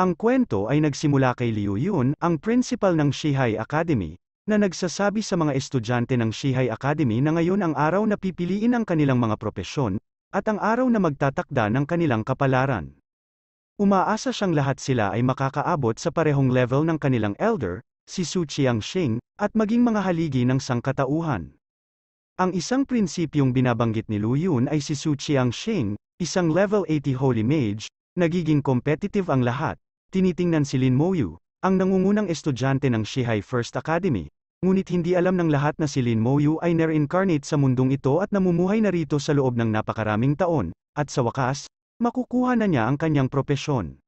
Ang kwento ay nagsimula kay Liu Yun, ang principal ng Shihai Academy, na nagsasabi sa mga estudyante ng Shihai Academy na ngayon ang araw na pipiliin ang kanilang mga propesyon, at ang araw na magtatakda ng kanilang kapalaran. Umaasa siyang lahat sila ay makakaabot sa parehong level ng kanilang elder, si Su Chiang at maging mga haligi ng sangkatauhan. Ang isang prinsipyong binabanggit ni Lu Yun ay si Su Chiang isang level 80 holy mage, nagiging competitive ang lahat, Tinitingnan si Lin Moyu, ang nangungunang estudyante ng Shihai First Academy, ngunit hindi alam ng lahat na si Lin Moyu ay nare-incarnate sa mundong ito at namumuhay na rito sa loob ng napakaraming taon, at sa wakas, makukuha na niya ang kanyang propesyon.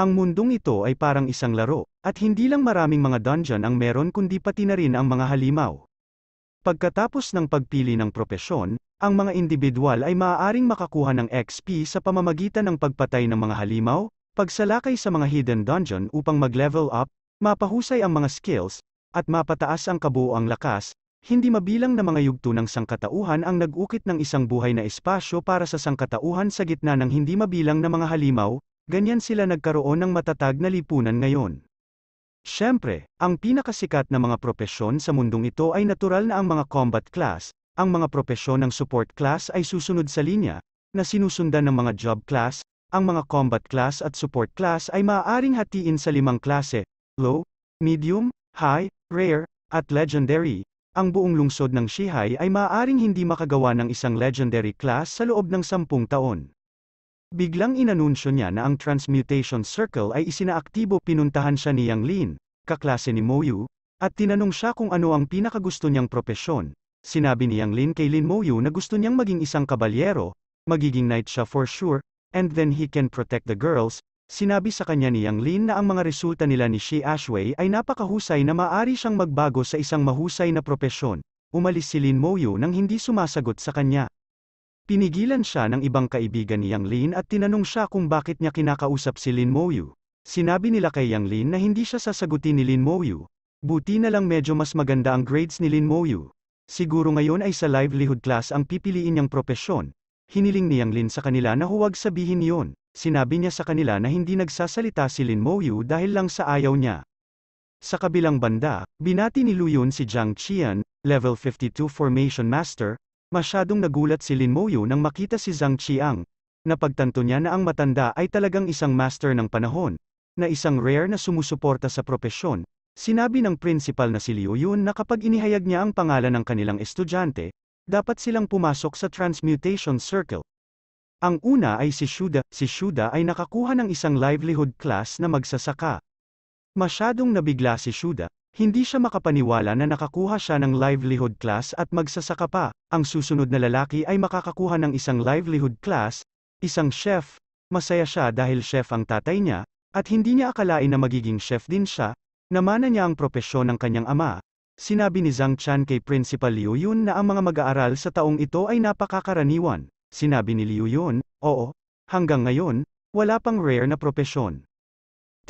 Ang mundong ito ay parang isang laro, at hindi lang maraming mga dungeon ang meron kundi pati na rin ang mga halimaw. Pagkatapos ng pagpili ng propesyon, ang mga individual ay maaaring makakuha ng XP sa pamamagitan ng pagpatay ng mga halimaw, Pagsalakay sa mga hidden dungeon upang mag-level up, mapahusay ang mga skills, at mapataas ang kabuoang lakas, hindi mabilang na mga yugto ng sangkatauhan ang nag-ukit ng isang buhay na espasyo para sa sangkatauhan sa gitna ng hindi mabilang na mga halimaw, ganyan sila nagkaroon ng matatag na lipunan ngayon. Siyempre, ang pinakasikat na mga propesyon sa mundong ito ay natural na ang mga combat class, ang mga propesyon ng support class ay susunod sa linya, na sinusundan ng mga job class, ang mga combat class at support class ay maaaring hatiin sa limang klase, low, medium, high, rare, at legendary. Ang buong lungsod ng Shihai ay maaaring hindi makagawa ng isang legendary class sa loob ng sampung taon. Biglang inanunsyo niya na ang Transmutation Circle ay isinaaktibo pinuntahan siya ni Yang Lin, kaklase ni Moyu, at tinanong siya kung ano ang pinakagusto niyang propesyon. Sinabi ni Yang Lin kay Lin Moyu na gusto niyang maging isang kabalyero, magiging knight siya for sure, and then he can protect the girls, sinabi sa kanya ni Yang Lin na ang mga resulta nila ni Shi Ashway ay napakahusay na maari siyang magbago sa isang mahusay na propesyon. Umalis si Lin Moyo nang hindi sumasagot sa kanya. Pinigilan siya ng ibang kaibigan ni Yang Lin at tinanong siya kung bakit niya kinakausap si Lin Moyu. Sinabi nila kay Yang Lin na hindi siya sasagutin ni Lin Moyu. Buti na lang medyo mas maganda ang grades ni Lin Moyu. Siguro ngayon ay sa livelihood class ang pipiliin niyang propesyon, Hiniling niyang Lin sa kanila na huwag sabihin yun, sinabi niya sa kanila na hindi nagsasalita si Lin Moyu dahil lang sa ayaw niya. Sa kabilang banda, binati ni Lu Yun si Jiang Qian, level 52 Formation Master, masyadong nagulat si Lin Moyu nang makita si Zhang Qiang, napagtanto niya na ang matanda ay talagang isang master ng panahon, na isang rare na sumusuporta sa propesyon, sinabi ng principal na si Liu Yun na kapag inihayag niya ang pangalan ng kanilang estudyante, dapat silang pumasok sa transmutation circle. Ang una ay si Shuda, si Shuda ay nakakuha ng isang livelihood class na magsasaka. Masyadong nabigla si Shuda, hindi siya makapaniwala na nakakuha siya ng livelihood class at magsasaka pa, ang susunod na lalaki ay makakakuha ng isang livelihood class, isang chef, masaya siya dahil chef ang tatay niya, at hindi niya akalain na magiging chef din siya, namana niya ang propesyon ng kanyang ama, Sinabi ni Zhang Chan kay Principal Liu Yun na ang mga mag-aaral sa taong ito ay napakakaraniwan. Sinabi ni Liu Yun, oo, hanggang ngayon, wala pang rare na propesyon.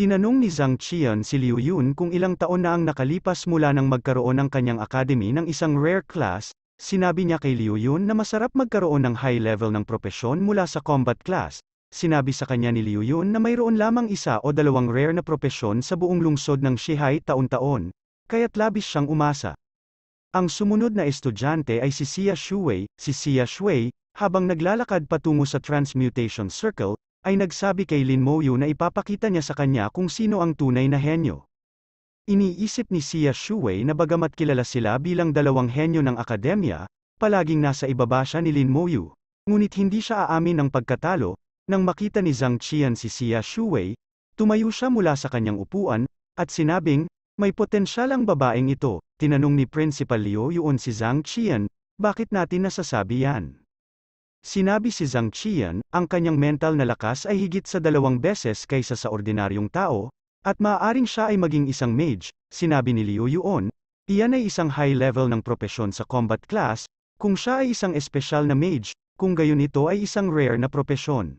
Tinanong ni Zhang Qian si Liu Yun kung ilang taon na ang nakalipas mula nang magkaroon ng kanyang academy ng isang rare class, sinabi niya kay Liu Yun na masarap magkaroon ng high level ng propesyon mula sa combat class. Sinabi sa kanya ni Liu Yun na mayroon lamang isa o dalawang rare na propesyon sa buong lungsod ng Shihai taon-taon, kaya't labis siyang umasa. Ang sumunod na estudyante ay si Sia Shuwei, si Sia Shuwei, habang naglalakad patungo sa Transmutation Circle, ay nagsabi kay Lin Moyu na ipapakita niya sa kanya kung sino ang tunay na henyo. Iniisip ni Sia Shuwei na bagamat kilala sila bilang dalawang henyo ng akademya, palaging nasa ibaba siya ni Lin Moyu, ngunit hindi siya aamin ng pagkatalo, nang makita ni Zhang Qian si Sia Shuwei, tumayo siya mula sa kanyang upuan, at sinabing, may potensyal ang babaeng ito, tinanong ni Principal Liu Yuan si Zhang Qian, bakit natin nasasabi yan? Sinabi si Zhang Qian, ang kanyang mental na lakas ay higit sa dalawang beses kaysa sa ordinaryong tao, at maaaring siya ay maging isang mage, sinabi ni Liu Yuan, iyan ay isang high level ng propesyon sa combat class, kung siya ay isang espesyal na mage, kung gayon ito ay isang rare na propesyon.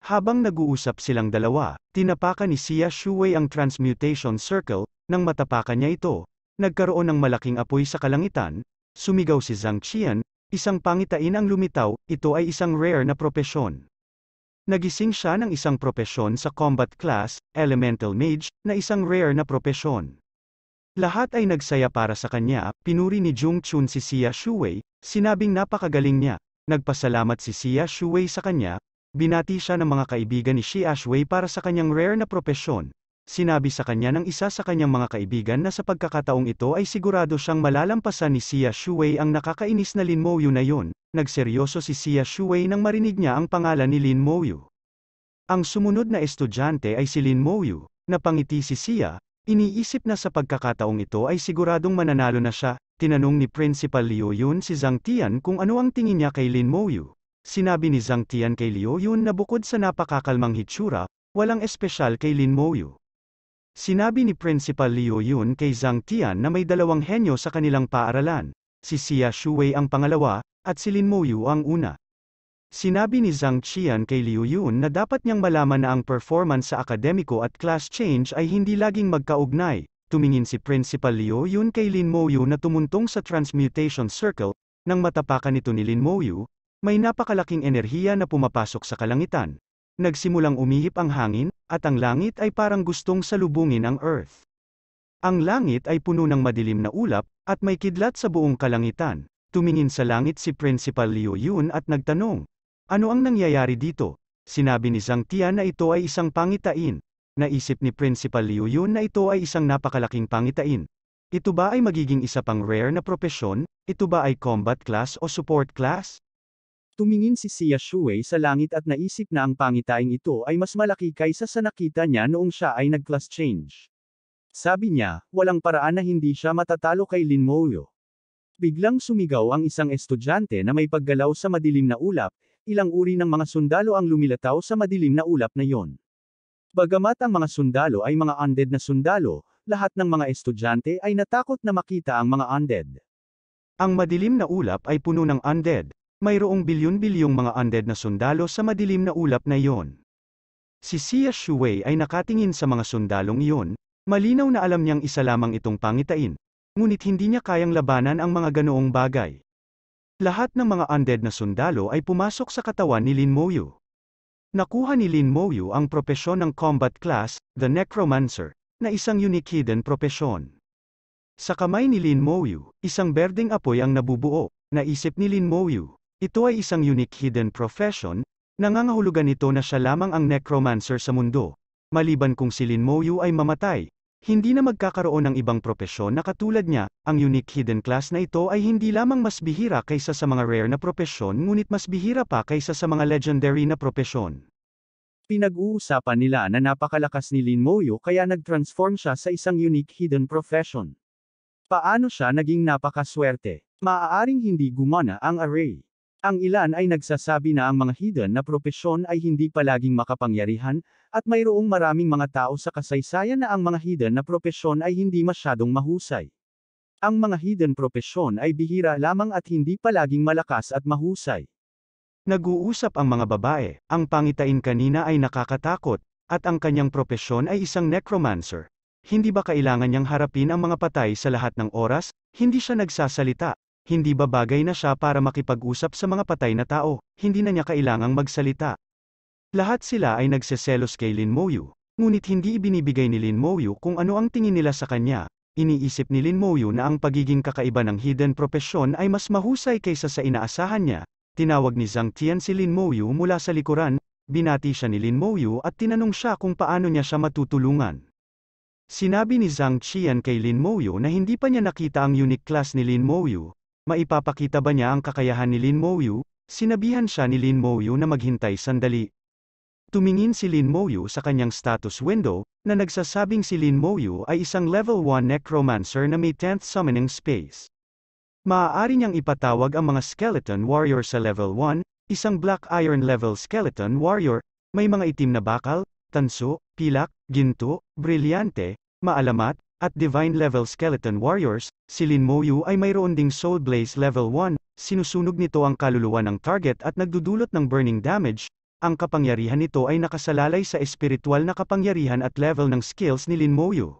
Habang nag-uusap silang dalawa, tinapakan ni Xia Shuwei ang transmutation circle, nang matapakan niya ito, nagkaroon ng malaking apoy sa kalangitan, sumigaw si Zhang Qian, isang pangitain ang lumitaw, ito ay isang rare na propesyon. Nagising siya ng isang propesyon sa combat class, elemental mage, na isang rare na propesyon. Lahat ay nagsaya para sa kanya, pinuri ni Jung Chun si Xia Shuwei, sinabing napakagaling niya. Nagpasalamat si Xia Shuwei sa kanya, binati siya ng mga kaibigan ni Xia Shuwei para sa kanyang rare na propesyon, sinabi sa kanya ng isa sa kanyang mga kaibigan na sa pagkakataong ito ay sigurado siyang malalampasan ni Xia Shuwei ang nakakainis na Lin Mouyu na yun. Nagseryoso si Xia Shuwei nang marinig niya ang pangalan ni Lin Mouyu. Ang sumunod na estudyante ay si Lin Mouyu, napangiti si Xia, iniisip na sa pagkakataong ito ay siguradong mananalo na siya, tinanong ni Principal Liu Yun si Zhang Tian kung ano ang tingin niya kay Lin Mouyu. Sinabi ni Zhang Tian kay Liu Yun na bukod sa napakakalmang hitsura, walang espesyal kay Lin Mouyu. Sinabi ni Principal Liu Yun kay Zhang Tian na may dalawang henyo sa kanilang paaralan, si Xia Shuwei ang pangalawa, at si Lin Mouyu ang una. Sinabi ni Zhang Qian kay Liu Yun na dapat niyang malaman na ang performance sa akademiko at class change ay hindi laging magkaugnay, tumingin si Principal Liu Yun kay Lin Mouyu na tumuntong sa transmutation circle, nang matapakan ito ni Lin Mouyu, may napakalaking enerhiya na pumapasok sa kalangitan. Nagsimulang umihip ang hangin, at ang langit ay parang gustong salubungin ang earth. Ang langit ay puno ng madilim na ulap, at may kidlat sa buong kalangitan. Tumingin sa langit si Principal Liu Yun at nagtanong, ano ang nangyayari dito? Sinabi ni Zhang Tian na ito ay isang pangitain. Naisip ni Principal Liu Yun na ito ay isang napakalaking pangitain. Ito ba ay magiging isa pang rare na propesyon? Ito ba ay combat class o support class? Tumingin si Sia Shuei sa langit at naisip na ang pangitaing ito ay mas malaki kaysa sa nakita niya noong siya ay nag-class change. Sabi niya, walang paraan na hindi siya matatalo kay Lin Moyo. Biglang sumigaw ang isang estudyante na may paggalaw sa madilim na ulap, ilang uri ng mga sundalo ang lumilataw sa madilim na ulap na yon. Bagamat ang mga sundalo ay mga undead na sundalo, lahat ng mga estudyante ay natakot na makita ang mga undead. Ang madilim na ulap ay puno ng undead, mayroong bilyon-bilyong mga undead na sundalo sa madilim na ulap na iyon. Si Xia Shuwei ay nakatingin sa mga sundalong iyon, malinaw na alam niyang isa lamang itong pangitain, ngunit hindi niya kayang labanan ang mga ganoong bagay. Lahat ng mga undead na sundalo ay pumasok sa katawan ni Lin Moyu. Nakuha ni Lin Moyu ang propesyon ng combat class, the Necromancer, na isang unique hidden propesyon. Sa kamay ni Lin Moyu, isang berdeng apoy ang nabubuo, naisip ni Lin Moyu. Ito ay isang unique hidden profession, nangangahulugan nito na siya lamang ang necromancer sa mundo, maliban kung si Lin Moyu ay mamatay. Hindi na magkakaroon ng ibang propesyon na katulad niya, ang unique hidden class na ito ay hindi lamang mas bihira kaysa sa mga rare na propesyon ngunit mas bihira pa kaysa sa mga legendary na propesyon. Pinag-uusapan nila na napakalakas ni Lin Moyo kaya nag-transform siya sa isang unique hidden profession. Paano siya naging napakaswerte? Maaaring hindi gumana ang array. Ang ilan ay nagsasabi na ang mga hidden na propesyon ay hindi palaging makapangyarihan, at mayroong maraming mga tao sa kasaysayan na ang mga hidden na propesyon ay hindi masyadong mahusay. Ang mga hidden propesyon ay bihira lamang at hindi palaging malakas at mahusay. Nag-uusap ang mga babae, ang pangitain kanina ay nakakatakot, at ang kanyang propesyon ay isang necromancer. Hindi ba kailangan niyang harapin ang mga patay sa lahat ng oras? Hindi siya nagsasalita, hindi ba bagay na siya para makipag-usap sa mga patay na tao, hindi na niya kailangang magsalita. Lahat sila ay nagseselos kay Lin Moyu, ngunit hindi ibinibigay ni Lin Moyu kung ano ang tingin nila sa kanya, iniisip ni Lin Moyu na ang pagiging kakaiba ng hidden profession ay mas mahusay kaysa sa inaasahan niya, tinawag ni Zhang Tian si Lin Moyu mula sa likuran, binati siya ni Lin Moyu at tinanong siya kung paano niya siya matutulungan. Sinabi ni Zhang Qian kay Lin Moyu na hindi pa niya nakita ang unique class ni Lin Moyu, maipapakita ba niya ang kakayahan ni Lin Mouyu? Sinabihan siya ni Lin Mouyu na maghintay sandali. Tumingin si Lin Mouyu sa kanyang status window, na nagsasabing si Lin Mouyu ay isang level 1 necromancer na may 10th summoning space. Maaari niyang ipatawag ang mga skeleton warrior sa level 1, isang black iron level skeleton warrior, may mga itim na bakal, tanso, pilak, ginto, brilyante, maalamat, at Divine Level Skeleton Warriors, si Lin Moyu ay mayroon ding Soul Blaze Level 1, sinusunog nito ang kaluluwa ng target at nagdudulot ng burning damage, ang kapangyarihan nito ay nakasalalay sa espiritual na kapangyarihan at level ng skills ni Lin Moyu.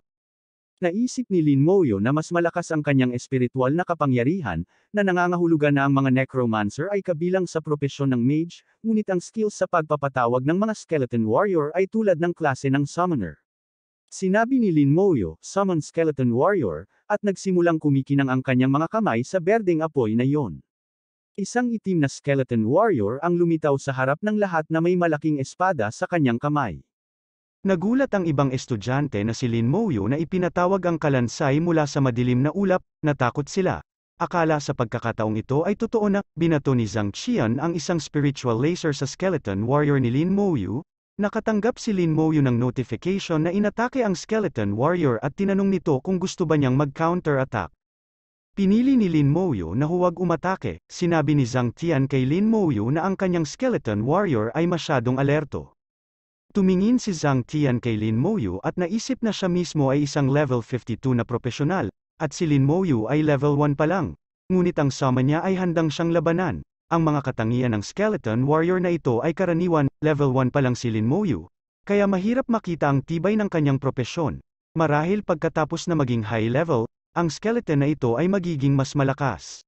Naisip ni Lin Moyo na mas malakas ang kanyang espiritual na kapangyarihan, na nangangahulugan na ang mga necromancer ay kabilang sa propesyon ng mage, ngunit ang skills sa pagpapatawag ng mga skeleton warrior ay tulad ng klase ng summoner. Sinabi ni Lin Moyo, summon Skeleton Warrior, at nagsimulang kumikinang ang kanyang mga kamay sa berdeng apoy na yon. Isang itim na Skeleton Warrior ang lumitaw sa harap ng lahat na may malaking espada sa kanyang kamay. Nagulat ang ibang estudyante na si Lin Moyo na ipinatawag ang kalansay mula sa madilim na ulap, natakot sila. Akala sa pagkakataong ito ay totoo na, binato ni Zhang Qian ang isang spiritual laser sa skeleton warrior ni Lin Moyu, Nakatanggap si Lin Moyu ng notification na inatake ang Skeleton Warrior at tinanong nito kung gusto ba niyang mag-counter-attack. Pinili ni Lin Moyu na huwag umatake, sinabi ni Zhang Tian kay Lin Moyu na ang kanyang Skeleton Warrior ay masyadong alerto. Tumingin si Zhang Tian kay Lin Moyu at naisip na siya mismo ay isang level 52 na profesional, at si Lin Moyu ay level 1 pa lang, ngunit ang sama niya ay handang siyang labanan. Ang mga katangian ng skeleton warrior na ito ay karaniwan, level 1 pa lang si Lin Moyu, kaya mahirap makita ang tibay ng kanyang propesyon. Marahil pagkatapos na maging high level, ang skeleton na ito ay magiging mas malakas.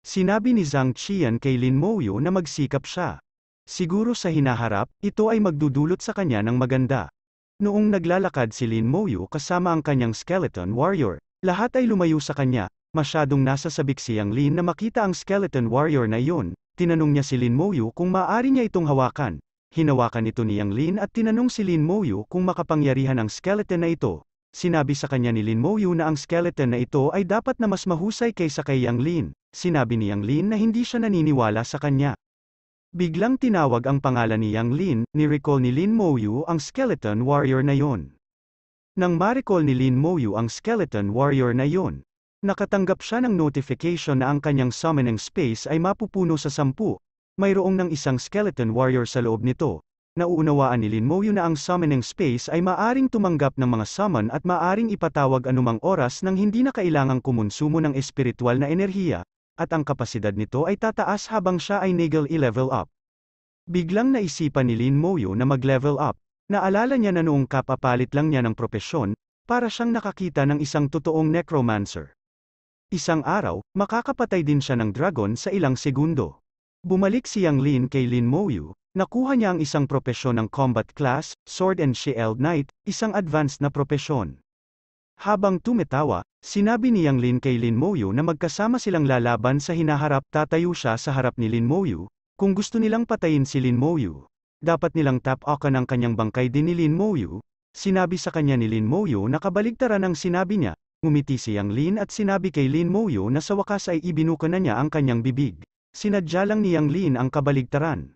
Sinabi ni Zhang Qian kay Lin Moyu na magsikap siya. Siguro sa hinaharap, ito ay magdudulot sa kanya ng maganda. Noong naglalakad si Lin Moyu kasama ang kanyang skeleton warrior, lahat ay lumayo sa kanya, masyadong nasa sabik si Lin na makita ang skeleton warrior na iyon. Tinanong niya si Lin Moyu kung maaari niya itong hawakan. Hinawakan ito ni Yang Lin at tinanong si Lin Moyu kung makapangyarihan ang skeleton na ito. Sinabi sa kanya ni Lin Moyu na ang skeleton na ito ay dapat na mas mahusay kaysa kay Yang Lin. Sinabi ni Yang Lin na hindi siya naniniwala sa kanya. Biglang tinawag ang pangalan ni Yang Lin, ni-recall ni Lin Moyu ang skeleton warrior na yon. Nang ma-recall ni Lin Moyu ang skeleton warrior na yon, Nakatanggap siya ng notification na ang kanyang summoning space ay mapupuno sa sampu, mayroong ng isang skeleton warrior sa loob nito. Nauunawaan ni Lin Moyu na ang summoning space ay maaring tumanggap ng mga summon at maaring ipatawag anumang oras nang hindi na kailangang kumonsumo ng espiritual na enerhiya, at ang kapasidad nito ay tataas habang siya ay niggle i-level up. Biglang naisipan ni Lin Moyu na mag-level up, naalala niya na noong kapapalit lang niya ng propesyon, para siyang nakakita ng isang totoong necromancer. Isang araw, makakapatay din siya ng dragon sa ilang segundo. Bumalik si Yang Lin kay Lin Moyu, nakuha niya ang isang propesyon ng combat class, Sword and Shield Knight, isang advanced na propesyon. Habang tumetawa, sinabi ni Yang Lin kay Lin Moyu na magkasama silang lalaban sa hinaharap tatayo siya sa harap ni Lin Moyu, kung gusto nilang patayin si Lin Moyu. Dapat nilang tapakan ang kanyang bangkay din ni Lin Moyu, sinabi sa kanya ni Lin Moyu na kabaligtaran ang sinabi niya, ngumiti siyang Lin at sinabi kay Lin Moyo na sa wakas ay ibinuka na niya ang kanyang bibig. Sinadya lang niyang Lin ang kabaligtaran.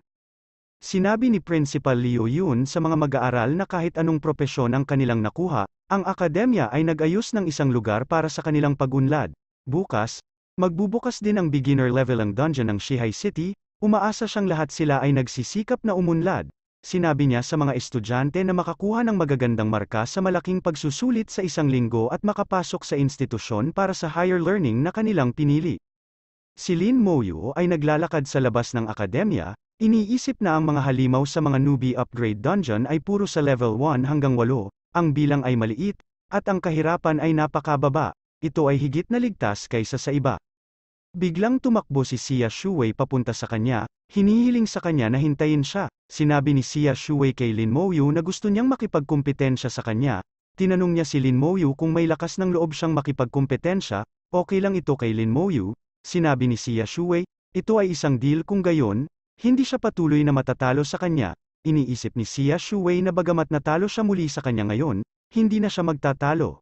Sinabi ni Principal Liu Yun sa mga mag-aaral na kahit anong propesyon ang kanilang nakuha, ang akademya ay nag-ayos ng isang lugar para sa kanilang pagunlad. Bukas, magbubukas din ang beginner level ang dungeon ng Shihai City, umaasa siyang lahat sila ay nagsisikap na umunlad, sinabi niya sa mga estudyante na makakuha ng magagandang marka sa malaking pagsusulit sa isang linggo at makapasok sa institusyon para sa higher learning na kanilang pinili. Si Lin Moyo ay naglalakad sa labas ng akademya, iniisip na ang mga halimaw sa mga newbie upgrade dungeon ay puro sa level 1 hanggang 8, ang bilang ay maliit, at ang kahirapan ay napakababa, ito ay higit na ligtas kaysa sa iba. Biglang tumakbo si Xia Shuwei papunta sa kanya, Hinihiling sa kanya na hintayin siya, sinabi ni Xia Shuwei kay Lin Mouyu na gusto niyang makipagkumpetensya sa kanya, tinanong niya si Lin Mouyu kung may lakas ng loob siyang makipagkumpetensya, okay lang ito kay Lin Mouyu, sinabi ni Xia Shuwei, ito ay isang deal kung gayon, hindi siya patuloy na matatalo sa kanya, iniisip ni Xia Shuwei na bagamat natalo siya muli sa kanya ngayon, hindi na siya magtatalo.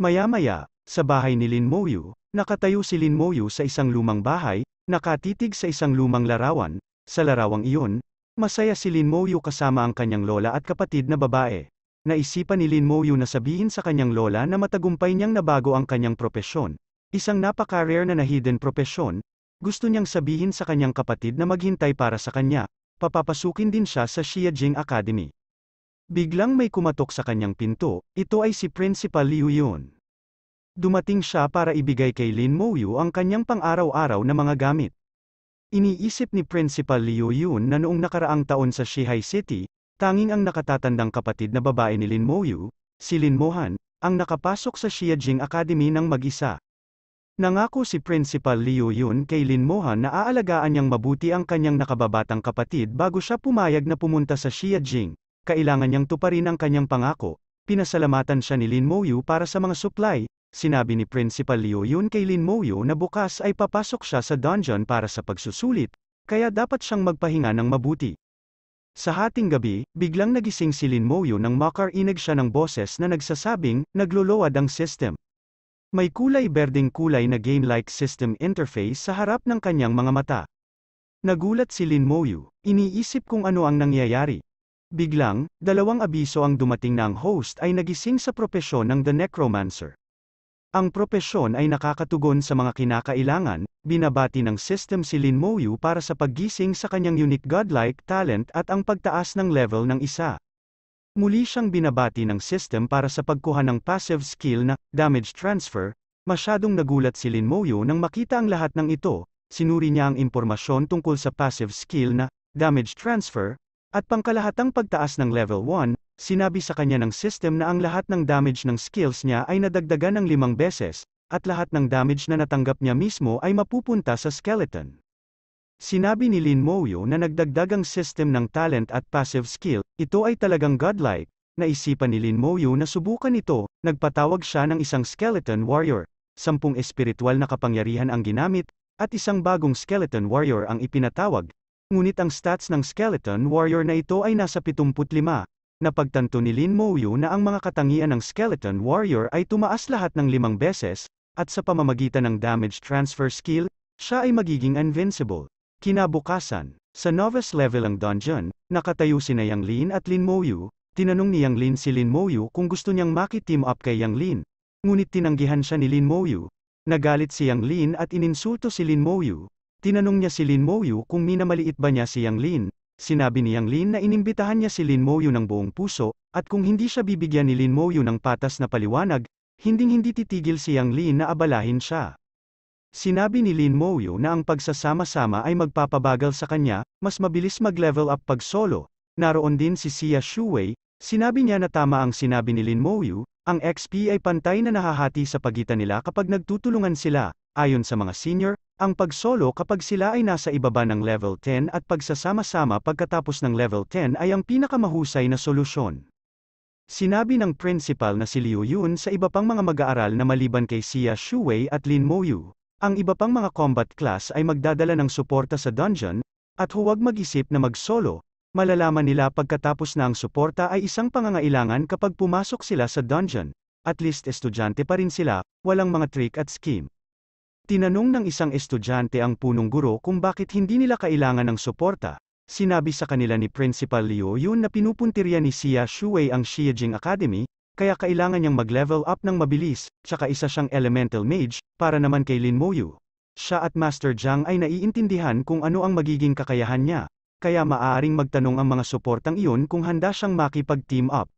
Maya-maya, sa bahay ni Lin Mouyu, Nakatayo si Lin Moyu sa isang lumang bahay, nakatitig sa isang lumang larawan, sa larawang iyon, masaya si Lin Moyu kasama ang kanyang lola at kapatid na babae. Naisipan ni Lin Moyu na sabihin sa kanyang lola na matagumpay niyang nabago ang kanyang propesyon. Isang napaka-rare na na-hidden propesyon, gusto niyang sabihin sa kanyang kapatid na maghintay para sa kanya, papapasukin din siya sa Xiajing Academy. Biglang may kumatok sa kanyang pinto, ito ay si Principal Liu Yun. Dumating siya para ibigay kay Lin Moyu ang kanyang pang-araw-araw na mga gamit. Iniisip ni Principal Liu Yun na noong nakaraang taon sa Shihai City, tanging ang nakatatandang kapatid na babae ni Lin Moyu, si Lin Mohan, ang nakapasok sa Xiajing Academy ng mag-isa. Nangako si Principal Liu Yun kay Lin Mohan na aalagaan niyang mabuti ang kanyang nakababatang kapatid bago siya pumayag na pumunta sa Xiajing. Kailangan niyang tuparin ang kanyang pangako, Pinasalamatan siya ni Lin Moyu para sa mga supply, sinabi ni Principal Liu Yun kay Lin Moyu na bukas ay papasok siya sa dungeon para sa pagsusulit, kaya dapat siyang magpahinga ng mabuti. Sa hating gabi, biglang nagising si Lin Moyu nang makarinig siya ng boses na nagsasabing, nagluluwad ang system. May kulay berdeng kulay na game-like system interface sa harap ng kanyang mga mata. Nagulat si Lin Moyu, iniisip kung ano ang nangyayari. Biglang, dalawang abiso ang dumating ng host ay nagising sa propesyon ng The Necromancer. Ang propesyon ay nakakatugon sa mga kinakailangan, binabati ng system si Lin Moyu para sa paggising sa kanyang unique godlike talent at ang pagtaas ng level ng isa. Muli siyang binabati ng system para sa pagkuha ng passive skill na damage transfer, masyadong nagulat si Lin Moyu nang makita ang lahat ng ito, sinuri niya ang impormasyon tungkol sa passive skill na damage transfer, at pangkalahatang pagtaas ng level 1, sinabi sa kanya ng system na ang lahat ng damage ng skills niya ay nadagdagan ng limang beses, at lahat ng damage na natanggap niya mismo ay mapupunta sa skeleton. Sinabi ni Lin Moyo na nagdagdag ang system ng talent at passive skill, ito ay talagang godlike, naisipan ni Lin Moyo na subukan ito, nagpatawag siya ng isang skeleton warrior, sampung espiritual na kapangyarihan ang ginamit, at isang bagong skeleton warrior ang ipinatawag, ngunit ang stats ng Skeleton Warrior na ito ay nasa 75. Napagtanto ni Lin Mouyu na ang mga katangian ng Skeleton Warrior ay tumaas lahat ng limang beses, at sa pamamagitan ng damage transfer skill, siya ay magiging invincible. Kinabukasan, sa novice level ang dungeon, nakatayo si na Yang Lin at Lin Mouyu, tinanong ni Yang Lin si Lin Mouyu kung gusto niyang maki-team up kay Yang Lin, ngunit tinanggihan siya ni Lin Mouyu. Nagalit si Yang Lin at ininsulto si Lin Mouyu, Tinanong niya si Lin Moyu kung minamaliit ba niya si Yang Lin. Sinabi ni Yang Lin na inimbitahan niya si Lin Moyu ng buong puso, at kung hindi siya bibigyan ni Lin Moyu ng patas na paliwanag, hinding-hindi titigil si Yang Lin na abalahin siya. Sinabi ni Lin Moyu na ang pagsasama-sama ay magpapabagal sa kanya, mas mabilis mag-level up pag solo. Naroon din si Xia Shuwei, sinabi niya na tama ang sinabi ni Lin Moyu, ang XP ay pantay na nahahati sa pagitan nila kapag nagtutulungan sila, Ayon sa mga senior, ang pag-solo kapag sila ay nasa ibaba ng level 10 at pagsasama-sama pagkatapos ng level 10 ay ang pinakamahusay na solusyon. Sinabi ng principal na si Liu Yun sa iba pang mga mag-aaral na maliban kay Xia Shuwei at Lin Moyu, ang iba pang mga combat class ay magdadala ng suporta sa dungeon, at huwag mag-isip na mag-solo, malalaman nila pagkatapos na ang suporta ay isang pangangailangan kapag pumasok sila sa dungeon, at least estudyante pa rin sila, walang mga trick at scheme. Tinanong ng isang estudyante ang punong guro kung bakit hindi nila kailangan ng suporta. Sinabi sa kanila ni Principal Liu yun na pinupuntirya ni Xia Shuwei ang Xiejing Academy, kaya kailangan niyang mag-level up ng mabilis, tsaka isa siyang elemental mage, para naman kay Lin Moyu. Siya at Master Zhang ay naiintindihan kung ano ang magiging kakayahan niya, kaya maaaring magtanong ang mga suportang iyon kung handa siyang makipag-team up.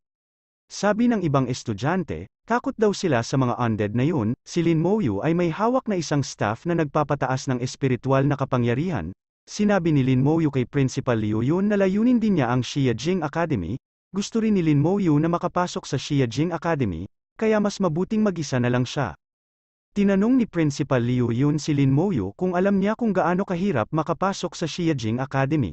Sabi ng ibang estudyante, Takot daw sila sa mga undead na yun, si Lin Moyu ay may hawak na isang staff na nagpapataas ng espiritual na kapangyarihan. Sinabi ni Lin Moyu kay Principal Liu Yun na layunin din niya ang Xia Jing Academy, gusto rin ni Lin Moyu na makapasok sa Xia Jing Academy, kaya mas mabuting mag-isa na lang siya. Tinanong ni Principal Liu Yun si Lin Moyu kung alam niya kung gaano kahirap makapasok sa Xia Jing Academy.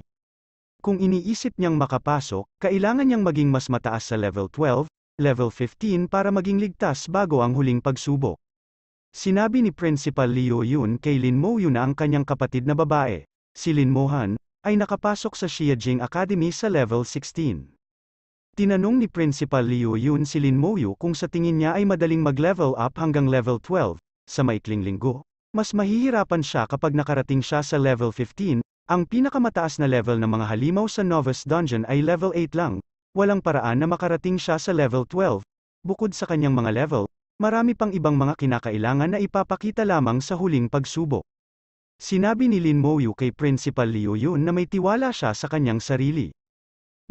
Kung iniisip niyang makapasok, kailangan niyang maging mas mataas sa level 12, level 15 para maging ligtas bago ang huling pagsubok. Sinabi ni Principal Leo Yun kay Lin Mo Yun na ang kanyang kapatid na babae, si Lin Mohan, ay nakapasok sa Xiajing Academy sa level 16. Tinanong ni Principal Liu Yun si Lin Moyu kung sa tingin niya ay madaling mag-level up hanggang level 12, sa maikling linggo. Mas mahihirapan siya kapag nakarating siya sa level 15, ang pinakamataas na level ng mga halimaw sa Novice Dungeon ay level 8 lang, walang paraan na makarating siya sa level 12. Bukod sa kanyang mga level, marami pang ibang mga kinakailangan na ipapakita lamang sa huling pagsubok. Sinabi ni Lin Moyu kay Principal Liu Yun na may tiwala siya sa kanyang sarili.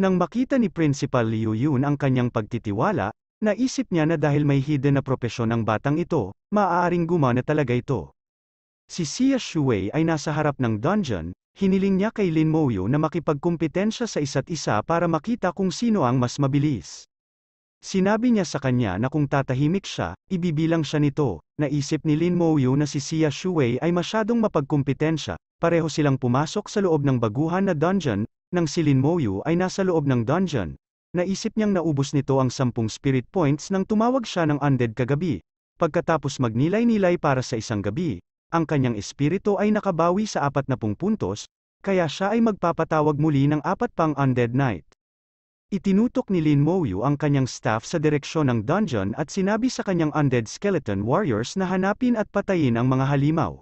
Nang makita ni Principal Liu Yun ang kanyang pagtitiwala, naisip niya na dahil may hidden na propesyon ang batang ito, maaaring gumana talaga ito. Si Xia Shuwei ay nasa harap ng dungeon, Hiniling niya kay Lin Moyo na makipagkumpetensya sa isa't isa para makita kung sino ang mas mabilis. Sinabi niya sa kanya na kung tatahimik siya, ibibilang siya nito, naisip ni Lin Moyo na si Xia Shuwei ay masyadong mapagkumpetensya, pareho silang pumasok sa loob ng baguhan na dungeon, nang si Lin Moyo ay nasa loob ng dungeon, Naisip niyang naubos nito ang sampung spirit points nang tumawag siya ng undead kagabi. Pagkatapos magnilay-nilay para sa isang gabi, ang kanyang espiritu ay nakabawi sa 40 puntos, kaya siya ay magpapatawag muli ng apat pang undead knight. Itinutok ni Lin Moyu ang kanyang staff sa direksyon ng dungeon at sinabi sa kanyang undead skeleton warriors na hanapin at patayin ang mga halimaw.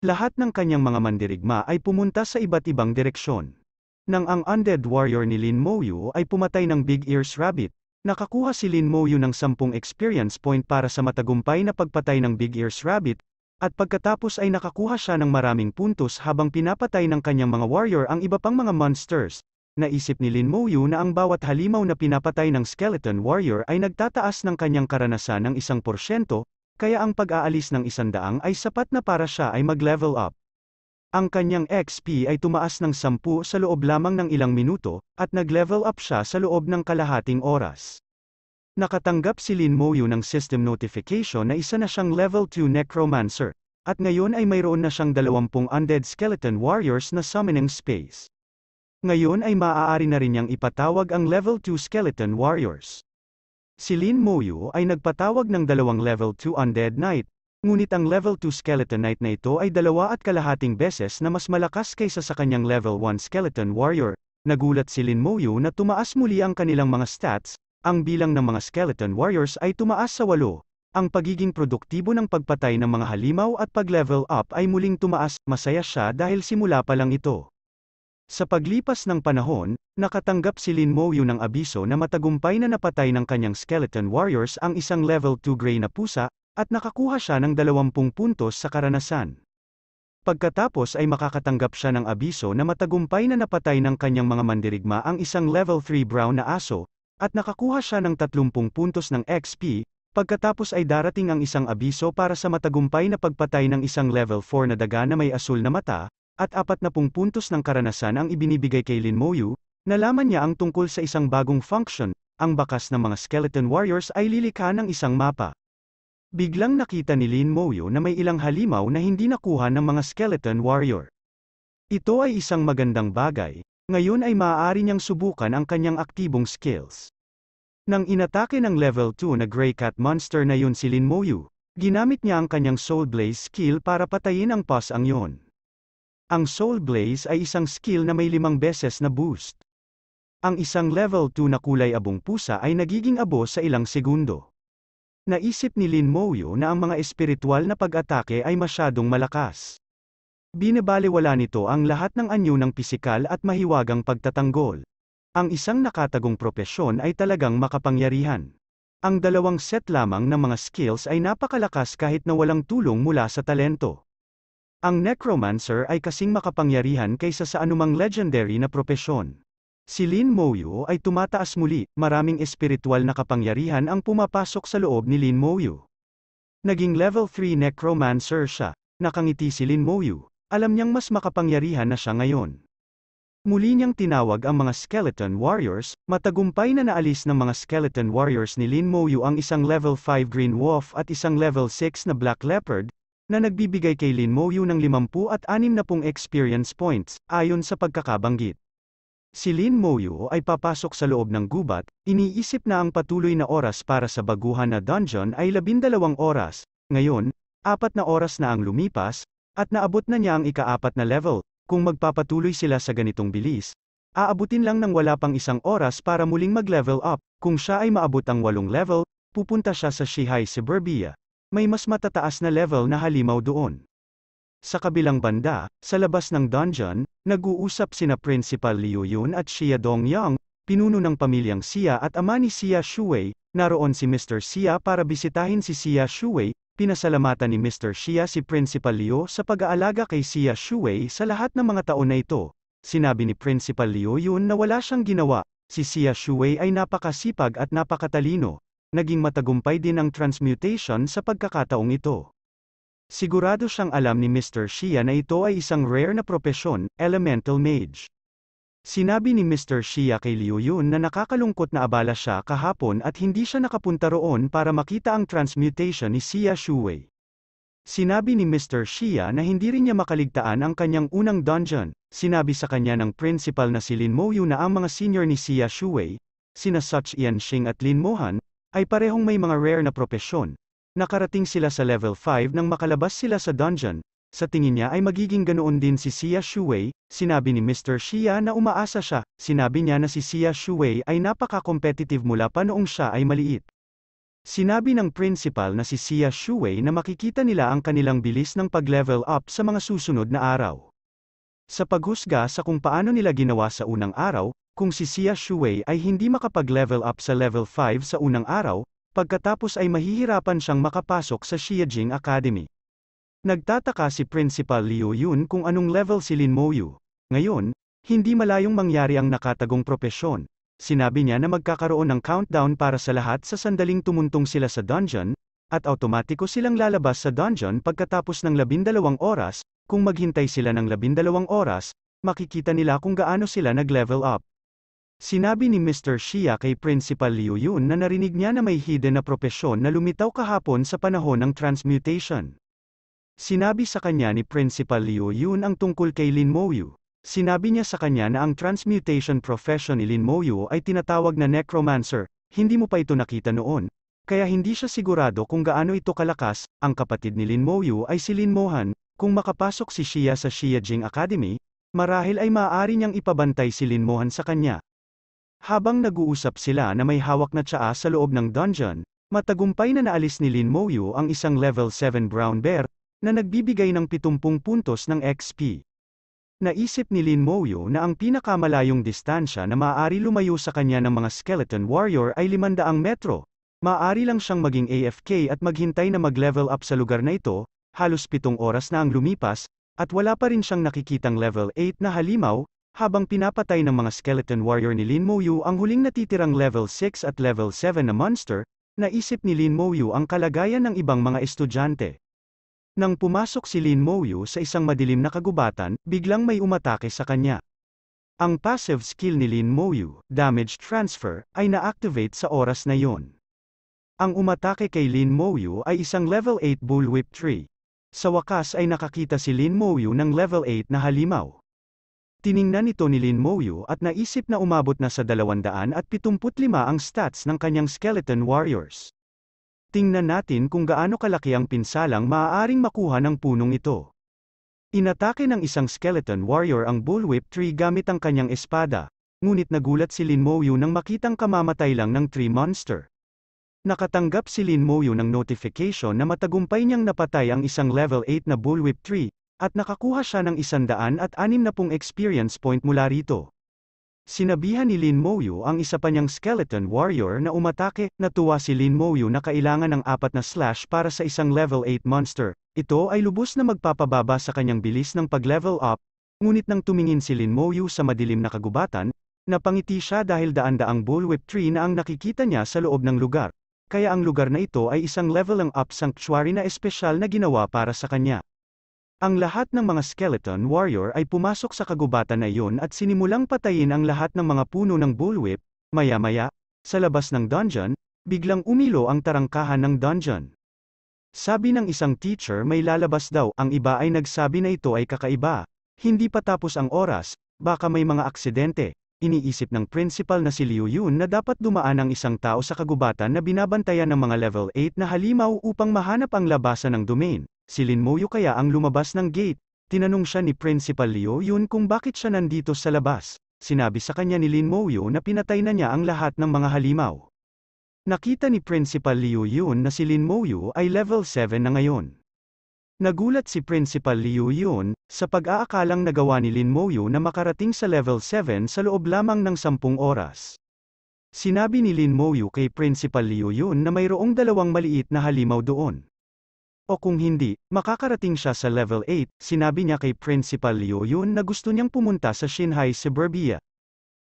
Lahat ng kanyang mga mandirigma ay pumunta sa iba't ibang direksyon. Nang ang undead warrior ni Lin Moyu ay pumatay ng Big Ears Rabbit, nakakuha si Lin Moyu ng 10 experience point para sa matagumpay na pagpatay ng Big Ears Rabbit, at pagkatapos ay nakakuha siya ng maraming puntos habang pinapatay ng kanyang mga warrior ang iba pang mga monsters. Naisip ni Lin Mouyu na ang bawat halimaw na pinapatay ng skeleton warrior ay nagtataas ng kanyang karanasan ng isang porsyento, kaya ang pag-aalis ng isandaang ay sapat na para siya ay mag-level up. Ang kanyang XP ay tumaas ng 10 sa loob lamang ng ilang minuto, at nag-level up siya sa loob ng kalahating oras. Nakatanggap si Lin Moyu ng system notification na isa na siyang level 2 necromancer, at ngayon ay mayroon na siyang 20 undead skeleton warriors na summoning space. Ngayon ay maaari na rin niyang ipatawag ang level 2 skeleton warriors. Si Lin Moyu ay nagpatawag ng dalawang level 2 undead knight, ngunit ang level 2 skeleton knight na ito ay dalawa at kalahating beses na mas malakas kaysa sa kanyang level 1 skeleton warrior, nagulat si Lin Moyu na tumaas muli ang kanilang mga stats, ang bilang ng mga skeleton warriors ay tumaas sa walo. Ang pagiging produktibo ng pagpatay ng mga halimaw at pag-level up ay muling tumaas, masaya siya dahil simula pa lang ito. Sa paglipas ng panahon, nakatanggap si Lin Mouyu ng abiso na matagumpay na napatay ng kanyang skeleton warriors ang isang level 2 gray na pusa, at nakakuha siya ng 20 puntos sa karanasan. Pagkatapos ay makakatanggap siya ng abiso na matagumpay na napatay ng kanyang mga mandirigma ang isang level 3 brown na aso, at nakakuha siya ng 30 puntos ng XP, pagkatapos ay darating ang isang abiso para sa matagumpay na pagpatay ng isang level 4 na daga na may asul na mata, at 40 puntos ng karanasan ang ibinibigay kay Lin Moyu, nalaman niya ang tungkol sa isang bagong function, ang bakas ng mga skeleton warriors ay lilika ng isang mapa. Biglang nakita ni Lin Moyo na may ilang halimaw na hindi nakuha ng mga skeleton warrior. Ito ay isang magandang bagay, ngayon ay maaari niyang subukan ang kanyang aktibong skills. Nang inatake ng level 2 na Grey Cat monster na yun si Lin Moyu, ginamit niya ang kanyang Soul Blaze skill para patayin ang pas ang yun. Ang Soul Blaze ay isang skill na may limang beses na boost. Ang isang level 2 na kulay abong pusa ay nagiging abo sa ilang segundo. Naisip ni Lin Moyo na ang mga espiritual na pag-atake ay masyadong malakas. Binabaliwala nito ang lahat ng anyo ng pisikal at mahiwagang pagtatanggol. Ang isang nakatagong propesyon ay talagang makapangyarihan. Ang dalawang set lamang ng mga skills ay napakalakas kahit na walang tulong mula sa talento. Ang necromancer ay kasing makapangyarihan kaysa sa anumang legendary na propesyon. Si Lin Moyu ay tumataas muli, maraming espiritual na kapangyarihan ang pumapasok sa loob ni Lin Moyu. Naging level 3 necromancer siya, nakangiti si Lin Moyu, alam niyang mas makapangyarihan na siya ngayon. Muli niyang tinawag ang mga Skeleton Warriors, matagumpay na naalis ng mga Skeleton Warriors ni Lin Moyu ang isang level 5 Green Wolf at isang level 6 na Black Leopard, na nagbibigay kay Lin Moyu ng 50 at 60 experience points, ayon sa pagkakabanggit. Si Lin Moyu ay papasok sa loob ng gubat, iniisip na ang patuloy na oras para sa baguhan na dungeon ay 12 oras, ngayon, apat na oras na ang lumipas, at naabot na niya ang ikaapat na level, kung magpapatuloy sila sa ganitong bilis. Aabutin lang ng wala pang isang oras para muling mag-level up, kung siya ay maabot ang walong level, pupunta siya sa Shihai Suburbia. May mas matataas na level na halimaw doon. Sa kabilang banda, sa labas ng dungeon, nag-uusap sina Principal Liu Yun at Xia Dongyang, pinuno ng pamilyang Xia at ama ni Xia Shuwei, naroon si Mr. Xia para bisitahin si Xia Shuwei, pinasalamatan ni Mr. Xia si Principal Liu sa pag-aalaga kay Xia Shuwei sa lahat ng mga taon na ito. Sinabi ni Principal Liu yun na wala siyang ginawa, si Xia Shuwei ay napakasipag at napakatalino, naging matagumpay din ang transmutation sa pagkakataong ito. Sigurado siyang alam ni Mr. Xia na ito ay isang rare na propesyon, elemental mage. Sinabi ni Mr. Shia kay Liu Yun na nakakalungkot na abala siya kahapon at hindi siya nakapunta roon para makita ang transmutation ni Xia Shuwei. Sinabi ni Mr. Shia na hindi rin niya makaligtaan ang kanyang unang dungeon, sinabi sa kanya ng principal na si Lin Moyu na ang mga senior ni Xia Shuwei, sina Such Yan Xing at Lin Mohan, ay parehong may mga rare na propesyon. Nakarating sila sa level 5 nang makalabas sila sa dungeon, sa tingin niya ay magiging ganoon din si Xia Shuwei, sinabi ni Mr. Xia na umaasa siya, sinabi niya na si Xia Shuwei ay napaka-competitive mula pa noong siya ay maliit. Sinabi ng principal na si Xia Shuwei na makikita nila ang kanilang bilis ng pag-level up sa mga susunod na araw. Sa paghusga sa kung paano nila ginawa sa unang araw, kung si Xia Shuwei ay hindi makapag-level up sa level 5 sa unang araw, pagkatapos ay mahihirapan siyang makapasok sa Xiajing Academy. Nagtataka si Principal Liu Yun kung anong level si Lin Moyu. Ngayon, hindi malayong mangyari ang nakatagong propesyon. Sinabi niya na magkakaroon ng countdown para sa lahat sa sandaling tumuntong sila sa dungeon, at automatiko silang lalabas sa dungeon pagkatapos ng labindalawang oras, kung maghintay sila ng labindalawang oras, makikita nila kung gaano sila nag-level up. Sinabi ni Mr. Xia kay Principal Liu Yun na narinig niya na may hidden na propesyon na lumitaw kahapon sa panahon ng transmutation. Sinabi sa kanya ni Principal Liu Yun ang tungkol kay Lin Moyu. Sinabi niya sa kanya na ang transmutation profession ni Lin Moyu ay tinatawag na necromancer, hindi mo pa ito nakita noon. Kaya hindi siya sigurado kung gaano ito kalakas, ang kapatid ni Lin Moyu ay si Lin Mohan, kung makapasok si Shia sa Shia Jing Academy, marahil ay maaari niyang ipabantay si Lin Mohan sa kanya. Habang nag-uusap sila na may hawak na tsaa sa loob ng dungeon, matagumpay na naalis ni Lin Moyu ang isang level 7 brown bear, na nagbibigay ng 70 puntos ng XP. Naisip ni Lin Moyo na ang pinakamalayong distansya na maaari lumayo sa kanya ng mga skeleton warrior ay 500 metro. Maaari lang siyang maging AFK at maghintay na mag-level up sa lugar na ito, halos 7 oras na ang lumipas, at wala pa rin siyang nakikitang level 8 na halimaw, habang pinapatay ng mga skeleton warrior ni Lin Moyu ang huling natitirang level 6 at level 7 na monster, naisip ni Lin Moyu ang kalagayan ng ibang mga estudyante. Nang pumasok si Lin Mouyu sa isang madilim na kagubatan, biglang may umatake sa kanya. Ang passive skill ni Lin Mouyu, Damage Transfer, ay na-activate sa oras na yon. Ang umatake kay Lin Mouyu ay isang level 8 bullwhip tree. Sa wakas ay nakakita si Lin Mouyu ng level 8 na halimaw. Tiningnan ito ni Lin Mouyu at naisip na umabot na sa 275 ang stats ng kanyang skeleton warriors. Tingnan natin kung gaano kalaki ang pinsalang maaaring makuha ng punong ito. Inatake ng isang skeleton warrior ang bullwhip tree gamit ang kanyang espada, ngunit nagulat si Lin Moyu nang makitang kamamatay lang ng tree monster. Nakatanggap si Lin Moyu ng notification na matagumpay niyang napatay ang isang level 8 na bullwhip tree, at nakakuha siya ng at na pong experience point mula rito. Sinabihan ni Lin Moyu ang isa pa niyang skeleton warrior na umatake, natuwa si Lin Moyu na kailangan ng apat na slash para sa isang level 8 monster. Ito ay lubos na magpapababa sa kanyang bilis ng pag-level up, ngunit nang tumingin si Lin Moyu sa madilim na kagubatan, napangiti siya dahil daan-daang bullwhip tree na ang nakikita niya sa loob ng lugar. Kaya ang lugar na ito ay isang level ang up sanctuary na espesyal na ginawa para sa kanya. Ang lahat ng mga skeleton warrior ay pumasok sa kagubatan na iyon at sinimulang patayin ang lahat ng mga puno ng bullwhip, maya-maya, sa labas ng dungeon, biglang umilo ang tarangkahan ng dungeon. Sabi ng isang teacher may lalabas daw, ang iba ay nagsabi na ito ay kakaiba, hindi pa tapos ang oras, baka may mga aksidente, iniisip ng principal na si Liu Yun na dapat dumaan ang isang tao sa kagubatan na binabantayan ng mga level 8 na halimaw upang mahanap ang labasan ng domain. Si Lin Moyo kaya ang lumabas ng gate. Tinanong siya ni Principal Leo Yun kung bakit siya nandito sa labas. Sinabi sa kanya ni Lin Moyo na pinatay na niya ang lahat ng mga halimaw. Nakita ni Principal Liu Yun na si Lin Moyo ay level 7 na ngayon. Nagulat si Principal Liu Yun, sa pag-aakalang nagawa ni Lin Moyo na makarating sa level 7 sa loob lamang ng 10 oras. Sinabi ni Lin Moyo kay Principal Liu Yun na mayroong dalawang maliit na halimaw doon. O kung hindi, makakarating siya sa level 8, sinabi niya kay Principal Liu Yun na gusto niyang pumunta sa Shanghai Suburbia.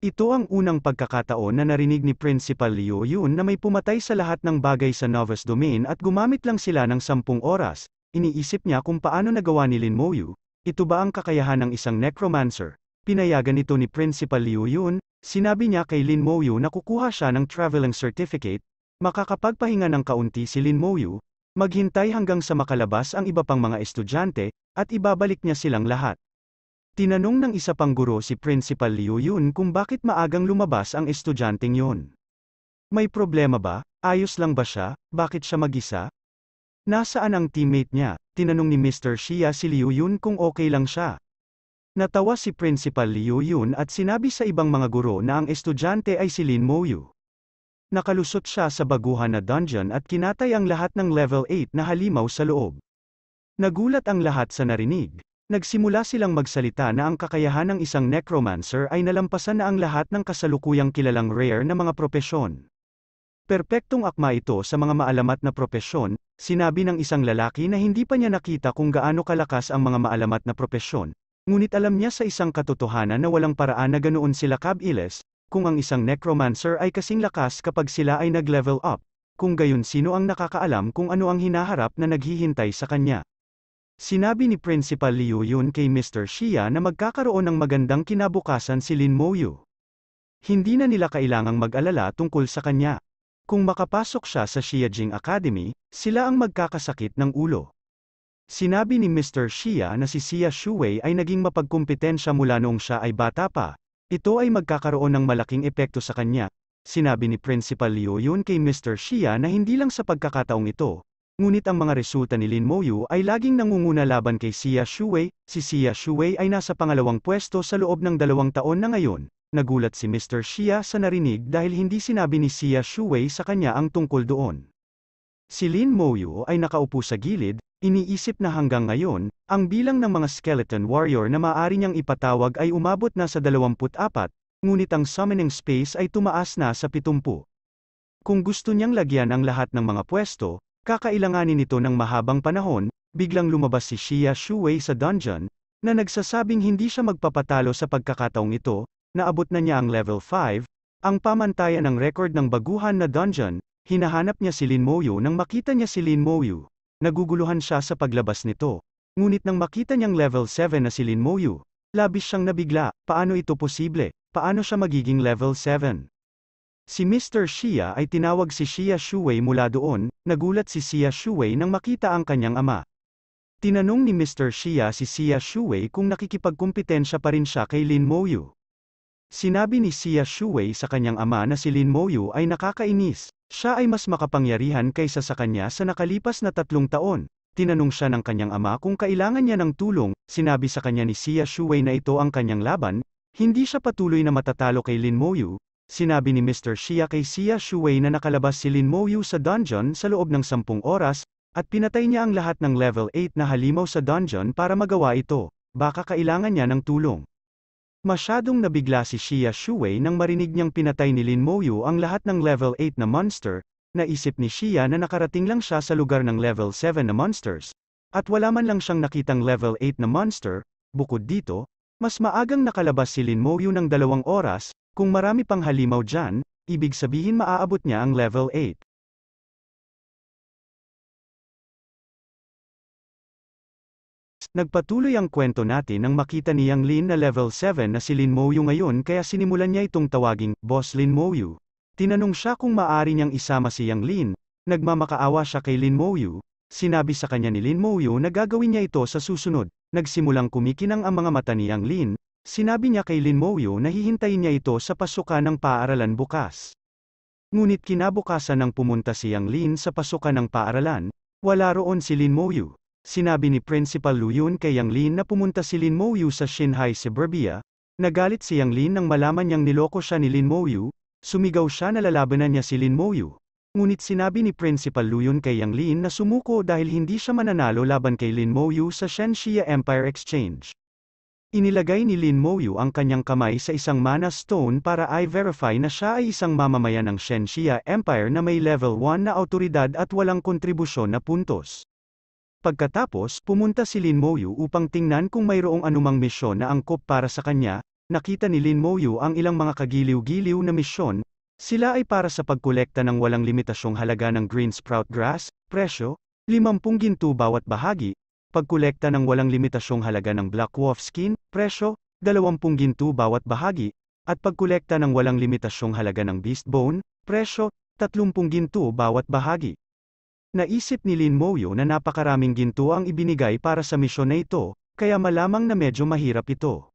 Ito ang unang pagkakataon na narinig ni Principal Liu Yun na may pumatay sa lahat ng bagay sa Novus domain at gumamit lang sila ng 10 oras, iniisip niya kung paano nagawa ni Lin Moyu, ito ba ang kakayahan ng isang necromancer? Pinayagan ito ni Principal Liu Yun, sinabi niya kay Lin Moyu na kukuha siya ng traveling certificate, makakapagpahinga ng kaunti si Lin Moyu, Maghintay hanggang sa makalabas ang iba pang mga estudyante, at ibabalik niya silang lahat. Tinanong ng isa pang guro si Principal Liu Yun kung bakit maagang lumabas ang estudyanteng yon. May problema ba? Ayos lang ba siya? Bakit siya mag-isa? Nasaan ang teammate niya? Tinanong ni Mr. Shia si Liu Yun kung okay lang siya. Natawa si Principal Liu Yun at sinabi sa ibang mga guro na ang estudyante ay si Lin Mo Yu nakalusot siya sa baguhan na dungeon at kinatay ang lahat ng level 8 na halimaw sa loob. Nagulat ang lahat sa narinig. Nagsimula silang magsalita na ang kakayahan ng isang necromancer ay nalampasan na ang lahat ng kasalukuyang kilalang rare na mga propesyon. Perpektong akma ito sa mga maalamat na propesyon, sinabi ng isang lalaki na hindi pa niya nakita kung gaano kalakas ang mga maalamat na propesyon, ngunit alam niya sa isang katotohanan na walang paraan na ganoon sila kabilis, kung ang isang necromancer ay kasing lakas kapag sila ay nag-level up, kung gayon sino ang nakakaalam kung ano ang hinaharap na naghihintay sa kanya. Sinabi ni Principal Liu yun kay Mr. Xia na magkakaroon ng magandang kinabukasan si Lin Moyu. Hindi na nila kailangang mag-alala tungkol sa kanya. Kung makapasok siya sa Xiajing Academy, sila ang magkakasakit ng ulo. Sinabi ni Mr. Xia na si Xia Shuwei ay naging mapagkumpetensya mula noong siya ay bata pa, ito ay magkakaroon ng malaking epekto sa kanya. Sinabi ni Principal Liu yun kay Mr. Xia na hindi lang sa pagkakataong ito, ngunit ang mga resulta ni Lin Moyu ay laging nangunguna laban kay Xia Shuwei. Si Xia Shuwei ay nasa pangalawang pwesto sa loob ng dalawang taon na ngayon. Nagulat si Mr. Xia sa narinig dahil hindi sinabi ni Xia Shuwei sa kanya ang tungkol doon. Si Lin Moyu ay nakaupo sa gilid, Iniisip na hanggang ngayon, ang bilang ng mga skeleton warrior na maaari niyang ipatawag ay umabot na sa 24, ngunit ang summoning space ay tumaas na sa 70. Kung gusto niyang lagyan ang lahat ng mga pwesto, kakailanganin ito ng mahabang panahon, biglang lumabas si Xia Shuwei sa dungeon, na nagsasabing hindi siya magpapatalo sa pagkakataong ito, naabot na niya ang level 5, ang pamantayan ng record ng baguhan na dungeon, hinahanap niya si Lin Moyu nang makita niya si Lin Moyu. Naguguluhan siya sa paglabas nito. Ngunit nang makita niyang level 7 na si Lin Moyu, labis siyang nabigla, paano ito posible, paano siya magiging level 7? Si Mr. Shia ay tinawag si Shia Shuwei mula doon, nagulat si Shia Shuwei nang makita ang kanyang ama. Tinanong ni Mr. Shia si Shia Shuwei kung nakikipagkumpetensya pa rin siya kay Lin Moyu. Sinabi ni Xia Shuwei sa kanyang ama na si Lin Moyu ay nakakainis. Siya ay mas makapangyarihan kaysa sa kanya sa nakalipas na tatlong taon. Tinanong siya ng kanyang ama kung kailangan niya ng tulong, sinabi sa kanya ni Xia Shuwei na ito ang kanyang laban, hindi siya patuloy na matatalo kay Lin Moyu, sinabi ni Mr. Xia kay Xia Shuwei na nakalabas si Lin Moyu sa dungeon sa loob ng sampung oras, at pinatay niya ang lahat ng level 8 na halimaw sa dungeon para magawa ito, baka kailangan niya ng tulong. Masyadong nabigla si Shia Shuwei nang marinig niyang pinatay ni Lin Moyu ang lahat ng level 8 na monster, naisip ni Shia na nakarating lang siya sa lugar ng level 7 na monsters, at wala man lang siyang nakitang level 8 na monster, bukod dito, mas maagang nakalabas si Lin Moyu ng dalawang oras, kung marami pang halimaw dyan, ibig sabihin maaabot niya ang level 8. Nagpatuloy ang kwento natin nang makita ni Yang Lin na level 7 na si Lin Mouyu ngayon kaya sinimulan niya itong tawaging, Boss Lin Mouyu. Tinanong siya kung maaari niyang isama si Yang Lin, nagmamakaawa siya kay Lin Mouyu, sinabi sa kanya ni Lin Mouyu na gagawin niya ito sa susunod, nagsimulang kumikinang ang mga mata ni Yang Lin, sinabi niya kay Lin Mouyu na hihintayin niya ito sa pasukan ng paaralan bukas. Ngunit kinabukasan nang pumunta si Yang Lin sa pasukan ng paaralan, wala roon si Lin Mouyu. Sinabi ni Principal Lu Yun kay Yang Lin na pumunta si Lin Mo Yu sa Shanghai suburbia, nagalit si Yang Lin nang malaman niyang niloko siya ni Lin Mo Yu, sumigaw siya na lalabanan niya si Lin Mo Yu. Ngunit sinabi ni Principal Lu Yun kay Yang Lin na sumuko dahil hindi siya mananalo laban kay Lin Mo Yu sa Shenxia Empire Exchange. Inilagay ni Lin Mo Yu ang kanyang kamay sa isang mana stone para i-verify na siya ay isang mamamayan ng Shenxia Empire na may level 1 na autoridad at walang kontribusyon na puntos. Pagkatapos pumunta si Lin Moyu upang tingnan kung mayroong anumang misyon na angkop para sa kanya, nakita ni Lin Moyu ang ilang mga kagiliw-giliw na misyon, sila ay para sa pagkolekta ng walang limitasyong halaga ng green sprout grass, presyo, 50 ginto bawat bahagi, pagkolekta ng walang limitasyong halaga ng black wolf skin, presyo, 20 ginto bawat bahagi, at pagkolekta ng walang limitasyong halaga ng beast bone, presyo, 30 ginto bawat bahagi. Naisip ni Lin Moyo na napakaraming ginto ang ibinigay para sa misyon na ito, kaya malamang na medyo mahirap ito.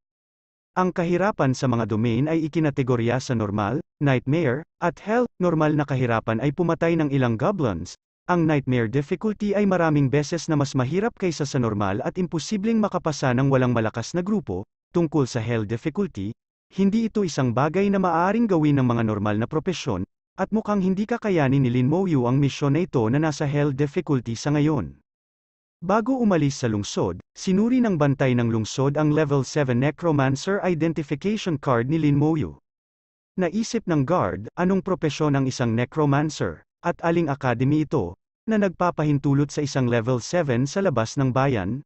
Ang kahirapan sa mga domain ay ikinategorya sa normal, nightmare, at hell. Normal na kahirapan ay pumatay ng ilang goblins. Ang nightmare difficulty ay maraming beses na mas mahirap kaysa sa normal at imposibleng makapasa ng walang malakas na grupo. Tungkol sa hell difficulty, hindi ito isang bagay na maaaring gawin ng mga normal na propesyon, at mukhang hindi kakayanin ni Lin Mo ang misyon na ito na nasa health difficulty sa ngayon. Bago umalis sa lungsod, sinuri ng bantay ng lungsod ang level 7 necromancer identification card ni Lin Mo Naisip ng guard, anong propesyon ang isang necromancer, at aling academy ito, na nagpapahintulot sa isang level 7 sa labas ng bayan?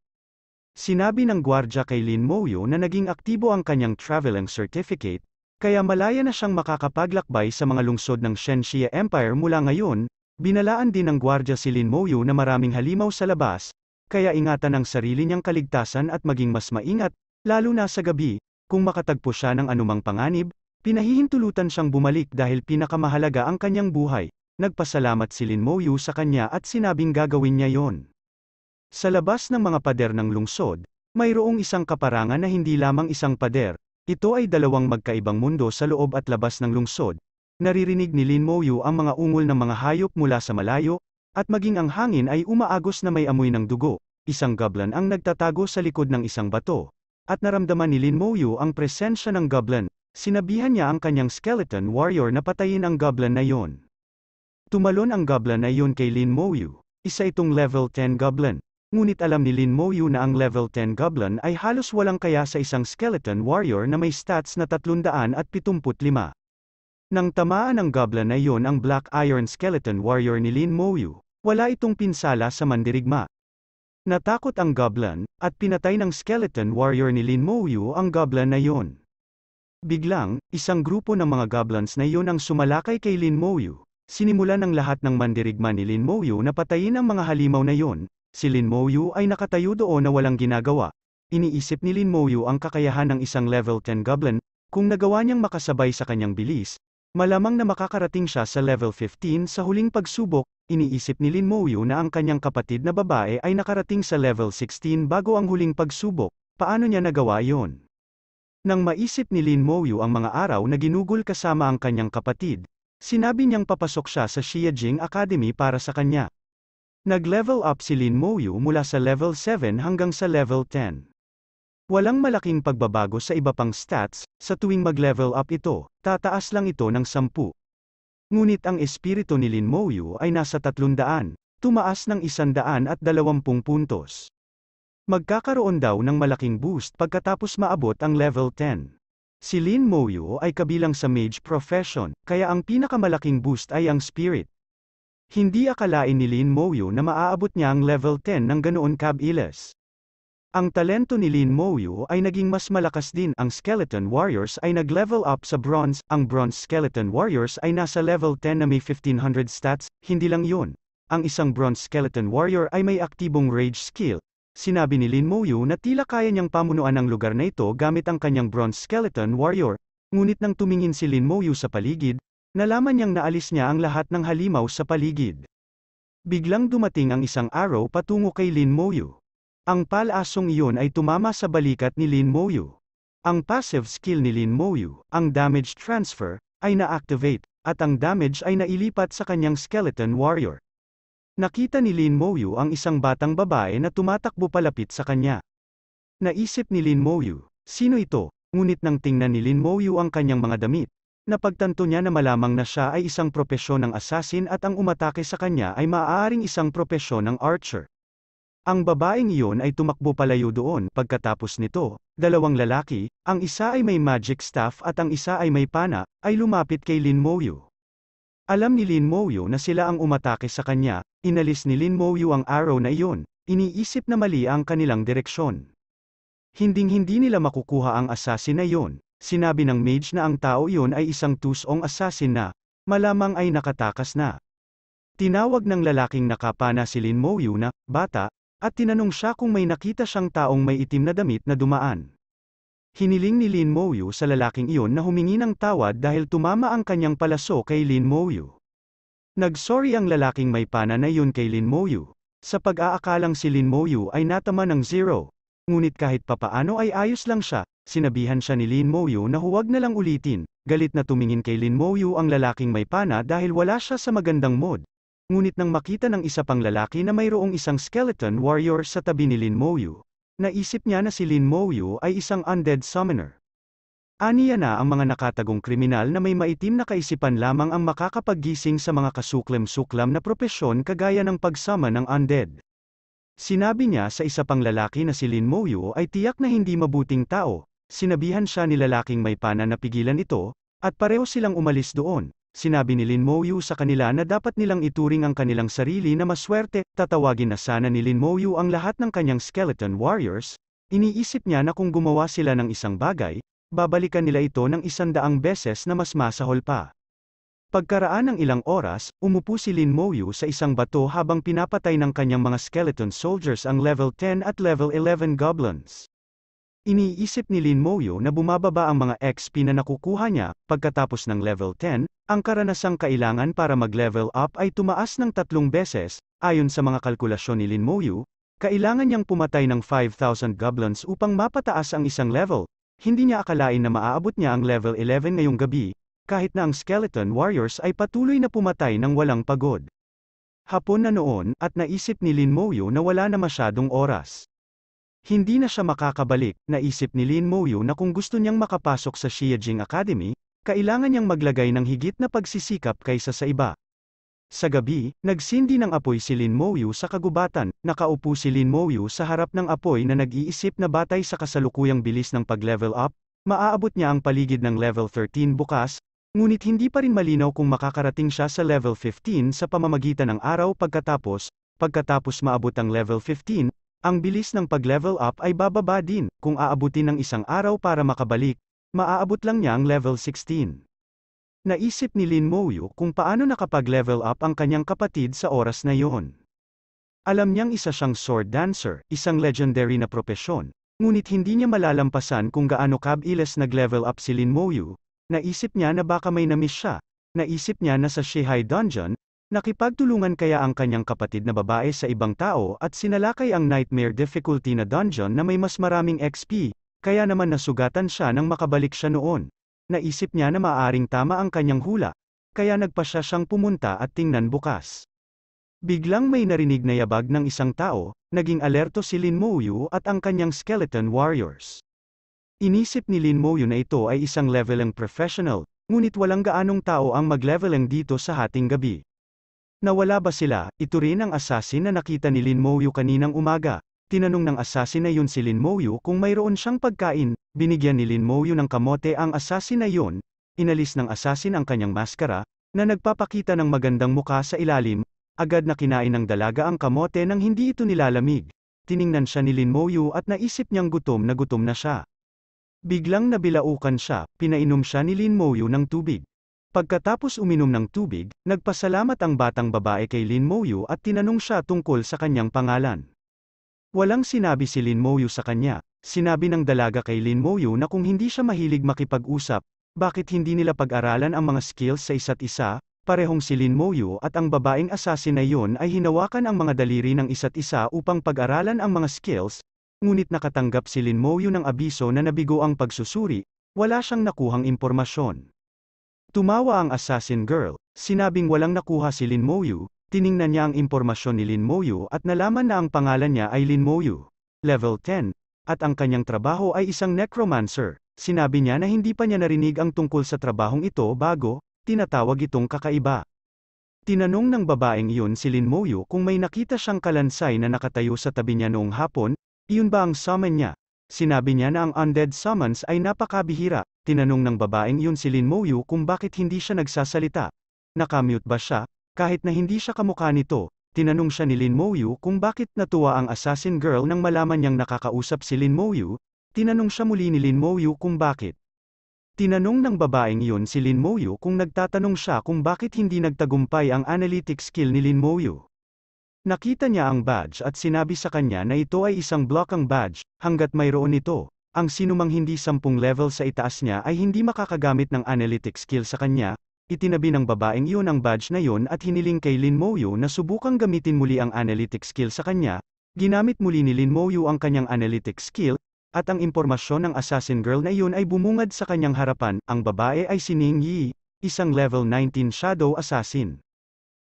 Sinabi ng gwardya kay Lin Mo na naging aktibo ang kanyang traveling certificate, kaya malaya na siyang makakapaglakbay sa mga lungsod ng Shenxia Empire mula ngayon, binalaan din ng gwardya si Lin Mouyu na maraming halimaw sa labas, kaya ingatan ang sarili niyang kaligtasan at maging mas maingat, lalo na sa gabi, kung makatagpo siya ng anumang panganib, pinahihintulutan siyang bumalik dahil pinakamahalaga ang kanyang buhay, nagpasalamat si Lin Mouyu sa kanya at sinabing gagawin niya yon. Sa labas ng mga pader ng lungsod, mayroong isang kaparangan na hindi lamang isang pader, ito ay dalawang magkaibang mundo sa loob at labas ng lungsod. Naririnig ni Lin Moyu ang mga ungol ng mga hayop mula sa malayo, at maging ang hangin ay umaagos na may amoy ng dugo, isang goblin ang nagtatago sa likod ng isang bato. At naramdaman ni Lin Moyu ang presensya ng goblin. sinabihan niya ang kanyang skeleton warrior na patayin ang goblin na yon. Tumalon ang goblin na yon kay Lin Moyu, isa itong level 10 goblin. Ngunit alam ni Lin Moyu na ang level 10 Goblin ay halos walang kaya sa isang skeleton warrior na may stats na 375. Nang tamaan ng Goblin na yon ang Black Iron Skeleton Warrior ni Lin Moyu, wala itong pinsala sa mandirigma. Natakot ang Goblin, at pinatay ng Skeleton Warrior ni Lin Moyu ang Goblin na yon. Biglang, isang grupo ng mga Goblins na yon ang sumalakay kay Lin Moyu. sinimulan ng lahat ng mandirigma ni Lin Moyu na patayin ang mga halimaw na yon, Si Lin Mouyu ay nakatayo doon na walang ginagawa. Iniisip ni Lin Mouyu ang kakayahan ng isang level 10 goblin, kung nagawa niyang makasabay sa kanyang bilis, Malamang na makakarating siya sa level 15 sa huling pagsubok, iniisip ni Lin Mouyu na ang kanyang kapatid na babae ay nakarating sa level 16 bago ang huling pagsubok, paano niya nagawa yon? Nang maisip ni Lin Mouyu ang mga araw na ginugol kasama ang kanyang kapatid, sinabi niyang papasok siya sa Xiejing Academy para sa kanya. Nag-level up si Lin Moyu mula sa level 7 hanggang sa level 10. Walang malaking pagbabago sa iba pang stats, sa tuwing mag-level up ito, tataas lang ito ng 10. Ngunit ang espiritu ni Lin Moyu ay nasa 300, tumaas ng 120 puntos. Magkakaroon daw ng malaking boost pagkatapos maabot ang level 10. Si Lin Moyu ay kabilang sa mage profession, kaya ang pinakamalaking boost ay ang spirit. Hindi akalain ni Lin Moyu na maaabot niya ang level 10 ng ganoon kabilis. Ang talento ni Lin Moyu ay naging mas malakas din ang Skeleton Warriors ay nag-level up sa Bronze, ang Bronze Skeleton Warriors ay nasa level 10 na may 1500 stats, hindi lang yun. Ang isang Bronze Skeleton Warrior ay may aktibong Rage skill, Sinabi ni Lin Moyu na tila kaya niyang pamunuan ang lugar na ito gamit ang kanyang bronze skeleton warrior, ngunit nang tumingin si Lin Moyu sa paligid, Nalaman niyang naalis niya ang lahat ng halimaw sa paligid. Biglang dumating ang isang araw patungo kay Lin Moyu. Ang palasong iyon ay tumama sa balikat ni Lin Moyu. Ang passive skill ni Lin Moyu, ang damage transfer, ay na-activate, at ang damage ay nailipat sa kanyang skeleton warrior. Nakita ni Lin Moyu ang isang batang babae na tumatakbo palapit sa kanya. Naisip ni Lin Moyu, sino ito, ngunit nang tingnan ni Lin Moyu ang kanyang mga damit, napagtanto niya na malamang na siya ay isang propesyon ng assassin at ang umatake sa kanya ay maaaring isang propesyon ng archer. Ang babaeng iyon ay tumakbo palayo doon pagkatapos nito, dalawang lalaki, ang isa ay may magic staff at ang isa ay may pana, ay lumapit kay Lin Moyu. Alam ni Lin Moyu na sila ang umatake sa kanya, inalis ni Lin Moyu ang arrow na iyon, iniisip na mali ang kanilang direksyon. Hinding-hindi nila makukuha ang assassin na iyon, Sinabi ng mage na ang tao iyon ay isang tusong assassin na, malamang ay nakatakas na. Tinawag ng lalaking nakapana si Lin Moyu na, bata, at tinanong siya kung may nakita siyang taong may itim na damit na dumaan. Hiniling ni Lin Moyu sa lalaking iyon na humingi ng tawad dahil tumama ang kanyang palaso kay Lin Moyu. Nagsorry ang lalaking may pana na iyon kay Lin Moyu, sa pag-aakalang si Lin Moyu ay natama ng zero, ngunit kahit papaano ay ayos lang siya, sinabihan siya ni Lin Moyu na huwag na lang ulitin, galit na tumingin kay Lin Moyu ang lalaking may pana dahil wala siya sa magandang mood. Ngunit nang makita ng isa pang lalaki na mayroong isang skeleton warrior sa tabi ni Lin Moyu, naisip niya na si Lin Moyu ay isang undead summoner. Aniya na ang mga nakatagong kriminal na may maitim na kaisipan lamang ang makakapaggising sa mga kasuklam-suklam na propesyon kagaya ng pagsama ng undead. Sinabi niya sa isa pang lalaki na si Lin Moyo ay tiyak na hindi mabuting tao, sinabihan siya ni lalaking may pana na pigilan ito, at pareho silang umalis doon. Sinabi ni Lin Moyu sa kanila na dapat nilang ituring ang kanilang sarili na maswerte, tatawagin na sana ni Lin Moyu ang lahat ng kanyang skeleton warriors, iniisip niya na kung gumawa sila ng isang bagay, babalikan nila ito ng isandaang beses na mas masahol pa. Pagkaraan ng ilang oras, umupo si Lin Moyu sa isang bato habang pinapatay ng kanyang mga skeleton soldiers ang level 10 at level 11 goblins. Iniisip ni Lin Moyu na bumababa ang mga XP na nakukuha niya, pagkatapos ng level 10, ang karanasang kailangan para mag-level up ay tumaas ng tatlong beses, ayon sa mga kalkulasyon ni Lin Moyu, kailangan niyang pumatay ng 5,000 goblins upang mapataas ang isang level, hindi niya akalain na maaabot niya ang level 11 ngayong gabi, kahit na ang Skeleton Warriors ay patuloy na pumatay ng walang pagod. Hapon na noon, at naisip ni Lin Moyo na wala na masyadong oras. Hindi na siya makakabalik, naisip ni Lin Moyo na kung gusto niyang makapasok sa Xiejing Academy, kailangan niyang maglagay ng higit na pagsisikap kaysa sa iba. Sa gabi, nagsindi ng apoy si Lin Moyu sa kagubatan, nakaupo si Lin Moyu sa harap ng apoy na nag-iisip na batay sa kasalukuyang bilis ng pag-level up, Maaabot niya ang paligid ng level 13 bukas, Ngunit hindi pa rin malinaw kung makakarating siya sa level 15 sa pamamagitan ng araw pagkatapos, pagkatapos maabot ang level 15, ang bilis ng pag-level up ay bababa din, kung aabutin ng isang araw para makabalik, maaabot lang niya ang level 16. Naisip ni Lin Moyu kung paano nakapag-level up ang kanyang kapatid sa oras na yon. Alam niyang isa siyang sword dancer, isang legendary na propesyon, ngunit hindi niya malalampasan kung gaano kabilis nag-level up si Lin Moyu, Naisip niya na baka may namiss siya. Naisip niya na sa Shihai Dungeon, nakipagtulungan kaya ang kanyang kapatid na babae sa ibang tao at sinalakay ang nightmare difficulty na dungeon na may mas maraming XP, kaya naman nasugatan siya nang makabalik siya noon. Naisip niya na maaring tama ang kanyang hula, kaya nagpa siya siyang pumunta at tingnan bukas. Biglang may narinig na yabag ng isang tao, naging alerto si Lin Mouyu at ang kanyang skeleton warriors. Inisip ni Lin Mo yun na ito ay isang leveling professional, ngunit walang gaanong tao ang magleveling dito sa hating gabi. Nawala ba sila, ito rin ang assassin na nakita ni Lin Mo Yu kaninang umaga. Tinanong ng assassin na yun si Lin Mo Yu kung mayroon siyang pagkain, binigyan ni Lin Mo Yu ng kamote ang assassin na yun, inalis ng assassin ang kanyang maskara, na nagpapakita ng magandang muka sa ilalim, agad na kinain ng dalaga ang kamote nang hindi ito nilalamig. Tiningnan siya ni Lin Mo Yu at naisip niyang gutom na gutom na siya. Biglang nabilaukan siya, pinainom siya ni Lin Moyu ng tubig. Pagkatapos uminom ng tubig, nagpasalamat ang batang babae kay Lin Moyu at tinanong siya tungkol sa kanyang pangalan. Walang sinabi si Lin Moyu sa kanya, sinabi ng dalaga kay Lin Moyu na kung hindi siya mahilig makipag-usap, bakit hindi nila pag-aralan ang mga skills sa isa't isa, parehong si Lin Moyu at ang babaeng assassin na iyon ay hinawakan ang mga daliri ng isa't isa upang pag-aralan ang mga skills, ngunit nakatanggap si Lin Moyo ng abiso na nabigo ang pagsusuri, wala siyang nakuhang impormasyon. Tumawa ang assassin girl, sinabing walang nakuha si Lin Moyu, tiningnan niya ang impormasyon ni Lin Moyu at nalaman na ang pangalan niya ay Lin Moyu, level 10, at ang kanyang trabaho ay isang necromancer. Sinabi niya na hindi pa niya narinig ang tungkol sa trabahong ito bago, tinatawag itong kakaiba. Tinanong ng babaeng iyon si Lin Moyu kung may nakita siyang kalansay na nakatayo sa tabi niya noong hapon, iyon ba ang summon niya? Sinabi niya na ang undead summons ay napakabihira. Tinanong ng babaeng yun si Lin Moyu kung bakit hindi siya nagsasalita. Nakamute ba siya? Kahit na hindi siya kamukha nito, tinanong siya ni Lin Moyu kung bakit natuwa ang assassin girl nang malaman niyang nakakausap si Lin Moyu. Tinanong siya muli ni Lin Moyu kung bakit. Tinanong ng babaeng yun si Lin Moyu kung nagtatanong siya kung bakit hindi nagtagumpay ang analytic skill ni Lin Moyu. Nakita niya ang badge at sinabi sa kanya na ito ay isang block badge, hanggat mayroon ito, ang sinumang hindi sampung level sa itaas niya ay hindi makakagamit ng analytic skill sa kanya, itinabi ng babaeng iyon ang badge na iyon at hiniling kay Lin Moyu na subukang gamitin muli ang analytic skill sa kanya, ginamit muli ni Lin Moyu ang kanyang analytic skill, at ang impormasyon ng assassin girl na iyon ay bumungad sa kanyang harapan, ang babae ay si Ning Yi, isang level 19 shadow assassin.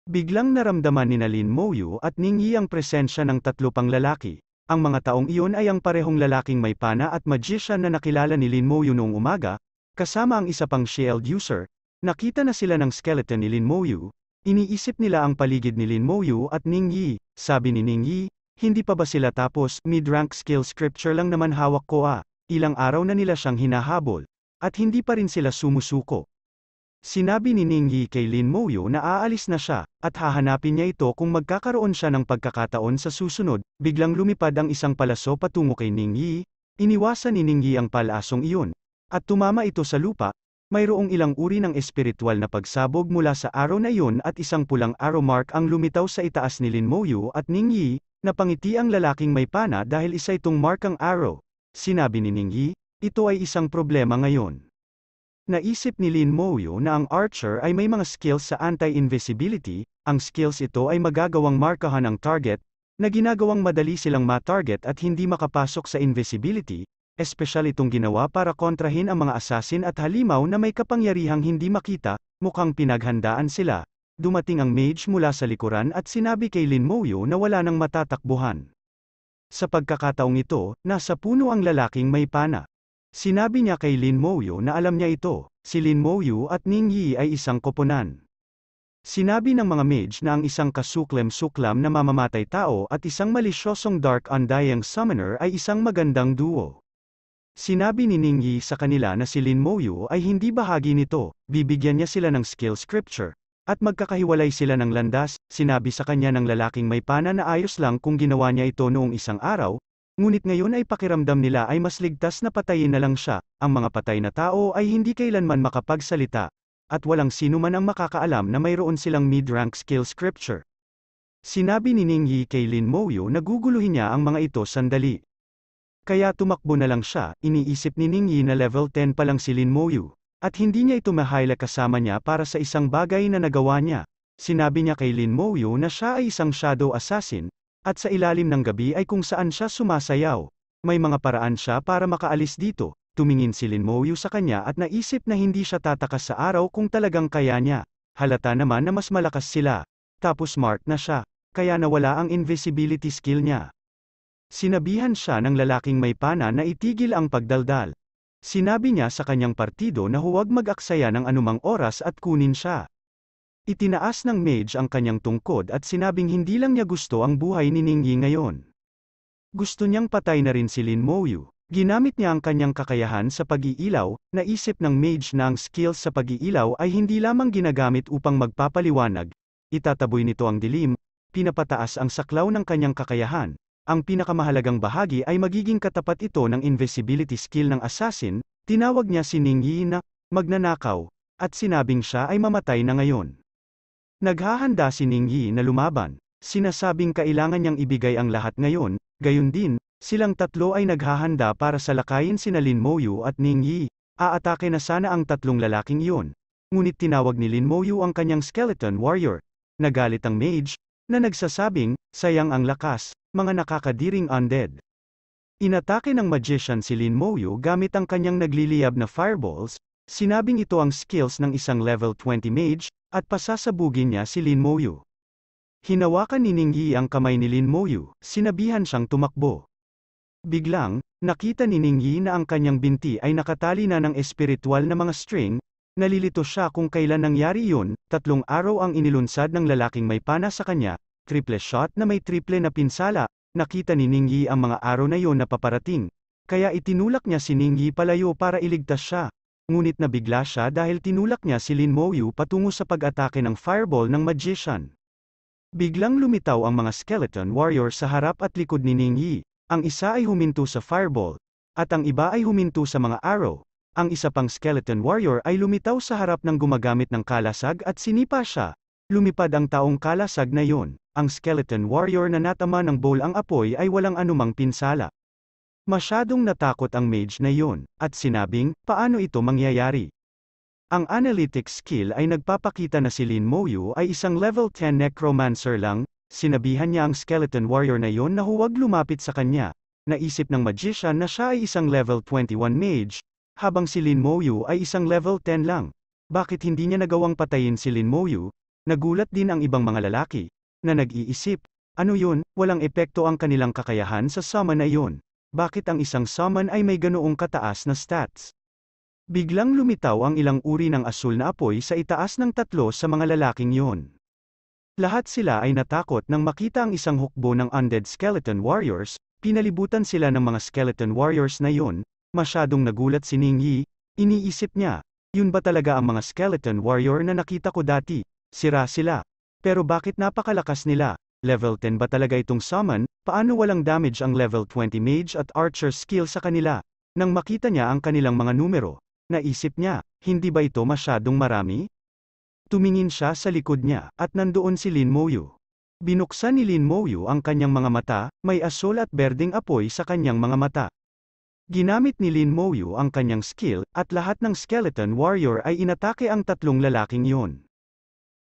Biglang naramdaman ni Nalin Moyu at Ningyi ang presensya ng tatlo pang lalaki. Ang mga taong iyon ay ang parehong lalaking may pana at magician na nakilala ni Lin Moyu noong umaga, kasama ang isa pang shield user, nakita na sila ng skeleton ni Lin Moyu, iniisip nila ang paligid ni Lin Moyu at Ningyi, sabi ni Ningyi, hindi pa ba sila tapos, mid-rank skill scripture lang naman hawak ko ah, ilang araw na nila siyang hinahabol, at hindi pa rin sila sumusuko. Sinabi ni Ningyi kay Lin Moyo na aalis na siya, at hahanapin niya ito kung magkakaroon siya ng pagkakataon sa susunod, biglang lumipad ang isang palaso patungo kay Ningyi, iniwasan ni Ningyi ang palasong iyon, at tumama ito sa lupa, mayroong ilang uri ng espiritual na pagsabog mula sa araw na iyon at isang pulang arrow mark ang lumitaw sa itaas ni Lin Moyo at Ningyi, na pangiti ang lalaking may pana dahil isa itong markang arrow, sinabi ni Ningyi, ito ay isang problema ngayon. Naisip ni Lin Moyo na ang Archer ay may mga skills sa anti-invisibility, ang skills ito ay magagawang markahan ang target, na ginagawang madali silang ma-target at hindi makapasok sa invisibility, espesyal itong ginawa para kontrahin ang mga assassin at halimaw na may kapangyarihang hindi makita, mukhang pinaghandaan sila. Dumating ang mage mula sa likuran at sinabi kay Lin Moyo na wala nang matatakbuhan. Sa pagkakataong ito, nasa puno ang lalaking may pana. Sinabi niya kay Lin Moyu na alam niya ito, si Lin Moyu at Ning Yi ay isang koponan. Sinabi ng mga mage na ang isang kasuklem suklam na mamamatay tao at isang malisyosong dark undying summoner ay isang magandang duo. Sinabi ni Ning Yi sa kanila na si Lin Moyu ay hindi bahagi nito, bibigyan niya sila ng skill scripture, at magkakahiwalay sila ng landas, sinabi sa kanya ng lalaking may pana na ayos lang kung ginawa niya ito noong isang araw, Ngunit ngayon ay pakiramdam nila ay mas ligtas na patayin na lang siya, ang mga patay na tao ay hindi kailanman makapagsalita, at walang sino man ang makakaalam na mayroon silang mid-rank skill scripture. Sinabi ni Ning Yi kay Lin Moyo na guguluhin niya ang mga ito sandali. Kaya tumakbo na lang siya, iniisip ni Ning Yi na level 10 pa lang si Lin Moyo, at hindi niya ito mahaila kasama niya para sa isang bagay na nagawa niya. Sinabi niya kay Lin Moyo na siya ay isang shadow assassin, at sa ilalim ng gabi ay kung saan siya sumasayaw. May mga paraan siya para makaalis dito. Tumingin si Lin Mouyu sa kanya at naisip na hindi siya tatakas sa araw kung talagang kaya niya. Halata naman na mas malakas sila. Tapos smart na siya. Kaya nawala ang invisibility skill niya. Sinabihan siya ng lalaking may pana na itigil ang pagdaldal. Sinabi niya sa kanyang partido na huwag mag-aksaya ng anumang oras at kunin siya. Itinaas ng mage ang kanyang tungkod at sinabing hindi lang niya gusto ang buhay ni Ningyi ngayon. Gusto niyang patay na rin si Lin Moyu. Ginamit niya ang kanyang kakayahan sa pag-iilaw, naisip ng mage na ang skills sa pag-iilaw ay hindi lamang ginagamit upang magpapaliwanag, itataboy nito ang dilim, pinapataas ang saklaw ng kanyang kakayahan, ang pinakamahalagang bahagi ay magiging katapat ito ng invisibility skill ng assassin, tinawag niya si Ning Yi na magnanakaw, at sinabing siya ay mamatay na ngayon. Naghahanda si Ningyi na lumaban, sinasabing kailangan niyang ibigay ang lahat ngayon, gayon din, silang tatlo ay naghahanda para salakayin sina Lin Moyu at Ningyi, aatake na sana ang tatlong lalaking iyon. Ngunit tinawag ni Lin Moyu ang kanyang skeleton warrior. Nagalit ang mage, na nagsasabing, sayang ang lakas, mga nakakadiring undead. Inatake ng magician si Lin Moyu gamit ang kanyang nagliliyab na fireballs, sinabing ito ang skills ng isang level 20 mage, at pasasabugin niya si Lin Moyu. Hinawakan ni Ning Yi ang kamay ni Lin Moyu, sinabihan siyang tumakbo. Biglang, nakita ni Ning Yi na ang kanyang binti ay nakatali na ng espiritual na mga string, nalilito siya kung kailan nangyari yun, tatlong araw ang inilunsad ng lalaking may pana sa kanya, triple shot na may triple na pinsala, nakita ni Ning Yi ang mga araw na yon na paparating, kaya itinulak niya si Ning Yi palayo para iligtas siya ngunit nabigla siya dahil tinulak niya si Lin Moyu patungo sa pag-atake ng fireball ng magician. Biglang lumitaw ang mga skeleton warrior sa harap at likod ni Ning Yi, ang isa ay huminto sa fireball, at ang iba ay huminto sa mga arrow, ang isa pang skeleton warrior ay lumitaw sa harap ng gumagamit ng kalasag at sinipa siya. Lumipad ang taong kalasag na yon, ang skeleton warrior na natama ng bowl ang apoy ay walang anumang pinsala. Masyadong natakot ang mage na yun, at sinabing, paano ito mangyayari? Ang analytics skill ay nagpapakita na si Lin Moyu ay isang level 10 necromancer lang, sinabihan niya ang skeleton warrior na yon na huwag lumapit sa kanya. Naisip ng magician na siya ay isang level 21 mage, habang si Lin Moyu ay isang level 10 lang. Bakit hindi niya nagawang patayin si Lin Moyu? Nagulat din ang ibang mga lalaki, na nag-iisip, ano yun, walang epekto ang kanilang kakayahan sa sama na yun bakit ang isang summon ay may ganoong kataas na stats? Biglang lumitaw ang ilang uri ng asul na apoy sa itaas ng tatlo sa mga lalaking yon. Lahat sila ay natakot nang makita ang isang hukbo ng undead skeleton warriors, pinalibutan sila ng mga skeleton warriors na yon, masyadong nagulat si Ning Yi, iniisip niya, yun ba talaga ang mga skeleton warrior na nakita ko dati, sira sila. Pero bakit napakalakas nila, level 10 ba talaga itong summon, paano walang damage ang level 20 mage at archer skill sa kanila? Nang makita niya ang kanilang mga numero, naisip niya, hindi ba ito masyadong marami? Tumingin siya sa likod niya, at nandoon si Lin Moyu. Binuksan ni Lin Moyu ang kanyang mga mata, may asol at berding apoy sa kanyang mga mata. Ginamit ni Lin Moyu ang kanyang skill, at lahat ng skeleton warrior ay inatake ang tatlong lalaking yon.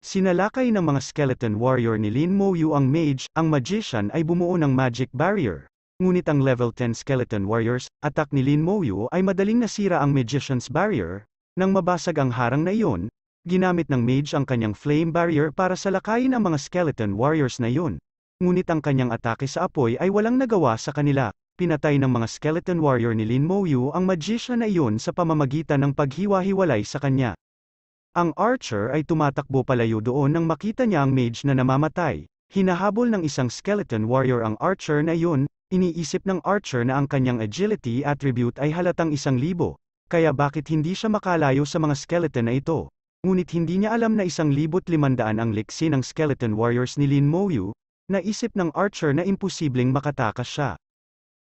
Sinalakay ng mga skeleton warrior ni Lin Mouyu ang mage, ang magician ay bumuo ng magic barrier. Ngunit ang level 10 skeleton warriors, attack ni Lin Mouyu ay madaling nasira ang magician's barrier, nang mabasag ang harang na iyon, ginamit ng mage ang kanyang flame barrier para salakayin ang mga skeleton warriors na iyon. Ngunit ang kanyang atake sa apoy ay walang nagawa sa kanila, pinatay ng mga skeleton warrior ni Lin Mouyu ang magician na iyon sa pamamagitan ng paghiwa-hiwalay sa kanya. Ang archer ay tumatakbo palayo doon nang makita niya ang mage na namamatay. Hinahabol ng isang skeleton warrior ang archer na yun, iniisip ng archer na ang kanyang agility attribute ay halatang isang libo, kaya bakit hindi siya makalayo sa mga skeleton na ito? Ngunit hindi niya alam na isang libot limandaan ang liksi ng skeleton warriors ni Lin Moyu, naisip ng archer na imposibleng makatakas siya.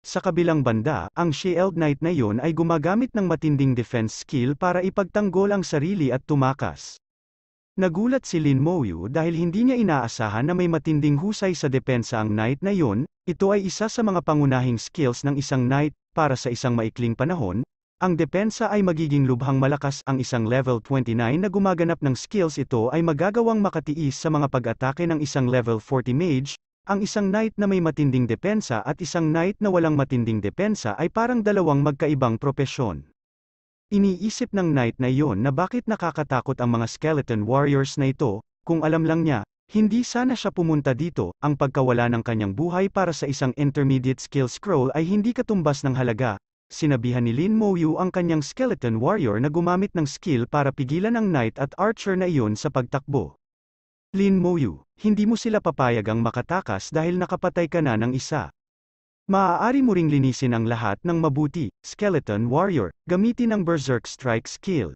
Sa kabilang banda, ang Shield Knight na yon ay gumagamit ng matinding defense skill para ipagtanggol ang sarili at tumakas. Nagulat si Lin Moyu dahil hindi niya inaasahan na may matinding husay sa depensa ang knight na yon, ito ay isa sa mga pangunahing skills ng isang knight, para sa isang maikling panahon, ang depensa ay magiging lubhang malakas ang isang level 29 na gumaganap ng skills ito ay magagawang makatiis sa mga pag-atake ng isang level 40 mage, ang isang knight na may matinding depensa at isang knight na walang matinding depensa ay parang dalawang magkaibang propesyon. Iniisip ng knight na iyon na bakit nakakatakot ang mga skeleton warriors na ito, kung alam lang niya, hindi sana siya pumunta dito, ang pagkawala ng kanyang buhay para sa isang intermediate skill scroll ay hindi katumbas ng halaga, sinabihan ni Lin Moyu ang kanyang skeleton warrior na gumamit ng skill para pigilan ang knight at archer na iyon sa pagtakbo. Lin Moyu hindi mo sila papayagang makatakas dahil nakapatay ka na ng isa. Maaari mo ring linisin ang lahat ng mabuti, Skeleton Warrior, gamitin ang Berserk Strike skill.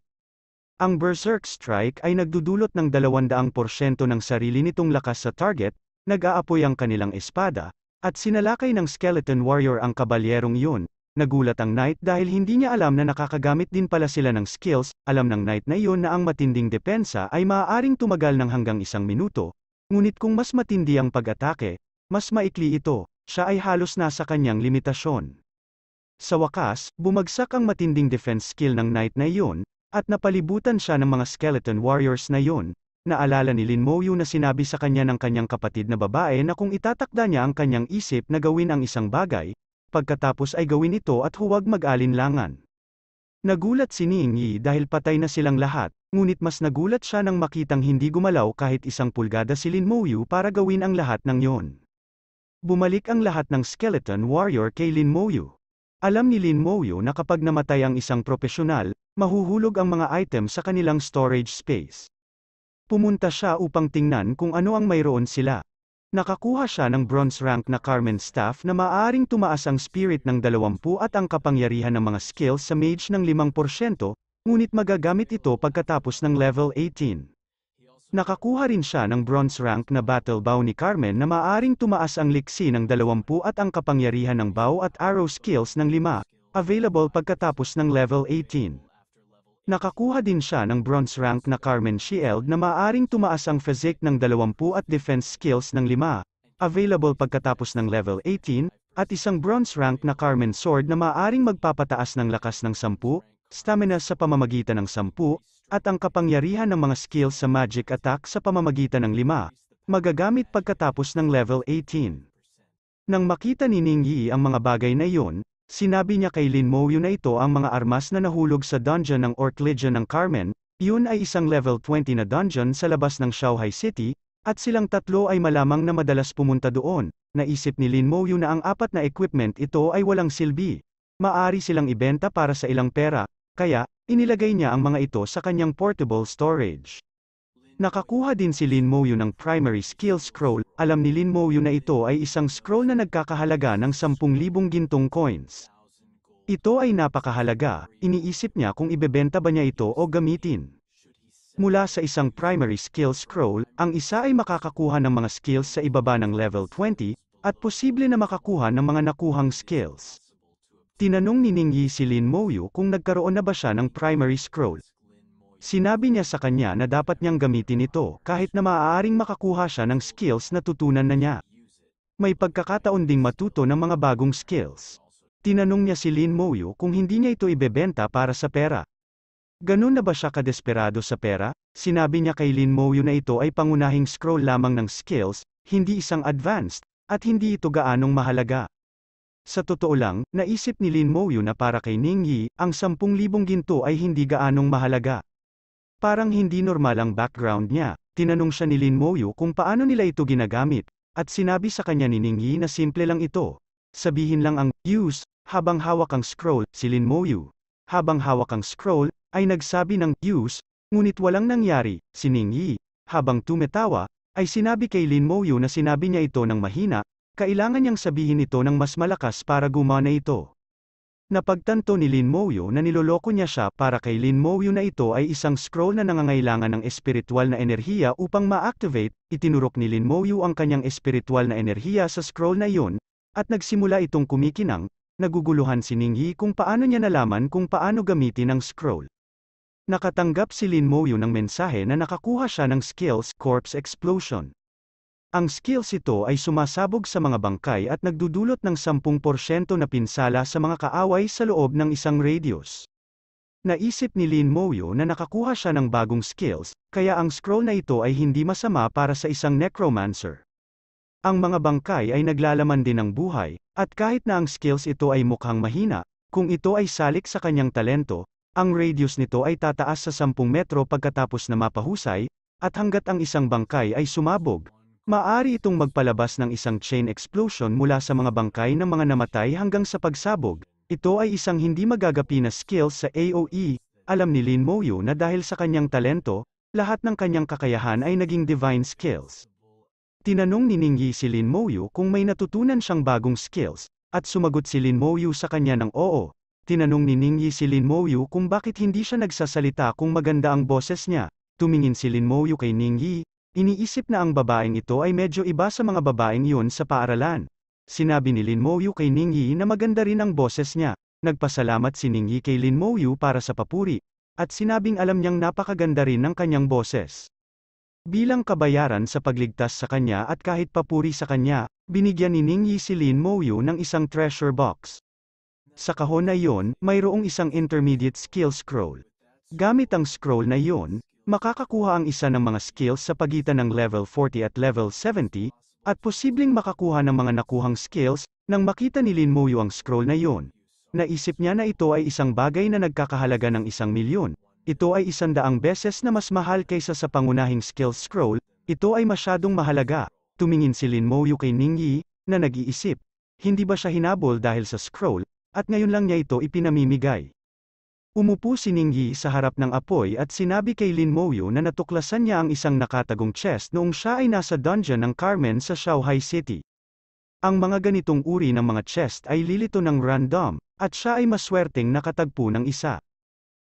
Ang Berserk Strike ay nagdudulot ng 200% ng sarili nitong lakas sa target, nag-aapoy ang kanilang espada, at sinalakay ng Skeleton Warrior ang kabalyerong iyon. nagulat ang knight dahil hindi niya alam na nakakagamit din pala sila ng skills, alam ng knight na iyon na ang matinding depensa ay maaaring tumagal ng hanggang isang minuto, Ngunit kung mas matindi ang pag-atake, mas maikli ito, siya ay halos nasa kanyang limitasyon. Sa wakas, bumagsak ang matinding defense skill ng knight na iyon, at napalibutan siya ng mga skeleton warriors na iyon, naalala ni Lin Moyu na sinabi sa kanya ng kanyang kapatid na babae na kung itatakda niya ang kanyang isip na gawin ang isang bagay, pagkatapos ay gawin ito at huwag mag-alinlangan. Nagulat si Ning Yi dahil patay na silang lahat, ngunit mas nagulat siya nang makitang hindi gumalaw kahit isang pulgada si Lin Moyu para gawin ang lahat ng yon. Bumalik ang lahat ng skeleton warrior kay Lin Moyu. Alam ni Lin Moyu na kapag namatay ang isang profesional, mahuhulog ang mga item sa kanilang storage space. Pumunta siya upang tingnan kung ano ang mayroon sila. Nakakuha siya ng bronze rank na Carmen Staff na maaaring tumaas ang spirit ng 20 at ang kapangyarihan ng mga skills sa mage ng 5%, Ngunit magagamit ito pagkatapos ng level 18. Nakakuha rin siya ng bronze rank na battle bow ni Carmen na maaring tumaas ang liksi ng 20 at ang kapangyarihan ng bow at arrow skills ng 5, available pagkatapos ng level 18. Nakakuha din siya ng bronze rank na Carmen Shield na maaring tumaas ang physique ng 20 at defense skills ng 5, available pagkatapos ng level 18, at isang bronze rank na Carmen Sword na maaring magpapataas ng lakas ng 10, stamina sa pamamagitan ng 10, at ang kapangyarihan ng mga skills sa magic attack sa pamamagitan ng 5, magagamit pagkatapos ng level 18. Nang makita ni Ning Yi ang mga bagay na iyon, sinabi niya kay Lin Mouyu na ito ang mga armas na nahulog sa dungeon ng Orc Legion ng Carmen, yun ay isang level 20 na dungeon sa labas ng Shanghai City, at silang tatlo ay malamang na madalas pumunta doon, naisip ni Lin Mouyu na ang apat na equipment ito ay walang silbi. Maari silang ibenta para sa ilang pera, kaya, inilagay niya ang mga ito sa kanyang portable storage. Nakakuha din si Lin Mouyu ng primary skill scroll, alam ni Lin Mouyu na ito ay isang scroll na nagkakahalaga ng 10,000 gintong coins. Ito ay napakahalaga, iniisip niya kung ibebenta ba niya ito o gamitin. Mula sa isang primary skill scroll, ang isa ay makakakuha ng mga skills sa ibaba ng level 20, at posible na makakuha ng mga nakuhang skills. Tinanong ni Ningyi si Lin Moyu kung nagkaroon na ba siya ng primary scroll. Sinabi niya sa kanya na dapat niyang gamitin ito kahit na maaaring makakuha siya ng skills na tutunan na niya. May pagkakataon ding matuto ng mga bagong skills. Tinanong niya si Lin Moyu kung hindi niya ito ibebenta para sa pera. Ganun na ba siya kadesperado sa pera? Sinabi niya kay Lin Moyu na ito ay pangunahing scroll lamang ng skills, hindi isang advanced, at hindi ito gaanong mahalaga. Sa totoo lang, naisip ni Lin Mouyu na para kay Ning Yi, ang 10,000 ginto ay hindi gaanong mahalaga. Parang hindi normal ang background niya, tinanong siya ni Lin Mouyu kung paano nila ito ginagamit, at sinabi sa kanya ni Ning Yi na simple lang ito. Sabihin lang ang, use, habang hawak ang scroll, si Lin Mouyu. Habang hawak ang scroll, ay nagsabi ng, use, ngunit walang nangyari, si Ning Yi. Habang tumetawa, ay sinabi kay Lin Mouyu na sinabi niya ito ng mahina, kailangan niyang sabihin ito ng mas malakas para gumana ito. Napagtanto ni Lin Moyo na niloloko niya siya para kay Lin Moyo na ito ay isang scroll na nangangailangan ng espiritual na enerhiya upang ma-activate, itinurok ni Lin Moyo ang kanyang espiritual na enerhiya sa scroll na iyon, at nagsimula itong kumikinang, naguguluhan si Ning Ningyi kung paano niya nalaman kung paano gamitin ang scroll. Nakatanggap si Lin Moyo ng mensahe na nakakuha siya ng skills Corpse Explosion. Ang skills ito ay sumasabog sa mga bangkay at nagdudulot ng 10% na pinsala sa mga kaaway sa loob ng isang radius. Naisip ni Lin Moyo na nakakuha siya ng bagong skills, kaya ang scroll na ito ay hindi masama para sa isang necromancer. Ang mga bangkay ay naglalaman din ng buhay, at kahit na ang skills ito ay mukhang mahina, kung ito ay salik sa kanyang talento, ang radius nito ay tataas sa 10 metro pagkatapos na mapahusay, at hanggat ang isang bangkay ay sumabog, Maari itong magpalabas ng isang chain explosion mula sa mga bangkay ng mga namatay hanggang sa pagsabog. Ito ay isang hindi magagapi na skill sa AOE. Alam ni Lin Moyu na dahil sa kanyang talento, lahat ng kanyang kakayahan ay naging divine skills. Tinanong ni Ningyi si Lin Moyu kung may natutunan siyang bagong skills, at sumagot si Lin Moyu sa kanya ng oo. Tinanong ni Ningyi si Lin Moyu kung bakit hindi siya nagsasalita kung maganda ang boses niya. Tumingin si Lin Moyu kay Ningyi, Iniisip na ang babaeng ito ay medyo iba sa mga babaeng yun sa paaralan. Sinabi ni Lin Mouyu kay Ning Yi na maganda rin ang boses niya. Nagpasalamat si Ning Yi kay Lin Mouyu para sa papuri, at sinabing alam niyang napakaganda rin ng kanyang boses. Bilang kabayaran sa pagligtas sa kanya at kahit papuri sa kanya, binigyan ni Ning Yi si Lin Mouyu ng isang treasure box. Sa kahon na iyon, mayroong isang intermediate skill scroll. Gamit ang scroll na iyon, makakakuha ang isa ng mga skills sa pagitan ng level 40 at level 70, at posibleng makakuha ng mga nakuhang skills, nang makita ni Lin Muyo ang scroll na yon. Naisip niya na ito ay isang bagay na nagkakahalaga ng isang milyon. Ito ay isandaang beses na mas mahal kaysa sa pangunahing skill scroll, ito ay masyadong mahalaga. Tumingin si Lin Mouyu kay Ning Yi, na nag-iisip. Hindi ba siya hinabol dahil sa scroll, at ngayon lang niya ito ipinamimigay. Umupo si Ningyi sa harap ng apoy at sinabi kay Lin Moyo na natuklasan niya ang isang nakatagong chest noong siya ay nasa dungeon ng Carmen sa Shanghai City. Ang mga ganitong uri ng mga chest ay lilito ng random, at siya ay maswerteng nakatagpo ng isa.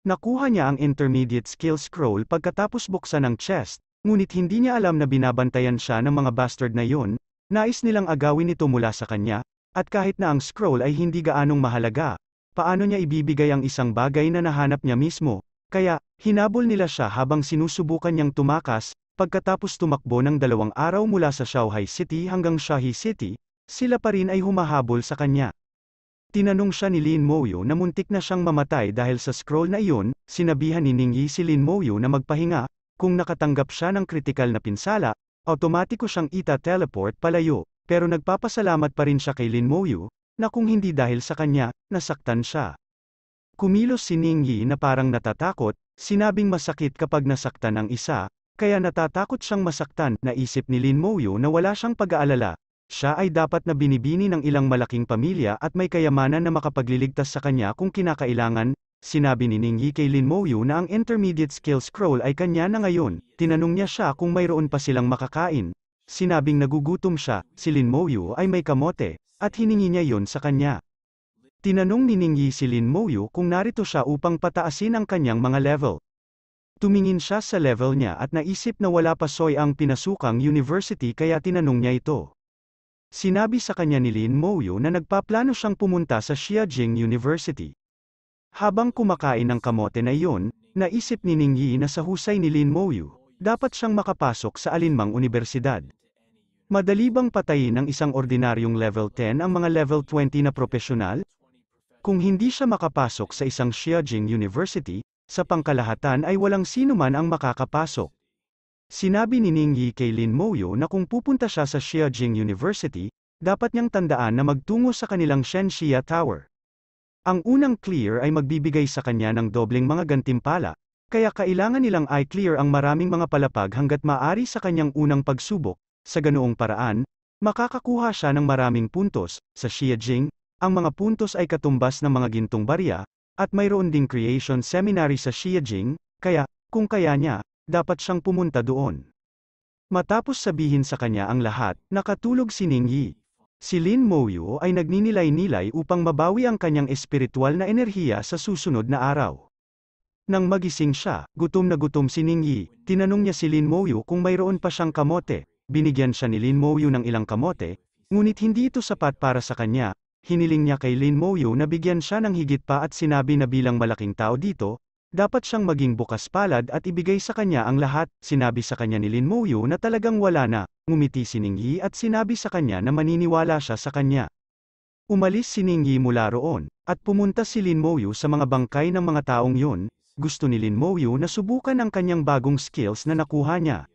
Nakuha niya ang intermediate skill scroll pagkatapos buksan ng chest, ngunit hindi niya alam na binabantayan siya ng mga bastard na yun, nais nilang agawin ito mula sa kanya, at kahit na ang scroll ay hindi gaanong mahalaga, paano niya ibibigay ang isang bagay na nahanap niya mismo. Kaya, hinabol nila siya habang sinusubukan niyang tumakas, pagkatapos tumakbo ng dalawang araw mula sa Shanghai City hanggang Shahi City, sila pa rin ay humahabol sa kanya. Tinanong siya ni Lin Moyo na muntik na siyang mamatay dahil sa scroll na iyon, sinabihan ni Ningyi si Lin Moyo na magpahinga, kung nakatanggap siya ng kritikal na pinsala, automatiko siyang ita-teleport palayo, pero nagpapasalamat pa rin siya kay Lin Moyo, na kung hindi dahil sa kanya, nasaktan siya. Kumilos si Ningyi na parang natatakot, sinabing masakit kapag nasaktan ang isa, kaya natatakot siyang masaktan, naisip ni Lin Moyo na wala siyang pag-aalala, siya ay dapat na binibini ng ilang malaking pamilya at may kayamanan na makapagliligtas sa kanya kung kinakailangan, sinabi ni Ningyi kay Lin Moyu na ang intermediate skill scroll ay kanya na ngayon, tinanong niya siya kung mayroon pa silang makakain, Sinabing nagugutom siya, si Lin Moyu ay may kamote, at hiningi niya yon sa kanya. Tinanong ni Ningyi si Lin Moyu kung narito siya upang pataasin ang kanyang mga level. Tumingin siya sa level niya at naisip na wala pa soy ang pinasukang university kaya tinanong niya ito. Sinabi sa kanya ni Lin Moyu na nagpaplano siyang pumunta sa Xiajing University. Habang kumakain ng kamote na iyon, naisip ni Ningyi na sa husay ni Lin Moyu, dapat siyang makapasok sa alinmang universidad. Madali bang patayin ng isang ordinaryong level 10 ang mga level 20 na profesional? Kung hindi siya makapasok sa isang Xiajing University, sa pangkalahatan ay walang sino man ang makakapasok. Sinabi ni Ning Yi kay Lin Moyo na kung pupunta siya sa Xiajing University, dapat niyang tandaan na magtungo sa kanilang Shenxia Tower. Ang unang clear ay magbibigay sa kanya ng dobleng mga gantimpala, kaya kailangan nilang i-clear ang maraming mga palapag hanggat maaari sa kanyang unang pagsubok, sa ganoong paraan, makakakuha siya ng maraming puntos, sa Jing, ang mga puntos ay katumbas ng mga gintong barya, at mayroon ding creation seminary sa Jing, kaya, kung kaya niya, dapat siyang pumunta doon. Matapos sabihin sa kanya ang lahat, nakatulog si Ning Yi. Si Lin Moyu ay nagninilay-nilay upang mabawi ang kanyang espiritual na enerhiya sa susunod na araw. Nang magising siya, gutom na gutom si Ning Yi, tinanong niya si Lin Mouyu kung mayroon pa siyang kamote, binigyan siya ni Lin Mouyu ng ilang kamote, ngunit hindi ito sapat para sa kanya, hiniling niya kay Lin Mouyu na bigyan siya ng higit pa at sinabi na bilang malaking tao dito, dapat siyang maging bukas palad at ibigay sa kanya ang lahat, sinabi sa kanya ni Lin Mouyu na talagang wala na, ngumiti si Ning Yi at sinabi sa kanya na maniniwala siya sa kanya. Umalis si Ning Yi mula roon, at pumunta si Lin Mouyu sa mga bangkay ng mga taong yun, gusto ni Lin Moyu na subukan ang kanyang bagong skills na nakuha niya.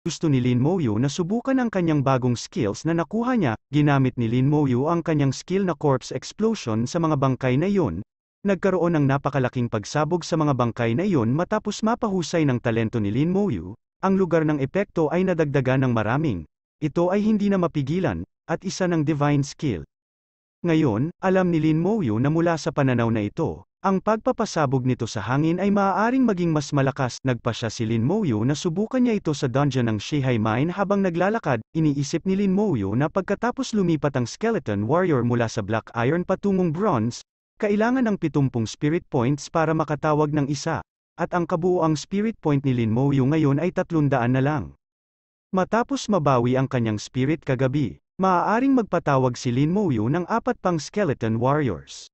Gusto ni Lin Moyu na subukan ang kanyang bagong skills na nakuha niya, ginamit ni Lin Moyu ang kanyang skill na corpse explosion sa mga bangkay na iyon, nagkaroon ng napakalaking pagsabog sa mga bangkay na iyon matapos mapahusay ng talento ni Lin Moyu, ang lugar ng epekto ay nadagdagan ng maraming, ito ay hindi na mapigilan, at isa ng divine skill. Ngayon, alam ni Lin Moyu na mula sa pananaw na ito, ang pagpapasabog nito sa hangin ay maaaring maging mas malakas, nagpa siya si Lin Moyo na subukan niya ito sa dungeon ng Shihai Mine habang naglalakad, iniisip ni Lin Moyo na pagkatapos lumipat ang Skeleton Warrior mula sa Black Iron patungong Bronze, kailangan ng 70 Spirit Points para makatawag ng isa, at ang kabuoang Spirit Point ni Lin Moyo ngayon ay 300 na lang. Matapos mabawi ang kanyang spirit kagabi, maaaring magpatawag si Lin Moyo ng apat pang Skeleton Warriors.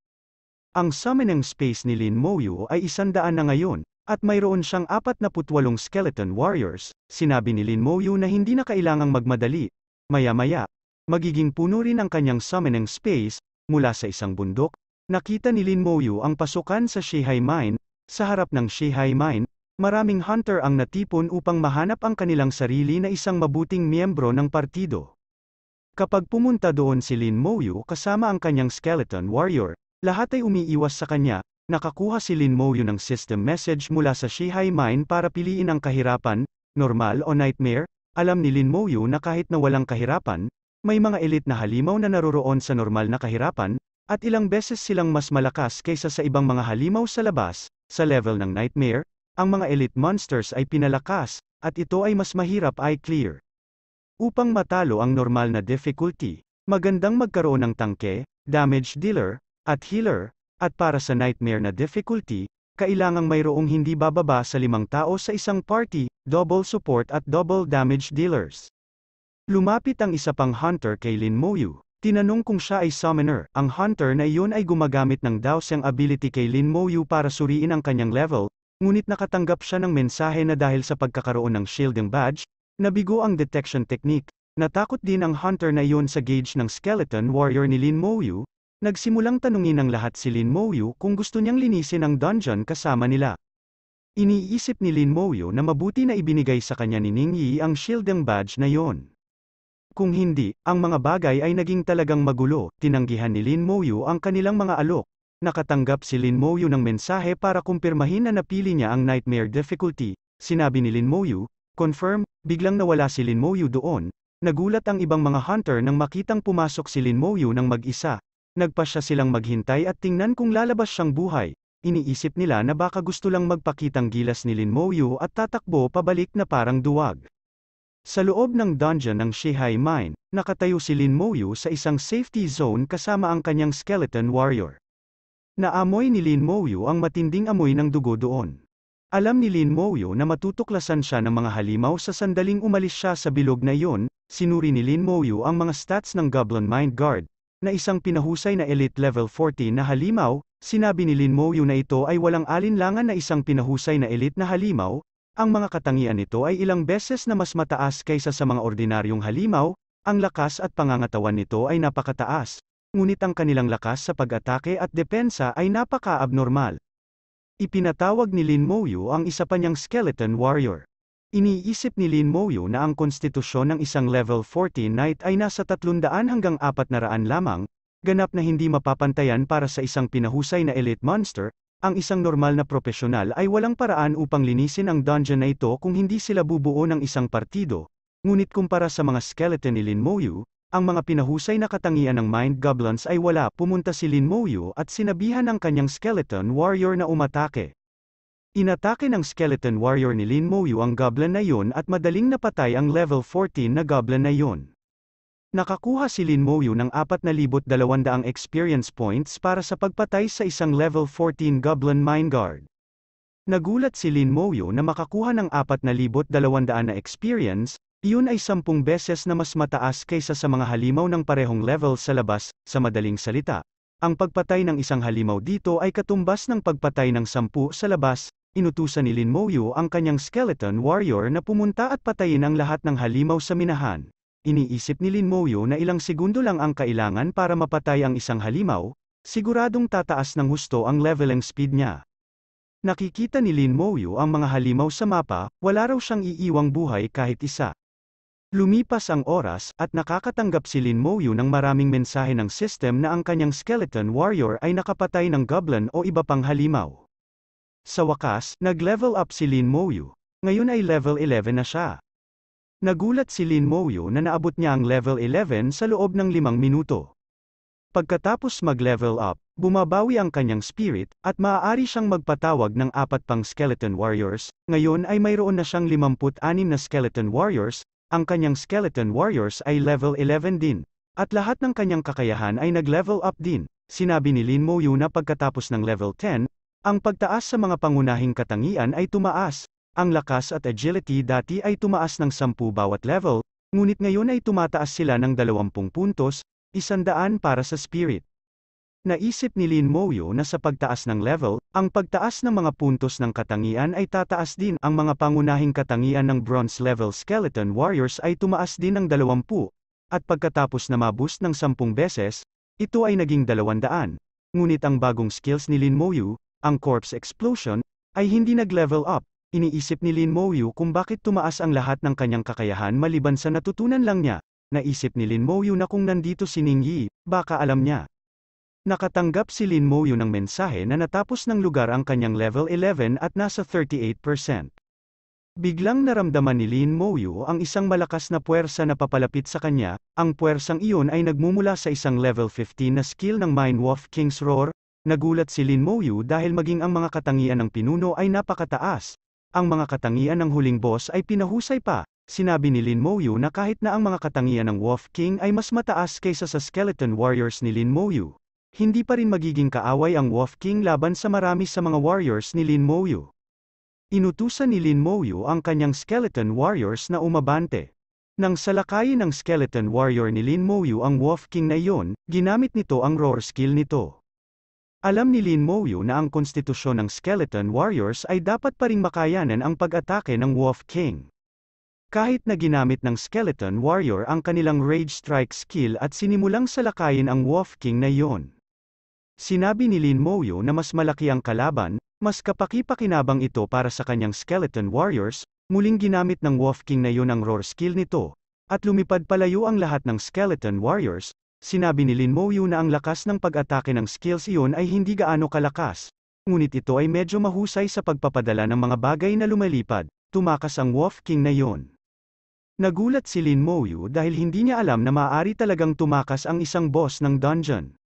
Ang summoning space ni Lin Moyu ay isandaan na ngayon, at mayroon siyang 48 skeleton warriors, sinabi ni Lin Moyu na hindi na kailangang magmadali. Maya-maya, magiging puno rin ang kanyang summoning space, mula sa isang bundok, nakita ni Lin Moyu ang pasukan sa Shihai Mine, sa harap ng Shihai Mine, maraming hunter ang natipon upang mahanap ang kanilang sarili na isang mabuting miyembro ng partido. Kapag pumunta doon si Lin Moyu kasama ang kanyang skeleton warrior, lahat ay umiiwas sa kanya, nakakuha si Lin Mo ng system message mula sa Shihai Mine para piliin ang kahirapan, normal o nightmare, alam ni Lin Mo na kahit na walang kahirapan, may mga elite na halimaw na naroroon sa normal na kahirapan, at ilang beses silang mas malakas kaysa sa ibang mga halimaw sa labas, sa level ng nightmare, ang mga elite monsters ay pinalakas, at ito ay mas mahirap ay clear. Upang matalo ang normal na difficulty, magandang magkaroon ng tangke, damage dealer, at healer, at para sa nightmare na difficulty, kailangang mayroong hindi bababa sa limang tao sa isang party, double support at double damage dealers. Lumapit ang isa pang hunter kay Lin Moyu, tinanong kung siya ay summoner, ang hunter na iyon ay gumagamit ng Daoxiang ability kay Lin Moyu para suriin ang kanyang level, ngunit nakatanggap siya ng mensahe na dahil sa pagkakaroon ng shielding badge, nabigo ang detection technique, natakot din ang hunter na iyon sa gauge ng skeleton warrior ni Lin Moyu, Nagsimulang tanungin ng lahat si Lin Mouyu kung gusto niyang linisin ang dungeon kasama nila. Iniisip ni Lin Mouyu na mabuti na ibinigay sa kanya ni Ning Yi ang shielding badge na yon. Kung hindi, ang mga bagay ay naging talagang magulo, tinanggihan ni Lin Mouyu ang kanilang mga alok. Nakatanggap si Lin Mouyu ng mensahe para kumpirmahin na napili niya ang nightmare difficulty, sinabi ni Lin Mouyu, confirm, biglang nawala si Lin Mouyu doon, nagulat ang ibang mga hunter nang makitang pumasok si Lin Mouyu ng mag-isa, nagpasya silang maghintay at tingnan kung lalabas siyang buhay. Iniisip nila na baka gusto lang magpakitang gilas ni Lin Moyu at tatakbo pabalik na parang duwag. Sa loob ng dungeon ng Shihai Mine, nakatayo si Lin Moyu sa isang safety zone kasama ang kanyang skeleton warrior. Naamoy ni Lin Moyu ang matinding amoy ng dugo doon. Alam ni Lin Moyu na matutuklasan siya ng mga halimaw sa sandaling umalis siya sa bilog na iyon, sinuri ni Lin Moyu ang mga stats ng Goblin Mind Guard, na isang pinahusay na elite level 40 na halimaw, sinabi ni Lin Moyu na ito ay walang alinlangan na isang pinahusay na elite na halimaw, ang mga katangian nito ay ilang beses na mas mataas kaysa sa mga ordinaryong halimaw, ang lakas at pangangatawan nito ay napakataas, ngunit ang kanilang lakas sa pag-atake at depensa ay napaka-abnormal. Ipinatawag ni Lin Moyu ang isa pa niyang skeleton warrior. Iniisip ni Lin Moyo na ang konstitusyon ng isang level 14 knight ay nasa 300 hanggang 400 lamang, ganap na hindi mapapantayan para sa isang pinahusay na elite monster, ang isang normal na profesional ay walang paraan upang linisin ang dungeon na ito kung hindi sila bubuo ng isang partido, ngunit kumpara sa mga skeleton ni Lin Moyu, ang mga pinahusay na katangian ng Mind Goblins ay wala pumunta si Lin Moyu at sinabihan ang kanyang skeleton warrior na umatake. Inatake ng Skeleton Warrior ni Lin Mouyu ang goblin na yun at madaling napatay ang level 14 na goblin na yun. Nakakuha si Lin Mouyu ng 4,200 experience points para sa pagpatay sa isang level 14 goblin guard. Nagulat si Lin Mouyu na makakuha ng 4,200 na experience, iyon ay 10 beses na mas mataas kaysa sa mga halimaw ng parehong level sa labas, sa madaling salita, ang pagpatay ng isang halimaw dito ay katumbas ng pagpatay ng sampu sa labas, inutusan ni Lin Mouyu ang kanyang skeleton warrior na pumunta at patayin ang lahat ng halimaw sa minahan. Iniisip ni Lin Mouyu na ilang segundo lang ang kailangan para mapatay ang isang halimaw, siguradong tataas ng husto ang leveling speed niya. Nakikita ni Lin Mouyu ang mga halimaw sa mapa, wala raw siyang iiwang buhay kahit isa. Lumipas ang oras at nakakatanggap si Lin Mouyu ng maraming mensahe ng system na ang kanyang skeleton warrior ay nakapatay ng goblin o iba pang halimaw. Sa wakas, nag-level up si Lin Moyu. Ngayon ay level 11 na siya. Nagulat si Lin Moyu na naabot niya ang level 11 sa loob ng limang minuto. Pagkatapos mag-level up, bumabawi ang kanyang spirit, at maaari siyang magpatawag ng apat pang skeleton warriors, ngayon ay mayroon na siyang 56 na skeleton warriors, ang kanyang skeleton warriors ay level 11 din, at lahat ng kanyang kakayahan ay nag-level up din, sinabi ni Lin Moyu na pagkatapos ng level 10, ang pagtaas sa mga pangunahing katangian ay tumaas, ang lakas at agility dati ay tumaas ng 10 bawat level, ngunit ngayon ay tumataas sila ng 20 puntos, isandaan para sa spirit. Naisip ni Lin Moyo na sa pagtaas ng level, ang pagtaas ng mga puntos ng katangian ay tataas din. Ang mga pangunahing katangian ng bronze level skeleton warriors ay tumaas din ng 20, at pagkatapos na maboost ng 10 beses, ito ay naging 200. Ngunit ang bagong skills ni Lin Moyu, ang corpse explosion, ay hindi nag-level up. Iniisip ni Lin Mouyu kung bakit tumaas ang lahat ng kanyang kakayahan maliban sa natutunan lang niya. Naisip ni Lin Mouyu na kung nandito si Ning Yi, baka alam niya. Nakatanggap si Lin Mouyu ng mensahe na natapos ng lugar ang kanyang level 11 at nasa 38%. Biglang naramdaman ni Lin Mouyu ang isang malakas na puwersa na papalapit sa kanya, ang puwersang iyon ay nagmumula sa isang level 15 na skill ng Mind Wolf King's Roar, Nagulat si Lin Moyu dahil maging ang mga katangian ng pinuno ay napakataas. Ang mga katangian ng huling boss ay pinahusay pa. Sinabi ni Lin Moyu na kahit na ang mga katangian ng Wolf King ay mas mataas kaysa sa Skeleton Warriors ni Lin Moyu, hindi pa rin magiging kaaway ang Wolf King laban sa marami sa mga warriors ni Lin Moyu. Inutusan ni Lin Moyu ang kanyang skeleton warriors na umabante. Nang salakayin ng skeleton warrior ni Lin Moyu ang Wolf King na iyon, ginamit nito ang roar skill nito. Alam ni Lin Moyu na ang konstitusyon ng Skeleton Warriors ay dapat pa ring makayanan ang pag-atake ng Wolf King. Kahit na ginamit ng Skeleton Warrior ang kanilang Rage Strike skill at sinimulang salakayin ang Wolf King na yon. Sinabi ni Lin Moyu na mas malaki ang kalaban, mas kapakipakinabang ito para sa kanyang Skeleton Warriors, muling ginamit ng Wolf King na yon ang roar skill nito, at lumipad palayo ang lahat ng Skeleton Warriors, Sinabi ni Lin Mouyu na ang lakas ng pag-atake ng skills iyon ay hindi gaano kalakas. Ngunit ito ay medyo mahusay sa pagpapadala ng mga bagay na lumalipad, tumakas ang Wolf King na iyon. Nagulat si Lin Mouyu dahil hindi niya alam na maaari talagang tumakas ang isang boss ng dungeon.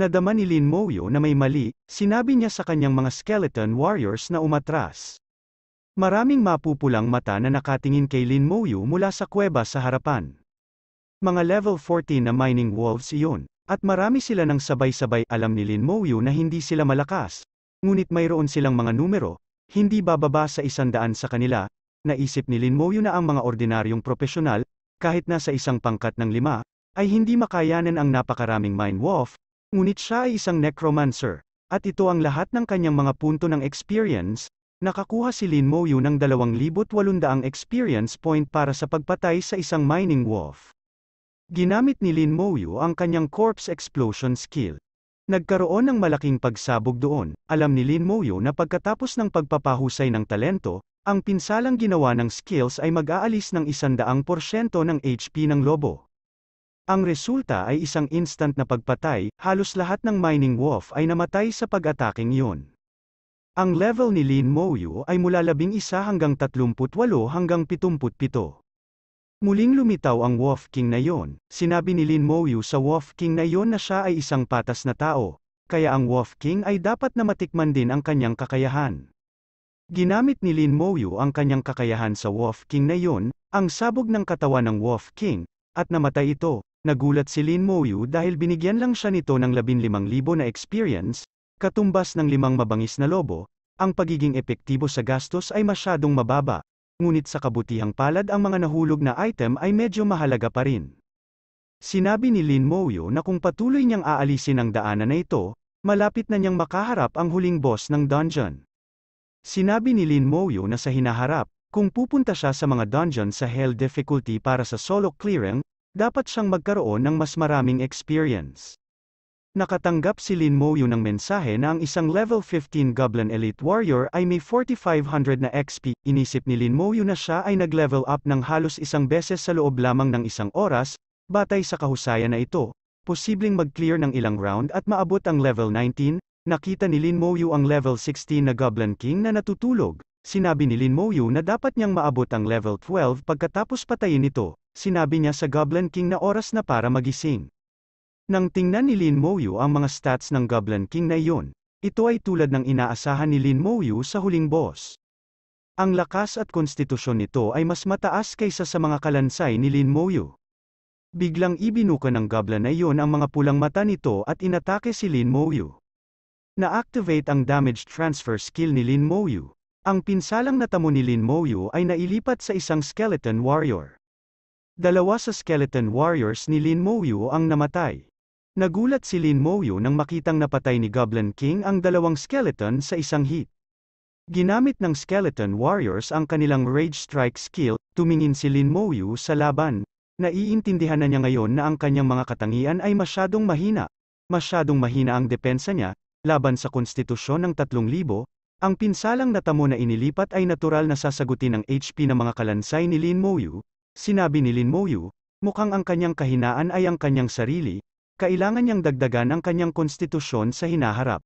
Nadama ni Lin Mouyo na may mali, sinabi niya sa kanyang mga skeleton warriors na umatras. Maraming mapupulang mata na nakatingin kay Lin Mouyo mula sa kuweba sa harapan. Mga level 14 na mining wolves iyon, at marami sila ng sabay-sabay alam ni Lin Mouyu na hindi sila malakas. Ngunit mayroon silang mga numero, hindi bababa sa isandaan sa kanila, naisip ni Lin Mouyu na ang mga ordinaryong profesional, kahit nasa isang pangkat ng lima, ay hindi makayanan ang napakaraming mine wolf, ngunit siya ay isang necromancer, at ito ang lahat ng kanyang mga punto ng experience, nakakuha si Lin Mouyu ng 2,800 experience point para sa pagpatay sa isang mining wolf. Ginamit ni Lin Moyu ang kanyang corpse explosion skill. Nagkaroon ng malaking pagsabog doon, alam ni Lin Mouyu na pagkatapos ng pagpapahusay ng talento, ang pinsalang ginawa ng skills ay mag-aalis ng 100% ng HP ng lobo. Ang resulta ay isang instant na pagpatay, halos lahat ng mining wolf ay namatay sa pag-ataking yun. Ang level ni Lin Mouyu ay mula 11 hanggang 38 hanggang 77. Muling lumitaw ang Wolf King na yon, sinabi ni Lin Mouyu sa Wolf King na yon na siya ay isang patas na tao, kaya ang Wolf King ay dapat na matikman din ang kanyang kakayahan. Ginamit ni Lin Mouyu ang kanyang kakayahan sa Wolf King na yon, ang sabog ng katawan ng Wolf King, at namatay ito, nagulat si Lin Mouyu dahil binigyan lang siya nito ng 15,000 na experience, katumbas ng limang mabangis na lobo, ang pagiging epektibo sa gastos ay masyadong mababa, ngunit sa kabutihang palad ang mga nahulog na item ay medyo mahalaga pa rin. Sinabi ni Lin Moyo na kung patuloy niyang aalisin ang daanan na ito, malapit na niyang makaharap ang huling boss ng dungeon. Sinabi ni Lin Moyo na sa hinaharap, kung pupunta siya sa mga dungeon sa Hell difficulty para sa solo clearing, dapat siyang magkaroon ng mas maraming experience. Nakatanggap si Lin Moyo ng mensahe na ang isang level 15 Goblin Elite Warrior ay may 4500 na XP, inisip ni Lin Moyo na siya ay nag-level up ng halos isang beses sa loob lamang ng isang oras, batay sa kahusayan na ito, posibleng mag-clear ng ilang round at maabot ang level 19, nakita ni Lin Moyo ang level 16 na Goblin King na natutulog, sinabi ni Lin Moyo na dapat niyang maabot ang level 12 pagkatapos patayin ito, sinabi niya sa Goblin King na oras na para magising. Nang tingnan ni Lin Mouyu ang mga stats ng Goblin King na iyon, ito ay tulad ng inaasahan ni Lin Mouyu sa huling boss. Ang lakas at konstitusyon nito ay mas mataas kaysa sa mga kalansay ni Lin Mouyu. Biglang ibinuka ng Goblin na iyon ang mga pulang mata nito at inatake si Lin Mouyu. Na-activate ang damage transfer skill ni Lin Mouyu, ang pinsalang natamo ni Lin Mouyu ay nailipat sa isang skeleton warrior. Dalawa sa skeleton warriors ni Lin Mouyu ang namatay. Nagulat si Lin Moyu nang makitang napatay ni Goblin King ang dalawang skeleton sa isang hit. Ginamit ng skeleton warriors ang kanilang rage strike skill, tumingin si Lin Moyu sa laban. Naiintindihan na niya ngayon na ang kanyang mga katangian ay masyadong mahina. Masyadong mahina ang depensa niya, laban sa konstitusyon ng 3,000, ang pinsalang natamo na inilipat ay natural na sasagutin ng HP ng mga kalansay ni Lin Moyu. Sinabi ni Lin Moyu, mukhang ang kanyang kahinaan ay ang kanyang sarili, kailangan niyang dagdagan ang kanyang konstitusyon sa hinaharap.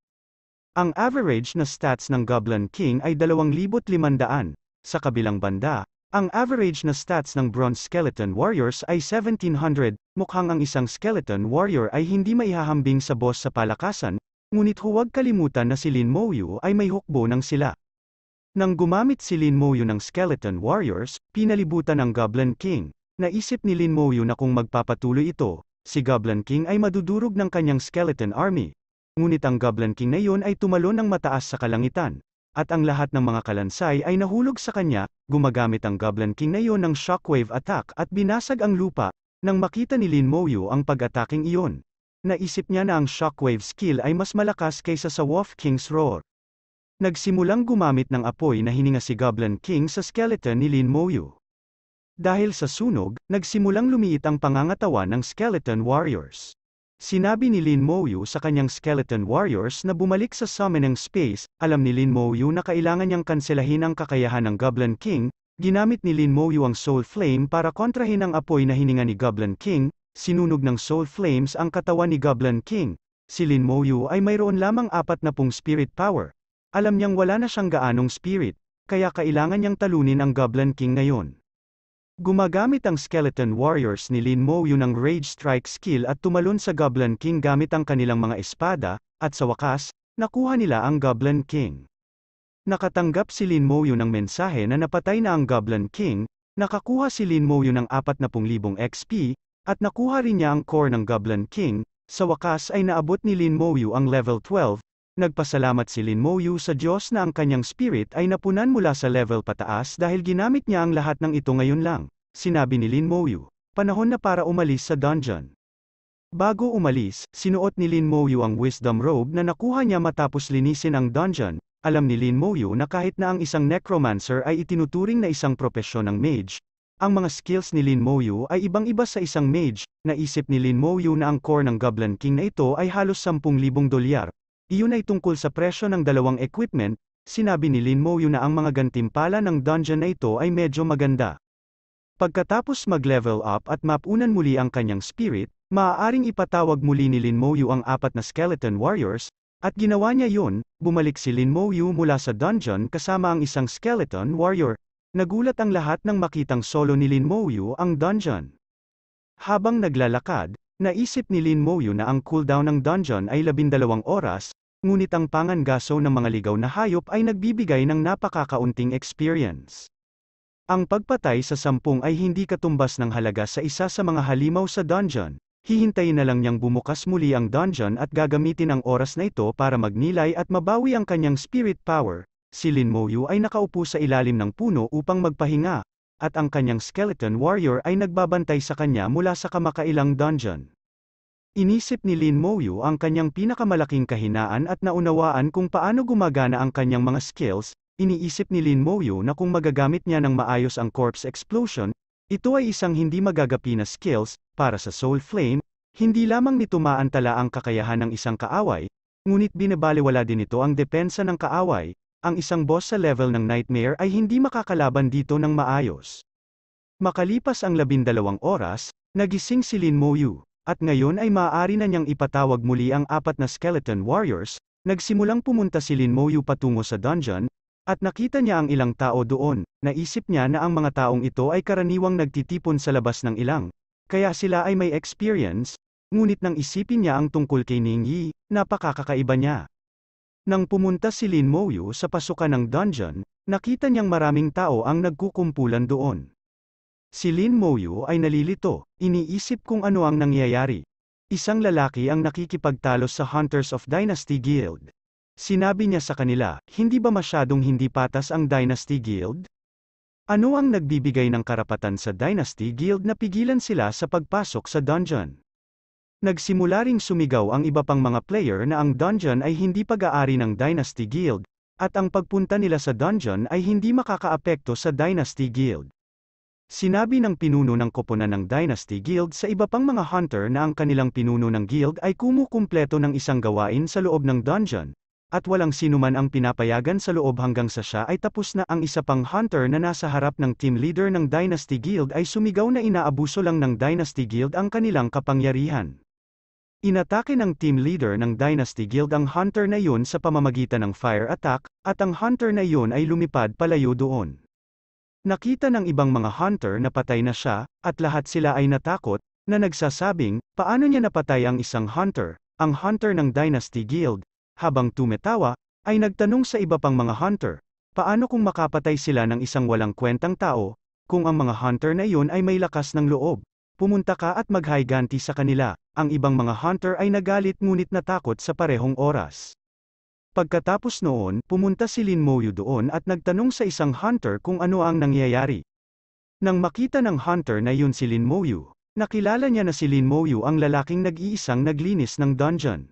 Ang average na stats ng Goblin King ay 2,500. Sa kabilang banda, ang average na stats ng Bronze Skeleton Warriors ay 1,700, mukhang ang isang Skeleton Warrior ay hindi maihahambing sa boss sa palakasan, ngunit huwag kalimutan na si Lin Moyu ay may hukbo ng sila. Nang gumamit si Lin Moyu ng Skeleton Warriors, pinalibutan ng Goblin King, naisip ni Lin Moyu na kung magpapatuloy ito, si Goblin King ay madudurog ng kanyang skeleton army. Ngunit ang Goblin King na iyon ay tumalon ng mataas sa kalangitan, at ang lahat ng mga kalansay ay nahulog sa kanya, gumagamit ang Goblin King na iyon ng shockwave attack at binasag ang lupa, nang makita ni Lin Moyu ang pag-ataking iyon. Naisip niya na ang shockwave skill ay mas malakas kaysa sa Wolf King's Roar. Nagsimulang gumamit ng apoy na hininga si Goblin King sa skeleton ni Lin Moyu. Dahil sa sunog, nagsimulang lumiit ang pangangatawan ng Skeleton Warriors. Sinabi ni Lin Mouyu sa kanyang Skeleton Warriors na bumalik sa summoning space, alam ni Lin Mouyu na kailangan niyang kanselahin ang kakayahan ng Goblin King, ginamit ni Lin Mouyu ang Soul Flame para kontrahin ang apoy na hininga ni Goblin King, sinunog ng Soul Flames ang katawan ni Goblin King. Si Lin Mouyu ay mayroon lamang apat na pung spirit power. Alam niyang wala na siyang gaanong spirit, kaya kailangan niyang talunin ang Goblin King ngayon. Gumagamit ang Skeleton Warriors ni Lin Mo Yun ng Rage Strike skill at tumalon sa Goblin King gamit ang kanilang mga espada, at sa wakas, nakuha nila ang Goblin King. Nakatanggap si Lin Mo Yun ng mensahe na napatay na ang Goblin King, nakakuha si Lin Mo Yun ng 40,000 XP, at nakuha rin niya ang core ng Goblin King, sa wakas ay naabot ni Lin Mo Yu ang level 12, nagpasalamat si Lin Mo sa Diyos na ang kanyang spirit ay napunan mula sa level pataas dahil ginamit niya ang lahat ng ito ngayon lang, sinabi ni Lin Mo Panahon na para umalis sa dungeon. Bago umalis, sinuot ni Lin Mo ang wisdom robe na nakuha niya matapos linisin ang dungeon, alam ni Lin Mo na kahit na ang isang necromancer ay itinuturing na isang propesyon ng mage, ang mga skills ni Lin Moyu ay ibang-iba sa isang mage, naisip ni Lin Moyu na ang core ng Goblin King na ito ay halos 10,000 dolyar, iyon ay tungkol sa presyo ng dalawang equipment, sinabi ni Lin Mo na ang mga gantimpala ng dungeon na ito ay medyo maganda. Pagkatapos mag-level up at mapunan muli ang kanyang spirit, maaaring ipatawag muli ni Lin Mo ang apat na skeleton warriors, at ginawa niya yun, bumalik si Lin Mo mula sa dungeon kasama ang isang skeleton warrior. Nagulat ang lahat nang makitang solo ni Lin Mo ang dungeon. Habang naglalakad, Naisip ni Lin Mo na ang cooldown ng dungeon ay labindalawang oras, ngunit ang pangangaso ng mga ligaw na hayop ay nagbibigay ng napakakaunting experience. Ang pagpatay sa sampung ay hindi katumbas ng halaga sa isa sa mga halimaw sa dungeon, hihintayin na lang niyang bumukas muli ang dungeon at gagamitin ang oras na ito para magnilay at mabawi ang kanyang spirit power, si Lin Moyu ay nakaupo sa ilalim ng puno upang magpahinga, at ang kanyang skeleton warrior ay nagbabantay sa kanya mula sa kamakailang dungeon. Inisip ni Lin Moyu ang kanyang pinakamalaking kahinaan at naunawaan kung paano gumagana ang kanyang mga skills, iniisip ni Lin Moyu na kung magagamit niya ng maayos ang corpse explosion, ito ay isang hindi magagapi na skills, para sa soul flame, hindi lamang nito maantala ang kakayahan ng isang kaaway, ngunit binabalewala din ito ang depensa ng kaaway, ang isang boss sa level ng nightmare ay hindi makakalaban dito ng maayos. Makalipas ang labindalawang oras, nagising si Lin Moyu. At ngayon ay maaari na niyang ipatawag muli ang apat na skeleton warriors, nagsimulang pumunta si Lin Moyu patungo sa dungeon, at nakita niya ang ilang tao doon, naisip niya na ang mga taong ito ay karaniwang nagtitipon sa labas ng ilang, kaya sila ay may experience, ngunit nang isipin niya ang tungkol kay Ning Yi, napakakakaiba niya. Nang pumunta si Lin Moyu sa pasukan ng dungeon, nakita niyang maraming tao ang nagkukumpulan doon. Si Lin Moyu ay nalilito, iniisip kung ano ang nangyayari. Isang lalaki ang nakikipagtalo sa Hunters of Dynasty Guild. Sinabi niya sa kanila, hindi ba masyadong hindi patas ang Dynasty Guild? Ano ang nagbibigay ng karapatan sa Dynasty Guild na pigilan sila sa pagpasok sa dungeon? Nagsimula ring sumigaw ang iba pang mga player na ang dungeon ay hindi pag-aari ng Dynasty Guild, at ang pagpunta nila sa dungeon ay hindi makakaapekto sa Dynasty Guild. Sinabi ng pinuno ng koponan ng Dynasty Guild sa iba pang mga hunter na ang kanilang pinuno ng guild ay kumukumpleto ng isang gawain sa loob ng dungeon, at walang sinuman ang pinapayagan sa loob hanggang sa siya ay tapos na ang isa pang hunter na nasa harap ng team leader ng Dynasty Guild ay sumigaw na inaabuso lang ng Dynasty Guild ang kanilang kapangyarihan. Inatake ng team leader ng Dynasty Guild ang hunter na iyon sa pamamagitan ng fire attack, at ang hunter na iyon ay lumipad palayo doon. Nakita ng ibang mga hunter na patay na siya, at lahat sila ay natakot, na nagsasabing, paano niya napatay ang isang hunter, ang hunter ng Dynasty Guild, habang tumetawa, ay nagtanong sa iba pang mga hunter, paano kung makapatay sila ng isang walang kwentang tao, kung ang mga hunter na iyon ay may lakas ng loob, pumunta ka at maghayganti sa kanila, ang ibang mga hunter ay nagalit ngunit natakot sa parehong oras. Pagkatapos noon, pumunta si Lin Moyu doon at nagtanong sa isang hunter kung ano ang nangyayari. Nang makita ng hunter na yun si Lin Moyu, nakilala niya na si Lin Moyu ang lalaking nag-iisang naglinis ng dungeon.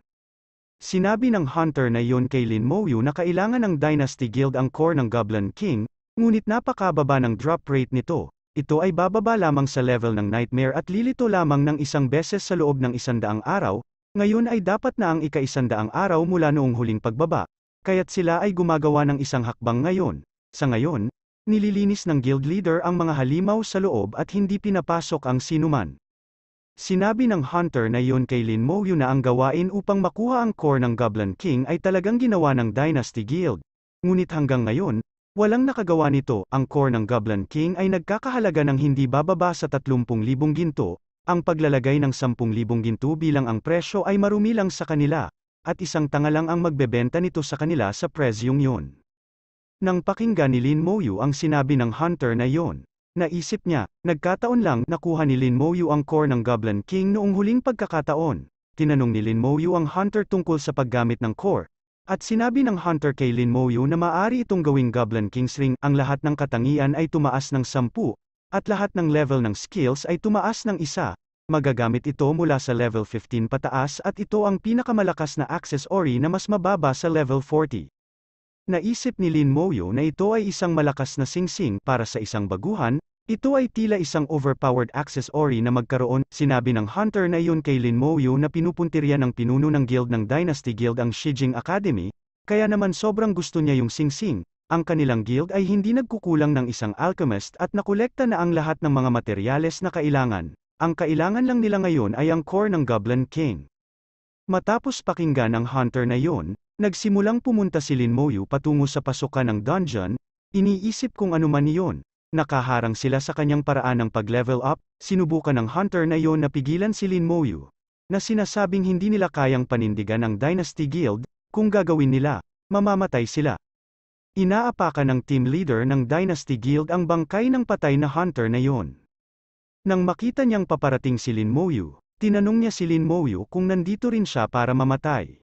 Sinabi ng hunter na yun kay Lin Moyu na kailangan ng Dynasty Guild ang core ng Goblin King, ngunit napakababa ng drop rate nito, ito ay bababa lamang sa level ng Nightmare at lilito lamang ng isang beses sa loob ng isandaang araw, ngayon ay dapat na ang ikaisandaang araw mula noong huling pagbaba, kaya't sila ay gumagawa ng isang hakbang ngayon. Sa ngayon, nililinis ng guild leader ang mga halimaw sa loob at hindi pinapasok ang sinuman. Sinabi ng hunter na yon kay Lin Mouyu na ang gawain upang makuha ang core ng Goblin King ay talagang ginawa ng Dynasty Guild. Ngunit hanggang ngayon, walang nakagawa nito, ang core ng Goblin King ay nagkakahalaga ng hindi bababa sa 30,000 ginto, ang paglalagay ng 10,000 ginto bilang ang presyo ay marumilang sa kanila, at isang tanga lang ang magbebenta nito sa kanila sa presyong yun. Nang pakinggan ni Lin Moyu ang sinabi ng hunter na yon, naisip niya, nagkataon lang nakuha ni Lin Moyu ang core ng Goblin King noong huling pagkakataon. Tinanong ni Lin Moyu ang hunter tungkol sa paggamit ng core, at sinabi ng hunter kay Lin Moyu na maaari itong gawing Goblin King's Ring, ang lahat ng katangian ay tumaas ng sampu, at lahat ng level ng skills ay tumaas ng isa, magagamit ito mula sa level 15 pataas at ito ang pinakamalakas na accessory na mas mababa sa level 40. Naisip ni Lin Moyo na ito ay isang malakas na singsing para sa isang baguhan, ito ay tila isang overpowered accessory na magkaroon, sinabi ng hunter na iyon kay Lin Moyo na pinupuntirya ng pinuno ng guild ng Dynasty Guild ang Shijing Academy, kaya naman sobrang gusto niya yung singsing, ang kanilang guild ay hindi nagkukulang ng isang alchemist at nakolekta na ang lahat ng mga materyales na kailangan. Ang kailangan lang nila ngayon ay ang core ng Goblin King. Matapos pakinggan ang hunter na yon, nagsimulang pumunta si Lin Moyu patungo sa pasukan ng dungeon, iniisip kung ano man yon. Nakaharang sila sa kanyang paraan ng pag-level up, sinubukan ng hunter na yon na pigilan si Lin Moyu, na sinasabing hindi nila kayang panindigan ang Dynasty Guild, kung gagawin nila, mamamatay sila. Inaapakan ng team leader ng Dynasty Guild ang bangkay ng patay na hunter na yon. Nang makita niyang paparating si Lin Moyu, tinanong niya si Lin Moyu kung nandito rin siya para mamatay.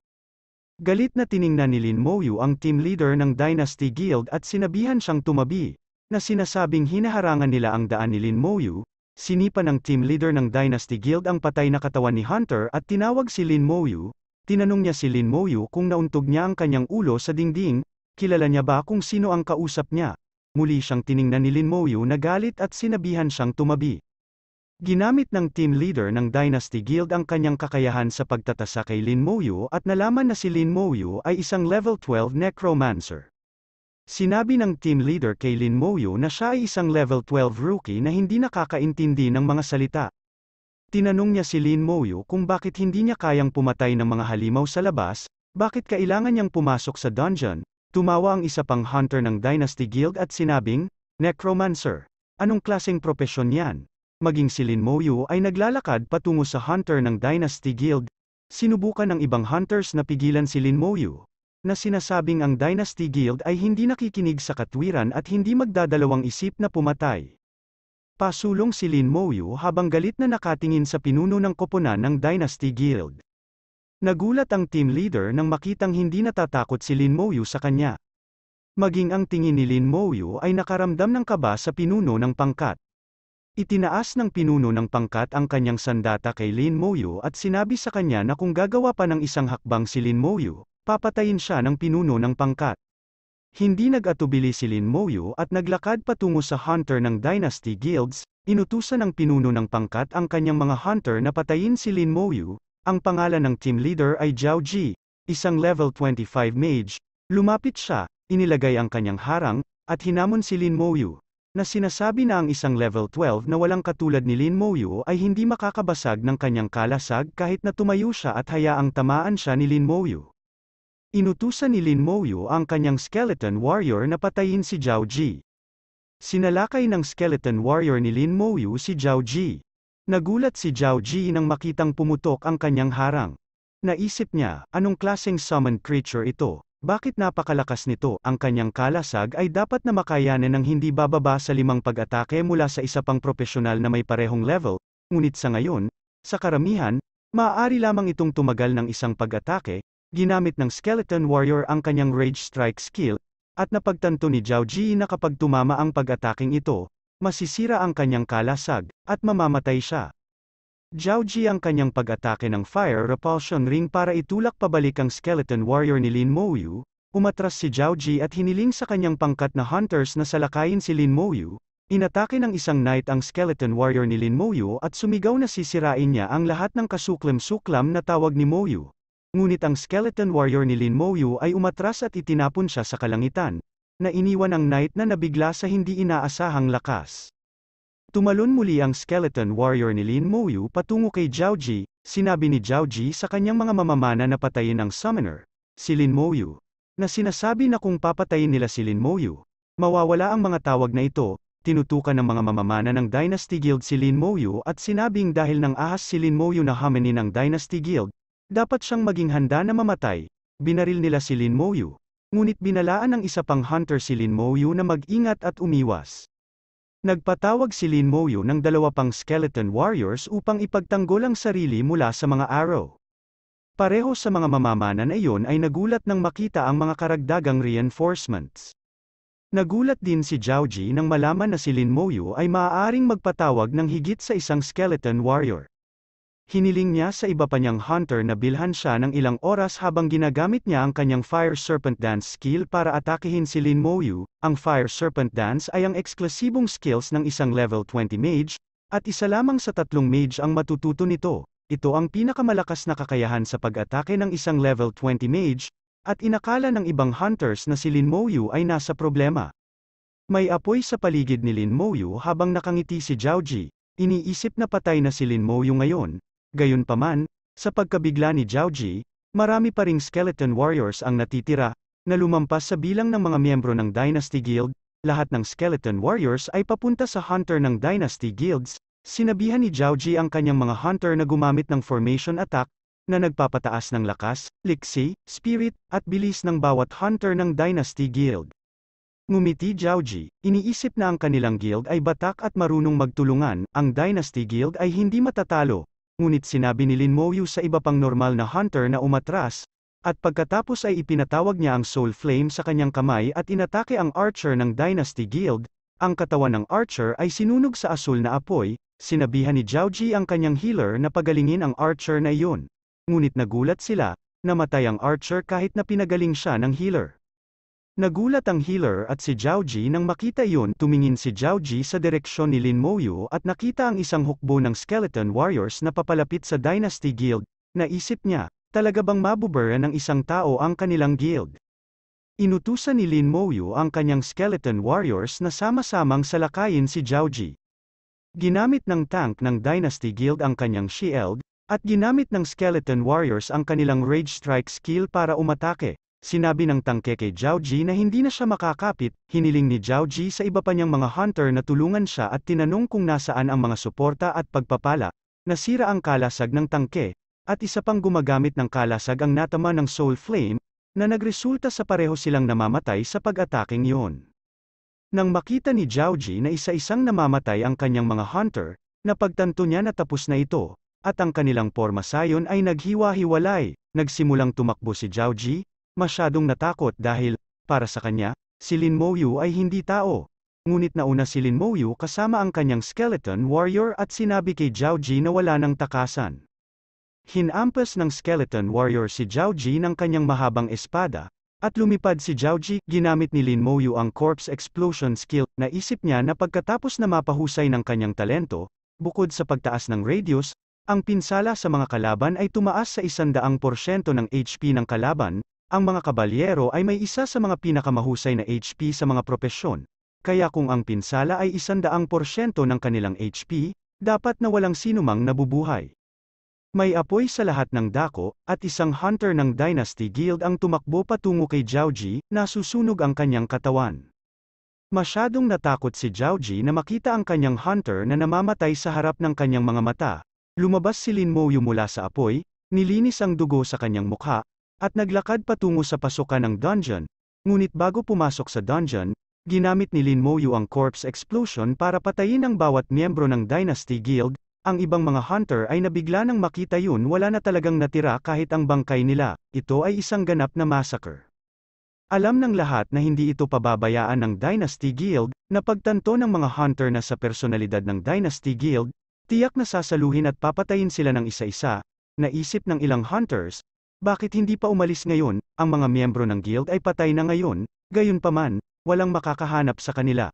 Galit na tiningnan ni Lin Moyu ang team leader ng Dynasty Guild at sinabihan siyang tumabi, na sinasabing hinaharangan nila ang daan ni Lin Moyu, sinipa ng team leader ng Dynasty Guild ang patay na katawan ni Hunter at tinawag si Lin Moyu, tinanong niya si Lin Moyu kung nauntog niya ang kanyang ulo sa dingding, Kilala niya ba kung sino ang kausap niya? Muli siyang tiningnan ni Lin Moyu na galit at sinabihan siyang tumabi. Ginamit ng team leader ng Dynasty Guild ang kanyang kakayahan sa pagtatasa kay Lin Moyu at nalaman na si Lin Moyu ay isang level 12 necromancer. Sinabi ng team leader kay Lin Moyu na siya ay isang level 12 rookie na hindi nakakaintindi ng mga salita. Tinanong niya si Lin Moyu kung bakit hindi niya kayang pumatay ng mga halimaw sa labas, bakit kailangan niyang pumasok sa dungeon, Tumawa ang isa pang hunter ng Dynasty Guild at sinabing, Necromancer, anong klaseng propesyon yan? Maging si Lin Moyu ay naglalakad patungo sa hunter ng Dynasty Guild, sinubukan ng ibang hunters na pigilan si Lin Moyu, na sinasabing ang Dynasty Guild ay hindi nakikinig sa katwiran at hindi magdadalawang isip na pumatay. Pasulong si Lin Moyu habang galit na nakatingin sa pinuno ng koponan ng Dynasty Guild. Nagulat ang team leader nang makitang hindi natatakot si Lin Moyu sa kanya. Maging ang tingin ni Lin Moyu ay nakaramdam ng kaba sa pinuno ng pangkat. Itinaas ng pinuno ng pangkat ang kanyang sandata kay Lin Moyu at sinabi sa kanya na kung gagawa pa ng isang hakbang si Lin Moyu, papatayin siya ng pinuno ng pangkat. Hindi nag-atubili si Lin Moyu at naglakad patungo sa hunter ng Dynasty Guilds, inutusan ng pinuno ng pangkat ang kanyang mga hunter na patayin si Lin Moyu, ang pangalan ng team leader ay Zhao Ji, isang level 25 mage. Lumapit siya, inilagay ang kanyang harang, at hinamon si Lin Moyu, na sinasabi na ang isang level 12 na walang katulad ni Lin Moyu ay hindi makakabasag ng kanyang kalasag kahit na tumayo siya at hayaang tamaan siya ni Lin Moyu. Inutusan ni Lin Moyu ang kanyang skeleton warrior na patayin si Zhao Ji. Sinalakay ng skeleton warrior ni Lin Moyu si Zhao Ji. Nagulat si Zhao Ji nang makitang pumutok ang kanyang harang. Naisip niya, anong klaseng summon creature ito, bakit napakalakas nito, ang kanyang kalasag ay dapat na makayanan ng hindi bababa sa limang pag-atake mula sa isa pang profesional na may parehong level, ngunit sa ngayon, sa karamihan, maaari lamang itong tumagal ng isang pag-atake, ginamit ng Skeleton Warrior ang kanyang Rage Strike skill, at napagtanto ni Zhao Ji na kapag tumama ang pag-ataking ito, Masisira ang kanyang kalasag, at mamamatay siya. Jiaoji ang kanyang pag-atake ng fire repulsion ring para itulak pabalik ang skeleton warrior ni Lin Moyu, umatras si Jiaoji at hiniling sa kanyang pangkat na hunters na salakayin si Lin Moyu, inatake ng isang knight ang skeleton warrior ni Lin Moyu at sumigaw na sisirain niya ang lahat ng kasuklam-suklam na tawag ni Moyu. Ngunit ang skeleton warrior ni Lin Moyu ay umatras at itinapon siya sa kalangitan, na iniwan ang knight na nabigla sa hindi inaasahang lakas. Tumalon muli ang skeleton warrior ni Lin Moyu patungo kay Zhaoji, sinabi ni Zhaoji sa kanyang mga mamamana na patayin ang summoner, si Lin Moyu, na sinasabi na kung papatayin nila si Lin Moyu, mawawala ang mga tawag na ito, tinutukan ng mga mamamana ng Dynasty Guild si Lin Moyu at sinabing dahil ng ahas si Lin Moyu na hamenin ng Dynasty Guild, dapat siyang maging handa na mamatay, binaril nila si Lin Moyu. Ngunit binalaan ng isa pang hunter si Lin Moyu na mag-ingat at umiwas. Nagpatawag si Lin Moyu ng dalawa pang skeleton warriors upang ipagtanggol ang sarili mula sa mga arrow. Pareho sa mga mamamana na iyon ay nagulat nang makita ang mga karagdagang reinforcements. Nagulat din si Zhaoji nang malaman na si Lin Moyu ay maaaring magpatawag ng higit sa isang skeleton warrior. Hiniling niya sa iba pa niyang hunter na bilhan siya ng ilang oras habang ginagamit niya ang kanyang Fire Serpent Dance skill para atakihin si Lin Moyu. Ang Fire Serpent Dance ay ang eksklusibong skills ng isang level 20 mage, at isa lamang sa tatlong mage ang matututo nito. Ito ang pinakamalakas na kakayahan sa pag-atake ng isang level 20 mage, at inakala ng ibang hunters na si Lin Moyu ay nasa problema. May apoy sa paligid ni Lin Moyu habang nakangiti si Zhao Ji. Iniisip na patay na si Lin Moyu ngayon, Gayunpaman, sa pagkabigla ni Zhaoji, marami pa ring skeleton warriors ang natitira, na lumampas sa bilang ng mga miyembro ng Dynasty Guild, lahat ng skeleton warriors ay papunta sa hunter ng Dynasty Guilds, sinabihan ni Zhaoji ang kanyang mga hunter na gumamit ng formation attack, na nagpapataas ng lakas, liksi, spirit, at bilis ng bawat hunter ng Dynasty Guild. Ngumiti Jiaoji, iniisip na ang kanilang guild ay batak at marunong magtulungan, ang Dynasty Guild ay hindi matatalo, ngunit sinabi ni Lin Moyu sa iba pang normal na hunter na umatras, at pagkatapos ay ipinatawag niya ang soul flame sa kanyang kamay at inatake ang archer ng Dynasty Guild, ang katawan ng archer ay sinunog sa asul na apoy, sinabihan ni Jiaoji ang kanyang healer na pagalingin ang archer na iyon. Ngunit nagulat sila, namatay ang archer kahit na pinagaling siya ng healer. Nagulat ang healer at si Zhaoji nang makita yun tumingin si Zhaoji sa direksyon ni Lin Moyu at nakita ang isang hukbo ng skeleton warriors na papalapit sa Dynasty Guild, naisip niya, talaga bang mabubura ng isang tao ang kanilang guild? Inutusan ni Lin Moyu ang kanyang skeleton warriors na sama-samang salakayin si Zhaoji. Ginamit ng tank ng Dynasty Guild ang kanyang shield, at ginamit ng skeleton warriors ang kanilang rage strike skill para umatake. Sinabi ng tangke kay Zhao Ji na hindi na siya makakapit, hiniling ni Zhao Ji sa iba pa niyang mga hunter na tulungan siya at tinanong kung nasaan ang mga suporta at pagpapala, nasira ang kalasag ng tangke, at isa pang gumagamit ng kalasag ang natama ng soul flame, na nagresulta sa pareho silang namamatay sa pag-ataking iyon. Nang makita ni Zhao Ji na isa-isang namamatay ang kanyang mga hunter, napagtanto niya na tapos na ito, at ang kanilang porma sayon ay naghiwa-hiwalay, nagsimulang tumakbo si Zhao Ji, Masyadong natakot dahil, para sa kanya, si Lin Moyu ay hindi tao. Ngunit nauna si Lin Moyu kasama ang kanyang skeleton warrior at sinabi kay Zhao Ji na wala ng takasan. Hinampas ng skeleton warrior si Zhao Ji ng kanyang mahabang espada, at lumipad si Zhao Ji, ginamit ni Lin Moyu ang corpse explosion skill, na isip niya na pagkatapos na mapahusay ng kanyang talento, bukod sa pagtaas ng radius, ang pinsala sa mga kalaban ay tumaas sa 100% ng HP ng kalaban, ang mga kabalyero ay may isa sa mga pinakamahusay na HP sa mga propesyon, kaya kung ang pinsala ay isandaang porsyento ng kanilang HP, dapat na walang sinumang nabubuhay. May apoy sa lahat ng dako, at isang hunter ng Dynasty Guild ang tumakbo patungo kay Jiaoji, na susunog ang kanyang katawan. Masyadong natakot si Jiaoji na makita ang kanyang hunter na namamatay sa harap ng kanyang mga mata, lumabas si Lin Mouyu mula sa apoy, nilinis ang dugo sa kanyang mukha, at naglakad patungo sa pasukan ng dungeon, ngunit bago pumasok sa dungeon, ginamit ni Lin Moyu ang corpse explosion para patayin ang bawat miyembro ng Dynasty Guild, ang ibang mga hunter ay nabigla nang makita yun wala na talagang natira kahit ang bangkay nila, ito ay isang ganap na massacre. Alam ng lahat na hindi ito pababayaan ng Dynasty Guild, na pagtanto ng mga hunter na sa personalidad ng Dynasty Guild, tiyak na sasaluhin at papatayin sila ng isa-isa, naisip ng ilang hunters, bakit hindi pa umalis ngayon, ang mga miyembro ng guild ay patay na ngayon, gayunpaman, walang makakahanap sa kanila.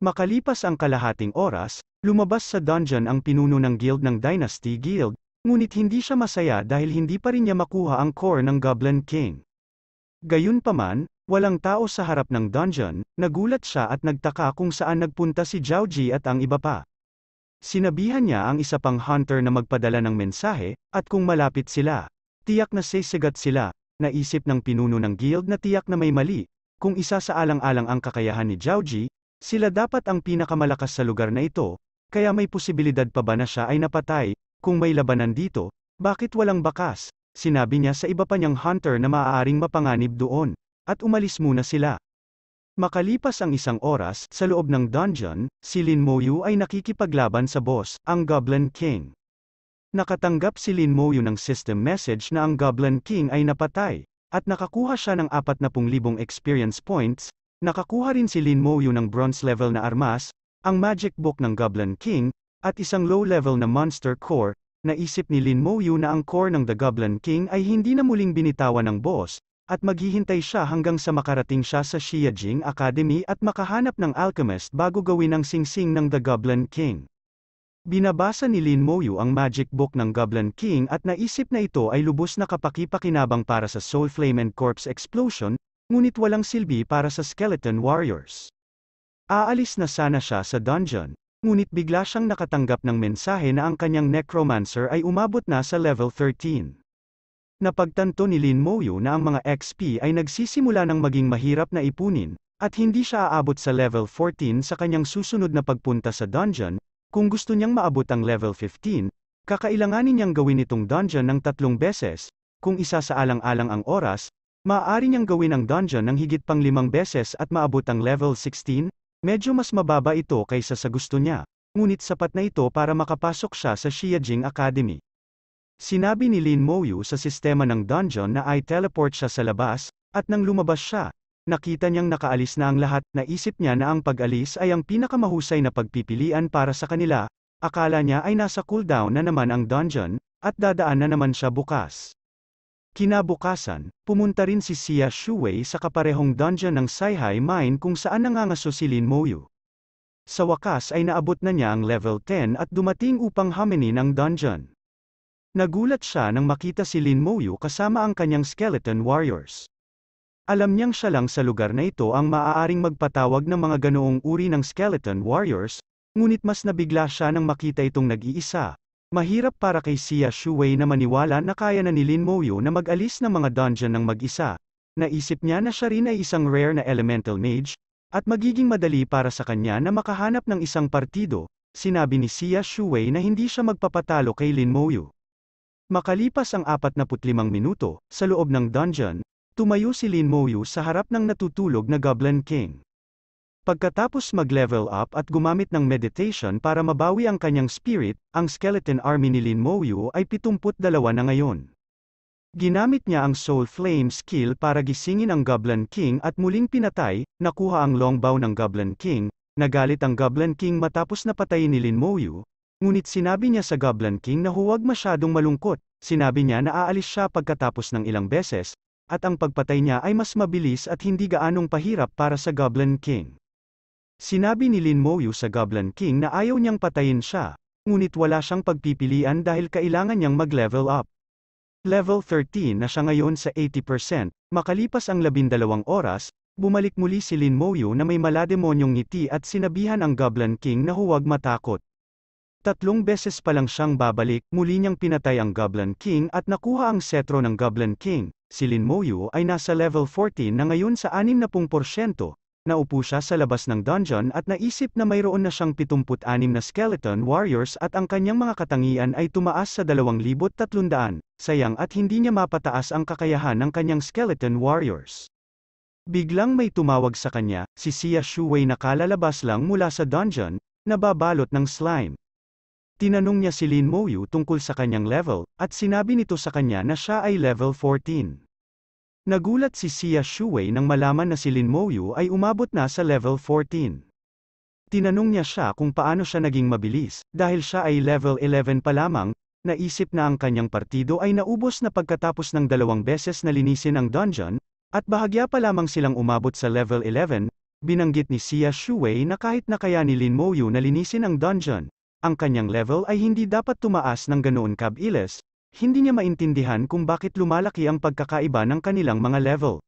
Makalipas ang kalahating oras, lumabas sa dungeon ang pinuno ng guild ng Dynasty Guild, ngunit hindi siya masaya dahil hindi pa rin niya makuha ang core ng Goblin King. Gayunpaman, walang tao sa harap ng dungeon, nagulat siya at nagtaka kung saan nagpunta si Jiaoji at ang iba pa. Sinabihan niya ang isa pang hunter na magpadala ng mensahe, at kung malapit sila. Tiyak na sisagat sila, naisip ng pinuno ng guild na tiyak na may mali, kung isa sa alang-alang ang kakayahan ni Jiaoji, sila dapat ang pinakamalakas sa lugar na ito, kaya may posibilidad pa ba na siya ay napatay, kung may labanan dito, bakit walang bakas, sinabi niya sa iba pa niyang hunter na maaaring mapanganib doon, at umalis muna sila. Makalipas ang isang oras, sa loob ng dungeon, si Lin Moyu ay nakikipaglaban sa boss, ang Goblin King. Nakatanggap si Lin Moyo ng system message na ang Goblin King ay napatay, at nakakuha siya ng 40,000 experience points, nakakuha rin si Lin Moyo ng bronze level na armas, ang magic book ng Goblin King, at isang low level na monster core, naisip ni Lin Moyo na ang core ng The Goblin King ay hindi na muling binitawan ng boss, at maghihintay siya hanggang sa makarating siya sa Xiajing Academy at makahanap ng alchemist bago gawin ang singsing ng The Goblin King. Binabasa ni Lin Moyu ang magic book ng Goblin King at naisip na ito ay lubos na kapakipakinabang para sa Soul Flame and Corpse Explosion, ngunit walang silbi para sa Skeleton Warriors. Aalis na sana siya sa dungeon, ngunit bigla siyang nakatanggap ng mensahe na ang kanyang necromancer ay umabot na sa level 13. Napagtanto ni Lin Moyu na ang mga XP ay nagsisimula ng maging mahirap na ipunin, at hindi siya aabot sa level 14 sa kanyang susunod na pagpunta sa dungeon, kung gusto niyang maabot ang level 15, kakailanganin niyang gawin itong dungeon ng tatlong beses, kung isa sa alang-alang ang oras, maaari niyang gawin ang dungeon ng higit pang limang beses at maabot ang level 16, medyo mas mababa ito kaysa sa gusto niya, ngunit sapat na ito para makapasok siya sa Xiajing Academy. Sinabi ni Lin Moyu sa sistema ng dungeon na ay teleport siya sa labas, at nang lumabas siya, nakita niyang nakaalis na ang lahat, naisip niya na ang pag-alis ay ang pinakamahusay na pagpipilian para sa kanila, akala niya ay nasa cooldown na naman ang dungeon, at dadaan na naman siya bukas. Kinabukasan, pumunta rin si Xia Shuwei sa kaparehong dungeon ng Saihai Mine kung saan nangangaso si Lin Moyu. Sa wakas ay naabot na niya ang level 10 at dumating upang haminin ang dungeon. Nagulat siya nang makita si Lin Moyu kasama ang kanyang skeleton warriors. Alam niyang siya lang sa lugar na ito ang maaaring magpatawag ng mga ganoong uri ng skeleton warriors, ngunit mas nabigla siya nang makita itong nag-iisa. Mahirap para kay Sia Shuwei na maniwala na kaya na ni Lin Moyo na mag-alis ng mga dungeon ng mag-isa. Naisip niya na siya rin ay isang rare na elemental mage, at magiging madali para sa kanya na makahanap ng isang partido, sinabi ni Sia Shuwei na hindi siya magpapatalo kay Lin Moyu. Makalipas ang 45 minuto, sa loob ng dungeon, Tumayo si Lin Moyu sa harap ng natutulog na Goblin King. Pagkatapos mag-level up at gumamit ng meditation para mabawi ang kanyang spirit, ang skeleton army ni Lin Moyu ay 72 na ngayon. Ginamit niya ang Soul Flame skill para gisingin ang Goblin King at muling pinatay, nakuha ang longbow ng Goblin King, nagalit ang Goblin King matapos na patayin ni Lin Moyu, ngunit sinabi niya sa Goblin King na huwag masyadong malungkot, sinabi niya na aalis siya pagkatapos ng ilang beses, at ang pagpatay niya ay mas mabilis at hindi gaanong pahirap para sa Goblin King. Sinabi ni Lin Moyu sa Goblin King na ayaw niyang patayin siya, ngunit wala siyang pagpipilian dahil kailangan niyang mag-level up. Level 13 na siya ngayon sa 80%, makalipas ang 12 oras, bumalik muli si Lin Moyu na may malademonyong ngiti at sinabihan ang Goblin King na huwag matakot. Tatlong beses pa lang siyang babalik, muli niyang pinatay ang Goblin King at nakuha ang setro ng Goblin King, Si Lin Moyu ay nasa level 14 na ngayon sa 60%, naupo siya sa labas ng dungeon at naisip na mayroon na siyang 76 na skeleton warriors at ang kanyang mga katangian ay tumaas sa 2,300, sayang at hindi niya mapataas ang kakayahan ng kanyang skeleton warriors. Biglang may tumawag sa kanya, si Xia Shuwei na kalalabas lang mula sa dungeon, nababalot ng slime. Tinanong niya si Lin Moyu tungkol sa kanyang level, at sinabi nito sa kanya na siya ay level 14. Nagulat si Xia Shuwei nang malaman na si Lin Moyu ay umabot na sa level 14. Tinanong niya siya kung paano siya naging mabilis, dahil siya ay level 11 pa lamang, naisip na ang kanyang partido ay naubos na pagkatapos ng dalawang beses na linisin ang dungeon, at bahagya pa lamang silang umabot sa level 11, binanggit ni Xia Shuwei na kahit na kaya ni Lin Moyu na linisin ang dungeon, ang kanyang level ay hindi dapat tumaas ng ganoon kabilis, hindi niya maintindihan kung bakit lumalaki ang pagkakaiba ng kanilang mga level.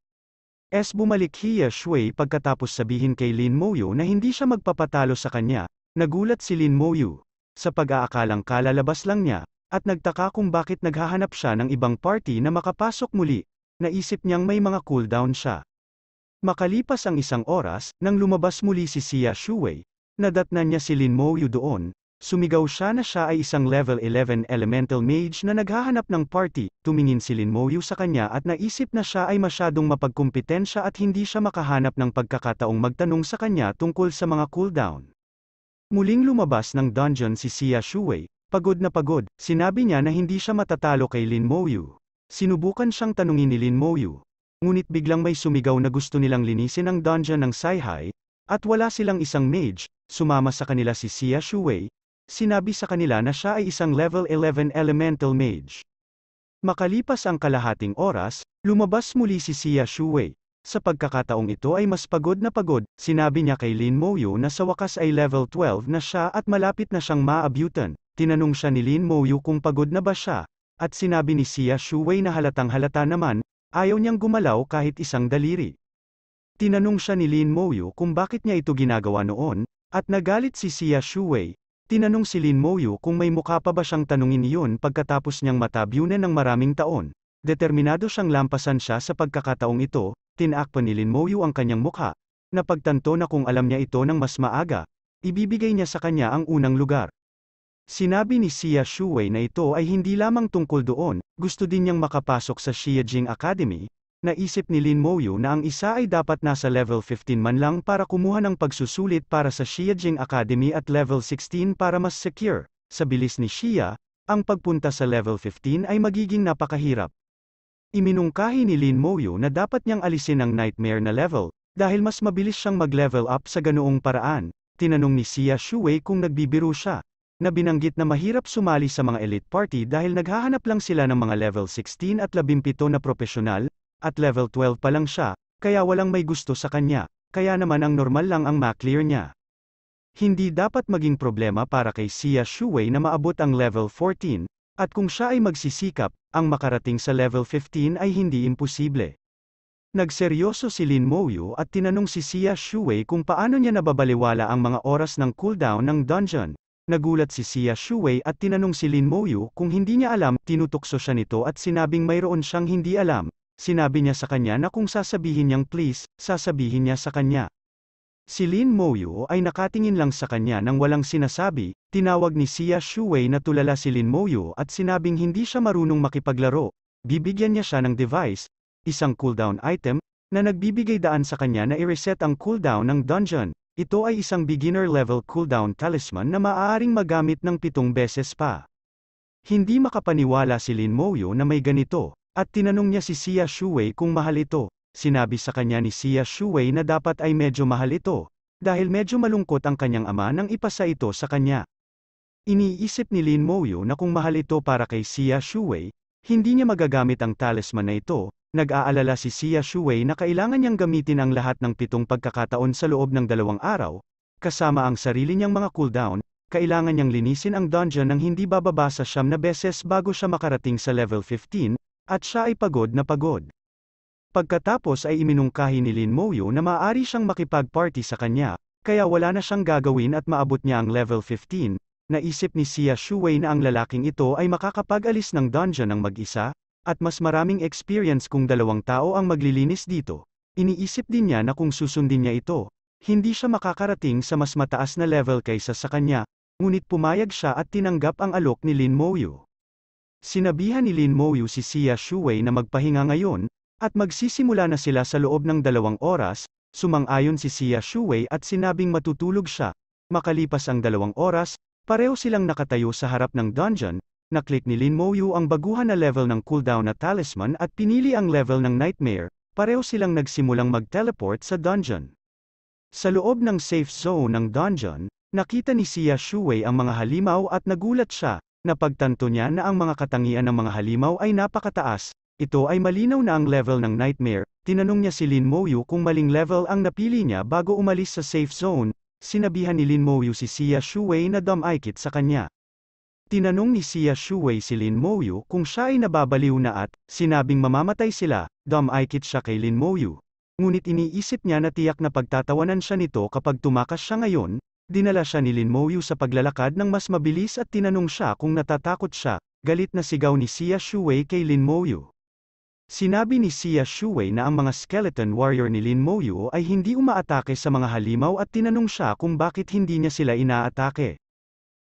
S bumalik Hiya Shui pagkatapos sabihin kay Lin Moyu na hindi siya magpapatalo sa kanya, nagulat si Lin Moyu. Sa pag-aakalang kalalabas lang niya, at nagtaka kung bakit naghahanap siya ng ibang party na makapasok muli, naisip niyang may mga cooldown siya. Makalipas ang isang oras, nang lumabas muli si Xia Shuwei, nadatnan niya si Lin Moyu doon, Sumigaw siya na siya ay isang level 11 elemental mage na naghahanap ng party, tumingin si Lin Moyu sa kanya at naisip na siya ay masyadong mapagkumpetensya at hindi siya makahanap ng pagkakataong magtanong sa kanya tungkol sa mga cooldown. Muling lumabas ng dungeon si Xia Shuwei, pagod na pagod, sinabi niya na hindi siya matatalo kay Lin Moyu. Sinubukan siyang tanungin ni Lin Moyu, ngunit biglang may sumigaw na gusto nilang linisin ang dungeon ng Saihai, at wala silang isang mage, sumama sa kanila si Xia Shuwei, Sinabi sa kanila na siya ay isang level 11 elemental mage. Makalipas ang kalahating oras, lumabas muli si Xia Shuwei. Sa pagkakataong ito ay mas pagod na pagod, sinabi niya kay Lin Moyu na sa wakas ay level 12 na siya at malapit na siyang maabutan. Tinanong siya ni Lin Moyu kung pagod na ba siya, at sinabi ni Xia Shuwei na halatang halata naman, ayaw niyang gumalaw kahit isang daliri. Tinanong siya ni Lin Moyu kung bakit niya ito ginagawa noon, at nagalit si Xia Shuwei, Tinanong si Lin Moyu kung may mukha pa ba siyang tanungin iyon pagkatapos niyang matabyunan ng maraming taon. Determinado siyang lampasan siya sa pagkakataong ito, tinakpan ni Lin Moyu ang kanyang mukha, napagtanto na kung alam niya ito ng mas maaga, ibibigay niya sa kanya ang unang lugar. Sinabi ni Xia Shuwei na ito ay hindi lamang tungkol doon, gusto din niyang makapasok sa Xiajing Academy, Naisip ni Lin Moyu na ang isa ay dapat nasa level 15 man lang para kumuha ng pagsusulit para sa Xiajing Academy at level 16 para mas secure. Sa bilis ni Xia, ang pagpunta sa level 15 ay magiging napakahirap. Iminungkahi ni Lin Moyu na dapat niyang alisin ang nightmare na level, dahil mas mabilis siyang mag-level up sa ganoong paraan. Tinanong ni Xia Shuwei kung nagbibiro siya, na binanggit na mahirap sumali sa mga elite party dahil naghahanap lang sila ng mga level 16 at 17 na profesional, at level 12 pa lang siya, kaya walang may gusto sa kanya, kaya naman ang normal lang ang maklear niya. Hindi dapat maging problema para kay Sia Shuwei na maabot ang level 14, at kung siya ay magsisikap, ang makarating sa level 15 ay hindi imposible. Nagseryoso si Lin Mouyu at tinanong si Sia Shuwei kung paano niya nababaliwala ang mga oras ng cooldown ng dungeon, Nagulat si Sia Shuwei at tinanong si Lin Mouyu kung hindi niya alam, tinutukso siya nito at sinabing mayroon siyang hindi alam, Sinabi niya sa kanya na kung sasabihin niyang please, sasabihin niya sa kanya. Si Lin Moyo ay nakatingin lang sa kanya nang walang sinasabi, tinawag ni Xia Shuwei na tulala si Lin Moyo at sinabing hindi siya marunong makipaglaro, bibigyan niya siya ng device, isang cooldown item, na nagbibigay daan sa kanya na i-reset ang cooldown ng dungeon. Ito ay isang beginner-level cooldown talisman na maaaring magamit ng pitong beses pa. Hindi makapaniwala si Lin Moyo na may ganito. At tinanong niya si Xia Shuwei kung mahal ito, sinabi sa kanya ni Xia Shuwei na dapat ay medyo mahal ito, dahil medyo malungkot ang kanyang ama nang ipasa ito sa kanya. Iniisip ni Lin Moyo na kung mahal ito para kay Xia Shuwei, hindi niya magagamit ang talisman na ito, nag-aalala si Xia Shuwei na kailangan niyang gamitin ang lahat ng pitong pagkakataon sa loob ng dalawang araw, kasama ang sarili niyang mga cooldown, kailangan niyang linisin ang dungeon ng hindi bababa sa siyam na beses bago siya makarating sa level 15, at siya ay pagod na pagod. Pagkatapos ay iminungkahi ni Lin Moyo na maaari siyang makipag-party sa kanya, kaya wala na siyang gagawin at maabot niya ang level 15, naisip ni Xia Shuwei na ang lalaking ito ay makakapag-alis ng dungeon ng mag-isa, at mas maraming experience kung dalawang tao ang maglilinis dito. Iniisip din niya na kung susundin niya ito, hindi siya makakarating sa mas mataas na level kaysa sa kanya, ngunit pumayag siya at tinanggap ang alok ni Lin Moyu. Sinabihan ni Lin Mouyu si Xia Shuwei na magpahinga ngayon, at magsisimula na sila sa loob ng dalawang oras, sumang-ayon si Xia Shuwei at sinabing matutulog siya. Makalipas ang dalawang oras, pareho silang nakatayo sa harap ng dungeon, naklik ni Lin Mouyu ang baguhan na level ng cooldown na talisman at pinili ang level ng nightmare, pareho silang nagsimulang mag-teleport sa dungeon. Sa loob ng safe zone ng dungeon, nakita ni Xia Shuwei ang mga halimaw at nagulat siya, napagtanto niya na ang mga katangian ng mga halimaw ay napakataas. Ito ay malinaw na ang level ng nightmare, tinanong niya si Lin Moyu kung maling level ang napili niya bago umalis sa safe zone, sinabihan ni Lin Moyu si Xia Shuwei na damaykit sa kanya. Tinanong ni Xia Shuwei si Lin Moyu kung siya ay nababaliw na at, sinabing mamamatay sila, damaykit siya kay Lin Moyu. Ngunit iniisip niya na tiyak na pagtatawanan siya nito kapag tumakas siya ngayon, Dinala siya ni Lin Moyu sa paglalakad ng mas mabilis at tinanong siya kung natatakot siya, galit na sigaw ni Xia Shuwei kay Lin Moyu. Sinabi ni Xia Shuwei na ang mga skeleton warrior ni Lin Moyu ay hindi umaatake sa mga halimaw at tinanong siya kung bakit hindi niya sila inaatake.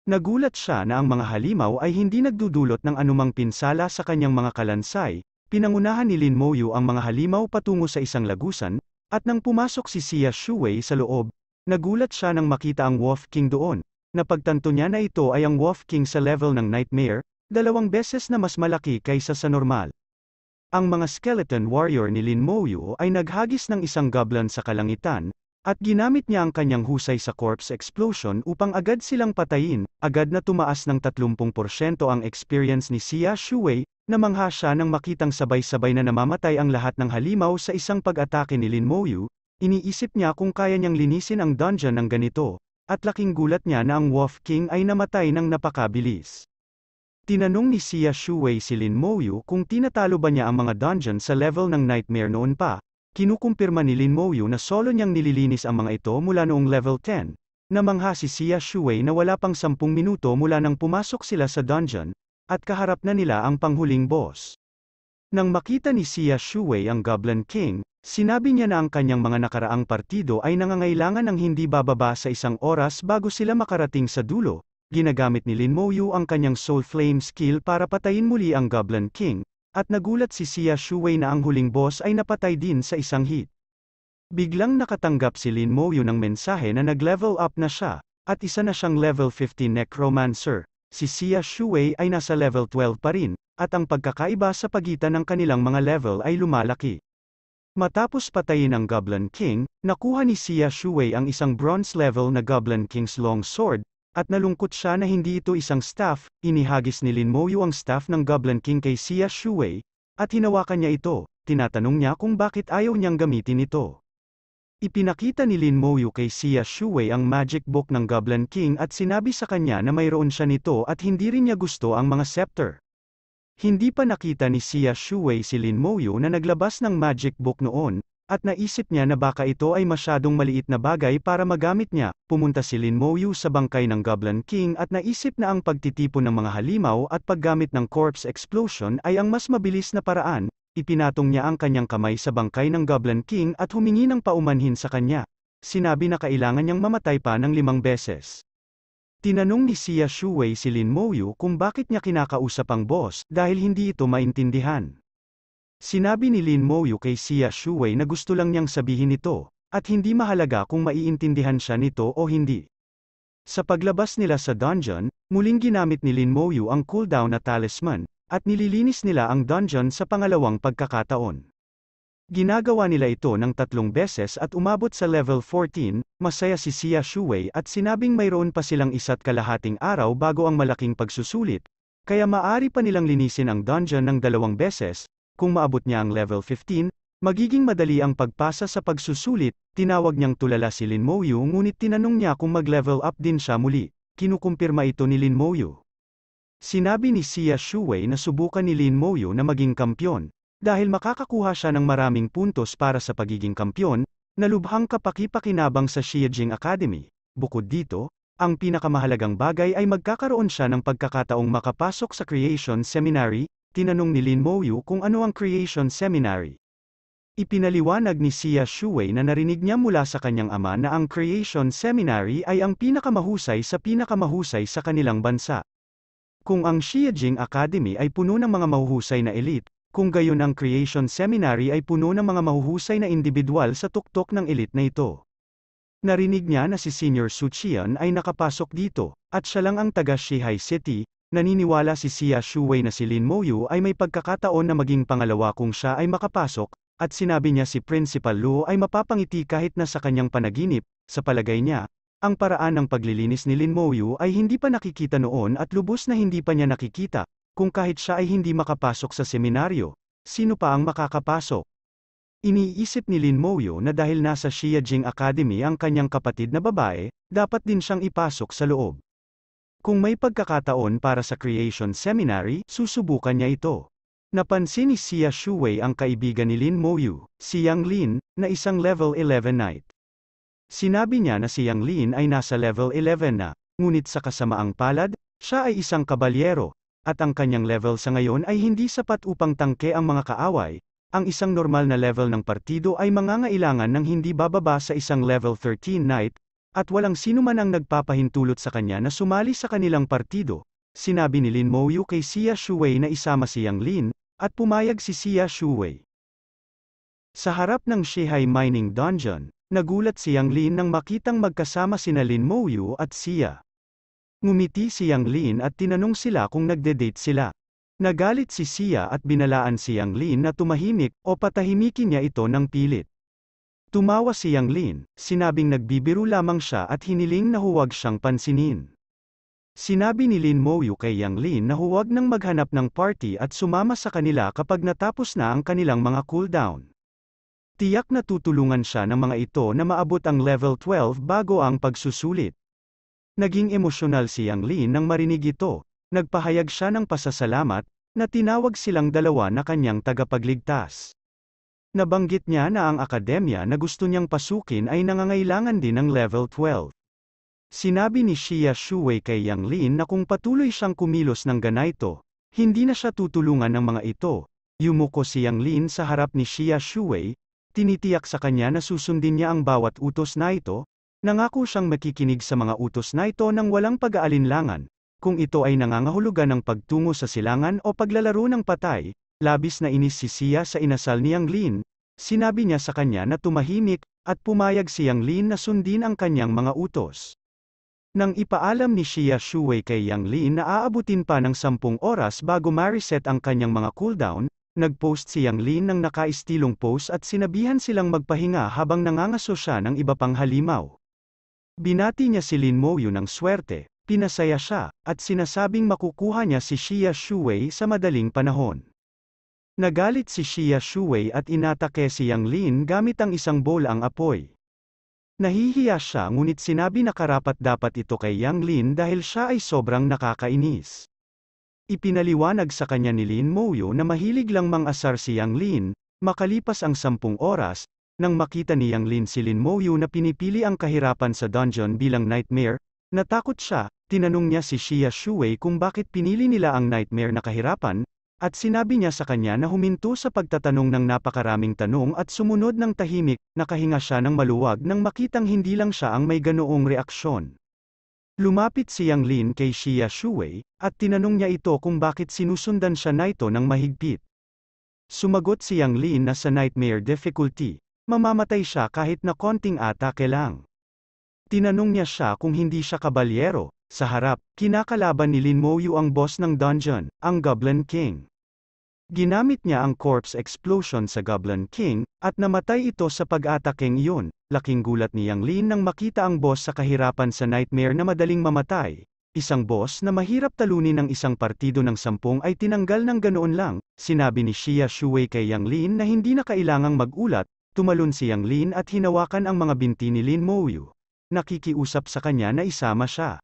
Nagulat siya na ang mga halimaw ay hindi nagdudulot ng anumang pinsala sa kanyang mga kalansay, pinangunahan ni Lin Moyu ang mga halimaw patungo sa isang lagusan, at nang pumasok si Xia Shuwei sa loob, Nagulat siya nang makita ang Wolf King doon. Napagtanto niya na ito ay ang Wolf King sa level ng Nightmare, dalawang beses na mas malaki kaysa sa normal. Ang mga skeleton warrior ni Lin Moyu ay naghagis ng isang goblin sa kalangitan, at ginamit niya ang kanyang husay sa corpse explosion upang agad silang patayin, agad na tumaas ng 30% ang experience ni Xia Shuwei, na mangha siya nang makitang sabay-sabay na namamatay ang lahat ng halimaw sa isang pag-atake ni Lin Moyu, Iniisip niya kung kaya niyang linisin ang dungeon ng ganito, at laking gulat niya na ang Wolf King ay namatay ng napakabilis. Tinanong ni Sia Shuwei si Lin Moyu kung tinatalo ba niya ang mga dungeon sa level ng Nightmare noon pa, kinukumpirma ni Lin Moyu na solo niyang nililinis ang mga ito mula noong level 10, Namangha si Sia Shuwei na wala pang 10 minuto mula nang pumasok sila sa dungeon, at kaharap na nila ang panghuling boss. Nang makita ni Sia Shuwei ang Goblin King, Sinabi niya na ang kanyang mga nakaraang partido ay nangangailangan ng hindi bababa sa isang oras bago sila makarating sa dulo. Ginagamit ni Lin Moyu ang kanyang soul flame skill para patayin muli ang Goblin King, at nagulat si Xia Shuwei na ang huling boss ay napatay din sa isang hit. Biglang nakatanggap si Lin Moyu ng mensahe na nag-level up na siya, at isa na siyang level 15 necromancer. Si Xia Shuwei ay nasa level 12 pa rin, at ang pagkakaiba sa pagitan ng kanilang mga level ay lumalaki. Matapos patayin ang Goblin King, nakuha ni Xia Shuwei ang isang bronze-level na Goblin King's long sword, at nalungkot siya na hindi ito isang staff, inihagis ni Lin Moyu ang staff ng Goblin King kay Xia Shuwei, at hinawakan niya ito, tinatanong niya kung bakit ayaw niyang gamitin ito. Ipinakita ni Lin Moyu kay Xia Shuwei ang magic book ng Goblin King at sinabi sa kanya na mayroon siya nito at hindi rin niya gusto ang mga scepter. Hindi pa nakita ni Sia Shuwei si Lin Moyo na naglabas ng magic book noon, at naisip niya na baka ito ay masyadong maliit na bagay para magamit niya. Pumunta si Lin Moyu sa bangkay ng Goblin King at naisip na ang pagtitipon ng mga halimaw at paggamit ng corpse explosion ay ang mas mabilis na paraan. Ipinatong niya ang kanyang kamay sa bangkay ng Goblin King at humingi ng paumanhin sa kanya. Sinabi na kailangan niyang mamatay pa ng limang beses. Tinanong ni Sia Shuwei si Lin Moyu kung bakit niya kinakausap ang boss dahil hindi ito maintindihan. Sinabi ni Lin Moyu kay Sia Shuwei na gusto lang niyang sabihin ito, at hindi mahalaga kung maiintindihan siya nito o hindi. Sa paglabas nila sa dungeon, muling ginamit ni Lin Moyu ang cooldown na talisman, at nililinis nila ang dungeon sa pangalawang pagkakataon. Ginagawa nila ito ng tatlong beses at umabot sa level 14, masaya si Xia Shuwei at sinabing mayroon pa silang isa't kalahating araw bago ang malaking pagsusulit, kaya maaari pa nilang linisin ang dungeon ng dalawang beses, kung maabot niya ang level 15, magiging madali ang pagpasa sa pagsusulit, tinawag niyang tulala si Lin Moyu ngunit tinanong niya kung mag-level up din siya muli, kinukumpirma ito ni Lin Moyu. Sinabi ni Xia Shuwei na subukan ni Lin Moyu na maging kampyon, dahil makakakuha siya ng maraming puntos para sa pagiging kampyon, nalubhang lubhang kapaki-pakinabang sa Xiejing Academy. Bukod dito, ang pinakamahalagang bagay ay magkakaroon siya ng pagkakataong makapasok sa Creation Seminary, tinanong ni Lin Moyu kung ano ang Creation Seminary. Ipinaliwanag ni Xia Shuwei na narinig niya mula sa kanyang ama na ang Creation Seminary ay ang pinakamahusay sa pinakamahusay sa kanilang bansa. Kung ang Xiejing Academy ay puno ng mga mahuhusay na elite, kung gayon ang Creation Seminary ay puno ng mga mahuhusay na individual sa tuktok ng elite na ito. Narinig niya na si Senior Suchian ay nakapasok dito, at siya lang ang taga Shihai City, naniniwala si Xia Shuwei na si Lin Moyu ay may pagkakataon na maging pangalawa kung siya ay makapasok, at sinabi niya si Principal Lu ay mapapangiti kahit na sa kanyang panaginip, sa palagay niya, ang paraan ng paglilinis ni Lin Moyu ay hindi pa nakikita noon at lubos na hindi pa niya nakikita, kung kahit siya ay hindi makapasok sa seminaryo, sino pa ang makakapasok? Iniisip ni Lin Moyo na dahil nasa Xiajing Academy ang kanyang kapatid na babae, dapat din siyang ipasok sa loob. Kung may pagkakataon para sa Creation Seminary, susubukan niya ito. Napansin ni Xia Shuwei ang kaibigan ni Lin Moyu, si Yang Lin, na isang level 11 knight. Sinabi niya na si Yang Lin ay nasa level 11 na, ngunit sa kasamaang palad, siya ay isang kabalyero, at ang kanyang level sa ngayon ay hindi sapat upang tangke ang mga kaaway, ang isang normal na level ng partido ay mangangailangan ng hindi bababa sa isang level 13 knight, at walang sino man ang nagpapahintulot sa kanya na sumali sa kanilang partido, sinabi ni Lin Mouyu kay Xia Shuwei na isama si Yang Lin, at pumayag si Xia Shuwei. Sa harap ng Shihai Mining Dungeon, nagulat si Yang Lin nang makitang magkasama sina Lin Mouyu at Xia. Ngumiti si Yang Lin at tinanong sila kung nagde-date sila. Nagalit si Sia at binalaan si Yang Lin na tumahimik o patahimikin niya ito ng pilit. Tumawa si Yang Lin, sinabing nagbibiro lamang siya at hiniling na huwag siyang pansinin. Sinabi ni Lin Moyu kay Yang Lin na huwag nang maghanap ng party at sumama sa kanila kapag natapos na ang kanilang mga cooldown. Tiyak na tutulungan siya ng mga ito na maabot ang level 12 bago ang pagsusulit. Naging emosyonal si Yang Lin nang marinig ito, nagpahayag siya ng pasasalamat, na tinawag silang dalawa na kanyang tagapagligtas. Nabanggit niya na ang akademya na gusto niyang pasukin ay nangangailangan din ng level 12. Sinabi ni Xia Shuwei kay Yang Lin na kung patuloy siyang kumilos ng ganito, hindi na siya tutulungan ng mga ito. Yumuko si Yang Lin sa harap ni Xia Shuwei, tinitiyak sa kanya na susundin niya ang bawat utos na ito, Nangako siyang makikinig sa mga utos na ito nang walang pag-aalinlangan, kung ito ay nangangahulugan ng pagtungo sa silangan o paglalaro ng patay, labis na inis si Sia sa inasal ni Yang Lin, sinabi niya sa kanya na tumahimik, at pumayag si Yang Lin na sundin ang kanyang mga utos. Nang ipaalam ni Shia Shuwei kay Yang Lin na aabutin pa ng 10 oras bago mariset ang kanyang mga cooldown, nagpost si Yang Lin ng nakaistilong post at sinabihan silang magpahinga habang nangangaso siya ng iba pang halimaw. Binati niya si Lin Mo Yun ang swerte, pinasaya siya, at sinasabing makukuha niya si Xia Shuwei sa madaling panahon. Nagalit si Xia Shuwei at inatake si Yang Lin gamit ang isang bowl ang apoy. Nahihiya siya ngunit sinabi na karapat dapat ito kay Yang Lin dahil siya ay sobrang nakakainis. Ipinaliwanag sa kanya ni Lin Moyo na mahilig lang mang asar si Yang Lin, makalipas ang sampung oras, nang makita niyang Lin si Lin Moyu na pinipili ang kahirapan sa dungeon bilang nightmare, natakot siya, tinanong niya si Shia Shuwei kung bakit pinili nila ang nightmare na kahirapan, at sinabi niya sa kanya na huminto sa pagtatanong ng napakaraming tanong at sumunod ng tahimik, nakahinga siya ng maluwag nang makitang hindi lang siya ang may ganoong reaksyon. Lumapit si Yang Lin kay Shia Shuwei, at tinanong niya ito kung bakit sinusundan siya na ito ng mahigpit. Sumagot si Yang Lin na sa nightmare difficulty, Mamamatay siya kahit na konting atake lang. Tinanong niya siya kung hindi siya kabalyero. Sa harap, kinakalaban ni Lin Moyu ang boss ng dungeon, ang Goblin King. Ginamit niya ang corpse explosion sa Goblin King, at namatay ito sa pag-atakeng iyon. Laking gulat ni Yang Lin nang makita ang boss sa kahirapan sa nightmare na madaling mamatay. Isang boss na mahirap talunin ng isang partido ng sampung ay tinanggal ng ganoon lang, sinabi ni Xia Shuwei kay Yang Lin na hindi na kailangang magulat, Tumalon si Yang Lin at hinawakan ang mga binti ni Lin Mouyu. Nakikiusap sa kanya na isama siya.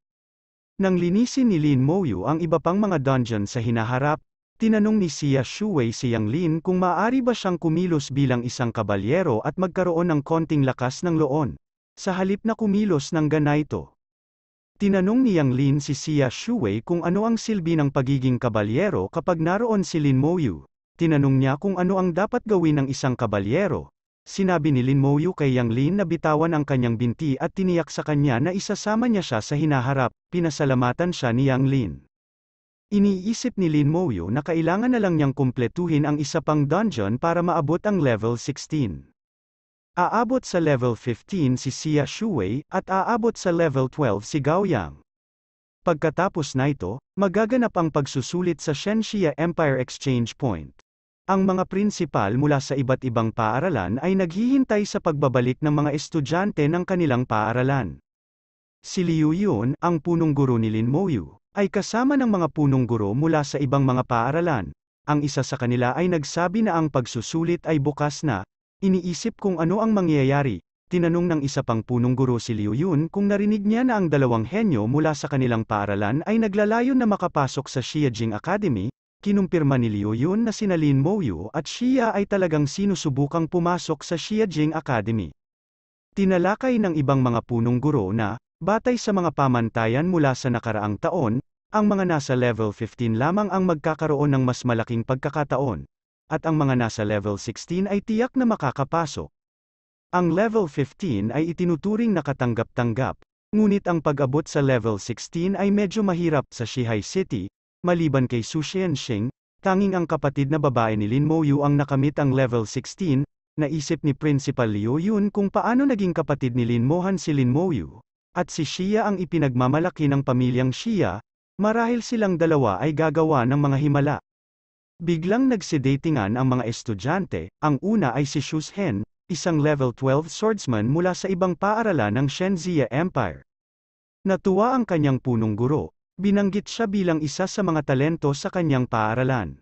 Nang linisin ni Lin Mouyu ang iba pang mga dungeon sa hinaharap, tinanong ni Xia Shuwei si Yang Lin kung maaari ba siyang kumilos bilang isang kabalyero at magkaroon ng konting lakas ng loon, sa halip na kumilos ng ganito, Tinanong ni Yang Lin si Xia Shuwei kung ano ang silbi ng pagiging kabalyero kapag naroon si Lin Mouyu. Tinanong niya kung ano ang dapat gawin ng isang kabalyero, Sinabi ni Lin Mo kay Yang Lin na bitawan ang kanyang binti at tiniyak sa kanya na isasama niya siya sa hinaharap, pinasalamatan siya ni Yang Lin. Iniisip ni Lin Mo na kailangan na lang niyang kumpletuhin ang isa pang dungeon para maabot ang level 16. Aabot sa level 15 si Xia Shuwei, at aabot sa level 12 si Gao Yang. Pagkatapos na ito, magaganap ang pagsusulit sa Shenxia Empire Exchange Point. Ang mga prinsipal mula sa iba't ibang paaralan ay naghihintay sa pagbabalik ng mga estudyante ng kanilang paaralan. Si Liu Yun, ang punong guro ni Lin Moyu, ay kasama ng mga punong guro mula sa ibang mga paaralan. Ang isa sa kanila ay nagsabi na ang pagsusulit ay bukas na, iniisip kung ano ang mangyayari. Tinanong ng isa pang punong guro si Liu Yun kung narinig niya na ang dalawang henyo mula sa kanilang paaralan ay naglalayo na makapasok sa Xiejing Academy, kinumpirma ni Liu Yun na sina Mo Mouyu at Xia ay talagang sinusubukang pumasok sa Xiajing Academy. Tinalakay ng ibang mga punong guro na, batay sa mga pamantayan mula sa nakaraang taon, ang mga nasa level 15 lamang ang magkakaroon ng mas malaking pagkakataon, at ang mga nasa level 16 ay tiyak na makakapasok. Ang level 15 ay itinuturing na katanggap-tanggap, ngunit ang pag-abot sa level 16 ay medyo mahirap sa Shihai City, maliban kay Su Xianxing, tanging ang kapatid na babae ni Lin Moyu ang nakamit ang level 16, naisip ni Principal Liu Yun kung paano naging kapatid ni Lin Mohan si Lin Moyu, at si Xia ang ipinagmamalaki ng pamilyang Xia, marahil silang dalawa ay gagawa ng mga himala. Biglang nagsidatingan ang mga estudyante, ang una ay si Xu Hen, isang level 12 swordsman mula sa ibang paaralan ng Shenzia Empire. Natuwa ang kanyang punong guro, Binanggit siya bilang isa sa mga talento sa kanyang paaralan.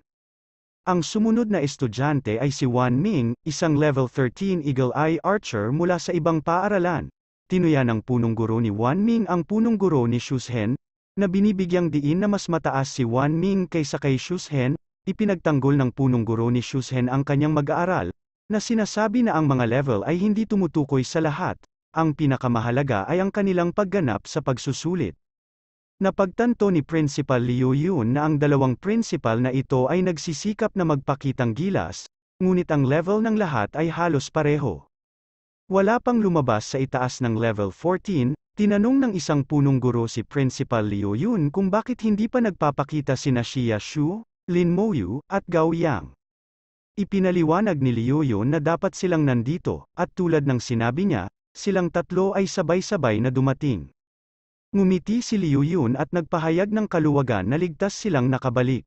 Ang sumunod na estudyante ay si Wan Ming, isang level 13 Eagle Eye Archer mula sa ibang paaralan. Tinuya ng punong guro ni Wan Ming ang punong guro ni Shushen, na binibigyang diin na mas mataas si Wan Ming kaysa kay Shushen, ipinagtanggol ng punong guro ni Shushen ang kanyang mag-aaral, na sinasabi na ang mga level ay hindi tumutukoy sa lahat, ang pinakamahalaga ay ang kanilang pagganap sa pagsusulit. Napagtanto ni Principal Liu Yun na ang dalawang principal na ito ay nagsisikap na magpakitang gilas, ngunit ang level ng lahat ay halos pareho. Wala pang lumabas sa itaas ng level 14, tinanong ng isang punong guro si Principal Liu Yun kung bakit hindi pa nagpapakita sina Xia Shu, Lin Moyu, at Gao Yang. Ipinaliwanag ni Liu Yun na dapat silang nandito, at tulad ng sinabi niya, silang tatlo ay sabay-sabay na dumating. Ngumiti si Liu Yun at nagpahayag ng kaluwagan na ligtas silang nakabalik.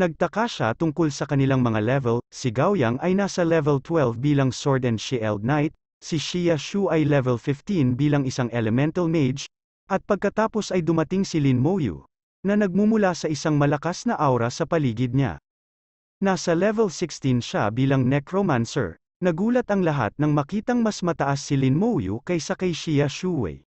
Nagtaka siya tungkol sa kanilang mga level, si Gaoyang ay nasa level 12 bilang Sword and Shield Knight, si Xia Shu ay level 15 bilang isang Elemental Mage, at pagkatapos ay dumating si Lin Moyu, na nagmumula sa isang malakas na aura sa paligid niya. Nasa level 16 siya bilang Necromancer, nagulat ang lahat nang makitang mas mataas si Lin Moyu kaysa kay Xia Shuwei.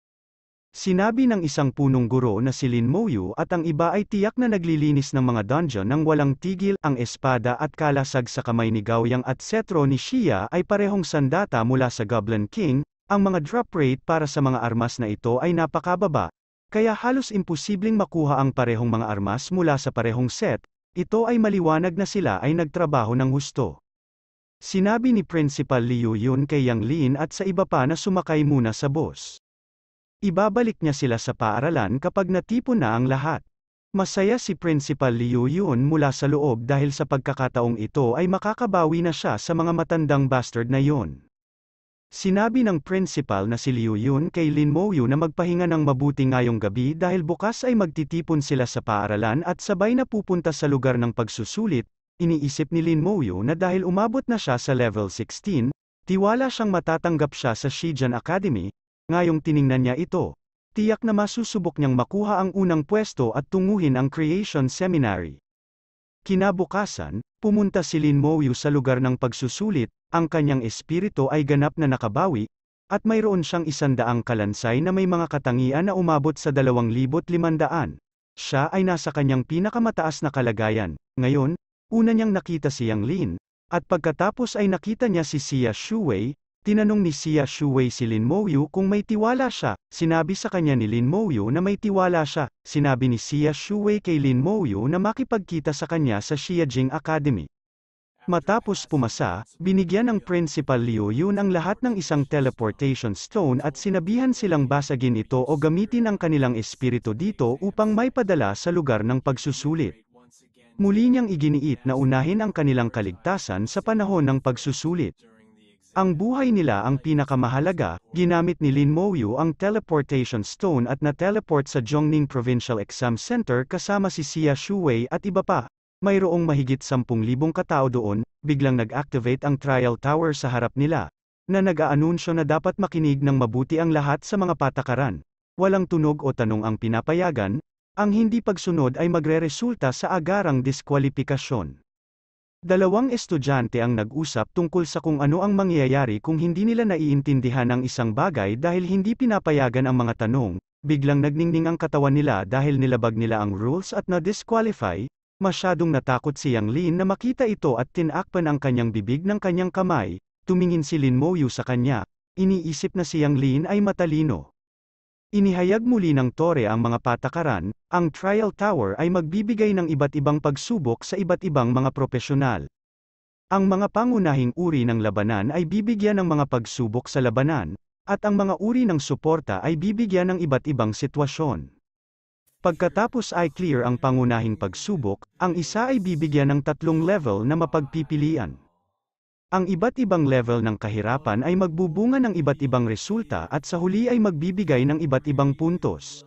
Sinabi ng isang punong guro na si Lin Moyu at ang iba ay tiyak na naglilinis ng mga dungeon nang walang tigil, ang espada at kalasag sa kamay ni Gaoyang at setro ni Shia ay parehong sandata mula sa Goblin King, ang mga drop rate para sa mga armas na ito ay napakababa, kaya halos imposibleng makuha ang parehong mga armas mula sa parehong set, ito ay maliwanag na sila ay nagtrabaho ng husto. Sinabi ni Principal Liu yun kay Yang Lin at sa iba pa na sumakay muna sa boss. Ibabalik niya sila sa paaralan kapag natipon na ang lahat. Masaya si Principal Liu Yun mula sa loob dahil sa pagkakataong ito ay makakabawi na siya sa mga matandang bastard na yon. Sinabi ng principal na si Liu Yun kay Lin Mo na magpahinga ng mabuti ngayong gabi dahil bukas ay magtitipon sila sa paaralan at sabay na pupunta sa lugar ng pagsusulit, iniisip ni Lin Mo na dahil umabot na siya sa level 16, Tiwala siyang matatanggap siya sa Shijian Academy, Ngayong tiningnan niya ito, tiyak na masusubok niyang makuha ang unang pwesto at tunguhin ang Creation Seminary. Kinabukasan, pumunta si Lin Moyu sa lugar ng pagsusulit, ang kanyang espiritu ay ganap na nakabawi, at mayroon siyang isandaang kalansay na may mga katangian na umabot sa 2,500. Siya ay nasa kanyang pinakamataas na kalagayan. Ngayon, una niyang nakita si Yang Lin, at pagkatapos ay nakita niya si Xia Shuwei, Tinanong ni Xia Shuwei si Lin Mouyu kung may tiwala siya, sinabi sa kanya ni Lin Mouyu na may tiwala siya, sinabi ni Xia Shuwei kay Lin Mouyu na makipagkita sa kanya sa Xiajing Academy. Matapos pumasa, binigyan ng Principal Liu Yun ang lahat ng isang teleportation stone at sinabihan silang basagin ito o gamitin ang kanilang espiritu dito upang may padala sa lugar ng pagsusulit. Muli niyang iginiit na unahin ang kanilang kaligtasan sa panahon ng pagsusulit. Ang buhay nila ang pinakamahalaga, ginamit ni Lin Moyu ang teleportation stone at na-teleport sa Jiangning Provincial Exam Center kasama si Xia Shuwei at iba pa. Mayroong mahigit 10,000 katao doon, biglang nag-activate ang trial tower sa harap nila, na nag-aanunsyo na dapat makinig ng mabuti ang lahat sa mga patakaran. Walang tunog o tanong ang pinapayagan, ang hindi pagsunod ay magreresulta sa agarang diskwalipikasyon. Dalawang estudyante ang nag-usap tungkol sa kung ano ang mangyayari kung hindi nila naiintindihan ang isang bagay dahil hindi pinapayagan ang mga tanong, biglang nagningning ang katawan nila dahil nilabag nila ang rules at na-disqualify, masyadong natakot si Yang Lin na makita ito at tinakpan ang kanyang bibig ng kanyang kamay, tumingin si Lin Moyu sa kanya, iniisip na si Yang Lin ay matalino. Inihayag muli ng tore ang mga patakaran, ang trial tower ay magbibigay ng iba't ibang pagsubok sa iba't ibang mga propesyonal. Ang mga pangunahing uri ng labanan ay bibigyan ng mga pagsubok sa labanan, at ang mga uri ng suporta ay bibigyan ng iba't ibang sitwasyon. Pagkatapos ay clear ang pangunahing pagsubok, ang isa ay bibigyan ng tatlong level na mapagpipilian. Ang iba't ibang level ng kahirapan ay magbubunga ng iba't ibang resulta at sa huli ay magbibigay ng iba't ibang puntos.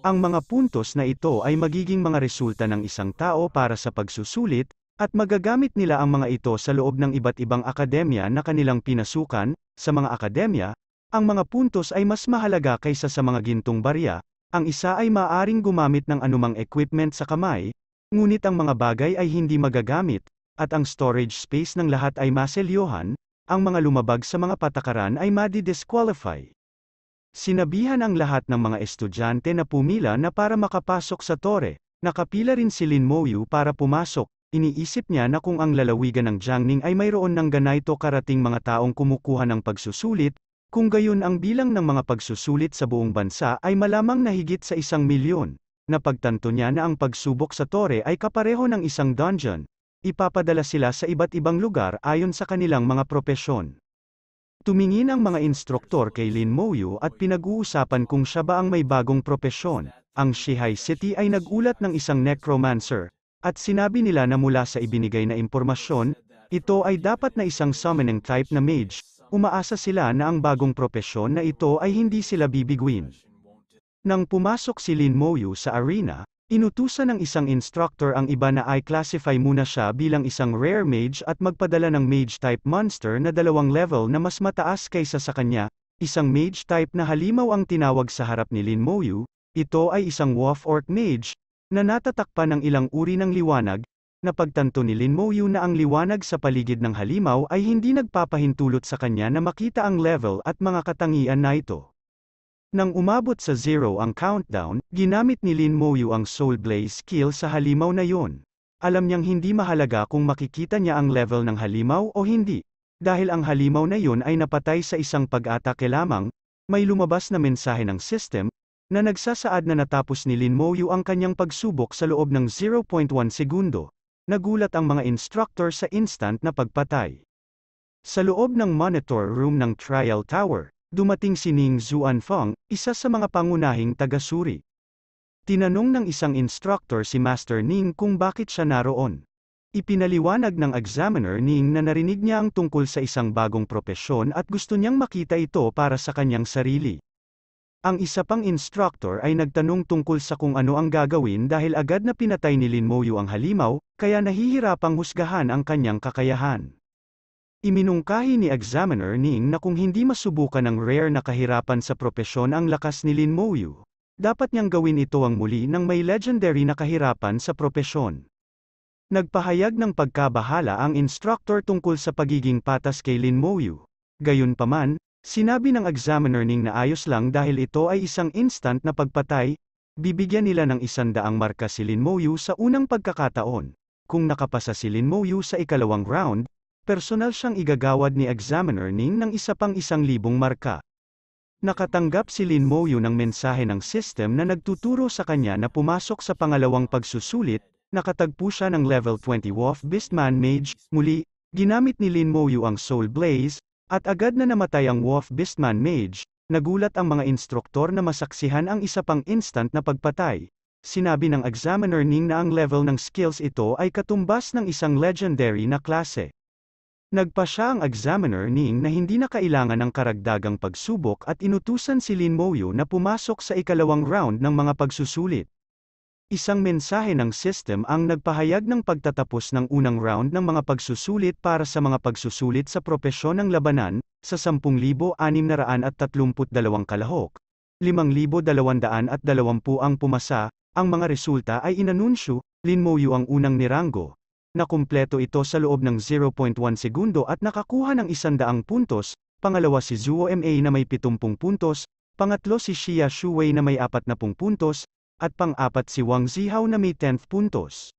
Ang mga puntos na ito ay magiging mga resulta ng isang tao para sa pagsusulit, at magagamit nila ang mga ito sa loob ng iba't ibang akademya na kanilang pinasukan, sa mga akademya, ang mga puntos ay mas mahalaga kaysa sa mga gintong barya, ang isa ay maaaring gumamit ng anumang equipment sa kamay, ngunit ang mga bagay ay hindi magagamit, at ang storage space ng lahat ay maselyuhan, ang mga lumabag sa mga patakaran ay madi-disqualify. Sinabihan ang lahat ng mga estudyante na pumila na para makapasok sa tore, nakapila rin si Lin Moyu para pumasok, iniisip niya na kung ang lalawigan ng Jiangning ay mayroon ng ganayto karating mga taong kumukuha ng pagsusulit, kung gayon ang bilang ng mga pagsusulit sa buong bansa ay malamang na higit sa isang milyon napagtanto niya na ang pagsubok sa tore ay kapareho ng isang dungeon, Ipapadala sila sa iba't ibang lugar ayon sa kanilang mga propesyon. Tumingin ang mga instruktor kay Lin Moyu at pinag-uusapan kung siya ba ang may bagong propesyon. Ang Shihai City ay nagulat ng isang necromancer, at sinabi nila na mula sa ibinigay na impormasyon, ito ay dapat na isang summoning type na mage, umaasa sila na ang bagong propesyon na ito ay hindi sila bibiguin. Nang pumasok si Lin Moyu sa arena, Inutusan ng isang instructor ang iba na i-classify muna siya bilang isang rare mage at magpadala ng mage-type monster na dalawang level na mas mataas kaysa sa kanya, isang mage-type na halimaw ang tinawag sa harap ni Lin Moyu, ito ay isang wolf orc mage, na natatakpan ng ilang uri ng liwanag, napagtanto ni Lin Moyu na ang liwanag sa paligid ng halimaw ay hindi nagpapahintulot sa kanya na makita ang level at mga katangian na ito. Nang umabot sa zero ang countdown, ginamit ni Lin Moyu ang Soul Blaze skill sa halimaw na yon. Alam niyang hindi mahalaga kung makikita niya ang level ng halimaw o hindi. Dahil ang halimaw na yon ay napatay sa isang pag-atake lamang, may lumabas na mensahe ng system, na nagsasaad na natapos ni Lin Moyu ang kanyang pagsubok sa loob ng 0.1 segundo. Nagulat ang mga instructor sa instant na pagpatay. Sa loob ng monitor room ng trial tower, dumating si Ning Zhuanfeng, isa sa mga pangunahing taga-suri. Tinanong ng isang instructor si Master Ning kung bakit siya naroon. Ipinaliwanag ng examiner Ning na narinig niya ang tungkol sa isang bagong propesyon at gusto niyang makita ito para sa kanyang sarili. Ang isa pang instructor ay nagtanong tungkol sa kung ano ang gagawin dahil agad na pinatay ni Lin Moyu ang halimaw, kaya nahihirapang husgahan ang kanyang kakayahan. Iminungkahi ni Examiner Ning na kung hindi masubukan ng rare na kahirapan sa propesyon ang lakas ni Lin Mouyu, dapat niyang gawin ito ang muli ng may legendary na kahirapan sa propesyon. Nagpahayag ng pagkabahala ang instructor tungkol sa pagiging patas kay Lin Mouyu. Gayunpaman, sinabi ng examiner Ning na ayos lang dahil ito ay isang instant na pagpatay, bibigyan nila ng isandaang marka si Lin Mouyu sa unang pagkakataon. Kung nakapasa si Lin Mouyu sa ikalawang round, personal siyang igagawad ni examiner Ning ng isa pang isang libong marka. Nakatanggap si Lin Moyu ng mensahe ng system na nagtuturo sa kanya na pumasok sa pangalawang pagsusulit, nakatagpo siya ng level 20 Wolf Beastman Mage, muli, ginamit ni Lin Moyu ang Soul Blaze, at agad na namatay ang Wolf Beastman Mage, nagulat ang mga instruktor na masaksihan ang isa pang instant na pagpatay. Sinabi ng examiner Ning na ang level ng skills ito ay katumbas ng isang legendary na klase. Nagpa siya ang examiner Ning na hindi na kailangan ng karagdagang pagsubok at inutusan si Lin Moyo na pumasok sa ikalawang round ng mga pagsusulit. Isang mensahe ng system ang nagpahayag ng pagtatapos ng unang round ng mga pagsusulit para sa mga pagsusulit sa propesyon ng labanan, sa 10,632 kalahok. 5,220 ang pumasa, ang mga resulta ay inanunsyo, Lin Moyo ang unang nirango, Nakumpleto ito sa loob ng 0.1 segundo at nakakuha ng 100 puntos, pangalawa si Zuo MA na may 70 puntos, pangatlo si Xia Shuwei na may 40 puntos, at pang-apat si Wang Zihao na may 10 puntos.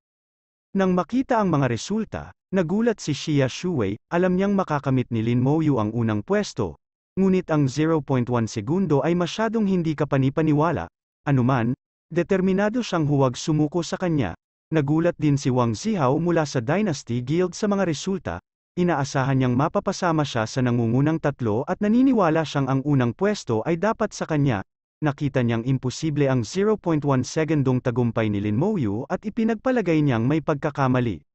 Nang makita ang mga resulta, nagulat si Xia Shuwei, alam niyang makakamit ni Lin Mouyu ang unang pwesto, ngunit ang 0.1 segundo ay masyadong hindi kapanipaniwala, anuman, determinado siyang huwag sumuko sa kanya, Nagulat din si Wang Sihao mula sa Dynasty Guild sa mga resulta, inaasahan niyang mapapasama siya sa nangungunang tatlo at naniniwala siyang ang unang pwesto ay dapat sa kanya, nakita niyang imposible ang 0.1 segundong tagumpay ni Lin Mouyu at ipinagpalagay niyang may pagkakamali.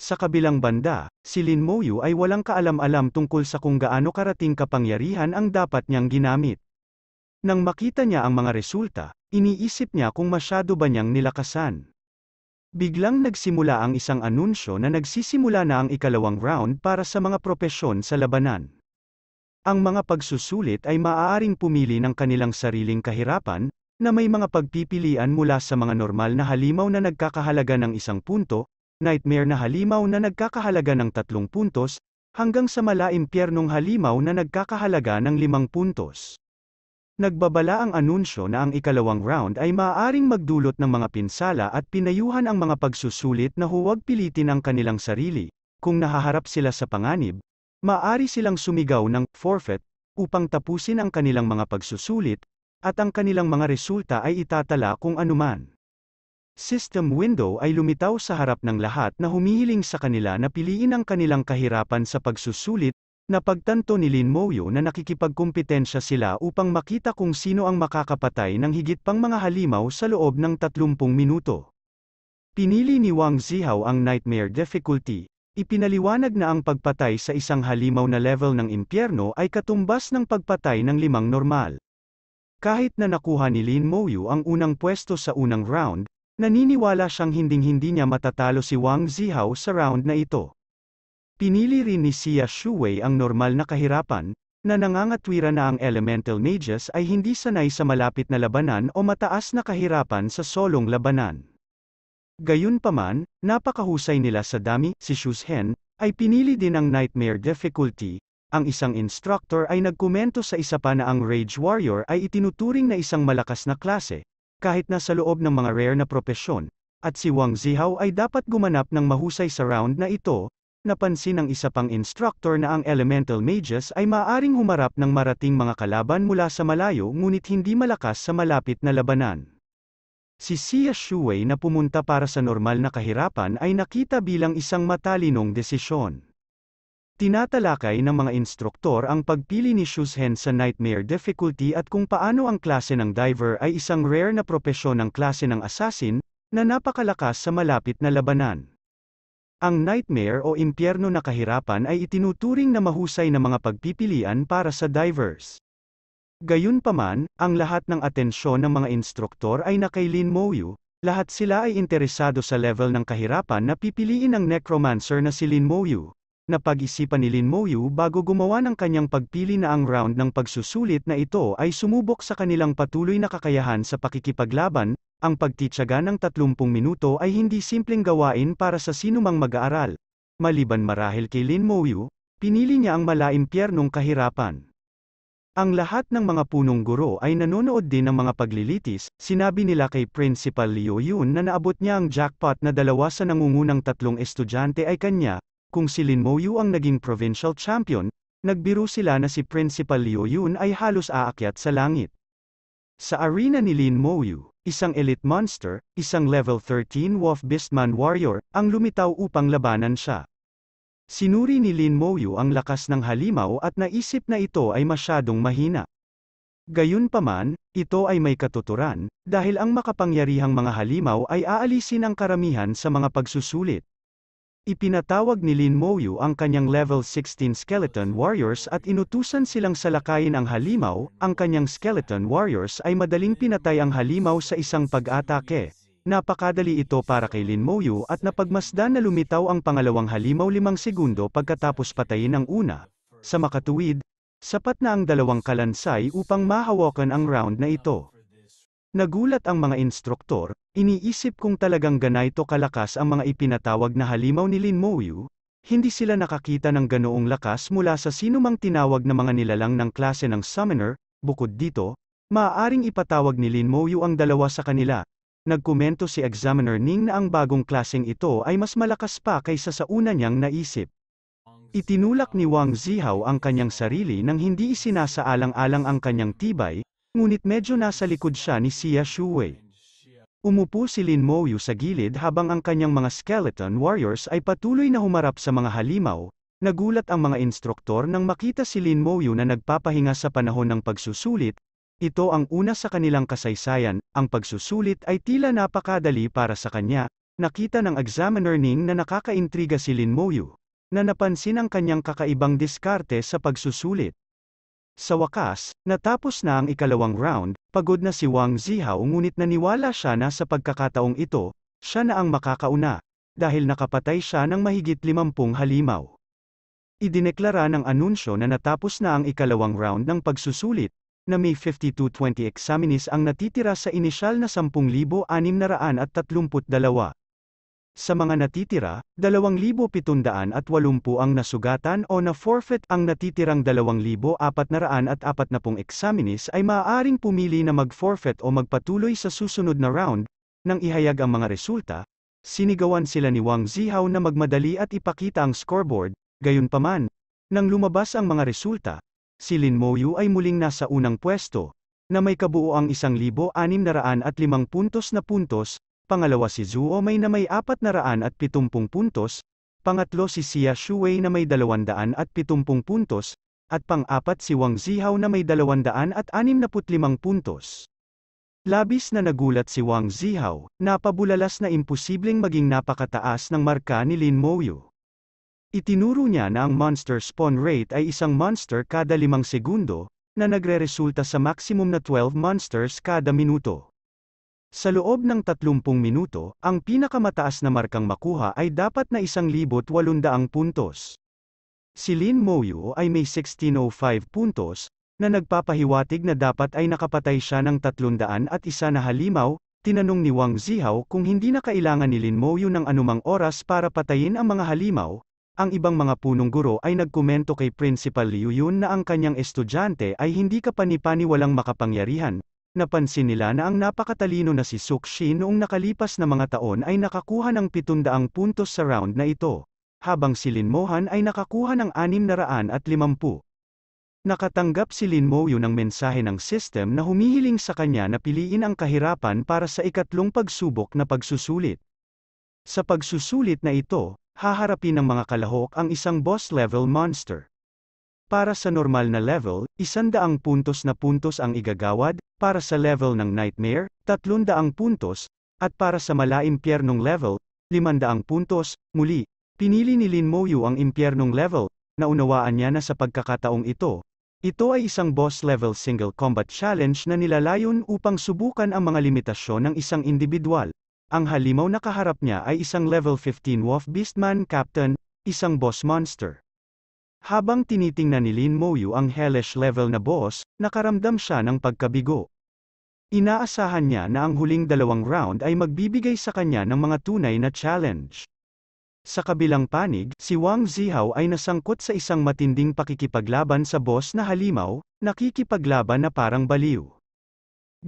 Sa kabilang banda, si Lin Mouyu ay walang kaalam-alam tungkol sa kung gaano karating kapangyarihan ang dapat niyang ginamit. Nang makita niya ang mga resulta, iniisip niya kung masyado ba niyang nilakasan. Biglang nagsimula ang isang anunsyo na nagsisimula na ang ikalawang round para sa mga propesyon sa labanan. Ang mga pagsusulit ay maaaring pumili ng kanilang sariling kahirapan, na may mga pagpipilian mula sa mga normal na halimaw na nagkakahalaga ng isang punto, nightmare na halimaw na nagkakahalaga ng tatlong puntos, hanggang sa mala impyernong halimaw na nagkakahalaga ng limang puntos. Nagbabala ang anunsyo na ang ikalawang round ay maaaring magdulot ng mga pinsala at pinayuhan ang mga pagsusulit na huwag pilitin ang kanilang sarili. Kung nahaharap sila sa panganib, maaari silang sumigaw ng forfeit upang tapusin ang kanilang mga pagsusulit, at ang kanilang mga resulta ay itatala kung anuman. System window ay lumitaw sa harap ng lahat na humihiling sa kanila na piliin ang kanilang kahirapan sa pagsusulit Napagtanto ni Lin Moyo na nakikipagkumpetensya sila upang makita kung sino ang makakapatay ng higit pang mga halimaw sa loob ng 30 minuto. Pinili ni Wang Zihao ang nightmare difficulty. Ipinaliwanag na ang pagpatay sa isang halimaw na level ng impyerno ay katumbas ng pagpatay ng limang normal. Kahit na nakuha ni Lin Moyu ang unang pwesto sa unang round, naniniwala siyang hinding-hindi niya matatalo si Wang Zihao sa round na ito. Pinili rin ni Xia Shuwei ang normal na kahirapan, na nangangatwira na ang elemental mages ay hindi sanay sa malapit na labanan o mataas na kahirapan sa solong labanan. Gayunpaman, napakahusay nila sa dami, si Shushen, ay pinili din ang nightmare difficulty, ang isang instructor ay nagkomento sa isa pa na ang Rage Warrior ay itinuturing na isang malakas na klase, kahit na sa loob ng mga rare na propesyon, at si Wang Zihao ay dapat gumanap ng mahusay sa round na ito, napansin ng isa pang instructor na ang elemental mages ay maaring humarap ng marating mga kalaban mula sa malayo ngunit hindi malakas sa malapit na labanan. Si Sia Shuwei na pumunta para sa normal na kahirapan ay nakita bilang isang matalinong desisyon. Tinatalakay ng mga instruktor ang pagpili ni Shushen sa nightmare difficulty at kung paano ang klase ng diver ay isang rare na propesyon ng klase ng assassin, na napakalakas sa malapit na labanan. Ang nightmare o impyerno na kahirapan ay itinuturing na mahusay na mga pagpipilian para sa divers. Gayunpaman, ang lahat ng atensyon ng mga instruktor ay nakailin Moyu, lahat sila ay interesado sa level ng kahirapan na pipiliin ng necromancer na si Lin Moyu napag-isipan ni Lin Moyu bago gumawa ng kanyang pagpili na ang round ng pagsusulit na ito ay sumubok sa kanilang patuloy na kakayahan sa pakikipaglaban, ang pagtitsaga ng 30 minuto ay hindi simpleng gawain para sa sinumang mag-aaral. Maliban marahil kay Lin Moyu, pinili niya ang malaimpyernong kahirapan. Ang lahat ng mga punong guro ay nanonood din ng mga paglilitis, sinabi nila kay Principal Liu Yun na naabot niya ang jackpot na dalawa sa nangungunang tatlong estudyante ay kanya, kung si Lin Moyu ang naging provincial champion, nagbiro sila na si Principal Liu Yun ay halos aakyat sa langit. Sa arena ni Lin Moyu, isang elite monster, isang level 13 Wolf Beastman Warrior, ang lumitaw upang labanan siya. Sinuri ni Lin Moyu ang lakas ng halimaw at naisip na ito ay masyadong mahina. Gayunpaman, ito ay may katuturan, dahil ang makapangyarihang mga halimaw ay aalisin ang karamihan sa mga pagsusulit. Ipinatawag ni Lin Moyu ang kanyang level 16 skeleton warriors at inutusan silang salakayin ang halimaw, ang kanyang skeleton warriors ay madaling pinatay ang halimaw sa isang pag-atake. Napakadali ito para kay Lin Moyu at napagmasdan na lumitaw ang pangalawang halimaw limang segundo pagkatapos patayin ang una. Sa makatuwid, sapat na ang dalawang kalansay upang mahawakan ang round na ito. Nagulat ang mga instruktor, iniisip kong talagang ganay kalakas ang mga ipinatawag na halimaw ni Lin Mouyu, hindi sila nakakita ng ganoong lakas mula sa sinumang tinawag na mga nilalang ng klase ng summoner, bukod dito, maaaring ipatawag ni Lin Mouyu ang dalawa sa kanila. Nagkomento si Examiner Ning na ang bagong klaseng ito ay mas malakas pa kaysa sa una niyang naisip. Itinulak ni Wang Zihao ang kanyang sarili nang hindi isinasaalang-alang ang kanyang tibay, Ngunit medyo nasa likod siya ni Xia Shuwei. Umupo si Lin Moyu sa gilid habang ang kanyang mga skeleton warriors ay patuloy na humarap sa mga halimaw, nagulat ang mga instruktor nang makita si Lin Moyu na nagpapahinga sa panahon ng pagsusulit, ito ang una sa kanilang kasaysayan, ang pagsusulit ay tila napakadali para sa kanya, nakita ng examiner Ning na nakakaintriga si Lin Moyu, na napansin ang kanyang kakaibang diskarte sa pagsusulit. Sa wakas, natapos na ang ikalawang round, pagod na si Wang Zihao ngunit naniwala siya na sa pagkakataong ito, siya na ang makakauna, dahil nakapatay siya ng mahigit 50 halimaw. Idineklara ng anunsyo na natapos na ang ikalawang round ng pagsusulit, na may 5220 20 ang natitira sa inisyal na 10,632. Sa mga natitira, 2,780 ang nasugatan o na-forfeit ang natitirang 2,440 eksaminis ay maaaring pumili na mag-forfeit o magpatuloy sa susunod na round, nang ihayag ang mga resulta, sinigawan sila ni Wang Zihao na magmadali at ipakita ang scoreboard, gayunpaman, nang lumabas ang mga resulta, si Lin Moyu ay muling nasa unang pwesto, na may kabuo ang 1,605 puntos na puntos, pangalawa si Zhuo may na may 470 puntos, pangatlo si Xia Shuwei na may 270 puntos, at pang-apat si Wang Zihao na may 265 puntos. Labis na nagulat si Wang Zihao, napabulalas na imposibleng maging napakataas ng marka ni Lin Moyu. Itinuro niya na ang monster spawn rate ay isang monster kada limang segundo, na nagreresulta sa maximum na 12 monsters kada minuto. Sa loob ng 30 minuto, ang pinakamataas na markang makuha ay dapat na 1,800 puntos. Si Lin Moyu ay may 1605 puntos, na nagpapahiwatig na dapat ay nakapatay siya ng 300 at isa na halimaw, tinanong ni Wang Zihao kung hindi na kailangan ni Lin Moyu ng anumang oras para patayin ang mga halimaw, ang ibang mga punong guro ay nagkomento kay Principal Liu Yun na ang kanyang estudyante ay hindi kapanipaniwalang makapangyarihan, napansin nila na ang napakatalino na si Sukshi noong nakalipas na mga taon ay nakakuha ng 700 puntos sa round na ito, habang si Lin Mohan ay nakakuha ng 650. Nakatanggap si Lin Moyo ng mensahe ng system na humihiling sa kanya na piliin ang kahirapan para sa ikatlong pagsubok na pagsusulit. Sa pagsusulit na ito, haharapin ng mga kalahok ang isang boss-level monster. Para sa normal na level, isandaang puntos na puntos ang igagawad, para sa level ng Nightmare, tatlundaang puntos, at para sa mala impyernong level, limandaang puntos, muli, pinili ni Lin Moyu ang impyernong level, naunawaan niya na sa pagkakataong ito, ito ay isang boss-level single combat challenge na nilalayon upang subukan ang mga limitasyon ng isang individual. Ang halimaw na kaharap niya ay isang level 15 Wolf Beastman Captain, isang boss monster. Habang tinitingnan ni Lin Moyu ang hellish level na boss, nakaramdam siya ng pagkabigo. Inaasahan niya na ang huling dalawang round ay magbibigay sa kanya ng mga tunay na challenge. Sa kabilang panig, si Wang Zihao ay nasangkot sa isang matinding pakikipaglaban sa boss na halimaw, nakikipaglaban na parang baliw.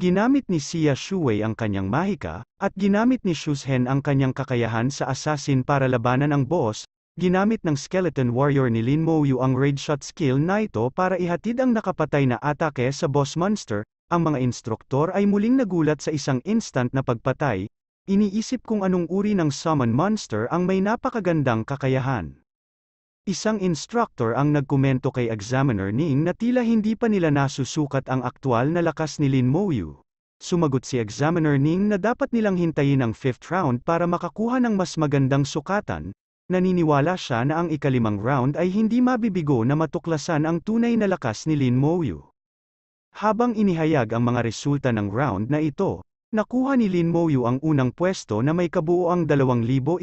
Ginamit ni Xia Shuwei ang kanyang mahika, at ginamit ni Shuzhen ang kanyang kakayahan sa assassin para labanan ang boss, Ginamit ng Skeleton Warrior ni Lin Mouyu ang raid shot skill na ito para ihatid ang nakapatay na atake sa boss monster, ang mga instruktor ay muling nagulat sa isang instant na pagpatay, iniisip kung anong uri ng summon monster ang may napakagandang kakayahan. Isang instructor ang nagkomento kay Examiner Ning na tila hindi pa nila nasusukat ang aktual na lakas ni Lin Mouyu. Sumagot si Examiner Ning na dapat nilang hintayin ang 5th round para makakuha ng mas magandang sukatan, Naniniwala siya na ang ikalimang round ay hindi mabibigo na matuklasan ang tunay na lakas ni Lin Moyu. Habang inihayag ang mga resulta ng round na ito, nakuha ni Lin Moyu ang unang pwesto na may kabuoang 2,105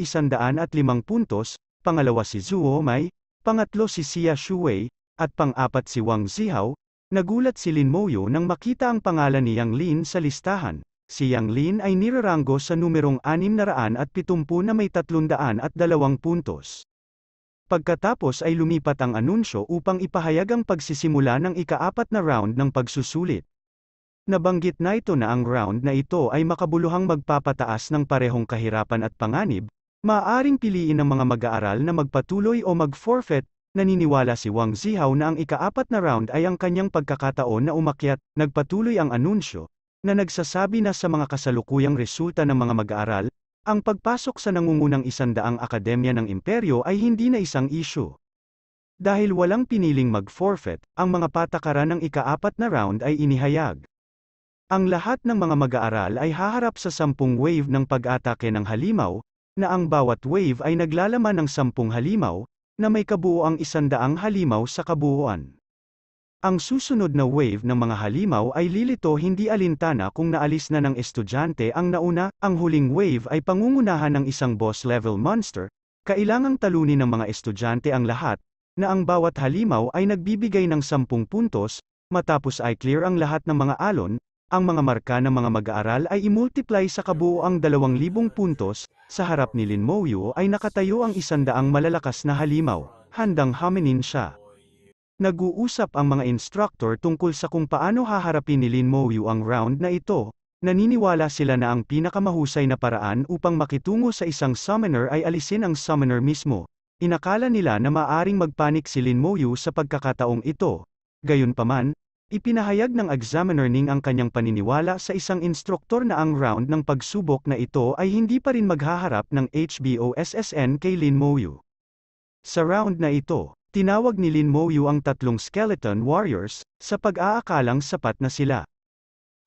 puntos, pangalawa si Zhuo Mai, pangatlo si Xia Shuwei, at pang-apat si Wang Zihao, nagulat si Lin Moyu nang makita ang pangalan ni Yang Lin sa listahan. Si Yang Lin ay niraranggo sa numerong 670 na may 300 at dalawang puntos. Pagkatapos ay lumipat ang anunsyo upang ipahayag ang pagsisimula ng ikaapat na round ng pagsusulit. Nabanggit na ito na ang round na ito ay makabuluhang magpapataas ng parehong kahirapan at panganib, maaaring piliin ng mga mag-aaral na magpatuloy o mag-forfeit, naniniwala si Wang Zihao na ang ikaapat na round ay ang kanyang pagkakataon na umakyat, nagpatuloy ang anunsyo, na nagsasabi na sa mga kasalukuyang resulta ng mga mag-aaral, ang pagpasok sa nangungunang isandaang akademya ng imperyo ay hindi na isang issue. Dahil walang piniling mag-forfeit, ang mga patakaran ng ikaapat na round ay inihayag. Ang lahat ng mga mag-aaral ay haharap sa sampung wave ng pag-atake ng halimaw, na ang bawat wave ay naglalaman ng sampung halimaw, na may kabuoang isandaang halimaw sa kabuuan. Ang susunod na wave ng mga halimaw ay lilito hindi alintana kung naalis na ng estudyante ang nauna, ang huling wave ay pangungunahan ng isang boss-level monster, kailangang talunin ng mga estudyante ang lahat, na ang bawat halimaw ay nagbibigay ng 10 puntos, matapos ay clear ang lahat ng mga alon, ang mga marka ng mga mag-aaral ay imultiply sa kabuoang 2,000 puntos, sa harap ni Lin Mouyu ay nakatayo ang isandaang malalakas na halimaw, handang haminin siya. Nag-uusap ang mga instructor tungkol sa kung paano haharapin ni Lin Moyu ang round na ito, naniniwala sila na ang pinakamahusay na paraan upang makitungo sa isang summoner ay alisin ang summoner mismo. Inakala nila na maaring magpanik si Lin Moyu sa pagkakataong ito. Gayunpaman, ipinahayag ng examiner Ning ang kanyang paniniwala sa isang instructor na ang round ng pagsubok na ito ay hindi pa rin maghaharap ng HBOSSN kay Lin Moyu. Sa round na ito, Tinawag ni Lin Mo ang tatlong skeleton warriors, sa pag-aakalang sapat na sila.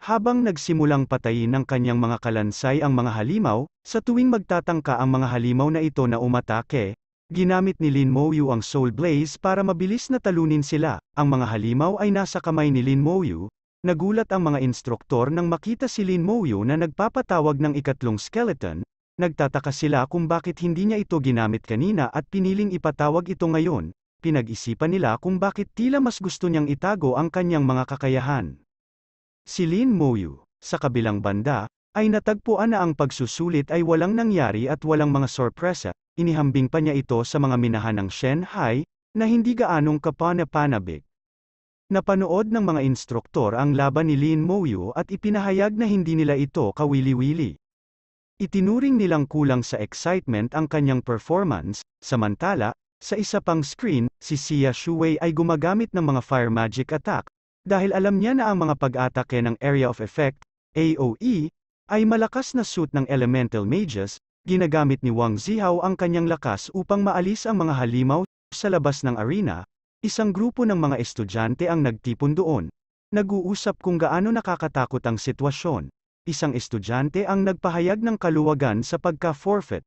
Habang nagsimulang patayin ng kanyang mga kalansay ang mga halimaw, sa tuwing magtatangka ang mga halimaw na ito na umatake, ginamit ni Lin Mo ang Soul Blaze para mabilis na talunin sila, ang mga halimaw ay nasa kamay ni Lin Mo nagulat ang mga instruktor nang makita si Lin Mo na nagpapatawag ng ikatlong skeleton, nagtataka sila kung bakit hindi niya ito ginamit kanina at piniling ipatawag ito ngayon, pinag-isipan nila kung bakit tila mas gusto niyang itago ang kanyang mga kakayahan. Si Lin Moyu, sa kabilang banda, ay natagpuan na ang pagsusulit ay walang nangyari at walang mga sorpresa, inihambing pa niya ito sa mga minahan ng Shenhai, na hindi gaanong kapanapanabik. Napanood ng mga instruktor ang laban ni Lin Moyu at ipinahayag na hindi nila ito kawili-wili. Itinuring nilang kulang sa excitement ang kanyang performance, samantala, sa isa pang screen, si Xia Shuwei ay gumagamit ng mga fire magic attack, dahil alam niya na ang mga pag-atake ng Area of Effect, AOE, ay malakas na suit ng elemental mages, ginagamit ni Wang Zihao ang kanyang lakas upang maalis ang mga halimaw sa labas ng arena, isang grupo ng mga estudyante ang nagtipon doon. Nag-uusap kung gaano nakakatakot ang sitwasyon. Isang estudyante ang nagpahayag ng kaluwagan sa pagka-forfeit.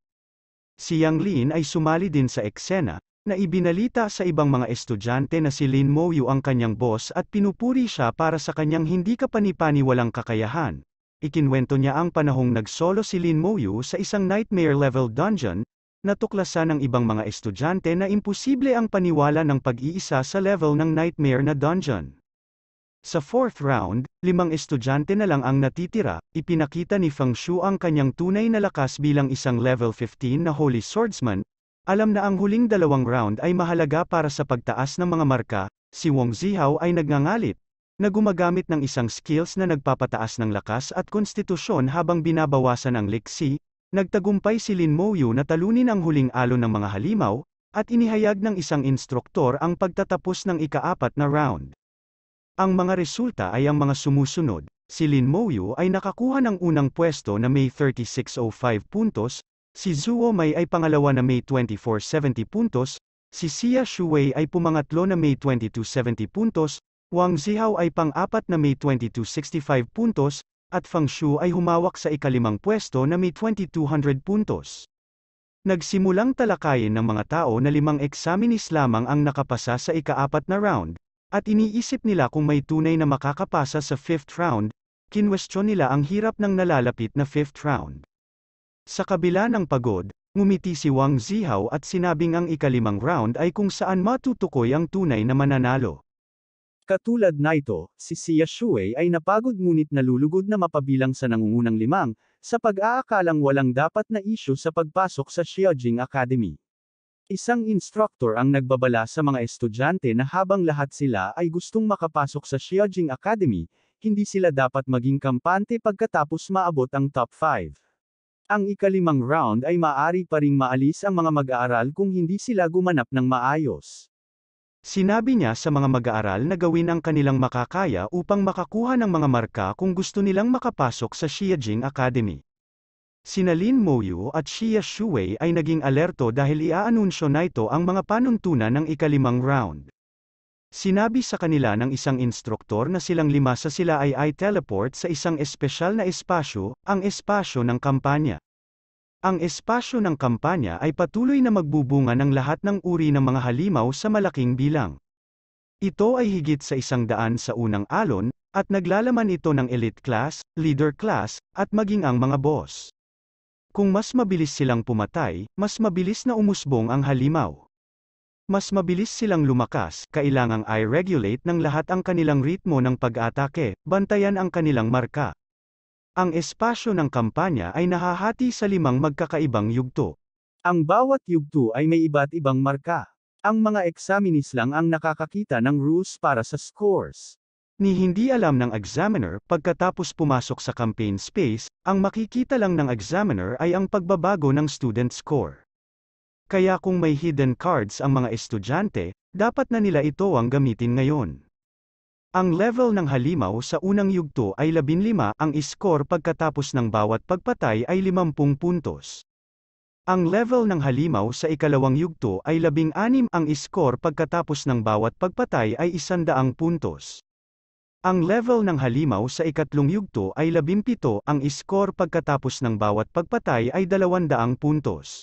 Si Yang Lin ay sumali din sa eksena, na ibinalita sa ibang mga estudyante na si Lin Mo Yu ang kanyang boss at pinupuri siya para sa kanyang hindi kapanipaniwalang kakayahan. Ikinwento niya ang panahong nagsolo si Lin Mo Yu sa isang nightmare-level dungeon, na tuklasan ng ibang mga estudyante na imposible ang paniwala ng pag-iisa sa level ng nightmare na dungeon. Sa fourth round, limang estudyante na lang ang natitira, ipinakita ni Feng Shu ang kanyang tunay na lakas bilang isang level 15 na Holy Swordsman, alam na ang huling dalawang round ay mahalaga para sa pagtaas ng mga marka, si Wong Zihao ay nagngangalit, na gumagamit ng isang skills na nagpapataas ng lakas at konstitusyon habang binabawasan ang liksi, nagtagumpay si Lin Mouyu na talunin ang huling alon ng mga halimaw, at inihayag ng isang instruktor ang pagtatapos ng ikaapat na round. Ang mga resulta ay ang mga sumusunod, si Lin Moyu ay nakakuha ng unang pwesto na may 3605 puntos, si Zuo Mei ay pangalawa na may 2470 puntos, si Xia Shuwei ay pumangatlo na may 2270 puntos, Wang Zihao ay pang-apat na may 2265 puntos, at Fang Shu ay humawak sa ikalimang pwesto na may 2200 puntos. Nagsimulang talakayin ng mga tao na limang eksaminis lamang ang nakapasa sa ikaapat na round, at iniisip nila kung may tunay na makakapasa sa fifth round, kinwestiyon nila ang hirap ng nalalapit na fifth round. Sa kabila ng pagod, ngumiti si Wang Zihao at sinabing ang ikalimang round ay kung saan matutukoy ang tunay na mananalo. Katulad na ito, si Xia Shuei ay napagod ngunit nalulugod na mapabilang sa nangungunang limang, sa pag-aakalang walang dapat na isyu sa pagpasok sa Xiaojing Academy. Isang instructor ang nagbabala sa mga estudyante na habang lahat sila ay gustong makapasok sa Xiaojing Academy, hindi sila dapat maging kampante pagkatapos maabot ang top 5. Ang ikalimang round ay maaari pa ring maalis ang mga mag-aaral kung hindi sila gumanap ng maayos. Sinabi niya sa mga mag-aaral na gawin ang kanilang makakaya upang makakuha ng mga marka kung gusto nilang makapasok sa Xiaojing Academy. Sina Lin Moyu at Shia Shuwei ay naging alerto dahil iaanunsyo na ito ang mga panuntunan ng ikalimang round. Sinabi sa kanila ng isang instruktor na silang lima sa sila ay i-teleport sa isang espesyal na espasyo, ang espasyo ng kampanya. Ang espasyo ng kampanya ay patuloy na magbubunga ng lahat ng uri ng mga halimaw sa malaking bilang. Ito ay higit sa isang daan sa unang alon, at naglalaman ito ng elite class, leader class, at maging ang mga boss. Kung mas mabilis silang pumatay, mas mabilis na umusbong ang halimaw. Mas mabilis silang lumakas, kailangang i-regulate ng lahat ang kanilang ritmo ng pag-atake, bantayan ang kanilang marka. Ang espasyo ng kampanya ay nahahati sa limang magkakaibang yugto. Ang bawat yugto ay may iba't ibang marka. Ang mga examinees lang ang nakakakita ng rules para sa scores ni hindi alam ng examiner pagkatapos pumasok sa campaign space, ang makikita lang ng examiner ay ang pagbabago ng student score. Kaya kung may hidden cards ang mga estudyante, dapat na nila ito ang gamitin ngayon. Ang level ng halimaw sa unang yugto ay 15 ang score pagkatapos ng bawat pagpatay ay 50 puntos. Ang level ng halimaw sa ikalawang yugto ay 16 ang score pagkatapos ng bawat pagpatay ay 100 puntos. Ang level ng halimaw sa ikatlong yugto ay 17 ang iskor pagkatapos ng bawat pagpatay ay 200 puntos.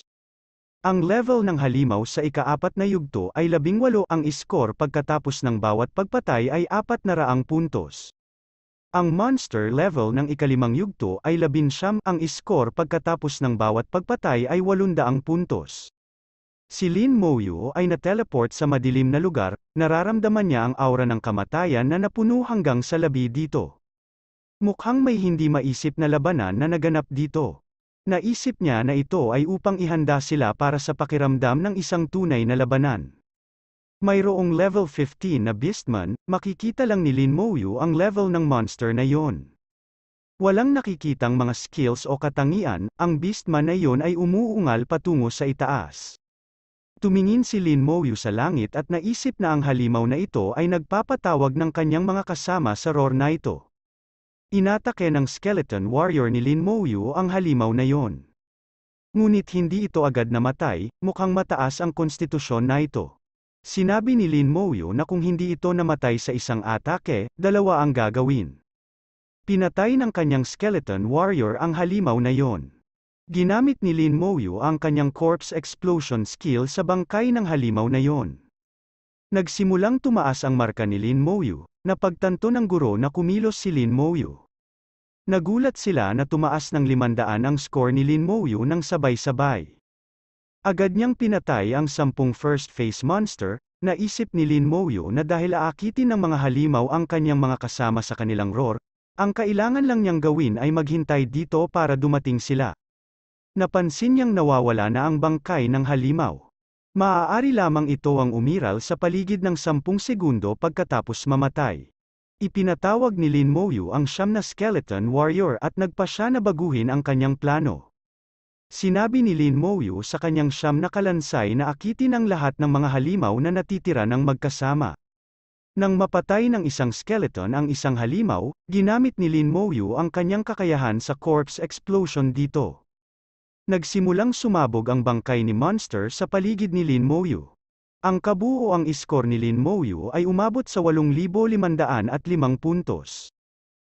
Ang level ng halimaw sa ikaapat na yugto ay 18 ang iskor pagkatapos ng bawat pagpatay ay 400 puntos. Ang monster level ng ikalimang yugto ay 19 ang iskor pagkatapos ng bawat pagpatay ay 800 puntos. Si Lin Moyu ay na-teleport sa madilim na lugar, nararamdaman niya ang aura ng kamatayan na napuno hanggang sa labi dito. Mukhang may hindi maisip na labanan na naganap dito. Naisip niya na ito ay upang ihanda sila para sa pakiramdam ng isang tunay na labanan. Mayroong level 15 na Beastman, makikita lang ni Lin Moyu ang level ng monster na yon. Walang nakikitang mga skills o katangian, ang Beastman na yon ay umuungal patungo sa itaas. Tumingin si Lin Moyu sa langit at naisip na ang halimaw na ito ay nagpapatawag ng kanyang mga kasama sa roar na ito. Inatake ng skeleton warrior ni Lin Moyu ang halimaw na yon. Ngunit hindi ito agad namatay, mukhang mataas ang konstitusyon na ito. Sinabi ni Lin Moyo na kung hindi ito namatay sa isang atake, dalawa ang gagawin. Pinatay ng kanyang skeleton warrior ang halimaw na yon. Ginamit ni Lin Moyu ang kanyang corpse explosion skill sa bangkay ng halimaw na yon. Nagsimulang tumaas ang marka ni Lin Moyu, na napagtanto ng guro na kumilos si Lin Moyu. Nagulat sila na tumaas ng limandaan ang score ni Lin Moyu ng sabay-sabay. Agad niyang pinatay ang sampung first face monster, na isip ni Lin Moyu na dahil aakitin ng mga halimaw ang kanyang mga kasama sa kanilang roar, ang kailangan lang niyang gawin ay maghintay dito para dumating sila, Napansin niyang nawawala na ang bangkay ng halimaw. Maaari lamang ito ang umiral sa paligid ng sampung segundo pagkatapos mamatay. Ipinatawag ni Lin Moyu ang siyam na skeleton warrior at nagpa siya na baguhin ang kanyang plano. Sinabi ni Lin Moyu sa kanyang siyam na kalansay na akitin ang lahat ng mga halimaw na natitira ng magkasama. Nang mapatay ng isang skeleton ang isang halimaw, ginamit ni Lin Moyu ang kanyang kakayahan sa corpse explosion dito. Nagsimulang sumabog ang bangkay ni Monster sa paligid ni Lin Moyu. Ang kabuo ang iskor ni Lin Moyu ay umabot sa 8,505 puntos.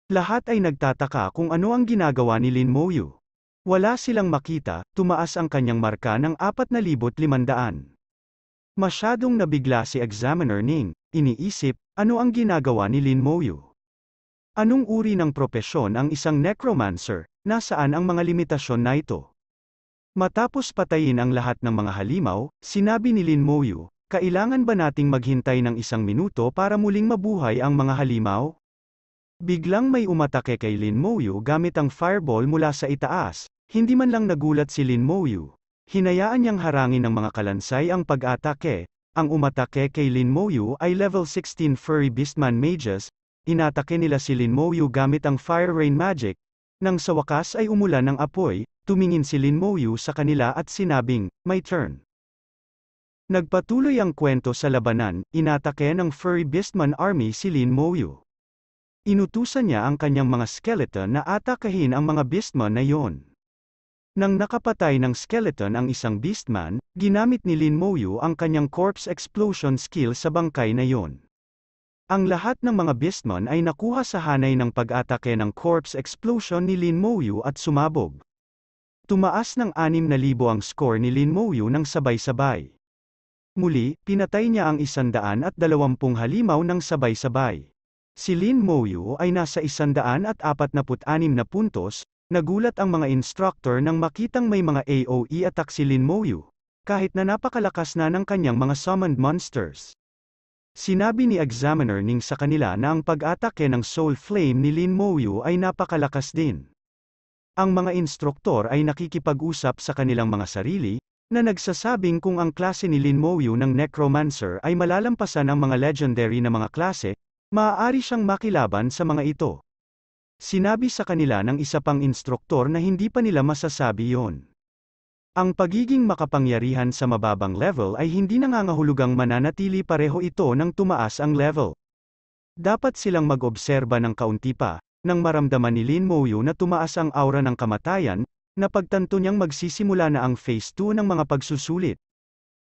Lahat ay nagtataka kung ano ang ginagawa ni Lin Moyu. Wala silang makita, tumaas ang kanyang marka ng 4,500. Masyadong nabigla si Examiner Ning, iniisip, ano ang ginagawa ni Lin Moyu. Anong uri ng propesyon ang isang necromancer, nasaan ang mga limitasyon na ito? Matapos patayin ang lahat ng mga halimaw, sinabi ni Lin Moyu, kailangan ba nating maghintay ng isang minuto para muling mabuhay ang mga halimaw? Biglang may umatake kay Lin Moyu gamit ang fireball mula sa itaas, hindi man lang nagulat si Lin Moyu. Hinayaan niyang harangin ng mga kalansay ang pag-atake, ang umatake kay Lin Moyu ay level 16 Furry Beastman Mages, inatake nila si Lin Moyu gamit ang Fire Rain Magic, nang sa wakas ay umulan ng apoy, tumingin si Lin Moyu sa kanila at sinabing, my turn. Nagpatuloy ang kwento sa labanan, inatake ng furry beastman army si Lin Moyu. Inutusan niya ang kanyang mga skeleton na atakahin ang mga beastman na yon. Nang nakapatay ng skeleton ang isang beastman, ginamit ni Lin Moyu ang kanyang corpse explosion skill sa bangkay na yon. Ang lahat ng mga Beastman ay nakuha sa hanay ng pag-atake ng corpse explosion ni Lin Mouyu at sumabog. Tumaas ng 6,000 ang score ni Lin Mouyu ng sabay-sabay. Muli, pinatay niya ang 120 halimaw ng sabay-sabay. Si Lin Mouyu ay nasa 146 na puntos, nagulat ang mga instructor nang makitang may mga AOE attack si Lin Mouyu, kahit na napakalakas na ng kanyang mga summoned monsters. Sinabi ni examiner Ning sa kanila na ang pag-atake ng soul flame ni Lin Mouyu ay napakalakas din. Ang mga instruktor ay nakikipag-usap sa kanilang mga sarili, na nagsasabing kung ang klase ni Lin Mouyu ng Necromancer ay malalampasan ang mga legendary na mga klase, maaari siyang makilaban sa mga ito. Sinabi sa kanila ng isa pang instruktor na hindi pa nila masasabi yon. Ang pagiging makapangyarihan sa mababang level ay hindi nangangahulugang mananatili pareho ito nang tumaas ang level. Dapat silang mag-obserba ng kaunti pa, nang maramdaman ni Lin Mouyu na tumaas ang aura ng kamatayan, na pagtanto niyang magsisimula na ang phase 2 ng mga pagsusulit.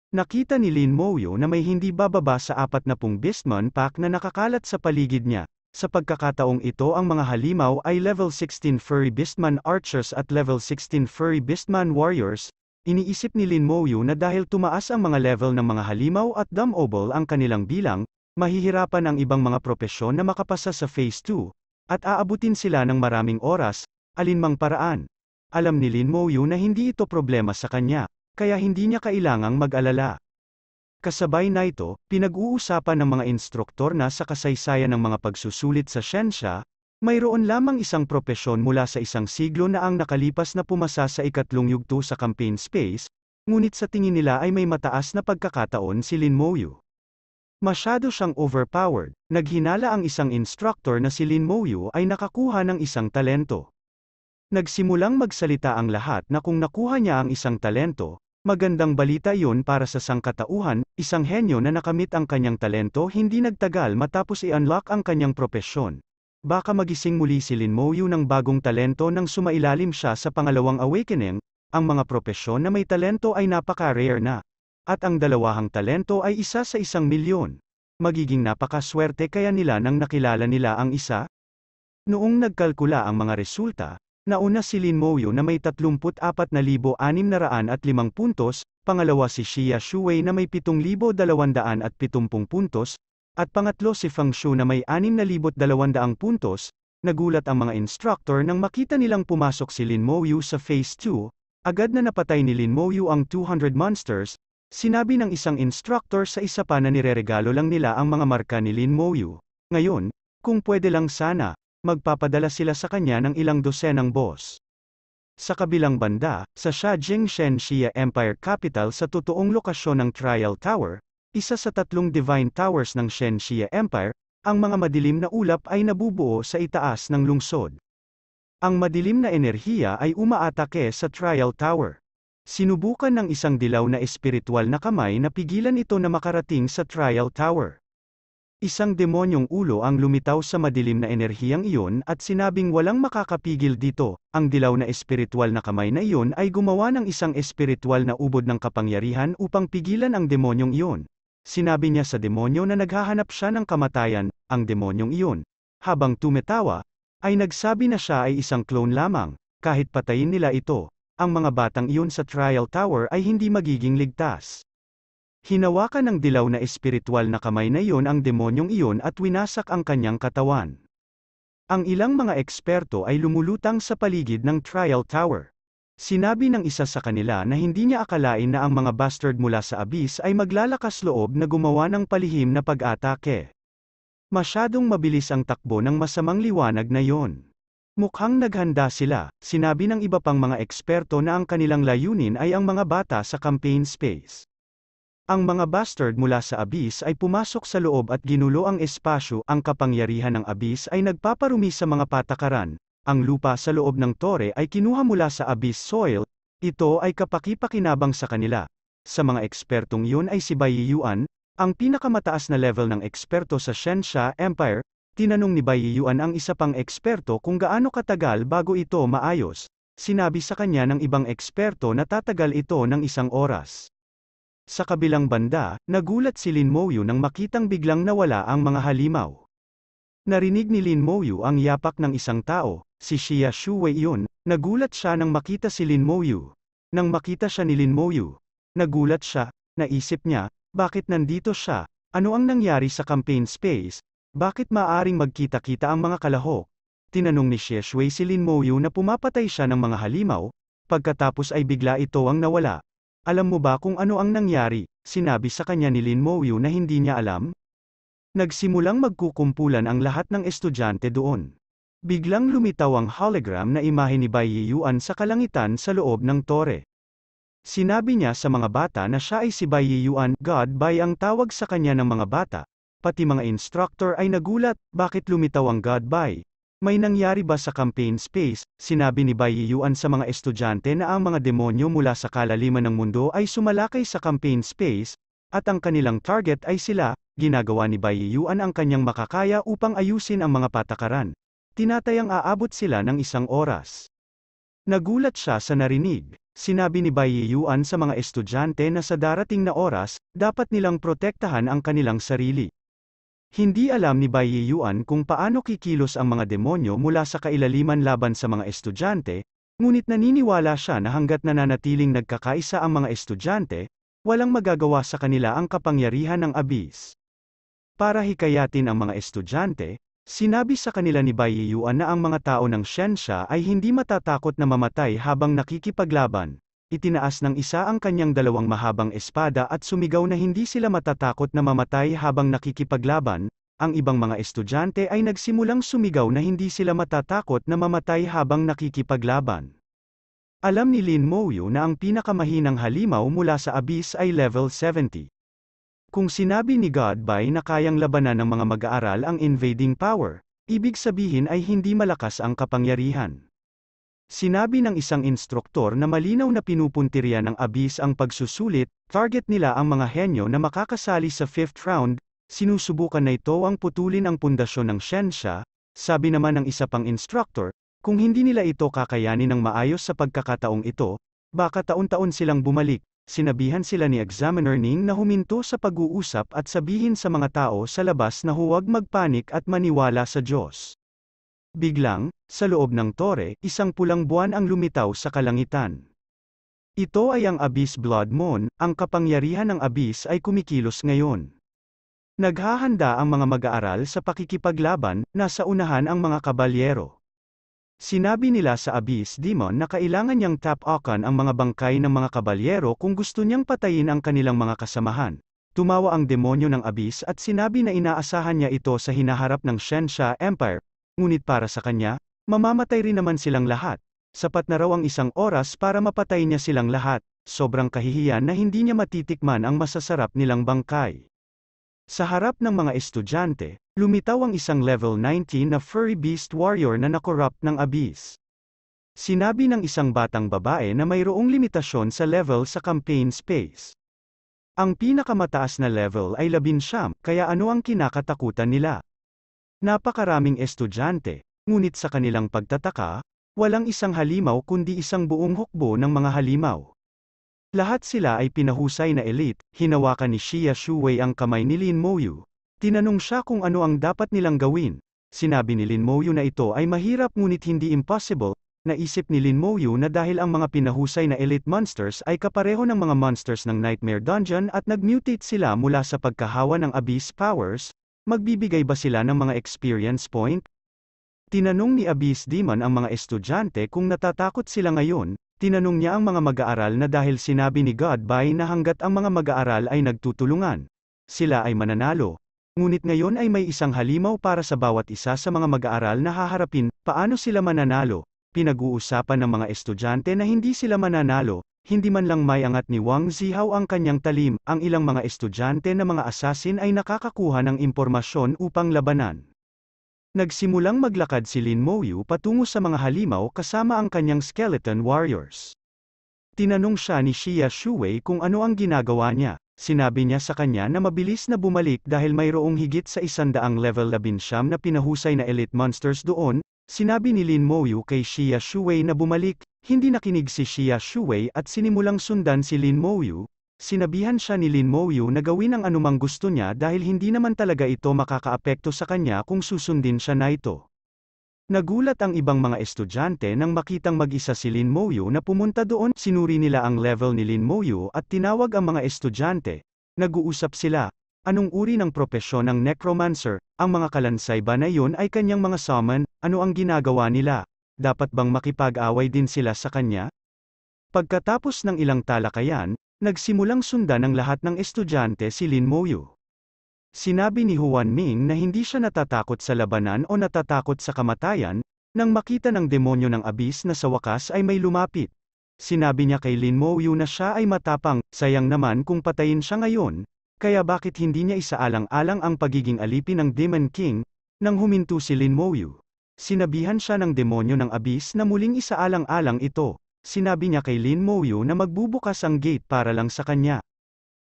Nakita ni Lin Mouyo na may hindi bababa sa 40 Beastman Pack na nakakalat sa paligid niya. Sa pagkakataong ito ang mga halimaw ay level 16 Furry Beastman Archers at level 16 Furry Beastman Warriors, Iniisip ni Lin Moyu na dahil tumaas ang mga level ng mga halimaw at dumobol ang kanilang bilang, mahihirapan ang ibang mga propesyon na makapasa sa Phase 2, at aabutin sila ng maraming oras, alinmang paraan. Alam ni Lin Moyu na hindi ito problema sa kanya, kaya hindi niya kailangang mag-alala. Kasabay na ito, pinag-uusapan ng mga instruktor na sa kasaysayan ng mga pagsusulit sa siyensya, mayroon lamang isang propesyon mula sa isang siglo na ang nakalipas na pumasa sa ikatlong yugto sa campaign space, ngunit sa tingin nila ay may mataas na pagkakataon si Lin Moyu. Masyado siyang overpowered, naghinala ang isang instructor na si Lin Moyu ay nakakuha ng isang talento. Nagsimulang magsalita ang lahat na kung nakuha niya ang isang talento, magandang balita yon para sa sangkatauhan, isang henyo na nakamit ang kanyang talento hindi nagtagal matapos i-unlock ang kanyang propesyon. Baka magising muli si Lin Mouyu ng bagong talento nang sumailalim siya sa pangalawang awakening, ang mga propesyon na may talento ay napaka-rare na. At ang dalawahang talento ay isa sa isang milyon. Magiging napakaswerte kaya nila nang nakilala nila ang isa? Noong nagkalkula ang mga resulta, nauna si Lin Mouyu na may 34,650 puntos, pangalawa si Xia Shuwei na may 7,270 puntos, at pangatlo si Feng Shu na may 6,200 puntos, nagulat ang mga instructor nang makita nilang pumasok si Lin Mouyu sa Phase 2, agad na napatay ni Lin Mouyu ang 200 monsters, sinabi ng isang instructor sa isa pa na nireregalo lang nila ang mga marka ni Lin Mouyu. Ngayon, kung pwede lang sana, magpapadala sila sa kanya ng ilang dosenang boss. Sa kabilang banda, sa Shajing Shenxia Empire Capital sa totoong lokasyon ng Trial Tower, isa sa tatlong divine towers ng Shenxia Empire, ang mga madilim na ulap ay nabubuo sa itaas ng lungsod. Ang madilim na enerhiya ay umaatake sa trial tower. Sinubukan ng isang dilaw na espiritual na kamay na pigilan ito na makarating sa trial tower. Isang demonyong ulo ang lumitaw sa madilim na enerhiyang iyon at sinabing walang makakapigil dito, ang dilaw na espiritual na kamay na iyon ay gumawa ng isang espiritual na ubod ng kapangyarihan upang pigilan ang demonyong iyon. Sinabi niya sa demonyo na naghahanap siya ng kamatayan, ang demonyong iyon. Habang tumetawa, ay nagsabi na siya ay isang clone lamang, kahit patayin nila ito, ang mga batang iyon sa trial tower ay hindi magiging ligtas. Hinawakan ng dilaw na espiritual na kamay na iyon ang demonyong iyon at winasak ang kanyang katawan. Ang ilang mga eksperto ay lumulutang sa paligid ng trial tower. Sinabi ng isa sa kanila na hindi niya akalain na ang mga bastard mula sa abis ay maglalakas loob na gumawa ng palihim na pag-atake. Masyadong mabilis ang takbo ng masamang liwanag na yon. Mukhang naghanda sila, sinabi ng iba pang mga eksperto na ang kanilang layunin ay ang mga bata sa campaign space. Ang mga bastard mula sa abis ay pumasok sa loob at ginulo ang espasyo, ang kapangyarihan ng abis ay nagpaparumi sa mga patakaran, ang lupa sa loob ng tore ay kinuha mula sa abyss soil, ito ay kapakipakinabang sa kanila. Sa mga ekspertong yun ay si Bai Yuan, ang pinakamataas na level ng eksperto sa Shensha Empire, tinanong ni Bai Yuan ang isa pang eksperto kung gaano katagal bago ito maayos. Sinabi sa kanya ng ibang eksperto na tatagal ito ng isang oras. Sa kabilang banda, nagulat si Lin Moyu nang makitang biglang nawala ang mga halimaw. Narinig ni Lin Moyu ang yapak ng isang tao, si Xia Shuwei yun, nagulat siya nang makita si Lin Moyu. Nang makita siya ni Lin Moyu, nagulat siya, naisip niya, bakit nandito siya, ano ang nangyari sa campaign space, bakit maaring magkita-kita ang mga kalahok. Tinanong ni Xia Shuwei si Lin Moyu na pumapatay siya ng mga halimaw, pagkatapos ay bigla ito ang nawala. Alam mo ba kung ano ang nangyari, sinabi sa kanya ni Lin Moyu na hindi niya alam? Nagsimulang magkukumpulan ang lahat ng estudyante doon. Biglang lumitaw ang hologram na imahe ni Bai Yiyuan sa kalangitan sa loob ng tore. Sinabi niya sa mga bata na siya ay si Bai Yiyuan, God Bai ang tawag sa kanya ng mga bata, pati mga instructor ay nagulat, bakit lumitaw ang God Bai? May nangyari ba sa campaign space, sinabi ni Bai Yiyuan sa mga estudyante na ang mga demonyo mula sa kalaliman ng mundo ay sumalakay sa campaign space, at ang kanilang target ay sila, ginagawa ni Bai Yiyuan ang kanyang makakaya upang ayusin ang mga patakaran. Tinatayang aabot sila ng isang oras. Nagulat siya sa narinig. Sinabi ni Bai Yuan sa mga estudyante na sa darating na oras, dapat nilang protektahan ang kanilang sarili. Hindi alam ni Bai Yuan kung paano kikilos ang mga demonyo mula sa kailaliman laban sa mga estudyante, ngunit naniniwala siya na hanggat nananatiling nagkakaisa ang mga estudyante, walang magagawa sa kanila ang kapangyarihan ng abis. Para hikayatin ang mga estudyante, Sinabi sa kanila ni Bai Yiyuan na ang mga tao ng Shensha ay hindi matatakot na mamatay habang nakikipaglaban. Itinaas ng isa ang kanyang dalawang mahabang espada at sumigaw na hindi sila matatakot na mamatay habang nakikipaglaban, ang ibang mga estudyante ay nagsimulang sumigaw na hindi sila matatakot na mamatay habang nakikipaglaban. Alam ni Lin Mouyu na ang pinakamahinang halimaw mula sa abyss ay level 70. Kung sinabi ni Godby na kayang labanan ng mga mag-aaral ang invading power, ibig sabihin ay hindi malakas ang kapangyarihan. Sinabi ng isang instruktor na malinaw na pinupuntirya ng abis ang pagsusulit, target nila ang mga henyo na makakasali sa fifth round, sinusubukan na ito ang putulin ang pundasyon ng siyensya, sabi naman ng isa pang instructor, kung hindi nila ito kakayanin ng maayos sa pagkakataong ito, baka taon-taon silang bumalik sinabihan sila ni Examiner Ning na huminto sa pag-uusap at sabihin sa mga tao sa labas na huwag magpanik at maniwala sa Diyos. Biglang, sa loob ng tore, isang pulang buwan ang lumitaw sa kalangitan. Ito ay ang Abyss Blood Moon, ang kapangyarihan ng Abyss ay kumikilos ngayon. Naghahanda ang mga mag-aaral sa pakikipaglaban, nasa unahan ang mga kabalyero. Sinabi nila sa Abyss Demon na kailangan niyang tapakan ang mga bangkay ng mga kabalyero kung gusto niyang patayin ang kanilang mga kasamahan. Tumawa ang demonyo ng Abyss at sinabi na inaasahan niya ito sa hinaharap ng Shensha Empire, ngunit para sa kanya, mamamatay rin naman silang lahat. Sapat na raw ang isang oras para mapatay niya silang lahat, sobrang kahihiyan na hindi niya matitikman ang masasarap nilang bangkay. Sa harap ng mga estudyante, lumitaw ang isang level 19 na furry beast warrior na nakorrupt ng abyss. Sinabi ng isang batang babae na mayroong limitasyon sa level sa campaign space. Ang pinakamataas na level ay labinsyam, kaya ano ang kinakatakutan nila? Napakaraming estudyante, ngunit sa kanilang pagtataka, walang isang halimaw kundi isang buong hukbo ng mga halimaw. Lahat sila ay pinahusay na elite, hinawakan ni Xia Shuwei ang kamay ni Lin Moyu. Tinanong siya kung ano ang dapat nilang gawin. Sinabi ni Lin Moyu na ito ay mahirap ngunit hindi impossible, naisip ni Lin Moyu na dahil ang mga pinahusay na elite monsters ay kapareho ng mga monsters ng Nightmare Dungeon at nagmutate sila mula sa pagkahawa ng Abyss Powers, magbibigay ba sila ng mga experience point? Tinanong ni Abyss Demon ang mga estudyante kung natatakot sila ngayon, Tinanong niya ang mga mag-aaral na dahil sinabi ni God Godby na hanggat ang mga mag-aaral ay nagtutulungan, sila ay mananalo. Ngunit ngayon ay may isang halimaw para sa bawat isa sa mga mag-aaral na haharapin, paano sila mananalo? Pinag-uusapan ng mga estudyante na hindi sila mananalo, hindi man lang may angat ni Wang Zihao ang kanyang talim, ang ilang mga estudyante na mga asasin ay nakakakuha ng impormasyon upang labanan. Nagsimulang maglakad si Lin Moyu patungo sa mga halimaw kasama ang kanyang skeleton warriors. Tinanong siya ni Xia Shuwei kung ano ang ginagawa niya. Sinabi niya sa kanya na mabilis na bumalik dahil mayroong higit sa isandaang level 11 na pinahusay na elite monsters doon, sinabi ni Lin Moyu kay Xia Shuwei na bumalik, hindi nakinig si Xia Shuwei at sinimulang sundan si Lin Moyu, Sinabihan siya ni Lin Mouyu na gawin ang anumang gusto niya dahil hindi naman talaga ito makakaapekto sa kanya kung susundin siya na ito. Nagulat ang ibang mga estudyante nang makitang mag-isa si Lin Mouyu na pumunta doon, sinuri nila ang level ni Lin Mouyu at tinawag ang mga estudyante. Nag-uusap sila, anong uri ng propesyon ng necromancer, ang mga kalansay ba na yun ay kanyang mga summon, ano ang ginagawa nila, dapat bang makipag-away din sila sa kanya? Pagkatapos ng ilang talakayan, Nagsimulang sundan ng lahat ng estudyante si Lin Moyu. Sinabi ni Huan Ming na hindi siya natatakot sa labanan o natatakot sa kamatayan, nang makita ng demonyo ng abis na sa wakas ay may lumapit. Sinabi niya kay Lin Moyu na siya ay matapang, sayang naman kung patayin siya ngayon, kaya bakit hindi niya isaalang-alang ang pagiging alipin ng Demon King, nang huminto si Lin Moyu. Sinabihan siya ng demonyo ng abis na muling isaalang-alang ito. Sinabi niya kay Lin Moyo na magbubukas ang gate para lang sa kanya.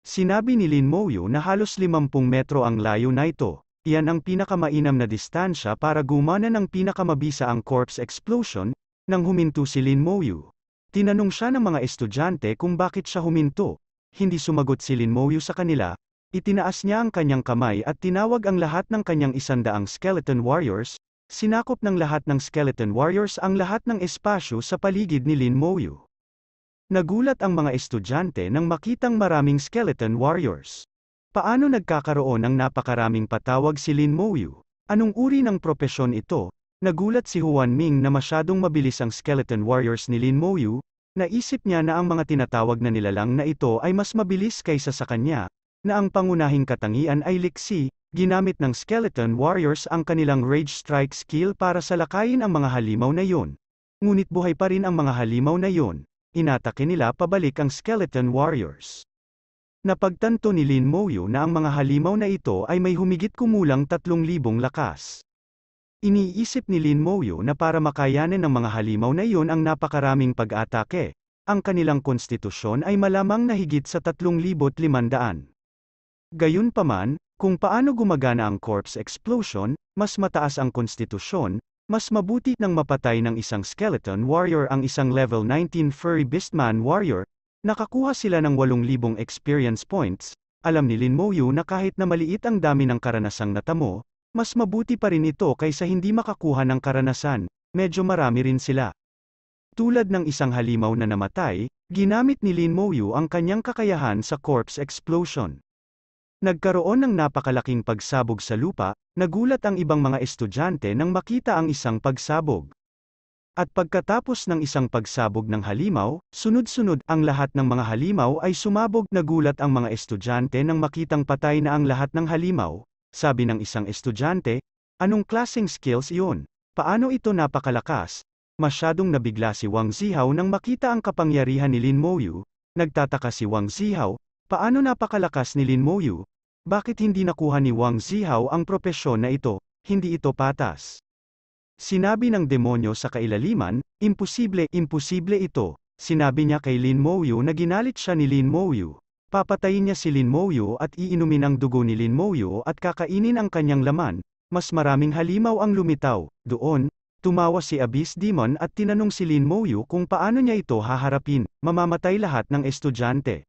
Sinabi ni Lin Moyo na halos 50 metro ang layo na ito, iyan ang pinakamainam na distansya para gumana ng pinakamabisa ang corpse explosion, nang huminto si Lin Moyo. Tinanong siya ng mga estudyante kung bakit siya huminto, hindi sumagot si Lin Moyo sa kanila, itinaas niya ang kanyang kamay at tinawag ang lahat ng kanyang isandaang skeleton warriors, Sinakop ng lahat ng Skeleton Warriors ang lahat ng espasyo sa paligid ni Lin Moyu. Nagulat ang mga estudyante nang makitang maraming Skeleton Warriors. Paano nagkakaroon ng napakaraming patawag si Lin Moyu? Anong uri ng propesyon ito? Nagulat si Huan Ming na masyadong mabilis ang Skeleton Warriors ni Lin Moyu, naisip niya na ang mga tinatawag na nila lang na ito ay mas mabilis kaysa sa kanya, na ang pangunahing katangian ay liksi, ginamit ng Skeleton Warriors ang kanilang Rage Strike skill para salakayin ang mga halimaw na yun. Ngunit buhay pa rin ang mga halimaw na yun, inatake nila pabalik ang Skeleton Warriors. Napagtanto ni Lin Moyo na ang mga halimaw na ito ay may humigit kumulang 3,000 lakas. Iniisip ni Lin Moyo na para makayanin ng mga halimaw na iyon ang napakaraming pag-atake, ang kanilang konstitusyon ay malamang na higit sa 3,500. Gayunpaman, kung paano gumagana ang corpse explosion, mas mataas ang konstitusyon, mas mabuti nang mapatay ng isang skeleton warrior ang isang level 19 furry beastman warrior, nakakuha sila ng 8,000 experience points, alam ni Lin Moyu na kahit na maliit ang dami ng karanasang natamo, mas mabuti pa rin ito kaysa hindi makakuha ng karanasan, medyo marami rin sila. Tulad ng isang halimaw na namatay, ginamit ni Lin Moyu ang kanyang kakayahan sa corpse explosion. Nagkaroon ng napakalaking pagsabog sa lupa, nagulat ang ibang mga estudyante nang makita ang isang pagsabog. At pagkatapos ng isang pagsabog ng halimaw, sunod-sunod ang lahat ng mga halimaw ay sumabog. Nagulat ang mga estudyante nang makitang patay na ang lahat ng halimaw, sabi ng isang estudyante, anong klaseng skills iyon? Paano ito napakalakas? Masyadong nabigla si Wang Zihao nang makita ang kapangyarihan ni Lin Moyu, nagtataka si Wang Zihao, Paano napakalakas ni Lin Moyu? Bakit hindi nakuha ni Wang Zihao ang propesyon na ito, hindi ito patas? Sinabi ng demonyo sa kailaliman, imposible, imposible ito, sinabi niya kay Lin Moyu na ginalit siya ni Lin Moyu. Papatayin niya si Lin Moyu at iinumin ang dugo ni Lin Moyu at kakainin ang kanyang laman, mas maraming halimaw ang lumitaw, doon, Tumawa si Abyss Demon at tinanong si Lin Moyu kung paano niya ito haharapin, mamamatay lahat ng estudyante.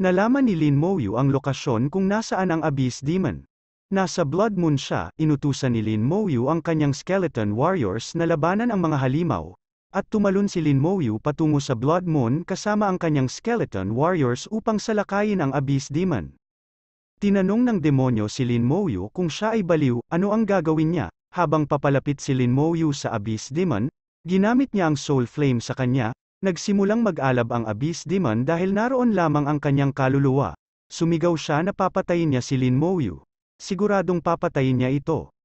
Nalaman ni Lin Moyu ang lokasyon kung nasaan ang Abyss Demon. Nasa Blood Moon siya, inutusan ni Lin Moyu ang kanyang skeleton warriors na labanan ang mga halimaw, at tumalon si Lin Moyu patungo sa Blood Moon kasama ang kanyang skeleton warriors upang salakayin ang Abyss Demon. Tinanong ng demonyo si Lin Moyu kung siya ay baliw, ano ang gagawin niya, habang papalapit si Lin Moyu sa Abyss Demon, ginamit niya ang Soul Flame sa kanya, Nagsimulang mag-alab ang Abyss Demon dahil naroon lamang ang kanyang kaluluwa. Sumigaw siya na papatayin niya si Lin Mouyu. Siguradong papatayin niya ito.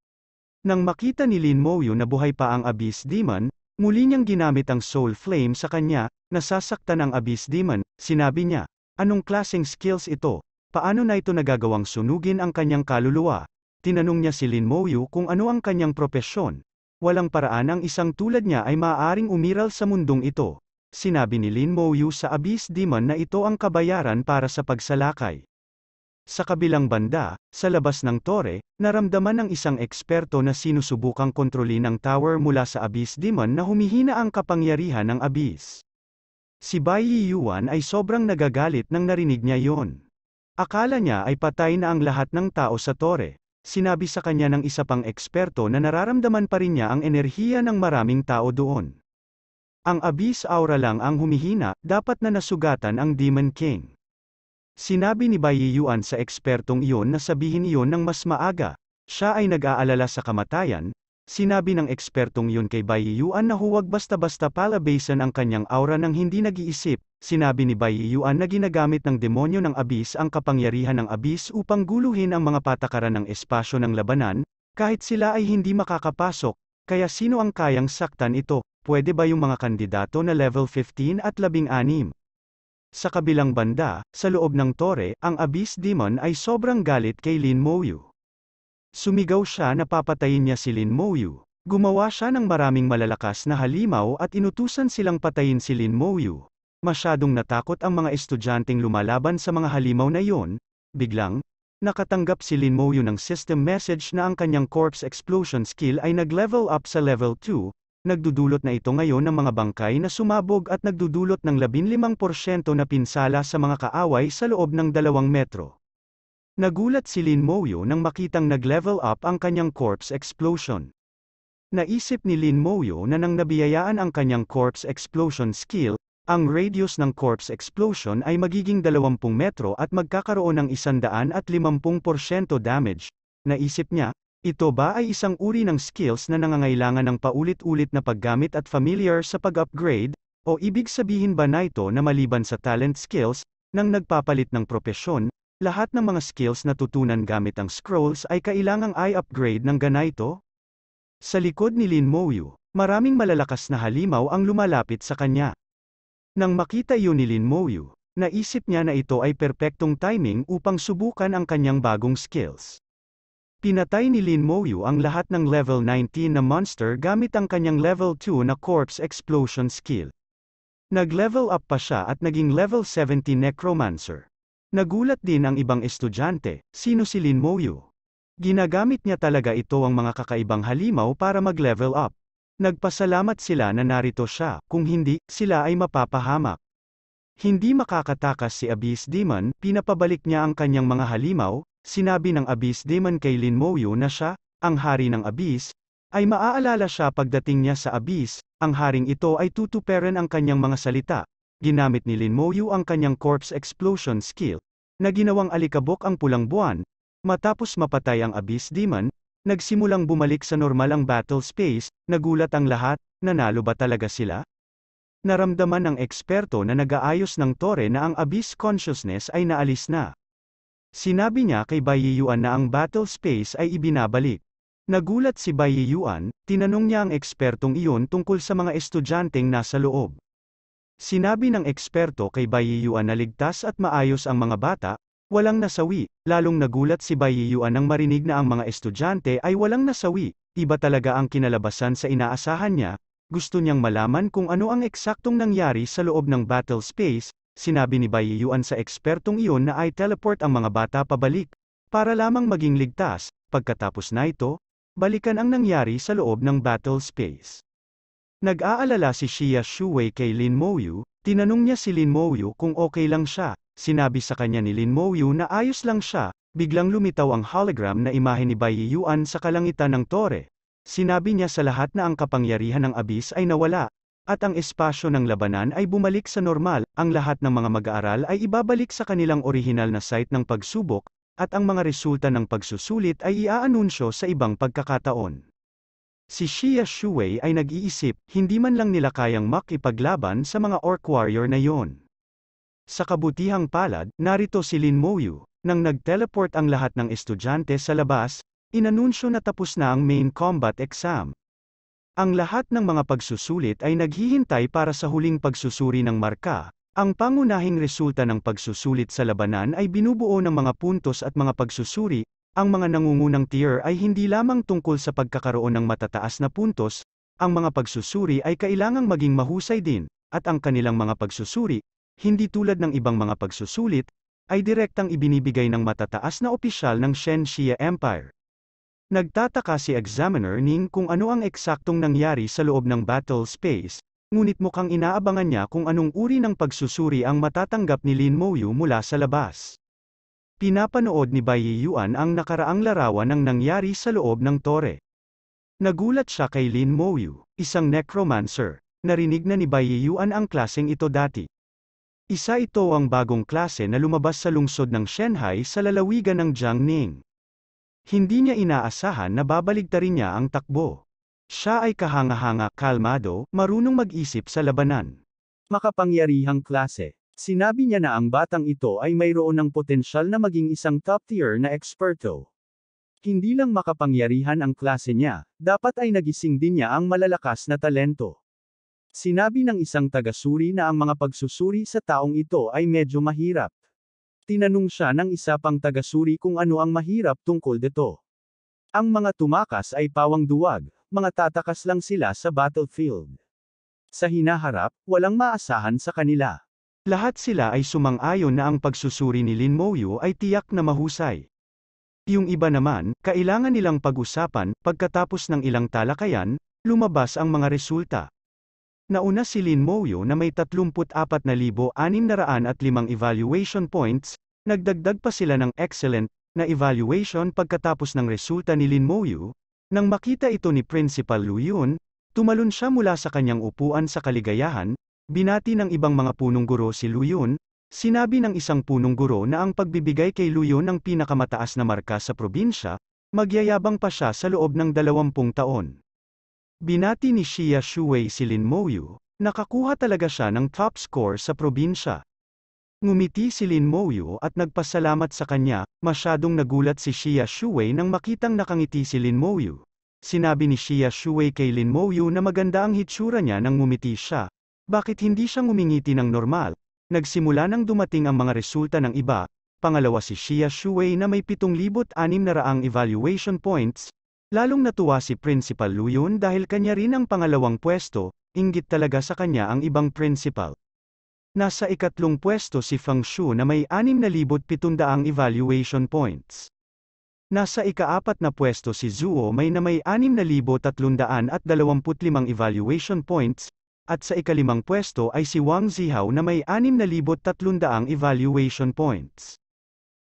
Nang makita ni Lin Mouyu na buhay pa ang Abyss Demon, muli niyang ginamit ang Soul Flame sa kanya, nasasaktan ang Abyss Demon, sinabi niya, anong klaseng skills ito, paano na ito nagagawang sunugin ang kanyang kaluluwa? Tinanong niya si Lin Mouyu kung ano ang kanyang propesyon. Walang paraan ang isang tulad niya ay maaaring umiral sa mundong ito sinabi ni Lin Mouyu sa Abyss Demon na ito ang kabayaran para sa pagsalakay. Sa kabilang banda, sa labas ng tore, naramdaman ng isang eksperto na sinusubukang kontrolin ang tower mula sa Abyss Demon na humihina ang kapangyarihan ng Abyss. Si Bai Yuan ay sobrang nagagalit nang narinig niya yon. Akala niya ay patay na ang lahat ng tao sa tore. Sinabi sa kanya ng isa pang eksperto na nararamdaman pa rin niya ang enerhiya ng maraming tao doon. Ang abyss aura lang ang humihina, dapat na nasugatan ang Demon King. Sinabi ni Bai Yuan sa ekspertong iyon na sabihin iyon ng mas maaga. Siya ay nag-aalala sa kamatayan, sinabi ng ekspertong iyon kay Bai Yuan na huwag basta-basta palabasan ang kanyang aura nang hindi nag-iisip, sinabi ni Bai Yuan na ginagamit ng demonyo ng Abyss ang kapangyarihan ng Abyss upang guluhin ang mga patakaran ng espasyo ng labanan, kahit sila ay hindi makakapasok, kaya sino ang kayang saktan ito? Pwede ba yung mga kandidato na level 15 at 16? Sa kabilang banda, sa loob ng tore, ang Abyss Demon ay sobrang galit kay Lin Moyu. Sumigaw siya na papatayin niya si Lin Moyu. Gumawa siya ng maraming malalakas na halimaw at inutusan silang patayin si Lin Moyu. Masyadong natakot ang mga estudyanteng lumalaban sa mga halimaw na yon, biglang, nakatanggap si Lin Moyo ng system message na ang kanyang corpse explosion skill ay nag-level up sa level 2, nagdudulot na ito ngayon ng mga bangkay na sumabog at nagdudulot ng 15% na pinsala sa mga kaaway sa loob ng dalawang metro. Nagulat si Lin Moyo nang makitang nag-level up ang kanyang corpse explosion. Naisip ni Lin Moyo na nang nabiyayaan ang kanyang corpse explosion skill, ang radius ng corpse explosion ay magiging 20 metro at magkakaroon ng 150% damage. Naisip niya, ito ba ay isang uri ng skills na nangangailangan ng paulit-ulit na paggamit at familiar sa pag-upgrade? O ibig sabihin ba na ito na maliban sa talent skills, nang nagpapalit ng propesyon, lahat ng mga skills na tutunan gamit ang scrolls ay kailangang i-upgrade ng ganito? Sa likod ni Lin Moyu, maraming malalakas na halimaw ang lumalapit sa kanya. Nang makita yun ni Lin Moyu, naisip niya na ito ay perpektong timing upang subukan ang kanyang bagong skills. Pinatay ni Lin Moyu ang lahat ng level 19 na monster gamit ang kanyang level 2 na corpse explosion skill. Nag-level up pa siya at naging level 70 necromancer. Nagulat din ang ibang estudyante, sino si Lin Moyu. Ginagamit niya talaga ito ang mga kakaibang halimaw para mag-level up. Nagpasalamat sila na narito siya, kung hindi, sila ay mapapahamak. Hindi makakatakas si Abyss Demon, pinapabalik niya ang kanyang mga halimaw, sinabi ng Abyss Demon kay Lin Moyu na siya, ang hari ng Abyss, ay maaalala siya pagdating niya sa abyss, ang haring ito ay tutuperan ang kanyang mga salita. Ginamit ni Lin Moyu ang kanyang corpse explosion skill, na ginawang alikabok ang pulang buwan, matapos mapatay ang abyss demon, Nagsimulang bumalik sa normal ang battle space, nagulat ang lahat, nanalo ba talaga sila? Naramdaman ng eksperto na nag-aayos ng tore na ang abyss consciousness ay naalis na. Sinabi niya kay Baiyuan na ang battle space ay ibinabalik. Nagulat si Baiyuan, tinanong niya ang ekspertong iyon tungkol sa mga estudyanteng nasa loob. Sinabi ng eksperto kay Baiyuan na ligtas at maayos ang mga bata, Walang nasawi, lalong nagulat si Bai Yuan nang marinig na ang mga estudyante ay walang nasawi, iba talaga ang kinalabasan sa inaasahan niya, gusto niyang malaman kung ano ang eksaktong nangyari sa loob ng battle space, sinabi ni Bai Yuan sa ekspertong iyon na ay teleport ang mga bata pabalik, para lamang maging ligtas, pagkatapos na ito, balikan ang nangyari sa loob ng battle space. Nag-aalala si Shia Shuwei kay Lin Moyu, tinanong niya si Lin Moyu kung okay lang siya, Sinabi sa kanya ni Lin Mo na ayos lang siya, biglang lumitaw ang hologram na imahe ni Bai Yuan sa kalangitan ng tore. Sinabi niya sa lahat na ang kapangyarihan ng abis ay nawala, at ang espasyo ng labanan ay bumalik sa normal, ang lahat ng mga mag-aaral ay ibabalik sa kanilang orihinal na site ng pagsubok, at ang mga resulta ng pagsusulit ay iaanunsyo sa ibang pagkakataon. Si Shia Shuwei ay nag-iisip, hindi man lang nila kayang makipaglaban sa mga orc warrior na yon. Sa kabutihang palad, narito si Lin Moyu, nang nagteleport ang lahat ng estudyante sa labas, inanunsyo na tapos na ang main combat exam. Ang lahat ng mga pagsusulit ay naghihintay para sa huling pagsusuri ng marka. Ang pangunahing resulta ng pagsusulit sa labanan ay binubuo ng mga puntos at mga pagsusuri. Ang mga nangungunang tier ay hindi lamang tungkol sa pagkakaroon ng matataas na puntos, ang mga pagsusuri ay kailangang maging mahusay din, at ang kanilang mga pagsusuri hindi tulad ng ibang mga pagsusulit, ay direktang ibinibigay ng matataas na opisyal ng Shenxia Empire. Nagtataka si examiner Ning kung ano ang eksaktong nangyari sa loob ng battle space, ngunit mukhang inaabangan niya kung anong uri ng pagsusuri ang matatanggap ni Lin Mouyu mula sa labas. Pinapanood ni Bai Yuan ang nakaraang larawan ng nangyari sa loob ng tore. Nagulat siya kay Lin Mouyu, isang necromancer, narinig na ni Bai Yuan ang klaseng ito dati. Isa ito ang bagong klase na lumabas sa lungsod ng Shanghai sa lalawigan ng Jiangning. Hindi niya inaasahan na babaligtarin niya ang takbo. Siya ay kahanga-hanga, kalmado, marunong mag-isip sa labanan. Makapangyarihang klase. Sinabi niya na ang batang ito ay mayroon ng potensyal na maging isang top-tier na eksperto. Hindi lang makapangyarihan ang klase niya, dapat ay nagising din niya ang malalakas na talento. Sinabi ng isang taga-suri na ang mga pagsusuri sa taong ito ay medyo mahirap. Tinanong siya ng isa pang taga-suri kung ano ang mahirap tungkol dito. Ang mga tumakas ay pawang duwag, mga tatakas lang sila sa battlefield. Sa hinaharap, walang maasahan sa kanila. Lahat sila ay sumang-ayon na ang pagsusuri ni Lin Moyo ay tiyak na mahusay. Yung iba naman, kailangan nilang pag-usapan, pagkatapos ng ilang talakayan, lumabas ang mga resulta. Nauna si Lin Moyo na may 34,605 evaluation points, nagdagdag pa sila ng excellent na evaluation pagkatapos ng resulta ni Lin Moyo, nang makita ito ni Principal Lu Yun, tumalon siya mula sa kanyang upuan sa kaligayahan, binati ng ibang mga punong guro si Lu Yun, sinabi ng isang punong guro na ang pagbibigay kay Lu Yun ng pinakamataas na marka sa probinsya, magyayabang pa siya sa loob ng 20 taon. Binati ni Shia Shuwei si Lin Moyu, nakakuha talaga siya ng top score sa probinsya. Ngumiti si Lin Moyu at nagpasalamat sa kanya, masyadong nagulat si Shia Shuwei nang makitang nakangiti si Lin Moyu. Sinabi ni Shia Shuwei kay Lin Moyu na maganda ang hitsura niya nang ngumiti siya. Bakit hindi siya ngumingiti ng normal? Nagsimula nang dumating ang mga resulta ng iba, pangalawa si Shia Shuwei na may 7,600 evaluation points, Lalong natuwa si Principal Luyun dahil kanya rin ang pangalawang pwesto, inggit talaga sa kanya ang ibang principal. Nasa ikatlong pwesto si Feng Shu na may 6,700 evaluation points. Nasa ikaapat na pwesto si Zuo may na may 6,325 evaluation points, at sa ikalimang pwesto ay si Wang Zihao na may 6,300 evaluation points.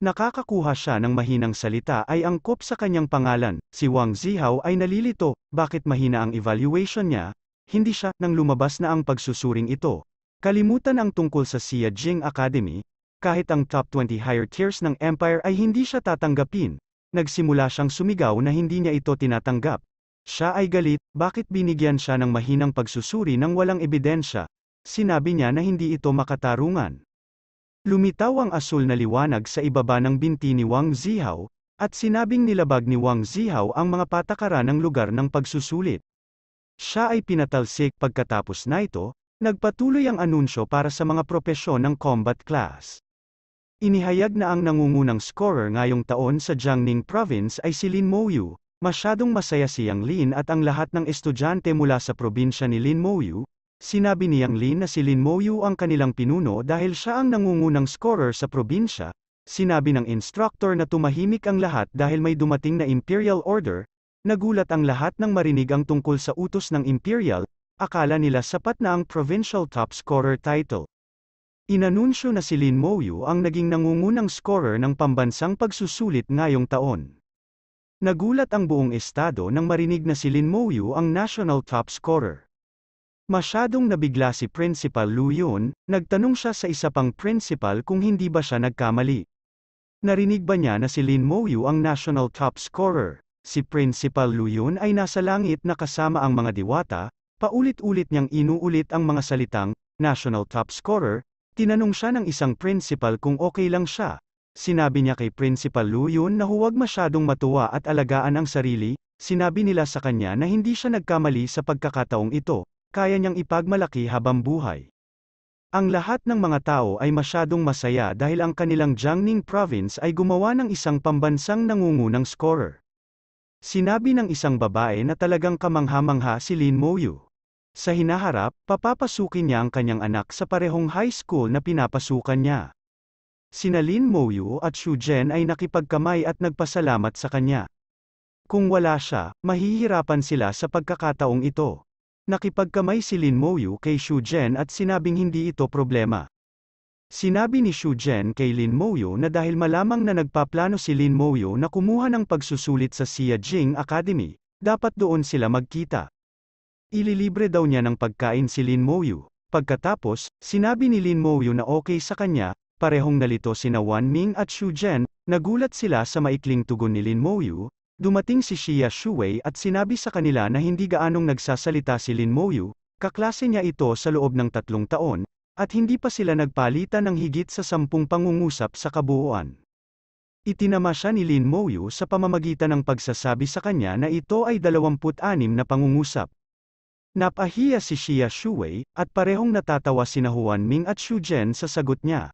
Nakakakuha siya ng mahinang salita ay angkop sa kanyang pangalan, si Wang Zihao ay nalilito, bakit mahina ang evaluation niya, hindi siya, nang lumabas na ang pagsusuring ito. Kalimutan ang tungkol sa Xia Jing Academy, kahit ang top 20 higher tiers ng Empire ay hindi siya tatanggapin, nagsimula siyang sumigaw na hindi niya ito tinatanggap. Siya ay galit, bakit binigyan siya ng mahinang pagsusuri ng walang ebidensya, sinabi niya na hindi ito makatarungan. Lumitaw ang asul na liwanag sa ibaba ng binti ni Wang Zihao, at sinabing nilabag ni Wang Zihao ang mga patakaran ng lugar ng pagsusulit. Siya ay pinatalsik pagkatapos na ito, nagpatuloy ang anunsyo para sa mga propesyon ng combat class. Inihayag na ang nangungunang scorer ngayong taon sa Jiangning Province ay si Lin Mouyu, masyadong masaya siyang Lin at ang lahat ng estudyante mula sa probinsya ni Lin Mouyu, Sinabi ni Yang Lin na si Lin Moyu ang kanilang pinuno dahil siya ang nangungunang scorer sa probinsya, sinabi ng instructor na tumahimik ang lahat dahil may dumating na Imperial Order, nagulat ang lahat nang marinig ang tungkol sa utos ng Imperial, akala nila sapat na ang provincial top scorer title. Inanunsyo na si Lin Moyu ang naging nangungunang scorer ng pambansang pagsusulit ngayong taon. Nagulat ang buong estado nang marinig na si Lin Moyu ang national top scorer. Masyadong nabigla si Principal Luyon, nagtanong siya sa isa pang principal kung hindi ba siya nagkamali. Narinig ba niya na si Lin Moyu ang national top scorer? Si Principal Luyon ay nasa langit na kasama ang mga diwata, paulit-ulit niyang inuulit ang mga salitang, national top scorer, tinanong siya ng isang principal kung okay lang siya. Sinabi niya kay Principal Luyon na huwag masyadong matuwa at alagaan ang sarili, sinabi nila sa kanya na hindi siya nagkamali sa pagkakataong ito, kaya niyang ipagmalaki habang buhay. Ang lahat ng mga tao ay masyadong masaya dahil ang kanilang Jiangning province ay gumawa ng isang pambansang nangungunang scorer. Sinabi ng isang babae na talagang kamangha-mangha si Lin Moyu. Sa hinaharap, papapasukin niya ang kanyang anak sa parehong high school na pinapasukan niya. Sina Lin Moyu at Xu Zhen ay nakipagkamay at nagpasalamat sa kanya. Kung wala siya, mahihirapan sila sa pagkakataong ito. Nakipagkamay si Lin Moyu kay Xu Zhen at sinabing hindi ito problema. Sinabi ni Xu Zhen kay Lin Moyu na dahil malamang na nagpaplano si Lin Moyu na kumuha ng pagsusulit sa Xia Jing Academy, dapat doon sila magkita. Ililibre daw niya ng pagkain si Lin Moyu. Pagkatapos, sinabi ni Lin Moyu na okay sa kanya, parehong nalito sina Wan Ming at Xu Zhen, nagulat sila sa maikling tugon ni Lin Moyu, Dumating si Xia Shuwei at sinabi sa kanila na hindi gaanong nagsasalita si Lin Moyu, kaklase niya ito sa loob ng tatlong taon, at hindi pa sila nagpalitan ng higit sa sampung pangungusap sa kabuuan. Itinama siya ni Lin Moyu sa pamamagitan ng pagsasabi sa kanya na ito ay 26 na pangungusap. Napahiya si Xia Shuwei, at parehong natatawa sina Huan Ming at Xu Zhen sa sagot niya.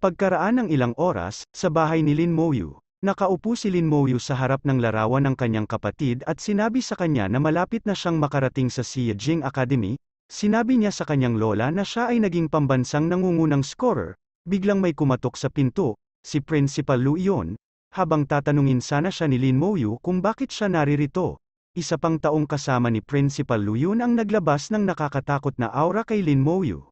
Pagkaraan ng ilang oras, sa bahay ni Lin Moyu. Nakaupo si Lin Moyu sa harap ng larawan ng kanyang kapatid at sinabi sa kanya na malapit na siyang makarating sa Siejing Academy, sinabi niya sa kanyang lola na siya ay naging pambansang nangungunang scorer, biglang may kumatok sa pinto, si Principal Lu Yon, habang tatanungin sana siya ni Lin Moyu kung bakit siya naririto. Isa pang taong kasama ni Principal Lu Yun ang naglabas ng nakakatakot na aura kay Lin Moyu.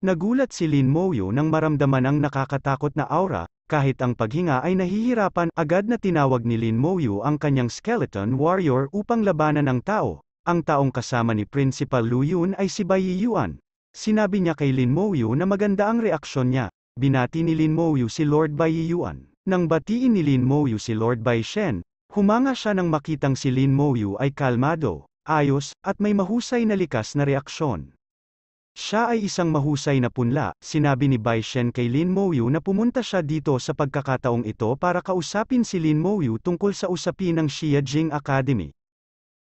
Nagulat si Lin Moyo nang maramdaman ang nakakatakot na aura, kahit ang paghinga ay nahihirapan, agad na tinawag ni Lin Moyu ang kanyang skeleton warrior upang labanan ang tao. Ang taong kasama ni Principal Lu Yun ay si Bai Yuan. Sinabi niya kay Lin Moyu na maganda ang reaksyon niya. Binati ni Lin Moyu si Lord Bai Yuan. Nang batiin ni Lin Moyu si Lord Bai Shen, humanga siya nang makitang si Lin Moyu ay kalmado, ayos, at may mahusay na likas na reaksyon. Siya ay isang mahusay na punla, sinabi ni Bai Shen kay Lin Mouyu na pumunta siya dito sa pagkakataong ito para kausapin si Lin Mouyu tungkol sa usapin ng Xia Jing Academy.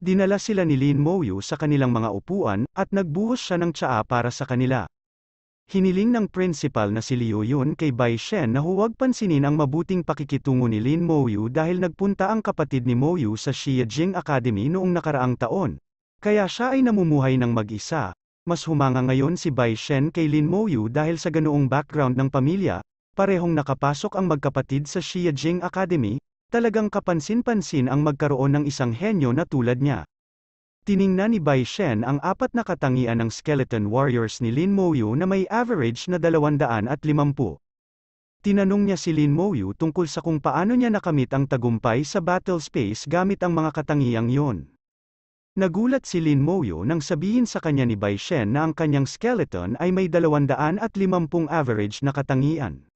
Dinala sila ni Lin Mouyu sa kanilang mga upuan, at nagbuhos siya ng tsaa para sa kanila. Hiniling ng principal na si Liu Yun kay Bai Shen na huwag pansinin ang mabuting pakikitungo ni Lin Mouyu dahil nagpunta ang kapatid ni Mouyu sa Xia Jing Academy noong nakaraang taon. Kaya siya ay namumuhay ng mag-isa, mas humanga ngayon si Bai Shen kay Lin Moyu dahil sa ganoong background ng pamilya, parehong nakapasok ang magkapatid sa Xia Jing Academy, talagang kapansin-pansin ang magkaroon ng isang henyo na tulad niya. Tiningnan ni Bai Shen ang apat na katangian ng skeleton warriors ni Lin Moyu na may average na 250. Tinanong niya si Lin Moyu tungkol sa kung paano niya nakamit ang tagumpay sa battle space gamit ang mga katangiang yon. Nagulat si Lin Moyo nang sabihin sa kanya ni Bai Shen na ang kanyang skeleton ay may 250 average na katangian.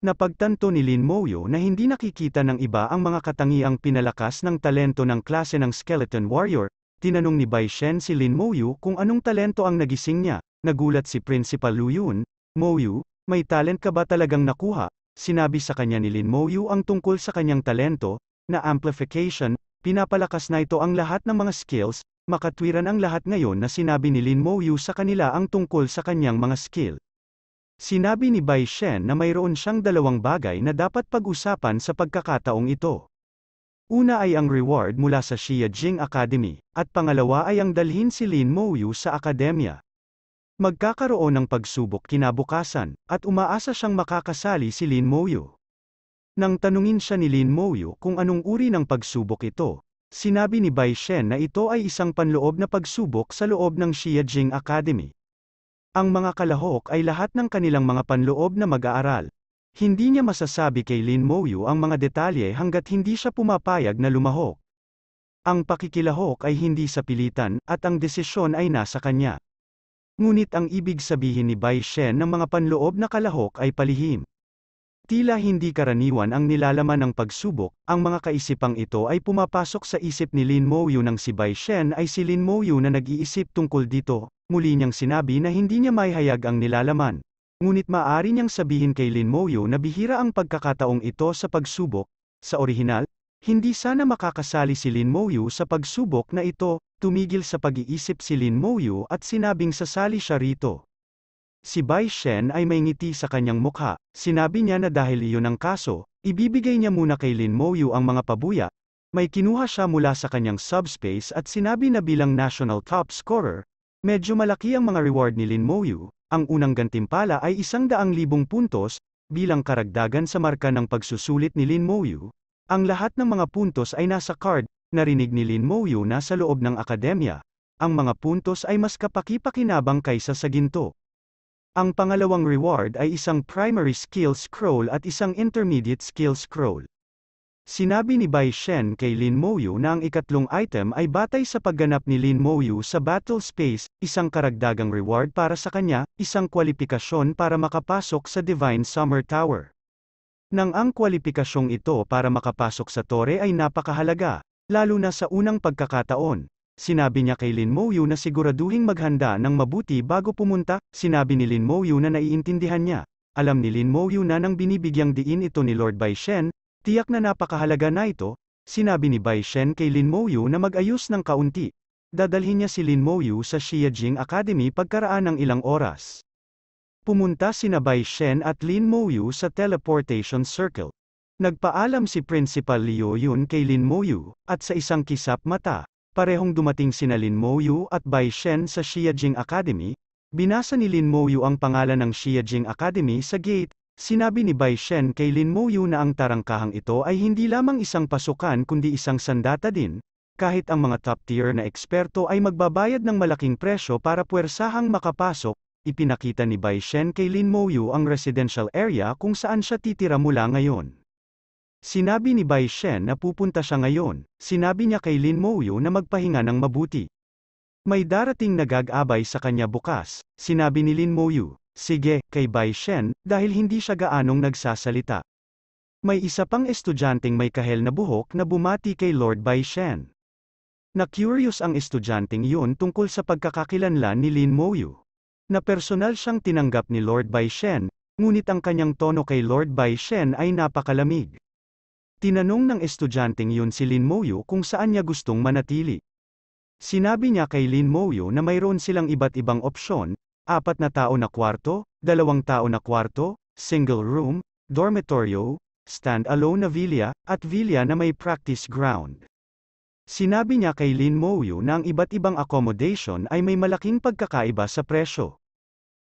Napagtanto ni Lin Moyo na hindi nakikita ng iba ang mga katangiang pinalakas ng talento ng klase ng skeleton warrior, tinanong ni Bai Shen si Lin Moyo kung anong talento ang nagising niya, nagulat si Principal Lu Yun, Moyo, may talent ka ba talagang nakuha? Sinabi sa kanya ni Lin Moyo ang tungkol sa kanyang talento, na amplification, pinapalakas na ito ang lahat ng mga skills, makatwiran ang lahat ngayon na sinabi ni Lin Mo sa kanila ang tungkol sa kanyang mga skill. Sinabi ni Bai Shen na mayroon siyang dalawang bagay na dapat pag-usapan sa pagkakataong ito. Una ay ang reward mula sa Xia Jing Academy, at pangalawa ay ang dalhin si Lin Mo sa akademya. Magkakaroon ng pagsubok kinabukasan, at umaasa siyang makakasali si Lin Mo nang tanungin siya ni Lin Mouyu kung anong uri ng pagsubok ito, sinabi ni Bai Shen na ito ay isang panloob na pagsubok sa loob ng Xiajing Academy. Ang mga kalahok ay lahat ng kanilang mga panloob na mag-aaral. Hindi niya masasabi kay Lin Mouyu ang mga detalye hanggat hindi siya pumapayag na lumahok. Ang pakikilahok ay hindi sa pilitan, at ang desisyon ay nasa kanya. Ngunit ang ibig sabihin ni Bai Shen ng mga panloob na kalahok ay palihim. Tila hindi karaniwan ang nilalaman ng pagsubok, ang mga kaisipang ito ay pumapasok sa isip ni Lin Moyu nang si Bai Shen ay si Lin Moyu na nag-iisip tungkol dito, muli niyang sinabi na hindi niya maihayag ang nilalaman. Ngunit maaari niyang sabihin kay Lin Moyu na bihira ang pagkakataong ito sa pagsubok, sa orihinal, hindi sana makakasali si Lin Moyu sa pagsubok na ito, tumigil sa pag-iisip si Lin Moyu at sinabing sasali siya rito. Si Bai Shen ay may ngiti sa kanyang mukha, sinabi niya na dahil iyon ang kaso, ibibigay niya muna kay Lin Moyu ang mga pabuya, may kinuha siya mula sa kanyang subspace at sinabi na bilang national top scorer, medyo malaki ang mga reward ni Lin Moyu, ang unang gantimpala ay isang daang libong puntos, bilang karagdagan sa marka ng pagsusulit ni Lin Moyu, ang lahat ng mga puntos ay nasa card, narinig ni Lin Moyu na sa loob ng akademya, ang mga puntos ay mas kapakipakinabang kaysa sa ginto. Ang pangalawang reward ay isang primary skill scroll at isang intermediate skill scroll. Sinabi ni Bai Shen kay Lin Moyu na ang ikatlong item ay batay sa pagganap ni Lin Moyu sa battle space, isang karagdagang reward para sa kanya, isang kwalipikasyon para makapasok sa Divine Summer Tower. Nang ang kwalipikasyong ito para makapasok sa tore ay napakahalaga, lalo na sa unang pagkakataon, Sinabi niya kay Lin Mouyu na siguraduhing maghanda ng mabuti bago pumunta, sinabi ni Lin Mouyu na naiintindihan niya. Alam ni Lin Mouyu na nang binibigyang diin ito ni Lord Bai Shen, tiyak na napakahalaga na ito, sinabi ni Bai Shen kay Lin Mouyu na mag-ayos ng kaunti. Dadalhin niya si Lin Mouyu sa Xiajing Academy pagkaraan ng ilang oras. Pumunta sina Bai Shen at Lin Mouyu sa teleportation circle. Nagpaalam si Principal Liu Yun kay Lin Mouyu, at sa isang kisap mata, parehong dumating sina Lin Mouyu at Bai Shen sa Xiajing Academy, binasa ni Lin Mouyu ang pangalan ng Xiajing Academy sa gate, sinabi ni Bai Shen kay Lin Mouyu na ang tarangkahang ito ay hindi lamang isang pasukan kundi isang sandata din, kahit ang mga top tier na eksperto ay magbabayad ng malaking presyo para puwersahang makapasok, ipinakita ni Bai Shen kay Lin Mouyu ang residential area kung saan siya titira mula ngayon. Sinabi ni Bai Shen na pupunta siya ngayon, sinabi niya kay Lin Mouyu na magpahinga ng mabuti. May darating na gagabay sa kanya bukas, sinabi ni Lin Mouyu, sige, kay Bai Shen, dahil hindi siya gaanong nagsasalita. May isa pang estudyanteng may kahel na buhok na bumati kay Lord Bai Shen. Na-curious ang estudyanteng yun tungkol sa pagkakakilanlan ni Lin Mouyu. Na personal siyang tinanggap ni Lord Bai Shen, ngunit ang kanyang tono kay Lord Bai Shen ay napakalamig. Tinanong ng estudyanteng yun si Lin Moyo kung saan niya gustong manatili. Sinabi niya kay Lin Moyo na mayroon silang iba't ibang opsyon, apat na tao na kwarto, dalawang tao na kwarto, single room, dormitoryo, stand-alone na villa, at villa na may practice ground. Sinabi niya kay Lin Moyo na ang iba't ibang accommodation ay may malaking pagkakaiba sa presyo.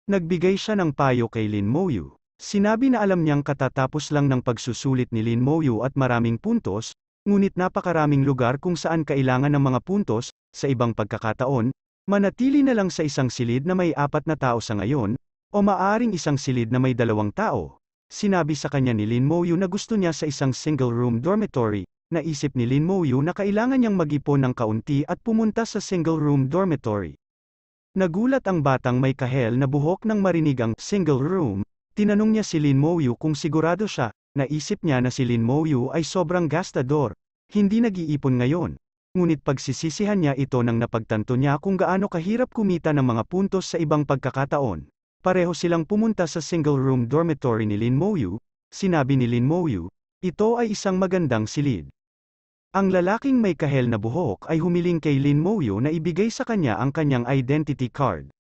Nagbigay siya ng payo kay Lin Moyu. Sinabi na alam niyang katatapos lang ng pagsusulit ni Lin Moyu at maraming puntos, ngunit napakaraming lugar kung saan kailangan ng mga puntos, sa ibang pagkakataon, manatili na lang sa isang silid na may apat na tao sa ngayon, o maaring isang silid na may dalawang tao. Sinabi sa kanya ni Lin Moyu na gusto niya sa isang single-room dormitory, naisip ni Lin Moyu na kailangan niyang mag-ipon ng kaunti at pumunta sa single-room dormitory. Nagulat ang batang may kahel na buhok nang marinig ang single room, Tinanong niya si Lin Mouyu kung sigurado siya, naisip niya na si Lin Mouyu ay sobrang gastador, hindi nag-iipon ngayon. Ngunit pagsisisihan niya ito nang napagtanto niya kung gaano kahirap kumita ng mga puntos sa ibang pagkakataon. Pareho silang pumunta sa single-room dormitory ni Lin Mouyu, sinabi ni Lin Mouyu, ito ay isang magandang silid. Ang lalaking may kahel na buhok ay humiling kay Lin Mouyo na ibigay sa kanya ang kanyang identity card.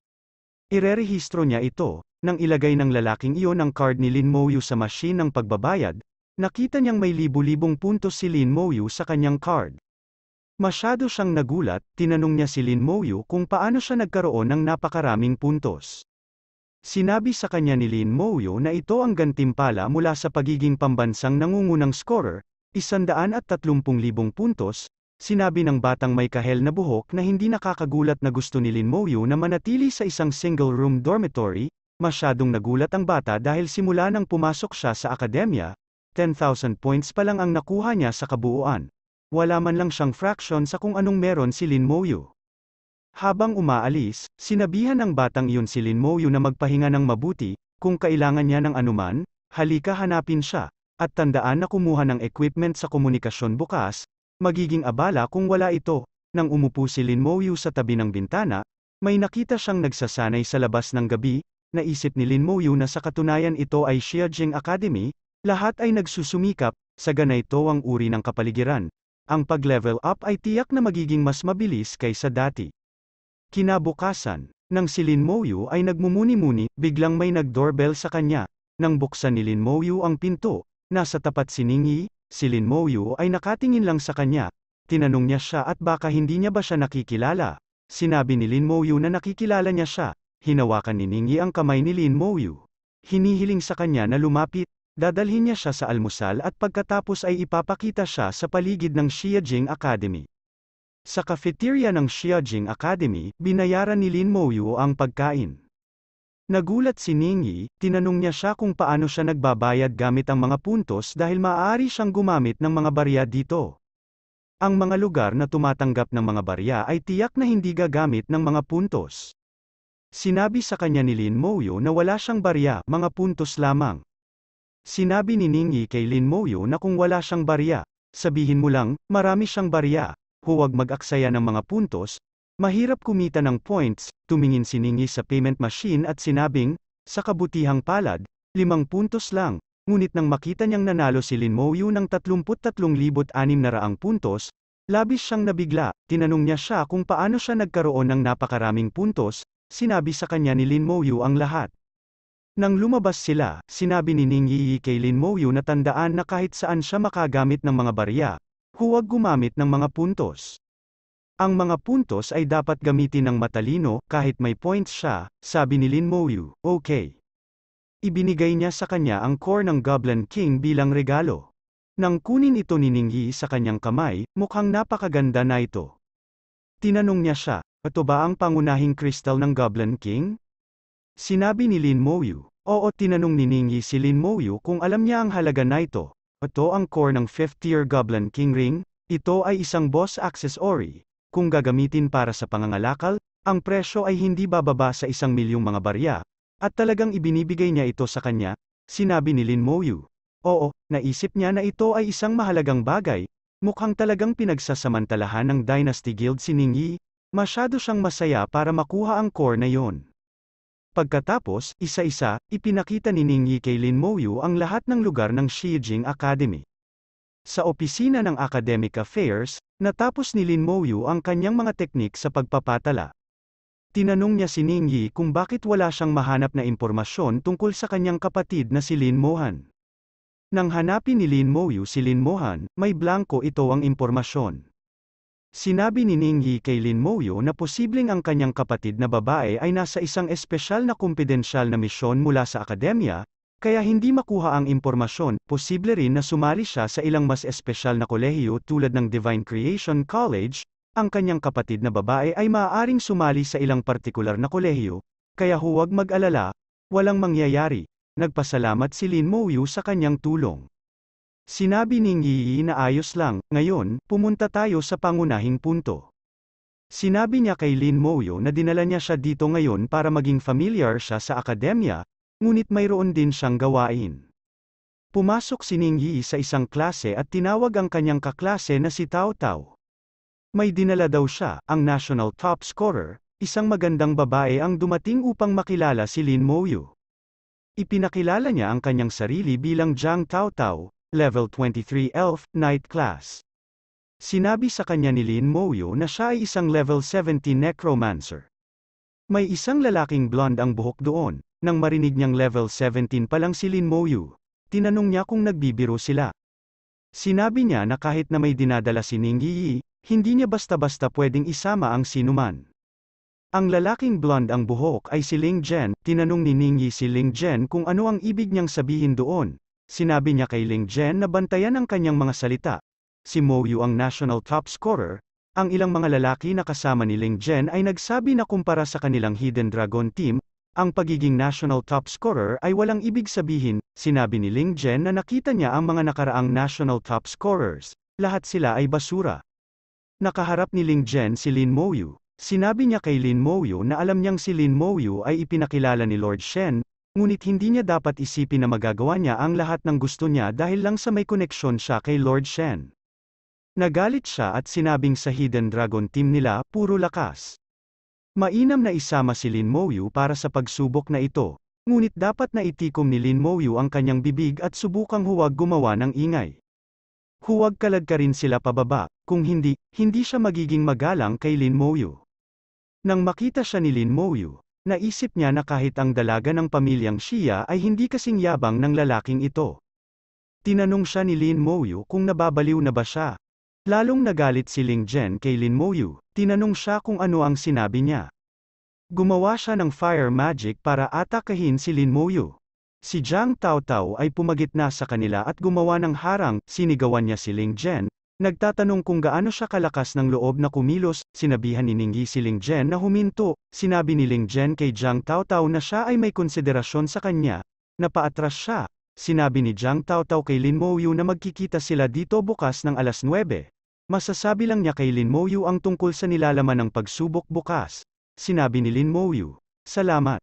Irerehistro niya ito, nang ilagay ng lalaking iyon ang card ni Lin Moyu sa machine ng pagbabayad, nakita niyang may libu-libong puntos si Lin Moyu sa kanyang card. Masyado siyang nagulat, tinanong niya si Lin Moyu kung paano siya nagkaroon ng napakaraming puntos. Sinabi sa kanya ni Lin Moyu na ito ang gantimpala mula sa pagiging pambansang nangungunang scorer, at 130,000 puntos, sinabi ng batang may kahel na buhok na hindi nakakagulat na gusto ni Lin Moyu na manatili sa isang single-room dormitory, Masyadong nagulat ang bata dahil simula nang pumasok siya sa akademya, 10,000 points pa lang ang nakuha niya sa kabuuan. Wala man lang siyang fraction sa kung anong meron si Lin Moyu. Habang umaalis, sinabihan ng batang iyon si Lin Moyu na magpahinga ng mabuti, kung kailangan niya ng anuman, halika hanapin siya, at tandaan na kumuha ng equipment sa komunikasyon bukas, magiging abala kung wala ito. Nang umupo si Lin Moyu sa tabi ng bintana, may nakita siyang nagsasanay sa labas ng gabi, naisip ni Lin Muyu na sa katunayan ito ay Xiajing Academy, lahat ay nagsusumikap, sa ganito ang uri ng kapaligiran. Ang pag-level up ay tiyak na magiging mas mabilis kaysa dati. Kinabukasan, nang si Lin Moyu ay nagmumuni-muni, biglang may nag-doorbell sa kanya. Nang buksan ni Lin Moyu ang pinto, nasa tapat si Ningyi, si Lin Moyu ay nakatingin lang sa kanya. Tinanong niya siya at baka hindi niya ba siya nakikilala. Sinabi ni Lin Moyu na nakikilala niya siya, hinawakan ni Ningyi ang kamay ni Lin Moyu. Hinihiling sa kanya na lumapit, dadalhin niya siya sa almusal at pagkatapos ay ipapakita siya sa paligid ng Xiajing Academy. Sa cafeteria ng Xiajing Academy, binayaran ni Lin Moyu ang pagkain. Nagulat si Ningyi, tinanong niya siya kung paano siya nagbabayad gamit ang mga puntos dahil maaari siyang gumamit ng mga barya dito. Ang mga lugar na tumatanggap ng mga barya ay tiyak na hindi gagamit ng mga puntos. Sinabi sa kanya ni Lin Moyo na wala siyang barya, mga puntos lamang. Sinabi ni Ningyi kay Lin Moyo na kung wala siyang barya, sabihin mo lang, marami siyang barya, huwag mag-aksaya ng mga puntos, mahirap kumita ng points, tumingin si Ningyi sa payment machine at sinabing, sa kabutihang palad, limang puntos lang, ngunit nang makita niyang nanalo si Lin Moyo ng 33,600 puntos, labis siyang nabigla, tinanong niya siya kung paano siya nagkaroon ng napakaraming puntos, sinabi sa kanya ni Lin Moyu ang lahat. Nang lumabas sila, sinabi ni Ning Yi kay Lin Moyu na tandaan na kahit saan siya makagamit ng mga barya, huwag gumamit ng mga puntos. Ang mga puntos ay dapat gamitin ng matalino, kahit may points siya, sabi ni Lin Moyu, okay. Ibinigay niya sa kanya ang core ng Goblin King bilang regalo. Nang kunin ito ni Ningyi sa kanyang kamay, mukhang napakaganda na ito. Tinanong niya siya, ito ba ang pangunahing kristal ng Goblin King? Sinabi ni Lin Moyu. Oo tinanong ni Ningyi si Lin Moyu kung alam niya ang halaga na ito. Ito ang core ng 5th-tier Goblin King Ring, ito ay isang boss accessory. Kung gagamitin para sa pangangalakal, ang presyo ay hindi bababa sa isang milyong mga barya, at talagang ibinibigay niya ito sa kanya, sinabi ni Lin Moyu. Oo, naisip niya na ito ay isang mahalagang bagay, mukhang talagang pinagsasamantalahan ng Dynasty Guild si Ningyi, Masyado siyang masaya para makuha ang core na yon. Pagkatapos, isa-isa, ipinakita ni Ning Yi kay Lin Moyu ang lahat ng lugar ng Shijing Academy. Sa opisina ng Academic Affairs, natapos ni Lin Moyu ang kanyang mga teknik sa pagpapatala. Tinanong niya si Ning Yi kung bakit wala siyang mahanap na impormasyon tungkol sa kanyang kapatid na si Lin Mohan. Nang hanapin ni Lin Moyu si Lin Mohan, may blanco ito ang impormasyon. Sinabi ni Ningyi kay Lin Moyo na posibleng ang kanyang kapatid na babae ay nasa isang espesyal na kumpidensyal na misyon mula sa akademya, kaya hindi makuha ang impormasyon, posible rin na sumali siya sa ilang mas espesyal na kolehiyo tulad ng Divine Creation College, ang kanyang kapatid na babae ay maaaring sumali sa ilang partikular na kolehiyo, kaya huwag mag-alala, walang mangyayari, nagpasalamat si Lin Moyo sa kanyang tulong. Sinabi ning Yii na ayos lang, ngayon, pumunta tayo sa pangunahing punto. Sinabi niya kay Lin Moyo na dinala niya siya dito ngayon para maging familiar siya sa akademya, ngunit mayroon din siyang gawain. Pumasok si Ning Yi sa isang klase at tinawag ang kanyang kaklase na si Tao Tao. May dinala daw siya, ang national top scorer, isang magandang babae ang dumating upang makilala si Lin Moyo. Ipinakilala niya ang kanyang sarili bilang Jiang Tao Tao, level 23 elf, knight class. Sinabi sa kanya ni Lin Moyo na siya ay isang level 70 necromancer. May isang lalaking blonde ang buhok doon, nang marinig niyang level 17 pa lang si Lin Moyu. Tinanong niya kung nagbibiro sila. Sinabi niya na kahit na may dinadala si Ning Yi, hindi niya basta-basta pwedeng isama ang sinuman. Ang lalaking blonde ang buhok ay si Ling Jen, tinanong ni Ning Yi si Ling Jen kung ano ang ibig niyang sabihin doon, Sinabi niya kay Ling Jen na bantayan ang kanyang mga salita. Si Mo Yu ang national top scorer, ang ilang mga lalaki na kasama ni Ling Jen ay nagsabi na kumpara sa kanilang Hidden Dragon team, ang pagiging national top scorer ay walang ibig sabihin, sinabi ni Ling Jen na nakita niya ang mga nakaraang national top scorers, lahat sila ay basura. Nakaharap ni Ling Jen si Lin Mo Yu. Sinabi niya kay Lin Mo Yu na alam niyang si Lin Mo Yu ay ipinakilala ni Lord Shen, Ngunit hindi niya dapat isipin na magagawa niya ang lahat ng gusto niya dahil lang sa may koneksyon siya kay Lord Shen. Nagalit siya at sinabing sa Hidden Dragon team nila, puro lakas. Mainam na isama si Lin Mouyu para sa pagsubok na ito, ngunit dapat na itikom ni Lin Mouyu ang kanyang bibig at subukang huwag gumawa ng ingay. Huwag kaladka rin sila pababa, kung hindi, hindi siya magiging magalang kay Lin Mouyu. Nang makita siya ni Lin Mouyu, Naisip niya na kahit ang dalaga ng pamilyang Shia ay hindi kasing yabang ng lalaking ito. Tinanong siya ni Lin Moyu kung nababaliw na ba siya. Lalong nagalit si Ling Jen kay Lin Moyu, tinanong siya kung ano ang sinabi niya. Gumawa siya ng fire magic para atakahin si Lin Moyu. Si Jiang Tao Tao ay pumagit na sa kanila at gumawa ng harang, sinigawan niya si Ling Jen, Nagtatanong kung gaano siya kalakas ng loob na kumilos, sinabihan ni Ningyi si Ling Jen na huminto, sinabi ni Ling Jen kay Jiang Taotao na siya ay may konsiderasyon sa kanya, napaatras siya, sinabi ni Jiang Taotao kay Lin Mouyu na magkikita sila dito bukas ng alas 9. Masasabi lang niya kay Lin Mouyu ang tungkol sa nilalaman ng pagsubok bukas, sinabi ni Lin Mouyu, salamat.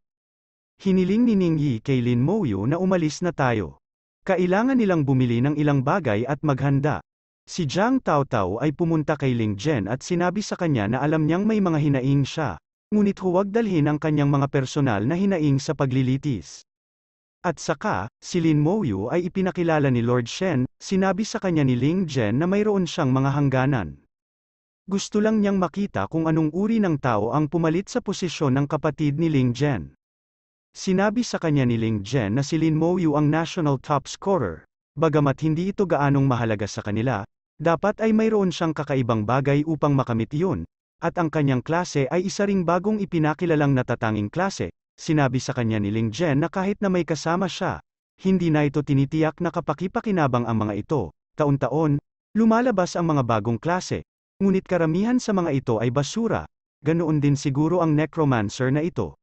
Hiniling ni Ningyi kay Lin Mouyu na umalis na tayo. Kailangan nilang bumili ng ilang bagay at maghanda. Si Jiang Taotao ay pumunta kay Ling Jen at sinabi sa kanya na alam niyang may mga hinaing siya, ngunit huwag dalhin ang kanyang mga personal na hinaing sa paglilitis. At saka, si Lin Moyu ay ipinakilala ni Lord Shen, sinabi sa kanya ni Ling Jen na mayroon siyang mga hangganan. Gusto lang niyang makita kung anong uri ng tao ang pumalit sa posisyon ng kapatid ni Ling Jen. Sinabi sa kanya ni Ling Jen na si Lin Moyu ang national top scorer, bagamat hindi ito gaanong mahalaga sa kanila, dapat ay mayroon siyang kakaibang bagay upang makamit iyon, at ang kanyang klase ay isa ring bagong ipinakilalang natatanging klase, sinabi sa kanya ni Ling Jen na kahit na may kasama siya, hindi na ito tinitiyak na kapakipakinabang ang mga ito, taon-taon, lumalabas ang mga bagong klase, ngunit karamihan sa mga ito ay basura, ganoon din siguro ang necromancer na ito.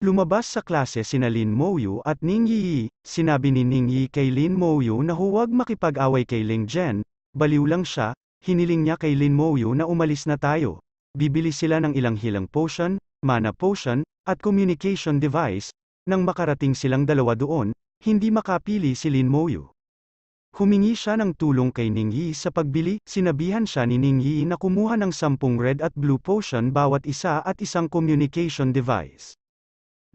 Lumabas sa klase sina Lin Moyu at Ning Yi, sinabi ni Ning Yi kay Lin Moyu na huwag makipag-away kay Ling Jen, Baliw lang siya, hiniling niya kay Lin Moyo na umalis na tayo. Bibili sila ng ilang hilang potion, mana potion, at communication device, nang makarating silang dalawa doon, hindi makapili si Lin Moyo. Humingi siya ng tulong kay Ning Yi sa pagbili, sinabihan siya ni Ning Yi na kumuha ng sampung red at blue potion bawat isa at isang communication device.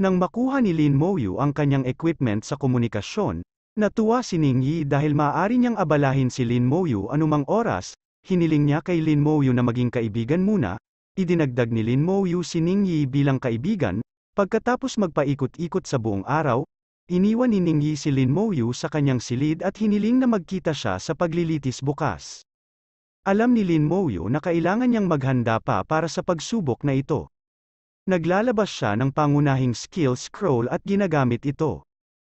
Nang makuha ni Lin Moyu ang kanyang equipment sa komunikasyon, Natuwa si Ning Yi dahil maaari niyang abalahin si Lin Moyu anumang oras, hiniling niya kay Lin Moyu na maging kaibigan muna, idinagdag ni Lin Moyu si Ning Yi bilang kaibigan, pagkatapos magpaikot-ikot sa buong araw, iniwan ni Ning Yi si Lin Moyu sa kanyang silid at hiniling na magkita siya sa paglilitis bukas. Alam ni Lin Moyu na kailangan niyang maghanda pa para sa pagsubok na ito. Naglalabas siya ng pangunahing skill scroll at ginagamit ito.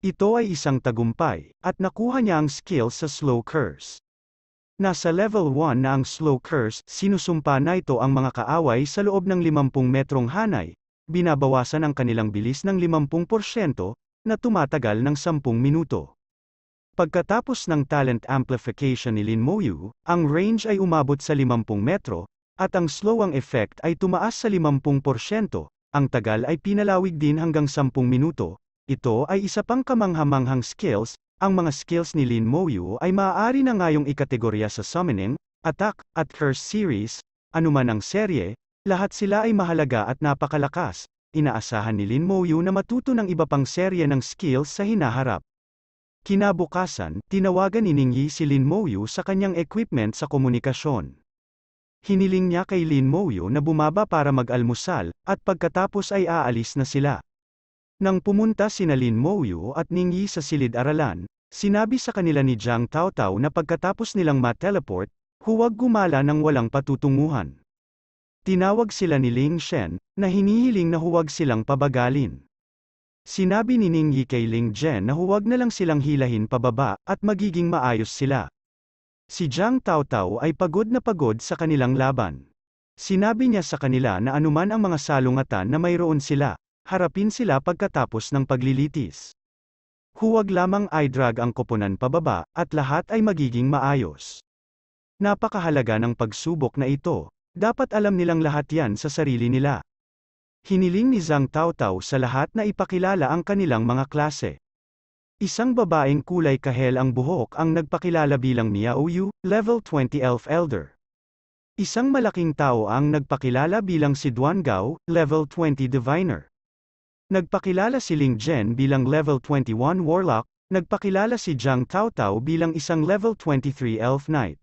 Ito ay isang tagumpay, at nakuha niya ang skill sa slow curse. Nasa level 1 na ang slow curse, sinusumpa na ito ang mga kaaway sa loob ng 50 metrong hanay, binabawasan ang kanilang bilis ng 50%, na tumatagal ng 10 minuto. Pagkatapos ng talent amplification ni Lin Moyu, ang range ay umabot sa 50 metro, at ang slow ang effect ay tumaas sa 50%, ang tagal ay pinalawig din hanggang 10 minuto, ito ay isa pang kamanghamanghang skills, ang mga skills ni Lin Moyu ay maaari na ngayong ikategorya sa summoning, attack, at curse series, anuman ang serye, lahat sila ay mahalaga at napakalakas. Inaasahan ni Lin Moyu na matuto ng iba pang serye ng skills sa hinaharap. Kinabukasan, tinawagan ni Ningyi si Lin Moyu sa kanyang equipment sa komunikasyon. Hiniling niya kay Lin Moyu na bumaba para mag-almusal, at pagkatapos ay aalis na sila. Nang pumunta sina Lin Mouyu at Ningyi sa silid-aralan, sinabi sa kanila ni Jiang Taotao na pagkatapos nilang ma-teleport, huwag gumala ng walang patutunguhan. Tinawag sila ni Ling Shen, na hinihiling na huwag silang pabagalin. Sinabi ni Ningyi kay Ling Jen na huwag na lang silang hilahin pababa, at magiging maayos sila. Si Jiang Taotao ay pagod na pagod sa kanilang laban. Sinabi niya sa kanila na anuman ang mga salungatan na mayroon sila, Harapin sila pagkatapos ng paglilitis. Huwag lamang ay drag ang koponan pababa, at lahat ay magiging maayos. Napakahalaga ng pagsubok na ito, dapat alam nilang lahat yan sa sarili nila. Hiniling ni Zhang Taotao sa lahat na ipakilala ang kanilang mga klase. Isang babaeng kulay kahel ang buhok ang nagpakilala bilang Miaoyu, level 20 elf elder. Isang malaking tao ang nagpakilala bilang si Duan Gao, level 20 diviner. Nagpakilala si Ling Jen bilang level 21 warlock, nagpakilala si Zhang Taotao bilang isang level 23 elf knight.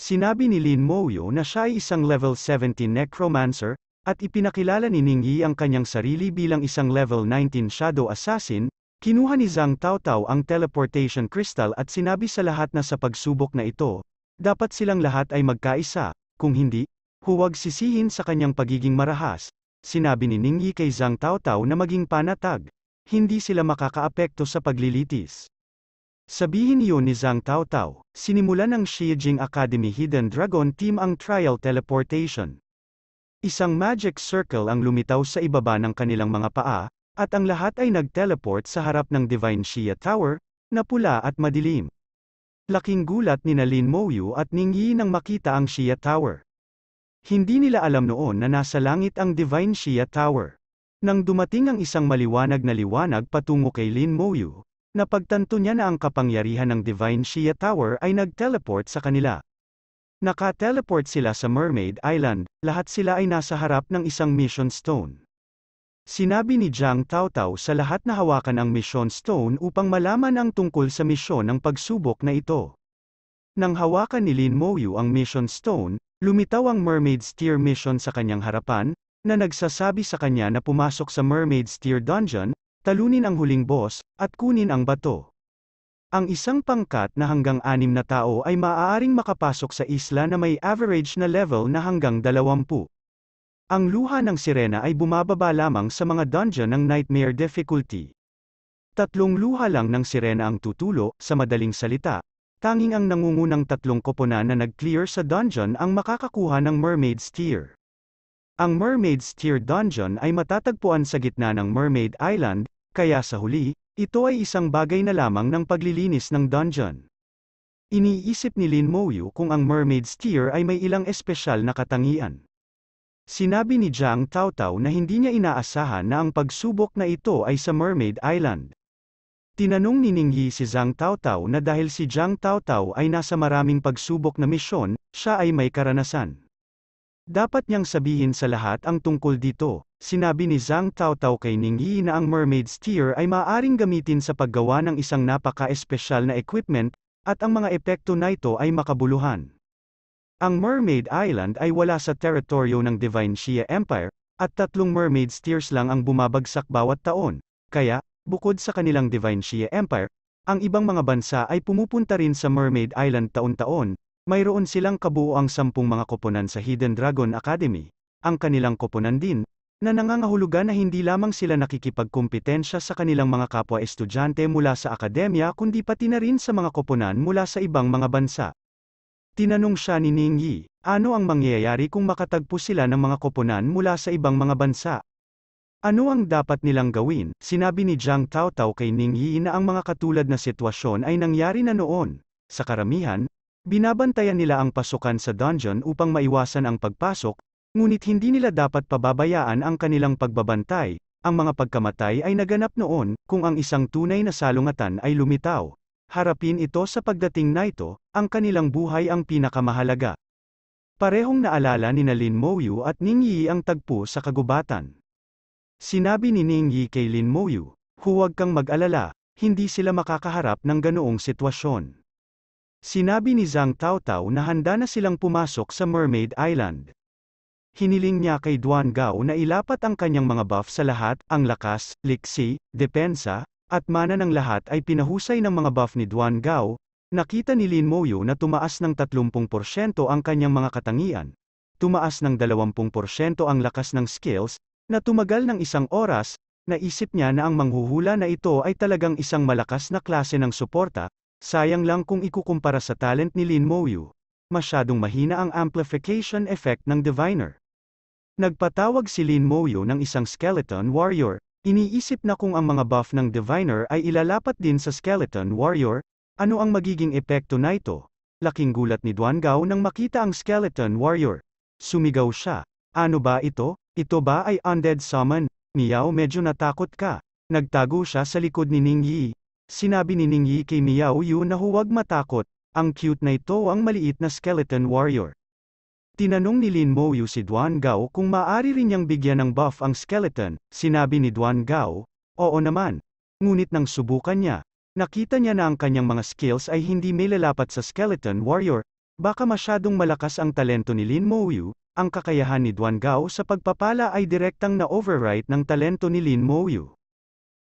Sinabi ni Lin Moyo na siya ay isang level 17 necromancer, at ipinakilala ni Ning Yi ang kanyang sarili bilang isang level 19 shadow assassin, kinuha ni Zhang Taotao ang teleportation crystal at sinabi sa lahat na sa pagsubok na ito, dapat silang lahat ay magkaisa, kung hindi, huwag sisihin sa kanyang pagiging marahas, sinabi ni Ningyi kay Zhang Tao Tao na maging panatag. Hindi sila makakaapekto sa paglilitis. Sabihin yun ni Zhang Tao Tao, sinimulan ng Xijing Academy Hidden Dragon Team ang trial teleportation. Isang magic circle ang lumitaw sa ibaba ng kanilang mga paa, at ang lahat ay nag-teleport sa harap ng Divine Shia Tower, na pula at madilim. Laking gulat ni Nalin Moyu at Ningyi nang makita ang Shia Tower. Hindi nila alam noon na nasa langit ang Divine Shia Tower. Nang dumating ang isang maliwanag na liwanag patungo kay Lin Moyu, napagtanto niya na ang kapangyarihan ng Divine Shia Tower ay nag-teleport sa kanila. Naka-teleport sila sa Mermaid Island, lahat sila ay nasa harap ng isang Mission Stone. Sinabi ni Jiang Taotao sa lahat na hawakan ang Mission Stone upang malaman ang tungkol sa misyon ng pagsubok na ito. Nang hawakan ni Lin Moyu ang Mission Stone, Lumitaw ang Mermaid's Tear mission sa kanyang harapan, na nagsasabi sa kanya na pumasok sa Mermaid's Tear Dungeon, talunin ang huling boss, at kunin ang bato. Ang isang pangkat na hanggang anim na tao ay maaaring makapasok sa isla na may average na level na hanggang 20. Ang luha ng sirena ay bumababa lamang sa mga dungeon ng nightmare difficulty. Tatlong luha lang ng sirena ang tutulo, sa madaling salita, Tanging ang nangungunang tatlong kopona na nag-clear sa dungeon ang makakakuha ng Mermaid's Tear. Ang Mermaid's Tear Dungeon ay matatagpuan sa gitna ng Mermaid Island, kaya sa huli, ito ay isang bagay na lamang ng paglilinis ng dungeon. Iniisip ni Lin Moyu kung ang Mermaid's Tear ay may ilang espesyal na katangian. Sinabi ni Jiang Taotao na hindi niya inaasahan na ang pagsubok na ito ay sa Mermaid Island. Tinanong ni Ningyi si Zhang Taotao na dahil si Zhang Taotao ay nasa maraming pagsubok na misyon, siya ay may karanasan. Dapat niyang sabihin sa lahat ang tungkol dito, sinabi ni Zhang Taotao kay Ningyi na ang mermaid's tear ay maaaring gamitin sa paggawa ng isang napaka-espesyal na equipment, at ang mga epekto na ito ay makabuluhan. Ang Mermaid Island ay wala sa teritoryo ng Divine Shia Empire, at tatlong mermaid's tears lang ang bumabagsak bawat taon, kaya, Bukod sa kanilang Divine Shia Empire, ang ibang mga bansa ay pumupunta rin sa Mermaid Island taon-taon, mayroon silang kabuoang sampung mga koponan sa Hidden Dragon Academy, ang kanilang koponan din, na nangangahulugan na hindi lamang sila nakikipagkumpetensya sa kanilang mga kapwa estudyante mula sa akademya kundi pati na rin sa mga koponan mula sa ibang mga bansa. Tinanong siya ni Ning Yi, ano ang mangyayari kung makatagpo sila ng mga koponan mula sa ibang mga bansa? Ano ang dapat nilang gawin? Sinabi ni Jiang Taotao kay Ning Yi na ang mga katulad na sitwasyon ay nangyari na noon. Sa karamihan, binabantayan nila ang pasukan sa dungeon upang maiwasan ang pagpasok, ngunit hindi nila dapat pababayaan ang kanilang pagbabantay. Ang mga pagkamatay ay naganap noon, kung ang isang tunay na salungatan ay lumitaw. Harapin ito sa pagdating na ito, ang kanilang buhay ang pinakamahalaga. Parehong naalala ni Nalin Moyu at Ning Yi ang tagpo sa kagubatan. Sinabi ni Ning Yi kay Lin Moyu, huwag kang mag-alala, hindi sila makakaharap ng ganoong sitwasyon. Sinabi ni Zhang Taotao na handa na silang pumasok sa Mermaid Island. Hiniling niya kay Duan Gao na ilapat ang kanyang mga buff sa lahat, ang lakas, liksi, depensa, at mana ng lahat ay pinahusay ng mga buff ni Duan Gao, nakita ni Lin Moyu na tumaas ng 30% ang kanyang mga katangian, tumaas ng 20% ang lakas ng skills, na tumagal ng isang oras, naisip niya na ang manghuhula na ito ay talagang isang malakas na klase ng suporta, sayang lang kung ikukumpara sa talent ni Lin Moyu, masyadong mahina ang amplification effect ng diviner. Nagpatawag si Lin Moyo ng isang skeleton warrior, iniisip na kung ang mga buff ng diviner ay ilalapat din sa skeleton warrior, ano ang magiging epekto na ito? Laking gulat ni Duan Gao nang makita ang skeleton warrior. Sumigaw siya. Ano ba ito? Ito ba ay undead summon? Niyaw medyo natakot ka. Nagtago siya sa likod ni Ningyi. Sinabi ni Ningyi kay Miao Yu na huwag matakot, ang cute na ito ang maliit na skeleton warrior. Tinanong ni Lin Mo Yu si Duan Gao kung maaari rin niyang bigyan ng buff ang skeleton, sinabi ni Duan Gao, oo naman. Ngunit nang subukan niya, nakita niya na ang kanyang mga skills ay hindi may lalapat sa skeleton warrior, Baka masyadong malakas ang talento ni Lin Mo Yu, ang kakayahan ni Duan Gao sa pagpapala ay direktang na-overwrite ng talento ni Lin Mo Yu.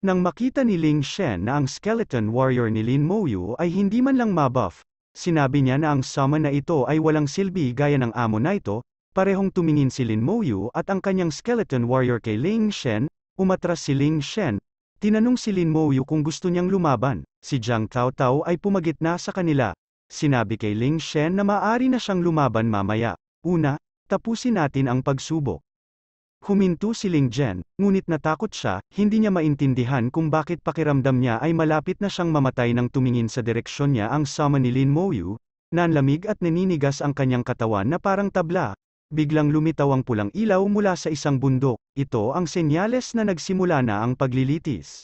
Nang makita ni Ling Shen na ang skeleton warrior ni Lin Mo Yu ay hindi man lang mabuff, sinabi niya na ang summon na ito ay walang silbi gaya ng amo na ito, parehong tumingin si Lin Mo Yu at ang kanyang skeleton warrior kay Ling Shen, umatras si Ling Shen, tinanong si Lin Mo Yu kung gusto niyang lumaban, si Jiang Tao Tao ay pumagitna sa kanila, Sinabi kay Ling Shen na maari na siyang lumaban mamaya. Una, tapusin natin ang pagsubok. Huminto si Ling Jen, ngunit natakot siya, hindi niya maintindihan kung bakit pakiramdam niya ay malapit na siyang mamatay nang tumingin sa direksyon niya ang sama ni Lin Moyu, nanlamig at naninigas ang kanyang katawan na parang tabla. Biglang lumitaw ang pulang ilaw mula sa isang bundok, ito ang senyales na nagsimula na ang paglilitis.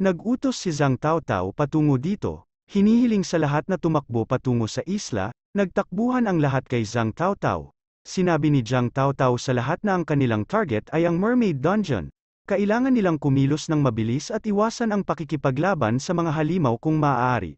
Nagutos si Zhang Tao Tao patungo dito, Hinihiling sa lahat na tumakbo patungo sa isla, nagtakbuhan ang lahat kay Zhang Taotao. Sinabi ni Zhang Taotao sa lahat na ang kanilang target ay ang Mermaid Dungeon. Kailangan nilang kumilos ng mabilis at iwasan ang pakikipaglaban sa mga halimaw kung maaari.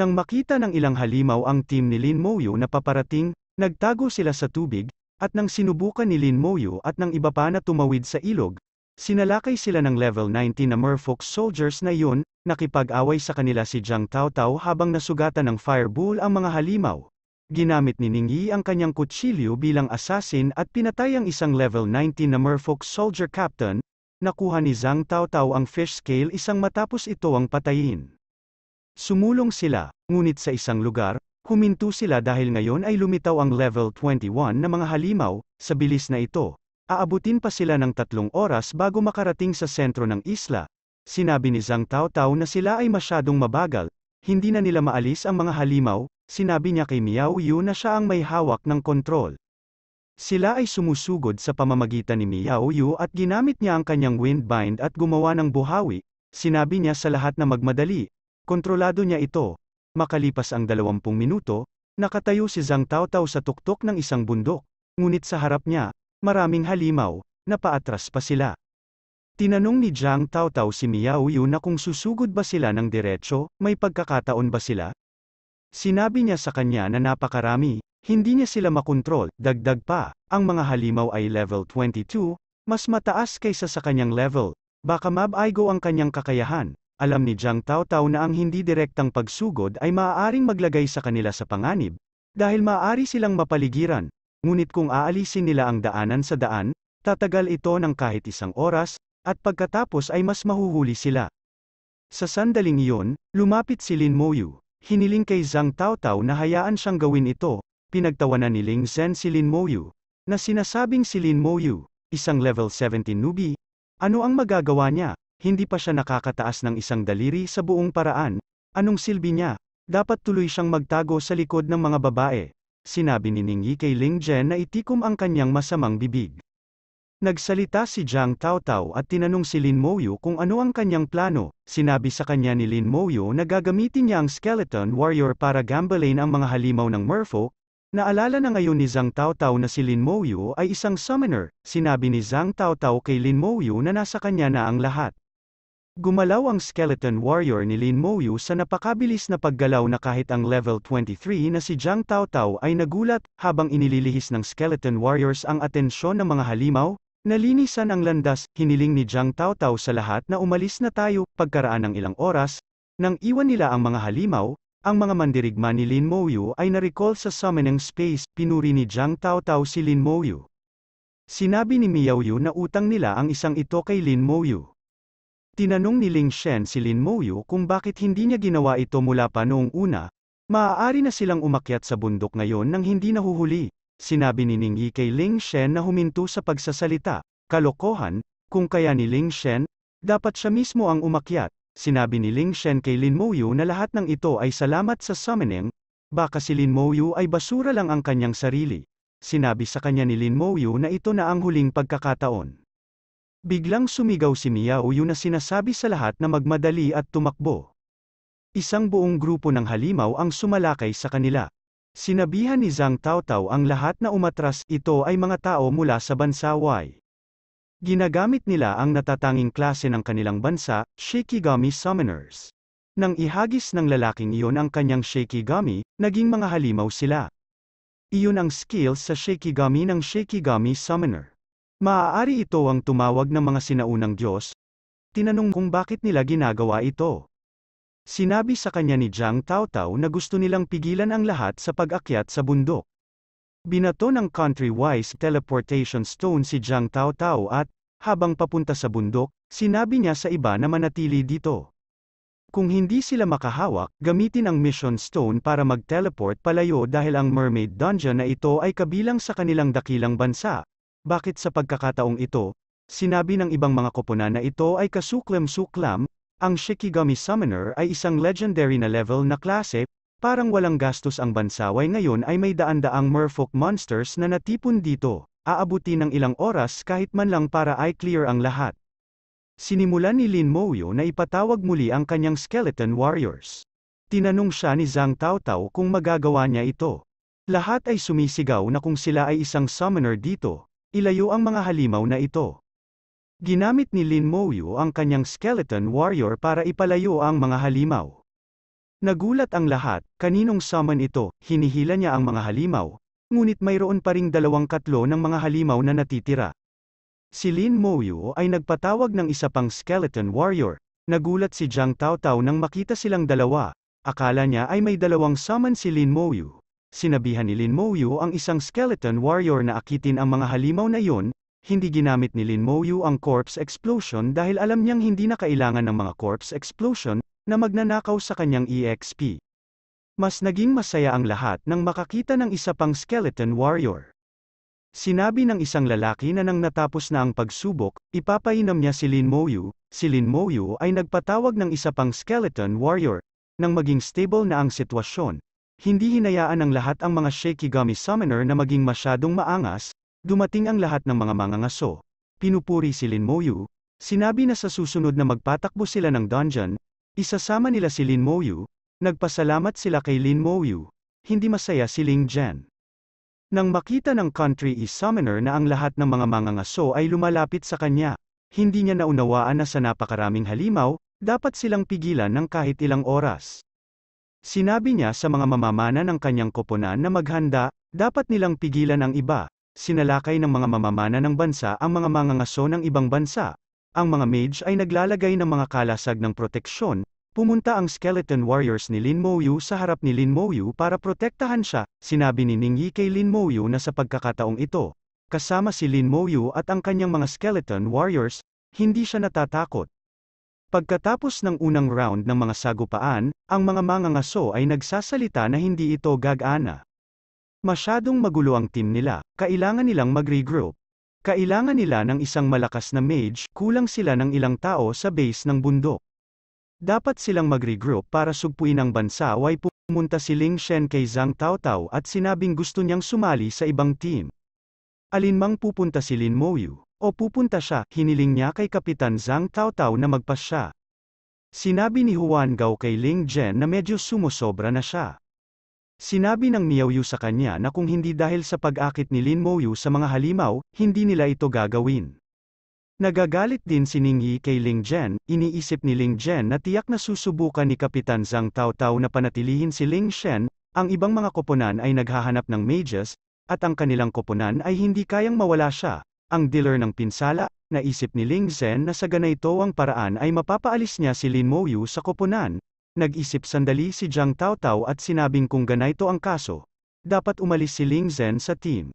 Nang makita ng ilang halimaw ang team ni Lin Moyu na paparating, nagtago sila sa tubig, at nang sinubukan ni Lin Moyu at ng iba pa na tumawid sa ilog, Sinalakay sila ng level 19 na Merfolk soldiers na yun, nakipag-away sa kanila si Jiang Taotao habang nasugatan ng fireball ang mga halimaw. Ginamit ni Ningyi ang kanyang kutsilyo bilang assassin at pinatay ang isang level 19 na Merfolk soldier captain, nakuha ni Zhang Taotao ang fish scale isang matapos ito ang patayin. Sumulong sila, ngunit sa isang lugar, huminto sila dahil ngayon ay lumitaw ang level 21 na mga halimaw, sa bilis na ito, Aabutin pa sila ng tatlong oras bago makarating sa sentro ng isla. Sinabi ni Zhang Tao Tao na sila ay masyadong mabagal, hindi na nila maalis ang mga halimaw, sinabi niya kay Miao Yu na siya ang may hawak ng kontrol. Sila ay sumusugod sa pamamagitan ni Miao Yu at ginamit niya ang kanyang windbind at gumawa ng buhawi, sinabi niya sa lahat na magmadali, kontrolado niya ito. Makalipas ang 20 minuto, nakatayo si Zhang Tao Tao sa tuktok ng isang bundok, ngunit sa harap niya, Maraming halimaw, napaatras pa sila. Tinanong ni Jiang Taotao si Miao Yu na kung susugod ba sila ng diretso, may pagkakataon ba sila? Sinabi niya sa kanya na napakarami, hindi niya sila makontrol, dagdag pa, ang mga halimaw ay level 22, mas mataas kaysa sa kanyang level, baka mabaigo ang kanyang kakayahan. Alam ni Jiang Taotao na ang hindi direktang pagsugod ay maaaring maglagay sa kanila sa panganib, dahil maaari silang mapaligiran, ngunit kung aalisin nila ang daanan sa daan, tatagal ito ng kahit isang oras, at pagkatapos ay mas mahuhuli sila. Sa sandaling iyon, lumapit si Lin Moyu, hiniling kay Zhang Taotao na hayaan siyang gawin ito, pinagtawanan ni Ling Zhen si Lin Moyu, na sinasabing si Lin Moyu, isang level 17 newbie, ano ang magagawa niya, hindi pa siya nakakataas ng isang daliri sa buong paraan, anong silbi niya, dapat tuloy siyang magtago sa likod ng mga babae sinabi ni Ning Yi kay Ling Jen na itikom ang kanyang masamang bibig. Nagsalita si Jiang Taotao at tinanong si Lin Moyo kung ano ang kanyang plano, sinabi sa kanya ni Lin Moyo na gagamitin niya ang Skeleton Warrior para gambalain ang mga halimaw ng Murfo, naalala na ngayon ni Zhang Taotao na si Lin Moyo ay isang summoner, sinabi ni Zhang Taotao kay Lin Moyo na nasa kanya na ang lahat. Gumalaw ang skeleton warrior ni Lin Moyu sa napakabilis na paggalaw na kahit ang level 23 na si Jiang Tao Tao ay nagulat, habang inililihis ng skeleton warriors ang atensyon ng mga halimaw, nalinisan ang landas, hiniling ni Jiang Tao Tao sa lahat na umalis na tayo, pagkaraan ng ilang oras, nang iwan nila ang mga halimaw, ang mga mandirigma ni Lin Moyu ay narecall sa summoning space, pinuri ni Jiang Tao Tao si Lin Moyu. Sinabi ni Miao Yu na utang nila ang isang ito kay Lin Moyu. Tinanong ni Ling Shen si Lin Moyu kung bakit hindi niya ginawa ito mula pa noong una, maaari na silang umakyat sa bundok ngayon nang hindi nahuhuli, sinabi ni Ning Yi kay Ling Shen na huminto sa pagsasalita, kalokohan, kung kaya ni Ling Shen, dapat siya mismo ang umakyat, sinabi ni Ling Shen kay Lin Moyu na lahat ng ito ay salamat sa summoning, baka si Lin Moyu ay basura lang ang kanyang sarili. Sinabi sa kanya ni Lin Moyu na ito na ang huling pagkakataon. Biglang sumigaw si Mia Uyu na sinasabi sa lahat na magmadali at tumakbo. Isang buong grupo ng halimaw ang sumalakay sa kanila. Sinabihan ni Zhang Taotao ang lahat na umatras, ito ay mga tao mula sa bansa Y. Ginagamit nila ang natatanging klase ng kanilang bansa, Shikigami Summoners. Nang ihagis ng lalaking iyon ang kanyang Shikigami, naging mga halimaw sila. Iyon ang skills sa Shikigami ng Shikigami Summoner. Maaari ito ang tumawag ng mga sinaunang Diyos. Tinanong kung bakit nila ginagawa ito. Sinabi sa kanya ni Jiang Taotao na gusto nilang pigilan ang lahat sa pag-akyat sa bundok. Binato ng country-wise teleportation stone si Jiang Taotao at, habang papunta sa bundok, sinabi niya sa iba na manatili dito. Kung hindi sila makahawak, gamitin ang mission stone para mag-teleport palayo dahil ang mermaid dungeon na ito ay kabilang sa kanilang dakilang bansa, bakit sa pagkakataong ito, sinabi ng ibang mga koponan na ito ay kasuklam-suklam, ang Shikigami Summoner ay isang legendary na level na klase, parang walang gastos ang bansaway ngayon ay may daan-daang merfolk monsters na natipon dito, aabuti ng ilang oras kahit man lang para ay clear ang lahat. Sinimulan ni Lin Moyo na ipatawag muli ang kanyang skeleton warriors. Tinanong siya ni Zhang Taotao kung magagawa niya ito. Lahat ay sumisigaw na kung sila ay isang summoner dito, Ilayo ang mga halimaw na ito. Ginamit ni Lin Mouyu ang kanyang skeleton warrior para ipalayo ang mga halimaw. Nagulat ang lahat, kaninong summon ito, hinihila niya ang mga halimaw, ngunit mayroon pa ring dalawang katlo ng mga halimaw na natitira. Si Lin Mouyu ay nagpatawag ng isa pang skeleton warrior, nagulat si Jiang Taotao nang makita silang dalawa, akala niya ay may dalawang summon si Lin Mouyu, sinabihan ni Lin Mouyu ang isang skeleton warrior na akitin ang mga halimaw na yun, hindi ginamit ni Lin Mouyu ang corpse explosion dahil alam niyang hindi na kailangan ng mga corpse explosion na magnanakaw sa kanyang EXP. Mas naging masaya ang lahat nang makakita ng isa pang skeleton warrior. Sinabi ng isang lalaki na nang natapos na ang pagsubok, ipapainam niya si Lin Mouyu, si Lin Mouyu ay nagpatawag ng isa pang skeleton warrior, nang maging stable na ang sitwasyon, hindi hinayaan ng lahat ang mga Shakigami Summoner na maging masyadong maangas, dumating ang lahat ng mga mangangaso. Pinupuri si Lin Moyu, sinabi na sa susunod na magpatakbo sila ng dungeon, isasama nila si Lin Moyu, nagpasalamat sila kay Lin Moyu, hindi masaya si Ling Jen. Nang makita ng country is summoner na ang lahat ng mga mangangaso ay lumalapit sa kanya, hindi niya naunawaan na sa napakaraming halimaw, dapat silang pigilan ng kahit ilang oras. Sinabi niya sa mga mamamana ng kanyang koponan na maghanda, dapat nilang pigilan ang iba. Sinalakay ng mga mamamana ng bansa ang mga mangangaso ng ibang bansa. Ang mga mage ay naglalagay ng mga kalasag ng proteksyon. Pumunta ang skeleton warriors ni Lin Mouyu sa harap ni Lin Mouyu para protektahan siya, sinabi ni Ning Yi kay Lin Mouyu na sa pagkakataong ito. Kasama si Lin Mouyu at ang kanyang mga skeleton warriors, hindi siya natatakot. Pagkatapos ng unang round ng mga sagupaan, ang mga mangangaso ay nagsasalita na hindi ito gagana. Masyadong magulo ang team nila, kailangan nilang mag-regroup. Kailangan nila ng isang malakas na mage, kulang sila ng ilang tao sa base ng bundok. Dapat silang mag-regroup para sugpuin ang bansa why pumunta si Ling Shen kay Zhang Tao Tao at sinabing gusto niyang sumali sa ibang team. Alinmang pupunta si Lin Moyu, o pupunta siya, hiniling niya kay Kapitan Zhang Taotao na magpasya. Sinabi ni Huan Gao kay Ling Jen na medyo sumusobra na siya. Sinabi ng Miao Yu sa kanya na kung hindi dahil sa pag-akit ni Lin Mo Yu sa mga halimaw, hindi nila ito gagawin. Nagagalit din si Ning Yi kay Ling Jen, iniisip ni Ling Jen na tiyak na susubukan ni Kapitan Zhang Taotao na panatilihin si Ling Shen, ang ibang mga koponan ay naghahanap ng mages, at ang kanilang koponan ay hindi kayang mawala siya, ang dealer ng pinsala, naisip ni Ling Zhen na sa ganito ang paraan ay mapapaalis niya si Lin Moyu sa koponan. Nag-isip sandali si Jiang Taotao at sinabing kung ganito ang kaso, dapat umalis si Ling Zhen sa team.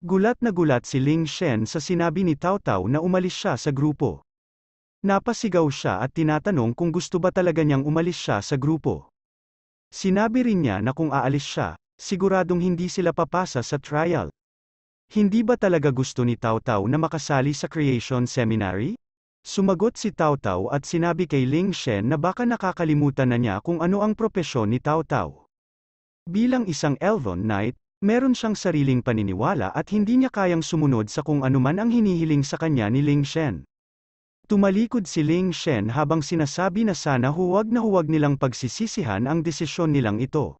Gulat na gulat si Ling Shen sa sinabi ni Tao Tao na umalis siya sa grupo. Napasigaw siya at tinatanong kung gusto ba talaga niyang umalis siya sa grupo. Sinabi rin niya na kung aalis siya, siguradong hindi sila papasa sa trial. Hindi ba talaga gusto ni Tao Tao na makasali sa Creation Seminary? Sumagot si Tao Tao at sinabi kay Ling Shen na baka nakakalimutan na niya kung ano ang propesyon ni Tao Tao. Bilang isang Elven Knight, meron siyang sariling paniniwala at hindi niya kayang sumunod sa kung anuman ang hinihiling sa kanya ni Ling Shen. Tumalikod si Ling Shen habang sinasabi na sana huwag na huwag nilang pagsisisihan ang desisyon nilang ito.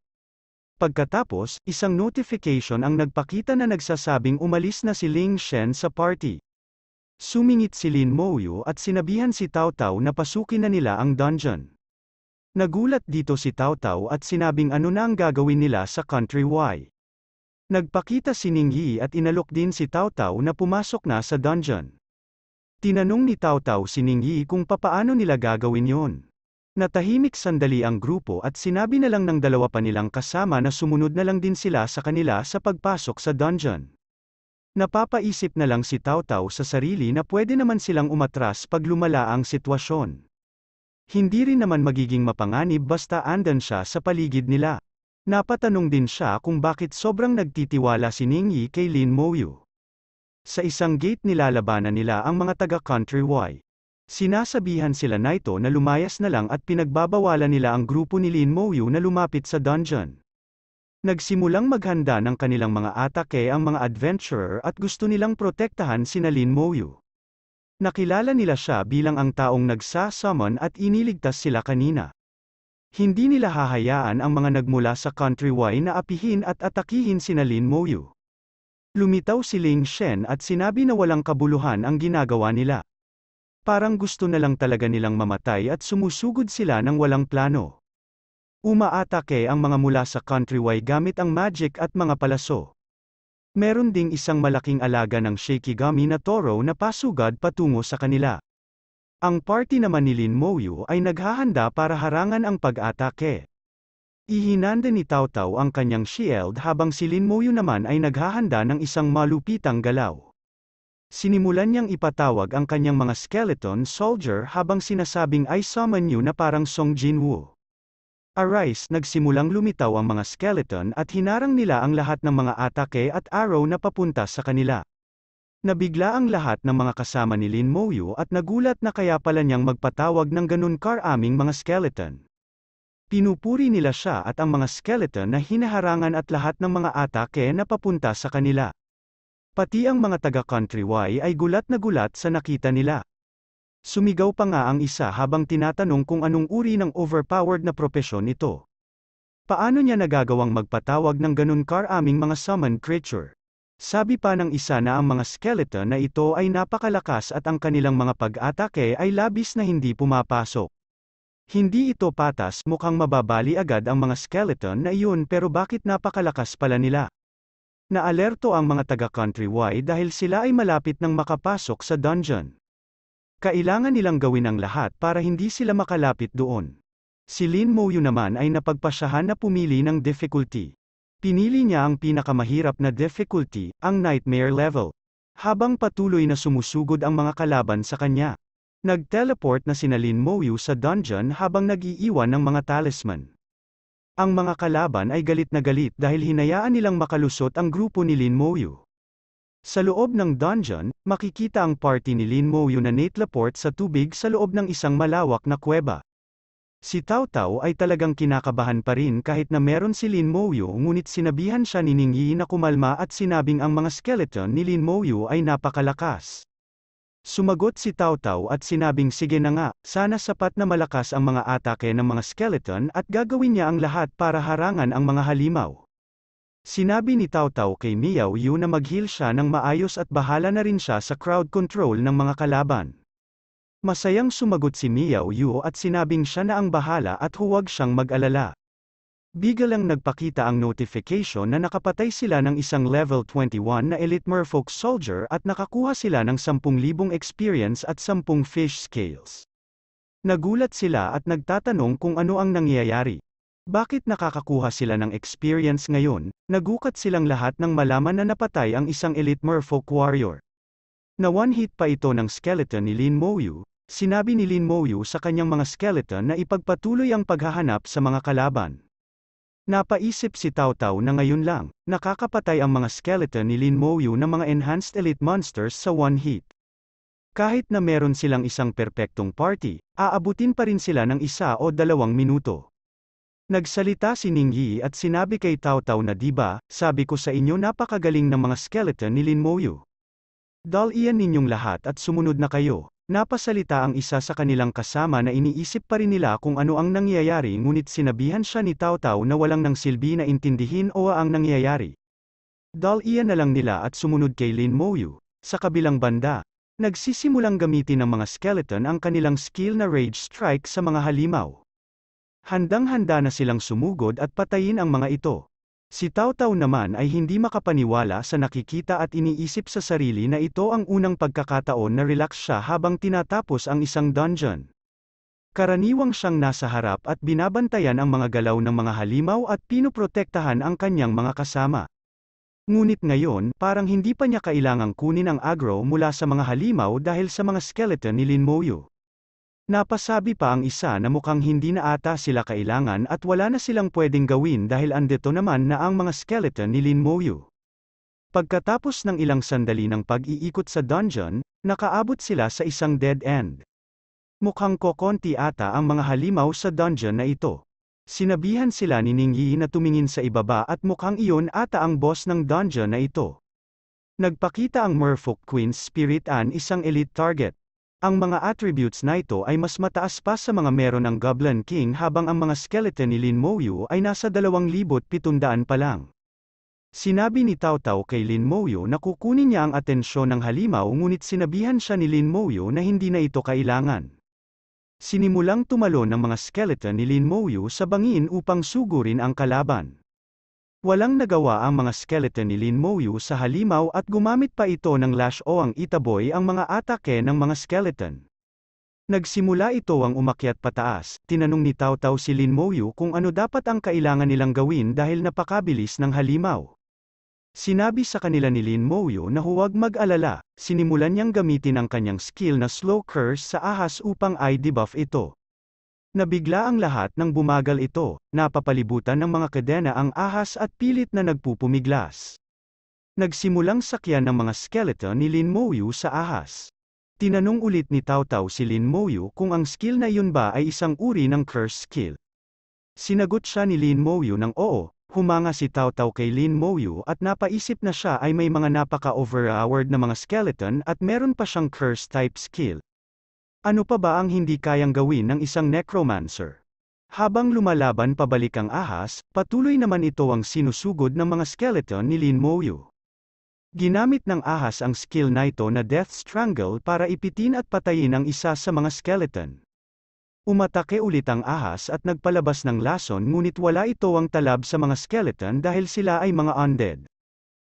Pagkatapos, isang notification ang nagpakita na nagsasabing umalis na si Ling Shen sa party. Sumingit si Lin Mouyu at sinabihan si Tao Tao na pasukin na nila ang dungeon. Nagulat dito si Tao Tao at sinabing ano na ang gagawin nila sa country Y. Nagpakita si Ning Yi at inalok din si Tao Tao na pumasok na sa dungeon. Tinanong ni Tao Tao si Ningyi kung papaano nila gagawin yon. Natahimik sandali ang grupo at sinabi na lang ng dalawa pa nilang kasama na sumunod na lang din sila sa kanila sa pagpasok sa dungeon. Napapaisip na lang si Tao Tao sa sarili na pwede naman silang umatras pag lumala ang sitwasyon. Hindi rin naman magiging mapanganib basta andan siya sa paligid nila. Napatanong din siya kung bakit sobrang nagtitiwala si Ningyi kay Lin Moyu. Sa isang gate nilalabanan nila ang mga taga-country Y. Sinasabihan sila na ito na lumayas na lang at pinagbabawalan nila ang grupo ni Lin Moyu na lumapit sa dungeon. Nagsimulang maghanda ng kanilang mga atake ang mga adventurer at gusto nilang protektahan sina Lin Moyu. Nakilala nila siya bilang ang taong nagsasummon at iniligtas sila kanina. Hindi nila hahayaan ang mga nagmula sa countrywide na apihin at atakihin sina Lin Moyu. Lumitaw si Ling Shen at sinabi na walang kabuluhan ang ginagawa nila. Parang gusto na lang talaga nilang mamatay at sumusugod sila ng walang plano. Umaatake ang mga mula sa countrywide gamit ang magic at mga palaso. Meron ding isang malaking alaga ng Shakigami na toro na pasugad patungo sa kanila. Ang party naman ni Lin Moyu ay naghahanda para harangan ang pag-atake. Ihinande ni Taotao ang kanyang shield habang si Lin Moyo naman ay naghahanda ng isang malupitang galaw. Sinimulan niyang ipatawag ang kanyang mga skeleton soldier habang sinasabing I summon you na parang Song Jinwoo. Arise nagsimulang lumitaw ang mga skeleton at hinarang nila ang lahat ng mga atake at arrow na papunta sa kanila. Nabigla ang lahat ng mga kasama ni Lin Moyo at nagulat na kaya pala niyang magpatawag ng ganun karaming mga skeleton. Pinupuri nila siya at ang mga skeleton na hinaharangan at lahat ng mga atake na papunta sa kanila. Pati ang mga taga-countrywide ay gulat na gulat sa nakita nila. Sumigaw pa nga ang isa habang tinatanong kung anong uri ng overpowered na propesyon ito. Paano niya nagagawang magpatawag ng ganun kar aming mga summon creature? Sabi pa ng isa na ang mga skeleton na ito ay napakalakas at ang kanilang mga pag-atake ay labis na hindi pumapasok. Hindi ito patas, mukhang mababali agad ang mga skeleton na iyon pero bakit napakalakas pala nila? Naalerto ang mga taga-countrywide dahil sila ay malapit ng makapasok sa dungeon. Kailangan nilang gawin ang lahat para hindi sila makalapit doon. Si Lin Moyu naman ay napagpasyahan na pumili ng difficulty. Pinili niya ang pinakamahirap na difficulty, ang nightmare level. Habang patuloy na sumusugod ang mga kalaban sa kanya. Nagteleport na sinalin Moyu sa dungeon habang nagiiwan ng mga talisman. Ang mga kalaban ay galit na galit dahil hinayaan nilang makalusot ang grupo ni Lin Moyu. Sa loob ng dungeon, makikita ang party ni Lin Moyu na Laporte sa tubig sa loob ng isang malawak na kuweba. Si Tao Tao ay talagang kinakabahan pa rin kahit na meron si Lin Moyu ngunit sinabihan siya ni Ning Yi na kumalma at sinabing ang mga skeleton ni Lin Moyu ay napakalakas. Sumagot si Tautaw at sinabing sige na nga, sana sapat na malakas ang mga atake ng mga skeleton at gagawin niya ang lahat para harangan ang mga halimaw. Sinabi ni Tautaw kay Miao Yu na maghil siya ng maayos at bahala na rin siya sa crowd control ng mga kalaban. Masayang sumagot si Miao Yu at sinabing siya na ang bahala at huwag siyang mag-alala. Bigalang nagpakita ang notification na nakapatay sila ng isang level 21 na elite merfolk soldier at nakakuha sila ng 10,000 experience at 10 fish scales. Nagulat sila at nagtatanong kung ano ang nangyayari. Bakit nakakakuha sila ng experience ngayon? Nagukat silang lahat nang malaman na napatay ang isang elite merfolk warrior. Na one hit pa ito ng skeleton ni Lin Moyu, sinabi ni Lin Moyu sa kanyang mga skeleton na ipagpatuloy ang paghahanap sa mga kalaban. Napaisip si Tao Tao na ngayon lang, nakakapatay ang mga skeleton ni Lin Moyu ng mga enhanced elite monsters sa one hit. Kahit na meron silang isang perpektong party, aabutin pa rin sila ng isa o dalawang minuto. Nagsalita si Ning Yi at sinabi kay Tao Tao na diba, sabi ko sa inyo napakagaling ng mga skeleton ni Lin Moyu. Dal iyan ninyong lahat at sumunod na kayo, Napasalita ang isa sa kanilang kasama na iniisip pa rin nila kung ano ang nangyayari ngunit sinabihan siya ni Taotao na walang nang silbi na intindihin o ang nangyayari. Dal iyan na lang nila at sumunod kay Lin Moyu. Sa kabilang banda, Nagsisimulang gamitin ng mga skeleton ang kanilang skill na rage strike sa mga halimaw. Handang-handa na silang sumugod at patayin ang mga ito. Si Tautau naman ay hindi makapaniwala sa nakikita at iniisip sa sarili na ito ang unang pagkakataon na relax siya habang tinatapos ang isang dungeon. Karaniwang siyang nasa harap at binabantayan ang mga galaw ng mga halimaw at pinoprotektahan ang kanyang mga kasama. Ngunit ngayon, parang hindi pa niya kailangang kunin ang agro mula sa mga halimaw dahil sa mga skeleton ni Lin Moyu. Napasabi pa ang isa na mukhang hindi na ata sila kailangan at wala na silang pwedeng gawin dahil andito naman na ang mga skeleton ni Lin Moyu. Pagkatapos ng ilang sandali ng pag-iikot sa dungeon, nakaabot sila sa isang dead end. Mukhang kokonti ata ang mga halimaw sa dungeon na ito. Sinabihan sila ni Ning Yi na tumingin sa ibaba at mukhang iyon ata ang boss ng dungeon na ito. Nagpakita ang Merfolk Queen's Spirit An isang elite target. Ang mga attributes na ito ay mas mataas pa sa mga meron ng Goblin King habang ang mga skeleton ni Lin Mouyu ay nasa 2,700 pa lang. Sinabi ni Tao Tao kay Lin Mouyu na kukunin niya ang atensyon ng halimaw ngunit sinabihan siya ni Lin Mouyu na hindi na ito kailangan. Sinimulang tumalon ng mga skeleton ni Lin Mouyu sa bangin upang sugurin ang kalaban. Walang nagawa ang mga skeleton ni Lin Moyu sa halimaw at gumamit pa ito ng lash o ang itaboy ang mga atake ng mga skeleton. Nagsimula ito ang umakyat pataas, tinanong ni Tao Tao si Lin Moyu kung ano dapat ang kailangan nilang gawin dahil napakabilis ng halimaw. Sinabi sa kanila ni Lin Moyu na huwag mag-alala, sinimulan niyang gamitin ang kanyang skill na slow curse sa ahas upang i-debuff ito. Nabigla ang lahat nang bumagal ito, napapalibutan ng mga kadena ang ahas at pilit na nagpupumiglas. Nagsimulang sakyan ng mga skeleton ni Lin Moyu sa ahas. Tinanong ulit ni Tao Tao si Lin Moyu kung ang skill na yun ba ay isang uri ng curse skill. Sinagot siya ni Lin Moyu ng oo, humanga si Tao Tao kay Lin Moyu at napaisip na siya ay may mga napaka-overpowered na mga skeleton at meron pa siyang curse type skill, ano pa ba ang hindi kayang gawin ng isang necromancer? Habang lumalaban pabalik ang ahas, patuloy naman ito ang sinusugod ng mga skeleton ni Lin Moyu. Ginamit ng ahas ang skill na ito na Death Strangle para ipitin at patayin ang isa sa mga skeleton. Umatake ulit ang ahas at nagpalabas ng lason ngunit wala ito ang talab sa mga skeleton dahil sila ay mga undead.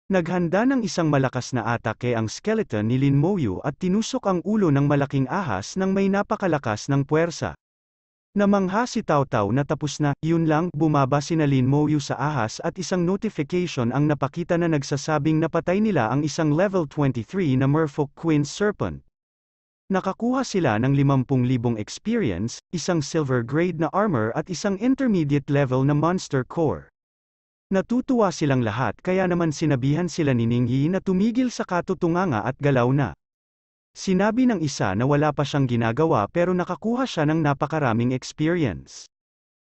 Naghanda ng isang malakas na atake ang skeleton ni Lin Moyu at tinusok ang ulo ng malaking ahas nang may napakalakas ng puwersa. Namangha si Tao Tao na tapos na, yun lang, bumaba si Lin Moyu sa ahas at isang notification ang napakita na nagsasabing napatay nila ang isang level 23 na Merfolk Queen Serpent. Nakakuha sila ng 50,000 experience, isang silver grade na armor at isang intermediate level na monster core. Natutuwa silang lahat kaya naman sinabihan sila ni Ninghi na tumigil sa katutunganga at galaw na. Sinabi ng isa na wala pa siyang ginagawa pero nakakuha siya ng napakaraming experience.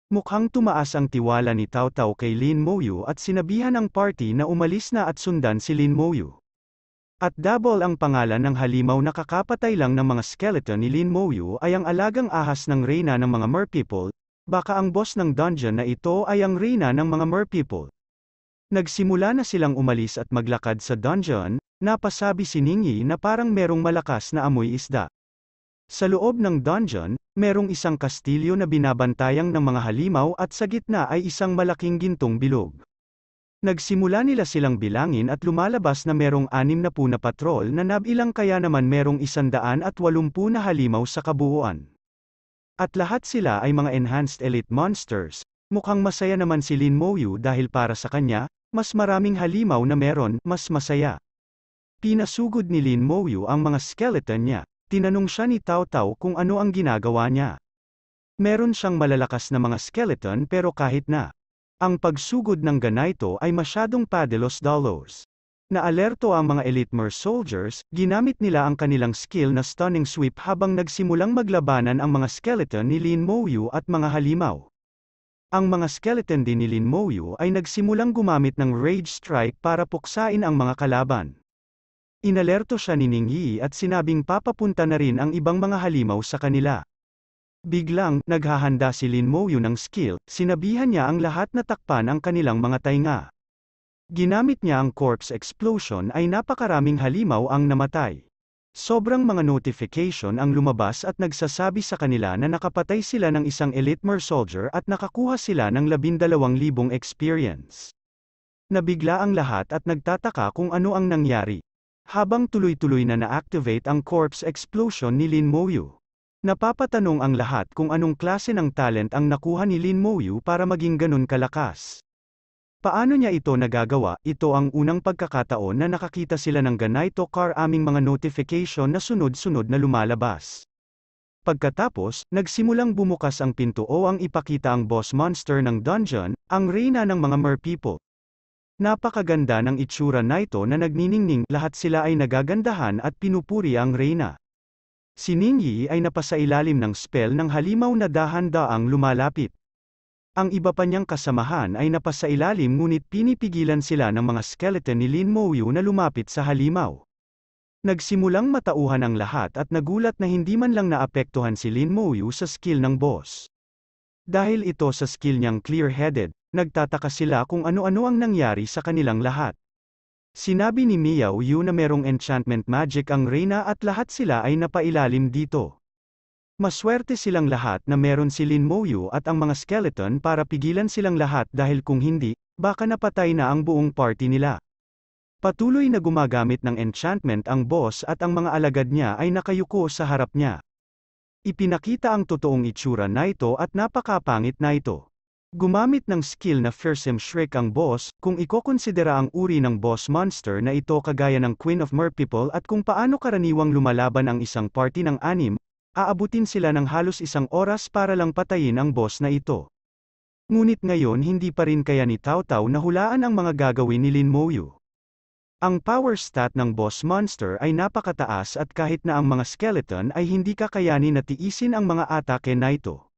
Mukhang tumaas ang tiwala ni Tao Tao kay Lin Moyu at sinabihan ang party na umalis na at sundan si Lin Moyu. At double ang pangalan ng halimaw na kakapatay lang ng mga skeleton ni Lin Moyu ay ang alagang ahas ng reyna ng mga merpeople, Baka ang boss ng dungeon na ito ay ang reyna ng mga merpeople. Nagsimula na silang umalis at maglakad sa dungeon, napasabi si Ningyi na parang merong malakas na amoy isda. Sa loob ng dungeon, merong isang kastilyo na binabantayang ng mga halimaw at sa gitna ay isang malaking gintong bilog. Nagsimula nila silang bilangin at lumalabas na merong anim na patrol na nabilang kaya naman merong isandaan at walumpu na halimaw sa kabuuan. At lahat sila ay mga enhanced elite monsters, mukhang masaya naman si Lin Moyu dahil para sa kanya, mas maraming halimaw na meron, mas masaya. Pinasugod ni Lin Moyu ang mga skeleton niya, tinanong siya ni Tao Tao kung ano ang ginagawa niya. Meron siyang malalakas na mga skeleton pero kahit na. Ang pagsugod ng ganito ay masyadong padelos dollars. Naalerto ang mga elite Elitmer soldiers, ginamit nila ang kanilang skill na stunning sweep habang nagsimulang maglabanan ang mga skeleton ni Lin Mouyu at mga halimaw. Ang mga skeleton din ni Lin Mouyu ay nagsimulang gumamit ng rage strike para puksain ang mga kalaban. Inalerto siya ni Ning Yi at sinabing papapunta na rin ang ibang mga halimaw sa kanila. Biglang, naghahanda si Lin Mouyu ng skill, sinabihan niya ang lahat na takpan ang kanilang mga tainga. Ginamit niya ang corpse explosion ay napakaraming halimaw ang namatay. Sobrang mga notification ang lumabas at nagsasabi sa kanila na nakapatay sila ng isang elite mer soldier at nakakuha sila ng 12,000 experience. Nabigla ang lahat at nagtataka kung ano ang nangyari. Habang tuloy-tuloy na na-activate ang corpse explosion ni Lin Moyu. Napapatanong ang lahat kung anong klase ng talent ang nakuha ni Lin Moyu para maging ganun kalakas. Paano niya ito nagagawa? Ito ang unang pagkakataon na nakakita sila ng ganito car aming mga notification na sunod-sunod na lumalabas. Pagkatapos, nagsimulang bumukas ang pinto o ang ipakita ang boss monster ng dungeon, ang reyna ng mga merpeople. Napakaganda ng itsura na ito na nagniningning, lahat sila ay nagagandahan at pinupuri ang reyna. Si Ningyi ay napasailalim ng spell ng halimaw na dahan-daang lumalapit. Ang iba pa niyang kasamahan ay napasailalim ngunit pinipigilan sila ng mga skeleton ni Lin Mouyu na lumapit sa halimaw. Nagsimulang matauhan ang lahat at nagulat na hindi man lang naapektuhan si Lin Mouyu sa skill ng boss. Dahil ito sa skill niyang clear-headed, nagtataka sila kung ano-ano ang nangyari sa kanilang lahat. Sinabi ni Miao Yu na merong enchantment magic ang Reyna at lahat sila ay napailalim dito. Maswerte silang lahat na meron si Lin Moyu at ang mga skeleton para pigilan silang lahat dahil kung hindi, baka napatay na ang buong party nila. Patuloy na gumagamit ng enchantment ang boss at ang mga alagad niya ay nakayuko sa harap niya. Ipinakita ang totoong itsura na ito at napakapangit na ito. Gumamit ng skill na Fearsome Shrek ang boss, kung ikokonsidera ang uri ng boss monster na ito kagaya ng Queen of Merpeople at kung paano karaniwang lumalaban ang isang party ng anim, Aabutin sila ng halos isang oras para lang patayin ang boss na ito. Ngunit ngayon hindi pa rin kaya ni Tao Tao nahulaan ang mga gagawin ni Lin Moyu. Ang power stat ng boss monster ay napakataas at kahit na ang mga skeleton ay hindi kakayanin na tiisin ang mga atake na ito.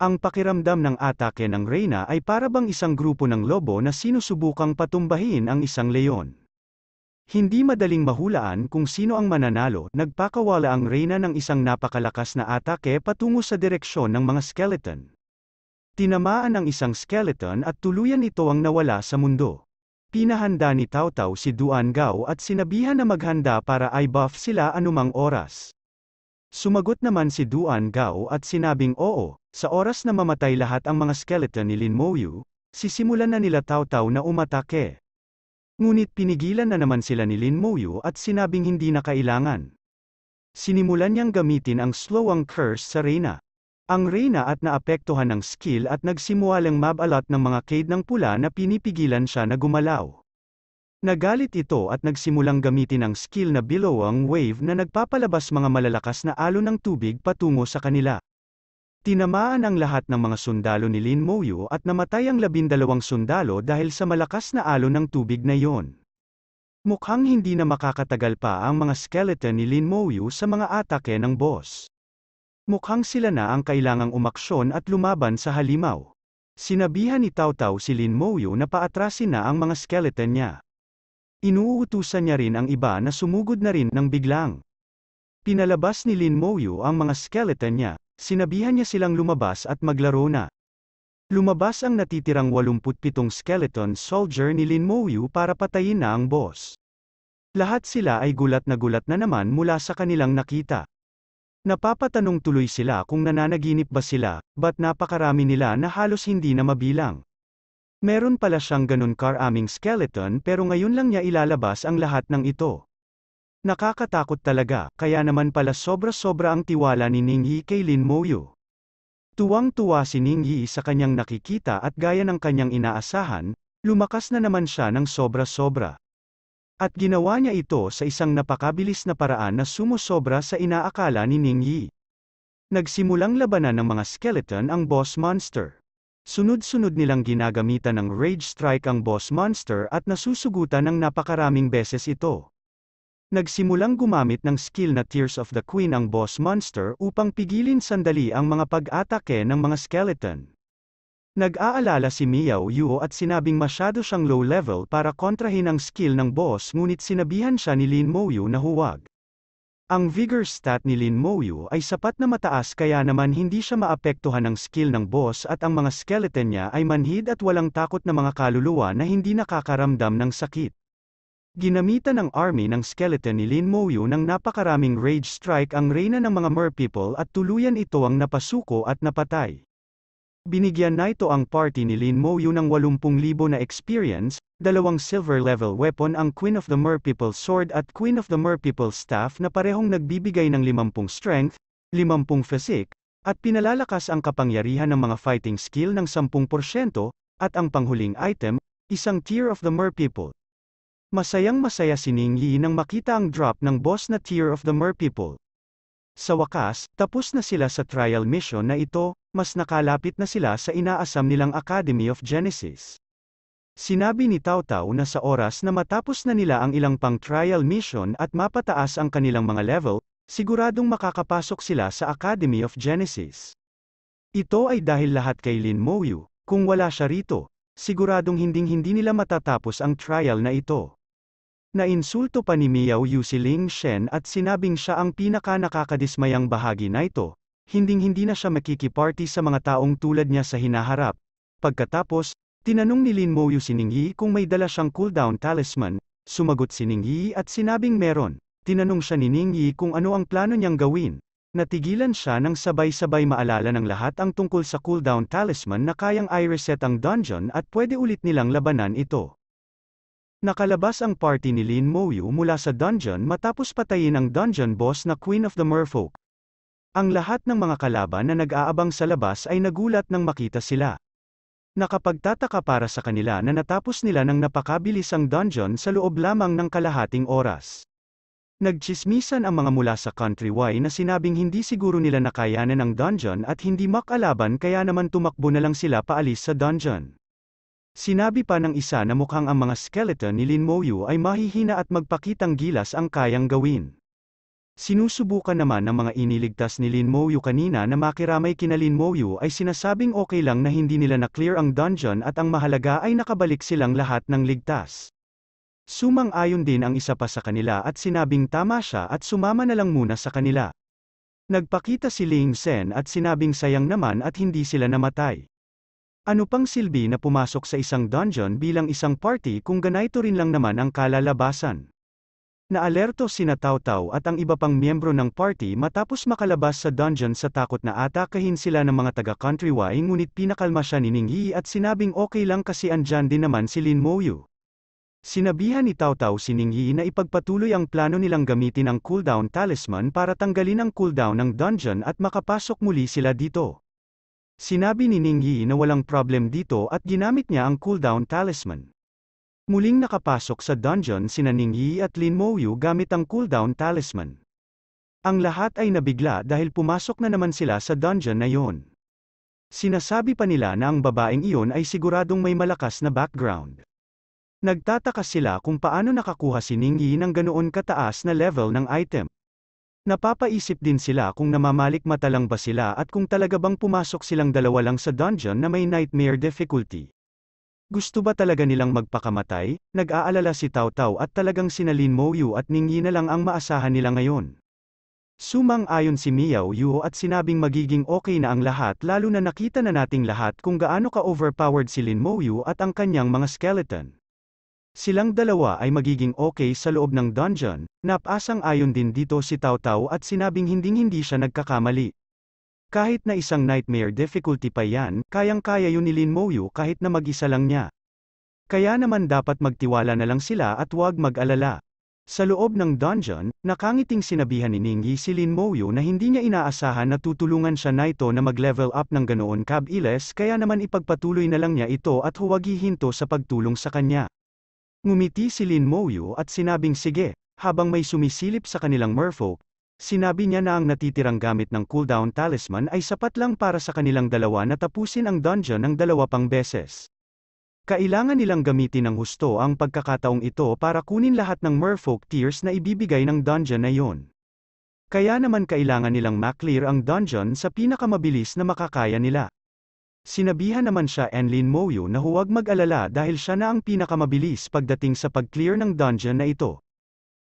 Ang pakiramdam ng atake ng Reyna ay parabang isang grupo ng lobo na sinusubukang patumbahin ang isang leon. Hindi madaling mahulaan kung sino ang mananalo, nagpakawala ang reyna ng isang napakalakas na atake patungo sa direksyon ng mga skeleton. Tinamaan ang isang skeleton at tuluyan ito ang nawala sa mundo. Pinahanda ni Taotao si Duan Gao at sinabihan na maghanda para i-buff sila anumang oras. Sumagot naman si Duan Gao at sinabing oo, sa oras na mamatay lahat ang mga skeleton ni Lin Mouyu, sisimulan na nila Taotao na umatake. Ngunit pinigilan na naman sila ni Lin Moyu at sinabing hindi na kailangan. Sinimulan niyang gamitin ang slowang curse sa Reyna. Ang Reyna at naapektuhan ng skill at nagsimulang mabalat ng mga cade ng pula na pinipigilan siya na gumalaw. Nagalit ito at nagsimulang gamitin ang skill na bilowang wave na nagpapalabas mga malalakas na alo ng tubig patungo sa kanila. Tinamaan ang lahat ng mga sundalo ni Lin Mouyu at namatay ang labindalawang sundalo dahil sa malakas na alon ng tubig na yon. Mukhang hindi na makakatagal pa ang mga skeleton ni Lin Mouyu sa mga atake ng boss. Mukhang sila na ang kailangang umaksyon at lumaban sa halimaw. Sinabihan ni Tao Tao si Lin Mouyu na paatrasin na ang mga skeleton niya. Inuutusan niya rin ang iba na sumugod na rin ng biglang. Pinalabas ni Lin Mouyu ang mga skeleton niya, Sinabihan niya silang lumabas at maglaro na. Lumabas ang natitirang 87 skeleton soldier ni Lin Mouyu para patayin na ang boss. Lahat sila ay gulat na gulat na naman mula sa kanilang nakita. Napapatanong tuloy sila kung nananaginip ba sila, ba't napakarami nila na halos hindi na mabilang. Meron pala siyang ganun karaming skeleton pero ngayon lang niya ilalabas ang lahat ng ito. Nakakatakot talaga, kaya naman pala sobra-sobra ang tiwala ni Ningyi kay Lin Moyu. Tuwang-tuwa si Ningyi sa kanyang nakikita at gaya ng kanyang inaasahan, lumakas na naman siya ng sobra-sobra. At ginawa niya ito sa isang napakabilis na paraan na sumusobra sa inaakala ni Ningyi. Nagsimulang labanan ng mga skeleton ang boss monster. Sunod-sunod nilang ginagamitan ng rage strike ang boss monster at nasusugutan ng napakaraming beses ito. Nagsimulang gumamit ng skill na Tears of the Queen ang boss monster upang pigilin sandali ang mga pag-atake ng mga skeleton. Nag-aalala si Miao Yuo at sinabing masyado siyang low level para kontrahin ang skill ng boss ngunit sinabihan siya ni Lin Moyu na huwag. Ang vigor stat ni Lin Moyu ay sapat na mataas kaya naman hindi siya maapektuhan ng skill ng boss at ang mga skeleton niya ay manhid at walang takot na mga kaluluwa na hindi nakakaramdam ng sakit. Ginamitan ng army ng skeleton ni Lin Moyu ng napakaraming rage strike ang reyna ng mga merpeople at tuluyan ito ang napasuko at napatay. Binigyan na ito ang party ni Lin Moyu ng 80,000 na experience, dalawang silver level weapon ang Queen of the Merpeople Sword at Queen of the Merpeople Staff na parehong nagbibigay ng 50 strength, 50 physique, at pinalalakas ang kapangyarihan ng mga fighting skill ng 10%, at ang panghuling item, isang tier of the merpeople, Masayang masaya si Ning Yi nang makita ang drop ng boss na Tear of the People. Sa wakas, tapos na sila sa trial mission na ito, mas nakalapit na sila sa inaasam nilang Academy of Genesis. Sinabi ni Tao Tao na sa oras na matapos na nila ang ilang pang trial mission at mapataas ang kanilang mga level, siguradong makakapasok sila sa Academy of Genesis. Ito ay dahil lahat kay Lin Moyu, kung wala siya rito, siguradong hinding-hindi nila matatapos ang trial na ito. Nainsulto pa ni Miao Yu si Ling Shen at sinabing siya ang pinaka nakakadismayang bahagi na ito. Hinding-hindi na siya makikiparty sa mga taong tulad niya sa hinaharap. Pagkatapos, tinanong ni Lin Mo Yu si Ning Yi kung may dala siyang cooldown talisman, sumagot si Ning Yi at sinabing meron. Tinanong siya ni Ning Yi kung ano ang plano niyang gawin. Natigilan siya nang sabay-sabay maalala ng lahat ang tungkol sa cooldown talisman na kayang i-reset ang dungeon at pwede ulit nilang labanan ito. Nakalabas ang party ni Lin Moyu mula sa dungeon matapos patayin ang dungeon boss na Queen of the Merfolk. Ang lahat ng mga kalaban na nag-aabang sa labas ay nagulat nang makita sila. Nakapagtataka para sa kanila na natapos nila ng napakabilis ang dungeon sa loob lamang ng kalahating oras. Nagchismisan ang mga mula sa country Y na sinabing hindi siguro nila nakayanan ang dungeon at hindi makalaban kaya naman tumakbo na lang sila paalis sa dungeon. Sinabi pa ng isa na mukhang ang mga skeleton ni Lin Moyu ay mahihina at magpakitang gilas ang kayang gawin. Sinusubukan naman ng mga iniligtas ni Lin Moyu kanina na makiramay kina Lin Moyu ay sinasabing okay lang na hindi nila na-clear ang dungeon at ang mahalaga ay nakabalik silang lahat ng ligtas. Sumang-ayon din ang isa pa sa kanila at sinabing tama siya at sumama na lang muna sa kanila. Nagpakita si Ling Sen at sinabing sayang naman at hindi sila namatay. Ano pang silbi na pumasok sa isang dungeon bilang isang party kung ganito rin lang naman ang kalalabasan? Naalerto sina Tao at ang iba pang miyembro ng party matapos makalabas sa dungeon sa takot na atakahin sila ng mga taga countrywide ngunit pinakalma siya ni Ningyi at sinabing okay lang kasi andyan din naman si Lin Moyu. Sinabihan ni Tao si Ningyi na ipagpatuloy ang plano nilang gamitin ang cooldown talisman para tanggalin ang cooldown ng dungeon at makapasok muli sila dito. Sinabi ni Ningyi na walang problem dito at ginamit niya ang cooldown talisman. Muling nakapasok sa dungeon sina Ningyi at Lin Mouyu gamit ang cooldown talisman. Ang lahat ay nabigla dahil pumasok na naman sila sa dungeon na yon. Sinasabi pa nila na ang babaeng iyon ay siguradong may malakas na background. Nagtataka sila kung paano nakakuha si Ningyi ng ganoon kataas na level ng item. Napapaisip din sila kung namamalik-mata lang ba sila at kung talaga bang pumasok silang dalawa lang sa dungeon na may nightmare difficulty. Gusto ba talaga nilang magpakamatay? Nag-aalala si Tao Tao at talagang sinalin Mo Yu at Ning Yi na lang ang maasahan nila ngayon. Sumang-ayon si Miao Yu at sinabing magiging okay na ang lahat lalo na nakita na nating lahat kung gaano ka-overpowered si Lin Mo Yu at ang kanyang mga skeleton. Silang dalawa ay magiging okay sa loob ng dungeon, napasang ayon din dito si Tao Tao at sinabing hinding-hindi siya nagkakamali. Kahit na isang nightmare difficulty pa yan, kayang-kaya yun ni Lin Mouyu kahit na mag-isa lang niya. Kaya naman dapat magtiwala na lang sila at huwag mag-alala. Sa loob ng dungeon, nakangiting sinabihan ni Ningyi si Lin Mouyu na hindi niya inaasahan na tutulungan siya na ito na mag-level up ng ganoon Cab kaya naman ipagpatuloy na lang niya ito at huwag hihinto sa pagtulong sa kanya. Ngumiti si Lin Moyu at sinabing sige, habang may sumisilip sa kanilang merfolk, sinabi niya na ang natitirang gamit ng cooldown talisman ay sapat lang para sa kanilang dalawa na tapusin ang dungeon ng dalawa pang beses. Kailangan nilang gamitin ng husto ang pagkakataong ito para kunin lahat ng merfolk tears na ibibigay ng dungeon na iyon. Kaya naman kailangan nilang maklear ang dungeon sa pinakamabilis na makakaya nila. Sinabihan naman siya Enlin Moyo na huwag mag-alala dahil siya na ang pinakamabilis pagdating sa pag-clear ng dungeon na ito.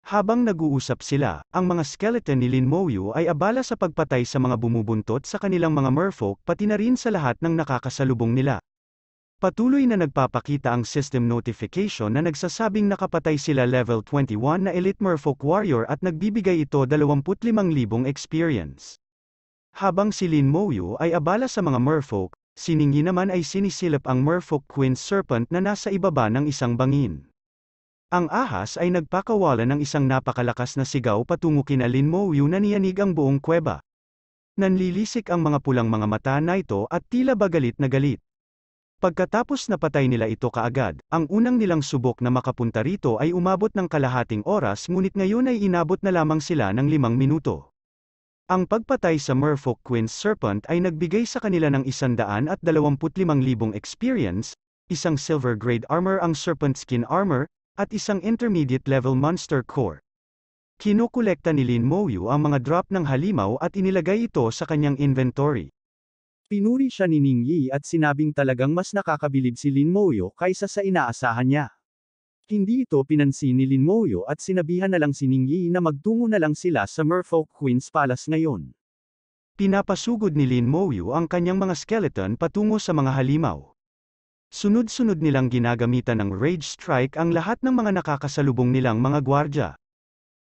Habang nag-uusap sila, ang mga skeleton ni Lin Moyo ay abala sa pagpatay sa mga bumubuntot sa kanilang mga merfolk pati na rin sa lahat ng nakakasalubong nila. Patuloy na nagpapakita ang system notification na nagsasabing nakapatay sila level 21 na elite merfolk warrior at nagbibigay ito 25,000 experience. Habang si Lin Moyo ay abala sa mga merfolk, Siningi naman ay sinisilip ang Merfolk Queen Serpent na nasa ibaba ng isang bangin. Ang ahas ay nagpakawala ng isang napakalakas na sigaw patungo kina Lin Mouyu na niyanig ang buong kuweba. Nanlilisik ang mga pulang mga mata na ito at tila bagalit na galit. Pagkatapos napatay nila ito kaagad, ang unang nilang subok na makapunta rito ay umabot ng kalahating oras ngunit ngayon ay inabot na lamang sila ng limang minuto. Ang pagpatay sa Merfolk Queen Serpent ay nagbigay sa kanila ng 125,000 experience, isang silver grade armor ang Serpent Skin Armor, at isang intermediate level Monster Core. Kinukolekta ni Lin Moyu ang mga drop ng halimaw at inilagay ito sa kanyang inventory. Pinuri siya ni Ning Yi at sinabing talagang mas nakakabilib si Lin Moyo kaysa sa inaasahan niya. Hindi ito pinansin ni Lin Moyo at sinabihan na lang si Ningyi na magtungo na lang sila sa Merfolk Queen's Palace ngayon. Pinapasugod ni Lin Moyo ang kanyang mga skeleton patungo sa mga halimaw. Sunod-sunod nilang ginagamitan ng rage strike ang lahat ng mga nakakasalubong nilang mga gwardya.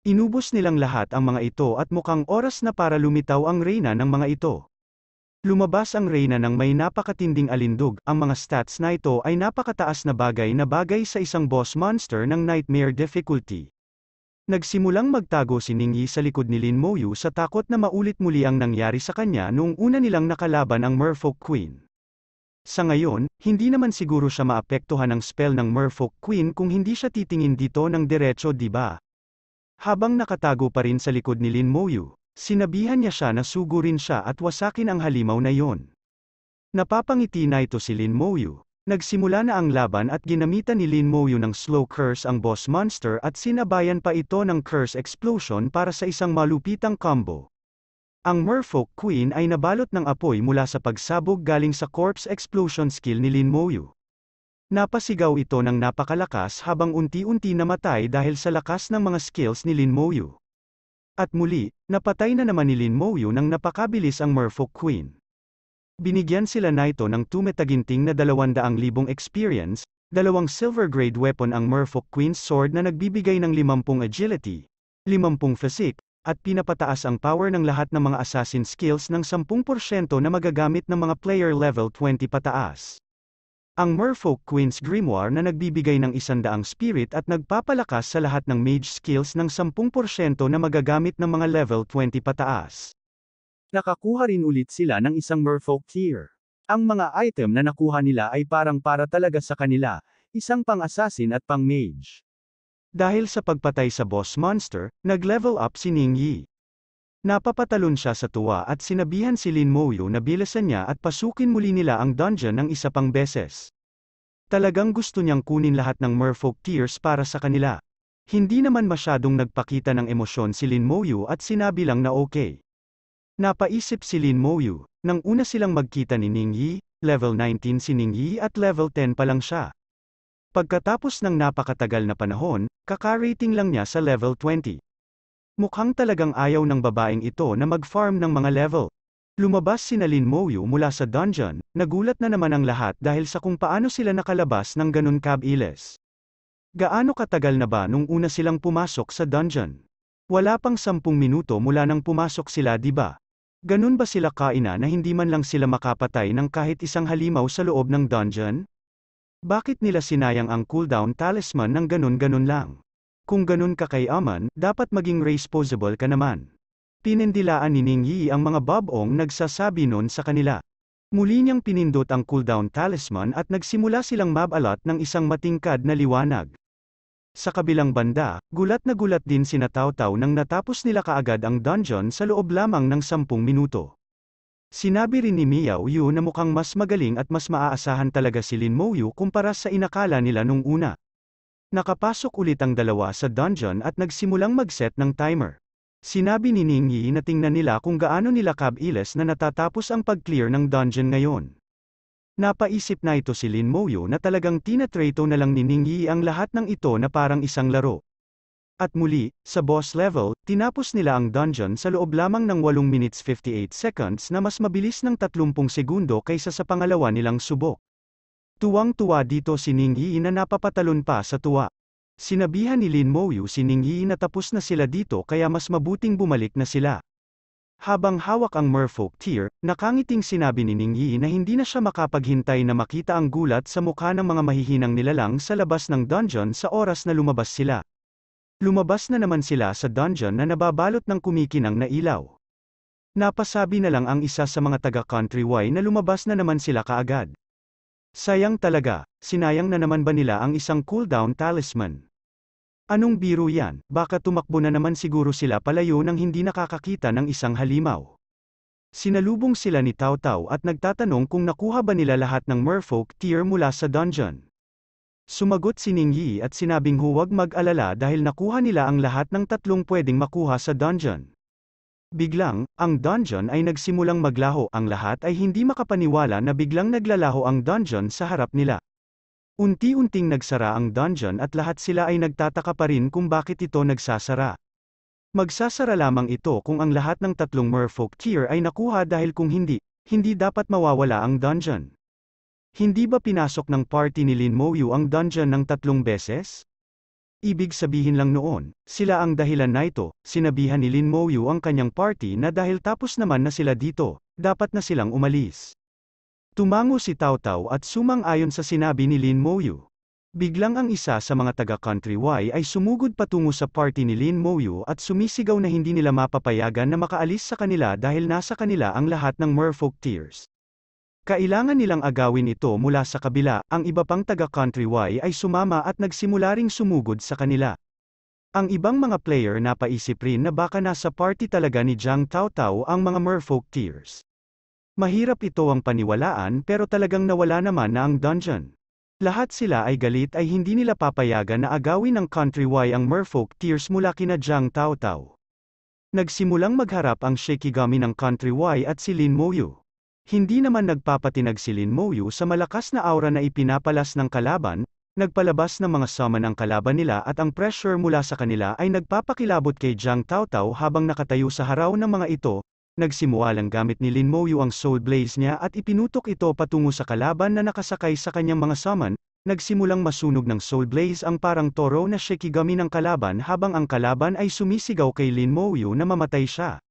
Inubos nilang lahat ang mga ito at mukhang oras na para lumitaw ang reyna ng mga ito. Lumabas ang Reyna ng may napakatinding alindog, ang mga stats na ito ay napakataas na bagay na bagay sa isang boss monster ng Nightmare Difficulty. Nagsimulang magtago si Ningyi sa likod ni Lin Moyu sa takot na maulit muli ang nangyari sa kanya noong una nilang nakalaban ang Merfolk Queen. Sa ngayon, hindi naman siguro siya maapektuhan ng spell ng Merfolk Queen kung hindi siya titingin dito ng diretso ba? Diba? Habang nakatago pa rin sa likod ni Lin Moyu, Sinabihan niya siya na sugurin siya at wasakin ang halimaw na yon. Napapangiti na ito si Lin Moyu. Nagsimula na ang laban at ginamitan ni Lin Moyu ng slow curse ang boss monster at sinabayan pa ito ng curse explosion para sa isang malupitang combo. Ang Merfolk Queen ay nabalot ng apoy mula sa pagsabog galing sa corpse explosion skill ni Lin Moyu. Napasigaw ito ng napakalakas habang unti-unti namatay dahil sa lakas ng mga skills ni Lin Moyu. At muli, napatay na naman ni Lin Mouyu nang napakabilis ang Merfolk Queen. Binigyan sila na ito ng tumetaginting na 200,000 experience, dalawang silver grade weapon ang Merfolk Queen's Sword na nagbibigay ng 50 agility, 50 physique, at pinapataas ang power ng lahat ng mga assassin skills ng 10% na magagamit ng mga player level 20 pataas. Ang Merfolk Queen's Grimoire na nagbibigay ng isandaang spirit at nagpapalakas sa lahat ng mage skills ng 10% na magagamit ng mga level 20 pataas. Nakakuha rin ulit sila ng isang Merfolk tier. Ang mga item na nakuha nila ay parang para talaga sa kanila, isang pang-assassin at pang-mage. Dahil sa pagpatay sa boss monster, nag-level up si Ning Yi. Napapatalon siya sa tuwa at sinabihan si Lin Moyo na bilasan niya at pasukin muli nila ang dungeon ng isa pang beses. Talagang gusto niyang kunin lahat ng merfolk tears para sa kanila. Hindi naman masyadong nagpakita ng emosyon si Lin Moyo at sinabi lang na okay. Napaisip si Lin Moyo, nang una silang magkita ni Ning Yi, level 19 si Ning Yi at level 10 pa lang siya. Pagkatapos ng napakatagal na panahon, kakarating lang niya sa level 20. Mukhang talagang ayaw ng babaeng ito na mag-farm ng mga level. Lumabas si Nalin Moyu mula sa dungeon, nagulat na naman ang lahat dahil sa kung paano sila nakalabas ng ganun kabilis. Gaano katagal na ba nung una silang pumasok sa dungeon? Wala pang sampung minuto mula nang pumasok sila di ba? Ganun ba sila kaina na hindi man lang sila makapatay ng kahit isang halimaw sa loob ng dungeon? Bakit nila sinayang ang cooldown talisman ng ganun-ganun lang? Kung ganun ka kayaman, dapat maging responsible ka naman. Pinindilaan ni Ning Yi ang mga babong nagsasabi noon sa kanila. Muli niyang pinindot ang cooldown talisman at nagsimula silang mabalat ng isang matingkad na liwanag. Sa kabilang banda, gulat na gulat din sina Tao nang natapos nila kaagad ang dungeon sa loob lamang ng 10 minuto. Sinabi rin ni Miao Yu na mukhang mas magaling at mas maaasahan talaga si Lin Mo kumpara sa inakala nila nung una. Nakapasok ulit ang dalawa sa dungeon at nagsimulang magset ng timer. Sinabi ni Ningyi na tingnan nila kung gaano nila kabilis na natatapos ang pag-clear ng dungeon ngayon. Napaisip na ito si Lin Moyo na talagang tinatrato na lang ni Ningyi ang lahat ng ito na parang isang laro. At muli, sa boss level, tinapos nila ang dungeon sa loob lamang ng 8 minutes 58 seconds na mas mabilis ng 30 segundo kaysa sa pangalawa nilang subok. Tuwang-tuwa dito si Ning Yi na napapatalon pa sa tuwa. Sinabihan ni Lin Mo Yu si Ning Yi na tapos na sila dito kaya mas mabuting bumalik na sila. Habang hawak ang merfolk tear, nakangiting sinabi ni Ning Yi na hindi na siya makapaghintay na makita ang gulat sa mukha ng mga mahihinang nilalang sa labas ng dungeon sa oras na lumabas sila. Lumabas na naman sila sa dungeon na nababalot ng kumikinang na ilaw. Napasabi na lang ang isa sa mga taga-countrywide na lumabas na naman sila kaagad. Sayang talaga, sinayang na naman ba nila ang isang cooldown talisman? Anong biro yan, baka tumakbo na naman siguro sila palayo nang hindi nakakakita ng isang halimaw. Sinalubong sila ni Tao Tao at nagtatanong kung nakuha ba nila lahat ng merfolk tier mula sa dungeon. Sumagot si Ning Yi at sinabing huwag mag-alala dahil nakuha nila ang lahat ng tatlong pwedeng makuha sa dungeon. Biglang, ang dungeon ay nagsimulang maglaho. Ang lahat ay hindi makapaniwala na biglang naglalaho ang dungeon sa harap nila. Unti-unting nagsara ang dungeon at lahat sila ay nagtataka pa rin kung bakit ito nagsasara. Magsasara lamang ito kung ang lahat ng tatlong merfolk tier ay nakuha dahil kung hindi, hindi dapat mawawala ang dungeon. Hindi ba pinasok ng party ni Lin Moyu ang dungeon ng tatlong beses? Ibig sabihin lang noon, sila ang dahilan na ito, sinabihan ni Lin Moyu ang kanyang party na dahil tapos naman na sila dito, dapat na silang umalis. Tumango si Tao Tao at sumang-ayon sa sinabi ni Lin Moyu. Biglang ang isa sa mga taga-country Y ay sumugod patungo sa party ni Lin Moyu at sumisigaw na hindi nila mapapayagan na makaalis sa kanila dahil nasa kanila ang lahat ng merfolk tears. Kailangan nilang agawin ito mula sa kabila, ang iba pang taga-countrywide country ay sumama at nagsimula ring sumugod sa kanila. Ang ibang mga player napaisip rin na baka nasa party talaga ni Jiang Taotao ang mga merfolk tears. Mahirap ito ang paniwalaan pero talagang nawala naman na ang dungeon. Lahat sila ay galit ay hindi nila papayagan na agawin ng country countrywide ang merfolk tears mula kina Jiang Taotao. Nagsimulang magharap ang Shikigami ng country countrywide at si Lin Moyu. Hindi naman nagpapatinag si Lin Moyu sa malakas na aura na ipinapalas ng kalaban, nagpalabas ng mga summon ang kalaban nila at ang pressure mula sa kanila ay nagpapakilabot kay Jiang Taotao habang nakatayo sa haraw ng mga ito, nagsimualang gamit ni Lin Moyu ang soul blaze niya at ipinutok ito patungo sa kalaban na nakasakay sa kanyang mga summon, nagsimulang masunog ng soul blaze ang parang toro na shikigami ng kalaban habang ang kalaban ay sumisigaw kay Lin Moyu na mamatay siya.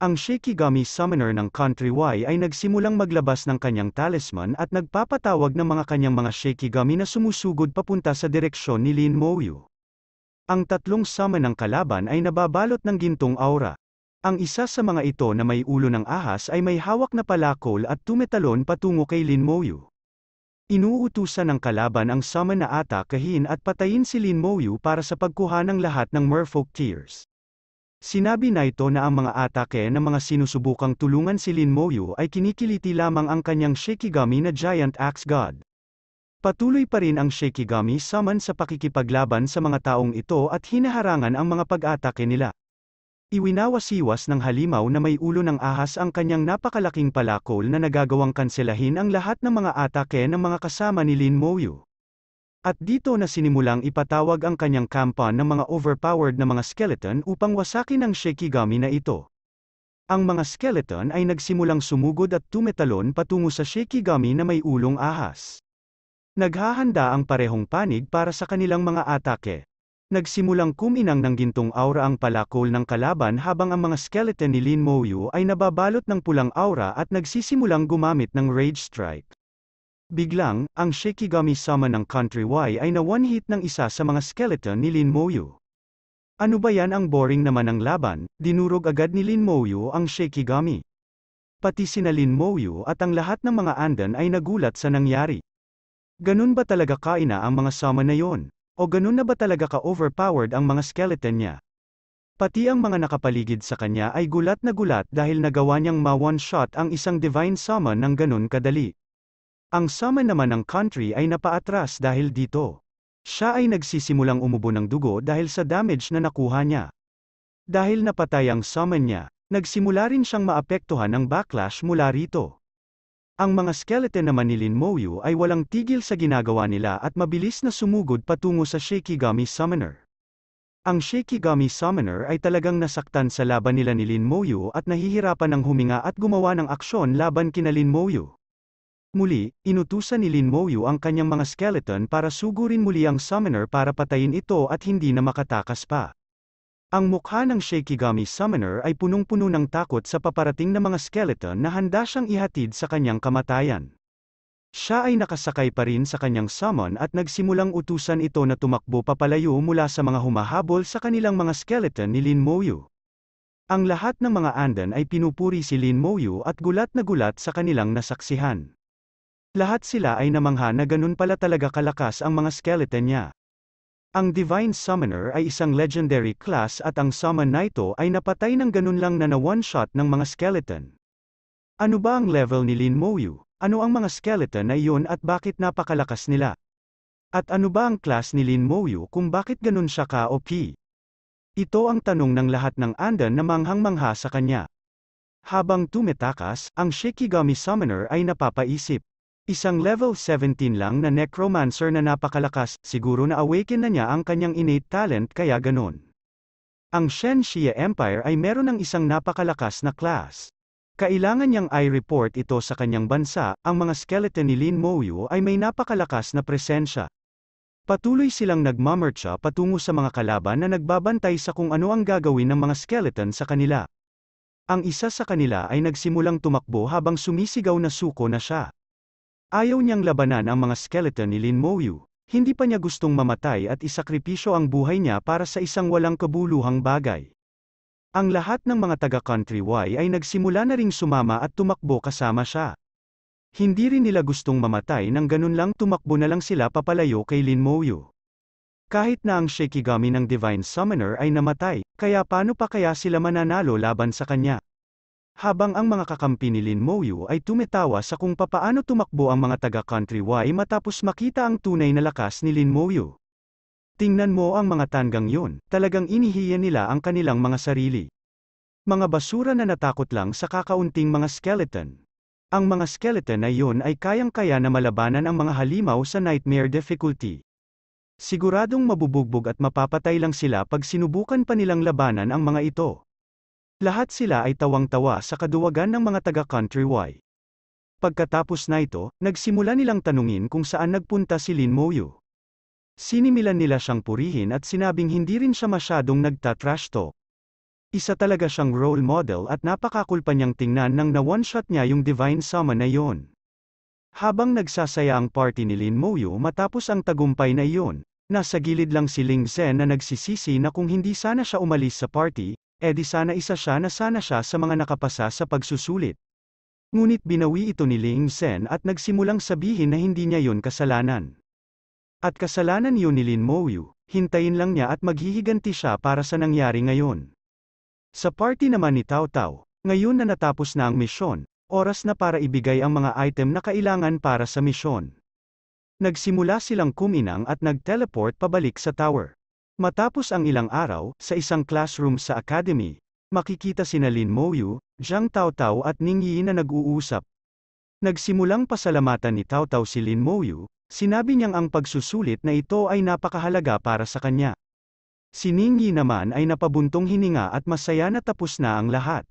Ang Shikigami Summoner ng Country Y ay nagsimulang maglabas ng kanyang talisman at nagpapatawag ng mga kanyang mga Shikigami na sumusugod papunta sa direksyon ni Lin Moyu. Ang tatlong sama ng kalaban ay nababalot ng gintong aura. Ang isa sa mga ito na may ulo ng ahas ay may hawak na palakol at tumetalon patungo kay Lin Moyu. Inuutusan ng kalaban ang summon na atakahin at patayin si Lin Moyu para sa pagkuha ng lahat ng merfolk tears. Sinabi na ito na ang mga atake ng mga sinusubukang tulungan si Lin Moyu ay kinikiliti lamang ang kanyang Shikigami na Giant Axe God. Patuloy pa rin ang Shikigami Summon sa pakikipaglaban sa mga taong ito at hinaharangan ang mga pag-atake nila. Iwinawasiwas ng halimaw na may ulo ng ahas ang kanyang napakalaking palakol na nagagawang kanselahin ang lahat ng mga atake ng mga kasama ni Lin Moyu. At dito na sinimulang ipatawag ang kanyang kampa ng mga overpowered na mga skeleton upang wasakin ang Shekigami na ito. Ang mga skeleton ay nagsimulang sumugod at tumetalon patungo sa Shekigami na may ulong ahas. Naghahanda ang parehong panig para sa kanilang mga atake. Nagsimulang kuminang ng gintong aura ang palakol ng kalaban habang ang mga skeleton ni Lin Mouyu ay nababalot ng pulang aura at nagsisimulang gumamit ng Rage Strike. Biglang, ang Shikigami Sama ng Country Y ay na-one-hit ng isa sa mga skeleton ni Lin Moyu. Ano ba yan ang boring naman ng laban, dinurog agad ni Lin Moyu ang Shikigami. Pati sina Lin Moyu at ang lahat ng mga andan ay nagulat sa nangyari. Ganun ba talaga kaina ang mga sama na yon? O ganun na ba talaga ka-overpowered ang mga skeleton niya? Pati ang mga nakapaligid sa kanya ay gulat na gulat dahil nagawa niyang ma-one-shot ang isang divine summon ng ganun kadali. Ang sama naman ng country ay napaatras dahil dito. Siya ay nagsisimulang umubo ng dugo dahil sa damage na nakuha niya. Dahil napatay ang summon niya, nagsimula rin siyang maapektuhan ng backlash mula rito. Ang mga skeleton naman ni Lin Moyu ay walang tigil sa ginagawa nila at mabilis na sumugod patungo sa Shakigami Summoner. Ang Shakigami Summoner ay talagang nasaktan sa laban nila ni Lin Moyu at nahihirapan ng huminga at gumawa ng aksyon laban kina Lin Moyu. Muli, inutusan ni Lin Moyu ang kanyang mga skeleton para sugurin muli ang summoner para patayin ito at hindi na makatakas pa. Ang mukha ng Shakigami Summoner ay punong-puno ng takot sa paparating na mga skeleton na handa siyang ihatid sa kanyang kamatayan. Siya ay nakasakay pa rin sa kanyang summon at nagsimulang utusan ito na tumakbo papalayo mula sa mga humahabol sa kanilang mga skeleton ni Lin Moyu. Ang lahat ng mga andan ay pinupuri si Lin Moyu at gulat na gulat sa kanilang nasaksihan. Lahat sila ay namangha na ganun pala talaga kalakas ang mga skeleton niya. Ang Divine Summoner ay isang legendary class at ang summon na ito ay napatay ng ganun lang na na one-shot ng mga skeleton. Ano ba ang level ni Lin Moyu? Ano ang mga skeleton na iyon at bakit napakalakas nila? At ano ba ang class ni Lin Moyu kung bakit ganun siya ka-OP? Ito ang tanong ng lahat ng andan na manghang-mangha sa kanya. Habang tumitakas, ang Shikigami Summoner ay napapaisip. Isang level 17 lang na necromancer na napakalakas, siguro na awaken na niya ang kanyang innate talent kaya ganon. Ang Shenxia Empire ay meron ng isang napakalakas na class. Kailangan niyang i-report ito sa kanyang bansa, ang mga skeleton ni Lin Mouyu ay may napakalakas na presensya. Patuloy silang nagmamarcha patungo sa mga kalaban na nagbabantay sa kung ano ang gagawin ng mga skeleton sa kanila. Ang isa sa kanila ay nagsimulang tumakbo habang sumisigaw na suko na siya. Ayaw niyang labanan ang mga skeleton ni Lin Moyu. Hindi pa niya gustong mamatay at isakripisyo ang buhay niya para sa isang walang kabuluhang bagay. Ang lahat ng mga taga-country Y ay nagsimula na ring sumama at tumakbo kasama siya. Hindi rin nila gustong mamatay nang ganun lang tumakbo na lang sila papalayo kay Lin Moyu. Kahit na ang Shikigami ng Divine Summoner ay namatay, kaya paano pa kaya sila mananalo laban sa kanya? habang ang mga kakampi ni Lin Moyu ay tumetawa sa kung papaano tumakbo ang mga taga-country Y matapos makita ang tunay na lakas ni Lin Moyu. Tingnan mo ang mga tanggang yun, talagang inihiya nila ang kanilang mga sarili. Mga basura na natakot lang sa kakaunting mga skeleton. Ang mga skeleton na yun ay kayang-kaya na malabanan ang mga halimaw sa nightmare difficulty. Siguradong mabubugbog at mapapatay lang sila pag sinubukan pa nilang labanan ang mga ito. Lahat sila ay tawang-tawa sa kaduwagan ng mga taga Country Y. Pagkatapos na ito, nagsimula nilang tanungin kung saan nagpunta si Lin Moyu. Sinimilan nila siyang purihin at sinabing hindi rin siya masyadong nagta-trash talk. Isa talaga siyang role model at napakakulpa niyang tingnan nang na-one-shot niya yung divine sama na yon. Habang nagsasaya ang party ni Lin Moyu matapos ang tagumpay na iyon, nasa gilid lang si Ling Zhen na nagsisisi na kung hindi sana siya umalis sa party, eh di sana isa siya na sana siya sa mga nakapasa sa pagsusulit. Ngunit binawi ito ni Ling Sen at nagsimulang sabihin na hindi niya yon kasalanan. At kasalanan yun ni Lin Mouyu, hintayin lang niya at maghihiganti siya para sa nangyari ngayon. Sa party naman ni Tao Tao, ngayon na natapos na ang misyon, oras na para ibigay ang mga item na kailangan para sa misyon. Nagsimula silang kuminang at nag-teleport pabalik sa tower. Matapos ang ilang araw, sa isang classroom sa academy, makikita sina Lin Moyu, Zhang Taotao at Ning Yi na nag-uusap. Nagsimulang pasalamatan ni Taotao si Lin Moyu, sinabi niyang ang pagsusulit na ito ay napakahalaga para sa kanya. Si Ning Yi naman ay napabuntong hininga at masaya na tapos na ang lahat.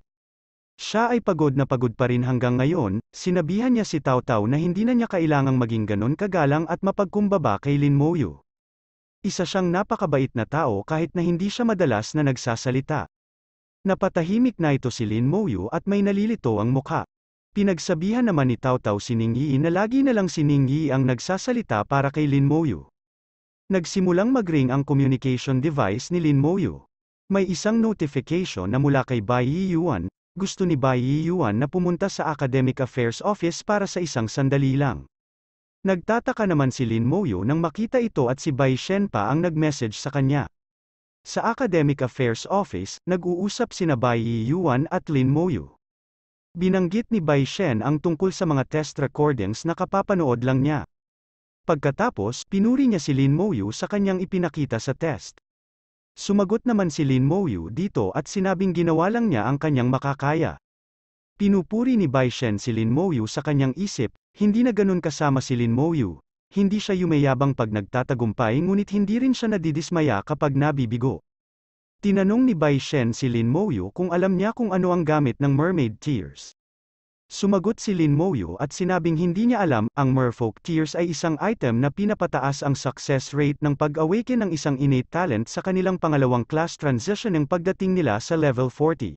Siya ay pagod na pagod pa rin hanggang ngayon, sinabihan niya si Tao Tao na hindi na niya kailangang maging ganon kagalang at mapagkumbaba kay Lin Moyu. Isa siyang napakabait na tao kahit na hindi siya madalas na nagsasalita. Napatahimik na ito si Lin Moyu at may nalilito ang mukha. Pinagsabihan naman ni Tao Tao si na lagi na lang si ang nagsasalita para kay Lin Moyu. Nagsimulang magring ang communication device ni Lin Moyu. May isang notification na mula kay Bai Yi Yuan, gusto ni Bai Yi Yuan na pumunta sa Academic Affairs Office para sa isang sandali lang. Nagtataka naman si Lin Moyo nang makita ito at si Bai Shen pa ang nag-message sa kanya. Sa Academic Affairs Office, nag-uusap sina Bai Yi Yuan at Lin Moyo. Binanggit ni Bai Shen ang tungkol sa mga test recordings na kapapanood lang niya. Pagkatapos, pinuri niya si Lin Moyu sa kanyang ipinakita sa test. Sumagot naman si Lin Moyu dito at sinabing ginawa lang niya ang kanyang makakaya. Pinupuri ni Bai Shen si Lin Moyu sa kanyang isip, hindi na ganun kasama si Lin Moyu, Hindi siya yumayabang pag nagtatagumpay ngunit hindi rin siya nadidismaya kapag nabibigo. Tinanong ni Bai Shen si Lin Moyu kung alam niya kung ano ang gamit ng mermaid tears. Sumagot si Lin Moyu at sinabing hindi niya alam, ang Merfolk Tears ay isang item na pinapataas ang success rate ng pag-awaken ng isang innate talent sa kanilang pangalawang class transition ng pagdating nila sa level 40.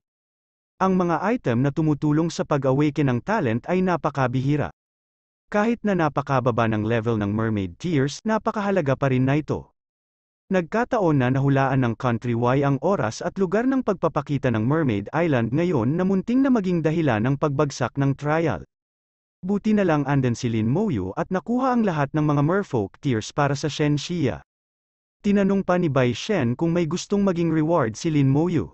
Ang mga item na tumutulong sa pag-awaken ng talent ay napakabihira. Kahit na napakababa ng level ng mermaid tears, napakahalaga pa rin na ito. Nagkataon na nahulaan ng country countrywide ang oras at lugar ng pagpapakita ng Mermaid Island ngayon na munting na maging dahilan ng pagbagsak ng trial. Buti na lang andan si Lin Moyu at nakuha ang lahat ng mga merfolk tears para sa Shen Shia. Tinanong pa ni Bai Shen kung may gustong maging reward si Lin Moyu.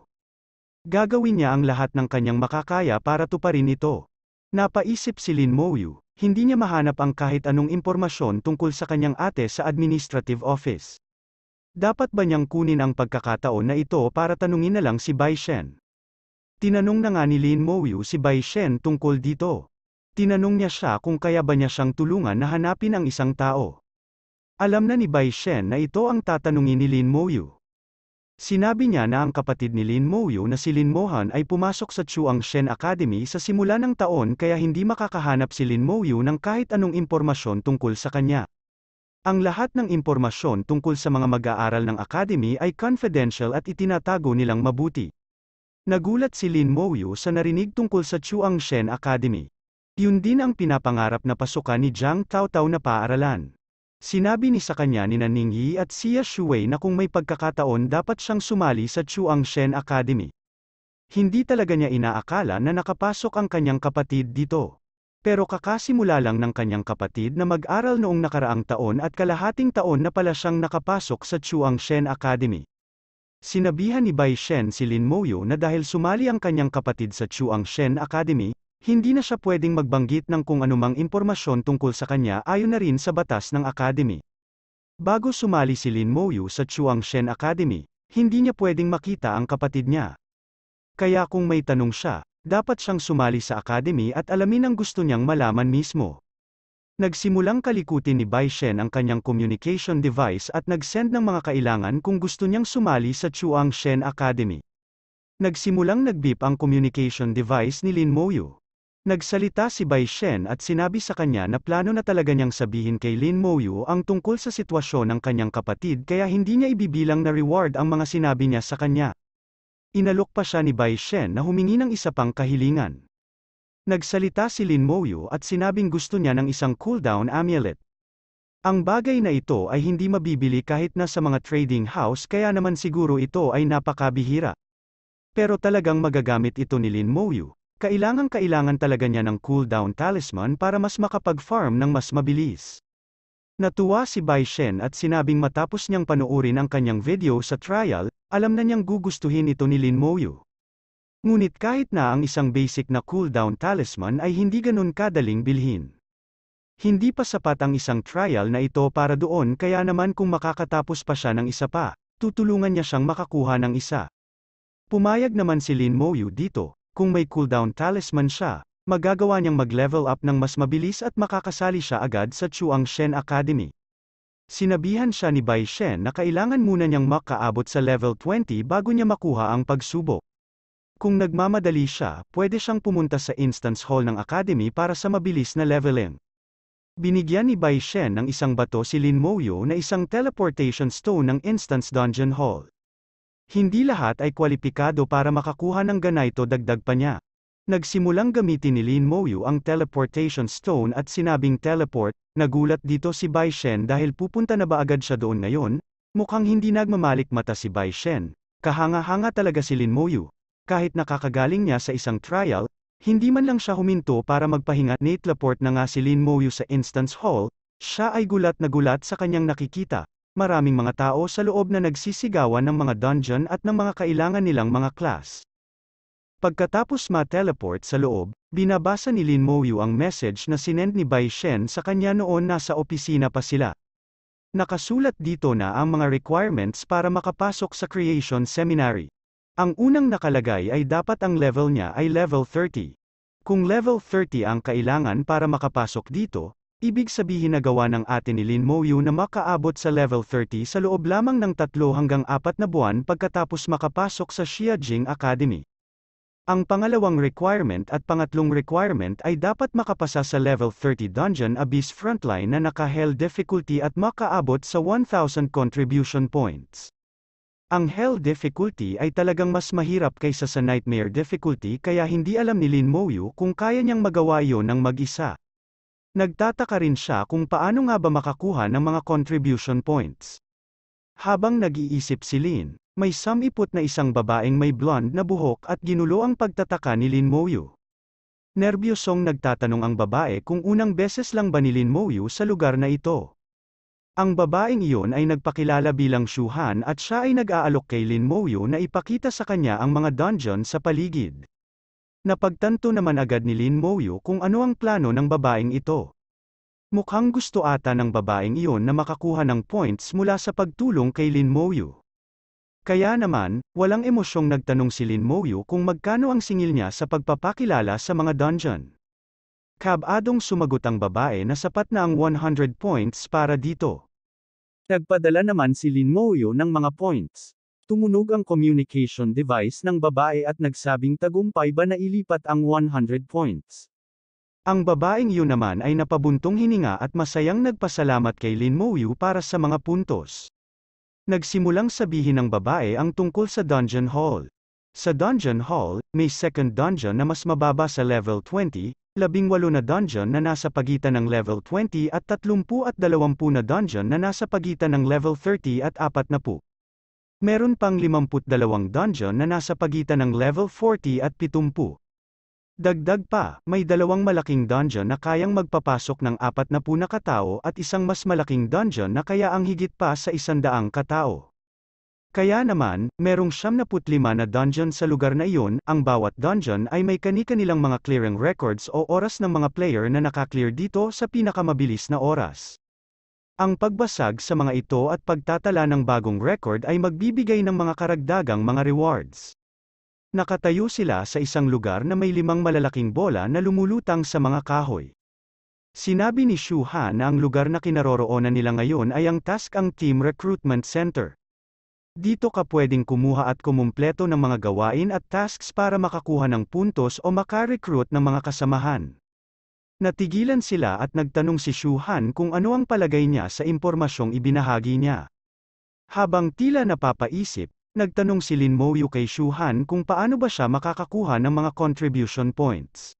Gagawin niya ang lahat ng kanyang makakaya para tuparin ito. Napaisip si Lin Moyu, hindi niya mahanap ang kahit anong impormasyon tungkol sa kanyang ate sa administrative office. Dapat ba niyang kunin ang pagkakataon na ito para tanungin na lang si Bai Shen? Tinanong na nga ni Lin Moyu si Bai Shen tungkol dito. Tinanong niya siya kung kaya ba niya siyang tulungan na hanapin ang isang tao. Alam na ni Bai Shen na ito ang tatanungin ni Lin Moyu. Sinabi niya na ang kapatid ni Lin Mouyu na si Lin Mohan ay pumasok sa Chuang Shen Academy sa simula ng taon kaya hindi makakahanap si Lin Mouyu ng kahit anong impormasyon tungkol sa kanya. Ang lahat ng impormasyon tungkol sa mga mag-aaral ng academy ay confidential at itinatago nilang mabuti. Nagulat si Lin Mouyu sa narinig tungkol sa Chuang Shen Academy. Yun din ang pinapangarap na pasukan ni Jiang Taotao na paaralan. Sinabi ni sa kanya ni Ningyi at Xia Shuwei na kung may pagkakataon dapat siyang sumali sa Chuang Shen Academy. Hindi talaga niya inaakala na nakapasok ang kanyang kapatid dito. Pero kakasimula lang ng kanyang kapatid na mag-aral noong nakaraang taon at kalahating taon na pala siyang nakapasok sa Chuang Shen Academy. Sinabihan ni Bai Shen si Lin Moyo na dahil sumali ang kanyang kapatid sa Chuang Shen Academy, hindi na siya pwedeng magbanggit ng kung anumang impormasyon tungkol sa kanya ayon na rin sa batas ng Academy. Bago sumali si Lin Moyu sa Chuang Shen Academy, hindi niya pwedeng makita ang kapatid niya. Kaya kung may tanong siya, dapat siyang sumali sa academy at alamin ang gusto niyang malaman mismo. Nagsimulang kalikutin ni Bai Shen ang kanyang communication device at nag-send ng mga kailangan kung gusto niyang sumali sa Chuang Shen Academy. Nagsimulang nag-beep ang communication device ni Lin Moyu. Nagsalita si Bai Shen at sinabi sa kanya na plano na talaga niyang sabihin kay Lin Moyu ang tungkol sa sitwasyon ng kanyang kapatid kaya hindi niya ibibilang na reward ang mga sinabi niya sa kanya. Inalok pa siya ni Bai Shen na humingi ng isa pang kahilingan. Nagsalita si Lin Moyu at sinabing gusto niya ng isang cooldown amulet. Ang bagay na ito ay hindi mabibili kahit na sa mga trading house kaya naman siguro ito ay napakabihira. Pero talagang magagamit ito ni Lin Moyu kailangan kailangan talaga niya ng cooldown talisman para mas makapag-farm ng mas mabilis. Natuwa si Bai Shen at sinabing matapos niyang panoorin ang kanyang video sa trial, alam na niyang gugustuhin ito ni Lin Moyu. Ngunit kahit na ang isang basic na cooldown talisman ay hindi ganun kadaling bilhin. Hindi pa sapat ang isang trial na ito para doon kaya naman kung makakatapos pa siya ng isa pa, tutulungan niya siyang makakuha ng isa. Pumayag naman si Lin Moyu dito, kung may cooldown talisman siya, magagawa niyang mag-level up ng mas mabilis at makakasali siya agad sa Chuang Shen Academy. Sinabihan siya ni Bai Shen na kailangan muna niyang makaabot sa level 20 bago niya makuha ang pagsubok. Kung nagmamadali siya, pwede siyang pumunta sa instance hall ng academy para sa mabilis na leveling. Binigyan ni Bai Shen ng isang bato si Lin Moyo na isang teleportation stone ng instance dungeon hall. Hindi lahat ay kwalipikado para makakuha ng ganito dagdag pa niya. Nagsimulang gamitin ni Lin Moyu ang teleportation stone at sinabing teleport, nagulat dito si Bai Shen dahil pupunta na ba agad siya doon ngayon, mukhang hindi nagmamalik mata si Bai Shen. Kahanga-hanga talaga si Lin Moyu. Kahit nakakagaling niya sa isang trial, hindi man lang siya huminto para magpahinga. Nate teleport na nga si Lin Moyu sa instance hall, siya ay gulat na gulat sa kanyang nakikita, maraming mga tao sa loob na nagsisigawan ng mga dungeon at ng mga kailangan nilang mga class. Pagkatapos ma-teleport sa loob, binabasa ni Lin Moyu ang message na sinend ni Bai Shen sa kanya noon nasa opisina pa sila. Nakasulat dito na ang mga requirements para makapasok sa Creation Seminary. Ang unang nakalagay ay dapat ang level niya ay level 30. Kung level 30 ang kailangan para makapasok dito, Ibig sabihin na gawa ng atin ni Lin Moyu na makaabot sa level 30 sa loob lamang ng 3 hanggang 4 na buwan pagkatapos makapasok sa Xiajing Academy. Ang pangalawang requirement at pangatlong requirement ay dapat makapasa sa level 30 Dungeon Abyss Frontline na naka-Hell difficulty at makaabot sa 1,000 contribution points. Ang Hell difficulty ay talagang mas mahirap kaysa sa Nightmare difficulty kaya hindi alam ni Lin Moyu kung kaya niyang magawa iyon ng mag-isa. Nagtataka rin siya kung paano nga ba makakuha ng mga contribution points. Habang nag-iisip si Lin, may samiput na isang babaeng may blonde na buhok at ginulo ang pagtataka ni Lin Moyu. Nerbyosong nagtatanong ang babae kung unang beses lang ba ni Lin Moyu sa lugar na ito. Ang babaeng iyon ay nagpakilala bilang Shuhan at siya ay nag-aalok kay Lin Moyu na ipakita sa kanya ang mga dungeon sa paligid. Napagtanto naman agad ni Lin Moyo kung ano ang plano ng babaeng ito. Mukhang gusto ata ng babaeng iyon na makakuha ng points mula sa pagtulong kay Lin Moyo. Kaya naman, walang emosyong nagtanong si Lin Moyo kung magkano ang singil niya sa pagpapakilala sa mga dungeon. Kabadong sumagot ang babae na sapat na ang 100 points para dito. Nagpadala naman si Lin Moyo ng mga points. Tumunog ang communication device ng babae at nagsabing tagumpay ba na ilipat ang 100 points. Ang babaeng yun naman ay napabuntong hininga at masayang nagpasalamat kay Lin Mouyu para sa mga puntos. Nagsimulang sabihin ng babae ang tungkol sa Dungeon Hall. Sa Dungeon Hall, may second dungeon na mas mababa sa level 20, labing walo na dungeon na nasa pagitan ng level 20 at 30 at 20 na dungeon na nasa pagitan ng level 30 at 40. Meron pang 52 dungeon na nasa pagitan ng level 40 at 70. Dagdag pa, may dalawang malaking dungeon na kayang magpapasok ng apat na puna katao at isang mas malaking dungeon na kaya ang higit pa sa 100 katao. Kaya naman, merong 75 na dungeon sa lugar na iyon, ang bawat dungeon ay may kani-kanilang mga clearing records o oras ng mga player na nakaklear dito sa pinakamabilis na oras. Ang pagbasag sa mga ito at pagtatala ng bagong record ay magbibigay ng mga karagdagang mga rewards. Nakatayo sila sa isang lugar na may limang malalaking bola na lumulutang sa mga kahoy. Sinabi ni Shu Han na ang lugar na kinaroroonan nila ngayon ay ang Task ang Team Recruitment Center. Dito ka pwedeng kumuha at kumumpleto ng mga gawain at tasks para makakuha ng puntos o makarecruit ng mga kasamahan. Natigilan sila at nagtanong si Shuhan kung ano ang palagay niya sa impormasyong ibinahagi niya. Habang tila napapaisip, nagtanong si Lin Mouyu kay Shuhan kung paano ba siya makakakuha ng mga contribution points.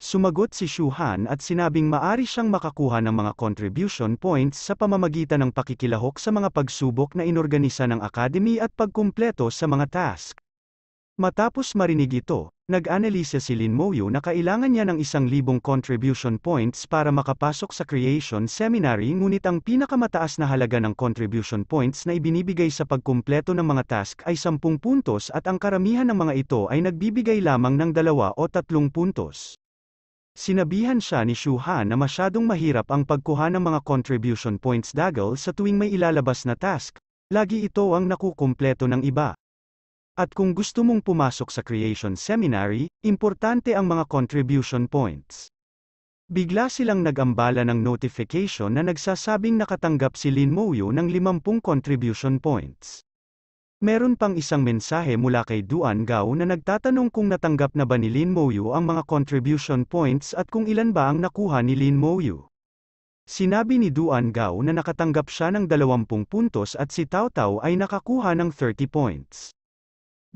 Sumagot si Shuhan at sinabing maari siyang makakuha ng mga contribution points sa pamamagitan ng pakikilahok sa mga pagsubok na inorganisa ng academy at pagkumpleto sa mga task. Matapos marinig ito, Nag-analisa si Lin Moyu na kailangan niya ng isang libong contribution points para makapasok sa creation seminary ngunit ang pinakamataas na halaga ng contribution points na ibinibigay sa pagkumpleto ng mga task ay 10 puntos at ang karamihan ng mga ito ay nagbibigay lamang ng 2 o 3 puntos. Sinabihan siya ni Shu Han na masyadong mahirap ang pagkuha ng mga contribution points dagal sa tuwing may ilalabas na task, lagi ito ang nakukumpleto ng iba. At kung gusto mong pumasok sa Creation Seminary, importante ang mga contribution points. Bigla silang nagambala ambala ng notification na nagsasabing nakatanggap si Lin Moyo ng 50 contribution points. Meron pang isang mensahe mula kay Duan Gao na nagtatanong kung natanggap na ba ni Lin Moyo ang mga contribution points at kung ilan ba ang nakuha ni Lin Moyo. Sinabi ni Duan Gao na nakatanggap siya ng 20 puntos at si Tao Tao ay nakakuha ng 30 points.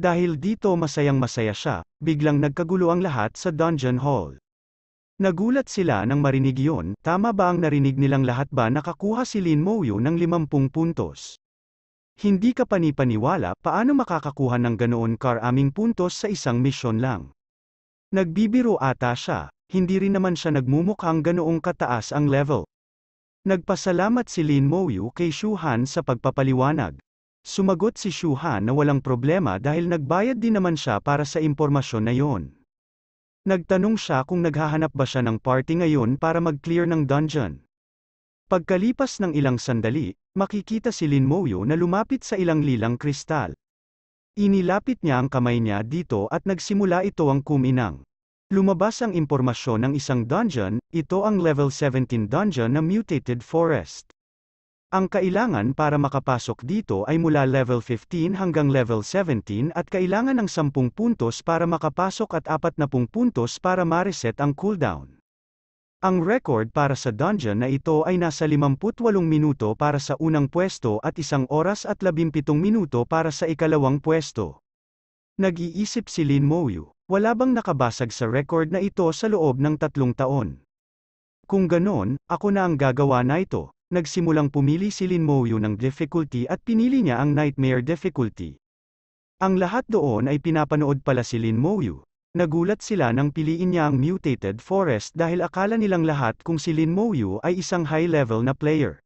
Dahil dito masayang masaya siya, biglang nagkagulo ang lahat sa dungeon hall. Nagulat sila nang marinig yon, tama ba ang narinig nilang lahat ba nakakuha si Lin Moyo ng 50 puntos? Hindi ka panipaniwala paano makakakuha ng ganoon karaming puntos sa isang misyon lang. Nagbibiro ata siya, hindi rin naman siya nagmumukhang ganoong kataas ang level. Nagpasalamat si Lin Moyu kay Shuhan sa pagpapaliwanag. Sumagot si Shuha na walang problema dahil nagbayad din naman siya para sa impormasyon na yon. Nagtanong siya kung naghahanap ba siya ng party ngayon para mag-clear ng dungeon. Pagkalipas ng ilang sandali, makikita si Lin Moyo na lumapit sa ilang lilang kristal. Inilapit niya ang kamay niya dito at nagsimula ito ang kuminang. Lumabas ang impormasyon ng isang dungeon, ito ang level 17 dungeon na Mutated Forest. Ang kailangan para makapasok dito ay mula level 15 hanggang level 17 at kailangan ng 10 puntos para makapasok at 40 puntos para ma-reset ang cooldown. Ang record para sa dungeon na ito ay nasa 58 minuto para sa unang pwesto at isang oras at 17 minuto para sa ikalawang pwesto. Nag-iisip si Lin Moyu, wala bang nakabasag sa record na ito sa loob ng tatlong taon? Kung ganoon, ako na ang gagawa na ito, nagsimulang pumili si Lin Moyu ng difficulty at pinili niya ang nightmare difficulty. Ang lahat doon ay pinapanood pala si Lin Moyu. Nagulat sila nang piliin niya ang mutated forest dahil akala nilang lahat kung si Lin Moyu ay isang high-level na player.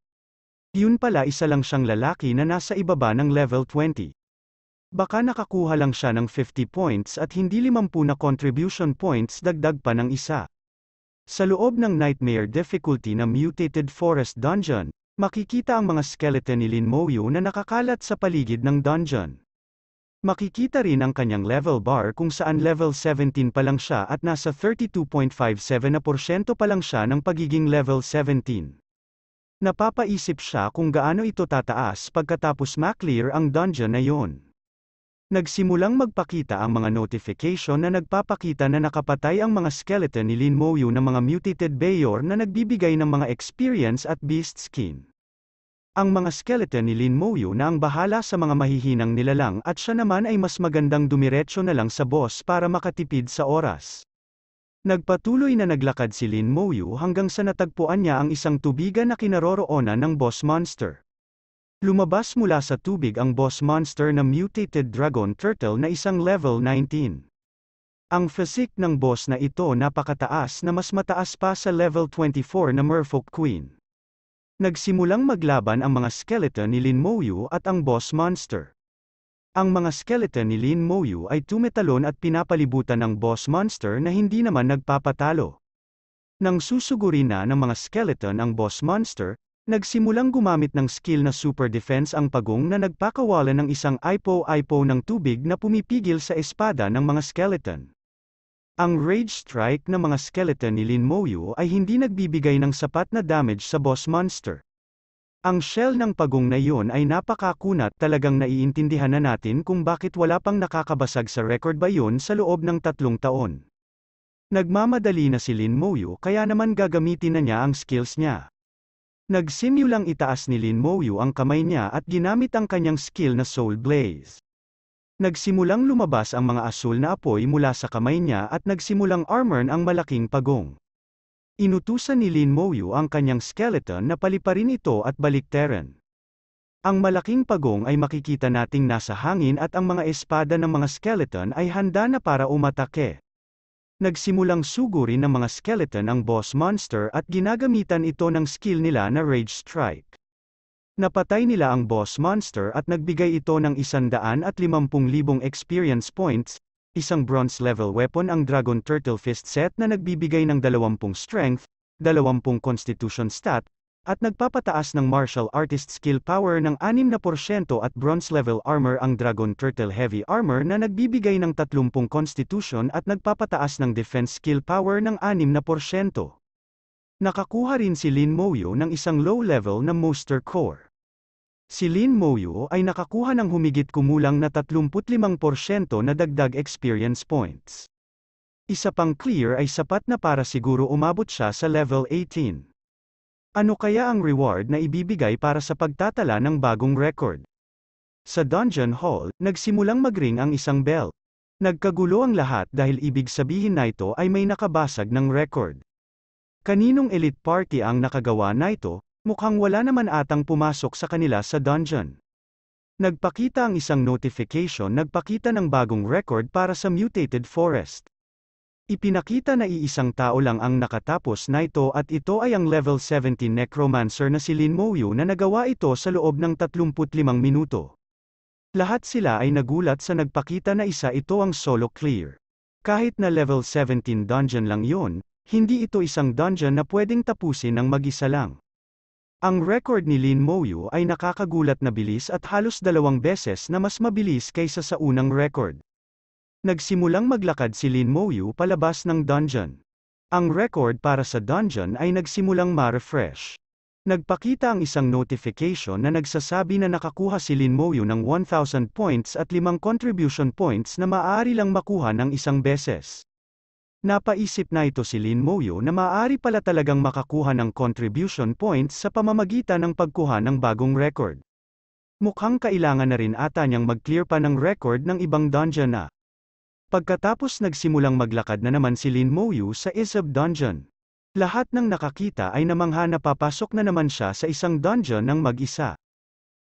Yun pala isa lang siyang lalaki na nasa ibaba ng level 20. Baka nakakuha lang siya ng 50 points at hindi 50 na contribution points dagdag pa ng isa. Sa loob ng Nightmare Difficulty na Mutated Forest Dungeon, makikita ang mga skeleton ni Lin Moyu na nakakalat sa paligid ng dungeon. Makikita rin ang kanyang level bar kung saan level 17 pa lang siya at nasa 32.57% na porsyento pa lang siya ng pagiging level 17. Napapaisip siya kung gaano ito tataas pagkatapos maklear ang dungeon na yon. Nagsimulang magpakita ang mga notification na nagpapakita na nakapatay ang mga skeleton ni Lin Moyu ng mga mutated Bayor na nagbibigay ng mga experience at beast skin. Ang mga skeleton ni Lin Moyu na ang bahala sa mga mahihinang nilalang at siya naman ay mas magandang dumiretso na lang sa boss para makatipid sa oras. Nagpatuloy na naglakad si Lin Moyu hanggang sa natagpuan niya ang isang tubigan na kinaroroonan ng boss monster. Lumabas mula sa tubig ang boss monster na mutated dragon turtle na isang level 19. Ang physique ng boss na ito napakataas na mas mataas pa sa level 24 na merfolk queen. Nagsimulang maglaban ang mga skeleton ni Lin Moyu at ang boss monster. Ang mga skeleton ni Lin Moyu ay tumetalon at pinapalibutan ng boss monster na hindi naman nagpapatalo. Nang susuguri na ng mga skeleton ang boss monster, Nagsimulang gumamit ng skill na super defense ang pagong na nagpakawala ng isang ipo-ipo ng tubig na pumipigil sa espada ng mga skeleton. Ang rage strike ng mga skeleton ni Lin Moyu ay hindi nagbibigay ng sapat na damage sa boss monster. Ang shell ng pagong na iyon ay napakakunat talagang naiintindihan na natin kung bakit wala pang nakakabasag sa record ba iyon sa loob ng tatlong taon. Nagmamadali na si Lin Moyu kaya naman gagamitin na niya ang skills niya. Nagsimulang itaas ni Lin Mouyu ang kamay niya at ginamit ang kanyang skill na Soul Blaze. Nagsimulang lumabas ang mga asul na apoy mula sa kamay niya at nagsimulang armorn ang malaking pagong. Inutusan ni Lin Mouyu ang kanyang skeleton na paliparin ito at balikteran. Ang malaking pagong ay makikita nating nasa hangin at ang mga espada ng mga skeleton ay handa na para umatake. Nagsimulang sugurin ng mga skeleton ang boss monster at ginagamitan ito ng skill nila na Rage Strike. Napatay nila ang boss monster at nagbigay ito ng 150,000 experience points, isang bronze level weapon ang Dragon Turtle Fist set na nagbibigay ng 20 strength, 20 constitution stat, at nagpapataas ng martial artist skill power ng 6% at bronze level armor ang Dragon Turtle Heavy Armor na nagbibigay ng 30 constitution at nagpapataas ng defense skill power ng 6%. Nakakuha rin si Lin Moyo ng isang low level na Monster Core. Si Lin Moyo ay nakakuha ng humigit kumulang na 35% na dagdag experience points. Isa pang clear ay sapat na para siguro umabot siya sa level 18. Ano kaya ang reward na ibibigay para sa pagtatala ng bagong record? Sa dungeon hall, nagsimulang magring ang isang bell. Nagkagulo ang lahat dahil ibig sabihin na ito ay may nakabasag ng record. Kaninong elite party ang nakagawa na ito, mukhang wala naman atang pumasok sa kanila sa dungeon. Nagpakita ang isang notification nagpakita ng bagong record para sa mutated forest. Ipinakita na iisang tao lang ang nakatapos na ito at ito ay ang level 17 necromancer na si Lin Mouyu na nagawa ito sa loob ng 35 minuto. Lahat sila ay nagulat sa nagpakita na isa ito ang solo clear. Kahit na level 17 dungeon lang yon, hindi ito isang dungeon na pwedeng tapusin ng mag-isa lang. Ang record ni Lin Mouyu ay nakakagulat na bilis at halos dalawang beses na mas mabilis kaysa sa unang record. Nagsimulang maglakad si Lin Moyu palabas ng dungeon. Ang record para sa dungeon ay nagsimulang ma-refresh. Nagpakita ang isang notification na nagsasabi na nakakuha si Lin Moyu ng 1,000 points at 5 contribution points na maaari lang makuha ng isang beses. Napaisip na ito si Lin Moyo na maaari pala talagang makakuha ng contribution points sa pamamagitan ng pagkuha ng bagong record. Mukhang kailangan na rin ata niyang mag-clear pa ng record ng ibang dungeon na. Pagkatapos nagsimulang maglakad na naman si Lin Moyu sa Isab Dungeon. Lahat ng nakakita ay namangha na papasok na naman siya sa isang dungeon ng mag-isa.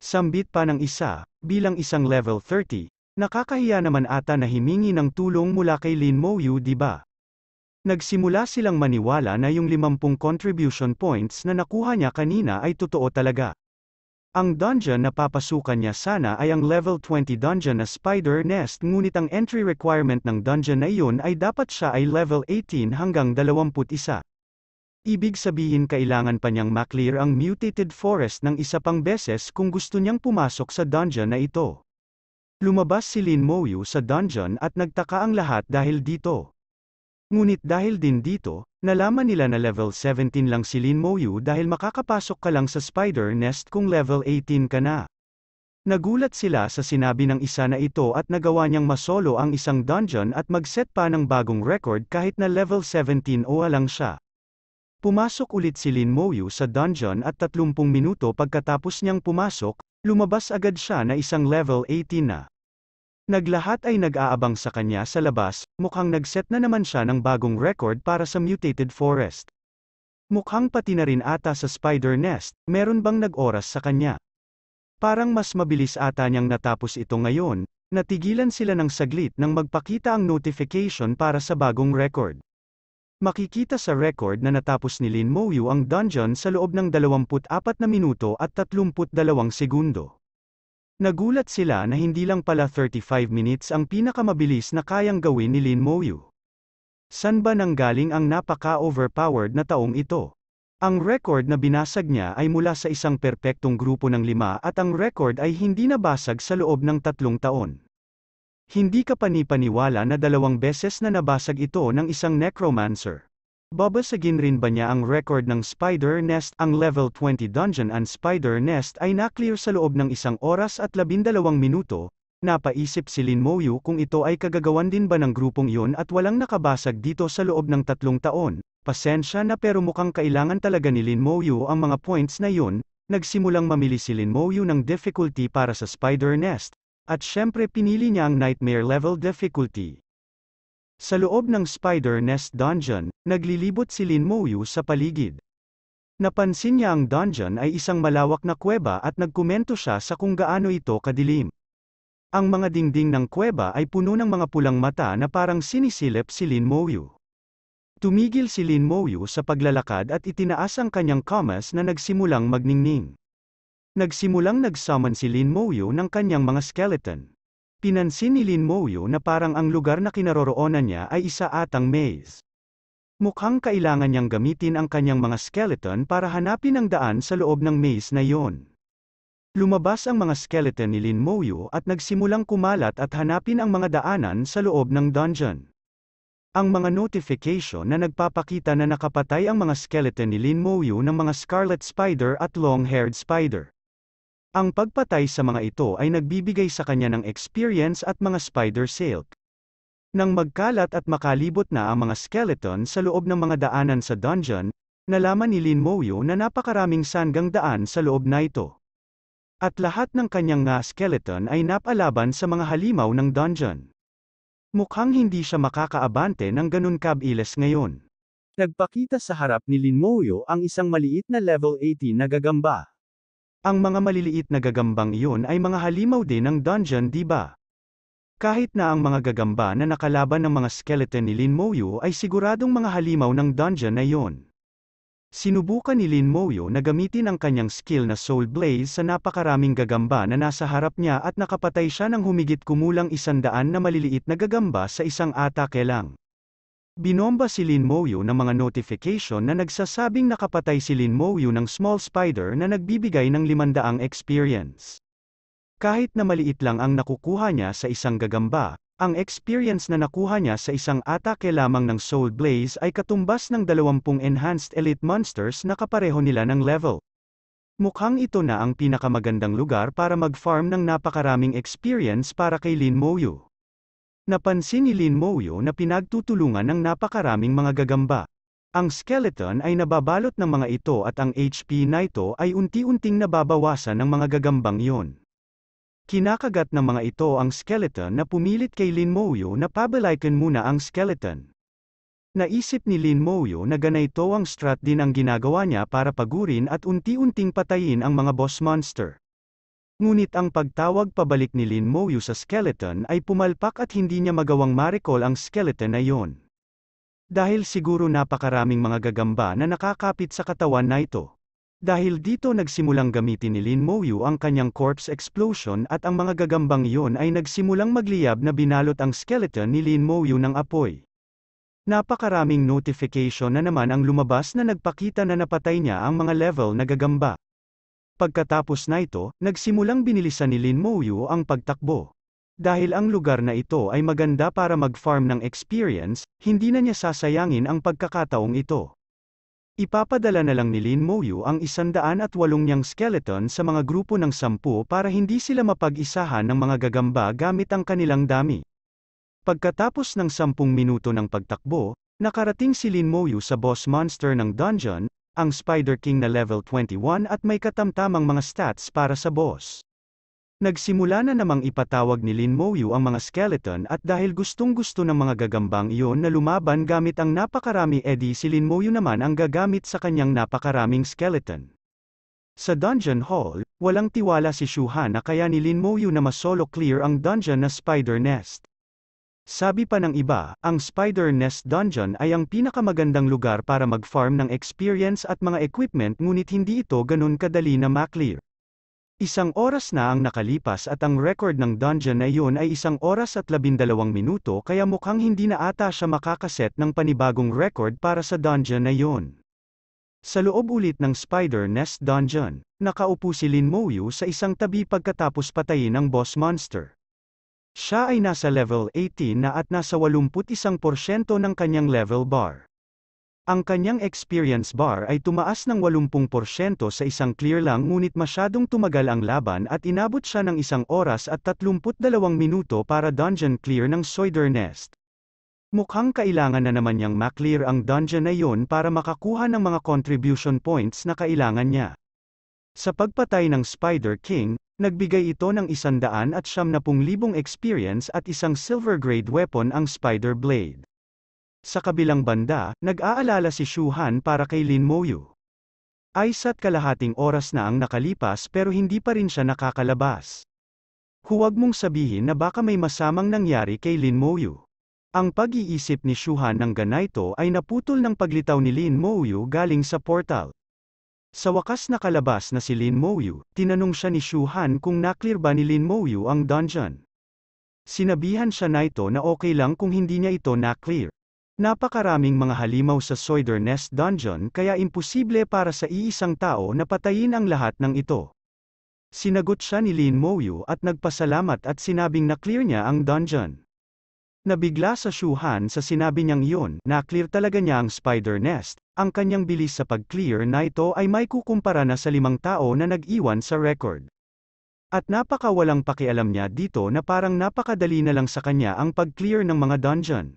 Sambit pa ng isa, bilang isang level 30, nakakahiya naman ata na himingi ng tulong mula kay Lin Moyu diba? Nagsimula silang maniwala na yung 50 contribution points na nakuha niya kanina ay totoo talaga. Ang dungeon na papasukan niya sana ay ang level 20 dungeon na spider nest ngunit ang entry requirement ng dungeon na iyon ay dapat siya ay level 18 hanggang 21. Ibig sabihin kailangan pa niyang maklear ang mutated forest ng isa pang beses kung gusto niyang pumasok sa dungeon na ito. Lumabas si Lin Moyu sa dungeon at nagtaka ang lahat dahil dito. Ngunit dahil din dito, nalaman nila na level 17 lang si Lin Moyu dahil makakapasok ka lang sa spider nest kung level 18 ka na. Nagulat sila sa sinabi ng isa na ito at nagawa niyang masolo ang isang dungeon at mag-set pa ng bagong record kahit na level 17 o lang siya. Pumasok ulit si Lin Moyu sa dungeon at 30 minuto pagkatapos niyang pumasok, lumabas agad siya na isang level 18 na. Naglahat ay nag-aabang sa kanya sa labas, mukhang nagset na naman siya ng bagong record para sa mutated forest. Mukhang pati na rin ata sa spider nest, meron bang nag-oras sa kanya? Parang mas mabilis ata niyang natapos ito ngayon, natigilan sila ng saglit nang magpakita ang notification para sa bagong record. Makikita sa record na natapos ni Lin Mouyu ang dungeon sa loob ng 24 na minuto at 32 segundo. Nagulat sila na hindi lang pala 35 minutes ang pinakamabilis na kayang gawin ni Lin Moyu. San ba nang galing ang napaka-overpowered na taong ito? Ang record na binasag niya ay mula sa isang perpektong grupo ng lima at ang record ay hindi nabasag sa loob ng tatlong taon. Hindi ka panipaniwala na dalawang beses na nabasag ito ng isang necromancer. Babasagin rin ba niya ang record ng Spider Nest? Ang level 20 dungeon and Spider Nest ay naklear sa loob ng isang oras at labindalawang minuto, napaisip si Lin Moyu kung ito ay kagagawan din ba ng grupong iyon at walang nakabasag dito sa loob ng tatlong taon. Pasensya na pero mukhang kailangan talaga ni Lin Moyu ang mga points na iyon, nagsimulang mamili si Lin Moyu ng difficulty para sa Spider Nest, at syempre pinili niya ang Nightmare level difficulty. Sa loob ng Spider Nest Dungeon, naglilibot si Lin Mouyu sa paligid. Napansin niya ang dungeon ay isang malawak na kuweba at nagkomento siya sa kung gaano ito kadilim. Ang mga dingding ng kuweba ay puno ng mga pulang mata na parang sinisilip si Lin Mouyu. Tumigil si Lin Mouyu sa paglalakad at itinaas ang kanyang kamas na nagsimulang magningning. Nagsimulang nagsummon si Lin Mouyu ng kanyang mga skeleton. Pinansin ni Lin Moyo na parang ang lugar na kinaroroonan niya ay isa atang maze. Mukhang kailangan niyang gamitin ang kanyang mga skeleton para hanapin ang daan sa loob ng maze na yon. Lumabas ang mga skeleton ni Lin Moyo at nagsimulang kumalat at hanapin ang mga daanan sa loob ng dungeon. Ang mga notification na nagpapakita na nakapatay ang mga skeleton ni Lin Moyo ng mga Scarlet Spider at Long-Haired Spider. Ang pagpatay sa mga ito ay nagbibigay sa kanya ng experience at mga spider silk. Nang magkalat at makalibot na ang mga skeleton sa loob ng mga daanan sa dungeon, nalaman ni Lin Moyo na napakaraming sanggang daan sa loob na ito. At lahat ng kanyang nga skeleton ay napalaban sa mga halimaw ng dungeon. Mukhang hindi siya makakaabante ng ganun kabiles ngayon. Nagpakita sa harap ni Lin Moyo ang isang maliit na level 80 na gagamba. Ang mga maliliit na gagambang iyon ay mga halimaw din ng dungeon di ba? Kahit na ang mga gagamba na nakalaban ng mga skeleton ni Lin Moyo ay siguradong mga halimaw ng dungeon na iyon. Sinubukan ni Lin Moyo na gamitin ang kanyang skill na Soul Blaze sa napakaraming gagamba na nasa harap niya at nakapatay siya ng humigit kumulang isandaan na maliliit na gagamba sa isang atake lang. Binomba si Lin Moyu ng mga notification na nagsasabing nakapatay si Lin Moyu ng small spider na nagbibigay ng 500 experience. Kahit na maliit lang ang nakukuha niya sa isang gagamba, ang experience na nakuha niya sa isang atake lamang ng Soul Blaze ay katumbas ng 20 enhanced elite monsters na kapareho nila ng level. Mukhang ito na ang pinakamagandang lugar para mag-farm ng napakaraming experience para kay Lin Moyu. Napansin ni Lin Moyo na pinagtutulungan ng napakaraming mga gagamba. Ang skeleton ay nababalot ng mga ito at ang HP na ito ay unti-unting nababawasan ng mga gagambang yon. Kinakagat ng mga ito ang skeleton na pumilit kay Lin Moyo na pabalikan muna ang skeleton. Naisip ni Lin Moyo na ganito ang strat din ang ginagawa niya para pagurin at unti-unting patayin ang mga boss monster. Ngunit ang pagtawag pabalik ni Lin Moyu sa skeleton ay pumalpak at hindi niya magawang ma-recall ang skeleton na iyon. Dahil siguro napakaraming mga gagamba na nakakapit sa katawan na ito. Dahil dito nagsimulang gamitin ni Lin Moyu ang kanyang corpse explosion at ang mga gagambang iyon ay nagsimulang magliyab na binalot ang skeleton ni Lin Moyu ng apoy. Napakaraming notification na naman ang lumabas na nagpakita na napatay niya ang mga level na gagamba. Pagkatapos na ito, nagsimulang binilisan ni Lin Mouyu ang pagtakbo. Dahil ang lugar na ito ay maganda para mag-farm ng experience, hindi na niya sasayangin ang pagkakataong ito. Ipapadala na lang ni Lin Mouyu ang isandaan at walong niyang skeleton sa mga grupo ng sampu para hindi sila mapag-isahan ng mga gagamba gamit ang kanilang dami. Pagkatapos ng sampung minuto ng pagtakbo, nakarating si Lin Mouyu sa boss monster ng dungeon, ang Spider King na level 21 at may katamtamang mga stats para sa boss. Nagsimula na namang ipatawag ni Lin Moyu ang mga skeleton at dahil gustong gusto ng mga gagambang iyon na lumaban gamit ang napakarami Eddie si Lin Moyu naman ang gagamit sa kanyang napakaraming skeleton. Sa dungeon hall, walang tiwala si Shuhan na kaya ni Lin Moyu na masolo clear ang dungeon na spider nest. Sabi pa ng iba, ang Spider Nest Dungeon ay ang pinakamagandang lugar para mag-farm ng experience at mga equipment ngunit hindi ito ganun kadali na maklear. Isang oras na ang nakalipas at ang record ng dungeon na yun ay isang oras at labindalawang minuto kaya mukhang hindi na ata siya makakaset ng panibagong record para sa dungeon na yun. Sa loob ulit ng Spider Nest Dungeon, nakaupo si Lin Mouyu sa isang tabi pagkatapos patayin ang boss monster. Siya ay nasa level 18 na at nasa 81% ng kanyang level bar. Ang kanyang experience bar ay tumaas ng 80% sa isang clear lang ngunit masyadong tumagal ang laban at inabot siya ng isang oras at 32 minuto para dungeon clear ng Soider Nest. Mukhang kailangan na naman niyang maklear ang dungeon na yon para makakuha ng mga contribution points na kailangan niya. Sa pagpatay ng Spider King, Nagbigay ito ng 100 at 70,000 experience at isang silver grade weapon ang Spider Blade. Sa kabilang banda, nag-aalala si Shuhan para kay Lin Moyu. Aysat kalahating oras na ang nakalipas pero hindi pa rin siya nakakalabas. Huwag mong sabihin na baka may masamang nangyari kay Lin Moyu. Ang pag-iisip ni Shuhan ng ganito ay naputol ng paglitaw ni Lin Moyu galing sa portal. Sa wakas nakalabas na si Lin Moyu, tinanong siya ni Xu Han kung naklir ba ni Lin Moyu ang dungeon. Sinabihan siya na ito na okay lang kung hindi niya ito naklir. Napakaraming mga halimaw sa Soider Nest Dungeon kaya imposible para sa iisang tao na patayin ang lahat ng ito. Sinagot siya ni Lin Moyu at nagpasalamat at sinabing naklir niya ang dungeon. Nabigla sa Shuhan sa sinabi niyang yun, naklir talaga niya ang spider nest, ang kanyang bilis sa pag-clear na ito ay may kukumpara na sa limang tao na nag-iwan sa record. At napaka walang pakialam niya dito na parang napakadali na lang sa kanya ang pag-clear ng mga dungeon.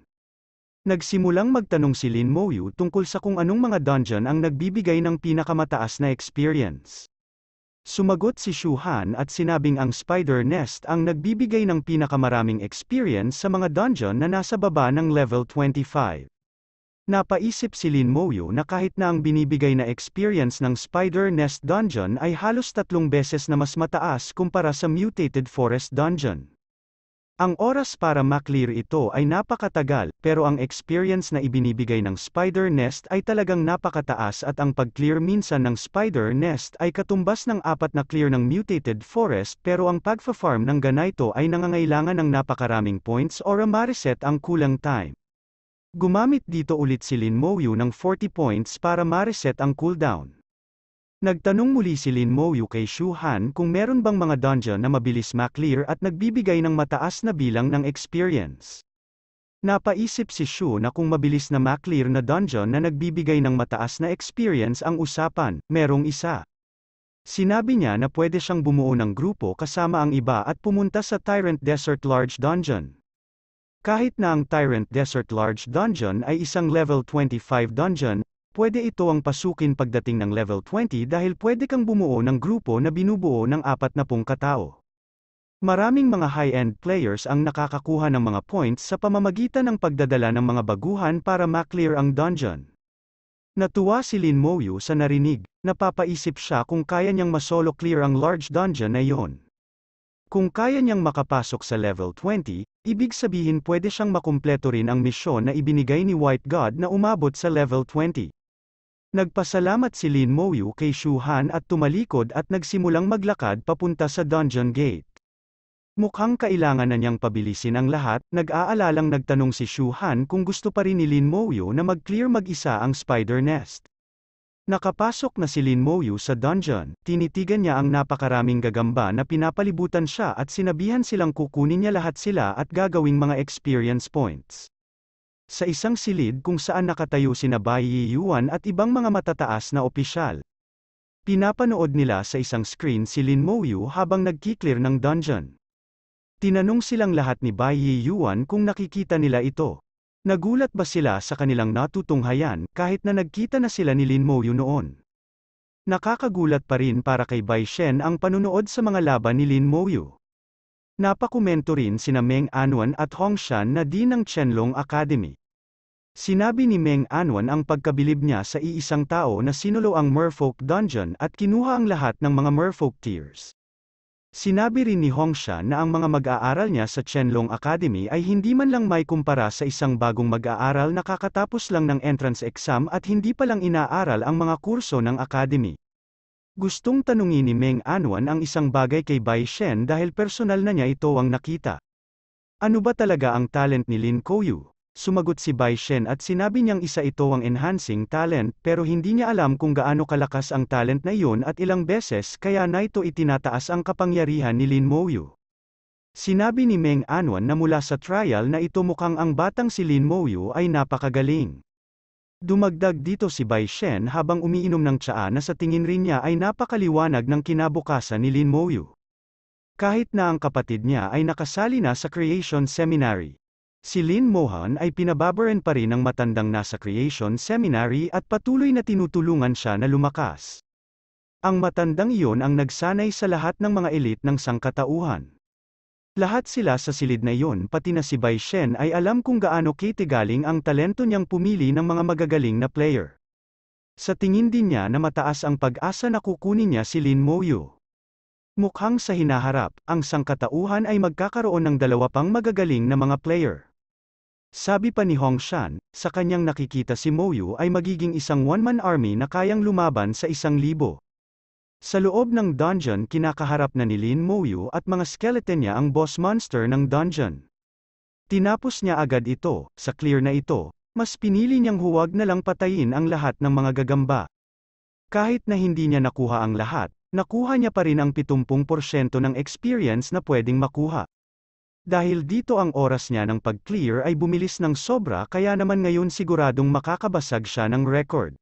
Nagsimulang magtanong si Lin Moyu tungkol sa kung anong mga dungeon ang nagbibigay ng pinakamataas na experience. Sumagot si Shu Han at sinabing ang Spider Nest ang nagbibigay ng pinakamaraming experience sa mga dungeon na nasa baba ng level 25. Napaisip si Lin Moyo na kahit na ang binibigay na experience ng Spider Nest Dungeon ay halos tatlong beses na mas mataas kumpara sa Mutated Forest Dungeon. Ang oras para maklear ito ay napakatagal, pero ang experience na ibinibigay ng Spider Nest ay talagang napakataas at ang pag-clear minsan ng Spider Nest ay katumbas ng apat na clear ng Mutated Forest pero ang pagfa-farm ng ganito ay nangangailangan ng napakaraming points or a mariset ang kulang time. Gumamit dito ulit si Lin Mouyu ng 40 points para ma-reset ang cooldown. Nagtanong muli si Lin Mouyu kay Shu Han kung meron bang mga dungeon na mabilis ma-clear at nagbibigay ng mataas na bilang ng experience. Napaisip si Shu na kung mabilis na ma-clear na dungeon na nagbibigay ng mataas na experience ang usapan, merong isa. Sinabi niya na pwede siyang bumuo ng grupo kasama ang iba at pumunta sa Tyrant Desert Large Dungeon. Kahit na ang Tyrant Desert Large Dungeon ay isang level 25 dungeon, pwede ito ang pasukin pagdating ng level 20 dahil pwede kang bumuo ng grupo na binubuo ng 40 katao. Maraming mga high-end players ang nakakakuha ng mga points sa pamamagitan ng pagdadala ng mga baguhan para maklear ang dungeon. Natuwa si Lin Moyu sa narinig, napapaisip siya kung kaya niyang masolo clear ang large dungeon na yon. Kung kaya niyang makapasok sa level 20, ibig sabihin pwede siyang makumpleto rin ang misyon na ibinigay ni White God na umabot sa level 20. Nagpasalamat si Lin Moyu kay Shuhan at tumalikod at nagsimulang maglakad papunta sa dungeon gate. Mukhang kailangan na niyang pabilisin ang lahat, nag-aalalang nagtanong si Shuhan kung gusto pa rin ni Lin Moyu na mag-clear mag-isa ang spider nest. Nakapasok na si Lin Moyu sa dungeon, tinitigan niya ang napakaraming gagamba na pinapalibutan siya at sinabihan silang kukunin niya lahat sila at gagawing mga experience points. Sa isang silid kung saan nakatayo sina Bai Yiyuan at ibang mga matataas na opisyal. Pinapanood nila sa isang screen si Lin Moyu habang nagki-clear ng dungeon. Tinanong silang lahat ni Bai Yiyuan kung nakikita nila ito. Nagulat ba sila sa kanilang natutunghayan kahit na nagkita na sila ni Lin Moyu noon? Nakakagulat pa rin para kay Bai Shen ang panunood sa mga laban ni Lin Moyu. Napakomento rin sina Meng Anwan at Hong Shan na di ng Chenlong Academy. Sinabi ni Meng Anwan ang pagkabilib niya sa iisang tao na sinulo ang Merfolk Dungeon at kinuha ang lahat ng mga Merfolk Tears. Sinabi rin ni Hongsha na ang mga mag-aaral niya sa Chenlong Academy ay hindi man lang may kumpara sa isang bagong mag-aaral na kakatapos lang ng entrance exam at hindi pa lang inaaral ang mga kurso ng academy. Gustong tanungin ni Meng Anwan ang isang bagay kay Bai Shen dahil personal na niya ito ang nakita. Ano ba talaga ang talent ni Lin Kuo Sumagot si Bai Shen at sinabi niyang isa ito ang enhancing talent pero hindi niya alam kung gaano kalakas ang talent na iyon at ilang beses kaya na ito itinataas ang kapangyarihan ni Lin Mouyu. Sinabi ni Meng Anwan na mula sa trial na ito mukhang ang batang si Lin Mouyu ay napakagaling. Dumagdag dito si Bai Shen habang umiinom ng tsaa na sa tingin rin niya ay napakaliwanag ng kinabukasan ni Lin Mouyu. Kahit na ang kapatid niya ay nakasali na sa Creation Seminary. Si Lynn Mohan ay pinababaran pa rin ng matandang nasa Creation Seminary at patuloy na tinutulungan siya na lumakas. Ang matandang iyon ang nagsanay sa lahat ng mga elite ng sangkatauhan. Lahat sila sa silid na iyon pati na si Bai Shen ay alam kung gaano kitigaling ang talento niyang pumili ng mga magagaling na player. Sa tingin din niya na mataas ang pag-asa na kukunin niya si Lin Moyu. Mukhang sa hinaharap, ang sangkatauhan ay magkakaroon ng dalawa pang magagaling na mga player. Sabi pa ni Hong Shan, sa kanyang nakikita si Moyu ay magiging isang one-man army na kayang lumaban sa isang libo. Sa loob ng dungeon kinakaharap na ni Lin Moyu at mga skeleton niya ang boss monster ng dungeon. Tinapos niya agad ito, sa clear na ito, mas pinili niyang huwag na lang patayin ang lahat ng mga gagamba. Kahit na hindi niya nakuha ang lahat, nakuha niya pa rin ang 70% ng experience na pwedeng makuha. Dahil dito ang oras niya ng pag-clear ay bumilis ng sobra kaya naman ngayon siguradong makakabasag siya ng record.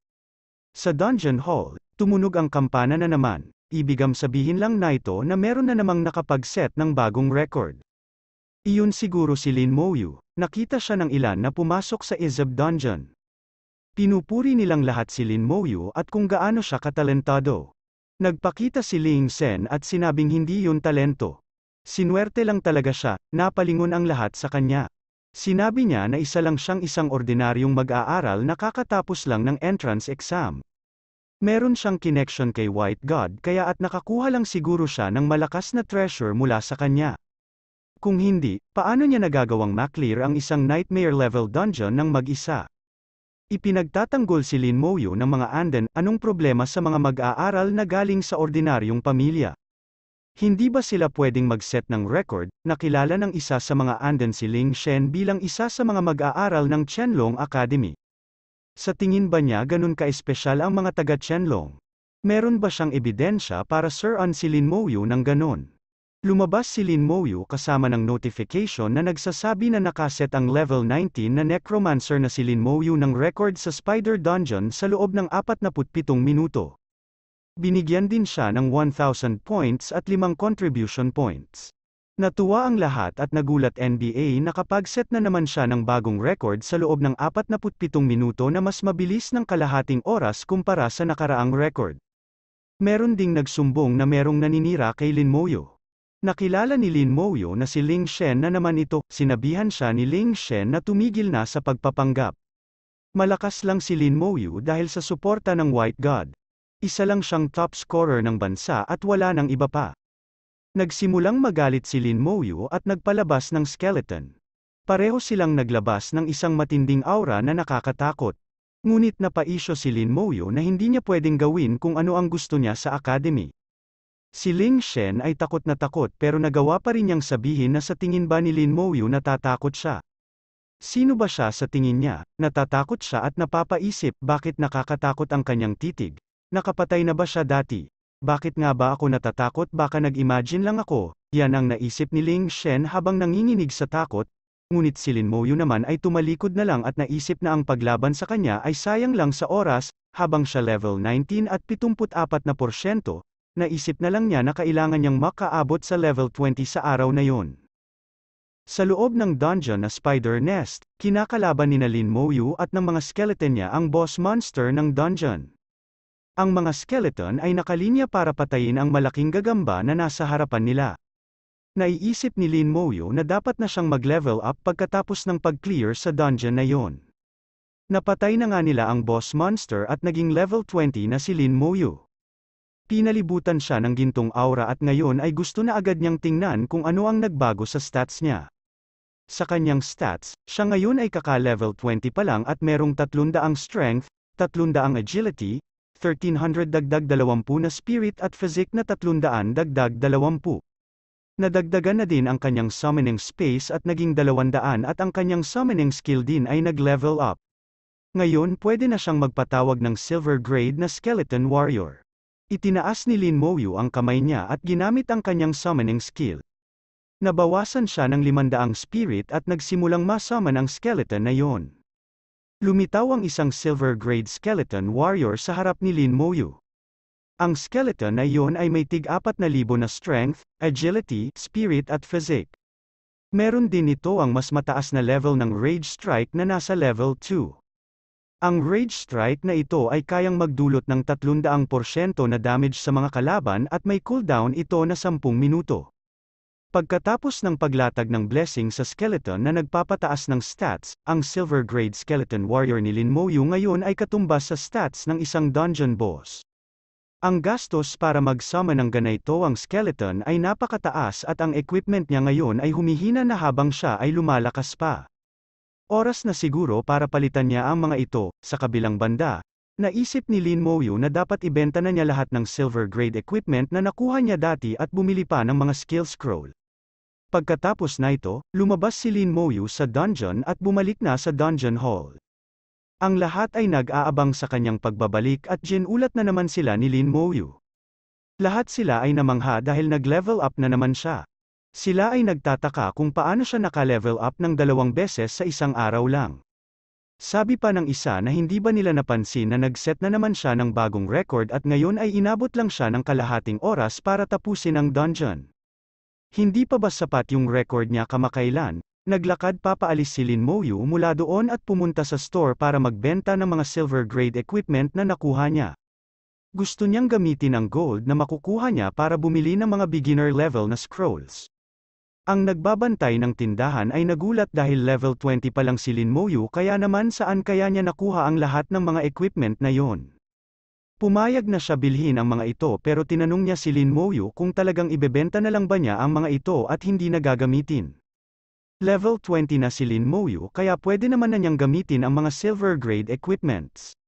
Sa Dungeon Hall, tumunog ang kampana na naman, ibigam sabihin lang na ito na meron na namang nakapag-set ng bagong record. Iyon siguro si Lin Moyu, nakita siya ng ilan na pumasok sa Izab Dungeon. Pinupuri nilang lahat si Lin Moyu at kung gaano siya katalentado. Nagpakita si Ling Sen at sinabing hindi yun talento, Sinuwerte lang talaga siya, napalingon ang lahat sa kanya. Sinabi niya na isa lang siyang isang ordinaryong mag-aaral na kakatapos lang ng entrance exam. Meron siyang connection kay White God kaya at nakakuha lang siguro siya ng malakas na treasure mula sa kanya. Kung hindi, paano niya nagagawang maklear ang isang nightmare-level dungeon ng mag-isa? Ipinagtatanggol si Lin Moyo ng mga Anden, anong problema sa mga mag-aaral na galing sa ordinaryong pamilya? Hindi ba sila pwedeng mag-set ng record, nakilala ng isa sa mga Anden si Ling Shen bilang isa sa mga mag-aaral ng Chenlong Academy? Sa tingin ba niya ganun ka-espesyal ang mga taga Chenlong? Meron ba siyang ebidensya para Sir An si Lin Moyu ng ganun? Lumabas si Lin Moyu kasama ng notification na nagsasabi na nakaset ang level 19 na necromancer na si Lin Moyu ng record sa Spider Dungeon sa loob ng 47 minuto. Binigyan din siya ng 1,000 points at 5 contribution points. Natuwa ang lahat at nagulat NBA na kapag set na naman siya ng bagong record sa loob ng 47 minuto na mas mabilis ng kalahating oras kumpara sa nakaraang record. Meron ding nagsumbong na merong naninira kay Lin Moyo. Nakilala ni Lin Moyo na si Ling Shen na naman ito, sinabihan siya ni Ling Shen na tumigil na sa pagpapanggap. Malakas lang si Lin Moyo dahil sa suporta ng White God. Isa lang siyang top scorer ng bansa at wala ng iba pa. Nagsimulang magalit si Lin Moyu at nagpalabas ng skeleton. Pareho silang naglabas ng isang matinding aura na nakakatakot. Ngunit napaisyo si Lin Moyu na hindi niya pwedeng gawin kung ano ang gusto niya sa academy. Si Ling Shen ay takot na takot pero nagawa pa rin niyang sabihin na sa tingin ba ni Lin Moyu natatakot siya. Sino ba siya sa tingin niya? Natatakot siya at napapaisip bakit nakakatakot ang kanyang titig. Nakapatay na ba siya dati? Bakit nga ba ako natatakot baka nag-imagine lang ako, yan ang naisip ni Ling Shen habang nanginginig sa takot, ngunit si Lin Moyu naman ay tumalikod na lang at naisip na ang paglaban sa kanya ay sayang lang sa oras, habang siya level 19 at 74 na porsyento, naisip na lang niya na kailangan niyang makaabot sa level 20 sa araw na yon. Sa loob ng dungeon na Spider Nest, kinakalaban ni Lin Moyu at ng mga skeleton niya ang boss monster ng dungeon. Ang mga skeleton ay nakalinya para patayin ang malaking gagamba na nasa harapan nila. Naiisip ni Lin Moyo na dapat na siyang mag-level up pagkatapos ng pag-clear sa dungeon na yon. Napatay na nga nila ang boss monster at naging level 20 na si Lin Moyo. Pinalibutan siya ng gintong aura at ngayon ay gusto na agad niyang tingnan kung ano ang nagbago sa stats niya. Sa kanyang stats, siya ngayon ay kaka-level 20 pa lang at merong 300 ang strength, 300 ang agility, 1,300 dagdag 20 na spirit at physic na 300 dagdag 20. Nadagdagan na din ang kanyang summoning space at naging 200 at ang kanyang summoning skill din ay nag-level up. Ngayon pwede na siyang magpatawag ng silver grade na skeleton warrior. Itinaas ni Lin Moyu ang kamay niya at ginamit ang kanyang summoning skill. Nabawasan siya ng 500 spirit at nagsimulang masaman ang skeleton na yon. Lumitaw ang isang silver-grade skeleton warrior sa harap ni Lin Moyu. Ang skeleton na iyon ay may tig-4,000 na strength, agility, spirit at physique. Meron din ito ang mas mataas na level ng Rage Strike na nasa level 2. Ang Rage Strike na ito ay kayang magdulot ng 300% na damage sa mga kalaban at may cooldown ito na 10 minuto. Pagkatapos ng paglatag ng blessing sa skeleton na nagpapataas ng stats, ang silver grade skeleton warrior ni Lin Moyu ngayon ay katumbas sa stats ng isang dungeon boss. Ang gastos para magsama ng ganito ang skeleton ay napakataas at ang equipment niya ngayon ay humihina na habang siya ay lumalakas pa. Oras na siguro para palitan niya ang mga ito, sa kabilang banda, Naisip ni Lin Moyu na dapat ibenta na niya lahat ng silver grade equipment na nakuha niya dati at bumili pa ng mga skill scroll. Pagkatapos na ito, lumabas si Lin Moyu sa dungeon at bumalik na sa dungeon hall. Ang lahat ay nag-aabang sa kanyang pagbabalik at ulat na naman sila ni Lin Moyu. Lahat sila ay namangha dahil nag-level up na naman siya. Sila ay nagtataka kung paano siya naka-level up ng dalawang beses sa isang araw lang. Sabi pa ng isa na hindi ba nila napansin na nag-set na naman siya ng bagong record at ngayon ay inabot lang siya ng kalahating oras para tapusin ang dungeon. Hindi pa ba sapat yung record niya kamakailan? Naglakad papaalis si Lin Moyu mula doon at pumunta sa store para magbenta ng mga silver grade equipment na nakuha niya. Gusto niyang gamitin ang gold na makukuha niya para bumili ng mga beginner level na scrolls. Ang nagbabantay ng tindahan ay nagulat dahil level 20 pa lang si Lin Moyu kaya naman saan kaya niya nakuha ang lahat ng mga equipment na yon. Pumayag na siya bilhin ang mga ito pero tinanong niya si Lin Moyu kung talagang ibebenta na lang ba niya ang mga ito at hindi na gagamitin. Level 20 na si Lin Moyu kaya pwede naman na niyang gamitin ang mga silver grade equipments.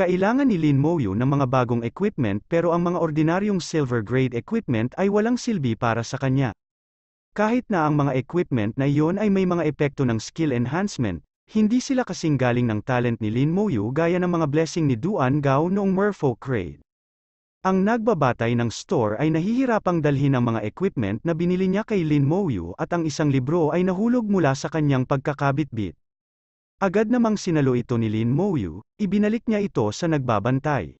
Kailangan ni Lin Moyu ng mga bagong equipment pero ang mga ordinaryong silver grade equipment ay walang silbi para sa kanya. Kahit na ang mga equipment na iyon ay may mga epekto ng skill enhancement, hindi sila kasing galing ng talent ni Lin Moyu gaya ng mga blessing ni Duan Gao noong Merfolk Raid. Ang nagbabatay ng store ay nahihirapang dalhin ang mga equipment na binili niya kay Lin Moyu at ang isang libro ay nahulog mula sa kanyang pagkakabit-bit. Agad namang sinalo ito ni Lin Moyu, ibinalik niya ito sa nagbabantay.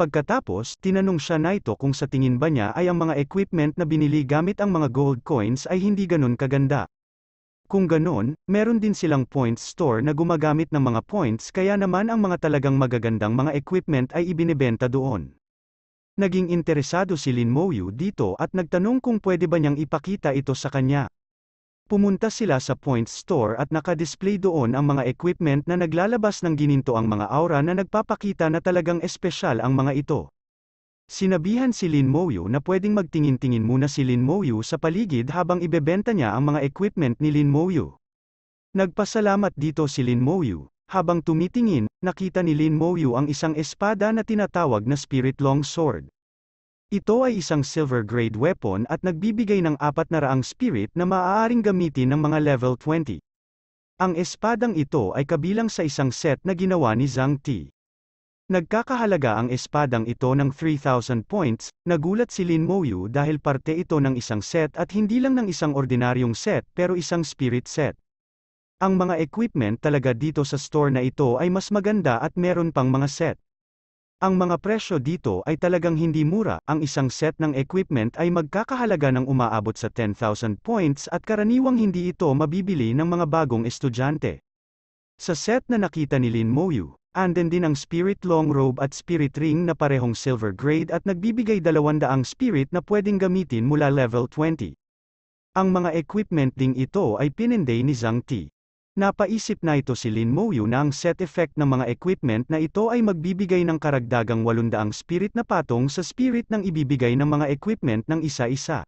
Pagkatapos, tinanong siya na ito kung sa tingin ba niya ay ang mga equipment na binili gamit ang mga gold coins ay hindi ganun kaganda. Kung ganoon, meron din silang points store na gumagamit ng mga points kaya naman ang mga talagang magagandang mga equipment ay ibinebenta doon. Naging interesado si Lin Moyu dito at nagtanong kung pwede ba niyang ipakita ito sa kanya. Pumunta sila sa points store at nakadisplay doon ang mga equipment na naglalabas ng gininto ang mga aura na nagpapakita na talagang espesyal ang mga ito. Sinabihan si Lin Moyu na pwedeng magtingin-tingin muna si Lin Moyu sa paligid habang ibebenta niya ang mga equipment ni Lin Moyu. Nagpasalamat dito si Lin Moyu. Habang tumitingin, nakita ni Lin Moyu ang isang espada na tinatawag na Spirit Long Sword. Ito ay isang silver grade weapon at nagbibigay ng apat na raang spirit na maaaring gamitin ng mga level 20. Ang espadang ito ay kabilang sa isang set na ginawa ni Zhang Ti. Nagkakahalaga ang espadang ito ng 3,000 points, nagulat si Lin Moyu dahil parte ito ng isang set at hindi lang ng isang ordinaryong set pero isang spirit set. Ang mga equipment talaga dito sa store na ito ay mas maganda at meron pang mga set. Ang mga presyo dito ay talagang hindi mura, ang isang set ng equipment ay magkakahalaga ng umaabot sa 10,000 points at karaniwang hindi ito mabibili ng mga bagong estudyante. Sa set na nakita ni Lin Moyu, Anden din ang spirit long robe at spirit ring na parehong silver grade at nagbibigay 200 spirit na pwedeng gamitin mula level 20. Ang mga equipment ding ito ay pininday ni Zhang Ti. Napaisip na ito si Lin Mouyu na ang set effect ng mga equipment na ito ay magbibigay ng karagdagang 800 spirit na patong sa spirit ng ibibigay ng mga equipment ng isa-isa.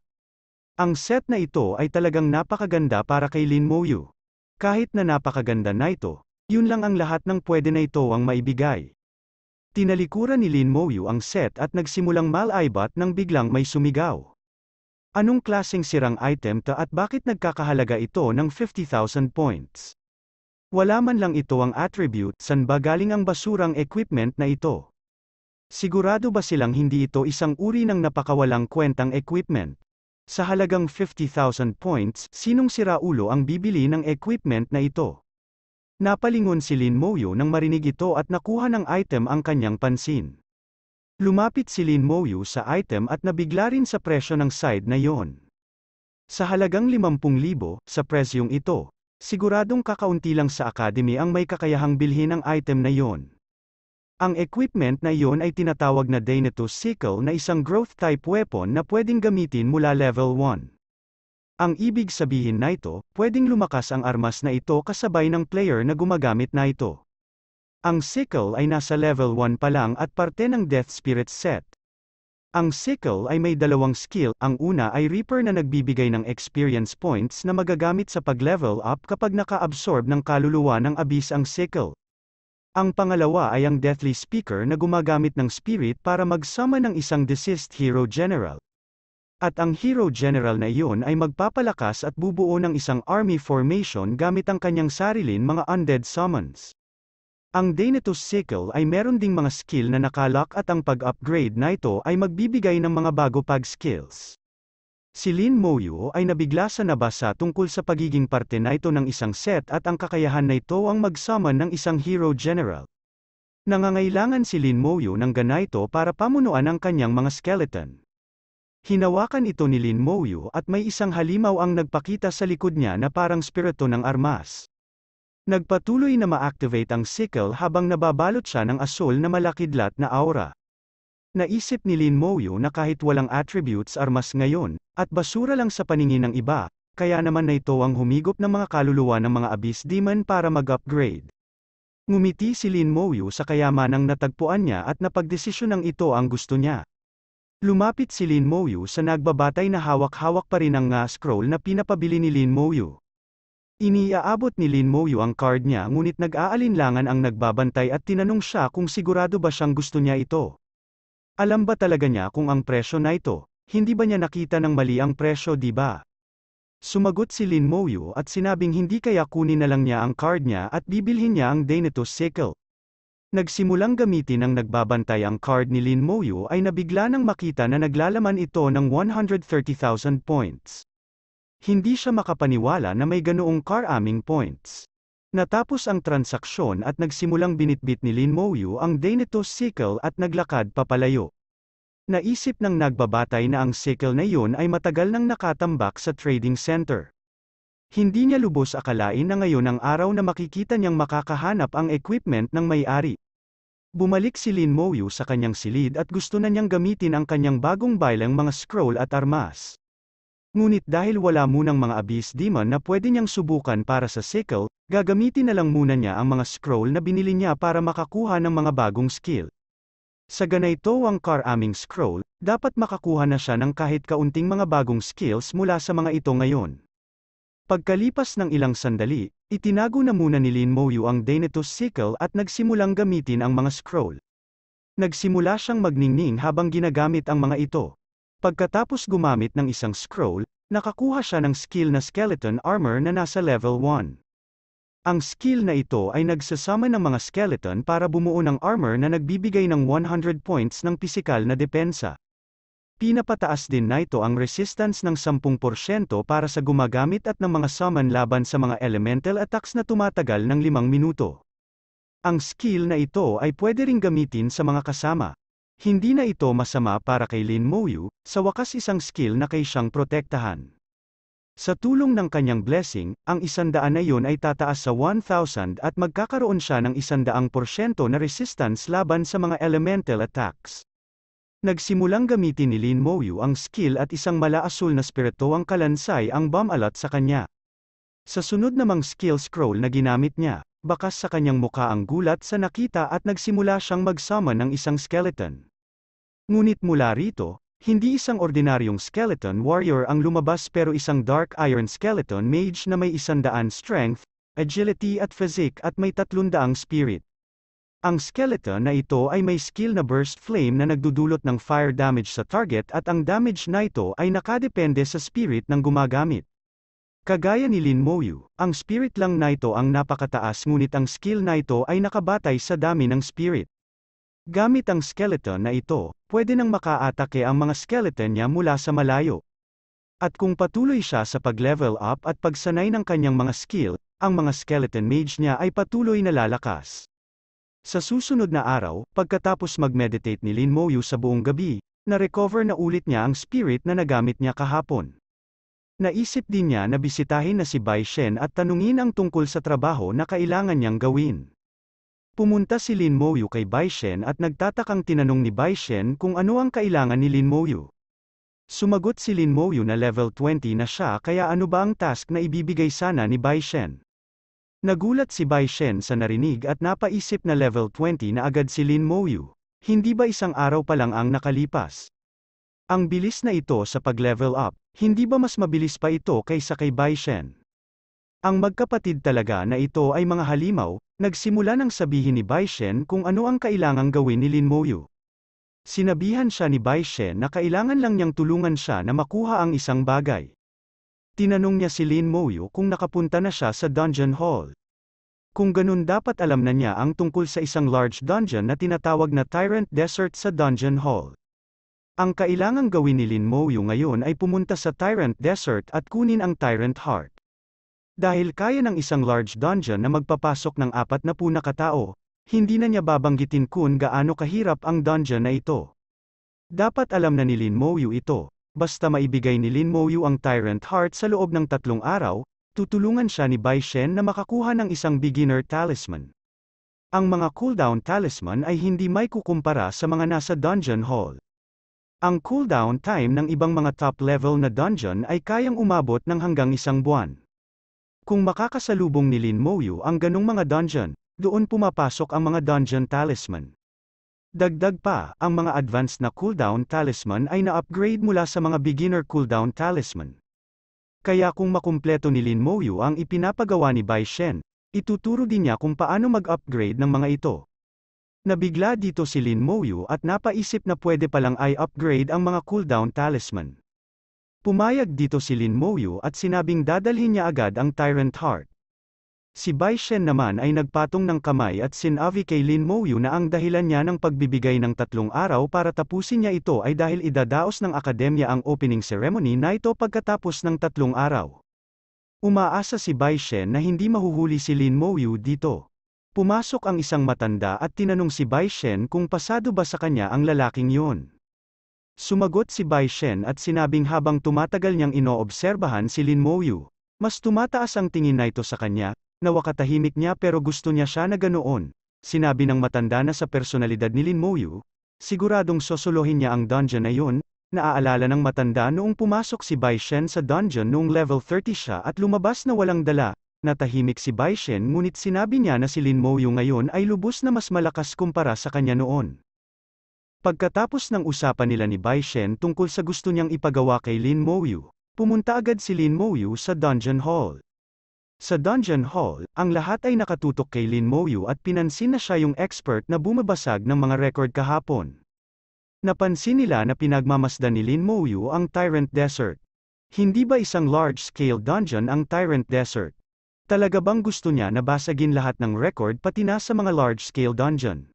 Ang set na ito ay talagang napakaganda para kay Lin Mouyu. Kahit na napakaganda na ito, yun lang ang lahat ng pwede na ito ang maibigay. Tinalikuran ni Lin Moyu ang set at nagsimulang malaibat nang biglang may sumigaw. Anong klaseng sirang item ta at bakit nagkakahalaga ito ng 50,000 points? Wala man lang ito ang attribute, san ba galing ang basurang equipment na ito? Sigurado ba silang hindi ito isang uri ng napakawalang kwentang equipment? Sa halagang 50,000 points, sinong siraulo ang bibili ng equipment na ito? Napalingon si Lin Moyo nang marinig ito at nakuha ng item ang kanyang pansin. Lumapit si Lin Moyo sa item at nabigla rin sa presyo ng side na yon. Sa halagang 50,000, sa presyong ito, siguradong kakaunti lang sa academy ang may kakayahang bilhin ang item na yon. Ang equipment na iyon ay tinatawag na Dainatus Sickle na isang growth type weapon na pwedeng gamitin mula level 1. Ang ibig sabihin na ito, pwedeng lumakas ang armas na ito kasabay ng player na gumagamit na ito. Ang sickle ay nasa level 1 pa lang at parte ng Death Spirit set. Ang sickle ay may dalawang skill, ang una ay Reaper na nagbibigay ng experience points na magagamit sa pag-level up kapag naka-absorb ng kaluluwa ng abyss ang sickle. Ang pangalawa ay ang Deathly Speaker na gumagamit ng spirit para magsama ng isang deceased hero general. At ang hero general na iyon ay magpapalakas at bubuo ng isang army formation gamit ang kanyang sarilin mga undead summons. Ang Daenatus Sickle ay meron ding mga skill na nakalock at ang pag-upgrade na ito ay magbibigay ng mga bago pag-skills. Si Lin Moyo ay nabigla sa nabasa tungkol sa pagiging parte na ito ng isang set at ang kakayahan na ito ang magsummon ng isang hero general. Nangangailangan si Lin Moyo ng ganito para pamunuan ang kanyang mga skeleton. Hinawakan ito ni Lin Mouyu at may isang halimaw ang nagpakita sa likod niya na parang spirito ng armas. Nagpatuloy na ma-activate ang sickle habang nababalot siya ng asol na malakidlat na aura. Naisip ni Lin Mouyu na kahit walang attributes armas ngayon, at basura lang sa paningin ng iba, kaya naman na ito ang humigop ng mga kaluluwa ng mga abyss demon para mag-upgrade. Ngumiti si Lin Mouyu sa kayamanang natagpuan niya at napagdesisyon ng ito ang gusto niya. Lumapit si Lin Moyu sa nagbabatay na hawak-hawak pa rin ang nga scroll na pinapabili ni Lin Moyu. Iniaabot ni Lin Moyu ang card niya ngunit nag-aalinlangan ang nagbabantay at tinanong siya kung sigurado ba siyang gusto niya ito. Alam ba talaga niya kung ang presyo na ito, hindi ba niya nakita ng mali ang presyo di ba? Sumagot si Lin Moyu at sinabing hindi kaya kunin na lang niya ang card niya at bibilhin niya ang Danetus Sickle. Nagsimulang gamitin ang nagbabantay ang card ni Lin Moyu ay nabigla nang makita na naglalaman ito ng 130,000 points. Hindi siya makapaniwala na may ganoong karaming points. Natapos ang transaksyon at nagsimulang binitbit ni Lin Moyu ang Daneto sickle at naglakad papalayo. Naisip ng nagbabatay na ang sickle na iyon ay matagal nang nakatambak sa trading center. Hindi niya lubos akalain na ngayon ang araw na makikita niyang makakahanap ang equipment ng may-ari. Bumalik si Lin Moyu sa kanyang silid at gusto na niyang gamitin ang kanyang bagong baylang mga scroll at armas. Ngunit dahil wala munang mga abyss demon na pwede niyang subukan para sa sickle, gagamitin na lang muna niya ang mga scroll na binili niya para makakuha ng mga bagong skill. Sa ganito ang car aming scroll, dapat makakuha na siya ng kahit kaunting mga bagong skills mula sa mga ito ngayon. Pagkalipas ng ilang sandali, itinago na muna ni Lin Moyu ang Danetus sickle at nagsimulang gamitin ang mga scroll. Nagsimula siyang magningning habang ginagamit ang mga ito. Pagkatapos gumamit ng isang scroll, nakakuha siya ng skill na skeleton armor na nasa level 1. Ang skill na ito ay nagsasama ng mga skeleton para bumuo ng armor na nagbibigay ng 100 points ng pisikal na depensa. Pinapataas din na ito ang resistance ng 10% para sa gumagamit at ng mga summon laban sa mga elemental attacks na tumatagal ng 5 minuto. Ang skill na ito ay pwede ring gamitin sa mga kasama. Hindi na ito masama para kay Lin Moyu, sa wakas isang skill na kay siyang protektahan. Sa tulong ng kanyang blessing, ang isandaan na iyon ay tataas sa 1,000 at magkakaroon siya ng isandaang porsyento na resistance laban sa mga elemental attacks. Nagsimulang gamitin ni Lin Moyu ang skill at isang malaasul na spirito ang kalansay ang bomb alat sa kanya. Sa sunod namang skill scroll na ginamit niya, bakas sa kanyang mukha ang gulat sa nakita at nagsimula siyang magsama ng isang skeleton. Ngunit mula rito, hindi isang ordinaryong skeleton warrior ang lumabas pero isang dark iron skeleton mage na may isandaan strength, agility at physique at may tatlundaang spirit. Ang skeleton na ito ay may skill na burst flame na nagdudulot ng fire damage sa target at ang damage na ito ay nakadepende sa spirit ng gumagamit. Kagaya ni Lin Moyu, ang spirit lang na ito ang napakataas ngunit ang skill na ito ay nakabatay sa dami ng spirit. Gamit ang skeleton na ito, pwede nang makaatake ang mga skeleton niya mula sa malayo. At kung patuloy siya sa pag-level up at pagsanay ng kanyang mga skill, ang mga skeleton mage niya ay patuloy na lalakas. Sa susunod na araw, pagkatapos mag-meditate ni Lin Moyu sa buong gabi, na-recover na ulit niya ang spirit na nagamit niya kahapon. Naisip din niya na bisitahin na si Bai Shen at tanungin ang tungkol sa trabaho na kailangan niyang gawin. Pumunta si Lin Moyu kay Bai Shen at nagtatakang tinanong ni Bai Shen kung ano ang kailangan ni Lin Moyu. Sumagot si Lin Moyu na level 20 na siya kaya ano ba ang task na ibibigay sana ni Bai Shen. Nagulat si Bai Shen sa narinig at napaisip na level 20 na agad si Lin Moyu. Hindi ba isang araw pa lang ang nakalipas? Ang bilis na ito sa pag-level up, hindi ba mas mabilis pa ito kaysa kay Bai Shen? Ang magkapatid talaga na ito ay mga halimaw, nagsimula nang sabihin ni Bai Shen kung ano ang kailangang gawin ni Lin Moyu. Sinabihan siya ni Bai Shen na kailangan lang niyang tulungan siya na makuha ang isang bagay. Tinanong niya si Lin Moyo kung nakapunta na siya sa dungeon hall. Kung ganun dapat alam na niya ang tungkol sa isang large dungeon na tinatawag na Tyrant Desert sa dungeon hall. Ang kailangang gawin ni Lin Moyo ngayon ay pumunta sa Tyrant Desert at kunin ang Tyrant Heart. Dahil kaya ng isang large dungeon na magpapasok ng apat na puna katao, hindi na niya babanggitin kung gaano kahirap ang dungeon na ito. Dapat alam na ni Lin Moyo ito, basta maibigay ni Lin Moyu ang Tyrant Heart sa loob ng tatlong araw, tutulungan siya ni Bai Shen na makakuha ng isang beginner talisman. Ang mga cooldown talisman ay hindi may kukumpara sa mga nasa dungeon hall. Ang cooldown time ng ibang mga top-level na dungeon ay kayang umabot ng hanggang isang buwan. Kung makakasalubong ni Lin Moyu ang ganong mga dungeon, doon pumapasok ang mga dungeon talisman. Dagdag pa, ang mga advanced na cooldown talisman ay na-upgrade mula sa mga beginner cooldown talisman. Kaya kung makumpleto ni Lin Moyu ang ipinapagawa ni Bai Shen, ituturo din niya kung paano mag-upgrade ng mga ito. Nabigla dito si Lin Moyu at napaisip na pwede palang ay upgrade ang mga cooldown talisman. Pumayag dito si Lin Moyu at sinabing dadalhin niya agad ang Tyrant Heart. Si Bai Shen naman ay nagpatong ng kamay at sinabi kay Lin Mouyu na ang dahilan niya ng pagbibigay ng tatlong araw para tapusin niya ito ay dahil idadaos ng akademya ang opening ceremony na ito pagkatapos ng tatlong araw. Umaasa si Bai Shen na hindi mahuhuli si Lin Mouyu dito. Pumasok ang isang matanda at tinanong si Bai Shen kung pasado ba sa kanya ang lalaking yun. Sumagot si Bai Shen at sinabing habang tumatagal niyang inoobserbahan si Lin Mouyu, mas tumataas ang tingin na ito sa kanya, Nawakatahimik niya pero gusto niya siya na ganoon. Sinabi ng matanda na sa personalidad ni Lin Moyu, siguradong sosolohin niya ang dungeon na yun, naaalala ng matanda noong pumasok si Bai Shen sa dungeon noong level 30 siya at lumabas na walang dala, natahimik si Bai Shen ngunit sinabi niya na si Lin Moyu ngayon ay lubos na mas malakas kumpara sa kanya noon. Pagkatapos ng usapan nila ni Bai Shen tungkol sa gusto niyang ipagawa kay Lin Moyu, pumunta agad si Lin Moyu sa dungeon hall. Sa dungeon hall, ang lahat ay nakatutok kay Lin Moyu at pinansin na siya yung expert na bumabasag ng mga record kahapon. Napansin nila na pinagmamasdan ni Lin Moyu ang Tyrant Desert. Hindi ba isang large-scale dungeon ang Tyrant Desert? Talaga bang gusto niya na basagin lahat ng record pati na sa mga large-scale dungeon?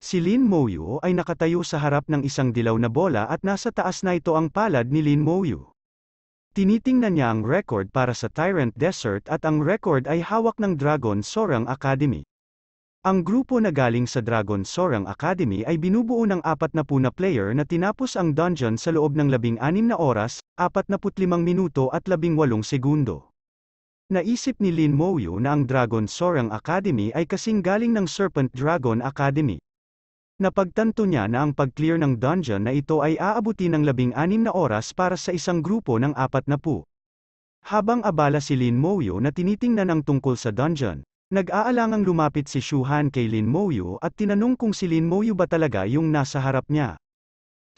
Si Lin Moyu ay nakatayo sa harap ng isang dilaw na bola at nasa taas na ito ang palad ni Lin Moyu. Tinitingnan niya ang record para sa Tyrant Desert at ang record ay hawak ng Dragon Sorang Academy. Ang grupo na galing sa Dragon Sorang Academy ay binubuo ng apat na puna player na tinapos ang dungeon sa loob ng 16 na oras, 45 minuto at 18 segundo. Naisip ni Lin Moyu na ang Dragon Sorang Academy ay kasing galing ng Serpent Dragon Academy. Napagtanto niya na ang pag-clear ng dungeon na ito ay aabuti ng labing-anim na oras para sa isang grupo ng apat na pu. Habang abala si Lin Moyo na tinitingnan ang tungkol sa dungeon, nag-aalangang lumapit si Shuhan kay Lin Moyo at tinanong kung si Lin Moyo ba talaga yung nasa harap niya.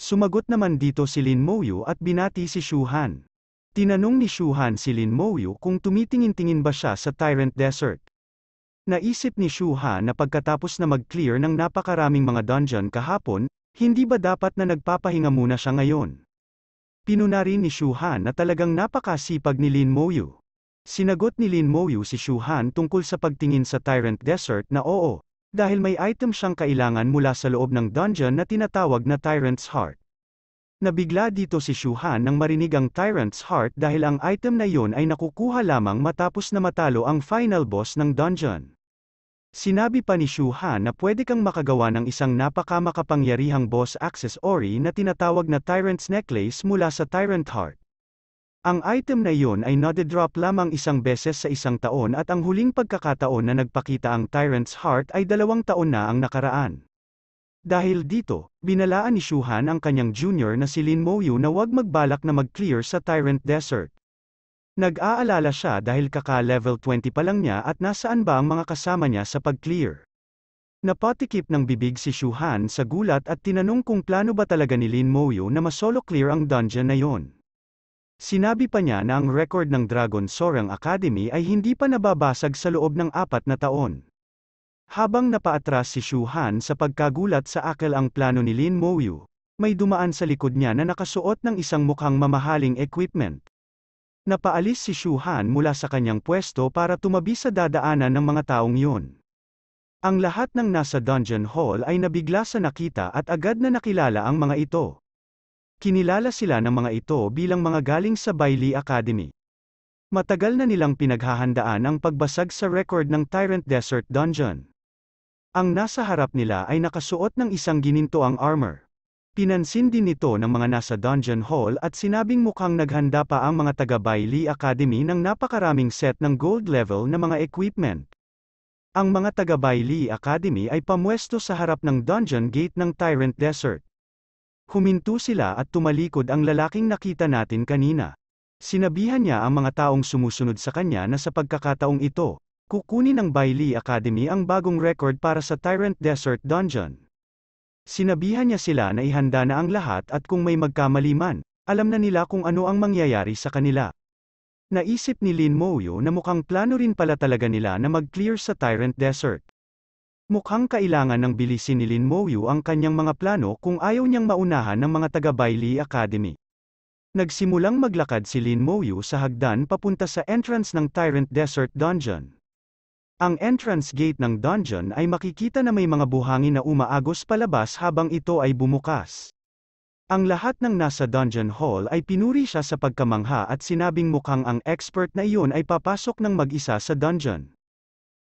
Sumagot naman dito si Lin Moyo at binati si Shuhan. Tinanong ni Shuhan si Lin Moyo kung tumitingin-tingin ba siya sa Tyrant Desert. Naisip ni Shuha na pagkatapos na mag-clear ng napakaraming mga dungeon kahapon, hindi ba dapat na nagpapahinga muna siya ngayon? Pinuna rin ni Shuhan na talagang napakasipag ni Lin Moyu. Sinagot ni Lin Moyu si Shuhan tungkol sa pagtingin sa Tyrant Desert na oo, dahil may item siyang kailangan mula sa loob ng dungeon na tinatawag na Tyrant's Heart. Nabigla dito si Shuhan nang marinig ang Tyrant's Heart dahil ang item na iyon ay nakukuha lamang matapos na matalo ang final boss ng dungeon. Sinabi pa ni Xu na pwede kang makagawa ng isang napakamakapangyarihang boss accessory na tinatawag na Tyrant's Necklace mula sa Tyrant Heart. Ang item na iyon ay drop lamang isang beses sa isang taon at ang huling pagkakataon na nagpakita ang Tyrant's Heart ay dalawang taon na ang nakaraan. Dahil dito, binalaan ni Shuhan ang kanyang junior na si Lin Moyu na wag magbalak na mag-clear sa Tyrant Desert. Nag-aalala siya dahil kaka level 20 pa lang niya at nasaan ba ang mga kasama niya sa pag-clear. Napatikip ng bibig si Shuhan sa gulat at tinanong kung plano ba talaga ni Lin Moyo na masolo clear ang dungeon na yon. Sinabi pa niya na ang record ng Dragon Sorang Academy ay hindi pa nababasag sa loob ng apat na taon. Habang napaatras si Shuhan sa pagkagulat sa akal ang plano ni Lin Moyu, may dumaan sa likod niya na nakasuot ng isang mukhang mamahaling equipment. Napaalis si Shuhan mula sa kanyang pwesto para tumabi sa dadaanan ng mga taong yun. Ang lahat ng nasa dungeon hall ay nabigla sa nakita at agad na nakilala ang mga ito. Kinilala sila ng mga ito bilang mga galing sa Bailey Academy. Matagal na nilang pinaghahandaan ang pagbasag sa record ng Tyrant Desert Dungeon. Ang nasa harap nila ay nakasuot ng isang ginintoang armor. Pinansin din ito ng mga nasa dungeon hall at sinabing mukhang naghanda pa ang mga taga Bailey Academy ng napakaraming set ng gold level na mga equipment. Ang mga taga Bailey Academy ay pamwesto sa harap ng dungeon gate ng Tyrant Desert. Huminto sila at tumalikod ang lalaking nakita natin kanina. Sinabihan niya ang mga taong sumusunod sa kanya na sa pagkakataong ito, kukunin ng Bailey Academy ang bagong record para sa Tyrant Desert Dungeon. Sinabihan niya sila na ihanda na ang lahat at kung may magkamali man, alam na nila kung ano ang mangyayari sa kanila. Naisip ni Lin Moyo na mukhang plano rin pala talaga nila na mag-clear sa Tyrant Desert. Mukhang kailangan ng bilisin ni Lin Moyu ang kanyang mga plano kung ayaw niyang maunahan ng mga taga Bailey Academy. Nagsimulang maglakad si Lin Moyu sa hagdan papunta sa entrance ng Tyrant Desert Dungeon. Ang entrance gate ng dungeon ay makikita na may mga buhangin na umaagos palabas habang ito ay bumukas. Ang lahat ng nasa dungeon hall ay pinuri siya sa pagkamangha at sinabing mukhang ang expert na iyon ay papasok ng mag-isa sa dungeon.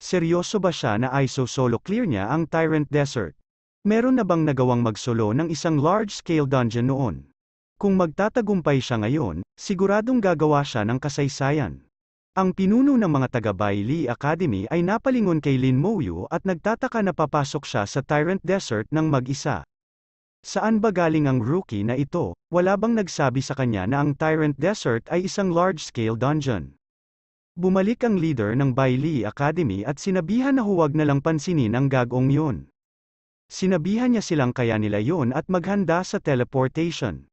Seryoso ba siya na ISO solo clear niya ang Tyrant Desert? Meron na bang nagawang magsolo ng isang large-scale dungeon noon? Kung magtatagumpay siya ngayon, siguradong gagawa siya ng kasaysayan. Ang pinuno ng mga taga Baili Academy ay napalingon kay Lin Mouyu at nagtataka na papasok siya sa Tyrant Desert ng mag-isa. Saan ba galing ang rookie na ito? Wala bang nagsabi sa kanya na ang Tyrant Desert ay isang large-scale dungeon? Bumalik ang leader ng Baili Academy at sinabihan na huwag na lang pansinin ang gagong yun. Sinabihan niya silang kaya nila yun at maghanda sa teleportation.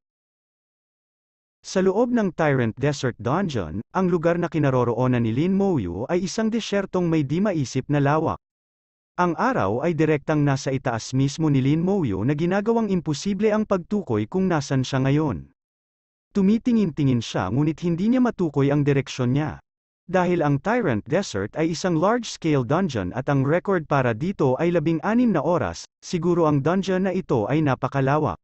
Sa loob ng Tyrant Desert Dungeon, ang lugar na kinaroroonan ni Lin Mouyu ay isang desyertong may di maisip na lawak. Ang araw ay direktang nasa itaas mismo ni Lin Mouyu na ginagawang imposible ang pagtukoy kung nasan siya ngayon. Tumitingin-tingin siya ngunit hindi niya matukoy ang direksyon niya. Dahil ang Tyrant Desert ay isang large-scale dungeon at ang record para dito ay labing anim na oras, siguro ang dungeon na ito ay napakalawak.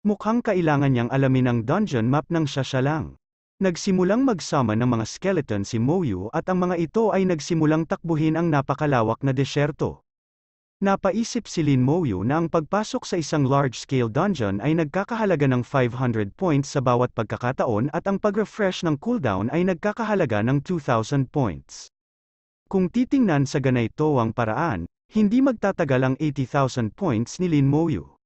Mukhang kailangan niyang alamin ang dungeon map ng siya siya lang. Nagsimulang magsama ng mga skeleton si Moyu at ang mga ito ay nagsimulang takbuhin ang napakalawak na desyerto. Napaisip si Lin Moyu na ang pagpasok sa isang large-scale dungeon ay nagkakahalaga ng 500 points sa bawat pagkakataon at ang pag-refresh ng cooldown ay nagkakahalaga ng 2,000 points. Kung titingnan sa ganito ang paraan, hindi magtatagal ang 80,000 points ni Lin Moyu.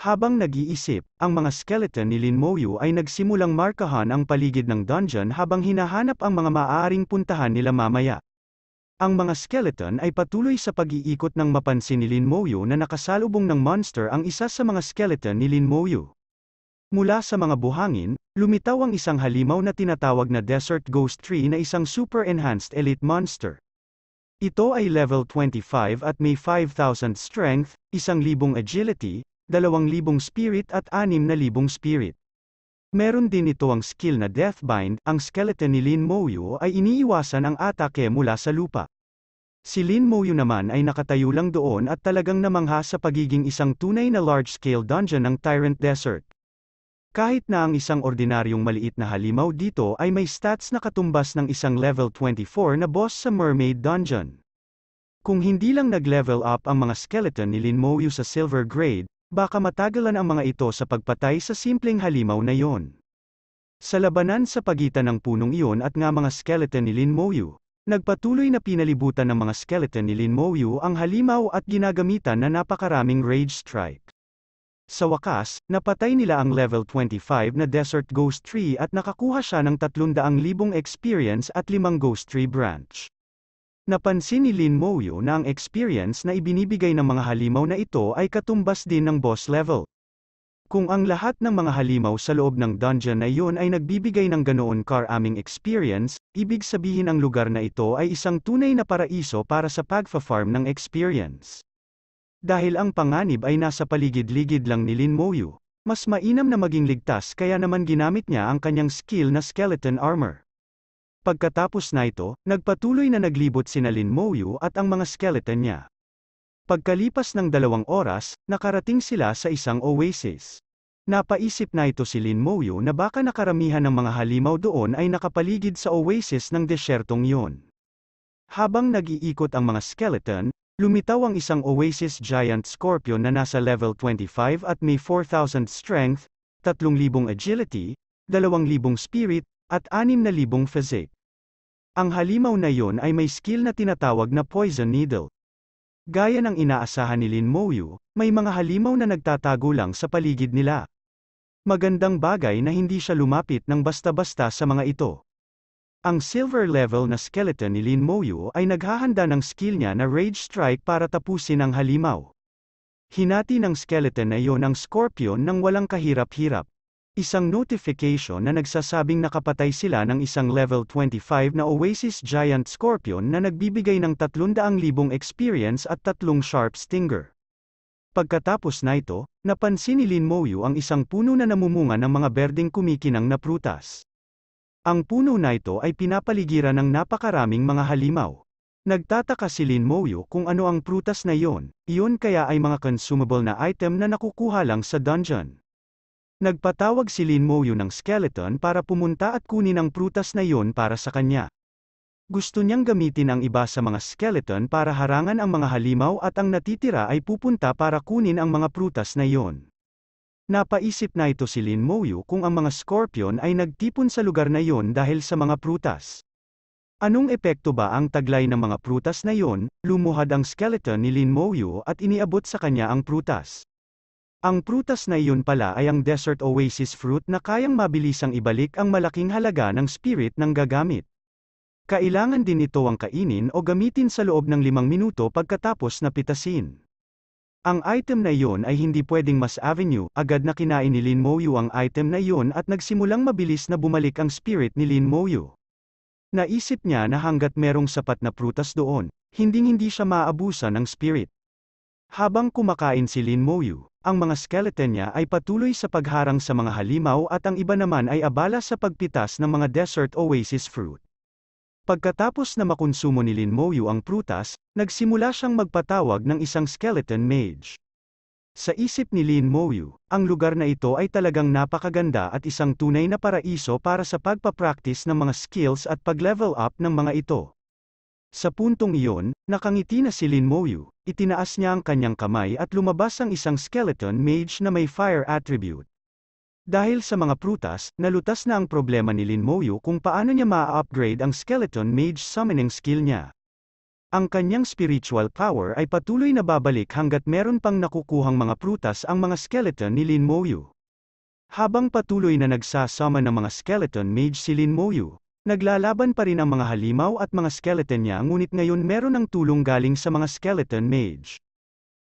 Habang nag-iisip, ang mga skeleton ni Lin Moyu ay nagsimulang markahan ang paligid ng dungeon habang hinahanap ang mga maaaring puntahan nila mamaya. Ang mga skeleton ay patuloy sa pag-iikot nang mapansin ni Lin Moyu na nakasalubong ng monster ang isa sa mga skeleton ni Lin Moyu. Mula sa mga buhangin, lumitaw ang isang halimaw na tinatawag na Desert Ghost Tree na isang super-enhanced elite monster. Ito ay level 25 at may 5,000 strength, 1,000 agility, 2,000 spirit at 6,000 spirit. Meron din ito ang skill na Deathbind, ang skeleton ni Lin Moyo ay iniiwasan ang atake mula sa lupa. Si Lin Moyo naman ay nakatayo lang doon at talagang namangha sa pagiging isang tunay na large-scale dungeon ng Tyrant Desert. Kahit na ang isang ordinaryong maliit na halimaw dito ay may stats na katumbas ng isang level 24 na boss sa Mermaid Dungeon. Kung hindi lang nag-level up ang mga skeleton ni Lin Linmoyu sa silver grade, Baka matagalan ang mga ito sa pagpatay sa simpleng halimaw na yon. Sa labanan sa pagitan ng punong iyon at nga mga skeleton ni Lin Moyu, nagpatuloy na pinalibutan ng mga skeleton ni Lin Moyu ang halimaw at ginagamitan na napakaraming rage strike. Sa wakas, napatay nila ang level 25 na Desert Ghost Tree at nakakuha siya ng 300,000 experience at 5 Ghost Tree branch. Napansin ni Lin Mouyu na ang experience na ibinibigay ng mga halimaw na ito ay katumbas din ng boss level. Kung ang lahat ng mga halimaw sa loob ng dungeon na iyon ay nagbibigay ng ganoon karaming experience, ibig sabihin ang lugar na ito ay isang tunay na paraiso para sa pagfa-farm ng experience. Dahil ang panganib ay nasa paligid-ligid lang ni Lin Moyu, mas mainam na maging ligtas kaya naman ginamit niya ang kanyang skill na skeleton armor. Pagkatapos na ito, nagpatuloy na naglibot si Nalin Moyu at ang mga skeleton niya. Pagkalipas ng dalawang oras, nakarating sila sa isang oasis. Napaisip na ito si Lin Moyu na baka nakaramihan ng mga halimaw doon ay nakapaligid sa oasis ng desyertong yon. Habang nag-iikot ang mga skeleton, lumitaw ang isang oasis giant scorpion na nasa level 25 at may 4,000 strength, 3,000 agility, 2,000 spirit, at 6,000 physique. Ang halimaw na yon ay may skill na tinatawag na poison needle. Gaya ng inaasahan ni Lin Moyu, may mga halimaw na nagtatago lang sa paligid nila. Magandang bagay na hindi siya lumapit ng basta-basta sa mga ito. Ang silver level na skeleton ni Lin Moyu ay naghahanda ng skill niya na Rage Strike para tapusin ang halimaw. Hinati ng skeleton na iyon ang scorpion ng walang kahirap-hirap. Isang notification na nagsasabing nakapatay sila ng isang level 25 na Oasis Giant Scorpion na nagbibigay ng 300,000 experience at tatlong sharp stinger. Pagkatapos na ito, napansin ni Lin Moyu ang isang puno na namumunga ng mga berdeng kumikinang na prutas. Ang puno na ito ay pinapaligiran ng napakaraming mga halimaw. Nagtataka si Lin Moyu kung ano ang prutas na iyon, iyon kaya ay mga consumable na item na nakukuha lang sa dungeon. Nagpatawag si Lin Moyo ng skeleton para pumunta at kunin ang prutas na iyon para sa kanya. Gusto niyang gamitin ang iba sa mga skeleton para harangan ang mga halimaw at ang natitira ay pupunta para kunin ang mga prutas na iyon. Napaisip na ito si Lin Moyo kung ang mga scorpion ay nagtipon sa lugar na iyon dahil sa mga prutas. Anong epekto ba ang taglay ng mga prutas na iyon? Lumuhad ang skeleton ni Lin Moyo at iniabot sa kanya ang prutas. Ang prutas na iyon pala ay ang desert oasis fruit na kayang mabilisang ibalik ang malaking halaga ng spirit ng gagamit. Kailangan din ito ang kainin o gamitin sa loob ng limang minuto pagkatapos na pitasin. Ang item na iyon ay hindi pwedeng mas avenue, agad na kinain ni Lin Moyu ang item na iyon at nagsimulang mabilis na bumalik ang spirit ni Lin Moyu. Naisip niya na hanggat merong sapat na prutas doon, hinding-hindi siya maabusan ng spirit. Habang kumakain si Lin Moyu, ang mga skeleton niya ay patuloy sa pagharang sa mga halimaw at ang iba naman ay abala sa pagpitas ng mga desert oasis fruit. Pagkatapos na makonsumo ni Lin Moyu ang prutas, nagsimula siyang magpatawag ng isang skeleton mage. Sa isip ni Lin Moyu, ang lugar na ito ay talagang napakaganda at isang tunay na paraiso para sa pagpapractice ng mga skills at pag-level up ng mga ito. Sa puntong iyon, nakangiti na si Lin Moyu, itinaas niya ang kanyang kamay at lumabas ang isang skeleton mage na may fire attribute. Dahil sa mga prutas, nalutas na ang problema ni Lin Moyu kung paano niya ma-upgrade ang skeleton mage summoning skill niya. Ang kanyang spiritual power ay patuloy na babalik hanggat meron pang nakukuhang mga prutas ang mga skeleton ni Lin Moyu. Habang patuloy na nagsasama ng mga skeleton mage si Lin Moyu, Naglalaban pa rin ang mga halimaw at mga skeleton niya ngunit ngayon meron ng tulong galing sa mga skeleton mage.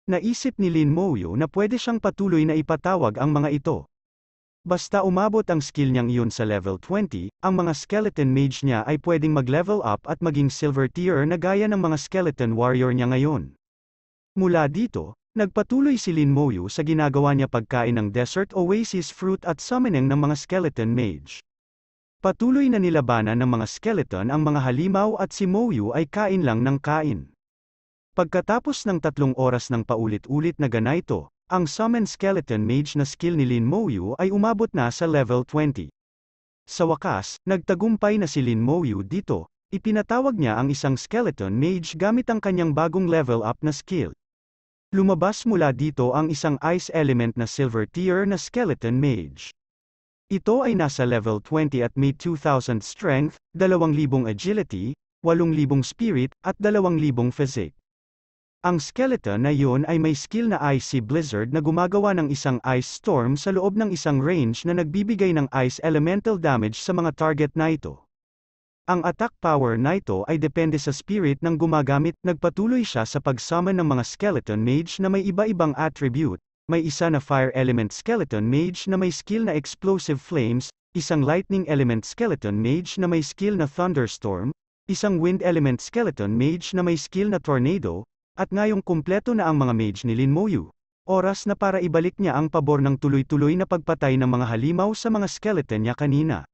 Naisip ni Lin Moyo na pwede siyang patuloy na ipatawag ang mga ito. Basta umabot ang skill niyang iyon sa level 20, ang mga skeleton mage niya ay pwedeng mag-level up at maging silver tier na gaya ng mga skeleton warrior niya ngayon. Mula dito, nagpatuloy si Lin Moyu sa ginagawa niya pagkain ng desert oasis fruit at summoning ng mga skeleton mage. Patuloy na nilabanan ng mga skeleton ang mga halimaw at si Moyu ay kain lang ng kain. Pagkatapos ng tatlong oras ng paulit-ulit na ganito, ang summon skeleton mage na skill ni Lin Moyu ay umabot na sa level 20. Sa wakas, nagtagumpay na si Lin Moyu dito, ipinatawag niya ang isang skeleton mage gamit ang kanyang bagong level up na skill. Lumabas mula dito ang isang ice element na silver tier na skeleton mage. Ito ay nasa level 20 at may 2,000 strength, 2,000 agility, 8,000 spirit, at 2,000 physique. Ang skeleton na yun ay may skill na Icy Blizzard na gumagawa ng isang ice storm sa loob ng isang range na nagbibigay ng ice elemental damage sa mga target na ito. Ang attack power na ito ay depende sa spirit ng gumagamit, nagpatuloy siya sa pagsama ng mga skeleton mage na may iba-ibang attribute, may isa na fire element skeleton mage na may skill na explosive flames, isang lightning element skeleton mage na may skill na thunderstorm, isang wind element skeleton mage na may skill na tornado, at ngayong kumpleto na ang mga mage ni Lin Moyu. Oras na para ibalik niya ang pabor ng tuloy-tuloy na pagpatay ng mga halimaw sa mga skeleton niya kanina.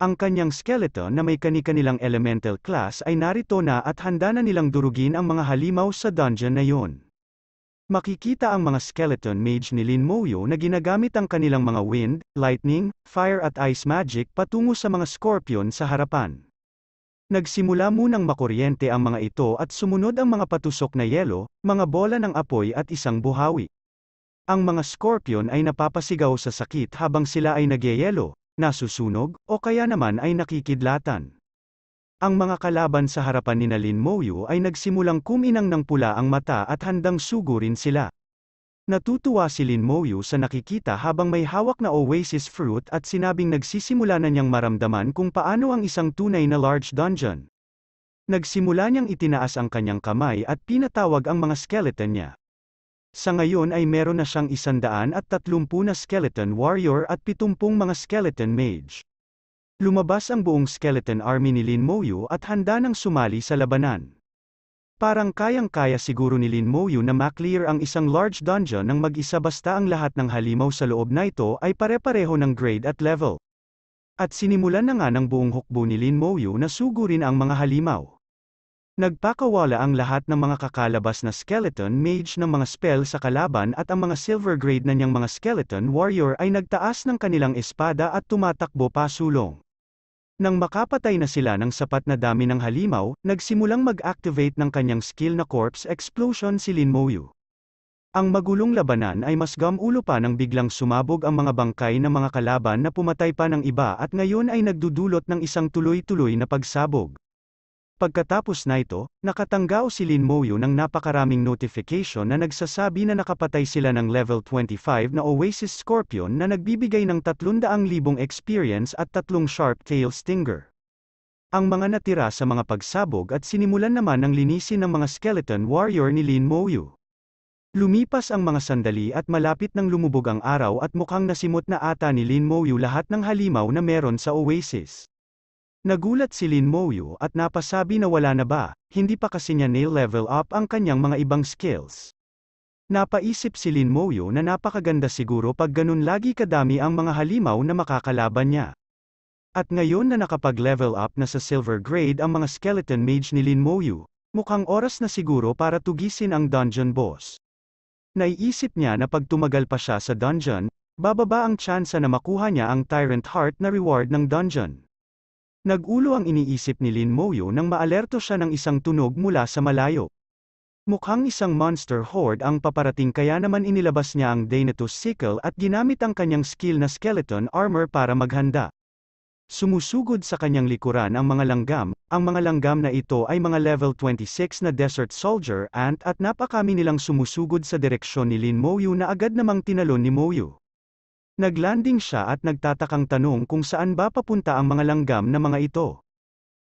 Ang kanyang skeleton na may kani-kanilang elemental class ay narito na at handa na nilang durugin ang mga halimaw sa dungeon na yon. Makikita ang mga skeleton mage ni Lin Moyo na ginagamit ang kanilang mga wind, lightning, fire at ice magic patungo sa mga scorpion sa harapan. Nagsimula munang makuryente ang mga ito at sumunod ang mga patusok na yelo, mga bola ng apoy at isang buhawi. Ang mga scorpion ay napapasigaw sa sakit habang sila ay nagyeyelo, nasusunog, o kaya naman ay nakikidlatan. Ang mga kalaban sa harapan ni Nalin Moyu ay nagsimulang kuminang ng pula ang mata at handang sugurin sila. Natutuwa si Lin Moyu sa nakikita habang may hawak na oasis fruit at sinabing nagsisimula na niyang maramdaman kung paano ang isang tunay na large dungeon. Nagsimula niyang itinaas ang kanyang kamay at pinatawag ang mga skeleton niya. Sa ngayon ay meron na siyang isandaan at tatlumpu na skeleton warrior at pitumpung mga skeleton mage. Lumabas ang buong skeleton army ni Lin Moyu at handa nang sumali sa labanan. Parang kayang-kaya siguro ni Lin Moyu na maklear ang isang large dungeon nang mag-isa basta ang lahat ng halimaw sa loob na ito ay pare-pareho ng grade at level. At sinimulan na nga ng buong hukbo ni Lin Moyu na sugurin ang mga halimaw. Nagpakawala ang lahat ng mga kakalabas na skeleton mage ng mga spell sa kalaban at ang mga silver grade na niyang mga skeleton warrior ay nagtaas ng kanilang espada at tumatakbo pasulong. Nang makapatay na sila ng sapat na dami ng halimaw, nagsimulang mag-activate ng kanyang skill na Corpse Explosion si Lin Moyu. Ang magulong labanan ay mas gamulo pa nang biglang sumabog ang mga bangkay ng mga kalaban na pumatay pa ng iba at ngayon ay nagdudulot ng isang tuloy-tuloy na pagsabog. Pagkatapos na ito, nakatanggao si Lin Moyo ng napakaraming notification na nagsasabi na nakapatay sila ng level 25 na Oasis Scorpion na nagbibigay ng 300,000 experience at tatlong Sharp Tail Stinger. Ang mga natira sa mga pagsabog at sinimulan naman ng linisin ng mga skeleton warrior ni Lin Moyo. Lumipas ang mga sandali at malapit ng lumubog ang araw at mukhang nasimot na ata ni Lin Moyo lahat ng halimaw na meron sa Oasis. Nagulat si Lin Moyo at napasabi na wala na ba, hindi pa kasi niya nail level up ang kanyang mga ibang skills. Napaisip si Lin Moyo na napakaganda siguro pag ganun lagi kadami ang mga halimaw na makakalaban niya. At ngayon na nakapag-level up na sa silver grade ang mga skeleton mage ni Lin Moyo, mukhang oras na siguro para tugisin ang dungeon boss. Naiisip niya na pag tumagal pa siya sa dungeon, bababa ang tsansa na makuha niya ang Tyrant Heart na reward ng dungeon. Nagulo ang iniisip ni Lin Moyo nang maalerto siya ng isang tunog mula sa malayo. Mukhang isang monster horde ang paparating kaya naman inilabas niya ang Dainatus Sickle at ginamit ang kanyang skill na skeleton armor para maghanda. Sumusugod sa kanyang likuran ang mga langgam, ang mga langgam na ito ay mga level 26 na Desert Soldier Ant at napakami nilang sumusugod sa direksyon ni Lin Moyu na agad namang tinalon ni Moyu. Naglanding siya at nagtatakang tanong kung saan ba papunta ang mga langgam na mga ito.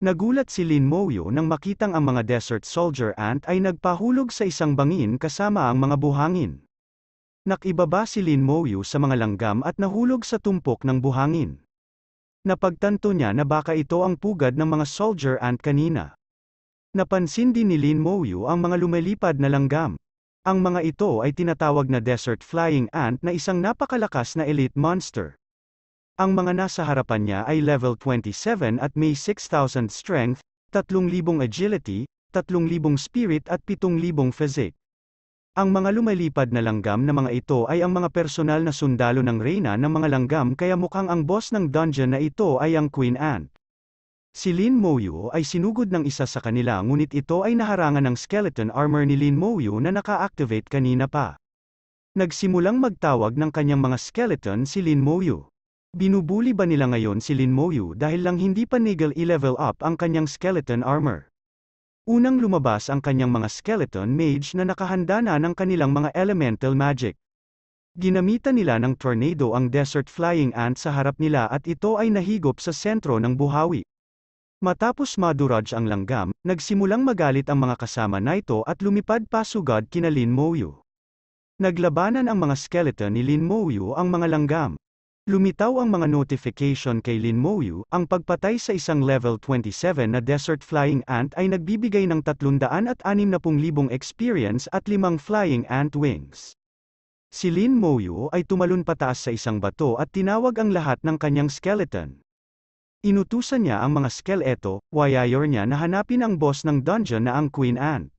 Nagulat si Lin Moyo nang makitang ang mga desert soldier ant ay nagpahulog sa isang bangin kasama ang mga buhangin. Nakibaba si Lin Moyu sa mga langgam at nahulog sa tumpok ng buhangin. Napagtanto niya na baka ito ang pugad ng mga soldier ant kanina. Napansin din ni Lin Moyu ang mga lumalipad na langgam. Ang mga ito ay tinatawag na desert flying ant na isang napakalakas na elite monster. Ang mga nasa harapan niya ay level 27 at may 6,000 strength, 3,000 agility, 3,000 spirit at 7,000 physique. Ang mga lumalipad na langgam na mga ito ay ang mga personal na sundalo ng reyna ng mga langgam kaya mukhang ang boss ng dungeon na ito ay ang Queen Ant. Si Lin Moyu ay sinugod ng isa sa kanila ngunit ito ay naharangan ng skeleton armor ni Lin Moyu na naka-activate kanina pa. Nagsimulang magtawag ng kanyang mga skeleton si Lin Moyu. Binubuli ba nila ngayon si Lin Moyu dahil lang hindi pa Nigel i-level up ang kanyang skeleton armor? Unang lumabas ang kanyang mga skeleton mage na nakahanda na ng kanilang mga elemental magic. Ginamitan nila ng tornado ang desert flying ant sa harap nila at ito ay nahigop sa sentro ng buhawi. Matapos maduraj ang langgam, nagsimulang magalit ang mga kasama na ito at lumipad pasugad kina Lin Mouyu. Naglabanan ang mga skeleton ni Lin Mouyu ang mga langgam. Lumitaw ang mga notification kay Lin Mouyu, ang pagpatay sa isang level 27 na desert flying ant ay nagbibigay ng 360,000 experience at limang flying ant wings. Si Lin Mouyu ay tumalon pataas sa isang bato at tinawag ang lahat ng kanyang skeleton. Inutusan niya ang mga skeleto, wayayor niya na hanapin ang boss ng dungeon na ang Queen Ant.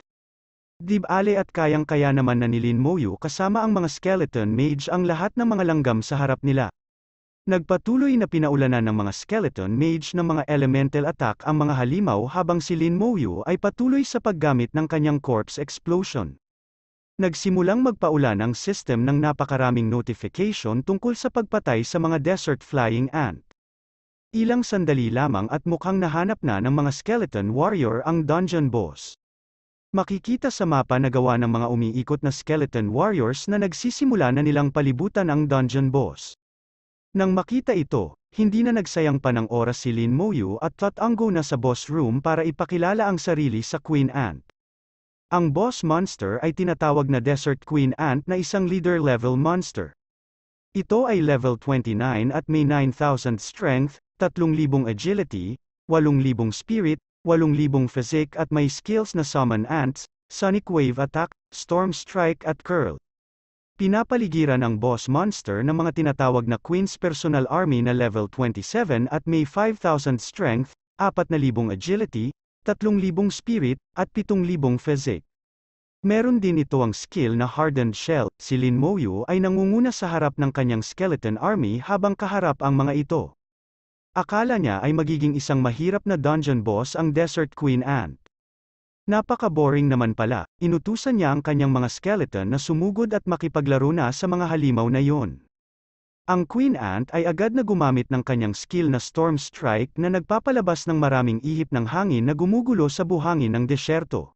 Dibale at kayang-kaya naman na nilin Moyu kasama ang mga skeleton mage ang lahat ng mga langgam sa harap nila. Nagpatuloy na pinaulanan ng mga skeleton mage ng mga elemental attack ang mga halimaw habang si Lin Moyu ay patuloy sa paggamit ng kanyang corpse explosion. Nagsimulang magpaulan ang system ng napakaraming notification tungkol sa pagpatay sa mga desert flying ant. Ilang sandali lamang at mukhang nahanap na ng mga skeleton warrior ang dungeon boss. Makikita sa mapa na gawa ng mga umiikot na skeleton warriors na nagsisimula na nilang palibutan ang dungeon boss. Nang makita ito, hindi na nagsayang pa ng oras si Lin Moyu at tatanggo na sa boss room para ipakilala ang sarili sa Queen Ant. Ang boss monster ay tinatawag na Desert Queen Ant na isang leader level monster. Ito ay level 29 at may 9,000 strength, 3,000 agility, 8,000 spirit, 8,000 physique at may skills na summon ants, sonic wave attack, storm strike at curl. Pinapaligiran ang boss monster ng mga tinatawag na Queen's Personal Army na level 27 at may 5,000 strength, 4,000 agility, 3,000 spirit, at 7,000 physique. Meron din ito ang skill na Hardened Shell, si Lin Moyu ay nangunguna sa harap ng kanyang skeleton army habang kaharap ang mga ito. Akala niya ay magiging isang mahirap na dungeon boss ang Desert Queen Ant. Napaka-boring naman pala, inutusan niya ang kanyang mga skeleton na sumugod at makipaglaro na sa mga halimaw na yon. Ang Queen Ant ay agad na gumamit ng kanyang skill na Storm Strike na nagpapalabas ng maraming ihip ng hangin na gumugulo sa buhangin ng desyerto.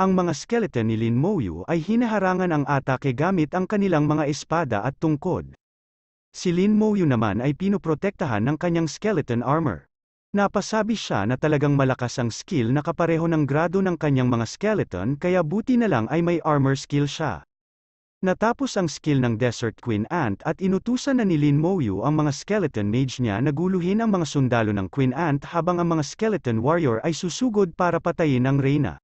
Ang mga skeleton ni Lin Moyu ay hinaharangan ang atake gamit ang kanilang mga espada at tungkod. Si Lin Mouyu naman ay pinoprotektahan ng kanyang skeleton armor. Napasabi siya na talagang malakas ang skill na kapareho ng grado ng kanyang mga skeleton kaya buti na lang ay may armor skill siya. Natapos ang skill ng Desert Queen Ant at inutusan na ni Lin Mouyu ang mga skeleton mage niya na guluhin ang mga sundalo ng Queen Ant habang ang mga skeleton warrior ay susugod para patayin ang Reyna.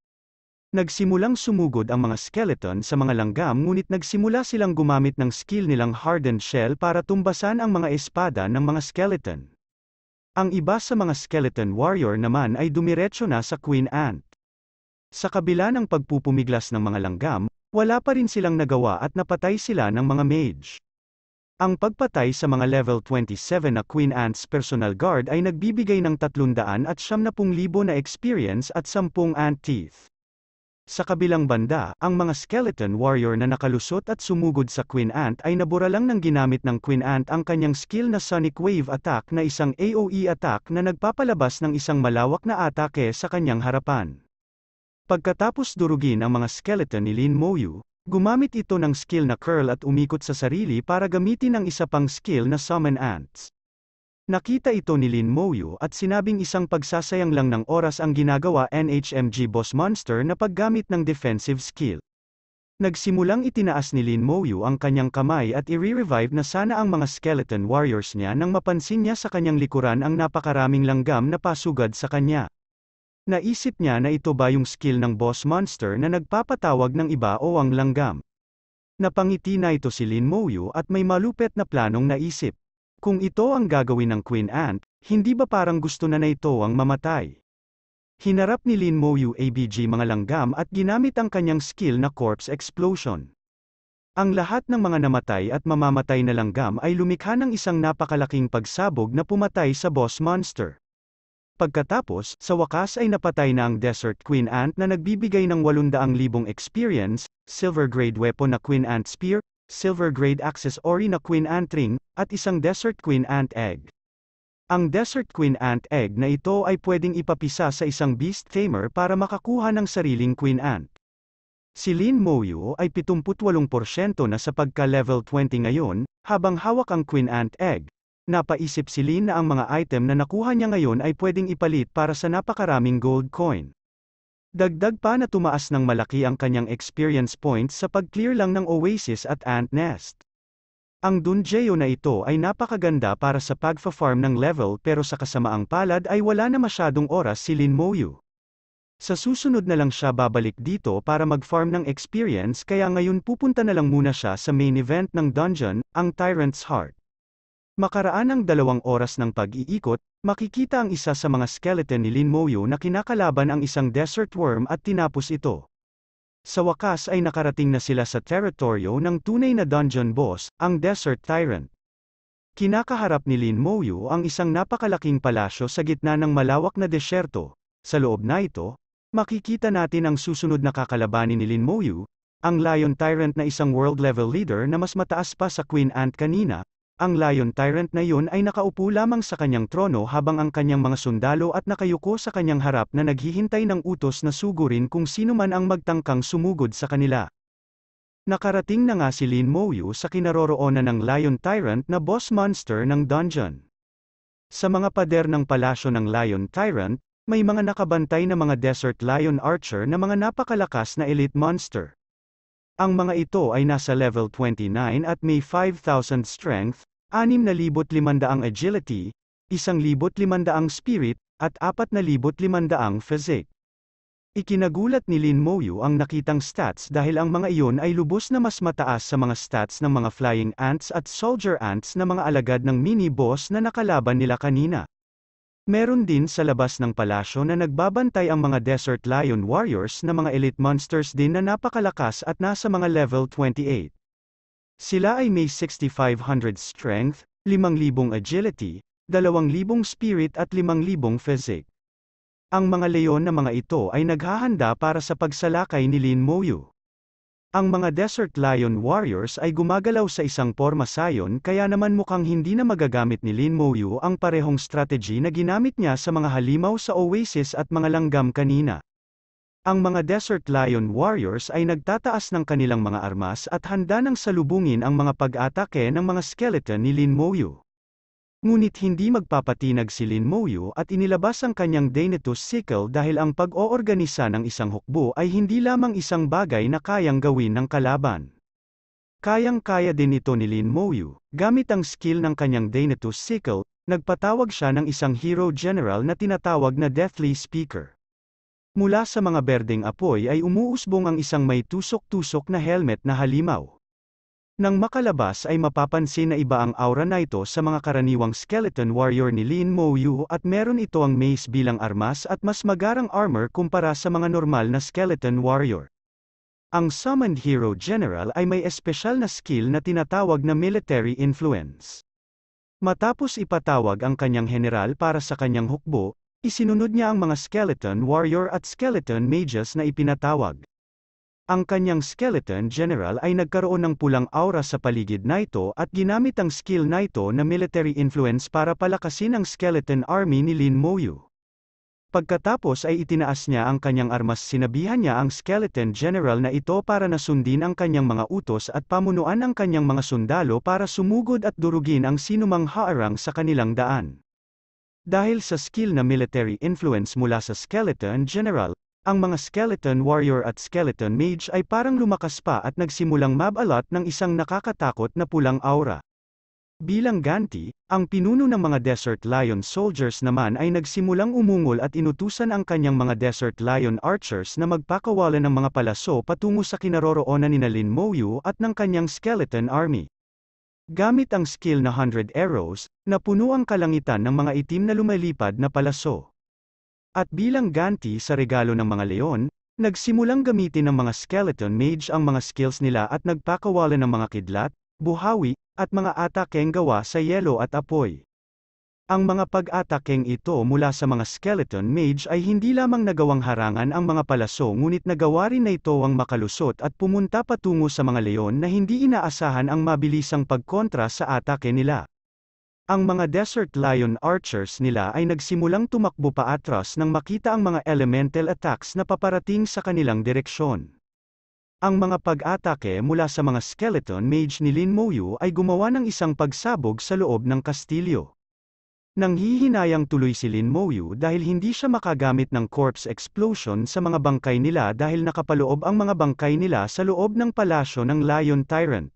Nagsimulang sumugod ang mga skeleton sa mga langgam ngunit nagsimula silang gumamit ng skill nilang hardened shell para tumbasan ang mga espada ng mga skeleton. Ang iba sa mga skeleton warrior naman ay dumiretso na sa Queen Ant. Sa kabila ng pagpupumiglas ng mga langgam, wala pa rin silang nagawa at napatay sila ng mga mage. Ang pagpatay sa mga level 27 na Queen Ants Personal Guard ay nagbibigay ng 300 at 70,000 na experience at 10 ant teeth. Sa kabilang banda, ang mga skeleton warrior na nakalusot at sumugod sa Queen Ant ay nabura lang ng ginamit ng Queen Ant ang kanyang skill na Sonic Wave Attack na isang AoE attack na nagpapalabas ng isang malawak na atake sa kanyang harapan. Pagkatapos durugin ang mga skeleton ni Lin Moyu, gumamit ito ng skill na curl at umikot sa sarili para gamitin ang isa pang skill na summon ants. Nakita ito ni Lin Moyu at sinabing isang pagsasayang lang ng oras ang ginagawa NHMG Boss Monster na paggamit ng defensive skill. Nagsimulang itinaas ni Lin Moyu ang kanyang kamay at i-revive na sana ang mga skeleton warriors niya nang mapansin niya sa kanyang likuran ang napakaraming langgam na pasugad sa kanya. Naisip niya na ito ba yung skill ng boss monster na nagpapatawag ng iba o ang langgam. Napangiti na ito si Lin Moyu at may malupet na planong naisip. Kung ito ang gagawin ng Queen Ant, hindi ba parang gusto na na ito ang mamatay? Hinarap ni Lin Mo Yu ABG mga langgam at ginamit ang kanyang skill na corpse explosion. Ang lahat ng mga namatay at mamamatay na langgam ay lumikha ng isang napakalaking pagsabog na pumatay sa boss monster. Pagkatapos, sa wakas ay napatay na ang Desert Queen Ant na nagbibigay ng 800,000 experience, silver grade weapon na Queen Ant Spear, silver grade axis ori na queen ant ring, at isang desert queen ant egg. Ang desert queen ant egg na ito ay pwedeng ipapisa sa isang beast tamer para makakuha ng sariling queen ant. Si Lin Moyu ay 78% na sa pagka-level 20 ngayon, habang hawak ang queen ant egg. Napaisip si Lin na ang mga item na nakuha niya ngayon ay pwedeng ipalit para sa napakaraming gold coin. Dagdag pa na tumaas ng malaki ang kanyang experience points sa pag-clear lang ng Oasis at Ant Nest. Ang Dungeyo na ito ay napakaganda para sa pagfa-farm ng level pero sa kasamaang palad ay wala na masyadong oras si Lin Moyu. Sa susunod na lang siya babalik dito para mag-farm ng experience kaya ngayon pupunta na lang muna siya sa main event ng dungeon, ang Tyrant's Heart. Makaraan ang dalawang oras ng pag-iikot, Makikita ang isa sa mga skeleton ni Lin Moyo na kinakalaban ang isang desert worm at tinapos ito. Sa wakas ay nakarating na sila sa teritoryo ng tunay na dungeon boss, ang Desert Tyrant. Kinakaharap ni Lin Moyo ang isang napakalaking palasyo sa gitna ng malawak na desyerto. Sa loob na ito, makikita natin ang susunod na kakalabanin ni Lin Moyo, ang Lion Tyrant na isang world-level leader na mas mataas pa sa Queen Ant kanina, ang lion tyrant na yun ay nakaupo lamang sa kanyang trono habang ang kanyang mga sundalo at nakayuko sa kanyang harap na naghihintay ng utos na sugurin kung sino man ang magtangkang sumugod sa kanila. Nakarating na nga si Lin Moyu sa kinaroroonan ng Lion Tyrant na boss monster ng dungeon. Sa mga pader ng palasyo ng Lion Tyrant, may mga nakabantay na mga Desert Lion Archer na mga napakalakas na elite monster. Ang mga ito ay nasa level 29 at may 5,000 strength, 6,500 agility, 1,500 spirit, at 4,500 physique. Ikinagulat ni Lin Moyu ang nakitang stats dahil ang mga iyon ay lubos na mas mataas sa mga stats ng mga flying ants at soldier ants na mga alagad ng mini-boss na nakalaban nila kanina. Meron din sa labas ng palasyo na nagbabantay ang mga Desert Lion Warriors na mga elite monsters din na napakalakas at nasa mga level 28. Sila ay may 6,500 strength, 5,000 agility, 2,000 spirit at 5,000 physique. Ang mga leon na mga ito ay naghahanda para sa pagsalakay ni Lin Moyu. Ang mga Desert Lion Warriors ay gumagalaw sa isang porma sayon kaya naman mukhang hindi na magagamit ni Lin Moyu ang parehong strategy na ginamit niya sa mga halimaw sa Oasis at mga langgam kanina. Ang mga Desert Lion Warriors ay nagtataas ng kanilang mga armas at handa ng salubungin ang mga pag-atake ng mga skeleton ni Lin Moyu. Ngunit hindi magpapatinag si Lin Moyu at inilabas ang kanyang Daenetus Sickle dahil ang pag-oorganisa ng isang hukbo ay hindi lamang isang bagay na kayang gawin ng kalaban. Kayang-kaya din ito ni Lin Moyu, gamit ang skill ng kanyang Daenetus Sickle, nagpatawag siya ng isang hero general na tinatawag na Deathly Speaker. Mula sa mga berdeng apoy ay umuusbong ang isang may tusok-tusok na helmet na halimaw. Nang makalabas ay mapapansin na iba ang aura na ito sa mga karaniwang skeleton warrior ni Lin Mo Yu at meron ito ang mace bilang armas at mas magarang armor kumpara sa mga normal na skeleton warrior. Ang summoned hero general ay may espesyal na skill na tinatawag na military influence. Matapos ipatawag ang kanyang general para sa kanyang hukbo, Isinunod niya ang mga skeleton warrior at skeleton mages na ipinatawag. Ang kanyang skeleton general ay nagkaroon ng pulang aura sa paligid na ito at ginamit ang skill na ito na military influence para palakasin ang skeleton army ni Lin Moyu. Pagkatapos ay itinaas niya ang kanyang armas sinabihan niya ang skeleton general na ito para nasundin ang kanyang mga utos at pamunuan ang kanyang mga sundalo para sumugod at durugin ang sinumang haarang sa kanilang daan. Dahil sa skill na military influence mula sa Skeleton General, ang mga Skeleton Warrior at Skeleton Mage ay parang lumakas pa at nagsimulang mabalot ng isang nakakatakot na pulang aura. Bilang ganti, ang pinuno ng mga Desert Lion Soldiers naman ay nagsimulang umungol at inutusan ang kanyang mga Desert Lion Archers na magpakawala ng mga palaso patungo sa kinaroroonan ni Lin Moyu at ng kanyang Skeleton Army. Gamit ang skill na 100 arrows, napuno ang kalangitan ng mga itim na lumalipad na palaso. At bilang ganti sa regalo ng mga leon, nagsimulang gamitin ng mga skeleton mage ang mga skills nila at nagpakawala ng mga kidlat, buhawi, at mga atakeng gawa sa yelo at apoy. Ang mga pag-atakeng ito mula sa mga skeleton mage ay hindi lamang nagawang harangan ang mga palaso ngunit nagawa rin na ito ang makalusot at pumunta patungo sa mga leon na hindi inaasahan ang mabilisang pagkontra sa atake nila. Ang mga Desert Lion Archers nila ay nagsimulang tumakbo paatras nang makita ang mga elemental attacks na paparating sa kanilang direksyon. Ang mga pag-atake mula sa mga skeleton mage ni Lin Moyu ay gumawa ng isang pagsabog sa loob ng kastilyo. Nanghihinayang tuloy si Lin Moyu dahil hindi siya makagamit ng corpse explosion sa mga bangkay nila dahil nakapaloob ang mga bangkay nila sa loob ng palasyo ng Lion Tyrant.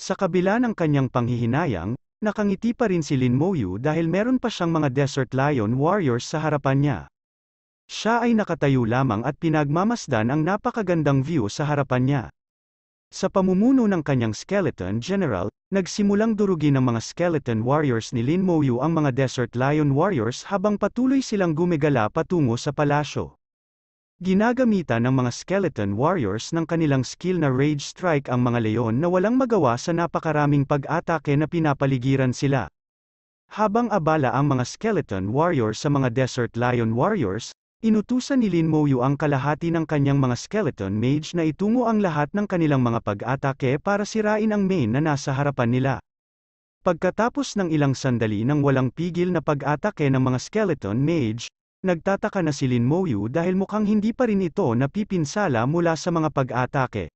Sa kabila ng kanyang panghihinayang, nakangiti pa rin si Lin Moyu dahil meron pa siyang mga Desert Lion Warriors sa harapan niya. Siya ay nakatayo lamang at pinagmamasdan ang napakagandang view sa harapan niya. Sa pamumuno ng kanyang skeleton general, nagsimulang durugin ng mga skeleton warriors ni Lin Mouyu ang mga Desert Lion Warriors habang patuloy silang gumigala patungo sa palasyo. Ginagamitan ng mga skeleton warriors ng kanilang skill na rage strike ang mga leon na walang magawa sa napakaraming pag-atake na pinapaligiran sila. Habang abala ang mga skeleton warriors sa mga desert lion warriors, Inutusan ni Lin Moyu ang kalahati ng kanyang mga skeleton mage na itungo ang lahat ng kanilang mga pag-atake para sirain ang main na nasa harapan nila. Pagkatapos ng ilang sandali ng walang pigil na pag-atake ng mga skeleton mage, nagtataka na si Lin Moyu dahil mukhang hindi pa rin ito napipinsala mula sa mga pag-atake.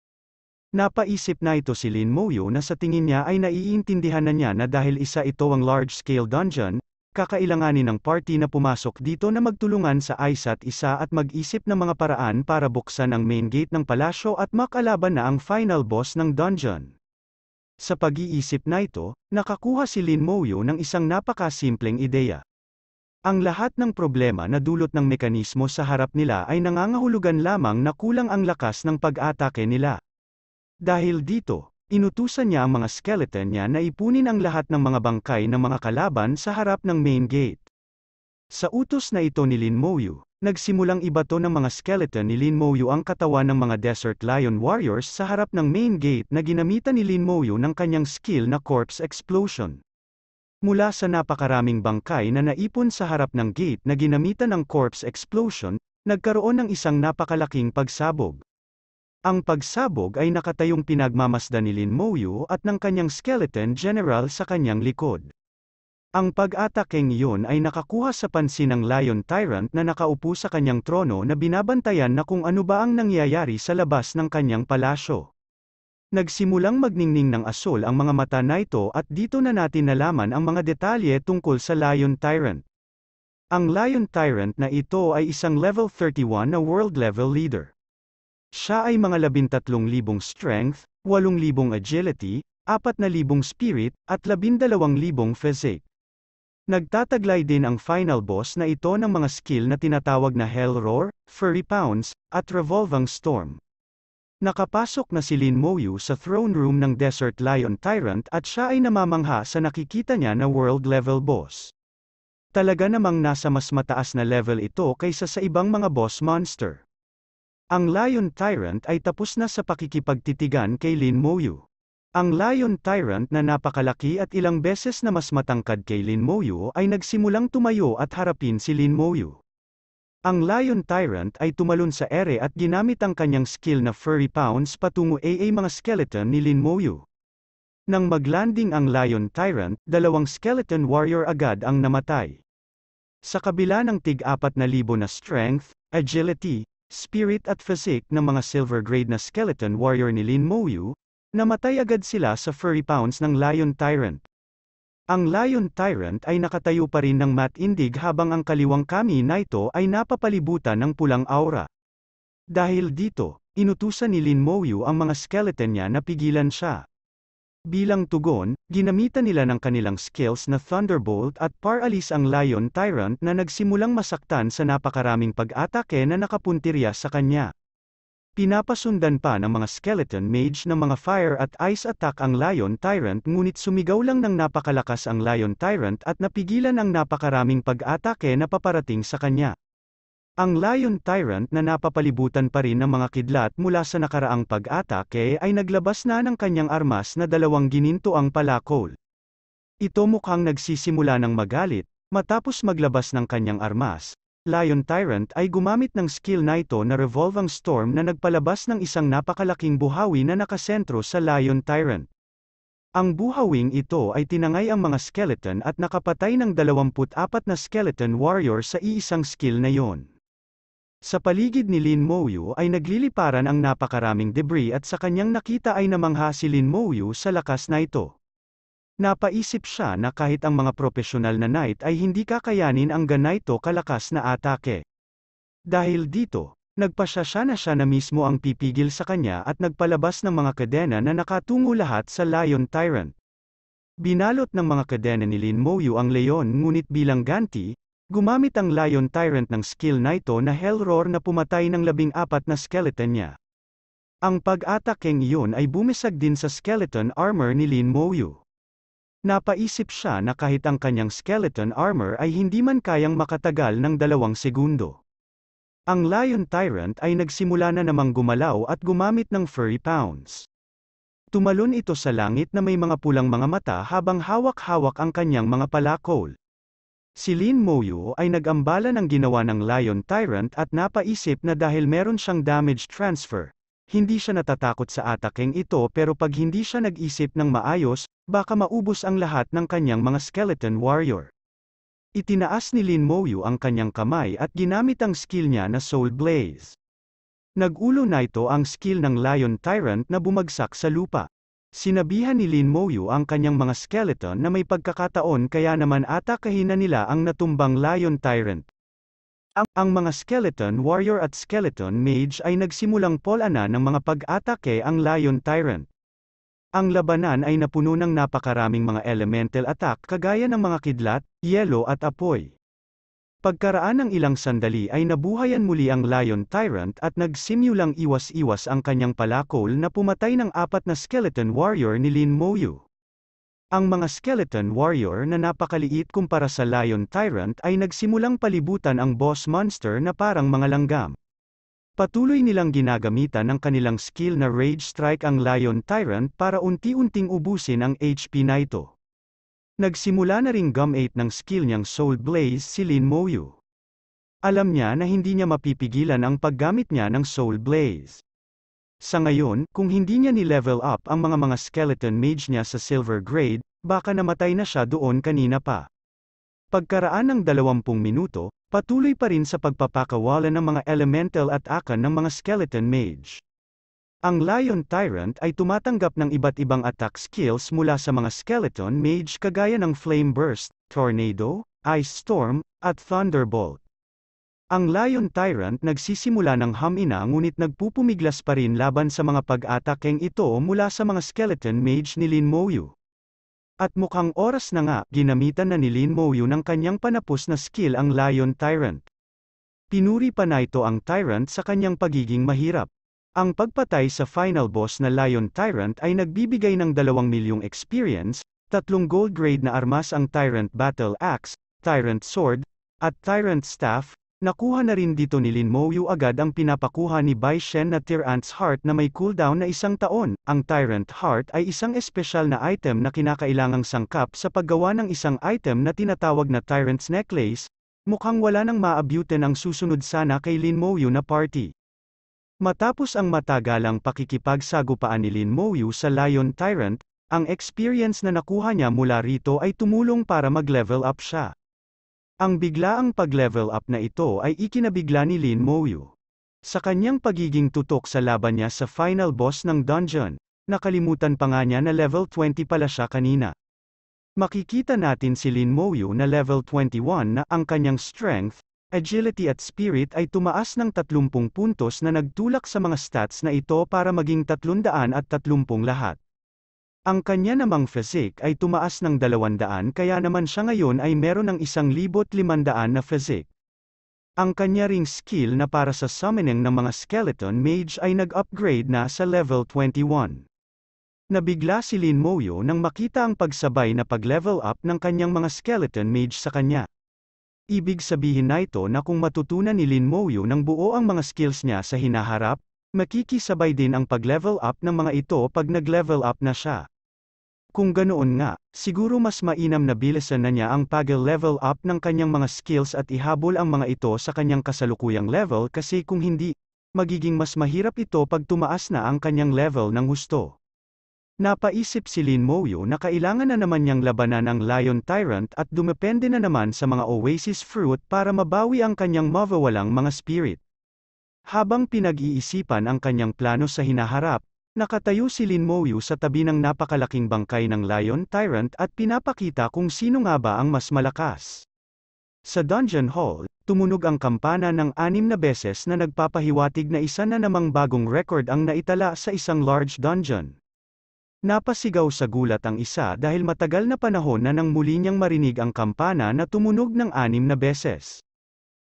Napaisip na ito si Lin Moyu na sa tingin niya ay naiintindihan na niya na dahil isa ito ang large-scale dungeon, kakailanganin ng party na pumasok dito na magtulungan sa isa't isa at mag-isip ng mga paraan para buksan ang main gate ng palasyo at makalaban na ang final boss ng dungeon. Sa pag-iisip na ito, nakakuha si Lin Moyo ng isang napakasimpleng ideya. Ang lahat ng problema na dulot ng mekanismo sa harap nila ay nangangahulugan lamang na kulang ang lakas ng pag-atake nila. Dahil dito, Inutusan niya ang mga skeleton niya na ipunin ang lahat ng mga bangkay ng mga kalaban sa harap ng main gate. Sa utos na ito ni Lin Moyu, nagsimulang ibato ng mga skeleton ni Lin Moyu ang katawan ng mga Desert Lion Warriors sa harap ng main gate na ginamitan ni Lin Moyu ng kanyang skill na Corpse Explosion. Mula sa napakaraming bangkay na naipon sa harap ng gate na ginamitan ng corpse explosion, nagkaroon ng isang napakalaking pagsabog. Ang pagsabog ay nakatayong pinagmamasdan ni Lin Mouyu at ng kanyang skeleton general sa kanyang likod. Ang pag-atakeng iyon ay nakakuha sa pansin ng Lion Tyrant na nakaupo sa kanyang trono na binabantayan na kung ano ba ang nangyayari sa labas ng kanyang palasyo. Nagsimulang magningning ng asol ang mga mata na ito at dito na natin nalaman ang mga detalye tungkol sa Lion Tyrant. Ang Lion Tyrant na ito ay isang level 31 na world level leader. Siya ay mga 13,000 strength, 8,000 agility, 4,000 spirit, at 12,000 physique. Nagtataglay din ang final boss na ito ng mga skill na tinatawag na Hell Roar, Furry Pounce, at Revolving Storm. Nakapasok na si Lin Moyu sa throne room ng Desert Lion Tyrant at siya ay namamangha sa nakikita niya na world-level boss. Talaga namang nasa mas mataas na level ito kaysa sa ibang mga boss monster. Ang Lion Tyrant ay tapos na sa pakikipagtitigan kay Lin Moyu. Ang Lion Tyrant na napakalaki at ilang beses na mas matangkad kay Lin Moyu ay nagsimulang tumayo at harapin si Lin Moyu. Ang Lion Tyrant ay tumalon sa ere at ginamit ang kanyang skill na Furry Pounce patungo AA mga skeleton ni Lin Moyu. Nang maglanding ang Lion Tyrant, dalawang skeleton warrior agad ang namatay. Sa kabila ng tig-4,000 na strength, agility, spirit at physique ng mga silver grade na skeleton warrior ni Lin Mouyu, namatay agad sila sa furry pounds ng Lion Tyrant. Ang Lion Tyrant ay nakatayo pa rin ng matindig habang ang kaliwang kami na ito ay napapalibutan ng pulang aura. Dahil dito, inutusan ni Lin Mouyu ang mga skeleton niya na pigilan siya. Bilang tugon, ginamitan nila ng kanilang skills na Thunderbolt at Paralyze ang Lion Tyrant na nagsimulang masaktan sa napakaraming pag-atake na nakapuntirya sa kanya. Pinapasundan pa ng mga Skeleton Mage ng mga Fire at Ice Attack ang Lion Tyrant ngunit sumigaw lang ng napakalakas ang Lion Tyrant at napigilan ang napakaraming pag-atake na paparating sa kanya. Ang Lion Tyrant na napapalibutan pa rin ng mga kidlat mula sa nakaraang pag-atake ay naglabas na ng kanyang armas na dalawang gininto ang palakol. Ito mukhang nagsisimula ng magalit, matapos maglabas ng kanyang armas. Lion Tyrant ay gumamit ng skill na ito na Revolving Storm na nagpalabas ng isang napakalaking buhawi na nakasentro sa Lion Tyrant. Ang buhawing ito ay tinangay ang mga skeleton at nakapatay ng 24 na skeleton warrior sa iisang skill na yon. Sa paligid ni Lin Mouyu ay nagliliparan ang napakaraming debris at sa kanyang nakita ay namangha si Lin Mouyu sa lakas na ito. Napaisip siya na kahit ang mga profesional na knight ay hindi kakayanin ang ganito kalakas na atake. Dahil dito, nagpasya siya na siya na mismo ang pipigil sa kanya at nagpalabas ng mga kadena na nakatungo lahat sa Lion Tyrant. Binalot ng mga kadena ni Lin Mouyu ang leon ngunit bilang ganti, Gumamit ang Lion Tyrant ng skill na ito na Hellroar na pumatay ng labing apat na skeleton niya. Ang pag-atakeng iyon ay bumisag din sa skeleton armor ni Lin Moyu. Napaisip siya na kahit ang kanyang skeleton armor ay hindi man kayang makatagal ng dalawang segundo. Ang Lion Tyrant ay nagsimula na namang gumalaw at gumamit ng furry pounds. Tumalon ito sa langit na may mga pulang mga mata habang hawak-hawak ang kanyang mga palakol. Si Lin Moyo ay nagambala ng ginawa ng Lion Tyrant at napaisip na dahil meron siyang damage transfer. Hindi siya natatakot sa atakeng ito pero pag hindi siya nag-isip ng maayos, baka maubos ang lahat ng kanyang mga skeleton warrior. Itinaas ni Lin Moyo ang kanyang kamay at ginamit ang skill niya na Soul Blaze. Nagulo na ito ang skill ng Lion Tyrant na bumagsak sa lupa. Sinabihan ni Lin Moyu ang kanyang mga skeleton na may pagkakataon kaya naman atakahin na nila ang natumbang Lion Tyrant. Ang, ang mga skeleton warrior at skeleton mage ay nagsimulang polana ng mga pag-atake ang Lion Tyrant. Ang labanan ay napuno ng napakaraming mga elemental attack kagaya ng mga kidlat, yelo at apoy. Pagkaraan ng ilang sandali ay nabuhayan muli ang Lion Tyrant at nagsimulang iwas-iwas ang kanyang palakol na pumatay ng apat na skeleton warrior ni Lin Moyu. Ang mga skeleton warrior na napakaliit kumpara sa lion tyrant ay nagsimulang palibutan ang boss monster na parang mga langgam. Patuloy nilang ginagamitan ng kanilang skill na rage strike ang lion tyrant para unti-unting ubusin ang HP na ito. Nagsimula na ring gum-ape ng skill niyang Soul Blaze si Lin Moyu. Alam niya na hindi niya mapipigilan ang paggamit niya ng Soul Blaze. Sa ngayon, kung hindi niya ni-level up ang mga mga skeleton mage niya sa silver grade, baka namatay na siya doon kanina pa. Pagkaraan ng 20 minuto, patuloy pa rin sa pagpapakawalan ng mga elemental at akan ng mga skeleton mage. Ang Lion Tyrant ay tumatanggap ng iba't ibang attack skills mula sa mga Skeleton Mage kagaya ng Flame Burst, Tornado, Ice Storm, at Thunderbolt. Ang Lion Tyrant nagsisimula ng hamina ngunit nagpupumiglas pa rin laban sa mga pag-atakeng ito mula sa mga Skeleton Mage ni Lin Moyu. At mukhang oras na nga, ginamitan na ni Lin Moyu ng kanyang panapos na skill ang Lion Tyrant. Pinuri pa na ito ang Tyrant sa kanyang pagiging mahirap. Ang pagpatay sa final boss na Lion Tyrant ay nagbibigay ng 2 milyong experience, tatlong gold grade na armas ang Tyrant Battle Axe, Tyrant Sword, at Tyrant Staff, nakuha na rin dito ni Lin Mouyu agad ang pinapakuha ni Bai Shen na Tyrant's Heart na may cooldown na isang taon. Ang Tyrant Heart ay isang espesyal na item na kinakailangang sangkap sa paggawa ng isang item na tinatawag na Tyrant's Necklace, mukhang wala nang maabutin ang susunod sana kay Lin Mouyu na party. Matapos ang matagalang pakikipagsagupaan ni Lin Mouyu sa Lion Tyrant, ang experience na nakuha niya mula rito ay tumulong para mag-level up siya. Ang biglaang pag-level up na ito ay ikinabigla ni Lin Mouyu. Sa kanyang pagiging tutok sa laban niya sa final boss ng dungeon, nakalimutan pa nga niya na level 20 pala siya kanina. Makikita natin si Lin Mouyu na level 21 na ang kanyang strength, agility at spirit ay tumaas ng 30 puntos na nagtulak sa mga stats na ito para maging 330 lahat. Ang kanya namang physique ay tumaas ng 200 kaya naman siya ngayon ay meron ng 1,500 na physique. Ang kanya ring skill na para sa summoning ng mga skeleton mage ay nag-upgrade na sa level 21. Nabigla si Lin Moyo nang makita ang pagsabay na pag-level up ng kanyang mga skeleton mage sa kanya. Ibig sabihin na ito na kung matutunan ni Lin Moyo ng buo ang mga skills niya sa hinaharap, makikisabay din ang pag-level up ng mga ito pag nag-level up na siya. Kung ganoon nga, siguro mas mainam na bilisan na niya ang pag-level up ng kanyang mga skills at ihabol ang mga ito sa kanyang kasalukuyang level kasi kung hindi, magiging mas mahirap ito pag tumaas na ang kanyang level ng husto. Napaisip si Lin Moyo na kailangan na naman niyang labanan ang Lion Tyrant at dumepende na naman sa mga Oasis Fruit para mabawi ang kanyang mawawalang mga spirit. Habang pinag-iisipan ang kanyang plano sa hinaharap, nakatayo si Lin Moyo sa tabi ng napakalaking bangkay ng Lion Tyrant at pinapakita kung sino nga ba ang mas malakas. Sa Dungeon Hall, tumunog ang kampana ng anim na beses na nagpapahiwatig na isa na namang bagong record ang naitala sa isang large dungeon. Napasigaw sa gulat ang isa dahil matagal na panahon na nang muli niyang marinig ang kampana na tumunog ng anim na beses.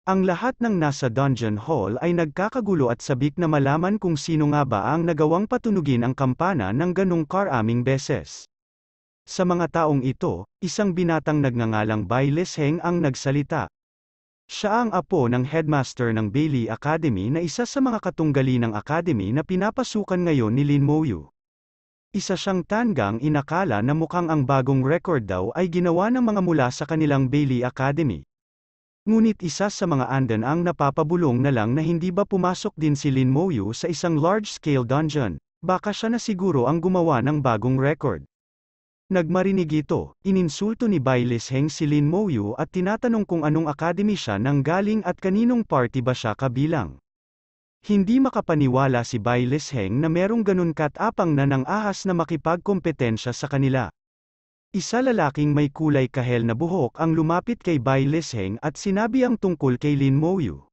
Ang lahat ng nasa dungeon hall ay nagkakagulo at sabik na malaman kung sino nga ba ang nagawang patunugin ang kampana ng ganong karaming beses. Sa mga taong ito, isang binatang nagngangalang Bailes Heng ang nagsalita. Siya ang apo ng headmaster ng Bailey Academy na isa sa mga katunggali ng academy na pinapasukan ngayon ni Lin Moyu. Isa siyang tanggang inakala na mukhang ang bagong record daw ay ginawa ng mga mula sa kanilang Bailey Academy. Ngunit isa sa mga andan ang napapabulong na lang na hindi ba pumasok din si Lin Moyu sa isang large-scale dungeon, baka siya na siguro ang gumawa ng bagong record. Nagmarinig ito, ininsulto ni Bailis Heng si Lin Moyu at tinatanong kung anong academy siya nang galing at kaninong party ba siya kabilang. Hindi makapaniwala si Bai Lisheng na merong ganun katapang na ng ahas na makipagkompetensya sa kanila. Isa lalaking may kulay kahel na buhok ang lumapit kay Bai Lisheng at sinabi ang tungkol kay Lin Moyu.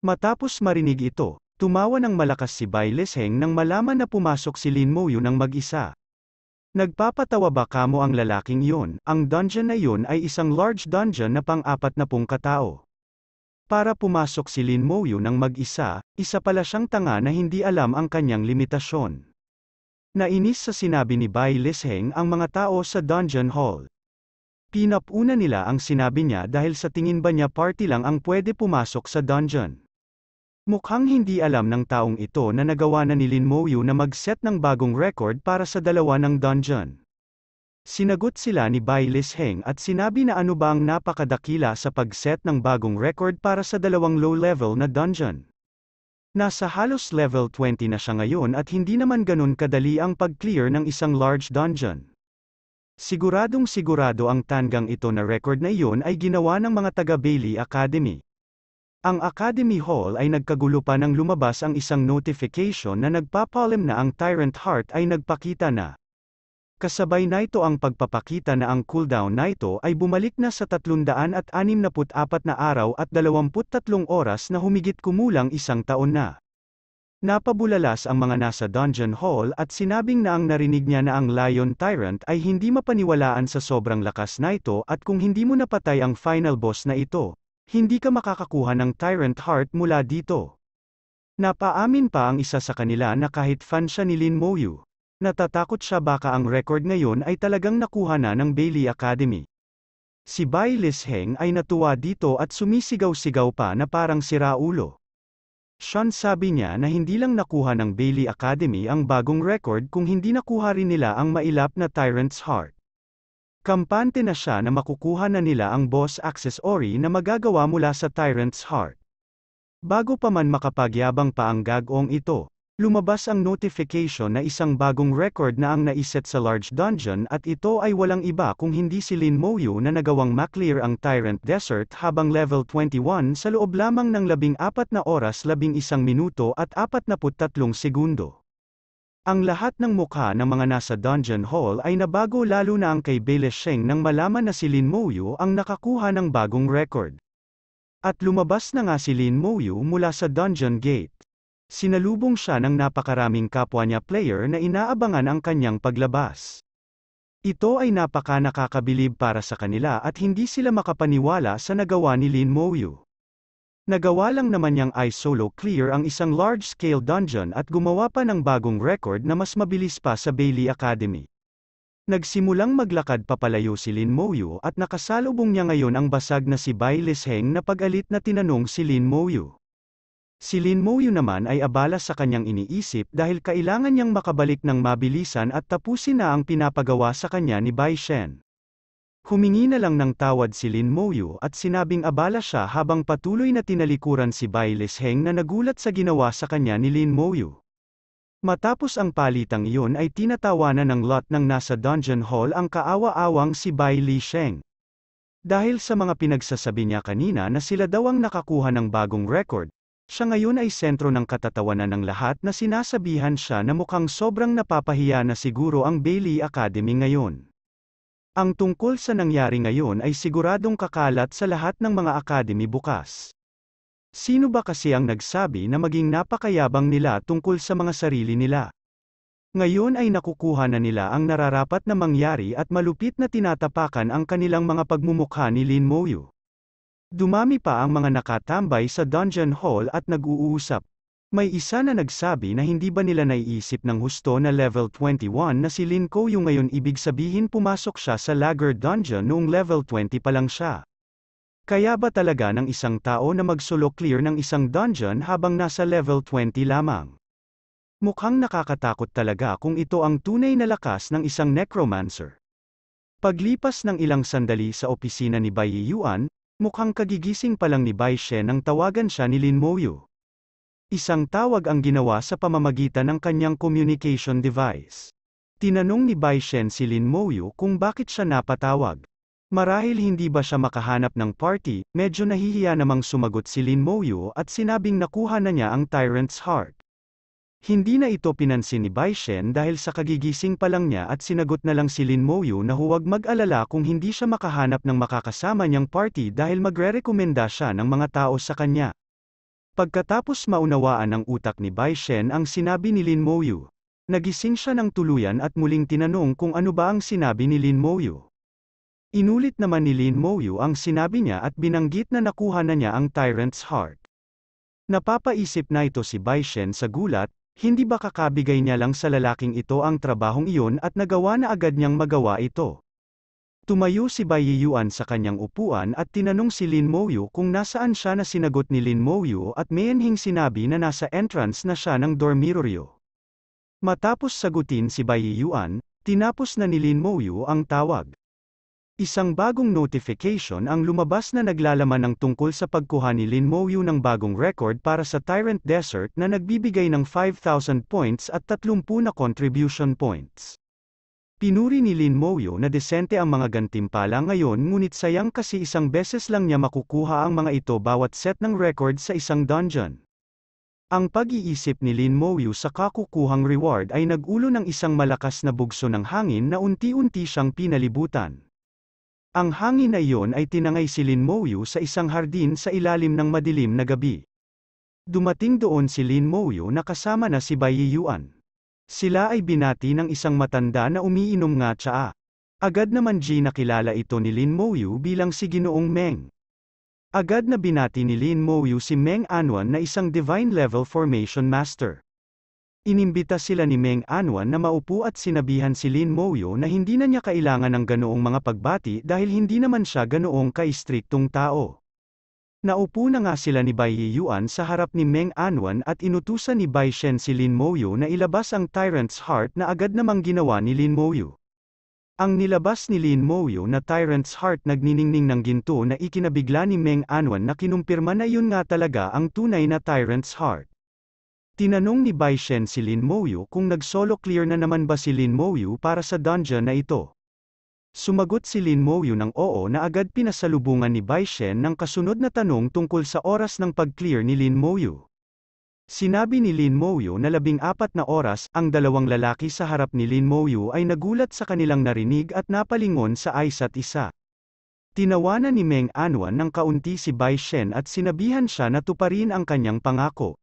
Matapos marinig ito, tumawa ng malakas si Bai Lisheng nang malaman na pumasok si Lin Moyu ng mag-isa. Nagpapatawa ba kamo ang lalaking iyon, ang dungeon na iyon ay isang large dungeon na pang-apat na pung katao. Para pumasok si Lin Moyo ng mag-isa, isa pala siyang tanga na hindi alam ang kanyang limitasyon. Nainis sa sinabi ni Bai Lisheng ang mga tao sa dungeon hall. Pinapuna nila ang sinabi niya dahil sa tingin ba niya party lang ang pwede pumasok sa dungeon. Mukhang hindi alam ng taong ito na nagawa na ni Lin Moyu na mag-set ng bagong record para sa dalawa ng dungeon. Sinagot sila ni Bai Lisheng at sinabi na ano ba ang napakadakila sa pagset ng bagong record para sa dalawang low-level na dungeon. Nasa halos level 20 na siya ngayon at hindi naman ganun kadali ang pag-clear ng isang large dungeon. Siguradong sigurado ang tanggang ito na record na iyon ay ginawa ng mga taga Bailey Academy. Ang Academy Hall ay nagkagulo pa nang lumabas ang isang notification na nagpapalim na ang Tyrant Heart ay nagpakita na Kasabay na ito ang pagpapakita na ang cooldown na ito ay bumalik na sa 364 na araw at 23 oras na humigit kumulang isang taon na. Napabulalas ang mga nasa dungeon hall at sinabing na ang narinig niya na ang Lion Tyrant ay hindi mapaniwalaan sa sobrang lakas na ito at kung hindi mo napatay ang final boss na ito, hindi ka makakakuha ng Tyrant Heart mula dito. Napaamin pa ang isa sa kanila na kahit fan siya ni Lin Moyu, Natatakot siya baka ang record ngayon ay talagang nakuha na ng Bailey Academy. Si Bai Lisheng ay natuwa dito at sumisigaw-sigaw pa na parang sira ulo. Sean sabi niya na hindi lang nakuha ng Bailey Academy ang bagong record kung hindi nakuha rin nila ang mailap na Tyrant's Heart. Kampante na siya na makukuha na nila ang boss accessory na magagawa mula sa Tyrant's Heart. Bago pa man makapagyabang pa ang gagong ito, Lumabas ang notification na isang bagong record na ang naiset sa large dungeon at ito ay walang iba kung hindi si Lin Moyu na nagawang maklear ang Tyrant Desert habang level 21 sa loob lamang ng 14 na oras 11 minuto at 43 segundo. Ang lahat ng mukha ng mga nasa dungeon hall ay nabago lalo na ang kay Baelish Sheng nang malaman na si Lin Moyu ang nakakuha ng bagong record. At lumabas na nga si Lin Moyu mula sa dungeon gate. Sinalubong siya ng napakaraming kapwa niya player na inaabangan ang kanyang paglabas. Ito ay napaka nakakabilib para sa kanila at hindi sila makapaniwala sa nagawa ni Lin Moyu. Nagawa lang naman niyang i solo clear ang isang large-scale dungeon at gumawa pa ng bagong record na mas mabilis pa sa Bailey Academy. Nagsimulang maglakad papalayo si Lin Moyu at nakasalubong niya ngayon ang basag na si Bai Heng na pag-alit na tinanong si Lin Moyu. Si Lin Moyu naman ay abala sa kanyang iniisip dahil kailangan niyang makabalik ng mabilisan at tapusin na ang pinapagawa sa kanya ni Bai Shen. Humingi na lang ng tawad si Lin Moyu at sinabing abala siya habang patuloy na tinalikuran si Bai Lisheng na nagulat sa ginawa sa kanya ni Lin Moyu. Matapos ang palitang iyon ay tinatawanan ng lot ng nasa dungeon hall ang kaawa-awang si Bai Lisheng. Dahil sa mga pinagsasabi niya kanina na sila daw ang nakakuha ng bagong record, siya ngayon ay sentro ng katatawanan ng lahat na sinasabihan siya na mukhang sobrang napapahiya na siguro ang Bailey Academy ngayon. Ang tungkol sa nangyari ngayon ay siguradong kakalat sa lahat ng mga academy bukas. Sino ba kasi ang nagsabi na maging napakayabang nila tungkol sa mga sarili nila? Ngayon ay nakukuha na nila ang nararapat na mangyari at malupit na tinatapakan ang kanilang mga pagmumukha ni Lin Moyu. Dumami pa ang mga nakatambay sa dungeon hall at nag-uusap. May isa na nagsabi na hindi ba nila naiisip ng husto na level 21 na si Lin Koyu ngayon ibig sabihin pumasok siya sa lagger Dungeon noong level 20 pa lang siya. Kaya ba talaga ng isang tao na magsolo clear ng isang dungeon habang nasa level 20 lamang? Mukhang nakakatakot talaga kung ito ang tunay na lakas ng isang necromancer. Paglipas ng ilang sandali sa opisina ni Bai Yuan, Mukhang kagigising pa lang ni Bai Shen nang tawagan siya ni Lin Moyu. Isang tawag ang ginawa sa pamamagitan ng kanyang communication device. Tinanong ni Bai Shen si Lin Moyu kung bakit siya napatawag. Marahil hindi ba siya makahanap ng party, medyo nahihiya namang sumagot si Lin Moyu at sinabing nakuha na niya ang Tyrant's Heart. Hindi na ito pinansin ni Bai Shen dahil sa kagigising pa lang niya at sinagot na lang si Lin Moyu na huwag mag-alala kung hindi siya makahanap ng makakasama niyang party dahil magre-rekomenda siya ng mga tao sa kanya. Pagkatapos maunawaan ang utak ni Bai Shen ang sinabi ni Lin Moyu, nagising siya ng tuluyan at muling tinanong kung ano ba ang sinabi ni Lin Moyu. Inulit naman ni Lin Moyu ang sinabi niya at binanggit na nakuha na niya ang tyrant's heart. Napapaisip na ito si Bai Shen sa gulat hindi ba kakabigay niya lang sa lalaking ito ang trabahong iyon at nagawa na agad niyang magawa ito? Tumayo si Bai Yuan sa kanyang upuan at tinanong si Lin Moyu kung nasaan siya na sinagot ni Lin Moyu at Mianhing sinabi na nasa entrance na siya ng dormiroryo. Matapos sagutin si Bai Yuan, tinapos na ni Lin Moyu ang tawag. Isang bagong notification ang lumabas na naglalaman ng tungkol sa pagkuha ni Lin Mouyu ng bagong record para sa Tyrant Desert na nagbibigay ng 5,000 points at 30 na contribution points. Pinuri ni Lin Mouyu na desente ang mga gantimpala ngayon ngunit sayang kasi isang beses lang niya makukuha ang mga ito bawat set ng record sa isang dungeon. Ang pag-iisip ni Lin Mouyu sa kakukuhang reward ay nagulo ng isang malakas na bugso ng hangin na unti-unti siyang pinalibutan. Ang hangin na iyon ay tinangay si Lin Mouyu sa isang hardin sa ilalim ng madilim na gabi. Dumating doon si Lin Mouyu na kasama na si Bai Yuan. Sila ay binati ng isang matanda na umiinom nga tsaa. Agad naman G nakilala ito ni Lin Mouyu bilang si Ginoong Meng. Agad na binati ni Lin Mouyu si Meng Anwan na isang Divine Level Formation Master. Inimbita sila ni Meng Anwan na maupo at sinabihan si Lin Moyo na hindi na niya kailangan ng ganoong mga pagbati dahil hindi naman siya ganoong kaistriktong tao. Naupo na nga sila ni Bai Yuan sa harap ni Meng Anwan at inutusan ni Bai Shen si Lin Moyo na ilabas ang Tyrant's Heart na agad namang ginawa ni Lin Moyo. Ang nilabas ni Lin Moyo na Tyrant's Heart nagniningning ng ginto na ikinabigla ni Meng Anwan na kinumpirma na yun nga talaga ang tunay na Tyrant's Heart. Tinanong ni Bai Shen si Lin Moyu kung nag-solo clear na naman ba si Lin Moyu para sa dungeon na ito. Sumagot si Lin Moyu ng oo na agad pinasalubungan ni Bai Shen ng kasunod na tanong tungkol sa oras ng pag-clear ni Lin Moyu. Sinabi ni Lin Moyu na labing apat na oras, ang dalawang lalaki sa harap ni Lin Moyu ay nagulat sa kanilang narinig at napalingon sa isa't isa. Tinawanan ni Meng Anwan ng kaunti si Bai Shen at sinabihan siya na tuparin ang kanyang pangako.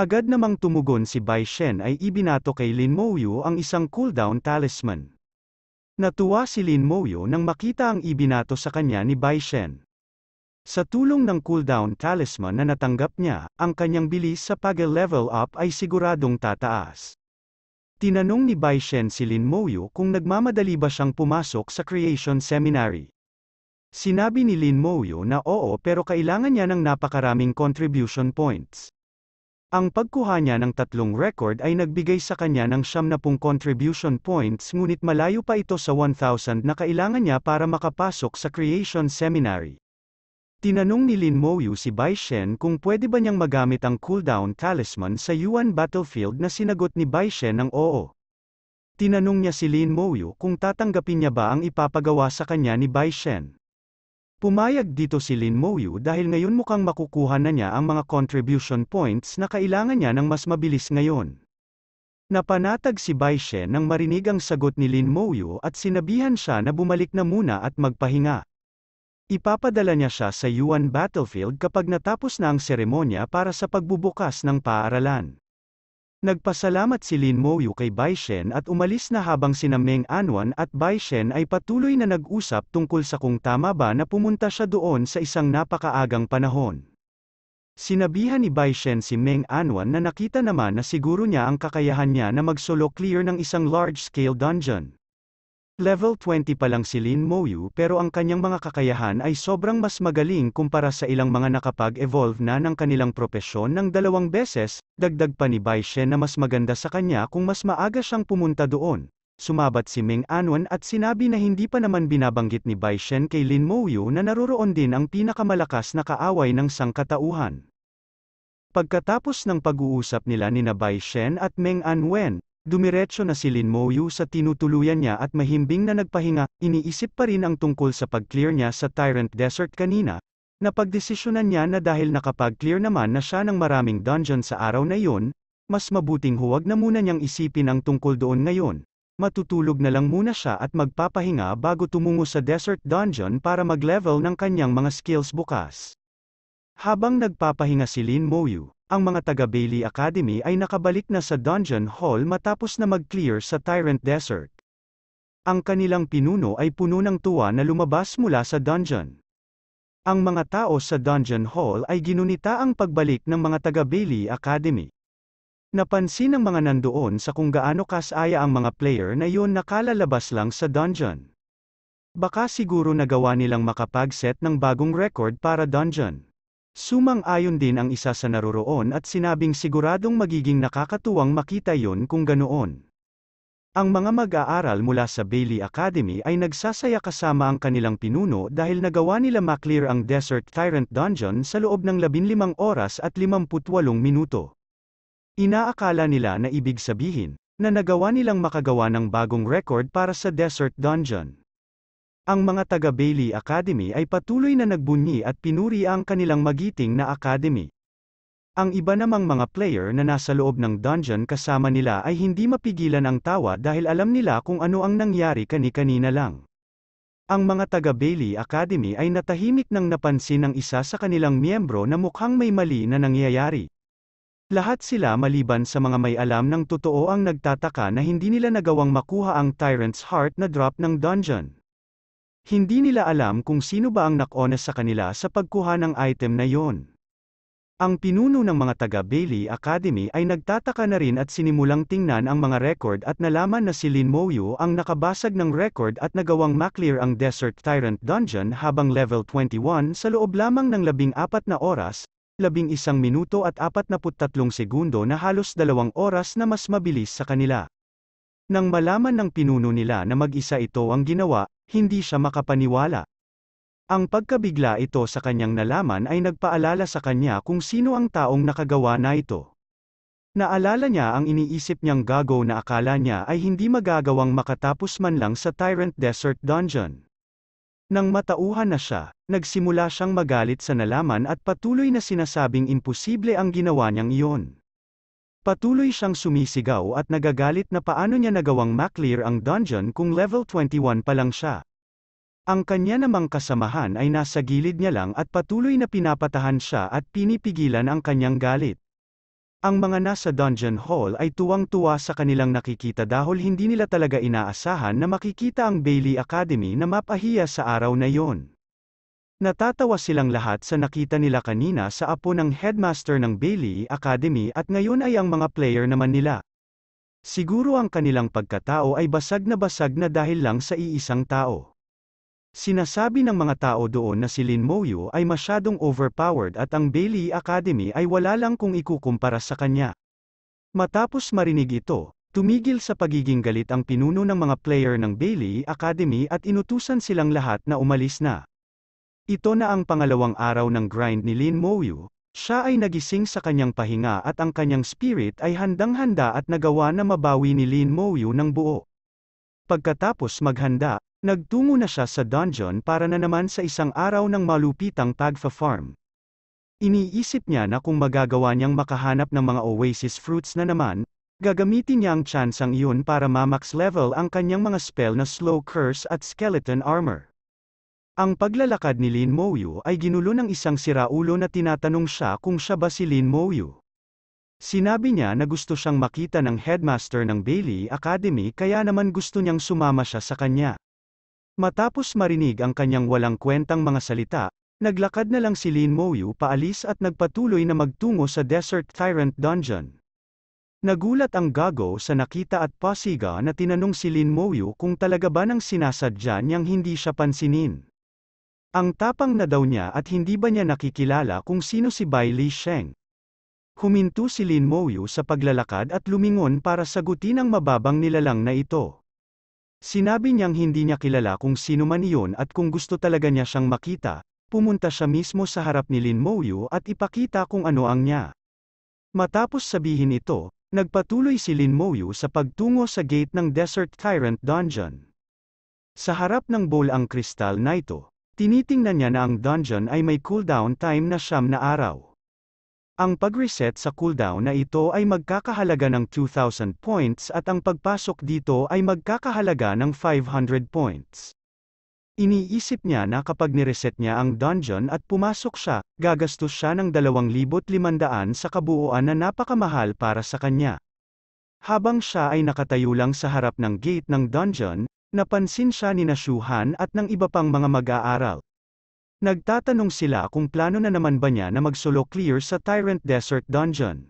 Agad namang tumugon si Bai Shen ay ibinato kay Lin Mouyu ang isang cooldown talisman. Natuwa si Lin Mouyu nang makita ang ibinato sa kanya ni Bai Shen. Sa tulong ng cooldown talisman na natanggap niya, ang kanyang bilis sa pag-level up ay siguradong tataas. Tinanong ni Bai Shen si Lin Mouyu kung nagmamadali ba siyang pumasok sa Creation Seminary. Sinabi ni Lin Mouyu na oo pero kailangan niya ng napakaraming contribution points. Ang pagkuha niya ng tatlong record ay nagbigay sa kanya ng 70 contribution points ngunit malayo pa ito sa 1,000 na kailangan niya para makapasok sa Creation Seminary. Tinanong ni Lin Moyu si Bai Shen kung pwede ba niyang magamit ang cooldown talisman sa Yuan Battlefield na sinagot ni Bai Shen ng oo. Tinanong niya si Lin Moyu kung tatanggapin niya ba ang ipapagawa sa kanya ni Bai Shen. Pumayag dito si Lin Moyu dahil ngayon mukhang makukuha na niya ang mga contribution points na kailangan niya ng mas mabilis ngayon. Napanatag si Bai She nang marinig ang sagot ni Lin Moyu at sinabihan siya na bumalik na muna at magpahinga. Ipapadala niya siya sa Yuan Battlefield kapag natapos na ang seremonya para sa pagbubukas ng paaralan. Nagpasalamat si Lin Moyu kay Bai Shen at umalis na habang sina Meng Anwan at Bai Shen ay patuloy na nag-usap tungkol sa kung tama ba na pumunta siya doon sa isang napakaagang panahon. Sinabihan ni Bai Shen si Meng Anwan na nakita naman na siguro niya ang kakayahan niya na magsolo clear ng isang large-scale dungeon. Level 20 pa lang si Lin Moyu pero ang kanyang mga kakayahan ay sobrang mas magaling kumpara sa ilang mga nakapag-evolve na ng kanilang propesyon ng dalawang beses, dagdag pa ni Bai Shen na mas maganda sa kanya kung mas maaga siyang pumunta doon. Sumabat si Ming Anwen at sinabi na hindi pa naman binabanggit ni Bai Shen kay Lin Moyu na naroroon din ang pinakamalakas na kaaway ng sangkatauhan. Pagkatapos ng pag-uusap nila ni Bai Shen at Meng Anwen, Dumiretso na si Lin Moyu sa tinutuluyan niya at mahimbing na nagpahinga, iniisip pa rin ang tungkol sa pag-clear niya sa Tyrant Desert kanina, na pagdesisyonan niya na dahil nakapag-clear naman na siya ng maraming dungeon sa araw na iyon, mas mabuting huwag na muna niyang isipin ang tungkol doon ngayon. Matutulog na lang muna siya at magpapahinga bago tumungo sa Desert Dungeon para mag-level ng kanyang mga skills bukas. Habang nagpapahinga si Lin Moyu, ang mga taga Bailey Academy ay nakabalik na sa dungeon hall matapos na mag-clear sa Tyrant Desert. Ang kanilang pinuno ay puno ng tuwa na lumabas mula sa dungeon. Ang mga tao sa dungeon hall ay ginunita ang pagbalik ng mga taga Bailey Academy. Napansin ng mga nandoon sa kung gaano kasaya ang mga player na iyon nakalalabas lang sa dungeon. Baka siguro nagawa nilang makapag-set ng bagong record para dungeon. Sumang-ayon din ang isa sa naroroon at sinabing siguradong magiging nakakatuwang makita yon kung ganoon. Ang mga mag-aaral mula sa Bailey Academy ay nagsasaya kasama ang kanilang pinuno dahil nagawa nila maklear ang Desert Tyrant Dungeon sa loob ng 15 oras at 58 minuto. Inaakala nila na ibig sabihin, na nagawa nilang makagawa ng bagong record para sa Desert Dungeon. Ang mga taga Bailey Academy ay patuloy na nagbunyi at pinuri ang kanilang magiting na academy. Ang iba namang mga player na nasa loob ng dungeon kasama nila ay hindi mapigilan ang tawa dahil alam nila kung ano ang nangyari kani-kanina lang. Ang mga taga Bailey Academy ay natahimik nang napansin ng isa sa kanilang miyembro na mukhang may mali na nangyayari. Lahat sila maliban sa mga may alam ng totoo ang nagtataka na hindi nila nagawang makuha ang Tyrant's Heart na drop ng dungeon. Hindi nila alam kung sino ba ang nakonas sa kanila sa pagkuha ng item na yon. Ang pinuno ng mga taga Bailey Academy ay nagtataka na rin at sinimulang tingnan ang mga record at nalaman na si Lin Moyu ang nakabasag ng record at nagawang maklear ang Desert Tyrant Dungeon habang level 21 sa loob lamang ng labing apat na oras, labing isang minuto at apat na segundo na halos dalawang oras na mas mabilis sa kanila. Nang malaman ng pinuno nila na mag-isa ito ang ginawa, hindi siya makapaniwala. Ang pagkabigla ito sa kanyang nalaman ay nagpaalala sa kanya kung sino ang taong nakagawa na ito. Naalala niya ang iniisip niyang gago na akala niya ay hindi magagawang makatapos man lang sa Tyrant Desert Dungeon. Nang matauhan na siya, nagsimula siyang magalit sa nalaman at patuloy na sinasabing imposible ang ginawa niyang iyon. Patuloy siyang sumisigaw at nagagalit na paano niya nagawang maklear ang dungeon kung level 21 pa lang siya. Ang kanya namang kasamahan ay nasa gilid niya lang at patuloy na pinapatahan siya at pinipigilan ang kanyang galit. Ang mga nasa dungeon hall ay tuwang-tuwa sa kanilang nakikita dahil hindi nila talaga inaasahan na makikita ang Bailey Academy na mapahiya sa araw na yon. Natatawa silang lahat sa nakita nila kanina sa apo ng headmaster ng Bailey Academy at ngayon ay ang mga player naman nila. Siguro ang kanilang pagkatao ay basag na basag na dahil lang sa iisang tao. Sinasabi ng mga tao doon na si Lin Moyo ay masyadong overpowered at ang Bailey Academy ay wala lang kung ikukumpara sa kanya. Matapos marinig ito, Tumigil sa pagiging galit ang pinuno ng mga player ng Bailey Academy at inutusan silang lahat na umalis na. Ito na ang pangalawang araw ng grind ni Lin Moyu, siya ay nagising sa kanyang pahinga at ang kanyang spirit ay handang-handa at nagawa na mabawi ni Lin Moyu ng buo. Pagkatapos maghanda, nagtungo na siya sa dungeon para na naman sa isang araw ng malupitang pagfa-farm. Iniisip niya na kung magagawa niyang makahanap ng mga oasis fruits na naman, gagamitin niya ang tsansang iyon para mamax level ang kanyang mga spell na slow curse at skeleton armor. Ang paglalakad ni Lin Mouyu ay ginulo ng isang siraulo na tinatanong siya kung siya ba si Lin Mouyu. Sinabi niya na gusto siyang makita ng headmaster ng Bailey Academy kaya naman gusto niyang sumama siya sa kanya. Matapos marinig ang kanyang walang kwentang mga salita, naglakad na lang si Lin Mouyu paalis at nagpatuloy na magtungo sa Desert Tyrant Dungeon. Nagulat ang gago sa nakita at pasiga na tinanong si Lin Mouyu kung talaga ba nang sinasadya niyang hindi siya pansinin. Ang tapang na daw niya at hindi ba niya nakikilala kung sino si Bai Li Sheng. Huminto si Lin Moyu sa paglalakad at lumingon para sagutin ang mababang nilalang na ito. Sinabi niyang hindi niya kilala kung sino man iyon at kung gusto talaga niya siyang makita, pumunta siya mismo sa harap ni Lin Moyu at ipakita kung ano ang niya. Matapos sabihin ito, nagpatuloy si Lin Moyu sa pagtungo sa gate ng Desert Tyrant Dungeon. Sa harap ng bowl ang kristal na ito, Tinitingnan niya na ang dungeon ay may cooldown time na siyam na araw. Ang pag-reset sa cooldown na ito ay magkakahalaga ng 2,000 points at ang pagpasok dito ay magkakahalaga ng 500 points. Iniisip niya na kapag nireset niya ang dungeon at pumasok siya, gagastos siya ng 2,500 sa kabuuan na napakamahal para sa kanya. Habang siya ay nakatayo lang sa harap ng gate ng dungeon, Napansin siya ni Nashuhan at ng iba pang mga mag-aaral. Nagtatanong sila kung plano na naman ba niya na mag-solo clear sa Tyrant Desert Dungeon.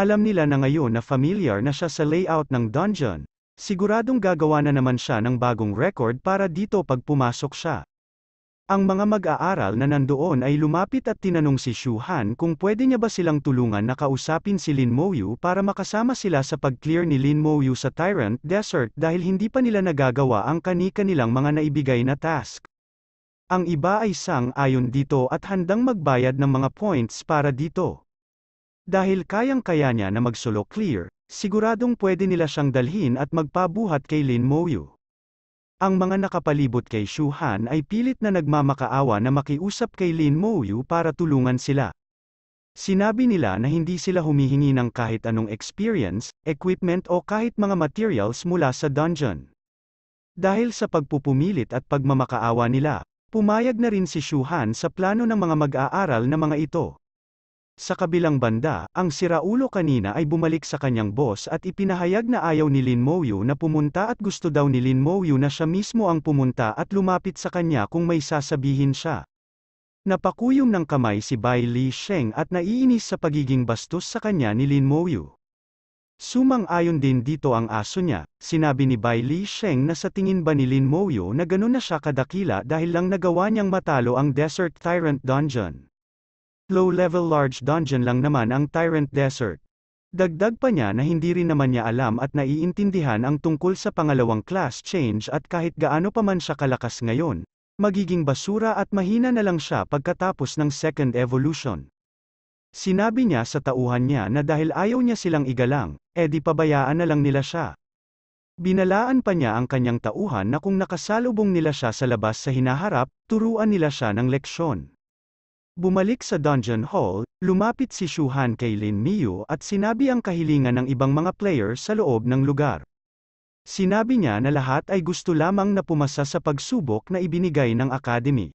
Alam nila na ngayon na familiar na siya sa layout ng dungeon, siguradong gagawa na naman siya ng bagong record para dito pag pumasok siya. Ang mga mag-aaral na nandoon ay lumapit at tinanong si Shuhan kung pwede niya ba silang tulungan na kausapin si Lin Moyu para makasama sila sa pag-clear ni Lin Moyu sa Tyrant Desert dahil hindi pa nila nagagawa ang kani-kanilang mga naibigay na task. Ang iba ay sang-ayon dito at handang magbayad ng mga points para dito. Dahil kayang-kaya niya na mag-solo clear, siguradong pwede nila siyang dalhin at magpabuhat kay Lin Moyu. Ang mga nakapalibot kay Shuhan ay pilit na nagmamakaawa na makiusap kay Lin Mouyu para tulungan sila. Sinabi nila na hindi sila humihingi ng kahit anong experience, equipment o kahit mga materials mula sa dungeon. Dahil sa pagpupumilit at pagmamakaawa nila, pumayag na rin si Shuhan sa plano ng mga mag-aaral na mga ito. Sa kabilang banda, ang siraulo kanina ay bumalik sa kanyang boss at ipinahayag na ayaw ni Lin Moyu na pumunta at gusto daw ni Lin Moyu na siya mismo ang pumunta at lumapit sa kanya kung may sasabihin siya. Napakuyom ng kamay si Bai Li Sheng at naiinis sa pagiging bastos sa kanya ni Lin Moyu. Sumang-ayon din dito ang aso niya, sinabi ni Bai Li Sheng na sa tingin ba ni Lin Moyu na ganun na siya kadakila dahil lang nagawa niyang matalo ang Desert Tyrant Dungeon. Low-level large dungeon lang naman ang Tyrant Desert. Dagdag pa niya na hindi rin naman niya alam at naiintindihan ang tungkol sa pangalawang class change at kahit gaano pa man siya kalakas ngayon, magiging basura at mahina na lang siya pagkatapos ng second evolution. Sinabi niya sa tauhan niya na dahil ayaw niya silang igalang, edi pabayaan na lang nila siya. Binalaan pa niya ang kanyang tauhan na kung nakasalubong nila siya sa labas sa hinaharap, turuan nila siya ng leksyon. Bumalik sa dungeon hall, lumapit si Shuhan kay Lin Miyu at sinabi ang kahilingan ng ibang mga player sa loob ng lugar. Sinabi niya na lahat ay gusto lamang na pumasa sa pagsubok na ibinigay ng academy.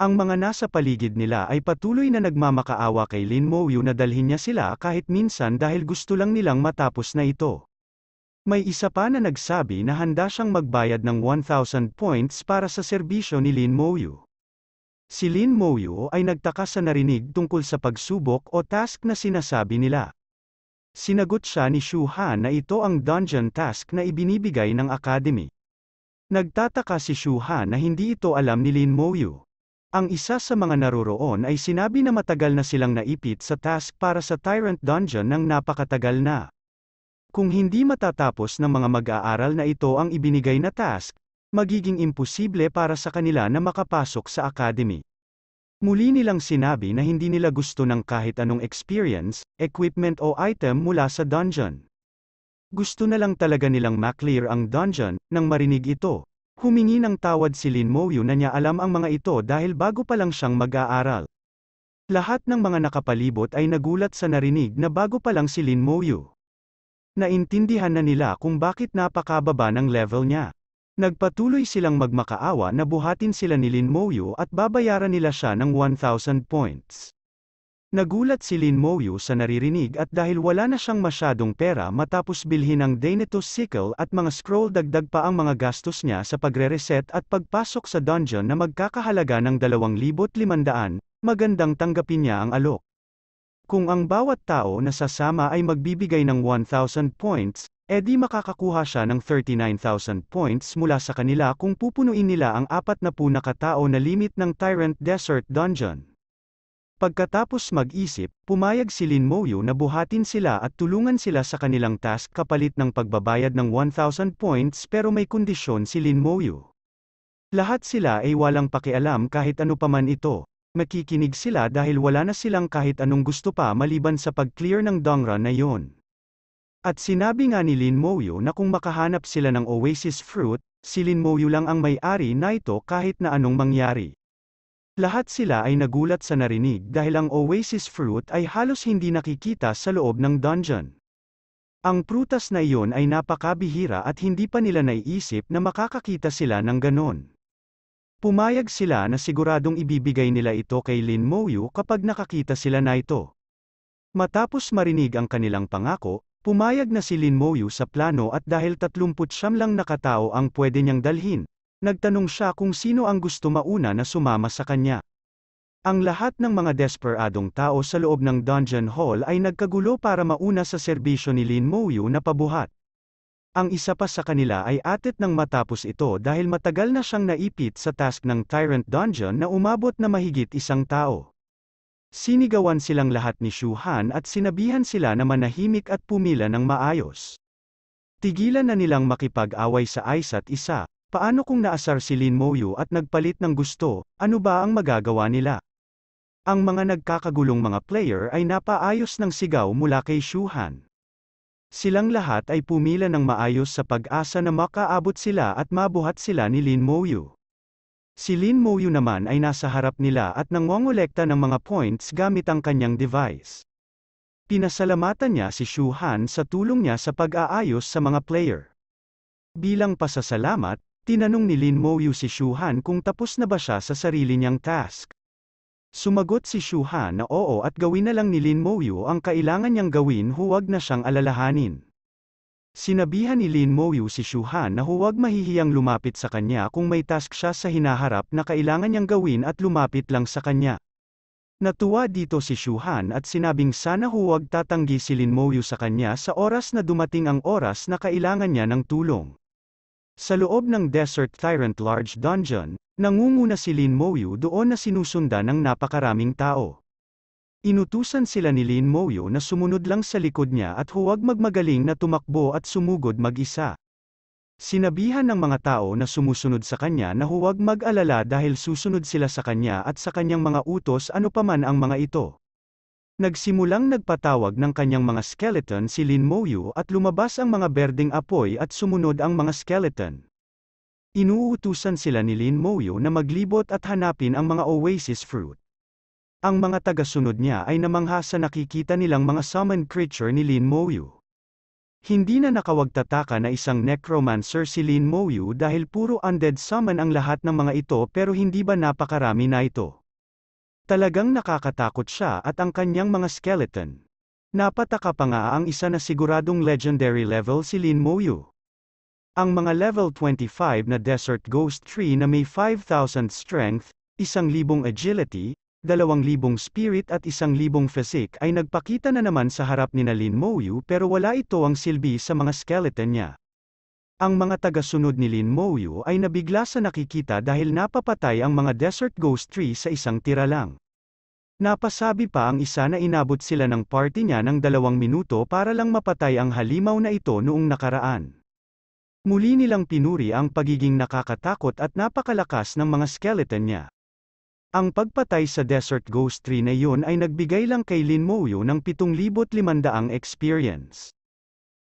Ang mga nasa paligid nila ay patuloy na nagmamakaawa kay Lin Mouyu na dalhin niya sila kahit minsan dahil gusto lang nilang matapos na ito. May isa pa na nagsabi na handa siyang magbayad ng 1,000 points para sa serbisyo ni Lin Mouyu. Si Lin Moyo ay nagtaka sa narinig tungkol sa pagsubok o task na sinasabi nila. Sinagot siya ni Shu Han na ito ang dungeon task na ibinibigay ng academy. Nagtataka si Shu Han na hindi ito alam ni Lin Moyo. Ang isa sa mga naroroon ay sinabi na matagal na silang naipit sa task para sa Tyrant Dungeon ng napakatagal na. Kung hindi matatapos ng mga mag-aaral na ito ang ibinigay na task, magiging imposible para sa kanila na makapasok sa academy. Muli nilang sinabi na hindi nila gusto ng kahit anong experience, equipment o item mula sa dungeon. Gusto na lang talaga nilang maklear ang dungeon, nang marinig ito. Humingi ng tawad si Lin Moyu na niya alam ang mga ito dahil bago pa lang siyang mag-aaral. Lahat ng mga nakapalibot ay nagulat sa narinig na bago pa lang si Lin Moyu. Naintindihan na nila kung bakit napakababa ng level niya. Nagpatuloy silang magmakaawa na buhatin sila ni Lin Moyu at babayaran nila siya ng 1,000 points. Nagulat si Lin Moyu sa naririnig at dahil wala na siyang masyadong pera matapos bilhin ang Dainatos Sickle at mga scroll dagdag pa ang mga gastos niya sa pagre-reset at pagpasok sa dungeon na magkakahalaga ng 2,500, magandang tanggapin niya ang alok. Kung ang bawat tao na sasama ay magbibigay ng 1,000 points, e di makakakuha siya ng 39,000 points mula sa kanila kung pupunuin nila ang apat na puna katao na limit ng Tyrant Desert Dungeon. Pagkatapos mag-isip, pumayag si Lin Moyo na buhatin sila at tulungan sila sa kanilang task kapalit ng pagbabayad ng 1,000 points pero may kondisyon si Lin Moyo. Lahat sila ay walang pakialam kahit ano paman ito. Makikinig sila dahil wala na silang kahit anong gusto pa maliban sa pag-clear ng Dongra na yon. At sinabi nga ni Lin Moyo na kung makahanap sila ng oasis fruit, si Lin Moyo lang ang may-ari na ito kahit na anong mangyari. Lahat sila ay nagulat sa narinig dahil ang oasis fruit ay halos hindi nakikita sa loob ng dungeon. Ang prutas na iyon ay napakabihira at hindi pa nila naiisip na makakakita sila ng ganon. Pumayag sila na siguradong ibibigay nila ito kay Lin Moyu kapag nakakita sila na ito. Matapos marinig ang kanilang pangako, Pumayag na si Lin Moyu sa plano at dahil 39 lang nakatao ang pwede niyang dalhin, nagtanong siya kung sino ang gusto mauna na sumama sa kanya. Ang lahat ng mga desperadong tao sa loob ng dungeon hall ay nagkagulo para mauna sa serbisyo ni Lin Moyu na pabuhat. Ang isa pa sa kanila ay atit nang matapos ito dahil matagal na siyang naipit sa task ng Tyrant Dungeon na umabot na mahigit isang tao. Sinigawan silang lahat ni Shuhan at sinabihan sila na manahimik at pumila ng maayos. Tigilan na nilang makipag-away sa isa't isa, paano kung naasar si Lin Moyu at nagpalit ng gusto, ano ba ang magagawa nila? Ang mga nagkakagulong mga player ay napaayos ng sigaw mula kay Shuhan. Silang lahat ay pumila ng maayos sa pag-asa na makaabot sila at mabuhat sila ni Lin Moyu. Si Lin Moyu naman ay nasa harap nila at nangongolekta ng mga points gamit ang kanyang device. Pinasalamatan niya si Shu Han sa tulong niya sa pag-aayos sa mga player. Bilang pasasalamat, tinanong ni Lin Moyu si Shu Han kung tapos na ba siya sa sarili niyang task. Sumagot si Shu Han na oo at gawin na lang ni Lin Moyu ang kailangan niyang gawin huwag na siyang alalahanin. Sinabihan ni Lin Moyu si Shuhan na huwag mahihiyang lumapit sa kanya kung may task siya sa hinaharap na kailangan niyang gawin at lumapit lang sa kanya. Natuwa dito si Shuhan at sinabing sana huwag tatanggi si Lin Moyu sa kanya sa oras na dumating ang oras na kailangan niya ng tulong. Sa loob ng Desert Tyrant Large Dungeon, nangunguna si Lin Moyu doon na sinusunda ng napakaraming tao. Inutusan sila ni Lin Moyo na sumunod lang sa likod niya at huwag magmagaling na tumakbo at sumugod mag-isa. Sinabihan ng mga tao na sumusunod sa kanya na huwag mag-alala dahil susunod sila sa kanya at sa kanyang mga utos ano ang mga ito. Nagsimulang nagpatawag ng kanyang mga skeleton si Lin Moyu at lumabas ang mga berding apoy at sumunod ang mga skeleton. Inuutusan sila ni Lin Moyu na maglibot at hanapin ang mga oasis fruit. Ang mga tagasunod niya ay namangha sa nakikita nilang mga summon creature ni Lin Moyu. Hindi na nakawagtataka na isang necromancer si Lin Moyu dahil puro undead summon ang lahat ng mga ito pero hindi ba napakarami na ito. Talagang nakakatakot siya at ang kanyang mga skeleton. Napataka pa nga ang isa na siguradong legendary level si Lin Moyu. Ang mga level 25 na Desert Ghost Tree na may 5,000 strength, 1,000 agility, 2,000 spirit at 1,000 physique ay nagpakita na naman sa harap ni Lin Mouyu pero wala ito ang silbi sa mga skeleton niya. Ang mga tagasunod ni Lin Mouyu ay nabigla sa nakikita dahil napapatay ang mga desert ghost tree sa isang tira lang. Napasabi pa ang isa na inabot sila ng party niya ng dalawang minuto para lang mapatay ang halimaw na ito noong nakaraan. Muli nilang pinuri ang pagiging nakakatakot at napakalakas ng mga skeleton niya. Ang pagpatay sa Desert Ghost 3 na yun ay nagbigay lang kay Lin Moyo ng 7,500 experience.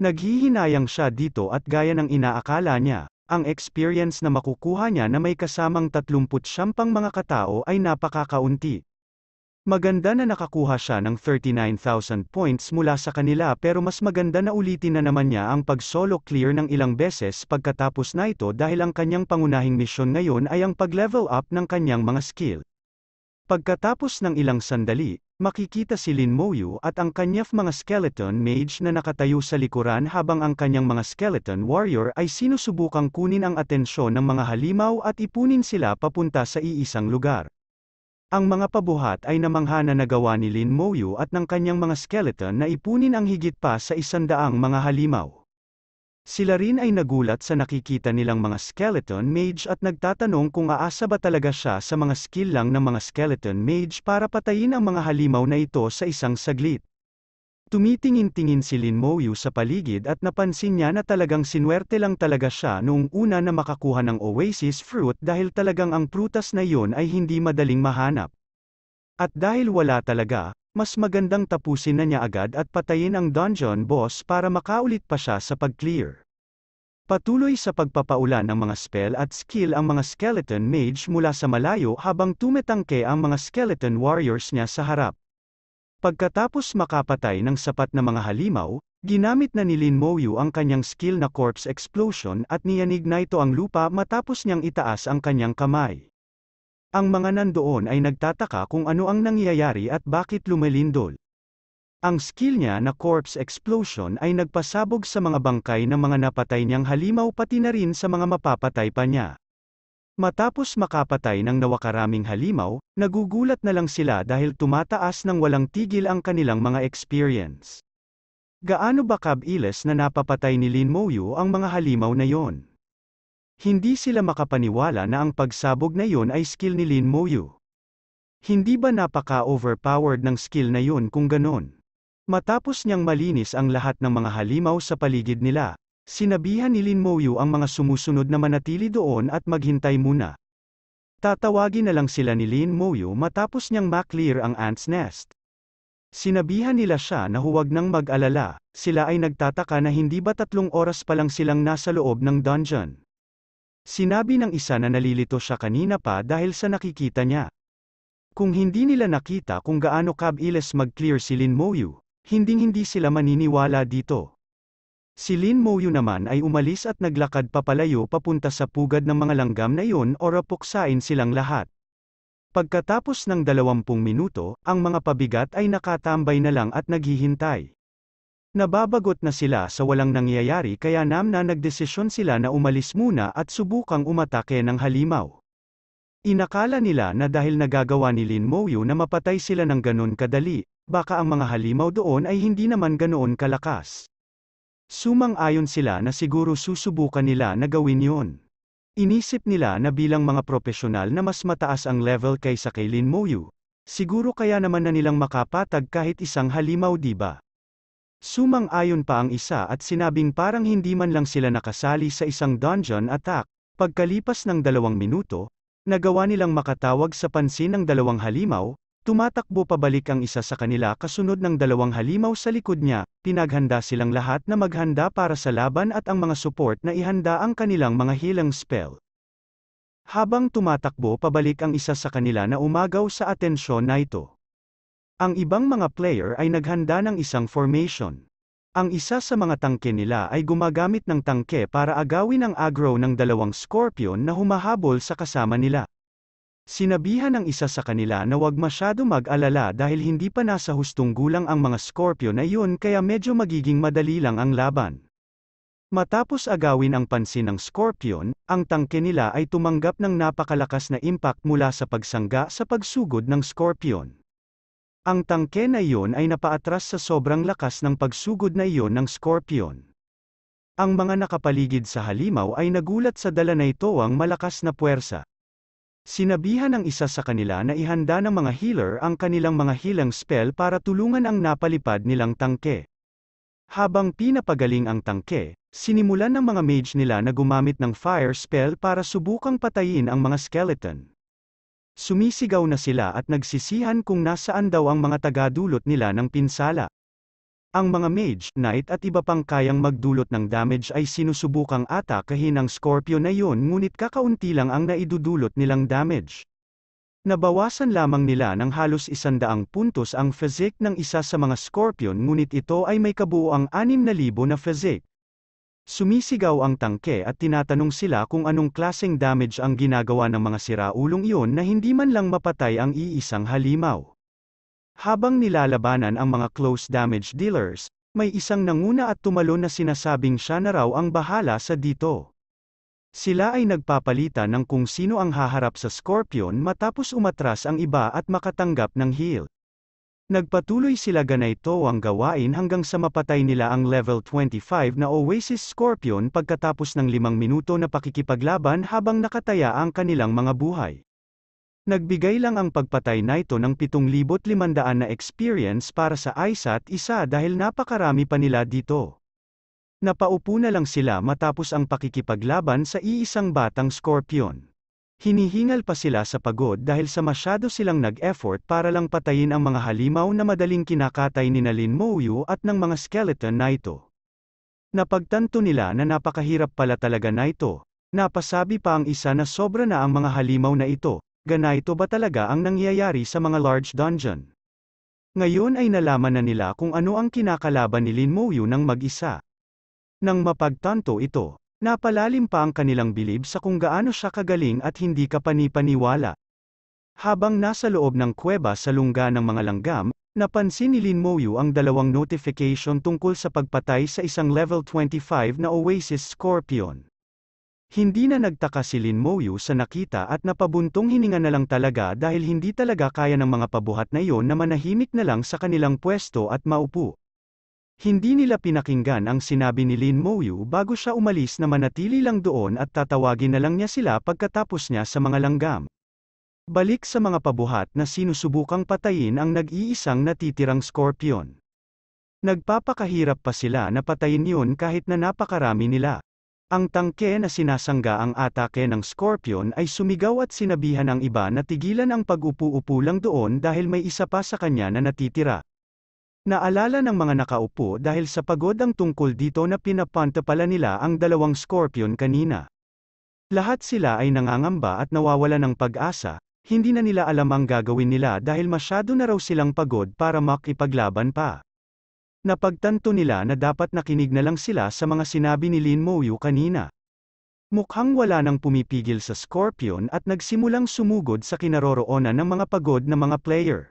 Naghihinayang siya dito at gaya ng inaakala niya, ang experience na makukuha niya na may kasamang 30 pang mga katao ay napakakaunti. Maganda na nakakuha siya ng 39,000 points mula sa kanila pero mas maganda na ulitin na naman niya ang pag-solo clear ng ilang beses pagkatapos na ito dahil ang kanyang pangunahing misyon ngayon ay ang pag-level up ng kanyang mga skill. Pagkatapos ng ilang sandali, makikita si Lin Moyu at ang kanyang mga skeleton mage na nakatayo sa likuran habang ang kanyang mga skeleton warrior ay sinusubukang kunin ang atensyon ng mga halimaw at ipunin sila papunta sa iisang lugar. Ang mga pabuhat ay namangha na nagawa ni Lin Moyu at ng kanyang mga skeleton na ipunin ang higit pa sa isandaang mga halimaw. Sila rin ay nagulat sa nakikita nilang mga skeleton mage at nagtatanong kung aasa ba talaga siya sa mga skill lang ng mga skeleton mage para patayin ang mga halimaw na ito sa isang saglit. Tumitingin-tingin si Lin Moyu sa paligid at napansin niya na talagang sinwerte lang talaga siya noong una na makakuha ng oasis fruit dahil talagang ang prutas na yon ay hindi madaling mahanap. At dahil wala talaga, mas magandang tapusin na niya agad at patayin ang dungeon boss para makaulit pa siya sa pag-clear. Patuloy sa pagpapaula ng mga spell at skill ang mga skeleton mage mula sa malayo habang tumetangke ang mga skeleton warriors niya sa harap. Pagkatapos makapatay ng sapat na mga halimaw, ginamit na ni Lin Moyu ang kanyang skill na corpse explosion at niyanig na ito ang lupa matapos niyang itaas ang kanyang kamay. Ang mga nandoon ay nagtataka kung ano ang nangyayari at bakit lumelindol. Ang skill niya na corpse explosion ay nagpasabog sa mga bangkay ng mga napatay niyang halimaw pati na rin sa mga mapapatay pa niya. Matapos makapatay ng nawakaraming halimaw, nagugulat na lang sila dahil tumataas ng walang tigil ang kanilang mga experience. Gaano ba kabilis na napapatay ni Lin Moyu ang mga halimaw na yon? Hindi sila makapaniwala na ang pagsabog na yon ay skill ni Lin Moyu. Hindi ba napaka-overpowered ng skill na yon kung ganon? Matapos niyang malinis ang lahat ng mga halimaw sa paligid nila, Sinabihan ni Lin Moyu ang mga sumusunod na manatili doon at maghintay muna. Tatawagin na lang sila ni Lin Moyu matapos niyang maklear ang ant's nest. Sinabihan nila siya na huwag nang mag-alala, sila ay nagtataka na hindi ba tatlong oras pa lang silang nasa loob ng dungeon. Sinabi ng isa na nalilito siya kanina pa dahil sa nakikita niya. Kung hindi nila nakita kung gaano kabilis mag-clear si Lin Moyu, hinding-hindi sila maniniwala dito. Si Lin Moyu naman ay umalis at naglakad papalayo papunta sa pugad ng mga langgam na yon o rapuksain silang lahat. Pagkatapos ng 20 minuto, ang mga pabigat ay nakatambay na lang at naghihintay. Nababagot na sila sa walang nangyayari kaya namna nagdesisyon sila na umalis muna at subukang umatake ng halimaw. Inakala nila na dahil nagagawa ni Lin Moyu na mapatay sila ng ganon kadali, baka ang mga halimaw doon ay hindi naman ganoon kalakas. Sumang-ayon sila na siguro susubukan nila na gawin yon. Inisip nila na bilang mga profesional na mas mataas ang level kaysa kay Lin Moyu, siguro kaya naman na nilang makapatag kahit isang halimaw diba? Sumang-ayon pa ang isa at sinabing parang hindi man lang sila nakasali sa isang dungeon attack, pagkalipas ng dalawang minuto, nagawa nilang makatawag sa pansin ng dalawang halimaw, Tumatakbo pabalik ang isa sa kanila kasunod ng dalawang halimaw sa likod niya, pinaghanda silang lahat na maghanda para sa laban at ang mga support na ihanda ang kanilang mga hilang spell. Habang tumatakbo pabalik ang isa sa kanila na umagaw sa atensyon na ito. Ang ibang mga player ay naghanda ng isang formation. Ang isa sa mga tangke nila ay gumagamit ng tangke para agawin ang aggro ng dalawang scorpion na humahabol sa kasama nila. Sinabihan ng isa sa kanila na wag masyado mag-alala dahil hindi pa nasa hustong gulang ang mga Scorpio na yun kaya medyo magiging madali lang ang laban. Matapos agawin ang pansin ng Scorpion, ang tangke nila ay tumanggap ng napakalakas na impact mula sa pagsangga sa pagsugod ng Scorpion. Ang tangke na iyon ay napaatras sa sobrang lakas ng pagsugod na iyon ng Scorpion. Ang mga nakapaligid sa halimaw ay nagulat sa dala na ito ang malakas na puwersa. Sinabihan ng isa sa kanila na ihanda ng mga healer ang kanilang mga healing spell para tulungan ang napalipad nilang tangke. Habang pinapagaling ang tangke, sinimulan ng mga mage nila na gumamit ng fire spell para subukang patayin ang mga skeleton. Sumisigaw na sila at nagsisihan kung nasaan daw ang mga tagadulot nila ng pinsala. Ang mga mage, knight at iba pang kayang magdulot ng damage ay sinusubukang atakahin ng Scorpio na yun ngunit kakaunti lang ang naidudulot nilang damage. Nabawasan lamang nila ng halos isandaang puntos ang physique ng isa sa mga Scorpion ngunit ito ay may kabuoang 6,000 na physique. Sumisigaw ang tangke at tinatanong sila kung anong klaseng damage ang ginagawa ng mga siraulong iyon na hindi man lang mapatay ang iisang halimaw. Habang nilalabanan ang mga close damage dealers, may isang nanguna at tumalo na sinasabing siya na raw ang bahala sa dito. Sila ay nagpapalitan ng kung sino ang haharap sa Scorpion matapos umatras ang iba at makatanggap ng heal. Nagpatuloy sila ganito ang gawain hanggang sa mapatay nila ang level 25 na Oasis Scorpion pagkatapos ng limang minuto na pakikipaglaban habang nakataya ang kanilang mga buhay. Nagbigay lang ang pagpatay na ito ng 7,500 na experience para sa ISAT isa dahil napakarami pa nila dito. Napaupo na lang sila matapos ang pakikipaglaban sa iisang batang scorpion. Hinihingal pa sila sa pagod dahil sa masyado silang nag-effort para lang patayin ang mga halimaw na madaling kinakatay ni Nalin Mouyu at ng mga skeleton na ito. Napagtanto nila na napakahirap pala talaga na ito, Napasabi pa ang isa na sobra na ang mga halimaw na ito, Ganay ba talaga ang nangyayari sa mga large dungeon? Ngayon ay nalaman na nila kung ano ang kinakalaban ni Lin Mouyu ng mag-isa. Nang mapagtanto ito, napalalim pa ang kanilang bilib sa kung gaano siya kagaling at hindi kapanipaniwala. Habang nasa loob ng kuweba sa lungga ng mga langgam, napansin ni Lin Mouyu ang dalawang notification tungkol sa pagpatay sa isang level 25 na Oasis Scorpion. Hindi na nagtaka si Lin Moyu sa nakita at napabuntong hininga na lang talaga dahil hindi talaga kaya ng mga pabuhat na iyon na manahimik na lang sa kanilang pwesto at maupo. Hindi nila pinakinggan ang sinabi ni Lin Moyu bago siya umalis na manatili lang doon at tatawagin na lang niya sila pagkatapos niya sa mga langgam. Balik sa mga pabuhat na sinusubukang patayin ang nag-iisang natitirang scorpion. Nagpapakahirap pa sila na patayin yun kahit na napakarami nila. Ang tangke na sinasangga ang atake ng Scorpion ay sumigaw at sinabihan ang iba na tigilan ang pag-upo-upo lang doon dahil may isa pa sa kanya na natitira. Naalala ng mga nakaupo dahil sa pagod ang tungkol dito na pinapanta pala nila ang dalawang Scorpion kanina. Lahat sila ay nangangamba at nawawala ng pag-asa, hindi na nila alam ang gagawin nila dahil masyado na raw silang pagod para makipaglaban pa. Napagtanto nila na dapat nakinig na lang sila sa mga sinabi ni Lin Mouyu kanina. Mukhang wala nang pumipigil sa Scorpion at nagsimulang sumugod sa kinaroroonan ng mga pagod na mga player.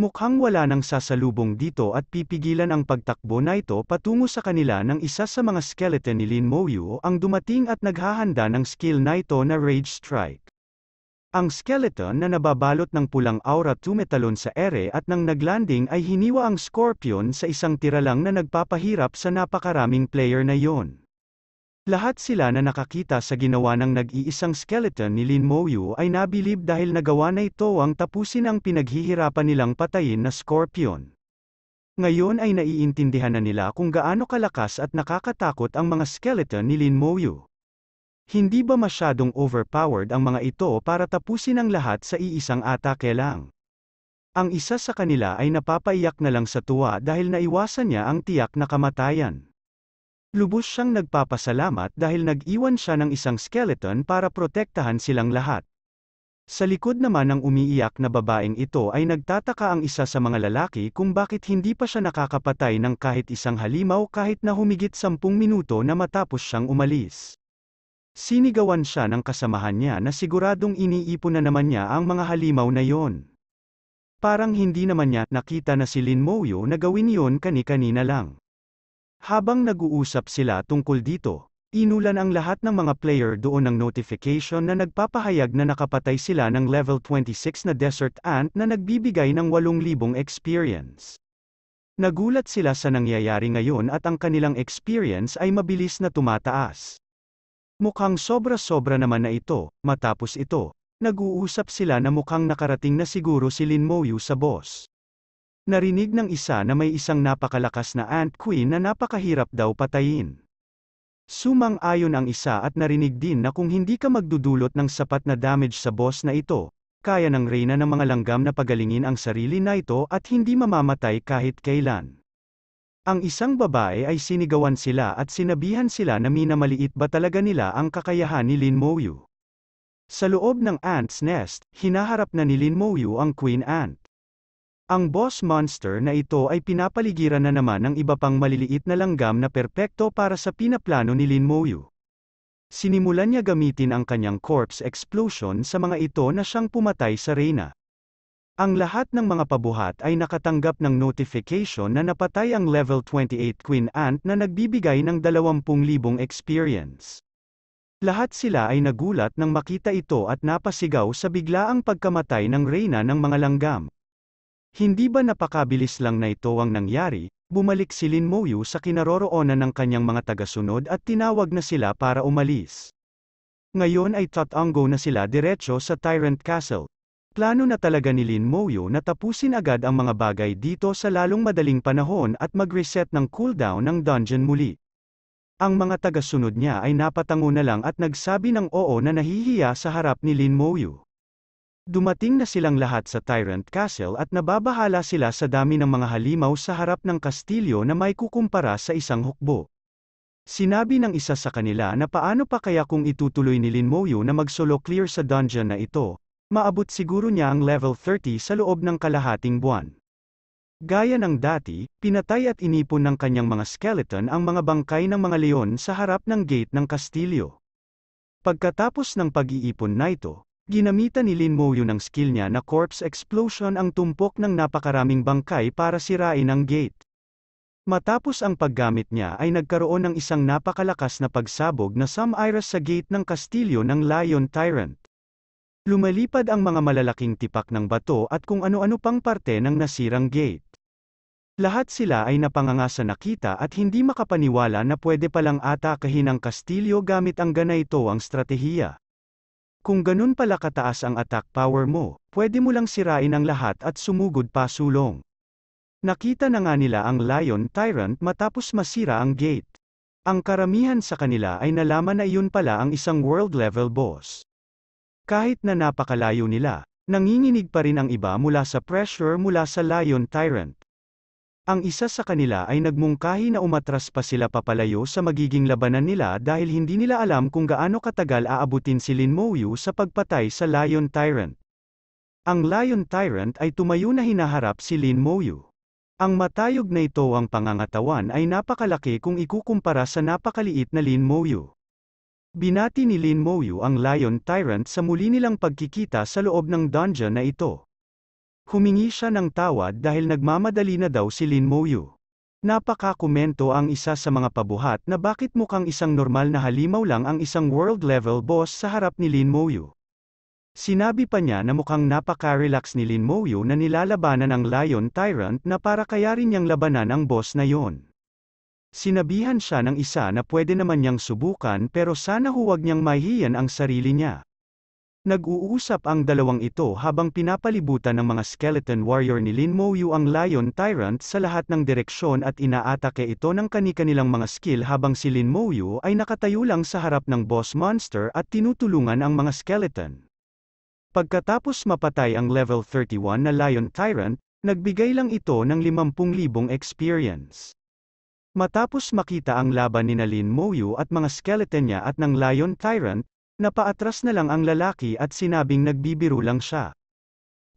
Mukhang wala nang sasalubong dito at pipigilan ang pagtakbo na ito patungo sa kanila ng isa sa mga skeleton ni Lin Mouyu ang dumating at naghahanda ng skill na ito na Rage Strike. Ang skeleton na nababalot ng pulang aura tumetalon sa ere at nang naglanding ay hiniwa ang scorpion sa isang tira lang na nagpapahirap sa napakaraming player na yon. Lahat sila na nakakita sa ginawa ng nag-iisang skeleton ni Lin Moyu ay nabilib dahil nagawa na ito ang tapusin ang pinaghihirapan nilang patayin na scorpion. Ngayon ay naiintindihan na nila kung gaano kalakas at nakakatakot ang mga skeleton ni Lin Moyu. Hindi ba masyadong overpowered ang mga ito para tapusin ang lahat sa iisang atake lang? Ang isa sa kanila ay napapaiyak na lang sa tuwa dahil naiwasan niya ang tiyak na kamatayan. Lubos siyang nagpapasalamat dahil nag-iwan siya ng isang skeleton para protektahan silang lahat. Sa likod naman ng umiiyak na babaeng ito ay nagtataka ang isa sa mga lalaki kung bakit hindi pa siya nakakapatay ng kahit isang halimaw kahit na humigit sampung minuto na matapos siyang umalis. Sinigawan siya ng kasamahan niya na siguradong iniipon na naman niya ang mga halimaw na yon. Parang hindi naman niya nakita na si Lin Moyo na gawin yon kani-kanina lang. Habang nag-uusap sila tungkol dito, inulan ang lahat ng mga player doon ng notification na nagpapahayag na nakapatay sila ng level 26 na desert ant na nagbibigay ng 8,000 experience. Nagulat sila sa nangyayari ngayon at ang kanilang experience ay mabilis na tumataas. Mukhang sobra-sobra naman na ito, matapos ito, nag-uusap sila na mukhang nakarating na siguro si Lin Moyu sa boss. Narinig ng isa na may isang napakalakas na ant queen na napakahirap daw patayin. Sumang-ayon ang isa at narinig din na kung hindi ka magdudulot ng sapat na damage sa boss na ito, kaya ng Reyna ng mga langgam na pagalingin ang sarili na ito at hindi mamamatay kahit kailan. Ang isang babae ay sinigawan sila at sinabihan sila na minamaliit ba talaga nila ang kakayahan ni Lin Moyu. Sa loob ng Ant's Nest, hinaharap na ni Lin Moyu ang Queen Ant. Ang boss monster na ito ay pinapaligiran na naman ng iba pang maliliit na langgam na perpekto para sa pinaplano ni Lin Moyu. Sinimulan niya gamitin ang kanyang corpse explosion sa mga ito na siyang pumatay sa Reyna. Ang lahat ng mga pabuhat ay nakatanggap ng notification na napatay ang level 28 Queen Ant na nagbibigay ng 20,000 experience. Lahat sila ay nagulat nang makita ito at napasigaw sa biglaang pagkamatay ng reyna ng mga langgam. Hindi ba napakabilis lang na ito ang nangyari, bumalik si Lin Moyu sa kinaroroonan ng kanyang mga tagasunod at tinawag na sila para umalis. Ngayon ay tatango na sila diretso sa Tyrant Castle, Plano na talaga ni Lin Moyo na tapusin agad ang mga bagay dito sa lalong madaling panahon at mag-reset ng cooldown ng dungeon muli. Ang mga tagasunod niya ay napatango na lang at nagsabi ng oo na nahihiya sa harap ni Lin Moyo. Dumating na silang lahat sa Tyrant Castle at nababahala sila sa dami ng mga halimaw sa harap ng kastilyo na may kukumpara sa isang hukbo. Sinabi ng isa sa kanila na paano pa kaya kung itutuloy ni Lin Moyo na magsolo clear sa dungeon na ito, maabot siguro niya ang level 30 sa loob ng kalahating buwan. Gaya ng dati, pinatay at inipon ng kanyang mga skeleton ang mga bangkay ng mga leon sa harap ng gate ng kastilyo. Pagkatapos ng pag-iipon na ito, ginamitan ni Lin Moyo ng skill niya na corpse explosion ang tumpok ng napakaraming bangkay para sirain ang gate. Matapos ang paggamit niya ay nagkaroon ng isang napakalakas na pagsabog na Sam Iris sa gate ng kastilyo ng Lion Tyrant. Lumalipad ang mga malalaking tipak ng bato at kung ano-ano pang parte ng nasirang gate. Lahat sila ay napanganga sa nakita at hindi makapaniwala na pwede palang atakahin ang kastilyo gamit ang ganito ang stratehiya. Kung ganun pala kataas ang attack power mo, pwede mo lang sirain ang lahat at sumugod pa sulong. Nakita na nga nila ang Lion Tyrant matapos masira ang gate. Ang karamihan sa kanila ay nalaman na iyon pala ang isang world-level boss. Kahit na napakalayo nila, nanginginig pa rin ang iba mula sa pressure mula sa Lion Tyrant. Ang isa sa kanila ay nagmungkahi na umatras pa sila papalayo sa magiging labanan nila dahil hindi nila alam kung gaano katagal aabutin si Lin Mouyu sa pagpatay sa Lion Tyrant. Ang Lion Tyrant ay tumayo na hinaharap si Lin Mouyu. Ang matayog na ito ang pangangatawan ay napakalaki kung ikukumpara sa napakaliit na Lin Mouyu. Binati ni Lin Moyu ang Lion Tyrant sa muli nilang pagkikita sa loob ng dungeon na ito. Humingi siya ng tawad dahil nagmamadali na daw si Lin Moyu. Napakakomento ang isa sa mga pabuhat na bakit mukhang isang normal na halimaw lang ang isang world-level boss sa harap ni Lin Moyu. Sinabi pa niya na mukhang napaka-relax ni Lin Moyu na nilalabanan ang Lion Tyrant na para kaya rin niyang labanan ang boss na yon. Sinabihan siya ng isa na pwede naman niyang subukan pero sana huwag niyang mahihiyan ang sarili niya. Nag-uusap ang dalawang ito habang pinapalibutan ng mga skeleton warrior ni Lin Mo ang Lion Tyrant sa lahat ng direksyon at inaatake ito ng kanikanilang mga skill habang si Lin Mo ay nakatayo lang sa harap ng boss monster at tinutulungan ang mga skeleton. Pagkatapos mapatay ang level 31 na Lion Tyrant, nagbigay lang ito ng 50,000 experience. Matapos makita ang laban ni Nalin Moyu at mga skeleton niya at ng Lion Tyrant, napaatras na lang ang lalaki at sinabing nagbibiro lang siya.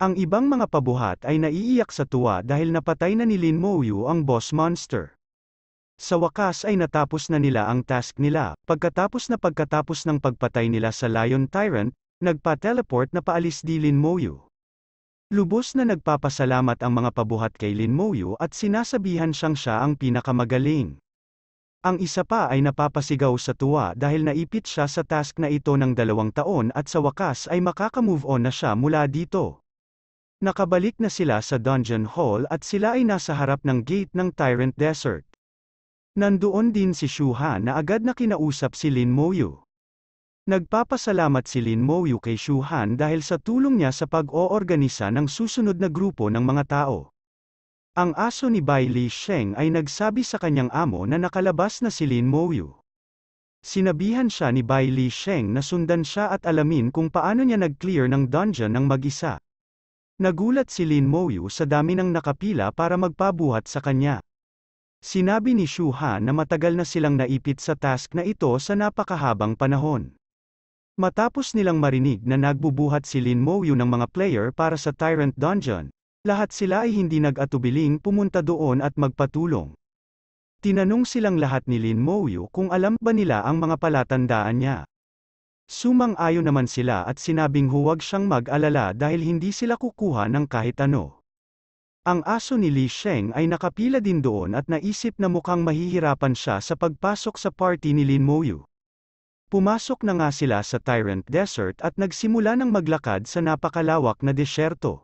Ang ibang mga pabuhat ay naiiyak sa tuwa dahil napatay na ni Lin Moyu ang boss monster. Sa wakas ay natapos na nila ang task nila, pagkatapos na pagkatapos ng pagpatay nila sa Lion Tyrant, nagpa-teleport na paalis di Lin Moyu. Lubos na nagpapasalamat ang mga pabuhat kay Lin Moyo at sinasabihan siyang siya ang pinakamagaling. Ang isa pa ay napapasigaw sa tuwa dahil naipit siya sa task na ito ng dalawang taon at sa wakas ay makaka-move on na siya mula dito. Nakabalik na sila sa dungeon hall at sila ay nasa harap ng gate ng Tyrant Desert. Nandoon din si Shuha na agad na kinausap si Lin Moyo. Nagpapasalamat si Lin Mouyu kay Shuhan dahil sa tulong niya sa pag-oorganisa ng susunod na grupo ng mga tao. Ang aso ni Bai Li Sheng ay nagsabi sa kanyang amo na nakalabas na si Lin Mouyu. Sinabihan siya ni Bai Li Sheng na sundan siya at alamin kung paano niya nag-clear ng dungeon ng mag-isa. Nagulat si Lin Mouyu sa dami ng nakapila para magpabuhat sa kanya. Sinabi ni Shu Han na matagal na silang naipit sa task na ito sa napakahabang panahon. Matapos nilang marinig na nagbubuhat si Lin Mouyu ng mga player para sa Tyrant Dungeon, lahat sila ay hindi nag-atubiling pumunta doon at magpatulong. Tinanong silang lahat ni Lin Mouyu kung alam ba nila ang mga palatandaan niya. Sumang-ayo naman sila at sinabing huwag siyang mag-alala dahil hindi sila kukuha ng kahit ano. Ang aso ni Li Sheng ay nakapila din doon at naisip na mukhang mahihirapan siya sa pagpasok sa party ni Lin Moyu. Pumasok na nga sila sa Tyrant Desert at nagsimula ng maglakad sa napakalawak na disyerto.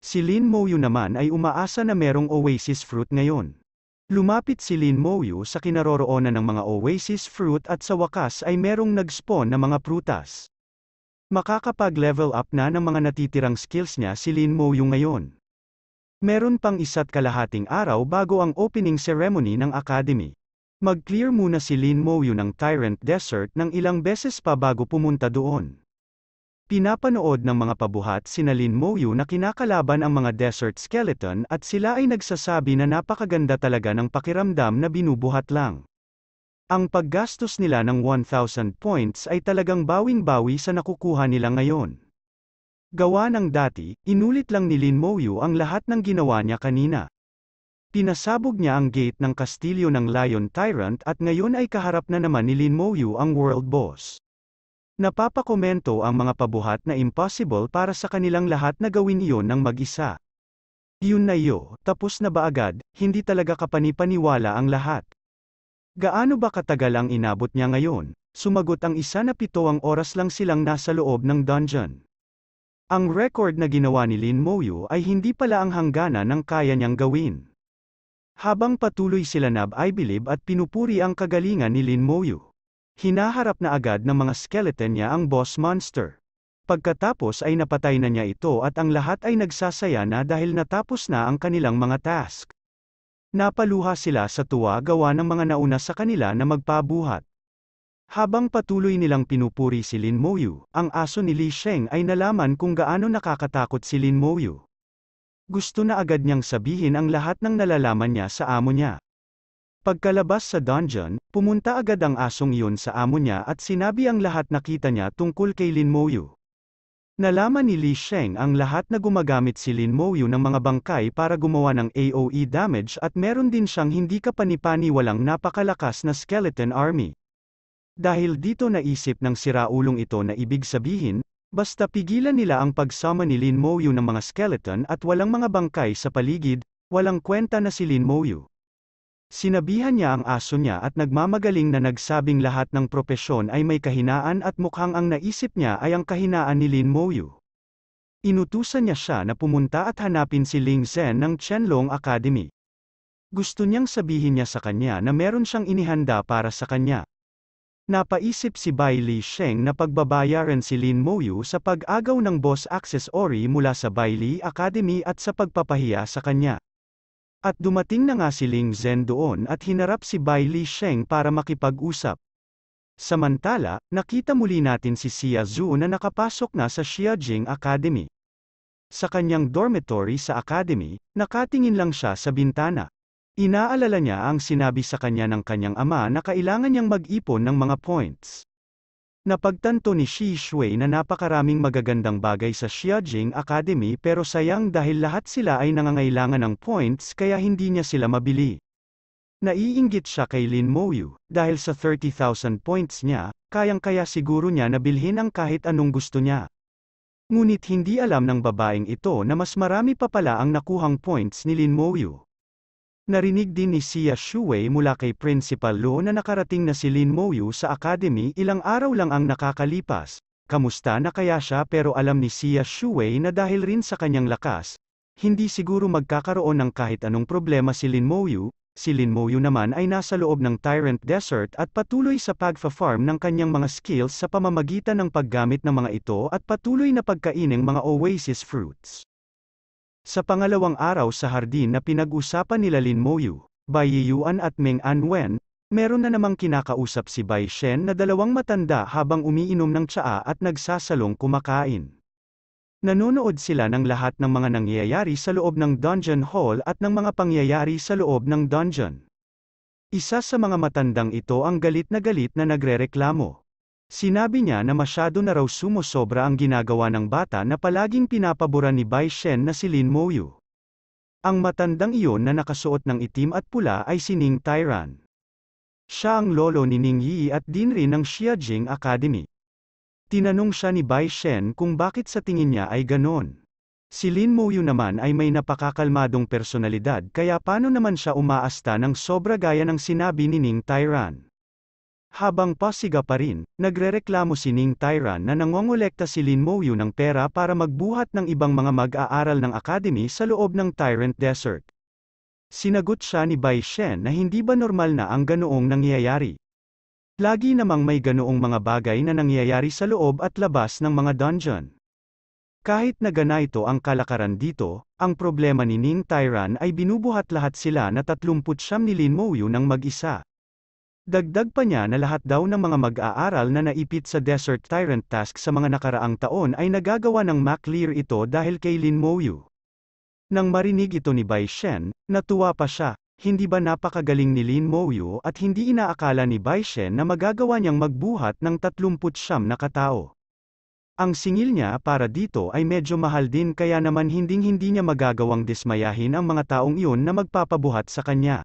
Si Lin Moyu naman ay umaasa na merong oasis fruit ngayon. Lumapit si Lin Moyu sa kinaroroonan ng mga oasis fruit at sa wakas ay merong nag-spawn na mga prutas. Makakapag-level up na ng mga natitirang skills niya si Lin Moyu ngayon. Meron pang isa't kalahating araw bago ang opening ceremony ng academy. Mag-clear muna si Lin Moyu ng Tyrant Desert ng ilang beses pa bago pumunta doon. Pinapanood ng mga pabuhat sina Lin Moyu na kinakalaban ang mga desert skeleton at sila ay nagsasabi na napakaganda talaga ng pakiramdam na binubuhat lang. Ang paggastos nila ng 1,000 points ay talagang bawing-bawi sa nakukuha nila ngayon. Gawa ng dati, inulit lang ni Lin Moyu ang lahat ng ginawa niya kanina. Pinasabog niya ang gate ng kastilyo ng Lion Tyrant at ngayon ay kaharap na naman ni Lin Mouyu ang world boss. Napapakomento ang mga pabuhat na impossible para sa kanilang lahat na gawin iyon ng mag-isa. Yun na yo, tapos na ba agad, hindi talaga kapanipaniwala ang lahat. Gaano ba katagal ang inabot niya ngayon? Sumagot ang isa na pitoang oras lang silang nasa loob ng dungeon. Ang record na ginawa ni Lin Mouyu ay hindi pala ang hangganan ng kaya niyang gawin. Habang patuloy sila nab I believe at pinupuri ang kagalingan ni Lin Moyu. Hinaharap na agad ng mga skeleton niya ang boss monster. Pagkatapos ay napatay na niya ito at ang lahat ay nagsasaya na dahil natapos na ang kanilang mga task. Napaluha sila sa tuwa gawa ng mga nauna sa kanila na magpabuhat. Habang patuloy nilang pinupuri si Lin Moyu, ang aso ni Li Sheng ay nalaman kung gaano nakakatakot si Lin Moyu. Gusto na agad niyang sabihin ang lahat ng nalalaman niya sa amo niya. Pagkalabas sa dungeon, pumunta agad ang asong iyon sa amo niya at sinabi ang lahat nakita niya tungkol kay Lin Moyu. Nalaman ni Li Sheng ang lahat na gumagamit si Lin Moyu ng mga bangkay para gumawa ng AoE damage at meron din siyang hindi kapanipani walang napakalakas na skeleton army. Dahil dito naisip ng siraulong ito na ibig sabihin, Basta pigilan nila ang pagsama ni Lin Moyu ng mga skeleton at walang mga bangkay sa paligid, walang kwenta na si Lin Moyu. Sinabihan niya ang aso niya at nagmamagaling na nagsabing lahat ng propesyon ay may kahinaan at mukhang ang naisip niya ay ang kahinaan ni Lin Moyu. Inutusan niya siya na pumunta at hanapin si Ling Zhen ng Chenlong Academy. Gusto niyang sabihin niya sa kanya na meron siyang inihanda para sa kanya. Napaisip si Bai Li Sheng na pagbabayaran si Lin Moyu sa pag-agaw ng boss access ori mula sa Bai Li Academy at sa pagpapahiya sa kanya. At dumating na nga si Ling Zhen doon at hinarap si Bai Li Sheng para makipag-usap. Samantala, nakita muli natin si Xia Zhu na nakapasok na sa Xiajing Academy. Sa kanyang dormitory sa academy, nakatingin lang siya sa bintana. Inaalala niya ang sinabi sa kanya ng kanyang ama na kailangan niyang mag-ipon ng mga points. Napagtanto ni Shi Shui na napakaraming magagandang bagay sa Xiajing Academy pero sayang dahil lahat sila ay nangangailangan ng points kaya hindi niya sila mabili. Naiinggit siya kay Lin Moyu, dahil sa 30,000 points niya, kayang-kaya siguro niya nabilhin ang kahit anong gusto niya. Ngunit hindi alam ng babaeng ito na mas marami pa pala ang nakuhang points ni Lin Moyu. Narinig din ni Sia Shuwei mula kay Principal Lo na nakarating na si Lin Moyu sa academy ilang araw lang ang nakakalipas. Kamusta na kaya siya pero alam ni Sia Shuwei na dahil rin sa kanyang lakas, hindi siguro magkakaroon ng kahit anong problema si Lin Moyu, si Lin Moyu naman ay nasa loob ng Tyrant Desert at patuloy sa pagfa-farm ng kanyang mga skills sa pamamagitan ng paggamit ng mga ito at patuloy na pagkaining mga oasis fruits. Sa pangalawang araw sa hardin na pinag-usapan nila Lin Moyu, Bai Yuan at Meng Anwen, meron na namang kinakausap si Bai Shen na dalawang matanda habang umiinom ng tsaa at nagsasalong kumakain. Nanonood sila ng lahat ng mga nangyayari sa loob ng dungeon hall at ng mga pangyayari sa loob ng dungeon. Isa sa mga matandang ito ang galit na galit na nagrereklamo. Sinabi niya na masyado na raw sumosobra ang ginagawa ng bata na palaging pinapabura ni Bai Shen na si Lin Moyu. Ang matandang iyon na nakasuot ng itim at pula ay si Ning Tyran. Siya ang lolo ni Ning Yi at din rin ng Xiajing Academy. Tinanong siya ni Bai Shen kung bakit sa tingin niya ay ganon. Si Lin Moyu naman ay may napakakalmadong personalidad kaya paano naman siya umaasta ng sobra gaya ng sinabi ni Ning Tyran. Habang pasiga pa rin, nagrereklamo si Ning Tyran na nangongolekta si Lin Moyu ng pera para magbuhat ng ibang mga mag-aaral ng academy sa loob ng Tyrant Desert. Sinagot siya ni Bai Shen na hindi ba normal na ang ganoong nangyayari. Lagi namang may ganoong mga bagay na nangyayari sa loob at labas ng mga dungeon. Kahit nagana ito ang kalakaran dito, ang problema ni Ning Tyran ay binubuhat lahat sila na 39 ni Lin Moyu ng mag-isa. Dagdag pa niya na lahat daw ng mga mag-aaral na naipit sa Desert Tyrant Task sa mga nakaraang taon ay nagagawa ng MacLear ito dahil kay Lin Moyu. Nang marinig ito ni Bai Shen, natuwa pa siya, hindi ba napakagaling ni Lin Moyu at hindi inaakala ni Bai Shen na magagawa niyang magbuhat ng 39 na katao. Ang singil niya para dito ay medyo mahal din kaya naman hinding-hindi niya magagawang dismayahin ang mga taong iyon na magpapabuhat sa kanya.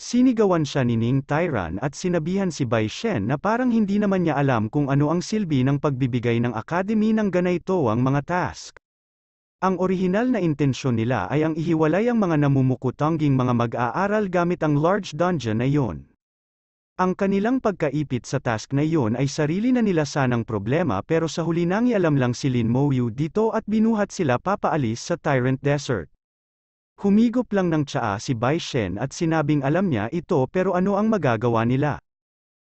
Sinigawan siya ni Ning Tyran at sinabihan si Bai Shen na parang hindi naman niya alam kung ano ang silbi ng pagbibigay ng Academy ng ganayto ang mga task. Ang orihinal na intensyon nila ay ang ihiwalay ang mga namumukutangging mga mag-aaral gamit ang large dungeon na iyon. Ang kanilang pagkaipit sa task na iyon ay sarili na nila sanang problema pero sa huli nang ialam lang si Lin Mo Yu dito at binuhat sila papaalis sa Tyrant Desert. Humigop lang ng tsaa si Bai Shen at sinabing alam niya ito pero ano ang magagawa nila.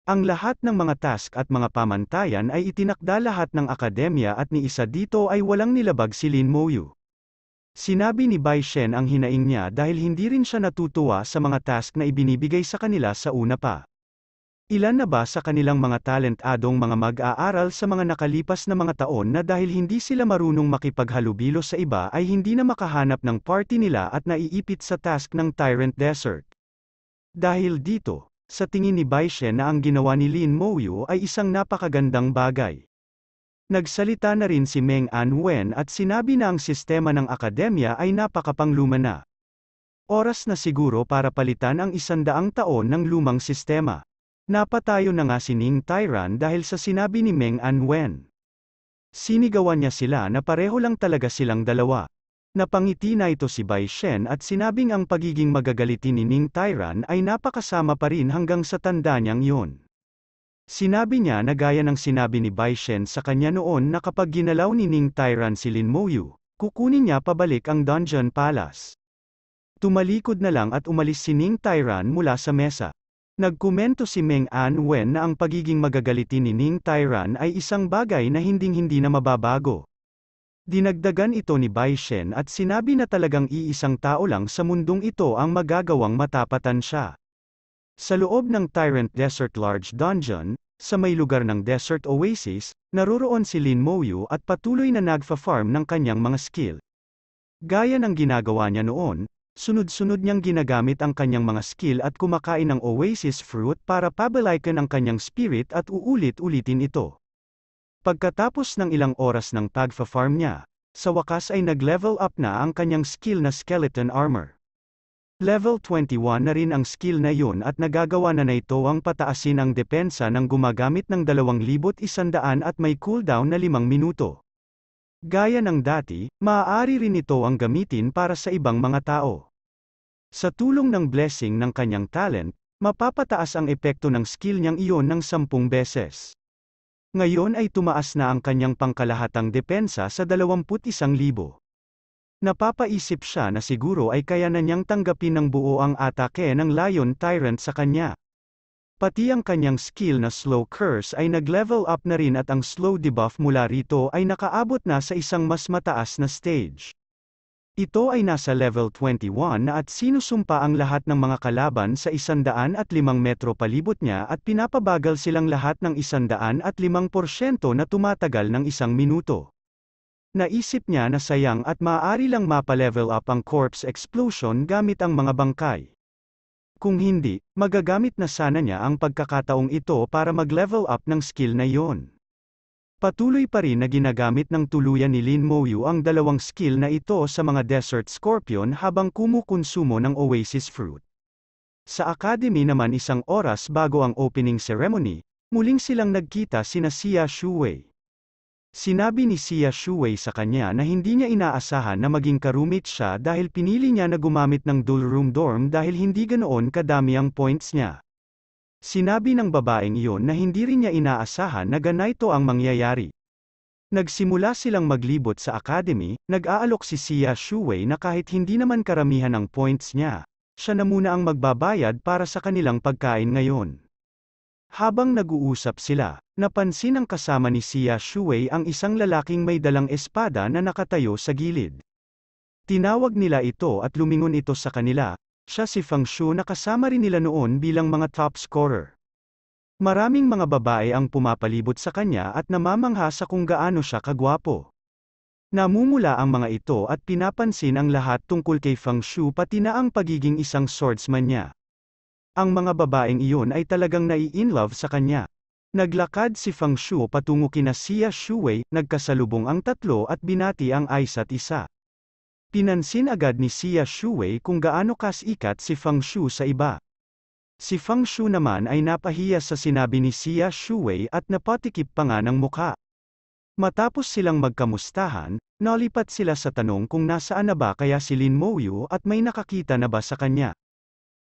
Ang lahat ng mga task at mga pamantayan ay itinakda lahat ng akademya at ni isa dito ay walang nilabag si Lin Moyu. Sinabi ni Bai Shen ang hinaing niya dahil hindi rin siya natutuwa sa mga task na ibinibigay sa kanila sa una pa. Ilan na ba sa kanilang mga talentadong mga mag-aaral sa mga nakalipas na mga taon na dahil hindi sila marunong makipaghalubilo sa iba ay hindi na makahanap ng party nila at naiipit sa task ng Tyrant Desert? Dahil dito, sa tingin ni Baishe na ang ginawa ni Lin Moyo ay isang napakagandang bagay. Nagsalita na rin si Meng Anwen at sinabi na ang sistema ng akademya ay napakapangluma na. Oras na siguro para palitan ang isandaang taon ng lumang sistema. Napatayo na nga si Ning Tyran dahil sa sinabi ni Meng Anwen. Sinigawan niya sila na pareho lang talaga silang dalawa. Napangiti na ito si Bai Shen at sinabing ang pagiging magagalitin ni Ning Tyran ay napakasama pa rin hanggang sa tanda niyang yun. Sinabi niya na gaya ng sinabi ni Bai Shen sa kanya noon na kapag ginalaw ni Ning Tyran si Lin Moyu, kukunin niya pabalik ang Dungeon Palace. Tumalikod na lang at umalis si Ning Tyran mula sa mesa. Nagkomento si Meng An Wen na ang pagiging magagalitin ni Ning Tyran ay isang bagay na hinding-hindi na mababago. Dinagdagan ito ni Bai Shen at sinabi na talagang iisang tao lang sa mundong ito ang magagawang matapatan siya. Sa loob ng Tyrant Desert Large Dungeon, sa may lugar ng Desert Oasis, naroroon si Lin Moyu at patuloy na nagfa-farm ng kanyang mga skill. Gaya ng ginagawa niya noon, Sunod-sunod niyang ginagamit ang kanyang mga skill at kumakain ng oasis fruit para pabalikan ang kanyang spirit at uulit-ulitin ito. Pagkatapos ng ilang oras ng pagfa-farm niya, sa wakas ay nag-level up na ang kanyang skill na skeleton armor. Level 21 na rin ang skill na yun at nagagawa na na ito ang pataasin ang depensa ng gumagamit ng 2,100 at may cooldown na 5 minuto. Gaya ng dati, maaari rin ito ang gamitin para sa ibang mga tao. Sa tulong ng blessing ng kanyang talent, mapapataas ang epekto ng skill niyang iyon ng sampung beses. Ngayon ay tumaas na ang kanyang pangkalahatang depensa sa 21,000. Napapaisip siya na siguro ay kaya na niyang tanggapin ng buo ang atake ng Lion Tyrant sa kanya. Pati ang kanyang skill na slow curse ay nag-level up na rin at ang slow debuff mula rito ay nakaabot na sa isang mas mataas na stage. Ito ay nasa level 21 na at sinusumpa ang lahat ng mga kalaban sa 105 metro palibot niya at pinapabagal silang lahat ng 105% na tumatagal ng isang minuto. Naisip niya na sayang at maaari lang mapa-level up ang corpse explosion gamit ang mga bangkay. Kung hindi, magagamit na sana niya ang pagkakataong ito para mag-level up ng skill na iyon. Patuloy pa rin na ginagamit ng tuluyan ni Lin Moyu ang dalawang skill na ito sa mga Desert Scorpion habang kumukonsumo ng Oasis Fruit. Sa Academy naman isang oras bago ang opening ceremony, muling silang nagkita sina Xia Shuwei. Sinabi ni Sia Shuwei sa kanya na hindi niya inaasahan na maging karumit siya dahil pinili niya na gumamit ng dual room dorm dahil hindi ganoon kadami ang points niya. Sinabi ng babaeng iyon na hindi rin niya inaasahan na ganito ang mangyayari. Nagsimula silang maglibot sa academy, nag-aalok si Sia Shuwei na kahit hindi naman karamihan ang points niya, siya na muna ang magbabayad para sa kanilang pagkain ngayon. Habang nag-uusap sila, Napansin ng kasama ni Xia Shuwei ang isang lalaking may dalang espada na nakatayo sa gilid. Tinawag nila ito at lumingon ito sa kanila, siya si Feng Shu na kasama rin nila noon bilang mga top scorer. Maraming mga babae ang pumapalibot sa kanya at namamangha sa kung gaano siya kagwapo. Namumula ang mga ito at pinapansin ang lahat tungkol kay Feng Shu pati na ang pagiging isang swordsman niya. Ang mga babaeng iyon ay talagang nai-inlove sa kanya. Naglakad si Fang Shu patungo kina Xia Shuwei, nagkasalubong ang tatlo at binati ang isa't isa. Pinansin agad ni Xia Shuwei kung gaano kasikat si Fang Shu sa iba. Si Fang Shu naman ay napahiya sa sinabi ni Xia Shuwei at napatikip pa nga ng mukha. Matapos silang magkamustahan, nalipat sila sa tanong kung nasaan na ba kaya si Lin Moyu at may nakakita na ba sa kanya.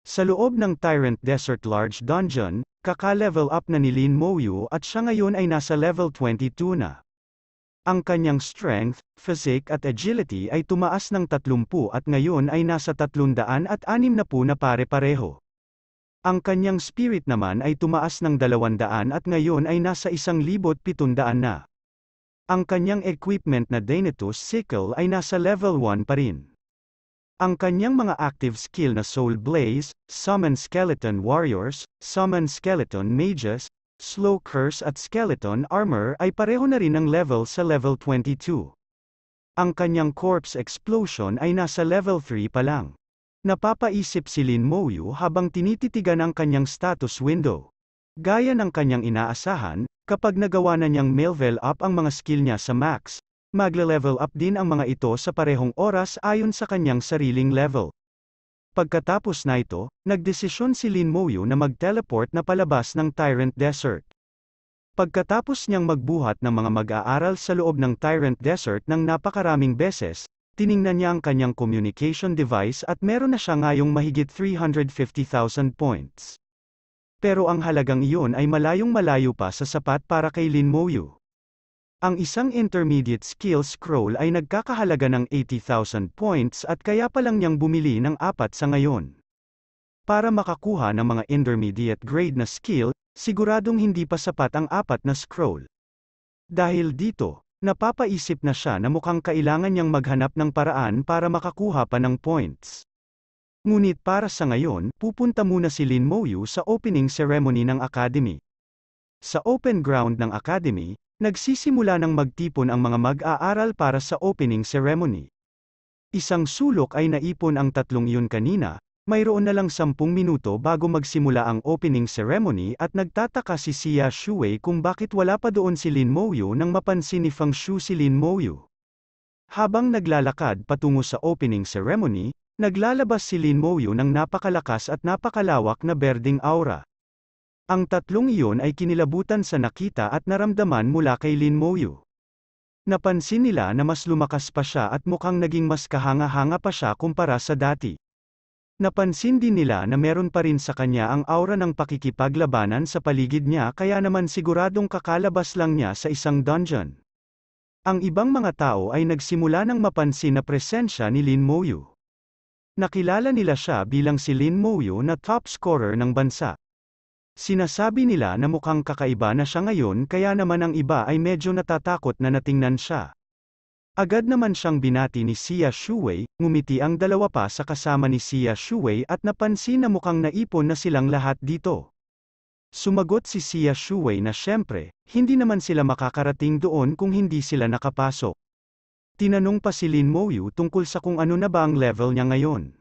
Sa loob ng Tyrant Desert Large Dungeon, kaka-level up na ni Lin Moyu at siya ngayon ay nasa level 22 na. Ang kanyang strength, physique at agility ay tumaas ng 30 at ngayon ay nasa 300 at 60 na pare-pareho. Ang kanyang spirit naman ay tumaas ng 200 at ngayon ay nasa 1,700 na. Ang kanyang equipment na Danetus Sickle ay nasa level 1 pa rin. Ang kanyang mga active skill na Soul Blaze, Summon Skeleton Warriors, Summon Skeleton Mages, Slow Curse at Skeleton Armor ay pareho na rin ang level sa level 22. Ang kanyang Corpse Explosion ay nasa level 3 pa lang. Napapaisip si Lin Moyu habang tinititigan ang kanyang status window. Gaya ng kanyang inaasahan, kapag nagawa na niyang level up ang mga skill niya sa max, magle-level up din ang mga ito sa parehong oras ayon sa kanyang sariling level. Pagkatapos na ito, nagdesisyon si Lin Moyu na mag-teleport na palabas ng Tyrant Desert. Pagkatapos niyang magbuhat ng mga mag-aaral sa loob ng Tyrant Desert ng napakaraming beses, tiningnan niya ang kanyang communication device at meron na siya ngayong mahigit 350,000 points. Pero ang halagang iyon ay malayong malayo pa sa sapat para kay Lin Moyu. Ang isang intermediate skill scroll ay nagkakahalaga ng 80,000 points at kaya pa lang niyang bumili ng apat sa ngayon. Para makakuha ng mga intermediate grade na skill, siguradong hindi pa sapat ang apat na scroll. Dahil dito, napapaisip na siya na mukhang kailangan niyang maghanap ng paraan para makakuha pa ng points. Ngunit para sa ngayon, pupunta muna si Lin Moyu sa opening ceremony ng academy. Sa open ground ng academy, Nagsisimula ng magtipon ang mga mag-aaral para sa opening ceremony. Isang sulok ay naipon ang tatlong iyon kanina, mayroon na lang sampung minuto bago magsimula ang opening ceremony at nagtataka si Xia Shuwei kung bakit wala pa doon si Lin Mouyu nang mapansin ni Fang Shu si Lin Mouyu. Habang naglalakad patungo sa opening ceremony, naglalabas si Lin Mouyu ng napakalakas at napakalawak na berding aura. Ang tatlong iyon ay kinilabutan sa nakita at naramdaman mula kay Lin Moyu. Napansin nila na mas lumakas pa siya at mukhang naging mas kahanga-hanga pa siya kumpara sa dati. Napansin din nila na meron pa rin sa kanya ang aura ng pakikipaglabanan sa paligid niya kaya naman siguradong kakalabas lang niya sa isang dungeon. Ang ibang mga tao ay nagsimula ng mapansin na presensya ni Lin Moyu. Nakilala nila siya bilang si Lin Moyu na top scorer ng bansa. Sinasabi nila na mukhang kakaiba na siya ngayon kaya naman ang iba ay medyo natatakot na natingnan siya. Agad naman siyang binati ni Sia Shuwei, ngumiti ang dalawa pa sa kasama ni Sia Shuwei at napansin na mukhang naipon na silang lahat dito. Sumagot si Sia Shuwei na siyempre, hindi naman sila makakarating doon kung hindi sila nakapasok. Tinanong pa si Lin Moyu tungkol sa kung ano na ba ang level niya ngayon.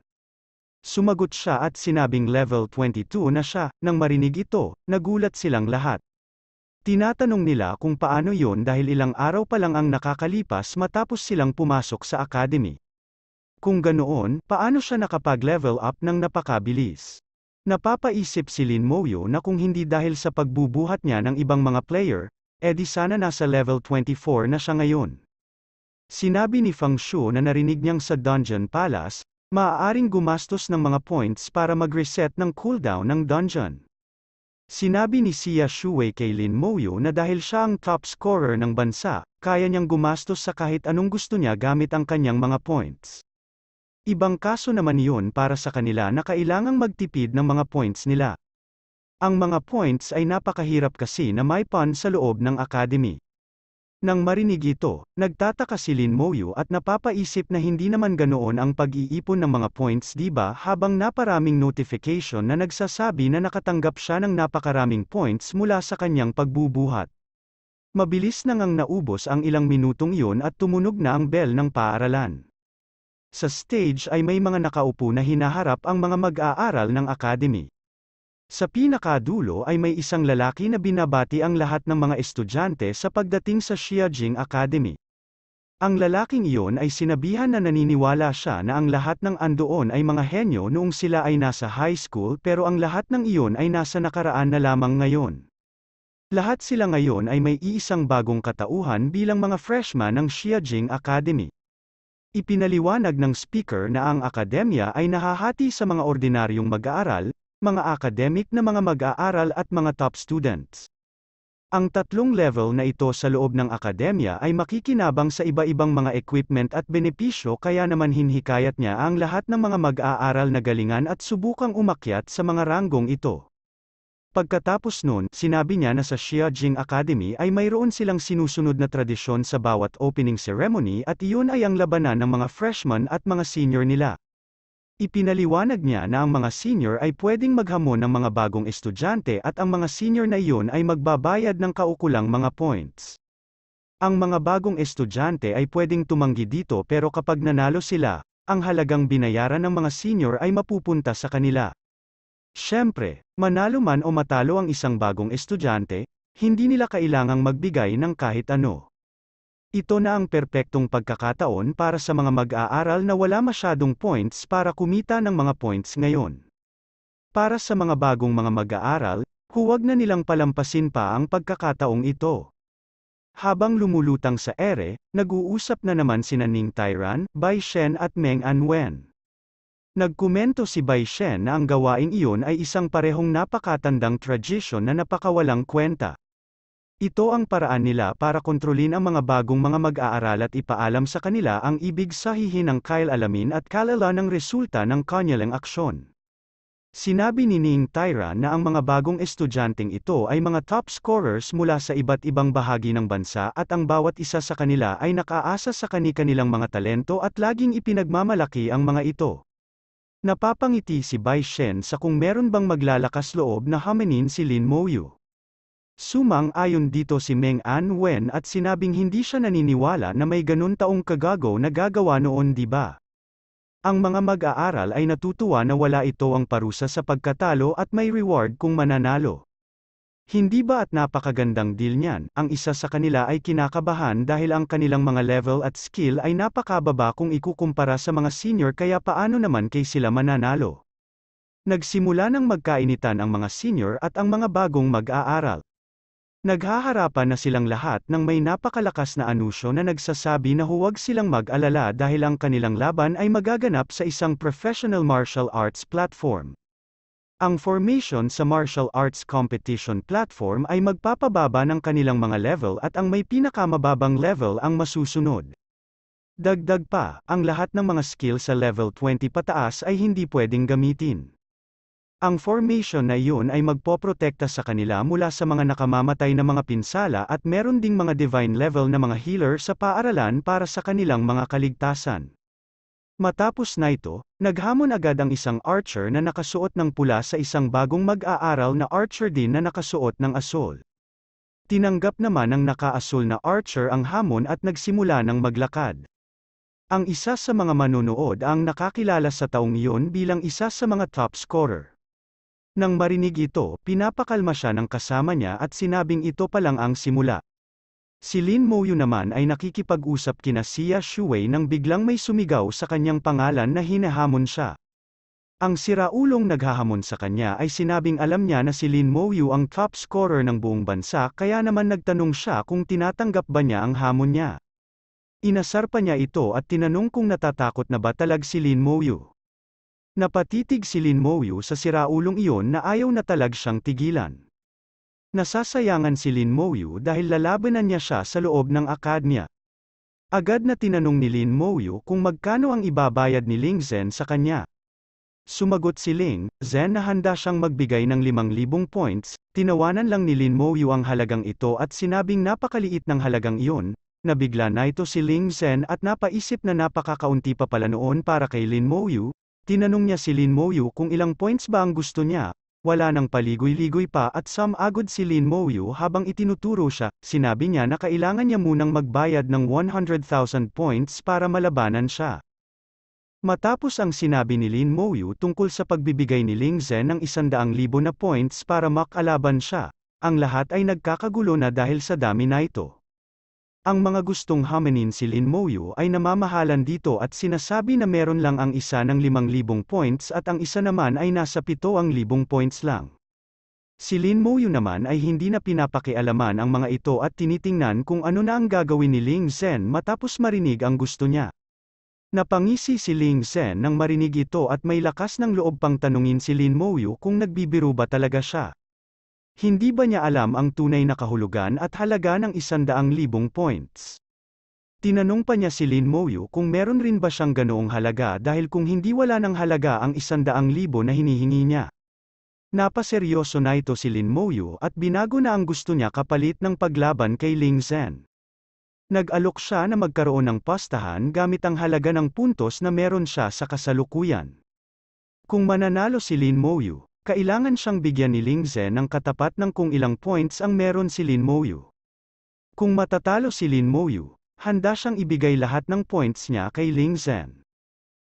Sumagot siya at sinabing level 22 na siya, nang marinig ito, nagulat silang lahat. Tinatanong nila kung paano yon dahil ilang araw pa lang ang nakakalipas matapos silang pumasok sa academy. Kung ganoon, paano siya nakapag-level up ng napakabilis? Napapaisip si Lin Moyo na kung hindi dahil sa pagbubuhat niya ng ibang mga player, edi sana nasa level 24 na siya ngayon. Sinabi ni Fang Shu na narinig niyang sa Dungeon Palace, Maaaring gumastos ng mga points para mag-reset ng cooldown ng dungeon. Sinabi ni Sia Shuwei kay Lin Moyo na dahil siya ang top scorer ng bansa, kaya niyang gumastos sa kahit anong gusto niya gamit ang kanyang mga points. Ibang kaso naman yun para sa kanila na kailangang magtipid ng mga points nila. Ang mga points ay napakahirap kasi na may pun sa loob ng academy. Nang marinig ito, nagtataka si Lin Moyu at napapaisip na hindi naman ganoon ang pag-iipon ng mga points diba habang naparaming notification na nagsasabi na nakatanggap siya ng napakaraming points mula sa kanyang pagbubuhat. Mabilis nang ang naubos ang ilang minutong iyon at tumunog na ang bell ng paaralan. Sa stage ay may mga nakaupo na hinaharap ang mga mag-aaral ng academy. Sa pinakadulo ay may isang lalaki na binabati ang lahat ng mga estudyante sa pagdating sa Xiajing Academy. Ang lalaking iyon ay sinabihan na naniniwala siya na ang lahat ng andoon ay mga henyo noong sila ay nasa high school pero ang lahat ng iyon ay nasa nakaraan na lamang ngayon. Lahat sila ngayon ay may iisang bagong katauhan bilang mga freshman ng Xiajing Academy. Ipinaliwanag ng speaker na ang akademya ay nahahati sa mga ordinaryong mag-aaral, mga academic na mga mag-aaral at mga top students. Ang tatlong level na ito sa loob ng akademya ay makikinabang sa iba-ibang mga equipment at benepisyo kaya naman hinhikayat niya ang lahat ng mga mag-aaral na galingan at subukang umakyat sa mga ranggong ito. Pagkatapos nun, sinabi niya na sa Xiajing Academy ay mayroon silang sinusunod na tradisyon sa bawat opening ceremony at iyon ay ang labanan ng mga freshman at mga senior nila. Ipinaliwanag niya na ang mga senior ay pwedeng maghamon ng mga bagong estudyante at ang mga senior na iyon ay magbabayad ng kaukulang mga points. Ang mga bagong estudyante ay pwedeng tumanggi dito pero kapag nanalo sila, ang halagang binayaran ng mga senior ay mapupunta sa kanila. Siyempre, manalo man o matalo ang isang bagong estudyante, hindi nila kailangang magbigay ng kahit ano. Ito na ang perpektong pagkakataon para sa mga mag-aaral na wala masyadong points para kumita ng mga points ngayon. Para sa mga bagong mga mag-aaral, huwag na nilang palampasin pa ang pagkakataong ito. Habang lumulutang sa ere, nag-uusap na naman sina Ning Tyran, Bai Shen at Meng Anwen. Nagkomento si Bai Shen na ang gawain iyon ay isang parehong napakatandang tradisyon na napakawalang kwenta. Ito ang paraan nila para kontrolin ang mga bagong mga mag-aaral at ipaalam sa kanila ang ibig sahihin ng Alamin at kalala ng resulta ng kanilang aksyon. Sinabi ni Ning Tyra na ang mga bagong estudyanteng ito ay mga top scorers mula sa iba't ibang bahagi ng bansa at ang bawat isa sa kanila ay nakaasa sa kani-kanilang mga talento at laging ipinagmamalaki ang mga ito. Napapangiti si Bai Shen sa kung meron bang maglalakas loob na hamanin si Lin Moyu. Sumang-ayon dito si Meng An Wen at sinabing hindi siya naniniwala na may ganun taong kagagaw na gagawa noon di ba? Ang mga mag-aaral ay natutuwa na wala ito ang parusa sa pagkatalo at may reward kung mananalo. Hindi ba at napakagandang deal niyan, ang isa sa kanila ay kinakabahan dahil ang kanilang mga level at skill ay napakababa kung ikukumpara sa mga senior kaya paano naman kay sila mananalo. Nagsimula ng magkainitan ang mga senior at ang mga bagong mag-aaral. Naghaharapan na silang lahat ng may napakalakas na anunsyo na nagsasabi na huwag silang mag-alala dahil ang kanilang laban ay magaganap sa isang professional martial arts platform. Ang formation sa martial arts competition platform ay magpapababa ng kanilang mga level at ang may pinakamababang level ang masusunod. Dagdag pa, ang lahat ng mga skill sa level 20 pataas ay hindi pwedeng gamitin. Ang formation na yun ay magpoprotekta sa kanila mula sa mga nakamamatay na mga pinsala at meron ding mga divine level na mga healer sa paaralan para sa kanilang mga kaligtasan. Matapos na ito, naghamon agad ang isang archer na nakasuot ng pula sa isang bagong mag-aaral na archer din na nakasuot ng asol. Tinanggap naman ng nakaasul na archer ang hamon at nagsimula ng maglakad. Ang isa sa mga manunood ang nakakilala sa taong iyon bilang isa sa mga top scorer. Nang marinig ito, pinapakalma siya ng kasama niya at sinabing ito pa lang ang simula. Si Lin Moyu naman ay nakikipag-usap kina Sia Shuwei nang biglang may sumigaw sa kanyang pangalan na hinahamon siya. Ang siraulong naghahamon sa kanya ay sinabing alam niya na si Lin Moyu ang top scorer ng buong bansa kaya naman nagtanong siya kung tinatanggap ba niya ang hamon niya. Inasar pa niya ito at tinanong kung natatakot na ba talag si Lin Moyu. Napatitig si Lin Moyu sa siraulong iyon na ayaw na talag siyang tigilan. Nasasayangan si Lin Moyu dahil lalabanan niya siya sa loob ng akadnya. Agad na tinanong ni Lin Moyu kung magkano ang ibabayad ni Ling Zhen sa kanya. Sumagot si Ling Zhen na handa siyang magbigay ng 5,000 points, tinawanan lang ni Lin Moyu ang halagang ito at sinabing napakaliit ng halagang iyon, Nabigla na ito si Ling Zhen at napaisip na napakakaunti pa pala noon para kay Lin Moyu, Tinanong niya si Lin Moyu kung ilang points ba ang gusto niya, wala nang paligoy-ligoy pa at samagod si Lin Moyu habang itinuturo siya, sinabi niya na kailangan niya munang magbayad ng 100,000 points para malabanan siya. Matapos ang sinabi ni Lin Moyu tungkol sa pagbibigay ni Ling Zhen ng 100,000 na points para makalaban siya, ang lahat ay nagkakagulo na dahil sa dami na ito. Ang mga gustong haminin si Lin Moyu ay namamahalan dito at sinasabi na meron lang ang isa ng 5,000 points at ang isa naman ay nasa 7,000 points lang. Si Lin Moyu naman ay hindi na pinapakialaman ang mga ito at tinitingnan kung ano na ang gagawin ni Ling Zhen matapos marinig ang gusto niya. Napangisi si Ling Zhen nang marinig ito at may lakas ng loob pang tanungin si Lin Moyu kung nagbibiro ba talaga siya. Hindi ba niya alam ang tunay na kahulugan at halaga ng isandaang libong points? Tinanong pa niya si Lin Moyu kung meron rin ba siyang ganoong halaga dahil kung hindi wala ng halaga ang isandaang libo na hinihingi niya. Napaseryoso na ito si Lin Moyu at binago na ang gusto niya kapalit ng paglaban kay Ling Zhen. Nag-alok siya na magkaroon ng pastahan gamit ang halaga ng puntos na meron siya sa kasalukuyan. Kung mananalo si Lin Moyu, kailangan siyang bigyan ni Ling Lingze ng katapat ng kung ilang points ang meron si Lin Moyu. Kung matatalo si Lin Moyu, handa siyang ibigay lahat ng points niya kay Ling Zhen.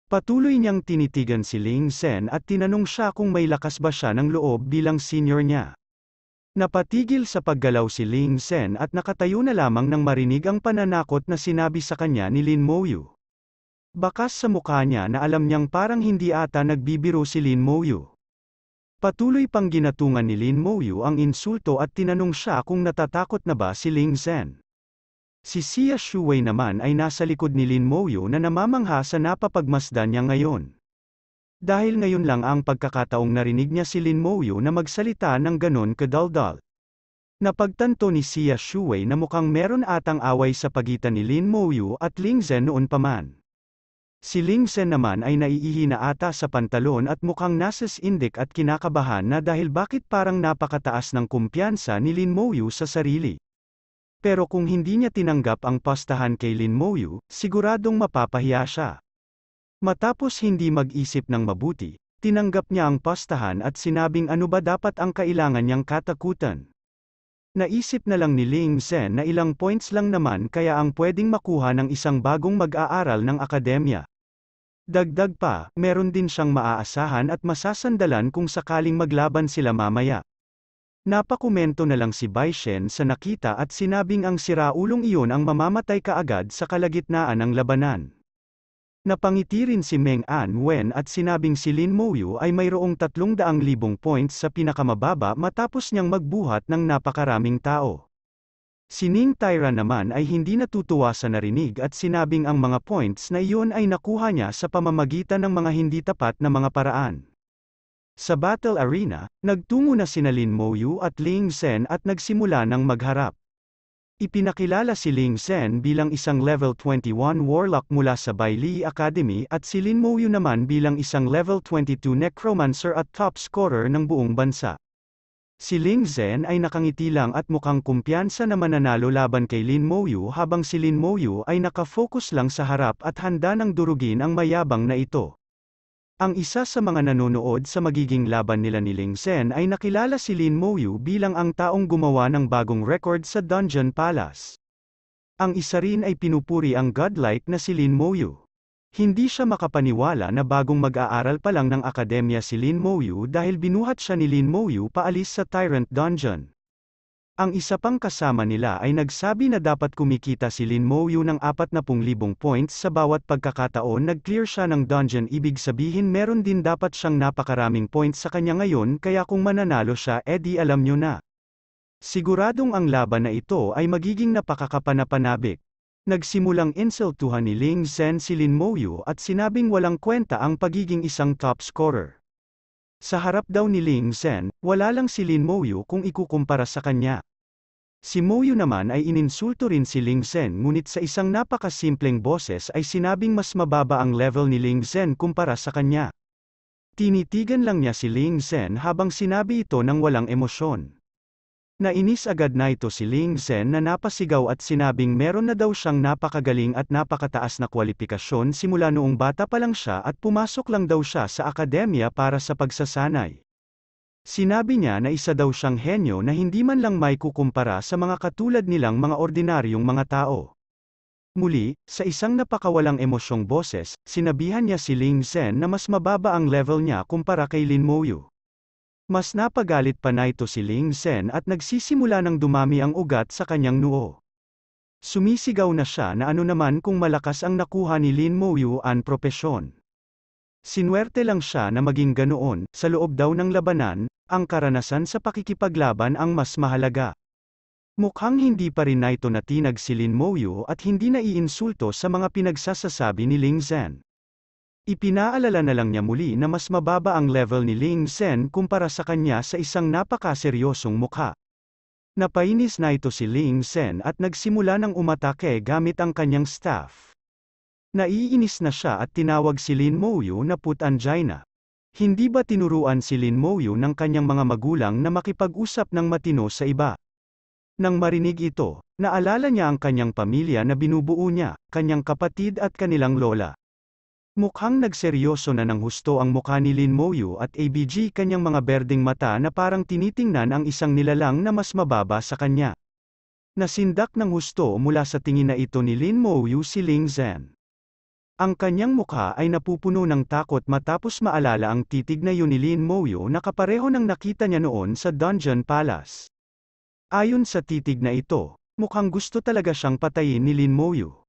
Patuloy niyang tinitigan si Ling Zhen at tinanong siya kung may lakas ba siya ng loob bilang senior niya. Napatigil sa paggalaw si Ling Zhen at nakatayo na lamang nang marinig ang pananakot na sinabi sa kanya ni Lin Moyu. Bakas sa mukha niya na alam niyang parang hindi ata nagbibiro si Lin Moyu. Patuloy pang ginatungan ni Lin Moyu ang insulto at tinanong siya kung natatakot na ba si Ling Zhen. Si Xia Shuwei naman ay nasa likod ni Lin Moyu na namamangha sa napapagmasdan niya ngayon. Dahil ngayon lang ang pagkakataong narinig niya si Lin Moyu na magsalita ng ganon kadaldal. Napagtanto ni Xia Shuwei na mukhang meron atang away sa pagitan ni Lin Moyu at Ling Zhen noon pa man. Si Ling Sen naman ay naiihi ata sa pantalon at mukhang nasisindik at kinakabahan na dahil bakit parang napakataas ng kumpiyansa ni Lin Moyu sa sarili. Pero kung hindi niya tinanggap ang pastahan kay Lin Moyu, siguradong mapapahiya siya. Matapos hindi mag-isip ng mabuti, tinanggap niya ang pastahan at sinabing ano ba dapat ang kailangan niyang katakutan. Naisip na lang ni Ling Sen na ilang points lang naman kaya ang pwedeng makuha ng isang bagong mag-aaral ng akademya. Dagdag pa, meron din siyang maaasahan at masasandalan kung sakaling maglaban sila mamaya. Napakomento na lang si Baishen sa nakita at sinabing ang siraulong iyon ang mamamatay kaagad sa kalagitnaan ng labanan. Napangiti rin si Meng An Wen at sinabing si Lin Mouyu ay mayroong 300,000 points sa pinakamababa matapos niyang magbuhat ng napakaraming tao. Si Ning Tyra naman ay hindi natutuwa sa narinig at sinabing ang mga points na iyon ay nakuha niya sa pamamagitan ng mga hindi tapat na mga paraan. Sa battle arena, nagtungo na sina Lin Moyu at Ling Sen at nagsimula ng magharap. Ipinakilala si Ling Sen bilang isang level 21 warlock mula sa Bailey Academy at si Lin Moyu naman bilang isang level 22 necromancer at top scorer ng buong bansa. Si Ling Zhen ay nakangiti lang at mukhang kumpiyansa na mananalo laban kay Lin Moyu habang si Lin Moyu ay nakafocus lang sa harap at handa ng durugin ang mayabang na ito. Ang isa sa mga nanonood sa magiging laban nila ni Ling Zhen ay nakilala si Lin Moyu bilang ang taong gumawa ng bagong record sa Dungeon Palace. Ang isa rin ay pinupuri ang godlike na si Lin Moyu. Hindi siya makapaniwala na bagong mag-aaral pa lang ng akademya si Lin Moyu dahil binuhat siya ni Lin Moyu paalis sa Tyrant Dungeon. Ang isa pang kasama nila ay nagsabi na dapat kumikita si Lin Moyu ng 40,000 points sa bawat pagkakataon nag-clear siya ng dungeon ibig sabihin meron din dapat siyang napakaraming points sa kanya ngayon kaya kung mananalo siya edi eh alam nyo na. Siguradong ang laban na ito ay magiging napakakapanapanabik nagsimulang insultuhan ni Ling Zhen si Lin Moyu at sinabing walang kwenta ang pagiging isang top scorer. Sa harap daw ni Ling Zhen, wala lang si Lin Moyu kung ikukumpara sa kanya. Si Moyu naman ay ininsulto rin si Ling Zhen ngunit sa isang napakasimpleng boses ay sinabing mas mababa ang level ni Ling Zhen kumpara sa kanya. Tinitigan lang niya si Ling Zhen habang sinabi ito ng walang emosyon. Nainis agad na ito si Ling Zhen na napasigaw at sinabing meron na daw siyang napakagaling at napakataas na kwalipikasyon simula noong bata pa lang siya at pumasok lang daw siya sa akademya para sa pagsasanay. Sinabi niya na isa daw siyang henyo na hindi man lang may kukumpara sa mga katulad nilang mga ordinaryong mga tao. Muli, sa isang napakawalang emosyong boses, sinabihan niya si Ling Zhen na mas mababa ang level niya kumpara kay Lin Moyu. Mas napagalit pa na ito si Ling Sen at nagsisimula ng dumami ang ugat sa kanyang noo. Sumisigaw na siya na ano naman kung malakas ang nakuha ni Lin Mouyu ang propesyon. Sinwerte lang siya na maging ganoon, sa loob daw ng labanan, ang karanasan sa pakikipaglaban ang mas mahalaga. Mukhang hindi pa rin na ito natinag si Lin Mouyu at hindi naiinsulto sa mga pinagsasasabi ni Ling Zhen. Ipinaalala na lang niya muli na mas mababa ang level ni Ling Sen kumpara sa kanya sa isang napakaseryosong mukha. Napainis na ito si Ling Sen at nagsimula ng umatake gamit ang kanyang staff. Naiinis na siya at tinawag si Lin Mouyu na putangina. Hindi ba tinuruan si Lin Mouyu ng kanyang mga magulang na makipag-usap ng matino sa iba? Nang marinig ito, naalala niya ang kanyang pamilya na binubuo niya, kanyang kapatid at kanilang lola. Mukhang nagseryoso na ng husto ang mukha ni Lin Moyu at ABG kanyang mga berdeng mata na parang tinitingnan ang isang nilalang na mas mababa sa kanya. Nasindak ng husto mula sa tingin na ito ni Lin Moyu si Ling Zhen. Ang kanyang mukha ay napupuno ng takot matapos maalala ang titig na yun ni Lin Moyu na kapareho ng nakita niya noon sa Dungeon Palace. Ayon sa titig na ito, mukhang gusto talaga siyang patayin ni Lin Moyu.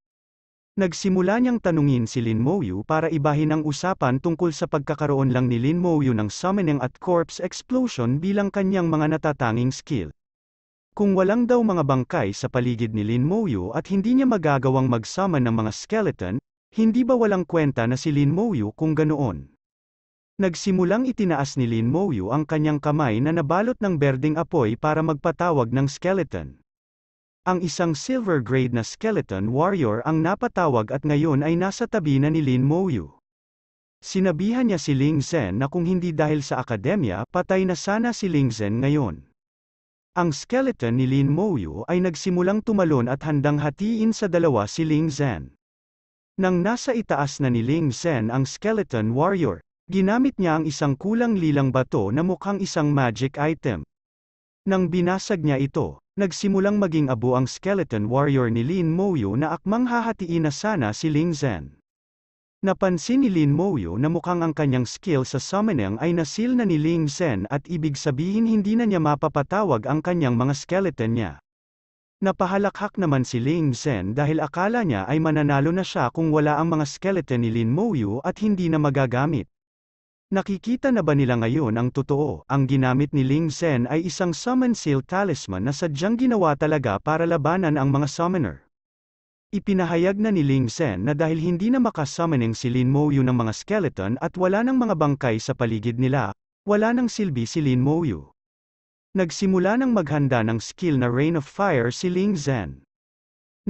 Nagsimula niyang tanungin si Lin Moyu para ibahin ang usapan tungkol sa pagkakaroon lang ni Lin Moyu ng summoning at corpse explosion bilang kanyang mga natatanging skill. Kung walang daw mga bangkay sa paligid ni Lin Moyu at hindi niya magagawang mag ng mga skeleton, hindi ba walang kwenta na si Lin Moyu kung ganoon? Nagsimulang itinaas ni Lin Moyu ang kanyang kamay na nabalot ng berding apoy para magpatawag ng skeleton. Ang isang silver grade na skeleton warrior ang napatawag at ngayon ay nasa tabi na ni Lin Moyu. Sinabihan niya si Ling Zhen na kung hindi dahil sa akademya patay na sana si Ling Zhen ngayon. Ang skeleton ni Lin Moyu ay nagsimulang tumalon at handang hatiin sa dalawa si Ling Zhen. Nang nasa itaas na ni Ling Zhen ang skeleton warrior, ginamit niya ang isang kulang lilang bato na mukhang isang magic item. Nang binasag niya ito, Nagsimulang maging abo ang skeleton warrior ni Lin Moyo na akmang hahatiin na sana si Ling Zhen. Napansin ni Lin Moyo na mukhang ang kanyang skill sa summoning ay nasil na ni Ling Zhen at ibig sabihin hindi na niya mapapatawag ang kanyang mga skeleton niya. Napahalakhak naman si Ling Zhen dahil akala niya ay mananalo na siya kung wala ang mga skeleton ni Lin Moyo at hindi na magagamit. Nakikita na ba nila ngayon ang totoo? Ang ginamit ni Ling Sen ay isang summon seal talisman na sadyang ginawa talaga para labanan ang mga summoner. Ipinahayag na ni Ling Sen na dahil hindi na makasummoning si Lin Mouyu ng mga skeleton at wala ng mga bangkay sa paligid nila, wala ng silbi si Lin Mouyu. Nagsimula ng maghanda ng skill na Rain of Fire si Ling Zen.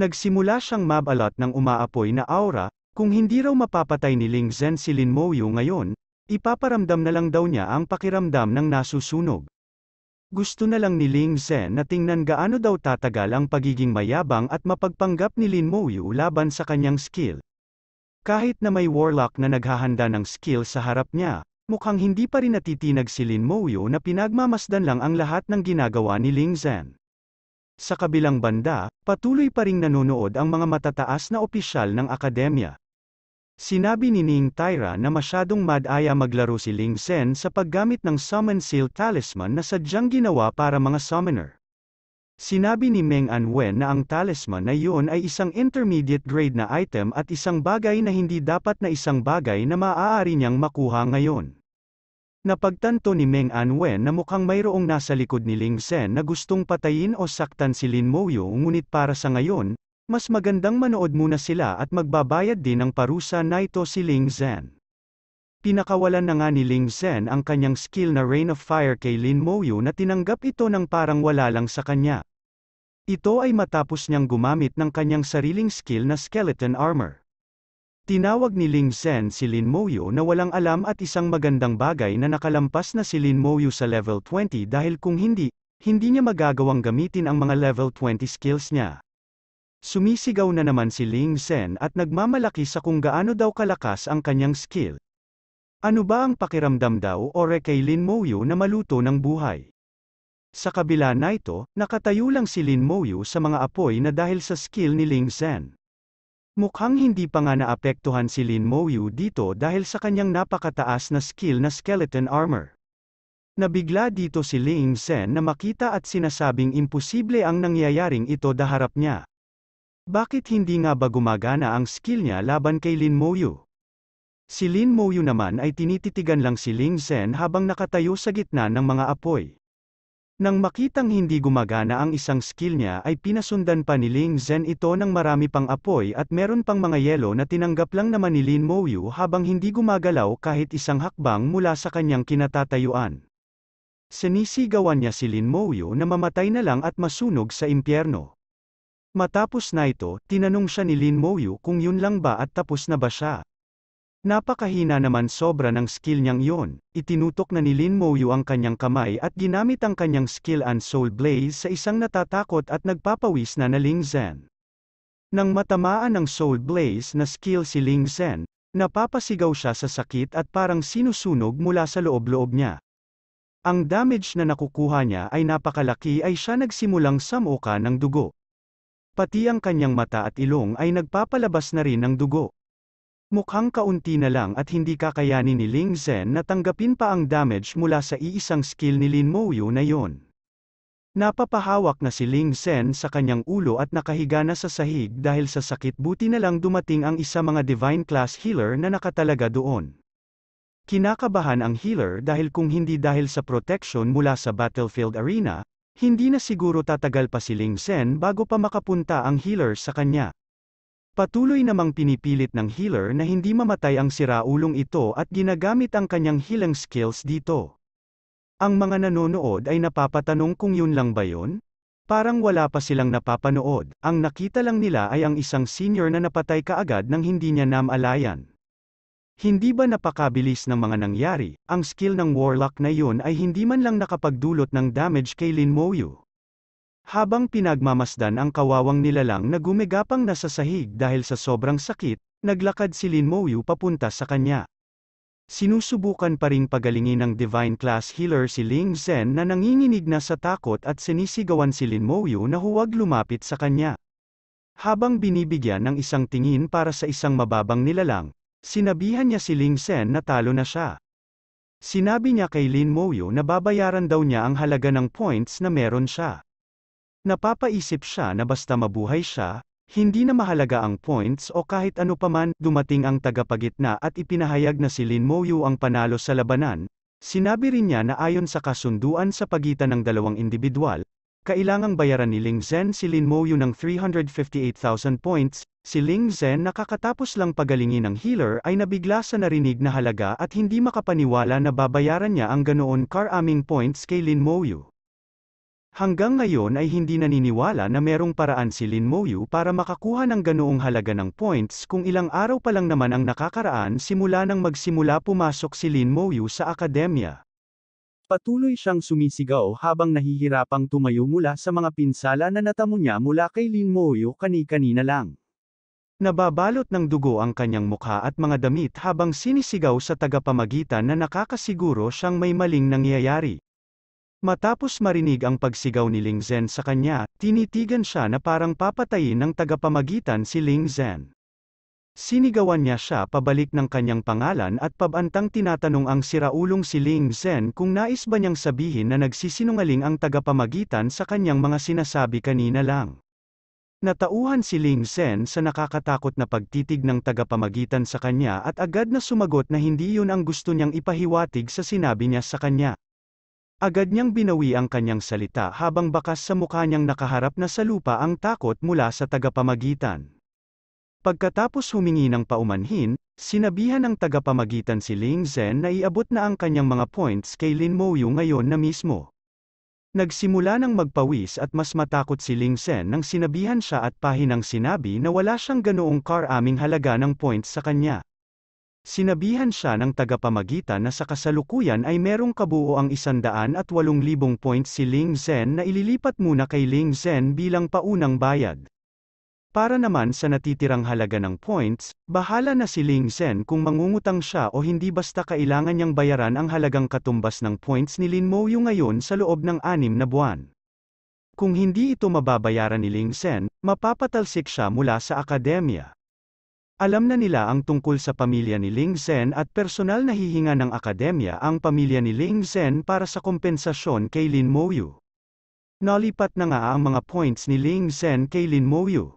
Nagsimula siyang mabalot ng umaapoy na aura, kung hindi raw mapapatay ni Ling Zen si Lin Mouyu ngayon, Ipaparamdam na lang daw niya ang pakiramdam ng nasusunog. Gusto na lang ni Ling Zhen na tingnan gaano daw tatagal ang pagiging mayabang at mapagpanggap ni Lin Mouyu laban sa kanyang skill. Kahit na may warlock na naghahanda ng skill sa harap niya, mukhang hindi pa rin natitinag si Lin Mouyu na pinagmamasdan lang ang lahat ng ginagawa ni Ling Zhen. Sa kabilang banda, patuloy pa ring nanonood ang mga matataas na opisyal ng akademya. Sinabi ni Ning Tyra na masyadong madaya maglaro si Ling Sen sa paggamit ng Summon Seal Talisman na sadyang ginawa para mga summoner. Sinabi ni Meng Anwen na ang talisman na iyon ay isang intermediate grade na item at isang bagay na hindi dapat na isang bagay na maaari niyang makuha ngayon. Napagtanto ni Meng Anwen na mukhang mayroong nasa likod ni Ling Sen na gustong patayin o saktan si Lin Moyo ngunit para sa ngayon, mas magandang manood muna sila at magbabayad din ng parusa na ito si Ling Zhen. Pinakawalan na nga ni Ling Zhen ang kanyang skill na Rain of Fire kay Lin Moyu na tinanggap ito ng parang wala lang sa kanya. Ito ay matapos niyang gumamit ng kanyang sariling skill na Skeleton Armor. Tinawag ni Ling Zhen si Lin Moyu na walang alam at isang magandang bagay na nakalampas na si Lin Moyu sa level 20 dahil kung hindi, hindi niya magagawang gamitin ang mga level 20 skills niya. Sumisigaw na naman si Ling Sen at nagmamalaki sa kung gaano daw kalakas ang kanyang skill. Ano ba ang pakiramdam daw ore kay Lin Mouyu na maluto ng buhay? Sa kabila na ito, nakatayo lang si Lin Moyu sa mga apoy na dahil sa skill ni Ling Sen. Mukhang hindi pa nga naapektuhan si Lin Moyu dito dahil sa kanyang napakataas na skill na skeleton armor. Nabigla dito si Ling Sen na makita at sinasabing imposible ang nangyayaring ito daharap niya. Bakit hindi nga ba gumagana ang skill niya laban kay Lin Moyu? Si Lin Moyu naman ay tinititigan lang si Ling Zhen habang nakatayo sa gitna ng mga apoy. Nang makitang hindi gumagana ang isang skill niya ay pinasundan pa ni Ling Zhen ito ng marami pang apoy at meron pang mga yelo na tinanggap lang naman ni Lin Moyu habang hindi gumagalaw kahit isang hakbang mula sa kanyang kinatatayuan. Sinisigawan niya si Lin Moyu na mamatay na lang at masunog sa impyerno. Matapos na ito, tinanong siya ni Lin Moyu kung yun lang ba at tapos na ba siya. Napakahina naman sobra ng skill niyang yon, itinutok na ni Lin Moyu ang kanyang kamay at ginamit ang kanyang skill and soul blaze sa isang natatakot at nagpapawis na na Ling Zhen. Nang matamaan ng soul blaze na skill si Ling Zhen, napapasigaw siya sa sakit at parang sinusunog mula sa loob-loob niya. Ang damage na nakukuha niya ay napakalaki ay siya nagsimulang samuka ng dugo. Pati ang kanyang mata at ilong ay nagpapalabas na rin ng dugo. Mukhang kaunti na lang at hindi kakayanin ni Ling Zhen na tanggapin pa ang damage mula sa iisang skill ni Lin Mouyu na yon. Napapahawak na si Ling Zhen sa kanyang ulo at nakahiga na sa sahig dahil sa sakit buti na lang dumating ang isa mga divine class healer na nakatalaga doon. Kinakabahan ang healer dahil kung hindi dahil sa protection mula sa battlefield arena, hindi na siguro tatagal pa si Ling Sen bago pa makapunta ang healer sa kanya. Patuloy namang pinipilit ng healer na hindi mamatay ang siraulong ito at ginagamit ang kanyang healing skills dito. Ang mga nanonood ay napapatanong kung yun lang ba yun? Parang wala pa silang napapanood, ang nakita lang nila ay ang isang senior na napatay kaagad nang hindi niya namalayan. Hindi ba napakabilis ng mga nangyari, ang skill ng warlock na yun ay hindi man lang nakapagdulot ng damage kay Lin Moyu. Habang pinagmamasdan ang kawawang nilalang na gumigapang nasa sahig dahil sa sobrang sakit, naglakad si Lin Moyu papunta sa kanya. Sinusubukan pa ring pagalingin ng Divine Class Healer si Ling Zhen na nanginginig na sa takot at sinisigawan si Lin Moyu na huwag lumapit sa kanya. Habang binibigyan ng isang tingin para sa isang mababang nilalang, Sinabihan niya si Ling Sen na talo na siya. Sinabi niya kay Lin Moyo na babayaran daw niya ang halaga ng points na meron siya. Napapaisip siya na basta mabuhay siya, hindi na mahalaga ang points o kahit ano paman, dumating ang tagapagitna at ipinahayag na si Lin Moyo ang panalo sa labanan, sinabi rin niya na ayon sa kasunduan sa pagitan ng dalawang individual, kailangang bayaran ni Ling Zhen si Lin Moyo ng 358,000 points, Si Ling Zhen nakakatapos lang pagalingin ng healer ay nabigla sa narinig na halaga at hindi makapaniwala na babayaran niya ang ganoon karaming points kay Lin Moyu. Hanggang ngayon ay hindi naniniwala na merong paraan si Lin Moyu para makakuha ng ganoong halaga ng points kung ilang araw pa lang naman ang nakakaraan simula nang magsimula pumasok si Lin Moyu sa akademya. Patuloy siyang sumisigaw habang nahihirapang tumayo mula sa mga pinsala na natamo niya mula kay Lin Moyu kani-kanina lang. Nababalot ng dugo ang kanyang mukha at mga damit habang sinisigaw sa tagapamagitan na nakakasiguro siyang may maling nangyayari. Matapos marinig ang pagsigaw ni Ling Zhen sa kanya, tinitigan siya na parang papatayin ng tagapamagitan si Ling Zhen. Sinigawan niya siya pabalik ng kanyang pangalan at pabantang tinatanong ang siraulong si Ling Zhen kung nais ba niyang sabihin na nagsisinungaling ang tagapamagitan sa kanyang mga sinasabi kanina lang. Natauhan si Ling Sen sa nakakatakot na pagtitig ng tagapamagitan sa kanya at agad na sumagot na hindi yun ang gusto niyang ipahiwatig sa sinabi niya sa kanya. Agad niyang binawi ang kanyang salita habang bakas sa mukha niyang nakaharap na sa lupa ang takot mula sa tagapamagitan. Pagkatapos humingi ng paumanhin, sinabihan ng tagapamagitan si Ling Zhen na iabot na ang kanyang mga points kay Lin Moyu ngayon na mismo. Nagsimula nang magpawis at mas matakot si Ling Sen nang sinabihan siya at pahinang sinabi na wala siyang ganoong karaming halaga ng points sa kanya. Sinabihan siya ng tagapamagitan na sa kasalukuyan ay merong kabuo ang at 108,000 points si Ling Sen na ililipat muna kay Ling Sen bilang paunang bayad. Para naman sa natitirang halaga ng points, bahala na si Ling Zhen kung mangungutang siya o hindi basta kailangan niyang bayaran ang halagang katumbas ng points ni Lin Mouyu ngayon sa loob ng anim na buwan. Kung hindi ito mababayaran ni Ling Zhen, mapapatalsik siya mula sa akademya. Alam na nila ang tungkol sa pamilya ni Ling Zhen at personal na hihinga ng akademya ang pamilya ni Ling Zhen para sa kompensasyon kay Lin Mouyu. Nalipat na nga ang mga points ni Ling Zhen kay Lin Mouyu.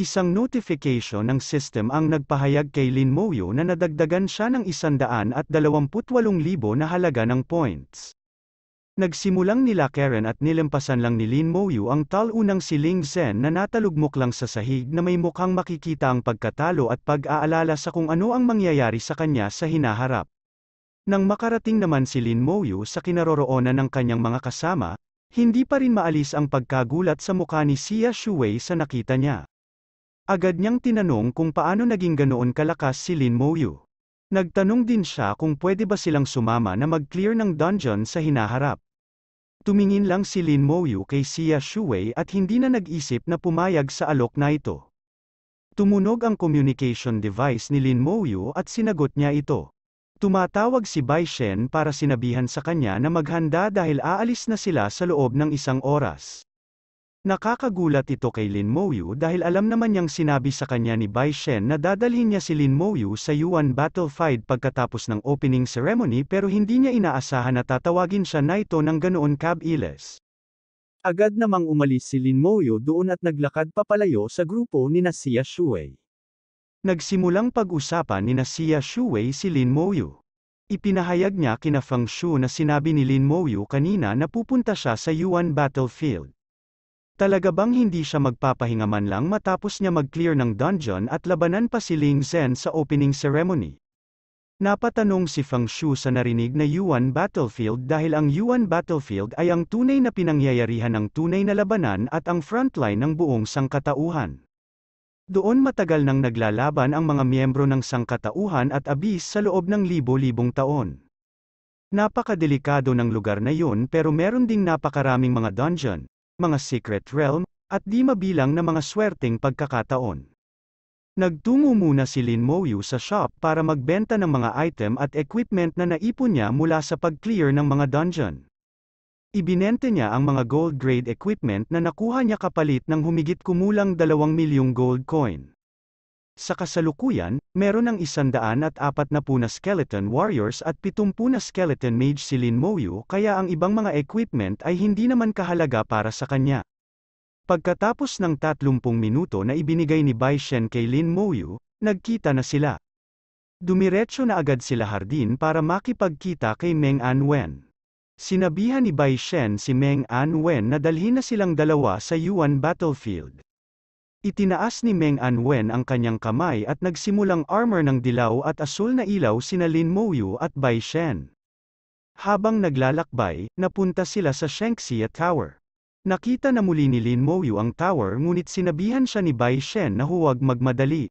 Isang notification ng system ang nagpahayag kay Lin Moyo na nadagdagan siya ng 128,000 na halaga ng points. Nagsimulang nila Karen at nilampasan lang ni Lin Moyu ang talunang si Ling Zhen na natalugmok lang sa sahig na may mukhang makikita ang pagkatalo at pag-aalala sa kung ano ang mangyayari sa kanya sa hinaharap. Nang makarating naman si Lin Moyu sa kinaroroonan ng kanyang mga kasama, hindi pa rin maalis ang pagkagulat sa mukha ni Xia Shuwei sa nakita niya. Agad niyang tinanong kung paano naging ganoon kalakas si Lin Moyu. Nagtanong din siya kung pwede ba silang sumama na mag-clear ng dungeon sa hinaharap. Tumingin lang si Lin Moyu kay Xia Shuwei at hindi na nag-isip na pumayag sa alok na ito. Tumunog ang communication device ni Lin Moyu at sinagot niya ito. Tumatawag si Bai Shen para sinabihan sa kanya na maghanda dahil aalis na sila sa loob ng isang oras. Nakakagulat ito kay Lin Mouyu dahil alam naman niyang sinabi sa kanya ni Bai Shen na dadalhin niya si Lin Mouyu sa Yuan Battlefield pagkatapos ng opening ceremony pero hindi niya inaasahan na tatawagin siya na ito ng ganoon kabiles. Agad namang umalis si Lin Mouyu doon at naglakad papalayo sa grupo ni Nasia Shuwei. Nagsimulang pag-usapan ni Nasia Shuwei si Lin Mouyu. Ipinahayag niya kina Feng Shu na sinabi ni Lin Mouyu kanina na pupunta siya sa Yuan Battlefield. Talaga bang hindi siya magpapahinga man lang matapos niya mag-clear ng dungeon at labanan pa si Ling Zhen sa opening ceremony? Napatanong si Feng Shu sa narinig na Yuan Battlefield dahil ang Yuan Battlefield ay ang tunay na pinangyayarihan ng tunay na labanan at ang frontline ng buong sangkatauhan. Doon matagal nang naglalaban ang mga miyembro ng sangkatauhan at abis sa loob ng libo-libong taon. Napakadelikado ng lugar na yun pero meron ding napakaraming mga dungeon, mga secret realm, at di mabilang na mga swerteng pagkakataon. Nagtungo muna si Lin Moyu sa shop para magbenta ng mga item at equipment na naipon niya mula sa pag-clear ng mga dungeon. Ibinente niya ang mga gold grade equipment na nakuha niya kapalit ng humigit kumulang 2 milyong gold coin. Sa kasalukuyan, meron ng 140 na skeleton warriors at 70 na skeleton mage si Lin Moyu kaya ang ibang mga equipment ay hindi naman kahalaga para sa kanya. Pagkatapos ng 30 minuto na ibinigay ni Bai Shen kay Lin Moyu, nagkita na sila. Dumiretso na agad sila hardin para makipagkita kay Meng Anwen. Sinabihan ni Bai Shen si Meng Anwen na dalhin na silang dalawa sa Yuan Battlefield. Itinaas ni Meng Anwen ang kanyang kamay at nagsimulang armor ng dilaw at asul na ilaw sina Lin Mouyu at Bai Shen. Habang naglalakbay, napunta sila sa Shengxia Tower. Nakita na muli ni Lin Mouyu ang tower ngunit sinabihan siya ni Bai Shen na huwag magmadali.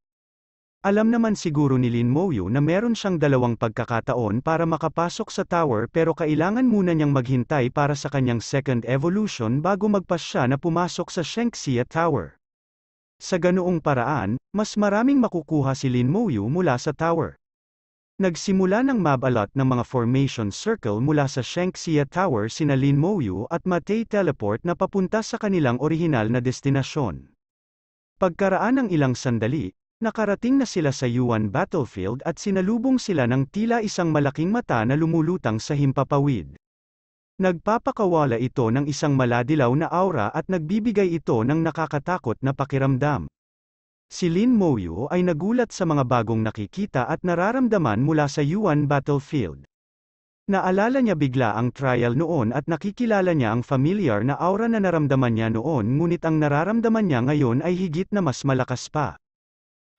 Alam naman siguro ni Lin Mouyu na meron siyang dalawang pagkakataon para makapasok sa tower pero kailangan muna niyang maghintay para sa kanyang second evolution bago magpas siya na pumasok sa Shengxia Tower. Sa ganoong paraan, mas maraming makukuha si Lin Mouyu mula sa tower. Nagsimula ng mabalot ng mga formation circle mula sa Shenxia Tower sina Lin Mouyu at Matei Teleport na papunta sa kanilang orihinal na destinasyon. Pagkaraan ng ilang sandali, nakarating na sila sa Yuan Battlefield at sinalubong sila ng tila isang malaking mata na lumulutang sa himpapawid. Nagpapakawala ito ng isang maladilaw na aura at nagbibigay ito ng nakakatakot na pakiramdam. Si Lin Moyo ay nagulat sa mga bagong nakikita at nararamdaman mula sa Yuan Battlefield. Naalala niya bigla ang trial noon at nakikilala niya ang familiar na aura na naramdaman niya noon ngunit ang nararamdaman niya ngayon ay higit na mas malakas pa.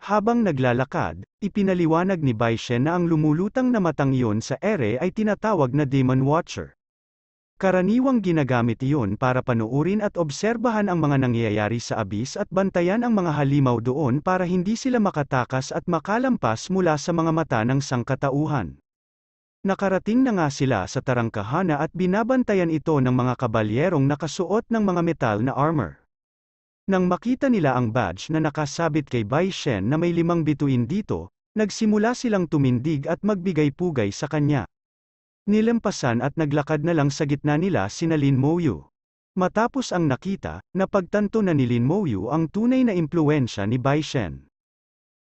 Habang naglalakad, ipinaliwanag ni Baishen na ang lumulutang na matang iyon sa ere ay tinatawag na Demon Watcher. Karaniwang ginagamit iyon para panuurin at obserbahan ang mga nangyayari sa abis at bantayan ang mga halimaw doon para hindi sila makatakas at makalampas mula sa mga mata ng sangkatauhan. Nakarating na nga sila sa Tarangkahana at binabantayan ito ng mga kabalyerong nakasuot ng mga metal na armor. Nang makita nila ang badge na nakasabit kay Bai Shen na may limang bituin dito, nagsimula silang tumindig at magbigay-pugay sa kanya. Nilampasan at naglakad na lang sa gitna nila sina Lin Mouyu. Matapos ang nakita, napagtanto na ni Lin Moyu ang tunay na impluensya ni Bai Shen.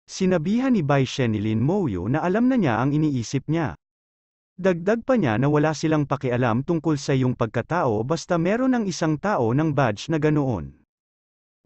Sinabihan ni Bai Shen ni Lin Moyu na alam na niya ang iniisip niya. Dagdag pa niya na wala silang pakialam tungkol sa iyong pagkatao basta meron ang isang tao ng badge na ganoon.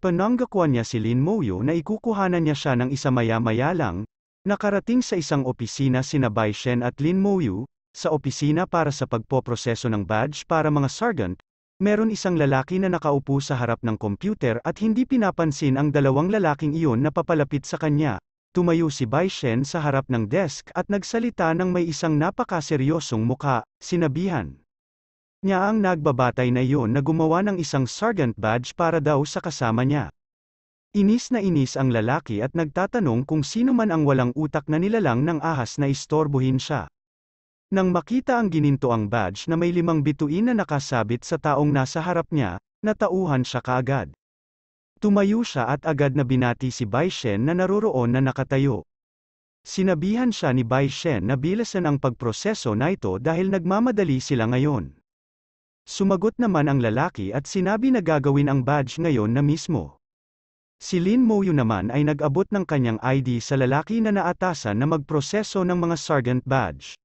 Pananggakwan niya si Lin Mouyu na ikukuhanan niya siya ng isa maya-maya lang, nakarating sa isang opisina sina Bai Shen at Lin Mouyu, sa opisina para sa pagpoproseso ng badge para mga sergeant, meron isang lalaki na nakaupo sa harap ng computer at hindi pinapansin ang dalawang lalaking iyon na papalapit sa kanya. Tumayo si Bai Shen sa harap ng desk at nagsalita ng may isang napakaseryosong muka, sinabihan. Niya ang nagbabatay na iyon na gumawa ng isang sergeant badge para daw sa kasama niya. Inis na inis ang lalaki at nagtatanong kung sino man ang walang utak na nilalang ng ahas na istorbohin siya. Nang makita ang gininto ang badge na may limang bituin na nakasabit sa taong nasa harap niya, natauhan siya kaagad. Tumayo siya at agad na binati si Bai Shen na naroroon na nakatayo. Sinabihan siya ni Bai Shen na bilasan ang pagproseso na ito dahil nagmamadali sila ngayon. Sumagot naman ang lalaki at sinabi na gagawin ang badge ngayon na mismo. Si Lin Moyu naman ay nag-abot ng kanyang ID sa lalaki na naatasan na magproseso ng mga sergeant badge.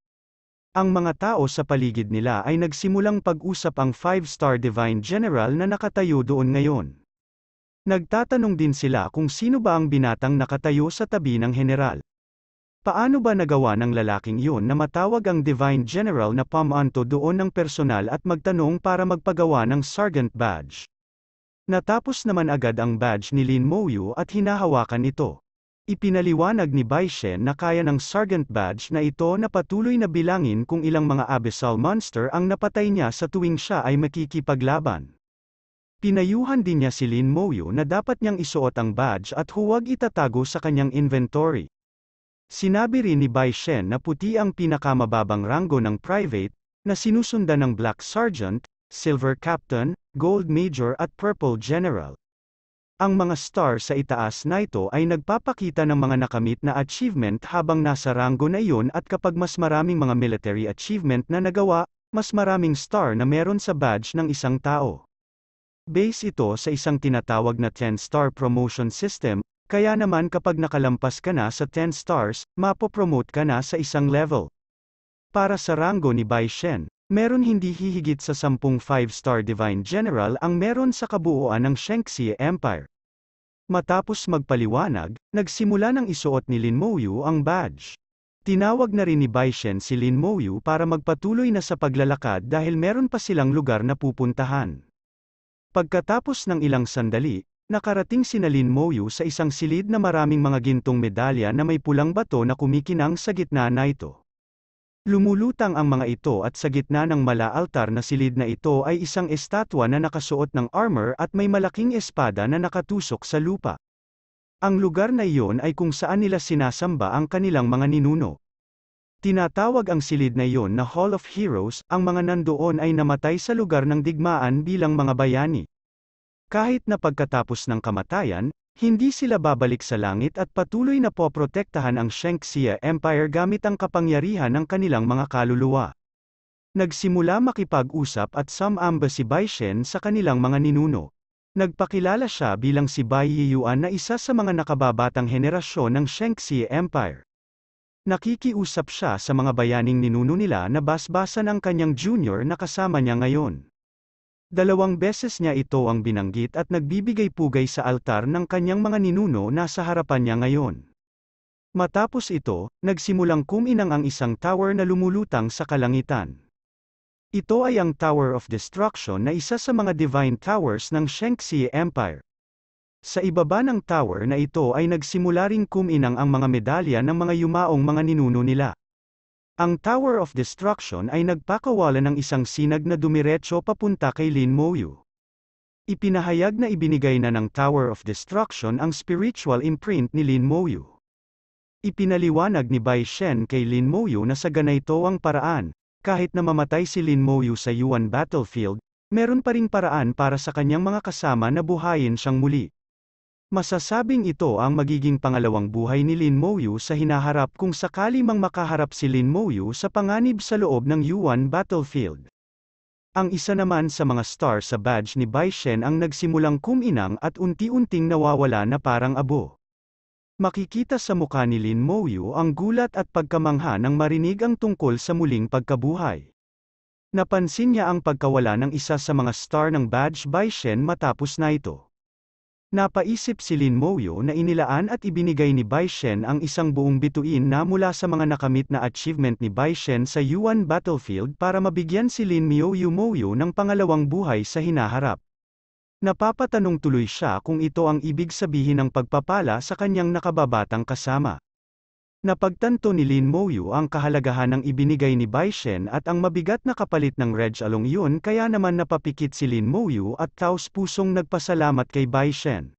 Ang mga tao sa paligid nila ay nagsimulang pag-usap ang five-star divine general na nakatayo doon ngayon. Nagtatanong din sila kung sino ba ang binatang nakatayo sa tabi ng general. Paano ba nagawa ng lalaking yun na matawag ang divine general na pamanto doon ng personal at magtanong para magpagawa ng sergeant badge? Natapos naman agad ang badge ni Lin Moyu at hinahawakan ito. Ipinaliwanag ni Baishen na kaya ng Sergeant Badge na ito na patuloy na bilangin kung ilang mga abyssal monster ang napatay niya sa tuwing siya ay makikipaglaban. Pinayuhan din niya si Lin Moyo na dapat niyang isuot ang badge at huwag itatago sa kanyang inventory. Sinabi rin ni Baishen na puti ang pinakamababang ranggo ng private, na sinusundan ng Black Sergeant, Silver Captain, Gold Major at Purple General. Ang mga star sa itaas na ito ay nagpapakita ng mga nakamit na achievement habang nasa ranggo na iyon at kapag mas maraming mga military achievement na nagawa, mas maraming star na meron sa badge ng isang tao. Base ito sa isang tinatawag na 10-star promotion system, kaya naman kapag nakalampas ka na sa 10 stars, mapopromote ka na sa isang level. Para sa ranggo ni Bai Shen, Meron hindi hihigit sa sampung 5-star Divine General ang meron sa kabuuan ng Shenxi Empire. Matapos magpaliwanag, nagsimula ng isuot ni Lin Mouyu ang badge. Tinawag na rin ni Baishen si Lin Mouyu para magpatuloy na sa paglalakad dahil meron pa silang lugar na pupuntahan. Pagkatapos ng ilang sandali, nakarating si Lin Mouyu sa isang silid na maraming mga gintong medalya na may pulang bato na kumikinang sa gitna na ito. Lumulutang ang mga ito at sa gitna ng mala-altar na silid na ito ay isang estatwa na nakasuot ng armor at may malaking espada na nakatusok sa lupa. Ang lugar na iyon ay kung saan nila sinasamba ang kanilang mga ninuno. Tinatawag ang silid na iyon na Hall of Heroes, ang mga nandoon ay namatay sa lugar ng digmaan bilang mga bayani. Kahit na pagkatapos ng kamatayan, hindi sila babalik sa langit at patuloy na poprotektahan ang Shengxia Empire gamit ang kapangyarihan ng kanilang mga kaluluwa. Nagsimula makipag-usap at samamba si Bai Shen sa kanilang mga ninuno. Nagpakilala siya bilang si Bai Yiyuan na isa sa mga nakababatang henerasyon ng Shengxia Empire. Nakikiusap siya sa mga bayaning ninuno nila na basbasan ang kanyang junior na kasama niya ngayon. Dalawang beses niya ito ang binanggit at nagbibigay pugay sa altar ng kanyang mga ninuno na sa harapan niya ngayon. Matapos ito, nagsimulang kuminang ang isang tower na lumulutang sa kalangitan. Ito ay ang Tower of Destruction na isa sa mga divine towers ng Shenxi Empire. Sa ibaba ng tower na ito ay nagsimula ring kuminang ang mga medalya ng mga yumaong mga ninuno nila. Ang Tower of Destruction ay nagpakawala ng isang sinag na dumiretso papunta kay Lin Moyu. Ipinahayag na ibinigay na ng Tower of Destruction ang spiritual imprint ni Lin Moyu. Ipinaliwanag ni Bai Shen kay Lin Moyu na sa ganito ang paraan, kahit na mamatay si Lin Moyu sa Yuan Battlefield, meron pa ring paraan para sa kanyang mga kasama na buhayin siyang muli. Masasabing ito ang magiging pangalawang buhay ni Lin Mouyu sa hinaharap kung sakali mang makaharap si Lin Mouyu sa panganib sa loob ng Yuan Battlefield. Ang isa naman sa mga star sa badge ni Bai Shen ang nagsimulang kuminang at unti-unting nawawala na parang abo. Makikita sa mukha ni Lin Mouyu ang gulat at pagkamangha nang marinig ang tungkol sa muling pagkabuhay. Napansin niya ang pagkawala ng isa sa mga star ng badge Bai Shen matapos na ito. Napaisip si Lin Moyo na inilaan at ibinigay ni Bai Shen ang isang buong bituin na mula sa mga nakamit na achievement ni Bai Shen sa Yuan Battlefield para mabigyan si Lin Myoyu Moyo ng pangalawang buhay sa hinaharap. Napapatanong tuloy siya kung ito ang ibig sabihin ng pagpapala sa kanyang nakababatang kasama. Napagtanto ni Lin Moyu ang kahalagahan ng ibinigay ni Baishen at ang mabigat na kapalit ng Reg Along yun kaya naman napapikit si Lin Moyu at taos pusong nagpasalamat kay Baishen.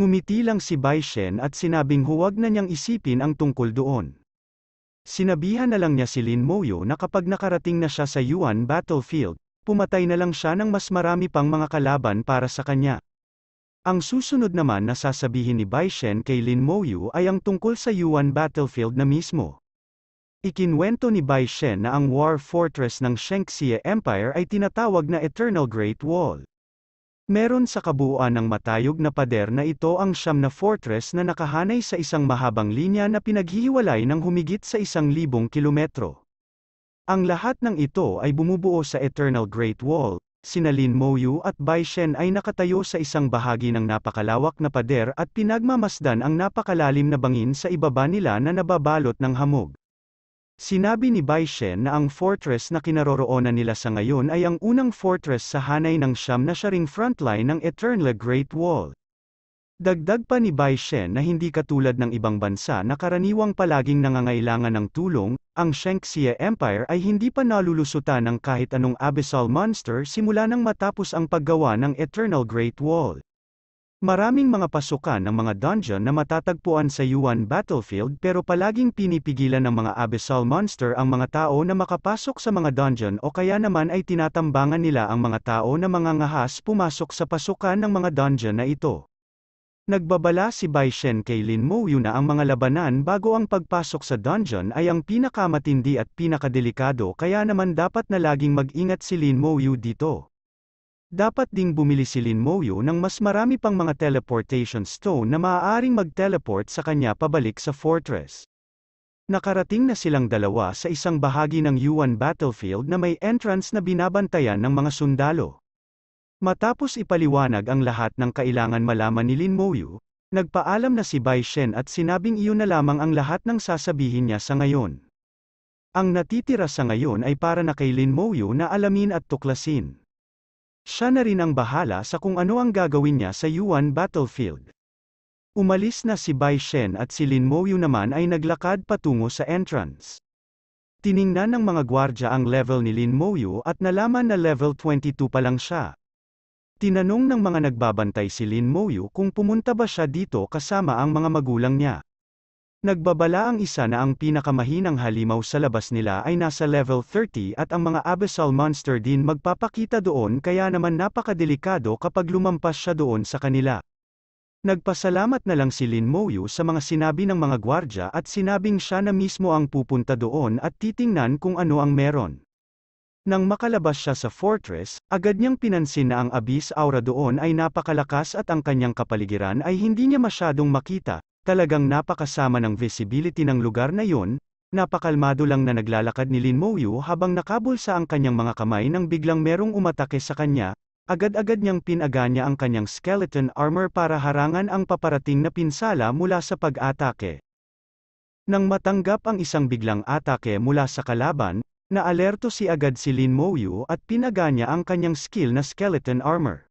Ngumiti lang si Baishen at sinabing huwag na niyang isipin ang tungkol doon. Sinabihan na lang niya si Lin Moyo na kapag nakarating na siya sa Yuan Battlefield, pumatay na lang siya ng mas marami pang mga kalaban para sa kanya. Ang susunod naman na sasabihin ni Bai Shen kay Lin Moyu ay ang tungkol sa Yuan Battlefield na mismo. Ikinwento ni Bai Shen na ang war fortress ng Shengxia Empire ay tinatawag na Eternal Great Wall. Meron sa kabuuan ng matayog na pader na ito ang siyam na fortress na nakahanay sa isang mahabang linya na pinaghihiwalay ng humigit sa isang libong kilometro. Ang lahat ng ito ay bumubuo sa Eternal Great Wall, sina Lin Mouyu at Bai Shen ay nakatayo sa isang bahagi ng napakalawak na pader at pinagmamasdan ang napakalalim na bangin sa ibaba nila na nababalot ng hamog. Sinabi ni Bai Shen na ang fortress na kinaroroonan nila sa ngayon ay ang unang fortress sa hanay ng siyam na siya ring frontline ng Eternal Great Wall. Dagdag pa ni Bai Shen na hindi katulad ng ibang bansa na karaniwang palaging nangangailangan ng tulong, ang Shengxia Empire ay hindi pa nalulusutan ng kahit anong abyssal monster simula nang matapos ang paggawa ng Eternal Great Wall. Maraming mga pasukan ng mga dungeon na matatagpuan sa Yuan Battlefield pero palaging pinipigilan ng mga abyssal monster ang mga tao na makapasok sa mga dungeon o kaya naman ay tinatambangan nila ang mga tao na mga ngahas pumasok sa pasukan ng mga dungeon na ito. Nagbabala si Bai Shen kay Lin Yu na ang mga labanan bago ang pagpasok sa dungeon ay ang pinakamatindi at pinakadelikado kaya naman dapat na laging mag-ingat si Lin Mo Yu dito. Dapat ding bumili si Lin Mo Yu ng mas marami pang mga teleportation stone na maaaring mag-teleport sa kanya pabalik sa fortress. Nakarating na silang dalawa sa isang bahagi ng Yuan Battlefield na may entrance na binabantayan ng mga sundalo. Matapos ipaliwanag ang lahat ng kailangan malaman ni Lin Moyu, nagpaalam na si Bai Shen at sinabing iyon na lamang ang lahat ng sasabihin niya sa ngayon. Ang natitira sa ngayon ay para na kay Lin Moyu na alamin at tuklasin. Siya na rin ang bahala sa kung ano ang gagawin niya sa Yuan Battlefield. Umalis na si Bai Shen at si Lin Moyu naman ay naglakad patungo sa entrance. Tiningnan ng mga gwardya ang level ni Lin Moyu at nalaman na level 22 pa lang siya. Tinanong ng mga nagbabantay si Lin Moyu kung pumunta ba siya dito kasama ang mga magulang niya. Nagbabala ang isa na ang pinakamahinang halimaw sa labas nila ay nasa level 30 at ang mga abyssal monster din magpapakita doon kaya naman napakadelikado kapag lumampas siya doon sa kanila. Nagpasalamat na lang si Lin Moyu sa mga sinabi ng mga gwardya at sinabing siya na mismo ang pupunta doon at titingnan kung ano ang meron. Nang makalabas siya sa fortress, agad niyang pinansin na ang abyss aura doon ay napakalakas at ang kanyang kapaligiran ay hindi niya masyadong makita, talagang napakasama ng visibility ng lugar na yun, napakalmado lang na naglalakad ni Lin Mouyu habang nakabulsa ang kanyang mga kamay nang biglang merong umatake sa kanya, agad-agad niyang pinaganya ang kanyang skeleton armor para harangan ang paparating na pinsala mula sa pag-atake. Nang matanggap ang isang biglang atake mula sa kalaban, Naalerto si agad si Lin Mouyu at pinaganya ang kanyang skill na skeleton armor.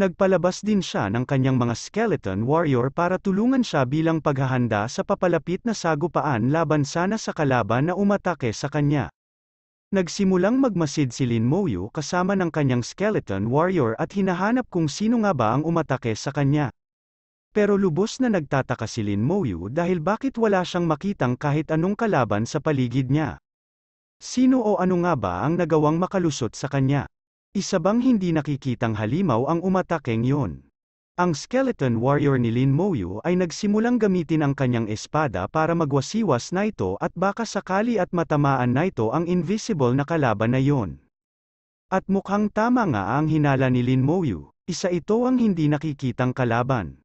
Nagpalabas din siya ng kanyang mga skeleton warrior para tulungan siya bilang paghahanda sa papalapit na sagupaan laban sana sa kalaban na umatake sa kanya. Nagsimulang magmasid si Lin Mouyu kasama ng kanyang skeleton warrior at hinahanap kung sino nga ba ang umatake sa kanya. Pero lubos na nagtataka si Lin Mouyu dahil bakit wala siyang makitang kahit anong kalaban sa paligid niya. Sino o ano nga ba ang nagawang makalusot sa kanya? Isa bang hindi nakikitang halimaw ang umatakeng yon? Ang skeleton warrior ni Lin Moyu ay nagsimulang gamitin ang kanyang espada para magwasiwas na ito at baka sakali at matamaan na ito ang invisible na kalaban na yon. At mukhang tama nga ang hinala ni Lin Moyu, isa ito ang hindi nakikitang kalaban.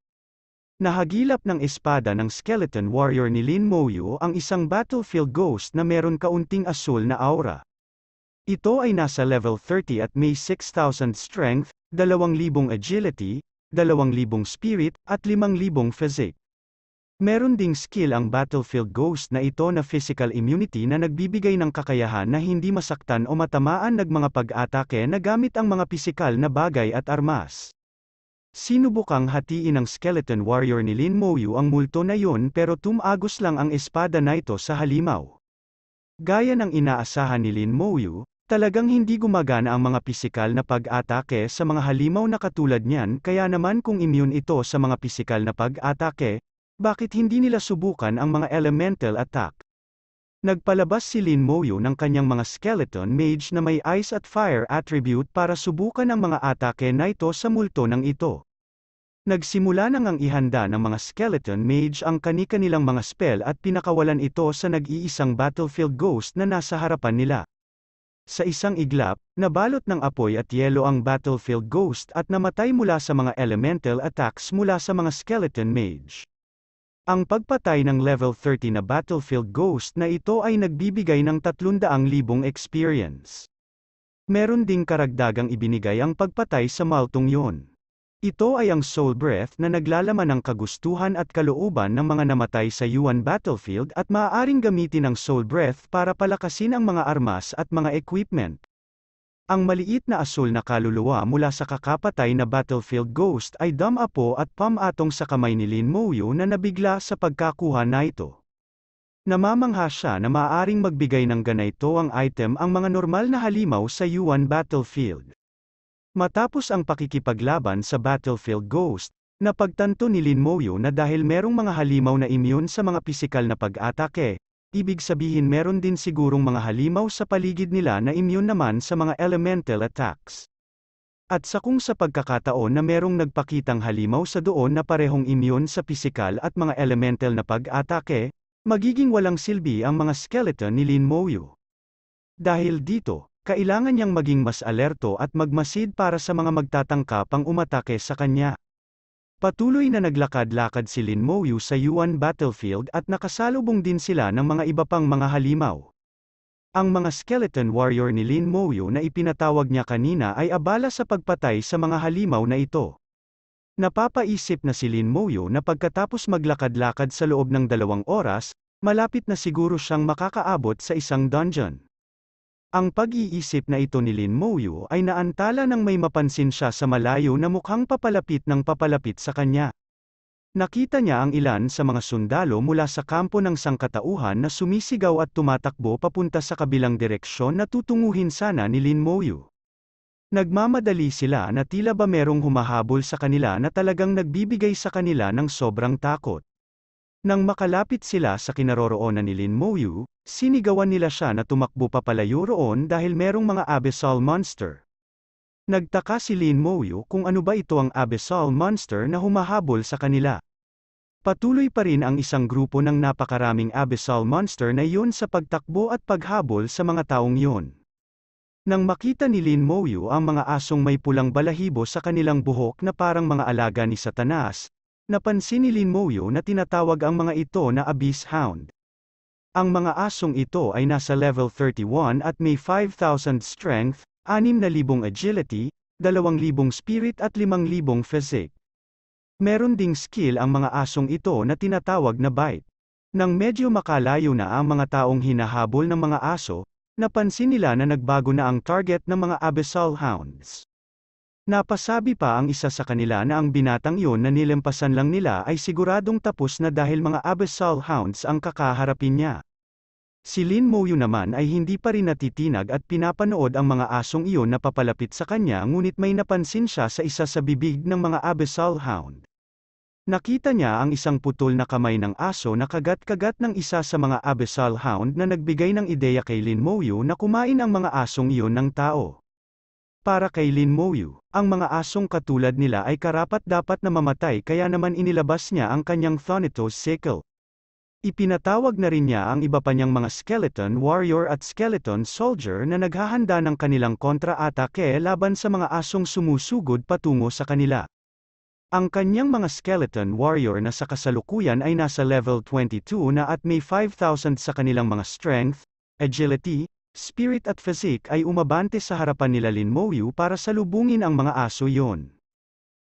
Nahagilap ng espada ng skeleton warrior ni Lin Moyo ang isang battlefield ghost na meron kaunting asul na aura. Ito ay nasa level 30 at may 6,000 strength, 2,000 agility, 2,000 spirit, at 5,000 physique. Meron ding skill ang battlefield ghost na ito na physical immunity na nagbibigay ng kakayahan na hindi masaktan o matamaan ng mga pag-atake na gamit ang mga pisikal na bagay at armas. Sinubukang hatiin ng skeleton warrior ni Lin Moyu ang multo na yon pero tumagos lang ang espada na ito sa halimaw. Gaya ng inaasahan ni Lin Moyu, Talagang hindi gumagana ang mga pisikal na pag-atake sa mga halimaw na katulad niyan kaya naman kung immune ito sa mga pisikal na pag-atake, bakit hindi nila subukan ang mga elemental attack? Nagpalabas si Lin Moyo ng kanyang mga skeleton mage na may ice at fire attribute para subukan ang mga atake na ito sa multo ng ito. Nagsimula nang ang ihanda ng mga skeleton mage ang kani-kanilang mga spell at pinakawalan ito sa nag-iisang battlefield ghost na nasa harapan nila. Sa isang iglap, nabalot ng apoy at yelo ang battlefield ghost at namatay mula sa mga elemental attacks mula sa mga skeleton mage. Ang pagpatay ng level 30 na Battlefield Ghost na ito ay nagbibigay ng 300,000 experience. Meron ding karagdagang ibinigay ang pagpatay sa maltong yon. Ito ay ang soul breath na naglalaman ng kagustuhan at kalooban ng mga namatay sa Yuan Battlefield at maaaring gamitin ang soul breath para palakasin ang mga armas at mga equipment, ang maliit na asul na kaluluwa mula sa kakapatay na Battlefield Ghost ay damapo at pamatong sa kamay ni Lin Mouyu na nabigla sa pagkakuha na ito. Namamangha siya na maaaring magbigay ng ganito ang item ang mga normal na halimaw sa Yuan Battlefield. Matapos ang pakikipaglaban sa Battlefield Ghost, napagtanto ni Lin Mouyu na dahil merong mga halimaw na immune sa mga pisikal na pag-atake, Ibig sabihin meron din sigurong mga halimaw sa paligid nila na immune naman sa mga elemental attacks. At sa kung sa pagkakataon na merong nagpakitang halimaw sa doon na parehong immune sa pisikal at mga elemental na pag-atake, magiging walang silbi ang mga skeleton ni Lin Moyu. Dahil dito, kailangan niyang maging mas alerto at magmasid para sa mga magtatangka pang umatake sa kanya. Patuloy na naglakad-lakad si Lin Mouyu sa Yuan Battlefield at nakasalubong din sila ng mga iba pang mga halimaw. Ang mga skeleton warrior ni Lin Mouyu na ipinatawag niya kanina ay abala sa pagpatay sa mga halimaw na ito. Napapaisip na si Lin Mouyu na pagkatapos maglakad-lakad sa loob ng dalawang oras, malapit na siguro siyang makakaabot sa isang dungeon. Ang pag-iisip na ito ni Lin Moyu ay naantala nang may mapansin siya sa malayo na mukhang papalapit ng papalapit sa kanya. Nakita niya ang ilan sa mga sundalo mula sa kampo ng sangkatauhan na sumisigaw at tumatakbo papunta sa kabilang direksyon na tutunguhin sana ni Lin Moyu. Nagmamadali sila na tila ba merong humahabol sa kanila na talagang nagbibigay sa kanila ng sobrang takot. Nang makalapit sila sa kinaroroonan ni Lin Moyu, sinigawan nila siya na tumakbo papalayo roon dahil merong mga abyssal monster. Nagtaka si Lin Moyu kung ano ba ito ang abyssal monster na humahabol sa kanila. Patuloy pa rin ang isang grupo ng napakaraming abyssal monster na iyon sa pagtakbo at paghabol sa mga taong iyon. Nang makita ni Lin Moyu ang mga asong may pulang balahibo sa kanilang buhok na parang mga alaga ni Satanas, Napansin ni Lin Moyo na tinatawag ang mga ito na Abyss Hound. Ang mga asong ito ay nasa level 31 at may 5,000 strength, 6,000 agility, 2,000 spirit at 5,000 physique. Meron ding skill ang mga asong ito na tinatawag na bite. Nang medyo makalayo na ang mga taong hinahabol ng mga aso, napansin nila na nagbago na ang target ng mga abyssal hounds. Napasabi pa ang isa sa kanila na ang binatang yon na nilampasan lang nila ay siguradong tapos na dahil mga abyssal hounds ang kakaharapin niya. Si Lin Moyu naman ay hindi pa rin natitinag at pinapanood ang mga asong iyon na papalapit sa kanya ngunit may napansin siya sa isa sa bibig ng mga abyssal hound. Nakita niya ang isang putol na kamay ng aso na kagat-kagat ng isa sa mga abyssal hound na nagbigay ng ideya kay Lin Moyu na kumain ang mga asong iyon ng tao. Para kay Lin Moyu, ang mga asong katulad nila ay karapat dapat na mamatay kaya naman inilabas niya ang kanyang Thanatos Sickle. Ipinatawag na rin niya ang iba pa niyang mga skeleton warrior at skeleton soldier na naghahanda ng kanilang kontra-atake laban sa mga asong sumusugod patungo sa kanila. Ang kanyang mga skeleton warrior na sa kasalukuyan ay nasa level 22 na at may 5,000 sa kanilang mga strength, agility, Spirit at Physique ay umabante sa harapan nila Lin Moyu para salubungin ang mga aso yon.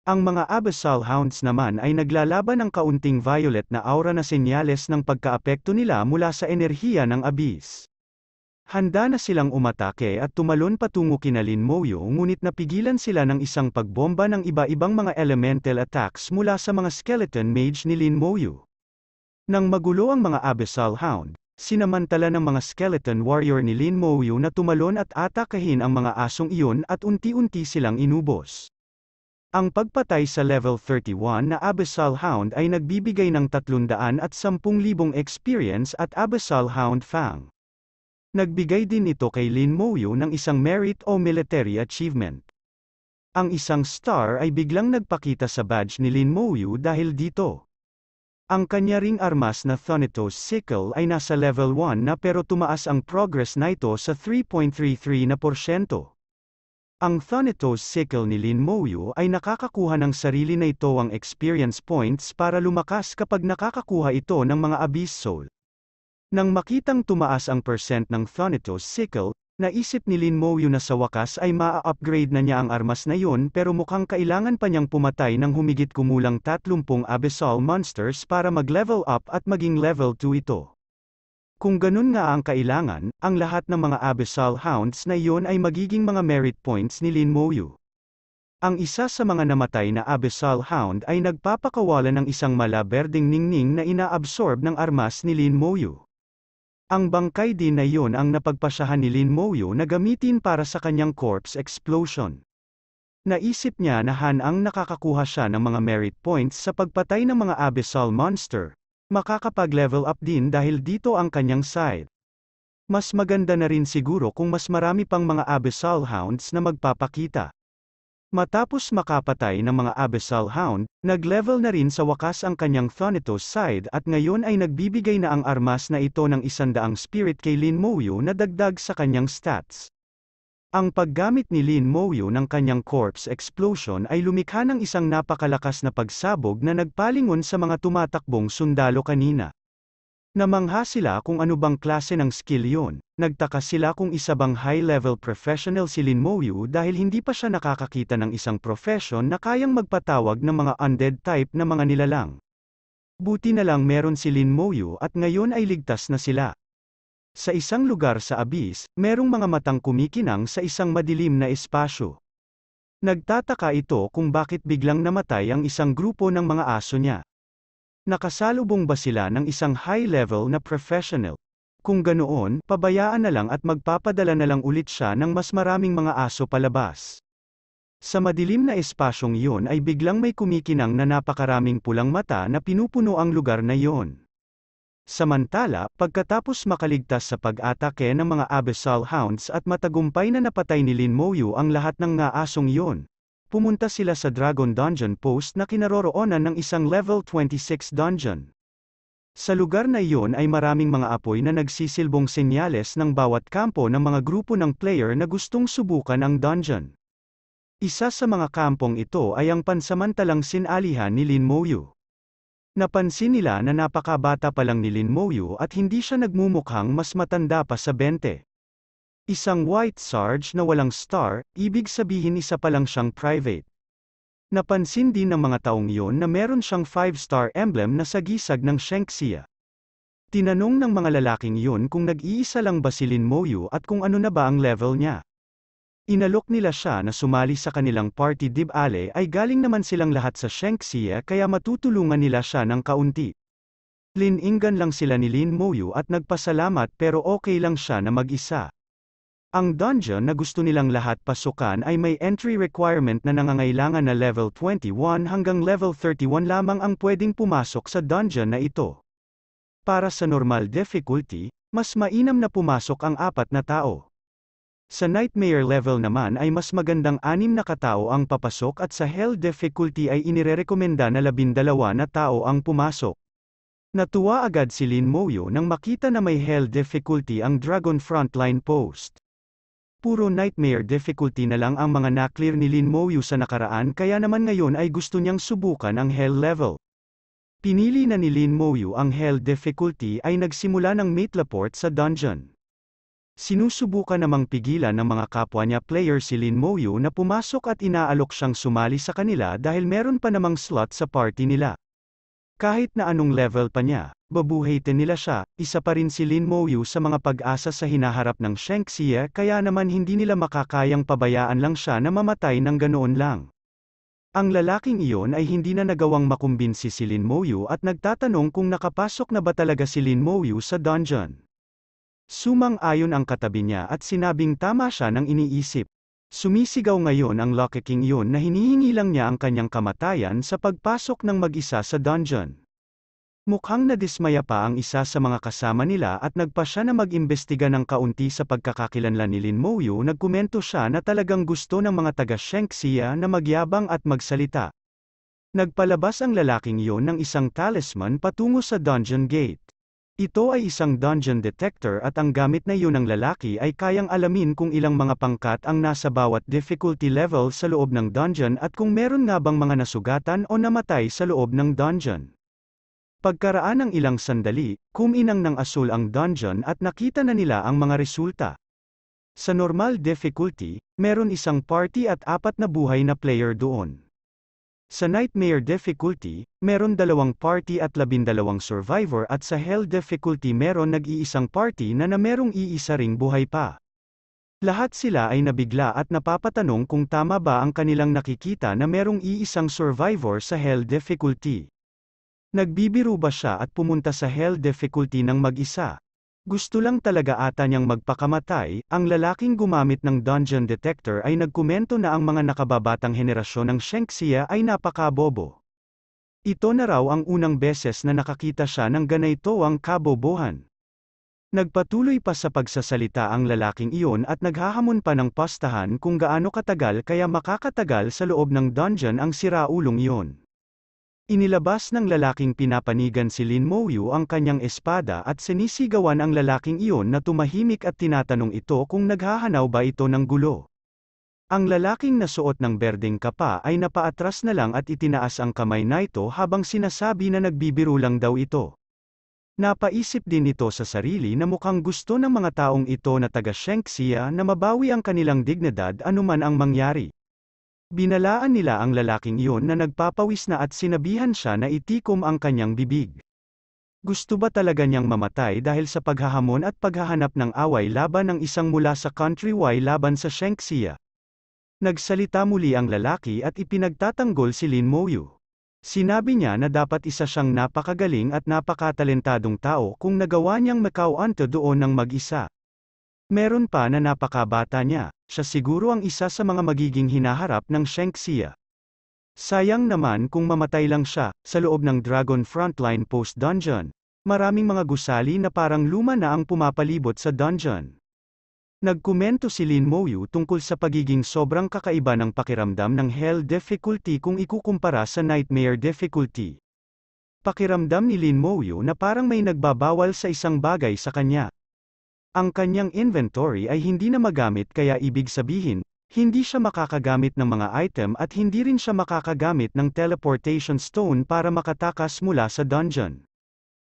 Ang mga Abyssal Hounds naman ay naglalaban ng kaunting violet na aura na senyales ng pagkaapekto nila mula sa enerhiya ng abyss. Handa na silang umatake at tumalon patungo kina Lin Mouyu ngunit napigilan sila ng isang pagbomba ng iba-ibang mga elemental attacks mula sa mga skeleton mage ni Lin Mouyu. Nang magulo ang mga Abyssal Hound, sinamantala ng mga skeleton warrior ni Lin Mouyu na tumalon at atakahin ang mga asong iyon at unti-unti silang inubos. Ang pagpatay sa level 31 na Abyssal Hound ay nagbibigay ng 310,000 experience at Abyssal Hound Fang. Nagbigay din ito kay Lin Mouyu ng isang merit o military achievement. Ang isang star ay biglang nagpakita sa badge ni Lin Mouyu dahil dito. Ang kanya ring armas na Thanatos Sickle ay nasa level 1 na pero tumaas ang progress na ito sa 3.33 na porsyento. Ang Thanatos Sickle ni Lin Mouyu ay nakakakuha ng sarili na ito ang experience points para lumakas kapag nakakakuha ito ng mga Abyss Soul. Nang makitang tumaas ang percent ng Thanatos Sickle, Naisip ni Lin Moyu na sa wakas ay maa-upgrade na niya ang armas na yun pero mukhang kailangan pa niyang pumatay ng humigit kumulang 30 abyssal monsters para mag-level up at maging level 2 ito. Kung ganun nga ang kailangan, ang lahat ng mga abyssal hounds na iyon ay magiging mga merit points ni Lin Moyu. Ang isa sa mga namatay na abyssal hound ay nagpapakawala ng isang mala berding ningning na inaabsorb ng armas ni Lin Moyu. Ang bangkay din na yon ang napagpasahan ni Lin Moyo na gamitin para sa kanyang corpse explosion. Naisip niya na Han ang nakakakuha siya ng mga merit points sa pagpatay ng mga abyssal monster. Makakapag-level up din dahil dito ang kanyang side. Mas maganda na rin siguro kung mas marami pang mga abyssal hounds na magpapakita. Matapos makapatay ng mga Abyssal Hound, nag-level na rin sa wakas ang kanyang Thanatos side at ngayon ay nagbibigay na ang armas na ito ng isandaang spirit kay Lin Moyu na dagdag sa kanyang stats. Ang paggamit ni Lin Moyu ng kanyang corpse explosion ay lumikha ng isang napakalakas na pagsabog na nagpalingon sa mga tumatakbong sundalo kanina. Namangha sila kung ano bang klase ng skill yon, nagtaka sila kung isa bang high-level professional si Lin Moyu dahil hindi pa siya nakakakita ng isang profession na kayang magpatawag ng mga undead type na mga nilalang. Buti na lang meron si Lin Moyu at ngayon ay ligtas na sila. Sa isang lugar sa abis, merong mga matang kumikinang sa isang madilim na espasyo. Nagtataka ito kung bakit biglang namatay ang isang grupo ng mga aso niya. Nakasalubong ba sila ng isang high-level na professional? Kung ganoon, pabayaan na lang at magpapadala na lang ulit siya ng mas maraming mga aso palabas. Sa madilim na espasyong iyon ay biglang may kumikinang na napakaraming pulang mata na pinupuno ang lugar na iyon. Samantala, pagkatapos makaligtas sa pag-atake ng mga abyssal hounds at matagumpay na napatay ni Lin Moyu ang lahat ng nga asong iyon, pumunta sila sa Dragon Dungeon Post na kinaroroonan ng isang level 26 dungeon. Sa lugar na iyon ay maraming mga apoy na nagsisilbong senyales ng bawat kampo ng mga grupo ng player na gustong subukan ang dungeon. Isa sa mga kampong ito ay ang pansamantalang sinalihan ni Lin Moyu. Napansin nila na napakabata pa lang ni Lin Moyu at hindi siya nagmumukhang mas matanda pa sa 20. Isang white sarge na walang star, ibig sabihin isa pa lang siyang private. Napansin din ng mga taong iyon na meron siyang 5 star emblem na sagisag ng Shenxia. Tinanong ng mga lalaking yun kung nag-iisa lang ba si Lin Moyu at kung ano na ba ang level niya. Inalok nila siya na sumali sa kanilang party dibale ay galing naman silang lahat sa Shenxia kaya matutulungan nila siya ng kaunti. Liningan lang sila ni Lin Moyu at nagpasalamat pero okay lang siya na mag-isa. Ang dungeon na gusto nilang lahat pasukan ay may entry requirement na nangangailangan na level 21 hanggang level 31 lamang ang pwedeng pumasok sa dungeon na ito. Para sa normal difficulty, mas mainam na pumasok ang apat na tao. Sa nightmare level naman ay mas magandang anim na katao ang papasok at sa hell difficulty ay inirerekomenda na labindalawa na tao ang pumasok. Natuwa agad si Lin Moyo nang makita na may hell difficulty ang Dragon Frontline Post. Puro nightmare difficulty na lang ang mga na-clear ni Lin Moyu sa nakaraan kaya naman ngayon ay gusto niyang subukan ang Hell level. Pinili na ni Lin Moyu ang Hell difficulty ay nagsimula ng meet Laporte sa dungeon. Sinusubukan namang pigilan ng mga kapwa niya player si Lin Moyu na pumasok at inaalok siyang sumali sa kanila dahil meron pa namang slot sa party nila. Kahit na anong level pa niya, babuhatin nila siya, isa pa rin si Lin Mouyu sa mga pag-asa sa hinaharap ng Shengxia kaya naman hindi nila makakayang pabayaan lang siya na mamatay ng ganoon lang. Ang lalaking iyon ay hindi na nagawang makumbinsi si Lin Mouyu at nagtatanong kung nakapasok na ba talaga si Lin Mouyu sa dungeon. Sumang-ayon ang katabi niya at sinabing tama siya ng iniisip. Sumisigaw ngayon ang Lucky King yun na hinihingi lang niya ang kanyang kamatayan sa pagpasok ng mag-isa sa dungeon. Mukhang nadismaya pa ang isa sa mga kasama nila at nagpa siya na mag-imbestiga ng kaunti sa pagkakakilanlan ni Lin Mouyu nagkumento siya na talagang gusto ng mga taga Shenxia na magyabang at magsalita. Nagpalabas ang lalaking yon ng isang talisman patungo sa dungeon gate. Ito ay isang dungeon detector at ang gamit na iyon ng lalaki ay kayang alamin kung ilang mga pangkat ang nasa bawat difficulty level sa loob ng dungeon at kung meron nga bang mga nasugatan o namatay sa loob ng dungeon. Pagkaraan ng ilang sandali, kuminang ng asul ang dungeon at nakita na nila ang mga resulta. Sa normal difficulty, meron isang party at apat na buhay na player doon. Sa Nightmare Difficulty, meron dalawang party at labindalawang survivor at sa Hell Difficulty meron nag-iisang party na na merong iisa ring buhay pa. Lahat sila ay nabigla at napapatanong kung tama ba ang kanilang nakikita na merong iisang survivor sa Hell Difficulty. Nagbibiro ba siya at pumunta sa Hell Difficulty ng mag-isa? Gusto lang talaga ata niyang magpakamatay, ang lalaking gumamit ng dungeon detector ay nagkomento na ang mga nakababatang henerasyon ng Shenxia ay napakabobo. Ito na raw ang unang beses na nakakita siya ng ganito ang kabobohan. Nagpatuloy pa sa pagsasalita ang lalaking iyon at naghahamon pa ng pastahan kung gaano katagal kaya makakatagal sa loob ng dungeon ang siraulong iyon. Inilabas ng lalaking pinapanigan si Lin Mouyu ang kanyang espada at sinisigawan ang lalaking iyon na tumahimik at tinatanong ito kung naghahanaw ba ito ng gulo. Ang lalaking nasuot ng berdeng kapa ay napaatras na lang at itinaas ang kamay na ito habang sinasabi na nagbibiro lang daw ito. Napaisip din ito sa sarili na mukhang gusto ng mga taong ito na taga Shengxia na mabawi ang kanilang dignidad anuman ang mangyari. Binalaan nila ang lalaking iyon na nagpapawis na at sinabihan siya na itikom ang kanyang bibig. Gusto ba talaga niyang mamatay dahil sa paghahamon at paghahanap ng away laban ng isang mula sa country Y laban sa Shengxia? Nagsalita muli ang lalaki at ipinagtatanggol si Lin Moyu. Sinabi niya na dapat isa siyang napakagaling at napakatalentadong tao kung nagawa niyang makawanto doon ng mag-isa. Meron pa na napakabata niya, siya siguro ang isa sa mga magiging hinaharap ng Shanxia. Sayang naman kung mamatay lang siya, sa loob ng Dragon Frontline Post Dungeon. Maraming mga gusali na parang luma na ang pumapalibot sa dungeon. Nagkomento si Lin Moyu tungkol sa pagiging sobrang kakaiba ng pakiramdam ng Hell difficulty kung ikukumpara sa Nightmare difficulty. Pakiramdam ni Lin Moyu na parang may nagbabawal sa isang bagay sa kanya, ang kanyang inventory ay hindi na magamit kaya ibig sabihin, hindi siya makakagamit ng mga item at hindi rin siya makakagamit ng teleportation stone para makatakas mula sa dungeon.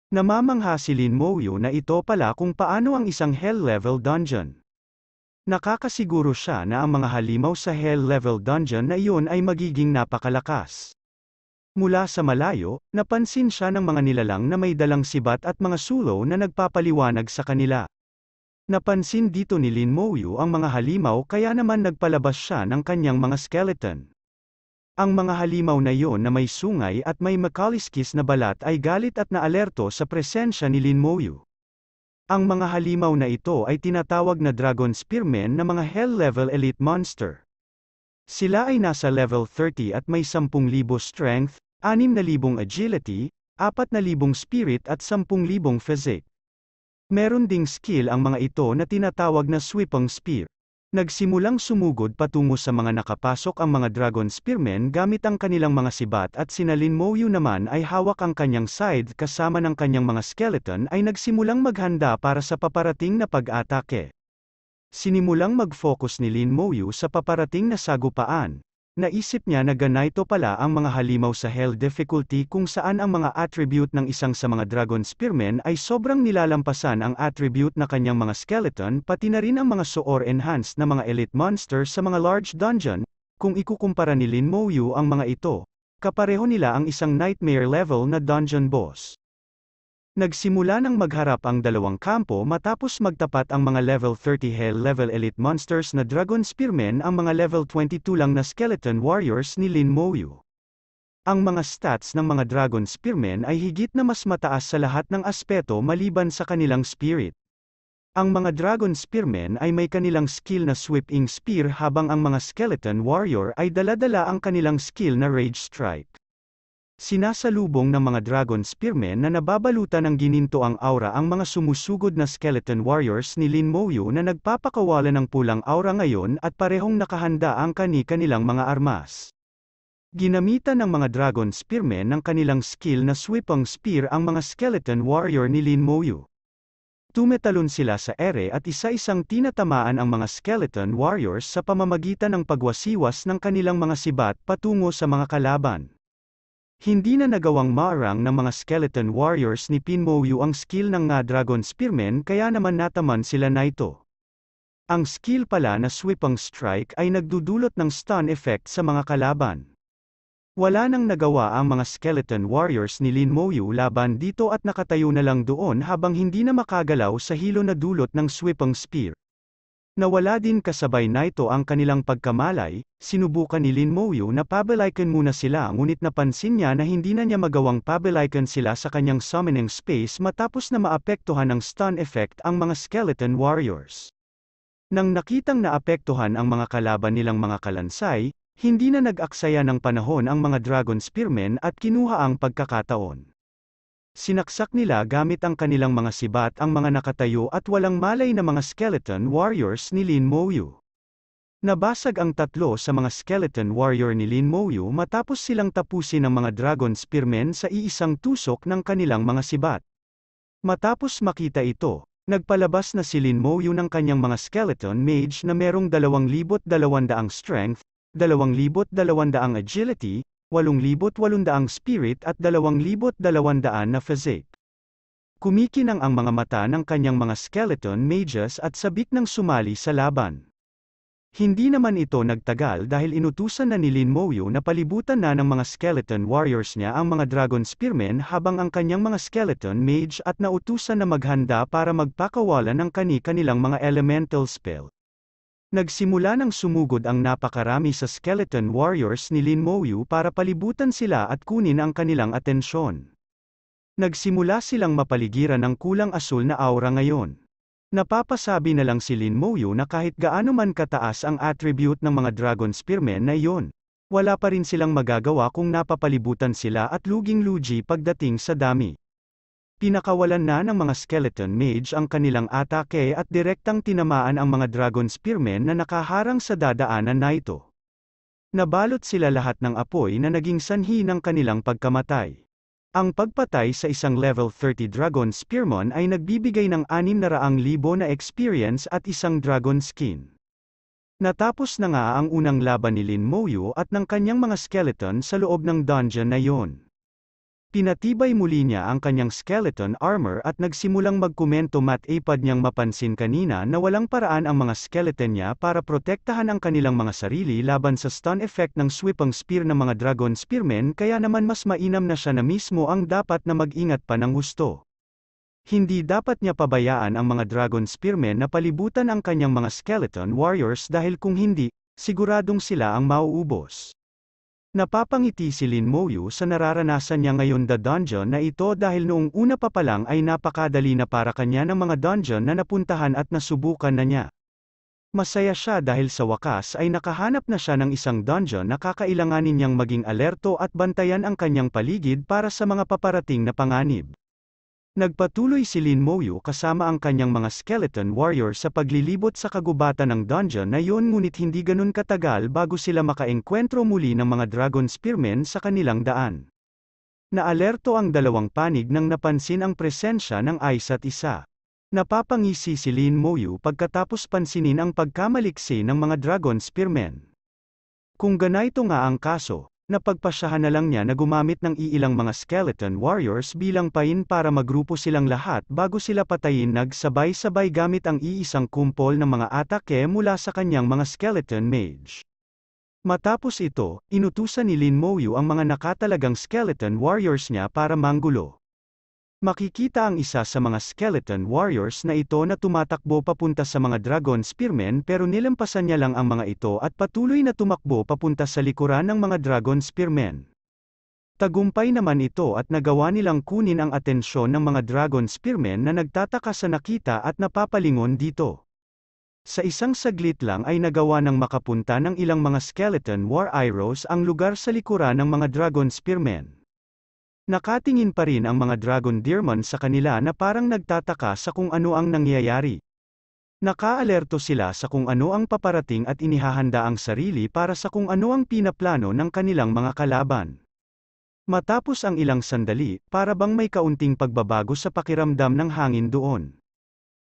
Namamangha si Lin Moyo na ito pala kung paano ang isang hell-level dungeon. Nakakasiguro siya na ang mga halimaw sa hell-level dungeon na iyon ay magiging napakalakas. Mula sa malayo, napansin siya ng mga nilalang na may dalang sibat at mga sulo na nagpapaliwanag sa kanila. Napansin dito ni Lin Moyu ang mga halimaw kaya naman nagpalabas siya ng kanyang mga skeleton. Ang mga halimaw na yon na may sungay at may makaliskis na balat ay galit at naalerto sa presensya ni Lin Moyu. Ang mga halimaw na ito ay tinatawag na Dragon Spearmen na mga Hell-level Elite Monster. Sila ay nasa level 30 at may 10,000 strength, 6,000 agility, 4,000 spirit at 10,000 physique. Meron ding skill ang mga ito na tinatawag na swipang spear. Nagsimulang sumugod patungo sa mga nakapasok ang mga dragon spearmen gamit ang kanilang mga sibat at sinalin Moyu naman ay hawak ang kanyang side kasama ng kanyang mga skeleton ay nagsimulang maghanda para sa paparating na pag-atake. Sinimulang mag-focus ni Lin Moyu sa paparating na sagupaan, Naisip niya na gana pala ang mga halimaw sa Hell difficulty kung saan ang mga attribute ng isang sa mga Dragon Spearmen ay sobrang nilalampasan ang attribute na kanyang mga skeleton pati na rin ang mga soor enhanced na mga elite monster sa mga large dungeon, kung ikukumpara ni Lin Mouyu ang mga ito, kapareho nila ang isang nightmare level na dungeon boss. Nagsimula ng magharap ang dalawang kampo matapos magtapat ang mga level 30 Hell level elite monsters na Dragon Spearmen ang mga level 22 lang na Skeleton Warriors ni Lin Moyu. Ang mga stats ng mga Dragon Spearmen ay higit na mas mataas sa lahat ng aspeto maliban sa kanilang spirit. Ang mga Dragon Spearmen ay may kanilang skill na Sweeping Spear habang ang mga Skeleton Warrior ay daladala ang kanilang skill na Rage Strike. Sinasalubong ng mga dragon spearmen na nababalutan ng gininto ang aura ang mga sumusugod na skeleton warriors ni Lin Mouyu na nagpapakawala ng pulang aura ngayon at parehong nakahanda ang kani-kanilang mga armas. Ginamitan ng mga dragon spearmen ng kanilang skill na swipang spear ang mga skeleton warrior ni Lin Mouyu. Tumetalon sila sa ere at isa-isang tinatamaan ang mga skeleton warriors sa pamamagitan ng pagwasiwas ng kanilang mga sibat patungo sa mga kalaban. Hindi na nagawang marang ng mga skeleton warriors ni Pinmoyu ang skill ng nga Dragon Spearmen kaya naman nataman sila na ito. Ang skill pala na Sweepang Strike ay nagdudulot ng stun effect sa mga kalaban. Wala nang nagawa ang mga skeleton warriors ni Lin Moyu laban dito at nakatayo na lang doon habang hindi na makagalaw sa hilo na dulot ng Sweepang Spear. Nawala din kasabay na ito ang kanilang pagkamalay, sinubukan ni Lin Mouyu na pabalikan muna sila ngunit napansin niya na hindi na niya magawang pabalikan sila sa kanyang summoning space matapos na maapektuhan ng stun effect ang mga skeleton warriors. Nang nakitang naapektuhan ang mga kalaban nilang mga kalansay, hindi na nag-aksaya ng panahon ang mga dragon spearmen at kinuha ang pagkakataon. Sinaksak nila gamit ang kanilang mga sibat ang mga nakatayo at walang malay na mga skeleton warriors ni Lin Mouyu. Nabasag ang tatlo sa mga skeleton warrior ni Lin Mouyu matapos silang tapusin ng mga dragon spearmen sa iisang tusok ng kanilang mga sibat. Matapos makita ito, nagpalabas na si Lin Mouyu ng kanyang mga skeleton mage na merong 2,200 strength, 2,200 agility, 8,800 spirit at 2,200 na physique. Kumikinang ang mga mata ng kanyang mga skeleton mages at sabik ng sumali sa laban. Hindi naman ito nagtagal dahil inutusan na ni Lin Mouyu na palibutan na ng mga skeleton warriors niya ang mga dragon spearmen habang ang kanyang mga skeleton mage at nautusan na maghanda para magpakawalan ng kani-kanilang mga elemental spell. Nagsimula ng sumugod ang napakarami sa skeleton warriors ni Lin Moyu para palibutan sila at kunin ang kanilang atensyon. Nagsimula silang mapaligiran ng kulang asul na aura ngayon. Napapasabi na lang si Lin Moyu na kahit gaano man kataas ang attribute ng mga dragon spearmen na iyon, wala pa rin silang magagawa kung napapalibutan sila at luging luji pagdating sa dami. Pinakawalan na ng mga skeleton mage ang kanilang atake at direktang tinamaan ang mga dragon spearmen na nakaharang sa dadaanan na ito. Nabalot sila lahat ng apoy na naging sanhi ng kanilang pagkamatay. Ang pagpatay sa isang level 30 dragon spearmon ay nagbibigay ng 600,000 na experience at isang dragon skin. Natapos na nga ang unang laban ni Lin Moyu at ng kanyang mga skeleton sa loob ng dungeon na yon. Pinatibay muli niya ang kanyang skeleton armor at nagsimulang magkomento matipad niyang mapansin kanina na walang paraan ang mga skeleton niya para protektahan ang kanilang mga sarili laban sa stun effect ng swipang spear ng mga dragon spearmen kaya naman mas mainam na siya na mismo ang dapat na mag-ingat pa ng gusto. Hindi dapat niya pabayaan ang mga dragon spearmen na palibutan ang kanyang mga skeleton warriors dahil kung hindi, siguradong sila ang mauubos. Napapangiti si Lin Moyu sa nararanasan niya ngayon da dungeon na ito dahil noong una pa palang ay napakadali na para kanya ng mga dungeon na napuntahan at nasubukan na niya. Masaya siya dahil sa wakas ay nakahanap na siya ng isang dungeon na kakailanganin niyang maging alerto at bantayan ang kanyang paligid para sa mga paparating na panganib. Nagpatuloy si Lin Moyu kasama ang kanyang mga skeleton warrior sa paglilibot sa kagubatan ng dungeon na yon ngunit hindi ganun katagal bago sila makaengkwentro muli ng mga dragon spearmen sa kanilang daan. Naalerto ang dalawang panig nang napansin ang presensya ng isa't isa. Napapangisi si Lin Moyu pagkatapos pansinin ang pagkamaliksi ng mga dragon spearmen. Kung ganito nga ang kaso, napagpasyahan na lang niya na gumamit ng iilang mga skeleton warriors bilang pain para magrupo silang lahat bago sila patayin nagsabay-sabay gamit ang iisang kumpol ng mga atake mula sa kanyang mga skeleton mage. Matapos ito, inutusan ni Lin Mouyu ang mga nakatalagang skeleton warriors niya para manggulo. Makikita ang isa sa mga skeleton warriors na ito na tumatakbo papunta sa mga dragon spearmen pero nilampasan niya lang ang mga ito at patuloy na tumakbo papunta sa likuran ng mga dragon spearmen. Tagumpay naman ito at nagawa nilang kunin ang atensyon ng mga dragon spearmen na nagtataka sa nakita at napapalingon dito. Sa isang saglit lang ay nagawa ng makapunta ng ilang mga skeleton war arrows ang lugar sa likuran ng mga dragon spearmen. Nakatingin pa rin ang mga Dragon Deerman sa kanila na parang nagtataka sa kung ano ang nangyayari. Nakaalerto sila sa kung ano ang paparating at inihahanda ang sarili para sa kung ano ang pinaplano ng kanilang mga kalaban. Matapos ang ilang sandali, para bang may kaunting pagbabago sa pakiramdam ng hangin doon.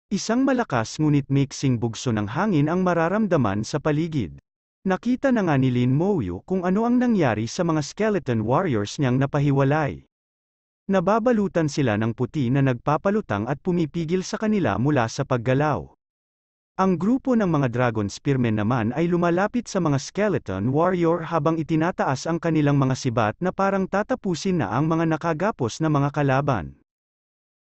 Isang malakas ngunit mixing bugso ng hangin ang mararamdaman sa paligid. Nakita na nga ni Lin Mouyu kung ano ang nangyari sa mga skeleton warriors niyang napahiwalay. Nababalutan sila ng puti na nagpapalutang at pumipigil sa kanila mula sa paggalaw. Ang grupo ng mga Dragon Spearmen naman ay lumalapit sa mga Skeleton Warrior habang itinataas ang kanilang mga sibat na parang tatapusin na ang mga nakagapos na mga kalaban.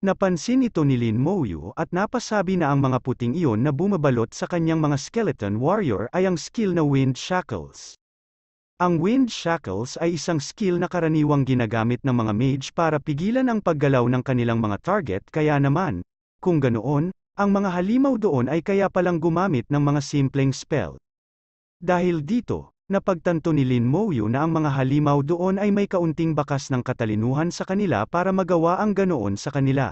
Napansin ito ni Lin Mouyu at napasabi na ang mga puting iyon na bumabalot sa kanyang mga skeleton warrior ay ang skill na Wind Shackles. Ang Wind Shackles ay isang skill na karaniwang ginagamit ng mga mage para pigilan ang paggalaw ng kanilang mga target kaya naman, kung ganoon, ang mga halimaw doon ay kaya palang gumamit ng mga simpleng spell. Dahil dito, Napagtanto ni Lin Mouyu na ang mga halimaw doon ay may kaunting bakas ng katalinuhan sa kanila para magawa ang ganoon sa kanila.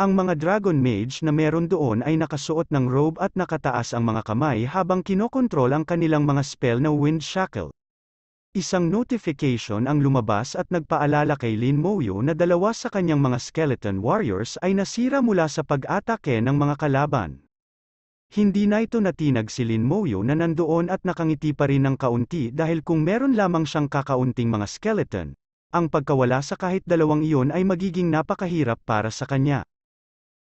Ang mga Dragon Mage na meron doon ay nakasuot ng robe at nakataas ang mga kamay habang kinokontrol ang kanilang mga spell na Wind Shackle. Isang notification ang lumabas at nagpaalala kay Lin Mouyu na dalawa sa kanyang mga skeleton warriors ay nasira mula sa pag-atake ng mga kalaban. Hindi na ito natinag si Lin Moyo na nandoon at nakangiti pa rin ng kaunti dahil kung meron lamang siyang kakaunting mga skeleton, ang pagkawala sa kahit dalawang iyon ay magiging napakahirap para sa kanya.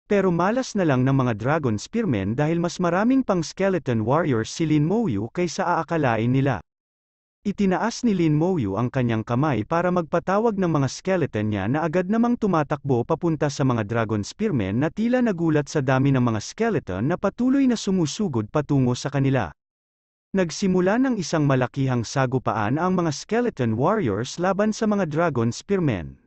Pero malas na lang ng mga Dragon Spearmen dahil mas maraming pang skeleton warriors si Lin Moyo kaysa aakalain nila. Itinaas ni Lin Moyu ang kanyang kamay para magpatawag ng mga skeleton niya na agad namang tumatakbo papunta sa mga dragon spearmen na tila nagulat sa dami ng mga skeleton na patuloy na sumusugod patungo sa kanila. Nagsimula ng isang malakihang sagupaan ang mga skeleton warriors laban sa mga dragon spearmen.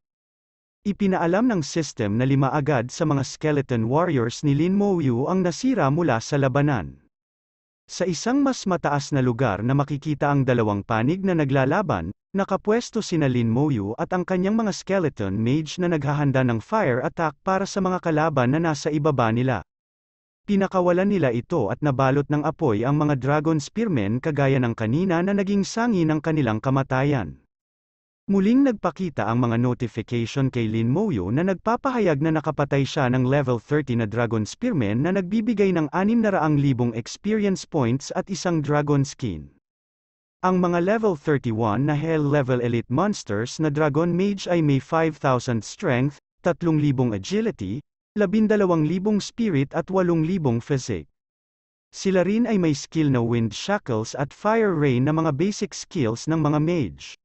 Ipinaalam ng system na lima agad sa mga skeleton warriors ni Lin Moyu ang nasira mula sa labanan. Sa isang mas mataas na lugar na makikita ang dalawang panig na naglalaban, nakapwesto sina Lin Moyu at ang kanyang mga skeleton mage na naghahanda ng fire attack para sa mga kalaban na nasa ibaba nila. Pinakawalan nila ito at nabalot ng apoy ang mga dragon spearmen kagaya ng kanina na naging sangi ng kanilang kamatayan. Muling nagpakita ang mga notification kay Lin Moyo na nagpapahayag na nakapatay siya ng level 30 na Dragon Spearman na nagbibigay ng 600,000 experience points at isang Dragon Skin. Ang mga level 31 na Hell level elite monsters na Dragon Mage ay may 5,000 strength, 3,000 agility, 12,000 spirit at 8,000 physique. Sila rin ay may skill na wind shackles at fire Rain na mga basic skills ng mga mage.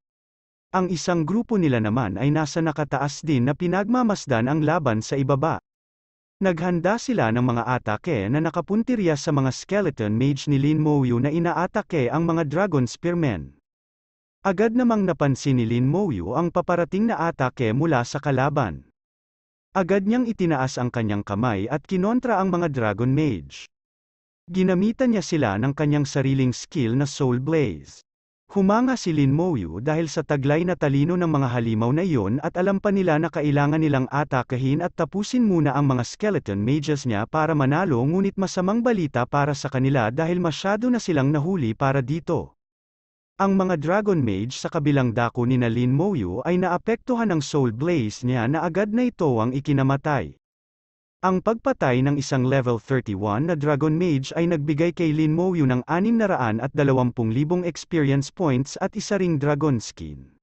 Ang isang grupo nila naman ay nasa nakataas din na pinagmamasdan ang laban sa ibaba. Naghanda sila ng mga atake na nakapuntirya sa mga skeleton mage ni Lin Mouyu na inaatake ang mga dragon spearmen. Agad namang napansin ni Lin Mouyu ang paparating na atake mula sa kalaban. Agad niyang itinaas ang kanyang kamay at kinontra ang mga dragon mage. Ginamitan niya sila ng kanyang sariling skill na soul blaze. Humanga si Lin Moyu dahil sa taglay na talino ng mga halimaw na iyon at alam pa nila na kailangan nilang atakahin at tapusin muna ang mga skeleton mages niya para manalo ngunit masamang balita para sa kanila dahil masyado na silang nahuli para dito. Ang mga Dragon Mage sa kabilang dako ni na Lin Moyu ay naapektuhan ng soul blaze niya na agad na ito ang ikinamatay. Ang pagpatay ng isang level 31 na Dragon Mage ay nagbigay kay Lin Mouyu ng 620,000 experience points at isa ring dragon skin.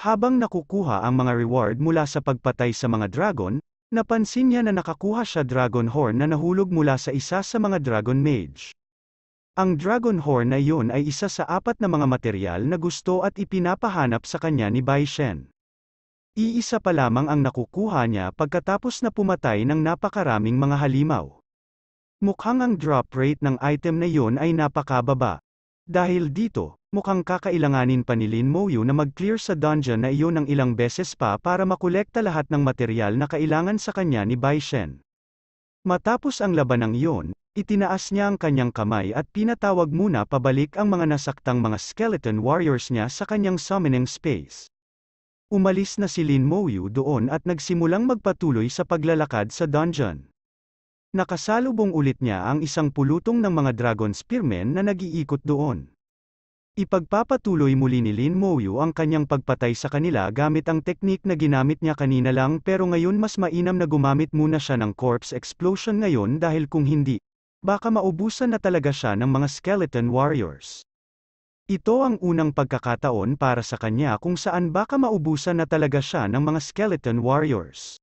Habang nakukuha ang mga reward mula sa pagpatay sa mga dragon, napansin niya na nakakuha siya dragon horn na nahulog mula sa isa sa mga dragon mage. Ang dragon horn na iyon ay isa sa apat na mga material na gusto at ipinapahanap sa kanya ni Bai Shen. Iisa pa lamang ang nakukuha niya pagkatapos na pumatay ng napakaraming mga halimaw. Mukhang ang drop rate ng item na yon ay napakababa. Dahil dito, mukhang kakailanganin pa ni Lin Moyu na mag-clear sa dungeon na iyon ng ilang beses pa para makolekta lahat ng material na kailangan sa kanya ni Bai Shen. Matapos ang labanang iyon, itinaas niya ang kanyang kamay at pinatawag muna pabalik ang mga nasaktang mga skeleton warriors niya sa kanyang summoning space. Umalis na si Lin Mouyu doon at nagsimulang magpatuloy sa paglalakad sa dungeon. Nakasalubong ulit niya ang isang pulutong ng mga dragon spearmen na nag-iikot doon. Ipagpapatuloy muli ni Lin Mouyu ang kanyang pagpatay sa kanila gamit ang teknik na ginamit niya kanina lang pero ngayon mas mainam na gumamit muna siya ng corpse explosion ngayon dahil kung hindi, baka maubusan na talaga siya ng mga skeleton warriors. Ito ang unang pagkakataon para sa kanya kung saan baka maubusan na talaga siya ng mga skeleton warriors.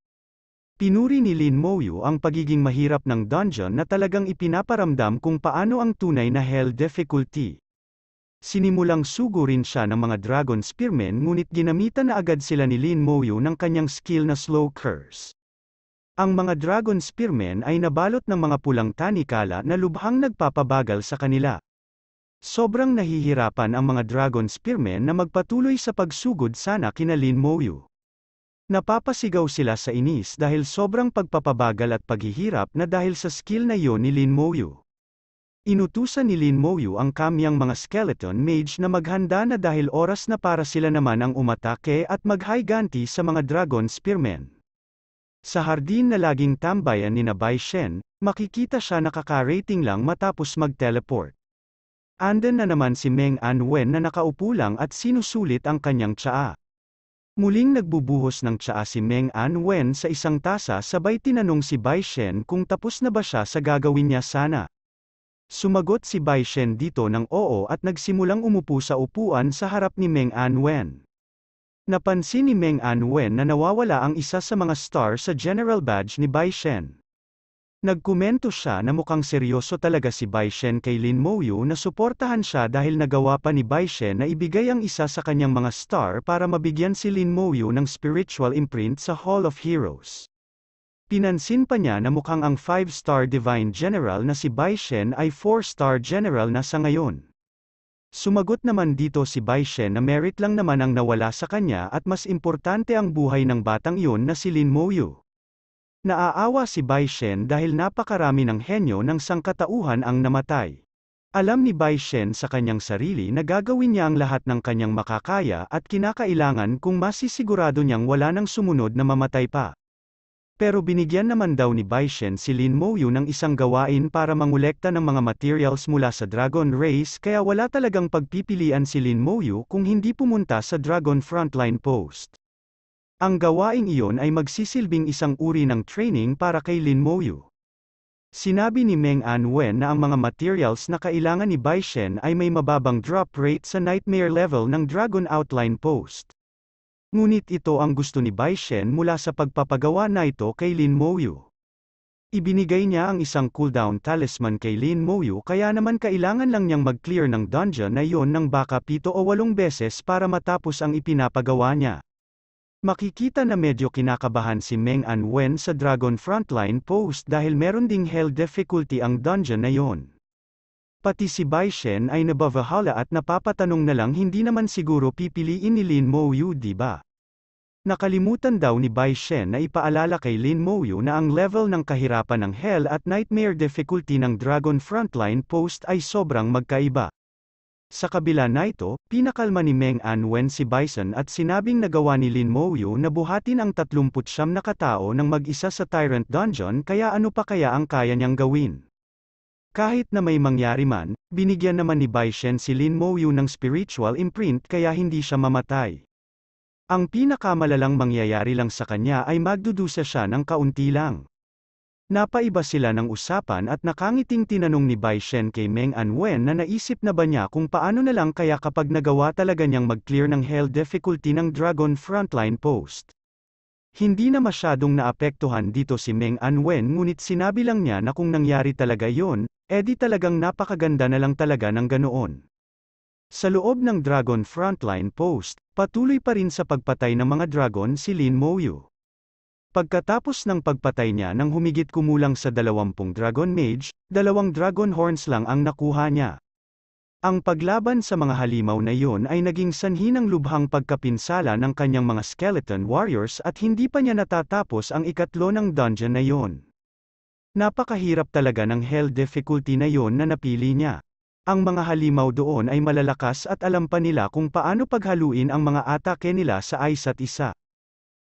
Pinuri ni Lin Moyu ang pagiging mahirap ng dungeon na talagang ipinaparamdam kung paano ang tunay na hell difficulty. Sinimulang rin siya ng mga dragon spearmen ngunit ginamitan na agad sila ni Lin Moyu ng kanyang skill na slow curse. Ang mga dragon spearmen ay nabalot ng mga pulang tanikala na lubhang nagpapabagal sa kanila. Sobrang nahihirapan ang mga Dragon Spearmen na magpatuloy sa pagsugod sana kina Lin Moyu. Napapasigaw sila sa inis dahil sobrang pagpapabagal at paghihirap na dahil sa skill na yon ni Lin Moyu. Inutusan ni Lin Moyu ang kamyang mga skeleton mage na maghanda na dahil oras na para sila naman ang umatake at maghayganti sa mga Dragon Spearmen. Sa hardin na laging tambayan ni Nabai Shen, makikita siya nakaka-rating lang matapos mag-teleport. Anden na naman si Meng Anwen na nakaupo lang at sinusulit ang kanyang tsaa. Muling nagbubuhos ng tsaa si Meng Anwen sa isang tasa sabay tinanong si Bai Shen kung tapos na ba siya sa gagawin niya sana. Sumagot si Bai Shen dito ng oo at nagsimulang umupo sa upuan sa harap ni Meng Anwen. Napansin ni Meng Anwen na nawawala ang isa sa mga star sa general badge ni Bai Shen. Nagkomento siya na mukhang seryoso talaga si Baishen kay Lin Moyu na suportahan siya dahil nagawa pa ni Baishen na ibigay ang isa sa kanyang mga star para mabigyan si Lin Moyu ng spiritual imprint sa Hall of Heroes. Pinansin pa niya na mukhang ang 5-star Divine General na si Baishen ay 4-star General na sa ngayon. Sumagot naman dito si Baishen na merit lang naman ang nawala sa kanya at mas importante ang buhay ng batang iyon na si Lin Moyu. Naaawa si Bai Shen dahil napakarami ng henyo ng sangkatauhan ang namatay. Alam ni Bai Shen sa kanyang sarili na gagawin niya ang lahat ng kanyang makakaya at kinakailangan kung masisigurado niyang wala nang sumunod na mamatay pa. Pero binigyan naman daw ni Baishen si Lin Mouyu ng isang gawain para mangulekta ng mga materials mula sa Dragon Race kaya wala talagang pagpipilian si Lin Mouyu kung hindi pumunta sa Dragon Frontline Post. Ang gawaing iyon ay magsisilbing isang uri ng training para kay Lin Moyu. Sinabi ni Meng Anwen na ang mga materials na kailangan ni Bai Shen ay may mababang drop rate sa nightmare level ng Dragon Outline Post. Ngunit ito ang gusto ni Bai Shen mula sa pagpapagawa na ito kay Lin Moyu. Ibinigay niya ang isang cooldown talisman kay Lin Moyu kaya naman kailangan lang niyang mag-clear ng dungeon na iyon ng baka 7 o 8 beses para matapos ang ipinapagawa niya. Makikita na medyo kinakabahan si Meng Anwen sa Dragon Frontline post dahil meron ding hell difficulty ang dungeon na yon. Pati si Bai Shen ay nababahala at napapatanong na lang hindi naman siguro pipiliin ni Lin Mouyu di ba? Nakalimutan daw ni Bai Shen na ipaalala kay Lin Mouyu na ang level ng kahirapan ng Hell at Nightmare difficulty ng Dragon Frontline Post ay sobrang magkaiba. Sa kabila na ito, pinakalma ni Meng Anwen si Bison at sinabing nagawa ni Lin Mouyu na buhatin ang 39 na katao ng mag-isa sa Tyrant Dungeon kaya ano pa kaya ang kaya niyang gawin. Kahit na may mangyari man, binigyan naman ni Baishen si Lin Mouyu ng spiritual imprint kaya hindi siya mamatay. Ang pinakamalalang mangyayari lang sa kanya ay magdudusa siya ng kaunti lang. Napaiba sila ng usapan at nakangiting tinanong ni Bai Shen kay Meng Anwen na naisip na ba niya kung paano na lang kaya kapag nagawa talaga niyang mag-clear ng hell difficulty ng Dragon Frontline Post. Hindi na masyadong naapektuhan dito si Meng Anwen ngunit sinabi lang niya na kung nangyari talaga yon, edi eh talagang napakaganda na lang talaga ng ganoon. Sa loob ng Dragon Frontline Post, patuloy pa rin sa pagpatay ng mga dragon si Lin Moyu. Pagkatapos ng pagpatay niya nang humigit kumulang sa 20 Dragon Mage, dalawang Dragon Horns lang ang nakuha niya. Ang paglaban sa mga halimaw na iyon ay naging sanhi ng lubhang pagkapinsala ng kanyang mga skeleton warriors at hindi pa niya natatapos ang ikatlo ng dungeon na iyon. Napakahirap talaga ng hell difficulty na iyon na napili niya. Ang mga halimaw doon ay malalakas at alam pa nila kung paano paghaluin ang mga atake nila sa isa't isa.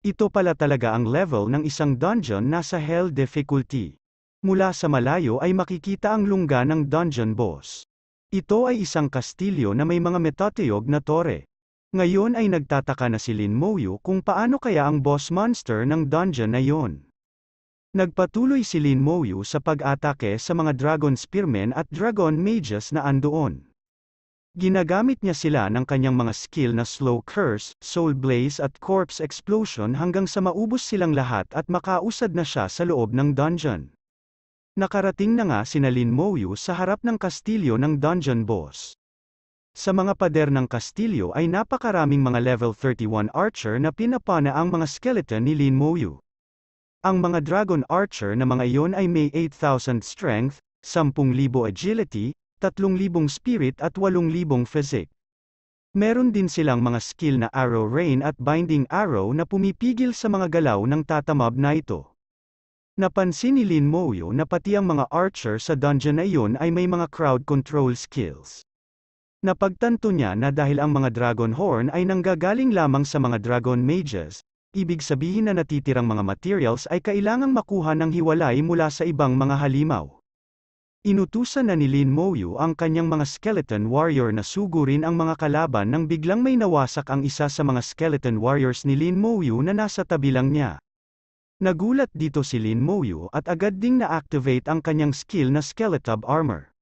Ito pala talaga ang level ng isang dungeon nasa Hell difficulty. Mula sa malayo ay makikita ang lungga ng dungeon boss. Ito ay isang kastilyo na may mga metatiyog na tore. Ngayon ay nagtataka na si Lin Moyu kung paano kaya ang boss monster ng dungeon na yon. Nagpatuloy si Lin Moyu sa pag-atake sa mga dragon spearmen at dragon mages na andoon. Ginagamit niya sila ng kanyang mga skill na Slow Curse, Soul Blaze at Corpse Explosion hanggang sa maubos silang lahat at makausad na siya sa loob ng dungeon. Nakarating na nga sina Lin Moyu sa harap ng kastilyo ng dungeon boss. Sa mga pader ng kastilyo ay napakaraming mga level 31 archer na pinapana ang mga skeleton ni Lin Moyu. Ang mga dragon archer na mga iyon ay may 8,000 strength, 10,000 agility, 3,000 spirit at 8,000 physic. Meron din silang mga skill na arrow rain at binding arrow na pumipigil sa mga galaw ng tatamab na ito. Napansin ni Lin Moyo na pati ang mga archer sa dungeon na iyon ay may mga crowd control skills. Napagtanto niya na dahil ang mga dragon horn ay nanggagaling lamang sa mga dragon mages, ibig sabihin na natitirang mga materials ay kailangang makuha ng hiwalay mula sa ibang mga halimaw. Inutusan na ni Lin Moyu ang kanyang mga skeleton warrior na sugurin ang mga kalaban nang biglang may nawasak ang isa sa mga skeleton warriors ni Lin Moyu na nasa tabi lang niya. Nagulat dito si Lin Moyu at agad ding na-activate ang kanyang skill na Skeletub Armor.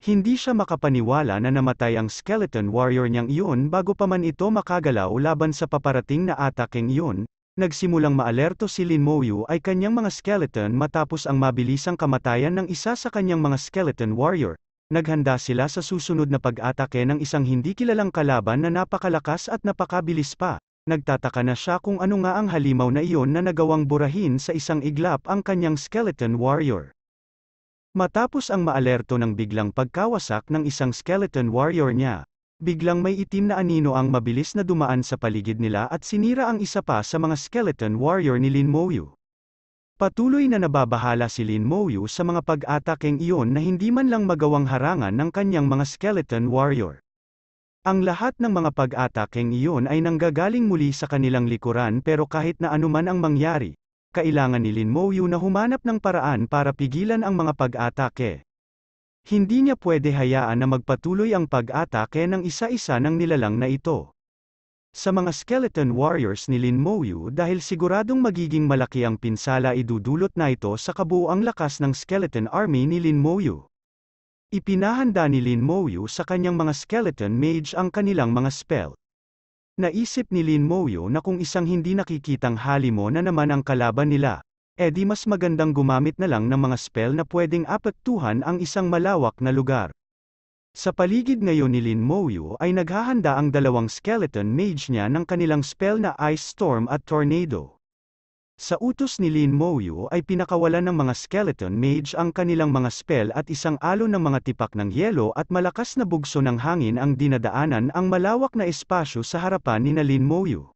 Hindi siya makapaniwala na namatay ang skeleton warrior niyang iyon bago pa man ito makagalaw laban sa paparating na ataking iyon, Nagsimulang maalerto si Lin Moyu ay kanyang mga skeleton matapos ang mabilisang kamatayan ng isa sa kanyang mga skeleton warrior. Naghanda sila sa susunod na pag-atake ng isang hindi kilalang kalaban na napakalakas at napakabilis pa. Nagtataka na siya kung ano nga ang halimaw na iyon na nagawang burahin sa isang iglap ang kanyang skeleton warrior. Matapos ang maalerto ng biglang pagkawasak ng isang skeleton warrior niya, biglang may itim na anino ang mabilis na dumaan sa paligid nila at sinira ang isa pa sa mga skeleton warrior ni Lin Moyu. Patuloy na nababahala si Lin Moyu sa mga pag-atakeng iyon na hindi man lang magawang harangan ng kanyang mga skeleton warrior. Ang lahat ng mga pag-atakeng iyon ay nanggagaling muli sa kanilang likuran pero kahit na anuman ang mangyari, kailangan ni Lin Moyu na humanap ng paraan para pigilan ang mga pag-atake. Hindi niya pwede hayaan na magpatuloy ang pag-atake ng isa-isa ng nilalang na ito. Sa mga skeleton warriors ni Lin Mouyu dahil siguradong magiging malaki ang pinsala idudulot na ito sa kabuoang lakas ng skeleton army ni Lin Mouyu. Ipinahanda ni Lin Mouyu sa kanyang mga skeleton mage ang kanilang mga spell. Naisip ni Lin Mouyu na kung isang hindi nakikitang halimo na naman ang kalaban nila, e di mas magandang gumamit na lang ng mga spell na pwedeng apektuhan ang isang malawak na lugar. Sa paligid ngayon ni Lin Moyu ay naghahanda ang dalawang skeleton mage niya ng kanilang spell na Ice Storm at Tornado. Sa utos ni Lin Moyu ay pinakawalan ng mga skeleton mage ang kanilang mga spell at isang alo ng mga tipak ng yelo at malakas na bugso ng hangin ang dinadaanan ang malawak na espasyo sa harapan ni na Lin Moyu.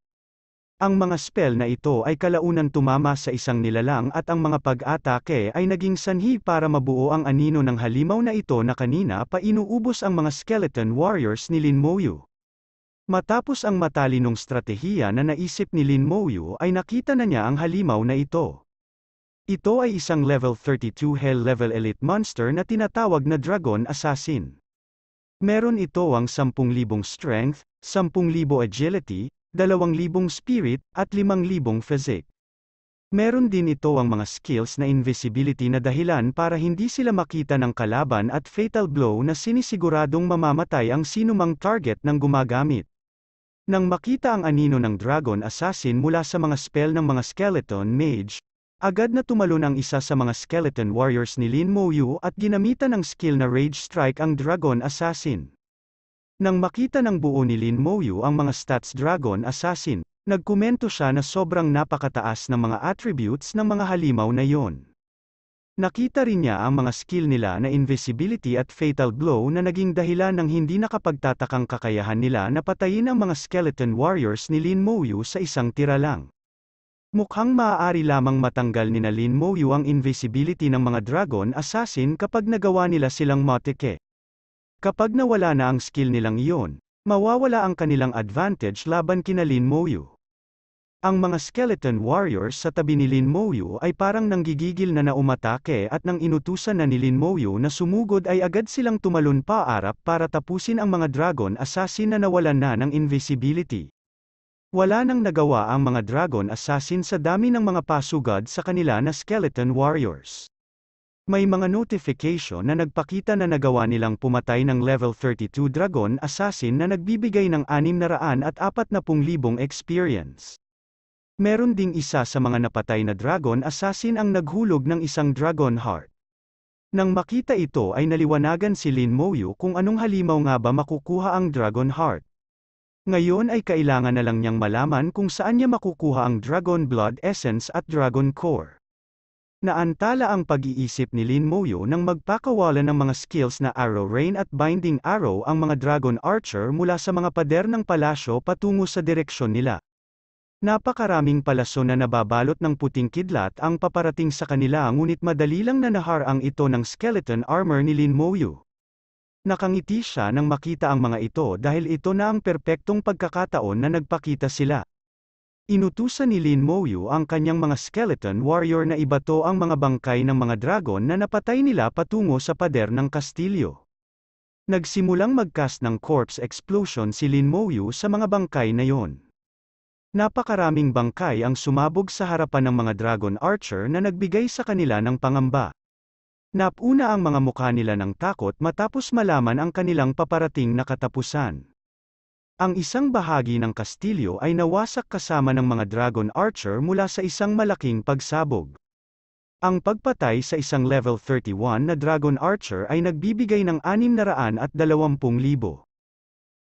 Ang mga spell na ito ay kalaunan tumama sa isang nilalang at ang mga pag-atake ay naging sanhi para mabuo ang anino ng halimaw na ito na kanina pa inuubos ang mga skeleton warriors ni Lin Moyu. Matapos ang matalinong stratehiya na naisip ni Lin Moyu ay nakita na niya ang halimaw na ito. Ito ay isang level 32 Hell level elite monster na tinatawag na Dragon Assassin. Meron ito ang 10,000 strength, 10,000 agility, 2,000 spirit, at 5,000 physique. Meron din ito ang mga skills na invisibility na dahilan para hindi sila makita ng kalaban at fatal blow na sinisiguradong mamamatay ang sinumang target ng gumagamit. Nang makita ang anino ng Dragon Assassin mula sa mga spell ng mga Skeleton Mage, agad na tumalon ang isa sa mga Skeleton Warriors ni Lin Mo Yu at ginamitan ng skill na Rage Strike ang Dragon Assassin. Nang makita ng buo ni Lin Moyu ang mga stats Dragon Assassin, nagkomento siya na sobrang napakataas ng mga attributes ng mga halimaw na yon. Nakita rin niya ang mga skill nila na invisibility at fatal blow na naging dahilan ng hindi nakapagtatakang kakayahan nila na patayin ang mga skeleton warriors ni Lin Moyu sa isang tira lang. Mukhang maaari lamang matanggal ni na Lin Moyu ang invisibility ng mga dragon assassin kapag nagawa nila silang matike. Kapag nawala na ang skill nilang iyon, mawawala ang kanilang advantage laban kina Lin Moyu. Ang mga skeleton warriors sa tabi ni Lin Moyu ay parang nanggigigil na naumatake at nang inutusan na ni Lin Moyu na sumugod ay agad silang tumalon paarap para tapusin ang mga dragon assassin na nawalan na ng invisibility. Wala nang nagawa ang mga dragon assassin sa dami ng mga pasugad sa kanila na skeleton warriors. May mga notification na nagpakita na nagawa nilang pumatay ng level 32 Dragon Assassin na nagbibigay ng 600 at 640,000 experience. Meron ding isa sa mga napatay na Dragon Assassin ang naghulog ng isang Dragon Heart. Nang makita ito ay naliwanagan si Lin Moyu kung anong halimaw nga ba makukuha ang Dragon Heart. Ngayon ay kailangan na lang niyang malaman kung saan niya makukuha ang Dragon Blood Essence at Dragon Core. Naantala ang pag-iisip ni Lin Moyo nang magpakawala ng mga skills na Arrow Rain at Binding Arrow ang mga Dragon Archer mula sa mga pader ng palasyo patungo sa direksyon nila. Napakaraming palaso na nababalot ng puting kidlat ang paparating sa kanila ngunit madali lang nanahar ang ito ng skeleton armor ni Lin Moyo. Nakangiti siya nang makita ang mga ito dahil ito na ang perpektong pagkakataon na nagpakita sila. Inutusan ni Lin Moyu ang kanyang mga skeleton warrior na ibato ang mga bangkay ng mga dragon na napatay nila patungo sa pader ng kastilyo. Nagsimulang magcast ng corpse explosion si Lin Moyu sa mga bangkay na yon. Napakaraming bangkay ang sumabog sa harapan ng mga dragon archer na nagbigay sa kanila ng pangamba. Napuna ang mga mukha nila ng takot matapos malaman ang kanilang paparating na katapusan. Ang isang bahagi ng kastilyo ay nawasak kasama ng mga dragon archer mula sa isang malaking pagsabog. Ang pagpatay sa isang level 31 na dragon archer ay nagbibigay ng 620,000.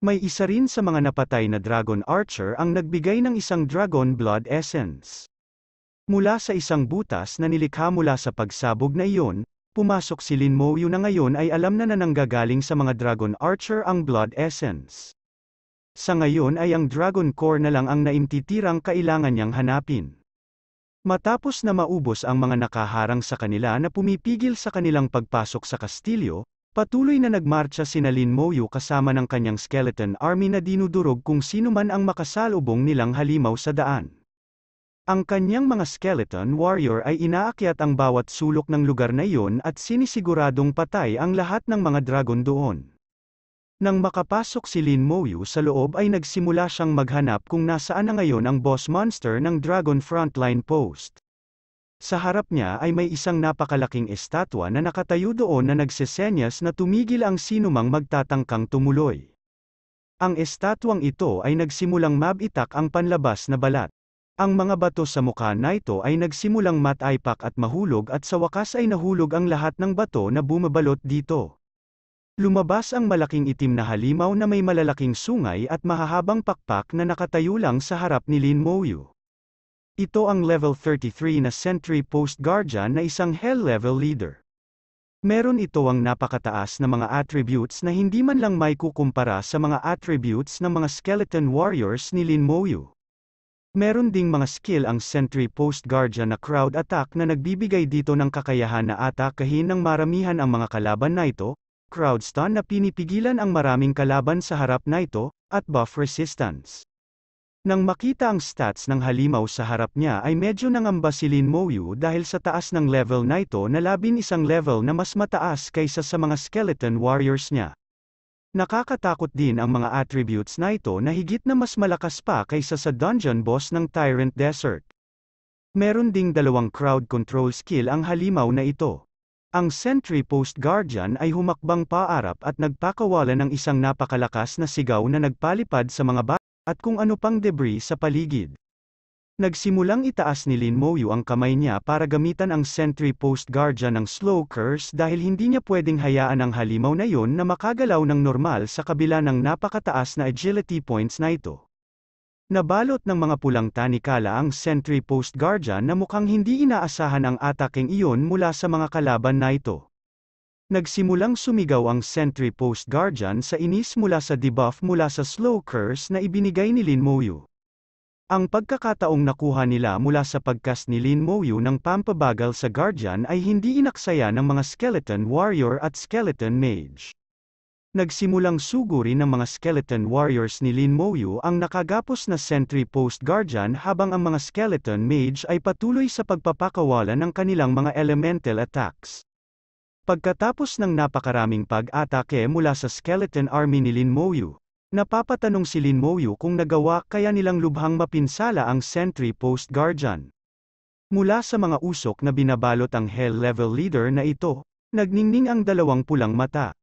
May isa rin sa mga napatay na dragon archer ang nagbigay ng isang dragon blood essence. Mula sa isang butas na nilikha mula sa pagsabog na iyon, pumasok si Lin Mo na ngayon ay alam na na nanggagaling sa mga dragon archer ang blood essence. Sa ngayon ay ang Dragon Core na lang ang naimtitirang kailangan niyang hanapin. Matapos na maubos ang mga nakaharang sa kanila na pumipigil sa kanilang pagpasok sa kastilyo, patuloy na nagmarcha si Lin Moyo kasama ng kanyang skeleton army na dinudurog kung sino man ang makasalubong nilang halimaw sa daan. Ang kanyang mga skeleton warrior ay inaakyat ang bawat sulok ng lugar na iyon at sinisiguradong patay ang lahat ng mga dragon doon. Nang makapasok si Lin Moyu sa loob ay nagsimula siyang maghanap kung nasaan na ngayon ang boss monster ng Dragon Frontline Post. Sa harap niya ay may isang napakalaking estatwa na nakatayo doon na nagsesenyas na tumigil ang sinumang magtatangkang tumuloy. Ang estatwang ito ay nagsimulang mabitak ang panlabas na balat. Ang mga bato sa mukha na ito ay nagsimulang mataypak at mahulog at sa wakas ay nahulog ang lahat ng bato na bumabalot dito. Lumabas ang malaking itim na halimaw na may malalaking sungay at mahahabang pakpak na nakatayo lang sa harap ni Lin Moyu. Ito ang level 33 na Sentry Post Guardian na isang Hell level leader. Meron ito ang napakataas na mga attributes na hindi man lang may kukumpara sa mga attributes ng mga skeleton warriors ni Lin Moyu. Meron ding mga skill ang Sentry Post Guardian na crowd attack na nagbibigay dito ng kakayahan na atakahin ng maramihan ang mga kalaban na ito, crowd stun na pinipigilan ang maraming kalaban sa harap na ito, at buff resistance. Nang makita ang stats ng halimaw sa harap niya ay medyo nangamba si Lin Moyu dahil sa taas ng level na ito na labin isang level na mas mataas kaysa sa mga skeleton warriors niya. Nakakatakot din ang mga attributes na ito na higit na mas malakas pa kaysa sa dungeon boss ng Tyrant Desert. Meron ding dalawang crowd control skill ang halimaw na ito. Ang sentry post guardian ay humakbang paarap at nagpakawala ng isang napakalakas na sigaw na nagpalipad sa mga bata at kung ano pang debris sa paligid. Nagsimulang itaas ni Lin Moyu ang kamay niya para gamitan ang sentry post guardian ng slow curse dahil hindi niya pwedeng hayaan ang halimaw na yon na makagalaw ng normal sa kabila ng napakataas na agility points na ito. Nabalot ng mga pulang tanikala ang sentry post guardian na mukhang hindi inaasahan ang ataking iyon mula sa mga kalaban na ito. Nagsimulang sumigaw ang sentry post guardian sa inis mula sa debuff mula sa slow curse na ibinigay ni Lin Moyu. Ang pagkakataong nakuha nila mula sa pagkas ni Lin Moyu ng pampabagal sa guardian ay hindi inaksaya ng mga skeleton warrior at skeleton mage. Nagsimulang suguri ng mga skeleton warriors ni Lin Moyu ang nakagapos na sentry post guardian habang ang mga skeleton mage ay patuloy sa pagpapakawala ng kanilang mga elemental attacks. Pagkatapos ng napakaraming pag-atake mula sa skeleton army ni Lin Moyu, napapatanong si Lin Moyu kung nagawa kaya nilang lubhang mapinsala ang sentry post guardian. Mula sa mga usok na binabalot ang hell level leader na ito, nagningning ang dalawang pulang mata.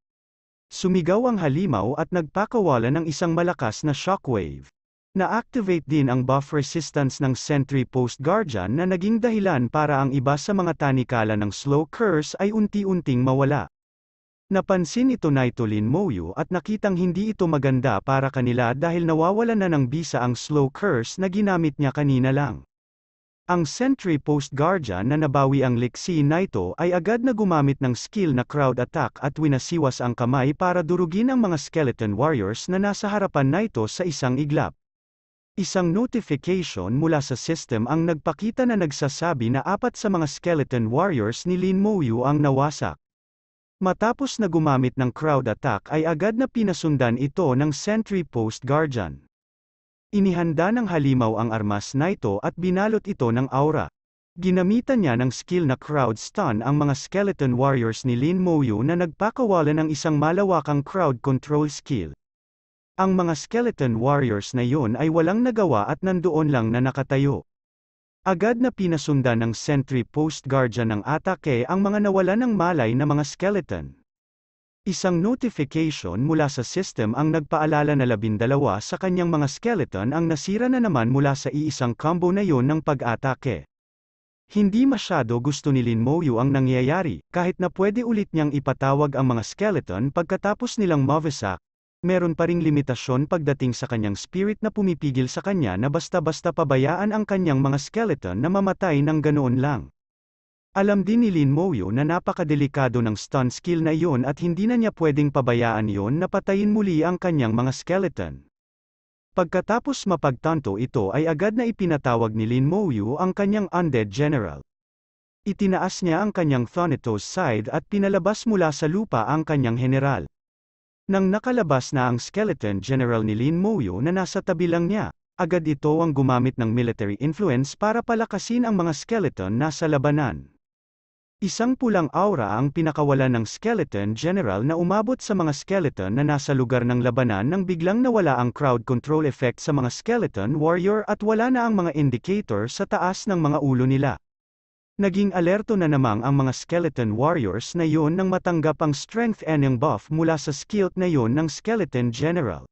Sumigaw ang halimaw at nagpakawala ng isang malakas na shockwave. Na-activate din ang buff resistance ng Sentry Post Guardian na naging dahilan para ang iba sa mga tanikala ng slow curse ay unti-unting mawala. Napansin ito na Itolin Moyu at nakitang hindi ito maganda para kanila dahil nawawala na ng bisa ang slow curse na ginamit niya kanina lang. Ang sentry post guardian na nabawi ang leksi na ito ay agad na gumamit ng skill na crowd attack at winasiwas ang kamay para durugin ang mga skeleton warriors na nasa harapan na ito sa isang iglap. Isang notification mula sa system ang nagpakita na nagsasabi na apat sa mga skeleton warriors ni Lin Mouyu ang nawasak. Matapos na gumamit ng crowd attack ay agad na pinasundan ito ng sentry post guardian. Inihanda ng halimaw ang armas na ito at binalot ito ng aura. Ginamitan niya ng skill na crowd stun ang mga skeleton warriors ni Lin Moyu na nagpakawala ng isang malawakang crowd control skill. Ang mga skeleton warriors na yun ay walang nagawa at nandoon lang na nakatayo. Agad na pinasunda ng sentry post guardian ng atake ang mga nawala ng malay na mga skeleton. Isang notification mula sa system ang nagpaalala na labindalawa sa kanyang mga skeleton ang nasira na naman mula sa iisang combo na yon ng pag-atake. Hindi masyado gusto ni Lin Moyu ang nangyayari, kahit na pwede ulit niyang ipatawag ang mga skeleton pagkatapos nilang mavesak, meron pa ring limitasyon pagdating sa kanyang spirit na pumipigil sa kanya na basta-basta pabayaan ang kanyang mga skeleton na mamatay ng ganoon lang. Alam din ni Lin Moyo na napakadelikado ng stun skill na iyon at hindi na niya pwedeng pabayaan iyon na patayin muli ang kanyang mga skeleton. Pagkatapos mapagtanto ito ay agad na ipinatawag ni Lin Moyo ang kanyang undead general. Itinaas niya ang kanyang Thanatos side at pinalabas mula sa lupa ang kanyang general. Nang nakalabas na ang skeleton general ni Lin Moyo na nasa tabi lang niya, agad ito ang gumamit ng military influence para palakasin ang mga skeleton nasa labanan. Isang pulang aura ang pinakawalan ng skeleton general na umabot sa mga skeleton na nasa lugar ng labanan nang biglang nawala ang crowd control effect sa mga skeleton warrior at wala na ang mga indicator sa taas ng mga ulo nila. Naging alerto na namang ang mga skeleton warriors na yon nang matanggap ang strength and buff mula sa skill na yon ng skeleton general.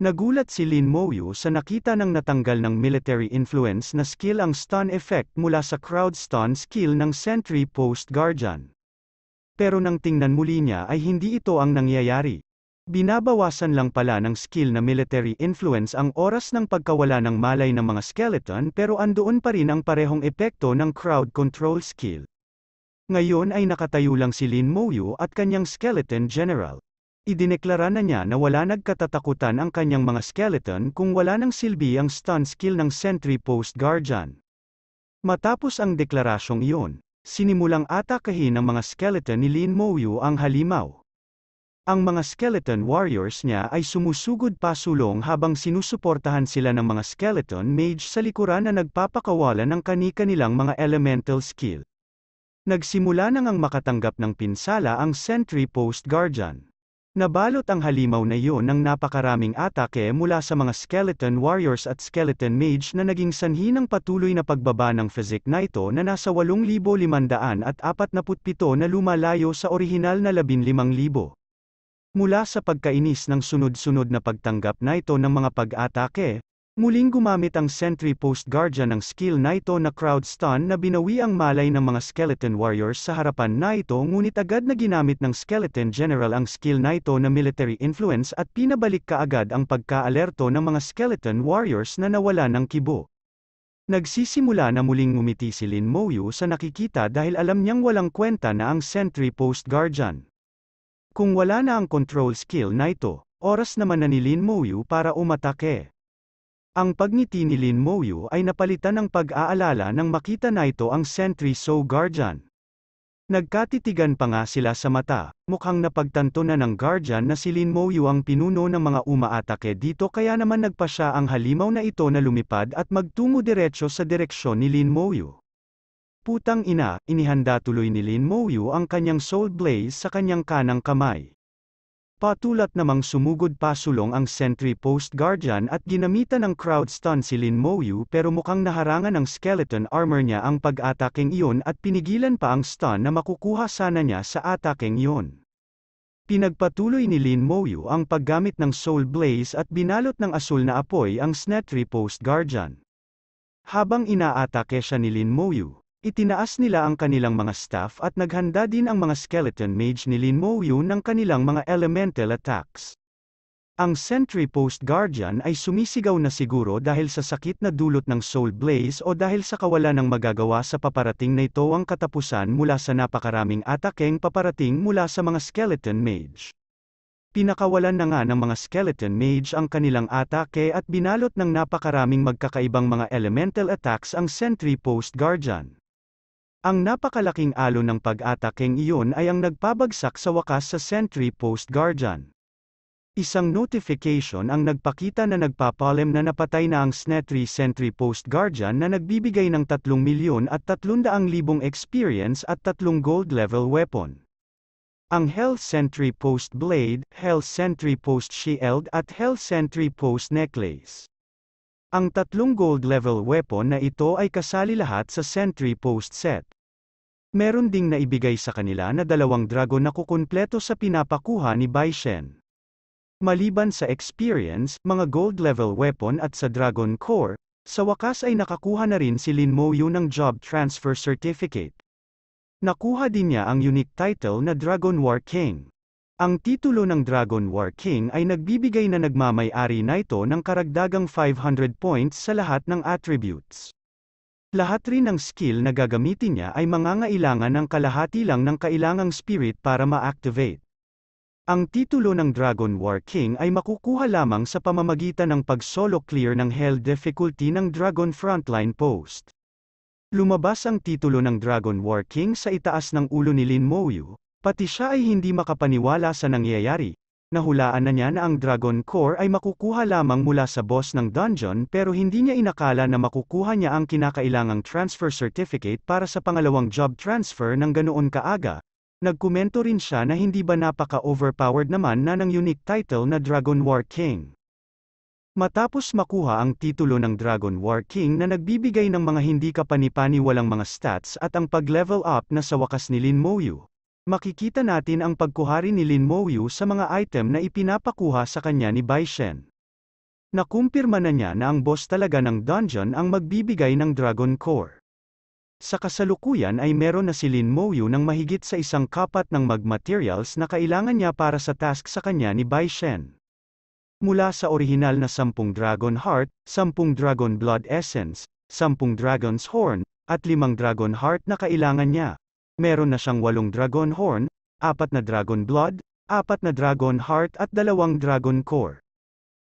Nagulat si Lin Moyu sa nakita ng natanggal ng military influence na skill ang stun effect mula sa crowd stun skill ng sentry post guardian. Pero nang tingnan muli niya ay hindi ito ang nangyayari. Binabawasan lang pala ng skill na military influence ang oras ng pagkawala ng malay ng mga skeleton pero andoon pa rin ang parehong epekto ng crowd control skill. Ngayon ay nakatayo lang si Lin Moyu at kanyang skeleton general. Idineklara na niya na wala nagkatatakutan ang kanyang mga skeleton kung wala nang silbi ang stun skill ng sentry post guardian. Matapos ang deklarasyong iyon, sinimulang atakahin ng mga skeleton ni Lin Mouyu ang halimaw. Ang mga skeleton warriors niya ay sumusugod pasulong habang sinusuportahan sila ng mga skeleton mage sa likuran na nagpapakawala ng kani-kanilang mga elemental skill. Nagsimula nang ang makatanggap ng pinsala ang sentry post guardian. Nabalot ang halimaw na iyon ng napakaraming atake mula sa mga skeleton warriors at skeleton mage na naging sanhi ng patuloy na pagbaba ng physique na ito na nasa 8,547 na lumalayo sa orihinal na 15,000. Mula sa pagkainis ng sunod-sunod na pagtanggap na ito ng mga pag-atake, Muling gumamit ang Sentry Post Guardian ng skill na ito na crowd stun na binawi ang malay ng mga skeleton warriors sa harapan na ito ngunit agad na ginamit ng skeleton general ang skill na ito na military influence at pinabalik kaagad ang pagkaalerto ng mga skeleton warriors na nawala ng kibo. Nagsisimula na muling ngumiti si Lin Moyu sa nakikita dahil alam niyang walang kwenta na ang Sentry Post Guardian. Kung wala na ang control skill na ito, oras naman na ni Lin Moyu para umatake. Ang pagngiti ni Lin Moyu ay napalitan ng pag-aalala nang makita na ito ang sentry So Guardian. Nagkatitigan pa nga sila sa mata, mukhang napagtanto na ng guardian na si Lin Moyu ang pinuno ng mga umaatake dito kaya naman nagpa siya ang halimaw na ito na lumipad at magtungo diretsyo sa direksyon ni Lin Moyu. Putang ina, inihanda tuloy ni Lin Moyu ang kanyang soul blaze sa kanyang kanang kamay. Patulat namang sumugod pasulong ang sentry post guardian at ginamitan ng crowd stun si Lin Moyu pero mukhang naharangan ng skeleton armor niya ang pag-ataking iyon at pinigilan pa ang stun na makukuha sana niya sa ataking iyon. Pinagpatuloy ni Lin Moyu ang paggamit ng soul blaze at binalot ng asul na apoy ang sentry post guardian. Habang inaatake siya ni Lin Moyu, Itinaas nila ang kanilang mga staff at naghanda din ang mga skeleton mage ni Lin Mo ng kanilang mga elemental attacks. Ang sentry post guardian ay sumisigaw na siguro dahil sa sakit na dulot ng soul blaze o dahil sa kawalan ng magagawa sa paparating na ito ang katapusan mula sa napakaraming atakeng paparating mula sa mga skeleton mage. Pinakawalan na nga ng mga skeleton mage ang kanilang atake at binalot ng napakaraming magkakaibang mga elemental attacks ang sentry post guardian. Ang napakalaking alo ng pag-atakeng iyon ay ang nagpabagsak sa wakas sa Sentry Post Guardian. Isang notification ang nagpakita na nagpapalem na napatay na ang Snetry Sentry Post Guardian na nagbibigay ng 3 milyon at 300,000 experience at 3 gold level weapon. Ang Hell Sentry Post Blade, Hell Sentry Post Shield at Hell Sentry Post Necklace. Ang tatlong gold level weapon na ito ay kasali lahat sa sentry post set. Meron ding naibigay sa kanila na dalawang dragon na kukumpleto sa pinapakuha ni Baishen. Maliban sa experience, mga gold level weapon at sa dragon core, sa wakas ay nakakuha na rin si Lin Moyu ng job transfer certificate. Nakuha din niya ang unique title na Dragon War King. Ang titulo ng Dragon War King ay nagbibigay na nagmamay-ari na ito ng karagdagang 500 points sa lahat ng attributes. Lahat rin ng skill na gagamitin niya ay mangangailangan ng kalahati lang ng kailangang spirit para ma-activate. Ang titulo ng Dragon War King ay makukuha lamang sa pamamagitan ng pag-solo clear ng Hell difficulty ng Dragon Frontline Post. Lumabas ang titulo ng Dragon War King sa itaas ng ulo ni Lin Mouyu, Pati siya ay hindi makapaniwala sa nangyayari, nahulaan na niya na ang Dragon Core ay makukuha lamang mula sa boss ng dungeon pero hindi niya inakala na makukuha niya ang kinakailangang transfer certificate para sa pangalawang job transfer ng ganoon kaaga. Nagkomento rin siya na hindi ba napaka-overpowered naman na ng unique title na Dragon War King. Matapos makuha ang titulo ng Dragon War King na nagbibigay ng mga hindi kapanipani walang mga stats at ang pag-level up na sa wakas ni Lin Moyu, Makikita natin ang pagkuhari ni Lin Mouyu sa mga item na ipinapakuha sa kanya ni Bai Shen. Nakumpirma na niya na ang boss talaga ng dungeon ang magbibigay ng Dragon Core. Sa kasalukuyan ay meron na si Lin Mouyu ng mahigit sa isang kapat ng mag-materials na kailangan niya para sa task sa kanya ni Bai Shen. Mula sa orihinal na 10 Dragon Heart, 10 Dragon Blood Essence, 10 Dragon's Horn, at 5 Dragon Heart na kailangan niya, meron na siyang walong dragon horn, apat na dragon blood, apat na dragon heart at dalawang dragon core.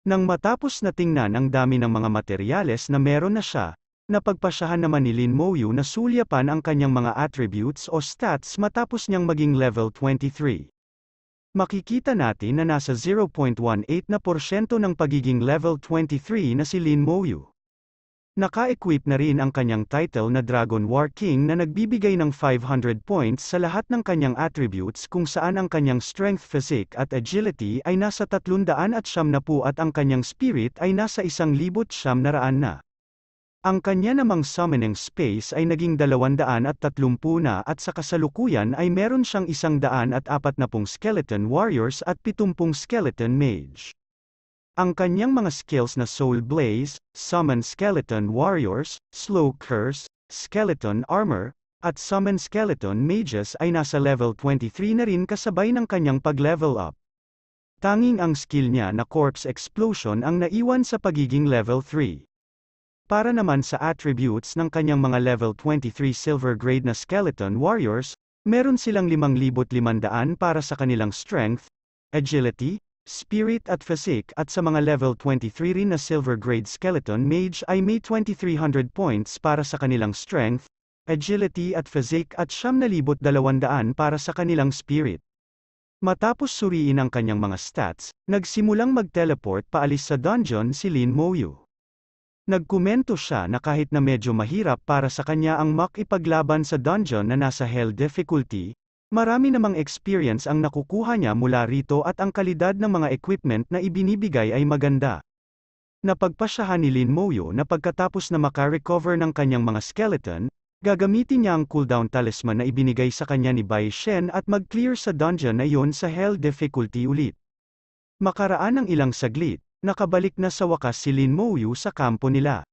Nang matapos na tingnan ang dami ng mga materyales na meron na siya, napagpasyahan naman ni Lin Moyu na sulyapan ang kanyang mga attributes o stats matapos niyang maging level 23. Makikita natin na nasa 0.18 na porsyento ng pagiging level 23 na si Lin Moyu. Naka-equip na rin ang kanyang title na Dragon War King na nagbibigay ng 500 points sa lahat ng kanyang attributes kung saan ang kanyang strength physique at agility ay nasa 300 at siyam na po at ang kanyang spirit ay nasa 1,000 siyam na raan na. Ang kanya namang summoning space ay naging 230 na at sa kasalukuyan ay meron siyang 140 at 140 skeleton warriors at 70 skeleton mage. Ang kanyang mga skills na Soul Blaze, Summon Skeleton Warriors, Slow Curse, Skeleton Armor, at Summon Skeleton Mages ay nasa level 23 na rin kasabay ng kanyang pag-level up. Tanging ang skill niya na Corpse Explosion ang naiwan sa pagiging level 3. Para naman sa attributes ng kanyang mga level 23 silver grade na Skeleton Warriors, meron silang 5,500 para sa kanilang Strength, Agility, Spirit at Physique at sa mga level 23 rin na silver grade skeleton mage ay may 2300 points para sa kanilang strength, agility at physique at 7200 para sa kanilang spirit. Matapos suriin ang kanyang mga stats, nagsimulang mag-teleport paalis sa dungeon si Lin Moyu. Nagkomento siya na kahit na medyo mahirap para sa kanya ang makipaglaban sa dungeon na nasa hell difficulty, Marami namang experience ang nakukuha niya mula rito at ang kalidad ng mga equipment na ibinibigay ay maganda. Napagpasyahan ni Lin Moyo na pagkatapos na makarecover ng kanyang mga skeleton, gagamitin niya ang cooldown talisman na ibinigay sa kanya ni Bai Shen at mag-clear sa dungeon na yon sa Hell difficulty ulit. Makaraan ng ilang saglit, nakabalik na sa wakas si Lin Moyu sa kampo nila.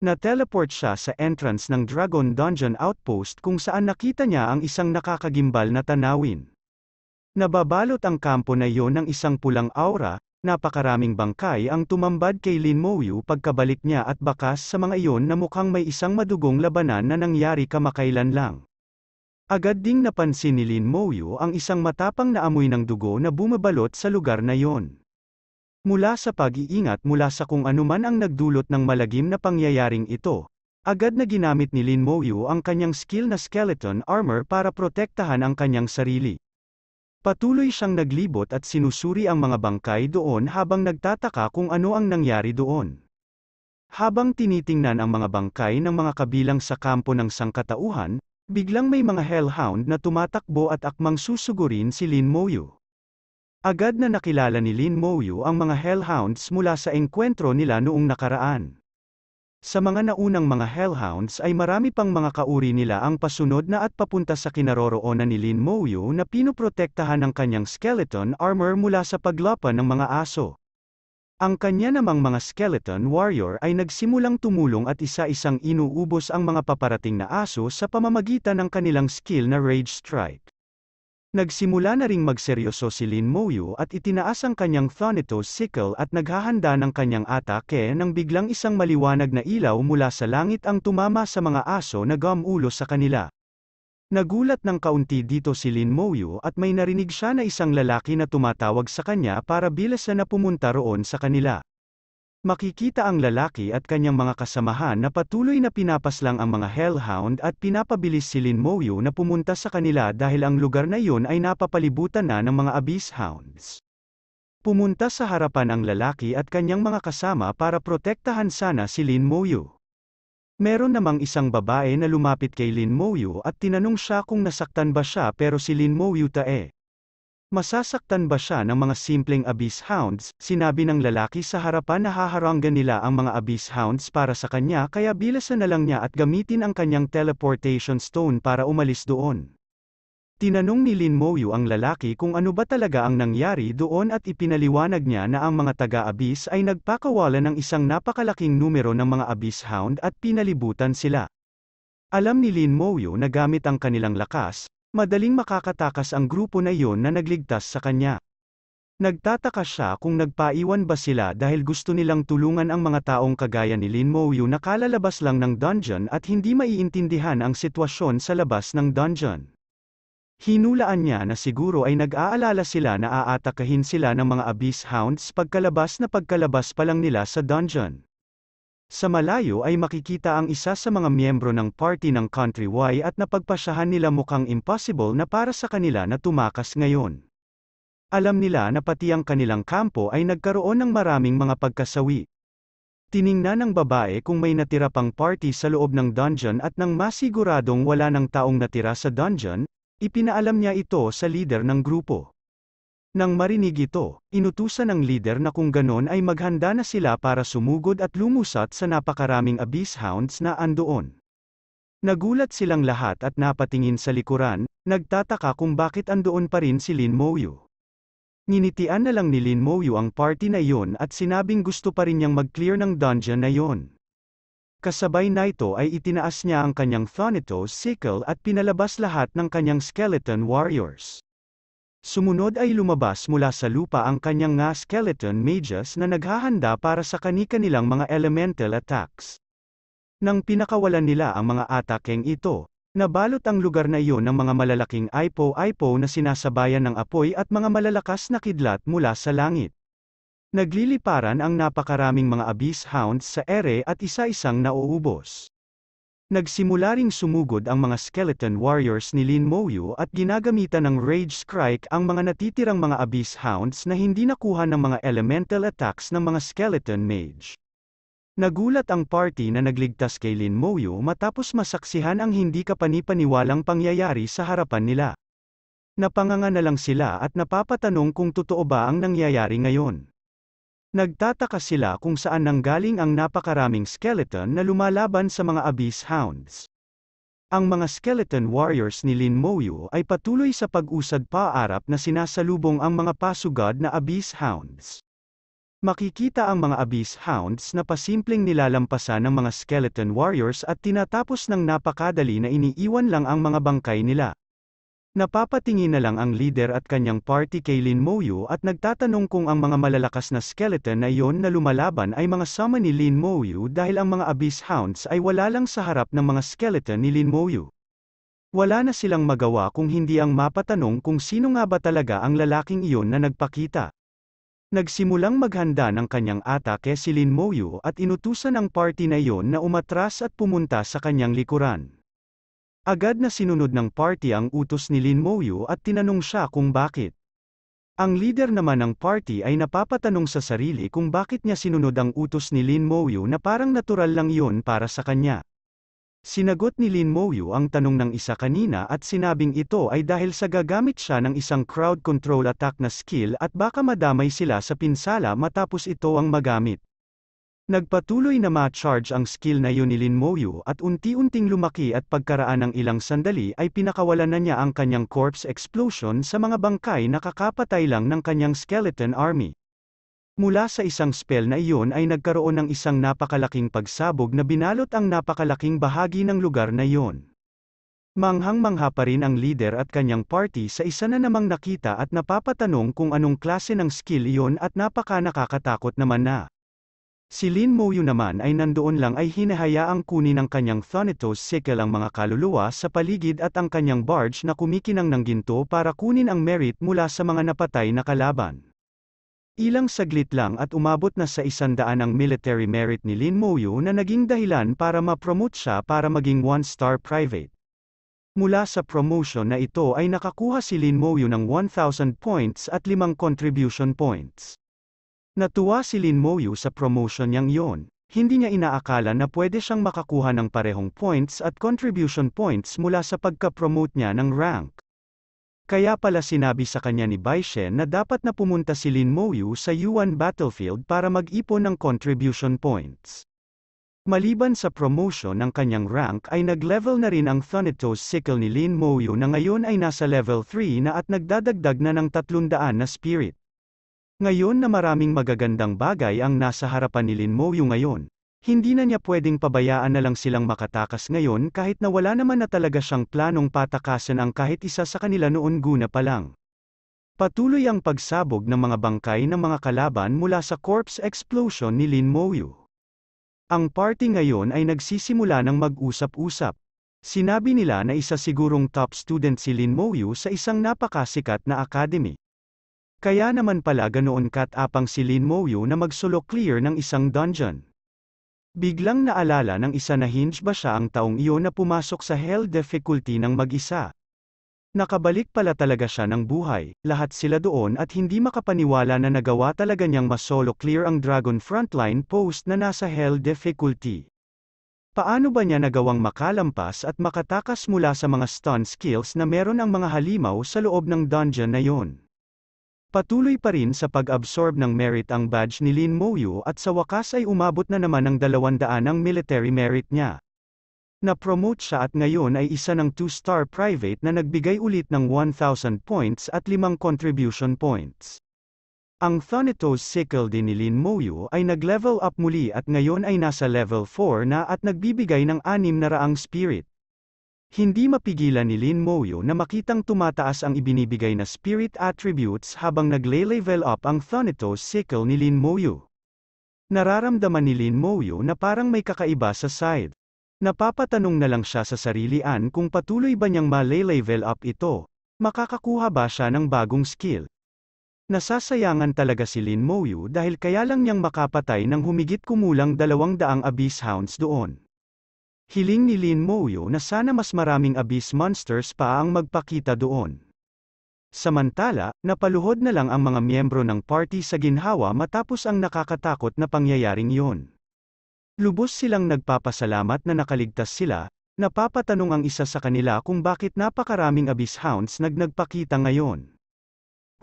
Na-teleport siya sa entrance ng Dragon Dungeon Outpost kung saan nakita niya ang isang nakakagimbal na tanawin. Nababalot ang kampo na iyon ng isang pulang aura, napakaraming bangkay ang tumambad kay Lin Mouyu pagkabalik niya at bakas sa mga iyon na mukhang may isang madugong labanan na nangyari kamakailan lang. Agad ding napansin ni Lin Mouyu ang isang matapang na amoy ng dugo na bumabalot sa lugar na iyon. Mula sa pag-iingat mula sa kung anuman ang nagdulot ng malagim na pangyayaring ito, agad na ginamit ni Lin Moyu ang kanyang skill na skeleton armor para protektahan ang kanyang sarili. Patuloy siyang naglibot at sinusuri ang mga bangkay doon habang nagtataka kung ano ang nangyari doon. Habang tinitingnan ang mga bangkay ng mga kabilang sa kampo ng sangkatauhan, biglang may mga hellhound na tumatakbo at akmang susugurin si Lin Moyu. Agad na nakilala ni Lin Moyu ang mga Hellhounds mula sa engkwentro nila noong nakaraan. Sa mga naunang mga Hellhounds ay marami pang mga kauri nila ang pasunod na at papunta sa kinaroroonan ni Lin Moyu na pinoprotektahan ng kanyang skeleton armor mula sa paglapa ng mga aso. Ang kanya namang mga skeleton warrior ay nagsimulang tumulong at isa-isang inuubos ang mga paparating na aso sa pamamagitan ng kanilang skill na Rage Strike. Nagsimula na ring magseryoso si Lin Moyu at itinaas ang kanyang Thanatos sickle at naghahanda ng kanyang atake nang biglang isang maliwanag na ilaw mula sa langit ang tumama sa mga aso na gamulo sa kanila. Nagulat ng kaunti dito si Lin Moyu at may narinig siya na isang lalaki na tumatawag sa kanya para bilas na pumunta roon sa kanila. Makikita ang lalaki at kanyang mga kasamahan na patuloy na pinapaslang ang mga hellhound at pinapabilis si Lin Moyu na pumunta sa kanila dahil ang lugar na yun ay napapalibutan na ng mga abyss hounds. Pumunta sa harapan ang lalaki at kanyang mga kasama para protektahan sana si Lin Moyu. Meron namang isang babae na lumapit kay Lin Moyu at tinanong siya kung nasaktan ba siya pero si Lin Moyu tae. Masasaktan ba siya ng mga simpleng abyss hounds? Sinabi ng lalaki sa harapan na haharanggan nila ang mga abyss hounds para sa kanya kaya bilasan na lang niya at gamitin ang kanyang teleportation stone para umalis doon. Tinanong ni Lin Moyu ang lalaki kung ano ba talaga ang nangyari doon at ipinaliwanag niya na ang mga taga-abyss ay nagpakawala ng isang napakalaking numero ng mga abyss hound at pinalibutan sila. Alam ni Lin Moyu na gamit ang kanilang lakas, Madaling makakatakas ang grupo na iyon na nagligtas sa kanya. Nagtataka siya kung nagpaiwan ba sila dahil gusto nilang tulungan ang mga taong kagaya ni Lin Mouyu na kalalabas lang ng dungeon at hindi maiintindihan ang sitwasyon sa labas ng dungeon. Hinulaan niya na siguro ay nag-aalala sila na aatakahin sila ng mga abyss hounds pagkalabas na pagkalabas pa lang nila sa dungeon. Sa malayo ay makikita ang isa sa mga miyembro ng party ng Country Countrywide at napagpasyahan nila mukhang impossible na para sa kanila na tumakas ngayon. Alam nila na pati ang kanilang kampo ay nagkaroon ng maraming mga pagkasawi. Tiningnan ng babae kung may natira pang party sa loob ng dungeon at nang masiguradong wala ng taong natira sa dungeon, ipinaalam niya ito sa leader ng grupo. Nang marinig ito, inutusan ng leader na kung ganon ay maghanda na sila para sumugod at lumusat sa napakaraming abyss hounds na andoon. Nagulat silang lahat at napatingin sa likuran, nagtataka kung bakit andoon pa rin si Lin Moyu. Nginitian na lang ni Lin Moyu ang party na iyon at sinabing gusto pa rin niyang mag-clear ng dungeon na iyon. Kasabay na ito ay itinaas niya ang kanyang Thanatos Sickle at pinalabas lahat ng kanyang skeleton warriors. Sumunod ay lumabas mula sa lupa ang kanyang nga skeleton mages na naghahanda para sa kani-kanilang mga elemental attacks. Nang pinakawalan nila ang mga atakeng ito, nabalot ang lugar na iyon ng mga malalaking ipo-ipo na sinasabayan ng apoy at mga malalakas na kidlat mula sa langit. Nagliliparan ang napakaraming mga abyss hounds sa ere at isa-isang nauubos. Nagsimula ring sumugod ang mga skeleton warriors ni Lin Mouyu at ginagamitan ng Rage Strike ang mga natitirang mga Abyss Hounds na hindi nakuha ng mga elemental attacks ng mga skeleton mage. Nagulat ang party na nagligtas kay Lin Mouyu matapos masaksihan ang hindi kapanipaniwalang pangyayari sa harapan nila. Napanganga na lang sila at napapatanong kung totoo ba ang nangyayari ngayon. Nagtataka sila kung saan nanggaling ang napakaraming skeleton na lumalaban sa mga abyss hounds. Ang mga skeleton warriors ni Lin Moyu ay patuloy sa pag-usad paarap na sinasalubong ang mga pasugad na abyss hounds. Makikita ang mga abyss hounds na pasimpleng nilalampasan ng mga skeleton warriors at tinatapos ng napakadali na iniiwan lang ang mga bangkay nila. Napapatingin na lang ang leader at kanyang party kay Lin Moyu at nagtatanong kung ang mga malalakas na skeleton na iyon na lumalaban ay mga sama ni Lin Moyu dahil ang mga abyss hounds ay wala lang sa harap ng mga skeleton ni Lin Moyu. Wala na silang magawa kung hindi ang mapatanong kung sino nga ba talaga ang lalaking iyon na nagpakita. Nagsimulang maghanda ng kanyang atake si Lin Moyu at inutusan ang party na iyon na umatras at pumunta sa kanyang likuran. Agad na sinunod ng party ang utos ni Lin Moyu at tinanong siya kung bakit. Ang leader naman ng party ay napapatanong sa sarili kung bakit niya sinunod ang utos ni Lin Moyu na parang natural lang yon para sa kanya. Sinagot ni Lin Moyu ang tanong ng isa kanina at sinabing ito ay dahil sa gagamit siya ng isang crowd control attack na skill at baka madamay sila sa pinsala matapos ito ang magamit. Nagpatuloy na ma-charge ang skill na yun ni Lin Moyu at unti-unting lumaki at pagkaraan ng ilang sandali ay pinakawalan na niya ang kanyang corpse explosion sa mga bangkay na kakapatay lang ng kanyang skeleton army. Mula sa isang spell na iyon ay nagkaroon ng isang napakalaking pagsabog na binalot ang napakalaking bahagi ng lugar na iyon. Manghang-mangha pa rin ang leader at kanyang party sa isa na namang nakita at napapatanong kung anong klase ng skill iyon at napaka nakakatakot naman na. Si Lin Moyu naman ay nandoon lang ay hinahayaang kunin ng kanyang Thanatos sickle ang mga kaluluwa sa paligid at ang kanyang barge na kumikinang ng ginto para kunin ang merit mula sa mga napatay na kalaban. Ilang saglit lang at umabot na sa isandaan ang military merit ni Lin Moyu na naging dahilan para ma-promote siya para maging one-star private. Mula sa promotion na ito ay nakakuha si Lin Moyu ng 1,000 points at 5 contribution points. Natuwa si Lin Moyu sa promotion niyang yon. Hindi niya inaakala na pwede siyang makakuha ng parehong points at contribution points mula sa pagka-promote niya ng rank. Kaya pala sinabi sa kanya ni Baishen na dapat na pumunta si Lin Moyu sa Yuan Battlefield para mag-ipon ng contribution points. Maliban sa promotion ng kanyang rank ay nag-level na rin ang Thanatos Sickle ni Lin Moyu na ngayon ay nasa level 3 na at nagdadagdag na ng 300 na spirit. Ngayon na maraming magagandang bagay ang nasa harapan ni Lin Moyo ngayon, hindi na niya pwedeng pabayaan na lang silang makatakas ngayon kahit na wala naman na talaga siyang planong patakasan ang kahit isa sa kanila noon guna pa lang. Patuloy ang pagsabog ng mga bangkay ng mga kalaban mula sa corpse explosion ni Lin Moyo. Ang party ngayon ay nagsisimula ng mag-usap-usap. Sinabi nila na isa sigurong top student si Lin Moyo sa isang napakasikat na academy. Kaya naman pala ganoon kat apang si Lin Moyu na magsulok clear ng isang dungeon. Biglang naalala ng isa na hinge ba siya ang taong iyon na pumasok sa hell difficulty ng mag-isa. Nakabalik pala talaga siya ng buhay, lahat sila doon at hindi makapaniwala na nagawa talaga niyang masolo clear ang Dragon Frontline post na nasa hell difficulty. Paano ba niya nagawang makalampas at makatakas mula sa mga stun skills na meron ang mga halimaw sa loob ng dungeon na yon? Patuloy pa rin sa pag-absorb ng merit ang badge ni Lin Moyu at sa wakas ay umabot na naman ang 200 ng military merit niya. Na-promote siya at ngayon ay isa ng 2 star private na nagbigay ulit ng 1,000 points at 5 contribution points. Ang Thanatos Sickle din ni Lin Moyu ay nag-level up muli at ngayon ay nasa level 4 na at nagbibigay ng 600 spirit. Hindi mapigilan ni Lin Moyo na makitang tumataas ang ibinibigay na spirit attributes habang nagle-level up ang Thanatos Sickle ni Lin Moyo. Nararamdaman ni Lin Moyo na parang may kakaiba sa side. Napapatanong na lang siya sa sarilian kung patuloy ba niyang male-level up ito, makakakuha ba siya ng bagong skill. Nasasayangan talaga si Lin Moyo dahil kaya lang niyang makapatay ng humigit kumulang dalawang daang abyss hounds doon. Hiling ni Lin Moyo na sana mas maraming abyss monsters pa ang magpakita doon. Samantala, napaluhod na lang ang mga miyembro ng party sa ginhawa matapos ang nakakatakot na pangyayaring yon. Lubos silang nagpapasalamat na nakaligtas sila, napapatanong ang isa sa kanila kung bakit napakaraming abyss hounds nagnagpakita ngayon.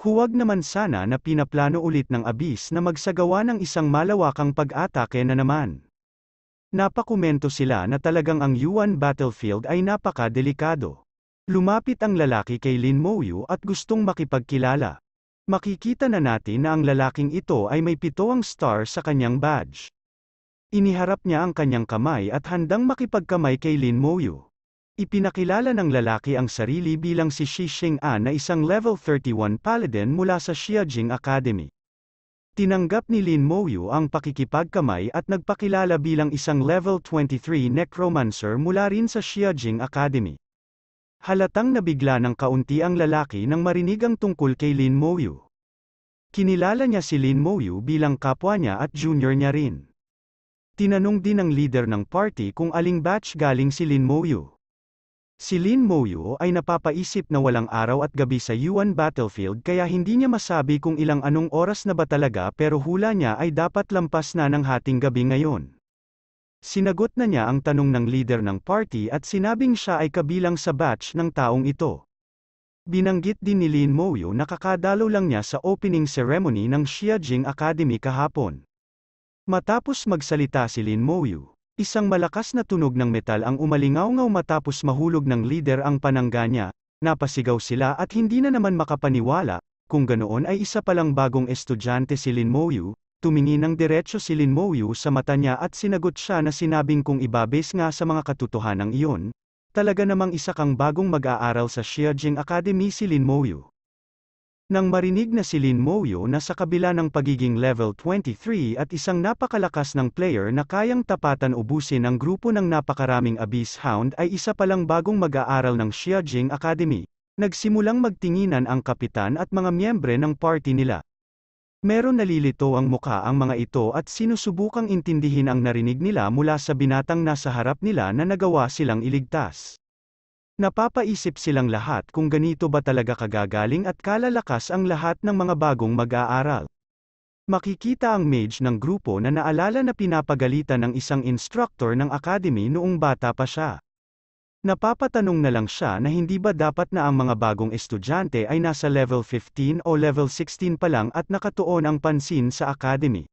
Huwag naman sana na pinaplano ulit ng abyss na magsagawa ng isang malawakang pag-atake na naman. Napakomento sila na talagang ang Yuan Battlefield ay napaka-delikado. Lumapit ang lalaki kay Lin Moyu at gustong makipagkilala. Makikita na natin na ang lalaking ito ay may pito star sa kanyang badge. Iniharap niya ang kanyang kamay at handang makipagkamay kay Lin Moyu. Ipinakilala ng lalaki ang sarili bilang si Shi Xing'an na isang level 31 paladin mula sa Xiajing Academy. Tinanggap ni Lin Moyu ang pakikipagkamay at nagpakilala bilang isang level 23 necromancer mula rin sa Xiajing Academy. Halatang nabigla ng kaunti ang lalaki nang marinig ang tungkol kay Lin Moyu. Kinilala niya si Lin Moyu bilang kapwa niya at junior niya rin. Tinanong din ng leader ng party kung aling batch galing si Lin Moyu. Si Lin Moyo ay napapaisip na walang araw at gabi sa Yuan Battlefield kaya hindi niya masabi kung ilang anong oras na ba talaga pero hula niya ay dapat lampas na ng hating gabi ngayon. Sinagot na niya ang tanong ng leader ng party at sinabing siya ay kabilang sa batch ng taong ito. Binanggit din ni Lin Moyo na kakadalo lang niya sa opening ceremony ng Xiajing Academy kahapon. Matapos magsalita si Lin Moyo, Isang malakas na tunog ng metal ang umalingaw-ngaw matapos mahulog ng leader ang panangga niya, napasigaw sila at hindi na naman makapaniwala, kung ganoon ay isa palang bagong estudyante si Lin Moyu, tumingin ng diretsyo si Lin Moyu sa mata niya at sinagot siya na sinabing kung ibabes nga sa mga katotohanang iyon, talaga namang isa kang bagong mag-aaral sa Xiajing Academy si Lin Moyu. Nang marinig na si Lin Moyo na sa kabila ng pagiging level 23 at isang napakalakas ng player na kayang tapatan ubusin ang grupo ng napakaraming Abyss Hound ay isa palang bagong mag-aaral ng Xiajing Academy, nagsimulang magtinginan ang kapitan at mga miyembre ng party nila. Meron nalilito ang mukha ang mga ito at sinusubukang intindihin ang narinig nila mula sa binatang nasa harap nila na nagawa silang iligtas. Napapaisip silang lahat kung ganito ba talaga kagagaling at kalalakas ang lahat ng mga bagong mag-aaral. Makikita ang mage ng grupo na naalala na pinapagalitan ng isang instructor ng academy noong bata pa siya. Napapatanong na lang siya na hindi ba dapat na ang mga bagong estudyante ay nasa level 15 o level 16 pa lang at nakatuon ang pansin sa academy.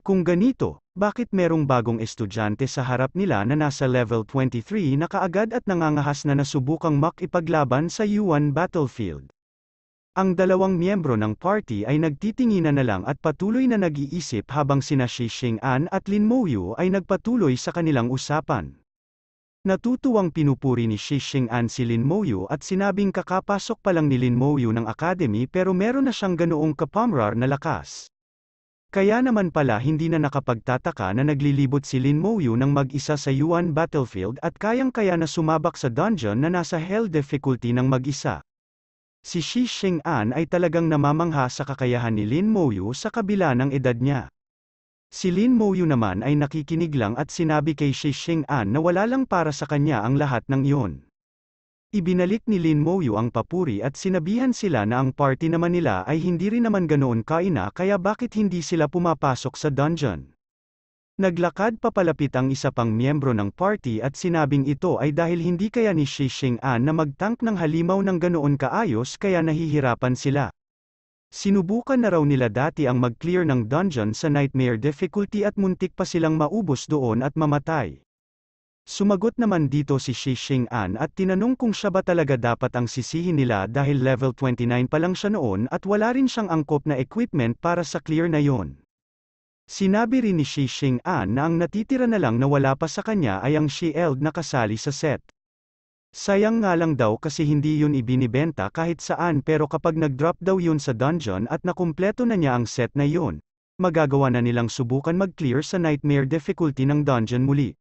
Kung ganito, bakit merong bagong estudyante sa harap nila na nasa level 23 na kaagad at nangangahas na nasubukang makipaglaban sa Yuan Battlefield? Ang dalawang miyembro ng party ay nagtitinginan na lang at patuloy na nag-iisip habang sina Shi Xing'an at Lin Mouyu ay nagpatuloy sa kanilang usapan. Natutuwang pinupuri ni Shi Xing'an si Lin Mouyu at sinabing kakapasok pa lang ni Lin Mouyu ng academy pero meron na siyang ganoong kapamrar na lakas. Kaya naman pala hindi na nakapagtataka na naglilibot si Lin Mouyu ng mag-isa sa Yuan Battlefield at kayang-kaya na sumabak sa dungeon na nasa Hell difficulty ng mag-isa. Si Shi Xing'an ay talagang namamangha sa kakayahan ni Lin Mouyu sa kabila ng edad niya. Si Lin Mouyu naman ay nakikinig lang at sinabi kay Shi Xing'an na wala lang para sa kanya ang lahat ng iyon. Ibinalik ni Lin Moyu ang papuri at sinabihan sila na ang party naman nila ay hindi rin naman ganoon kaina kaya bakit hindi sila pumapasok sa dungeon. Naglakad papalapit ang isa pang miyembro ng party at sinabing ito ay dahil hindi kaya ni Shi Xing An na magtank ng halimaw ng ganoon kaayos kaya nahihirapan sila. Sinubukan na raw nila dati ang mag-clear ng dungeon sa nightmare difficulty at muntik pa silang maubos doon at mamatay. Sumagot naman dito si Xi An at tinanong kung siya ba talaga dapat ang sisihin nila dahil level 29 pa lang siya noon at wala rin siyang angkop na equipment para sa clear na yon. Sinabi rin ni Xi An na ang natitira na lang na wala pa sa kanya ay ang shield na kasali sa set. Sayang nga lang daw kasi hindi yun ibinibenta kahit saan pero kapag nag-drop daw yun sa dungeon at nakumpleto na niya ang set na yun, magagawa na nilang subukan mag-clear sa nightmare difficulty ng dungeon muli.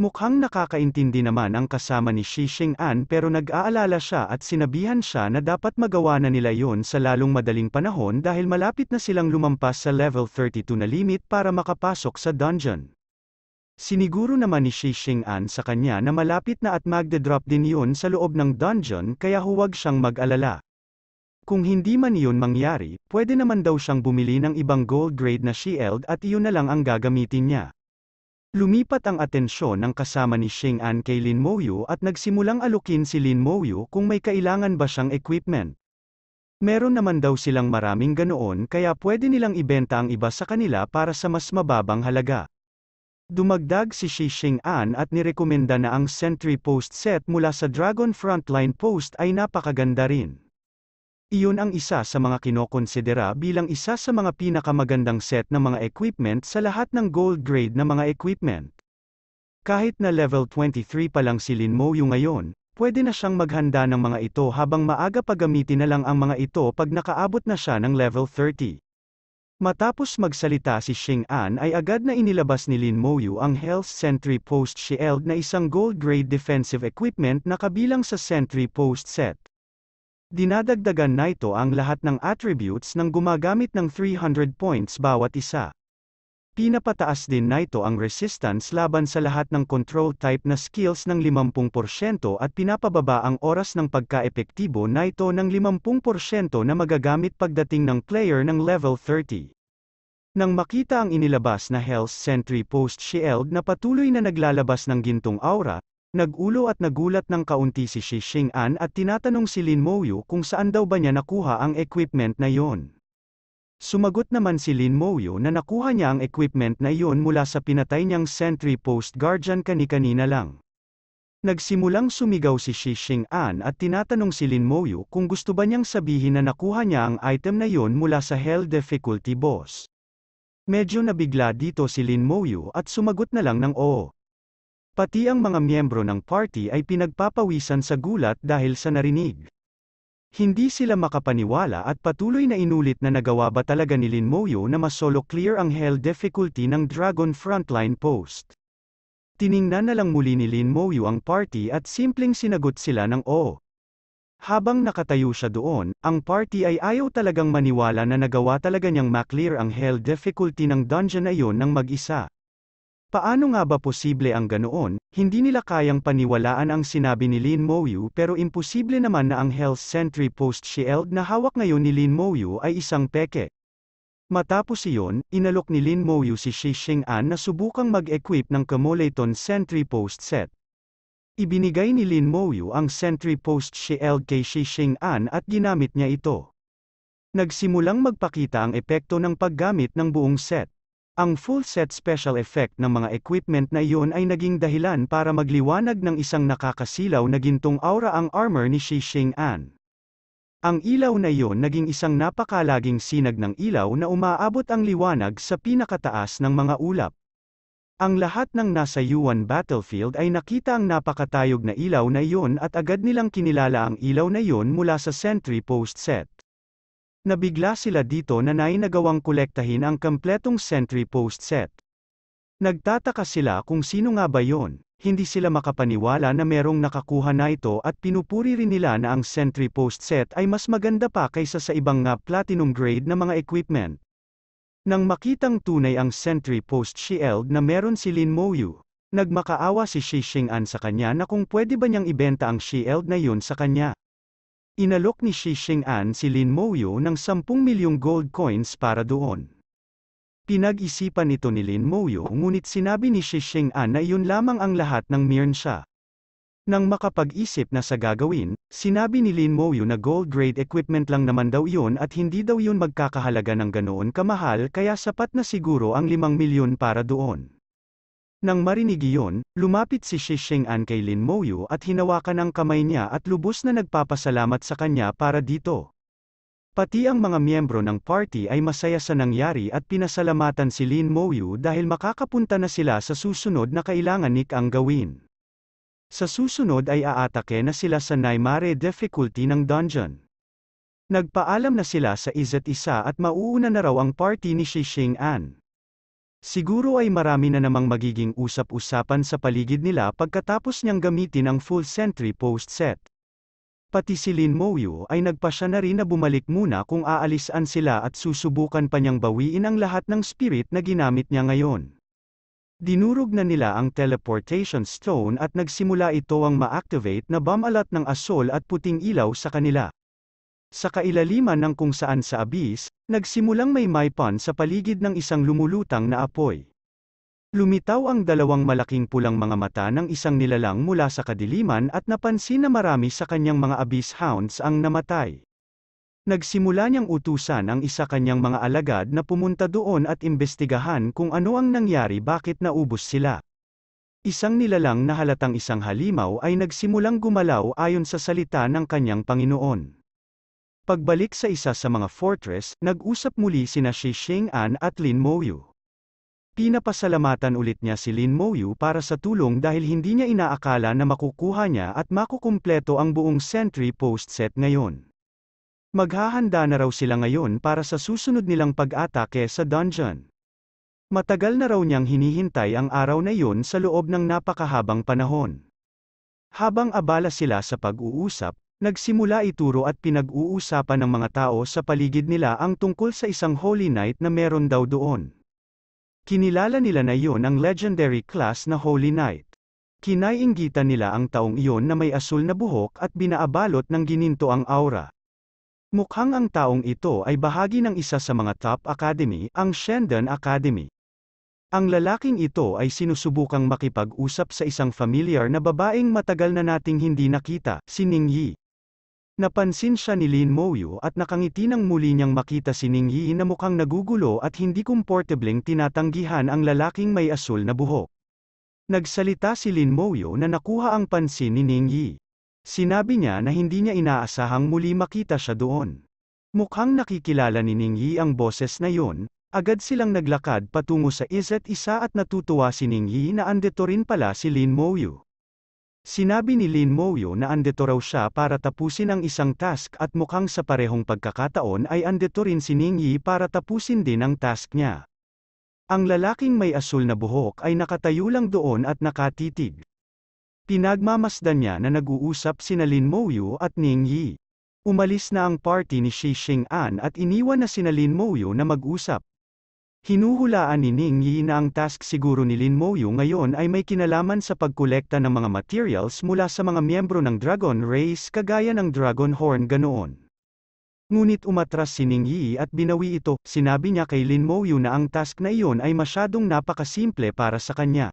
Mukhang nakakaintindi naman ang kasama ni Xi An pero nag-aalala siya at sinabihan siya na dapat magawa na nila yon sa lalong madaling panahon dahil malapit na silang lumampas sa level 32 na limit para makapasok sa dungeon. Siniguro naman ni Xi An sa kanya na malapit na at magde-drop din yon sa loob ng dungeon kaya huwag siyang mag-alala. Kung hindi man yun mangyari, pwede naman daw siyang bumili ng ibang gold grade na shield at iyon na lang ang gagamitin niya. Lumipat ang atensyon ng kasama ni Shing An kay Lin Moyu at nagsimulang alukin si Lin Moyu kung may kailangan ba siyang equipment. Meron naman daw silang maraming ganoon kaya pwede nilang ibenta ang iba sa kanila para sa mas mababang halaga. Dumagdag si Shi Shing An at nirekomenda na ang Sentry Post set mula sa Dragon Frontline Post ay napakaganda rin. Iyon ang isa sa mga kinokonsidera bilang isa sa mga pinakamagandang set ng mga equipment sa lahat ng gold grade na mga equipment. Kahit na level 23 pa lang si Lin Moyu ngayon, pwede na siyang maghanda ng mga ito habang maaga paggamitin na lang ang mga ito pag nakaabot na siya ng level 30. Matapos magsalita si Xing An ay agad na inilabas ni Lin Moyu ang Health Sentry Post Shield na isang gold grade defensive equipment na kabilang sa Sentry Post set. Dinadagdagan na ito ang lahat ng attributes ng gumagamit ng 300 points bawat isa. Pinapataas din na ito ang resistance laban sa lahat ng control type na skills ng 50% at pinapababa ang oras ng pagkaepektibo na ito ng 50% na magagamit pagdating ng player ng level 30. Nang makita ang inilabas na health Sentry Post Shield na patuloy na naglalabas ng gintong aura, Nagulo at nagulat ng kaunti si Shi An at tinatanong si Lin Mouyu kung saan daw ba niya nakuha ang equipment na yon. Sumagot naman si Lin Mouyu na nakuha niya ang equipment na iyon mula sa pinatay niyang sentry post guardian kani-kanina lang. Nagsimulang sumigaw si Shi An at tinatanong si Lin Mouyu kung gusto ba niyang sabihin na nakuha niya ang item na iyon mula sa Hell Difficulty Boss. Medyo nabigla dito si Lin Mouyu at sumagot na lang ng oo. Pati ang mga miyembro ng party ay pinagpapawisan sa gulat dahil sa narinig. Hindi sila makapaniwala at patuloy na inulit na nagawa ba talaga ni Lin Moyo na masolo clear ang hell difficulty ng Dragon Frontline Post. Tiningnan na lang muli ni Lin Moyo ang party at simpleng sinagot sila ng oo. Habang nakatayo siya doon, ang party ay ayaw talagang maniwala na nagawa talaga niyang maklear ang hell difficulty ng dungeon na iyon ng mag-isa. Paano nga ba posible ang ganoon, hindi nila kayang paniwalaan ang sinabi ni Lin Moyu pero imposible naman na ang Health Sentry Post Shield na hawak ngayon ni Lin Moyu ay isang peke. Matapos iyon, inalok ni Lin Moyu si Shi Xing'an na subukang mag-equip ng Kamolaton Sentry Post Set. Ibinigay ni Lin Moyu ang Sentry Post Shield kay Shi Xing'an at ginamit niya ito. Nagsimulang magpakita ang epekto ng paggamit ng buong set. Ang full set special effect ng mga equipment na iyon ay naging dahilan para magliwanag ng isang nakakasilaw na gintong aura ang armor ni Shi Xing An. Ang ilaw na iyon naging isang napakalaging sinag ng ilaw na umaabot ang liwanag sa pinakataas ng mga ulap. Ang lahat ng nasa Yuan Battlefield ay nakita ang napakatayog na ilaw na iyon at agad nilang kinilala ang ilaw na iyon mula sa sentry post set. Nabigla sila dito na nainagawang kolektahin ang kampletong Sentry Post set. Nagtataka sila kung sino nga ba yon, hindi sila makapaniwala na merong nakakuha na ito at pinupuri rin nila na ang Sentry Post set ay mas maganda pa kaysa sa ibang nga platinum grade na mga equipment. Nang makitang tunay ang Sentry Post Shield na meron si Lin Moyu, nagmakaawa si Shi Xing'an sa kanya na kung pwede ba niyang ibenta ang shield na yun sa kanya. Inalok ni Xi Xing'an si Lin Moyo ng 10 milyong gold coins para doon. Pinag-isipan ito ni Lin Moyo ngunit sinabi ni Xi Xing'an na iyon lamang ang lahat ng meron siya. Nang makapag-isip na sa gagawin, sinabi ni Lin Moyo na gold grade equipment lang naman daw iyon at hindi daw iyon magkakahalaga ng ganoon kamahal kaya sapat na siguro ang 5 milyon para doon. Nang marinig iyon, lumapit si Shisheng'an kay Lin Moyu at hinawakan ang kamay niya at lubos na nagpapasalamat sa kanya para dito. Pati ang mga miyembro ng party ay masaya sa nangyari at pinasalamatan si Lin Moyu dahil makakapunta na sila sa susunod na kailangan Nick ang gawin. Sa susunod ay aatake na sila sa Naimare difficulty ng dungeon. Nagpaalam na sila sa isa't isa at mauuna na raw ang party ni Shisheng'an. Siguro ay marami na namang magiging usap-usapan sa paligid nila pagkatapos niyang gamitin ang full sentry post set. Pati si Lin Mouyu ay nagpasya na rin na bumalik muna kung aalisan sila at susubukan pa niyang bawiin ang lahat ng spirit na ginamit niya ngayon. Dinurog na nila ang teleportation stone at nagsimula ito ang ma-activate na bamalat ng asol at puting ilaw sa kanila. Sa kailaliman ng kung saan sa abis, nagsimulang may maypan sa paligid ng isang lumulutang na apoy. Lumitaw ang dalawang malaking pulang mga mata ng isang nilalang mula sa kadiliman at napansin na marami sa kanyang mga abyss hounds ang namatay. Nagsimula niyang utusan ang isa kanyang mga alagad na pumunta doon at imbestigahan kung ano ang nangyari bakit naubos sila. Isang nilalang na halatang isang halimaw ay nagsimulang gumalaw ayon sa salita ng kanyang Panginoon. Pagbalik sa isa sa mga fortress, nag-usap muli sina Shi Xing'an at Lin Moyu. Pinapasalamatan ulit niya si Lin Moyu para sa tulong dahil hindi niya inaakala na makukuha niya at makukumpleto ang buong sentry post set ngayon. Maghahanda na raw sila ngayon para sa susunod nilang pag-atake sa dungeon. Matagal na raw niyang hinihintay ang araw na iyon sa loob ng napakahabang panahon. Habang abala sila sa pag-uusap, Nagsimula ituro at pinag-uusapan ng mga tao sa paligid nila ang tungkol sa isang Holy Night na meron daw doon. Kinilala nila na iyon ang legendary class na Holy Night. Kinainggitan nila ang taong iyon na may asul na buhok at binaabalot ng gininto ang aura. Mukhang ang taong ito ay bahagi ng isa sa mga top academy, ang Shendon Academy. Ang lalaking ito ay sinusubukang makipag-usap sa isang familiar na babaeng matagal na nating hindi nakita, si Ningyi. Napansin siya ni Lin Moyu at nakangiti nang muli niyang makita si Ning Yi na mukhang nagugulo at hindi komportableng tinatanggihan ang lalaking may asul na buhok. Nagsalita si Lin Moyo na nakuha ang pansin ni Ning Yi. Sinabi niya na hindi niya inaasahang muli makita siya doon. Mukhang nakikilala ni Ning Yi ang boses na yon, agad silang naglakad patungo sa isa't isa at natutuwa si Ning Yi na andito rin pala si Lin Moyo. Sinabi ni Lin Moyo na andito raw siya para tapusin ang isang task at mukhang sa parehong pagkakataon ay andito rin si Ning Yi para tapusin din ang task niya. Ang lalaking may asul na buhok ay nakatayo lang doon at nakatitig. Pinagmamasdan niya na nag-uusap sina Lin Moyo at Ning Yi. Umalis na ang party ni Shi Xing An at iniwan na sina Lin Moyo na mag-usap. Hinuhulaan ni Ning Yi na ang task siguro ni Lin Moyu ngayon ay may kinalaman sa pagkolekta ng mga materials mula sa mga miyembro ng Dragon Race kagaya ng Dragon Horn ganoon. Ngunit umatras si Ning Yi at binawi ito, sinabi niya kay Lin Moyu na ang task na iyon ay masyadong napakasimple para sa kanya.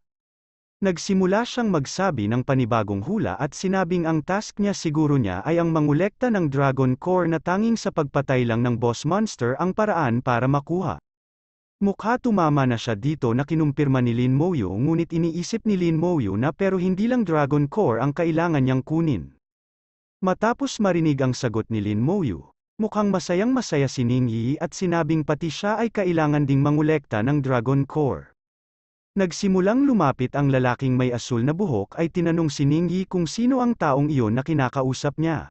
Nagsimula siyang magsabi ng panibagong hula at sinabing ang task niya siguro niya ay ang mangulekta ng Dragon Core na tanging sa pagpatay lang ng boss monster ang paraan para makuha. Mukha tumama na siya dito na kinumpirma ni Lin Moyo ngunit iniisip ni Lin Moyo na pero hindi lang Dragon Core ang kailangan niyang kunin. Matapos marinig ang sagot ni Lin Moyo, mukhang masayang masaya si Ning Yi at sinabing pati siya ay kailangan ding mangulekta ng Dragon Core. Nagsimulang lumapit ang lalaking may asul na buhok ay tinanong si Ning Yi kung sino ang taong iyon na kinakausap niya.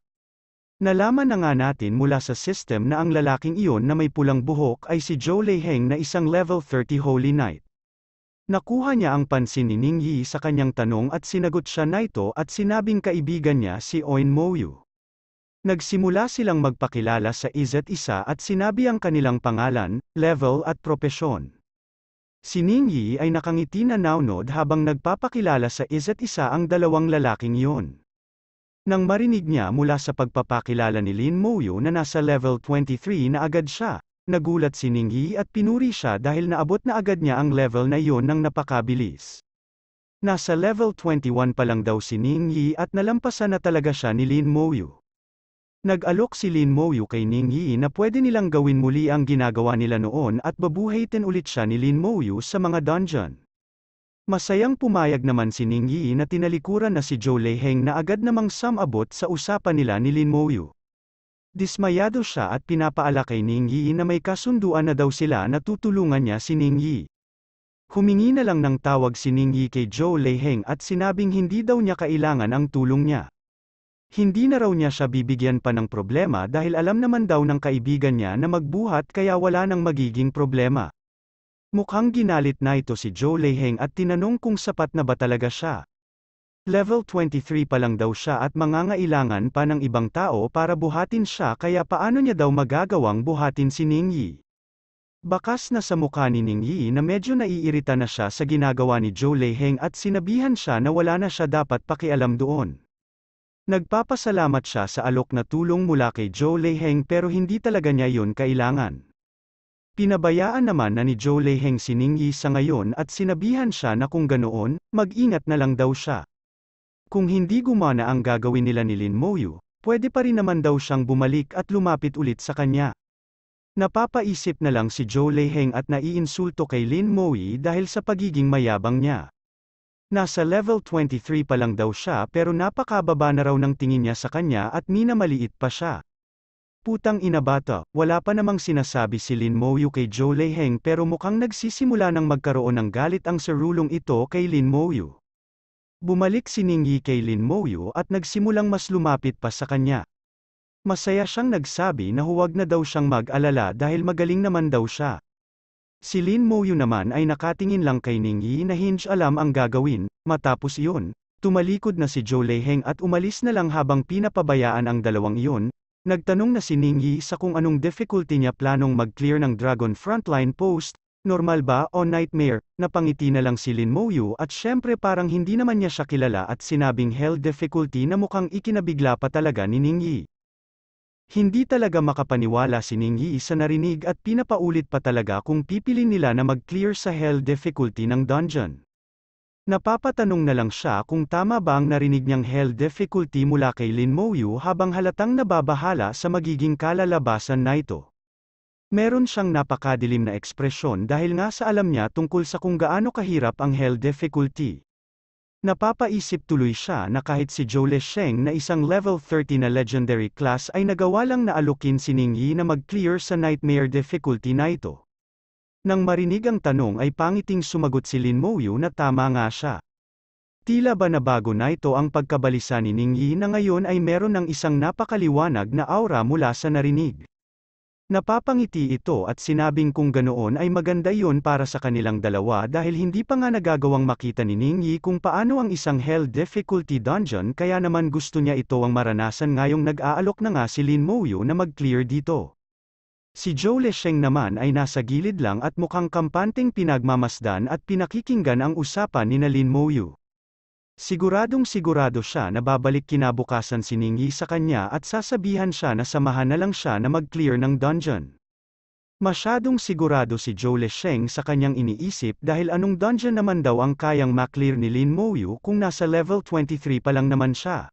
Nalaman na nga natin mula sa system na ang lalaking iyon na may pulang buhok ay si Zhou Leiheng na isang level 30 Holy Knight. Nakuha niya ang pansin ni Ning Yi sa kanyang tanong at sinagot siya na ito at sinabing kaibigan niya si Oin Moyu. Nagsimula silang magpakilala sa isa't isa at sinabi ang kanilang pangalan, level at propesyon. Si Ning Yi ay nakangiti na naunod habang nagpapakilala sa isa't isa ang dalawang lalaking iyon. Nang marinig niya mula sa pagpapakilala ni Lin Moyo na nasa level 23 na agad siya, nagulat si Ningyi at pinuri siya dahil naabot na agad niya ang level na iyon ng napakabilis. Nasa level 21 pa lang daw si Ningyi at nalampasan na talaga siya ni Lin Moyo. Nag-alok si Lin Moyo kay Ningyi na pwede nilang gawin muli ang ginagawa nila noon at babuhayin ulit siya ni Lin Moyo sa mga dungeon. Masayang pumayag naman si Ning Yi na tinalikuran na si Joe Leiheng na agad namang samabot sa usapan nila ni Lin Moyu. Dismayado siya at pinapaala kay Ning Yi na may kasunduan na daw sila na tutulungan niya si Ning Yi. Humingi na lang ng tawag si Ning Yi kay Joe Leheng at sinabing hindi daw niya kailangan ang tulong niya. Hindi na raw niya siya bibigyan pa ng problema dahil alam naman daw ng kaibigan niya na magbuhat kaya wala nang magiging problema. Mukhang ginalit na ito si Joe Leheng at tinanong kung sapat na ba talaga siya. Level 23 pa lang daw siya at mangangailangan pa ng ibang tao para buhatin siya kaya paano niya daw magagawang buhatin si Ningyi. Bakas na sa mukha ni Ningyi na medyo naiirita na siya sa ginagawa ni Joe Leheng at sinabihan siya na wala na siya dapat pakialam doon. Nagpapasalamat siya sa alok na tulong mula kay Joe Leheng pero hindi talaga niya yun kailangan. Pinabayaan naman na ni Joe Leheng siningi sa ngayon at sinabihan siya na kung ganoon, mag-ingat na lang daw siya. Kung hindi gumana ang gagawin nila ni Lin Moyu, pwede pa rin naman daw siyang bumalik at lumapit ulit sa kanya. Napapaisip na lang si Joe Leheng at naiinsulto kay Lin Moyu dahil sa pagiging mayabang niya. Nasa level 23 pa lang daw siya pero napakababa na raw ng tingin niya sa kanya at minamaliit pa siya. Putang inabata, wala pa namang sinasabi si Lin Moyu kay Zhou Leiheng pero mukhang nagsisimula ng magkaroon ng galit ang serulong ito kay Lin Moyu. Bumalik si Ningyi kay Lin Moyu at nagsimulang mas lumapit pa sa kanya. Masaya siyang nagsabi na huwag na daw siyang mag-alala dahil magaling naman daw siya. Si Lin Moyu naman ay nakatingin lang kay Ningyi na hinge alam ang gagawin, matapos iyon, tumalikod na si Zhou Leiheng at umalis na lang habang pinapabayaan ang dalawang iyon, Nagtanong na si Ningyi sa kung anong difficulty niya planong mag-clear ng Dragon Frontline post, normal ba o nightmare, napangiti na lang si Lin Moyu at syempre parang hindi naman niya siya kilala at sinabing hell difficulty na mukhang ikinabigla pa talaga ni Ningyi. Hindi talaga makapaniwala si Ningyi sa narinig at pinapaulit pa talaga kung pipilin nila na mag-clear sa hell difficulty ng dungeon. Napapatanong na lang siya kung tama ba ang narinig niyang health difficulty mula kay Lin Moyu habang halatang nababahala sa magiging kalalabasan na ito. Meron siyang napakadilim na ekspresyon dahil nga sa alam niya tungkol sa kung gaano kahirap ang health difficulty. Napapaisip tuloy siya na kahit si Zhou Sheng na isang level 30 na legendary class ay nagawa lang na alukin si Ning Yi na mag-clear sa nightmare difficulty na ito. Nang marinig ang tanong ay pangiting sumagot si Lin Mouyu na tama nga siya. Tila ba na bago na ito ang pagkabalisa ni Ning Yi na ngayon ay meron ng isang napakaliwanag na aura mula sa narinig. Napapangiti ito at sinabing kung ganoon ay maganda yon para sa kanilang dalawa dahil hindi pa nga nagagawang makita ni Ning Yi kung paano ang isang Hell Difficulty Dungeon kaya naman gusto niya ito ang maranasan ngayong nag-aalok na nga si Lin Mouyu na mag-clear dito. Si Joe Lesheng naman ay nasa gilid lang at mukhang kampanteng pinagmamasdan at pinakikinggan ang usapan ni Nalin Moyu. Siguradong sigurado siya na babalik kinabukasan si Ningyi sa kanya at sasabihan siya na samahan na lang siya na mag-clear ng dungeon. Masyadong sigurado si Joe Lesheng sa kanyang iniisip dahil anong dungeon naman daw ang kayang maklear ni Lin Moyu kung nasa level 23 pa lang naman siya.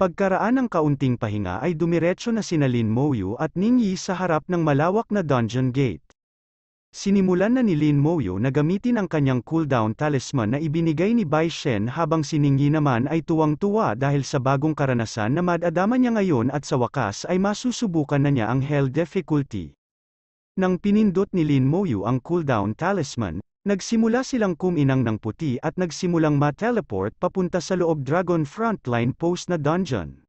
Pagkaraan ng kaunting pahinga ay dumiretso na sina Lin Mouyu at Ningyi sa harap ng malawak na dungeon gate. Sinimulan na ni Lin Mouyu na gamitin ang kanyang cooldown talisman na ibinigay ni Bai Shen habang si Ningyi naman ay tuwang-tuwa dahil sa bagong karanasan na madadama niya ngayon at sa wakas ay masusubukan na niya ang Hell Difficulty. Nang pinindot ni Lin Mouyu ang cooldown talisman, Nagsimula silang kuminang ng puti at nagsimulang ma-teleport papunta sa loob Dragon Frontline Post na dungeon.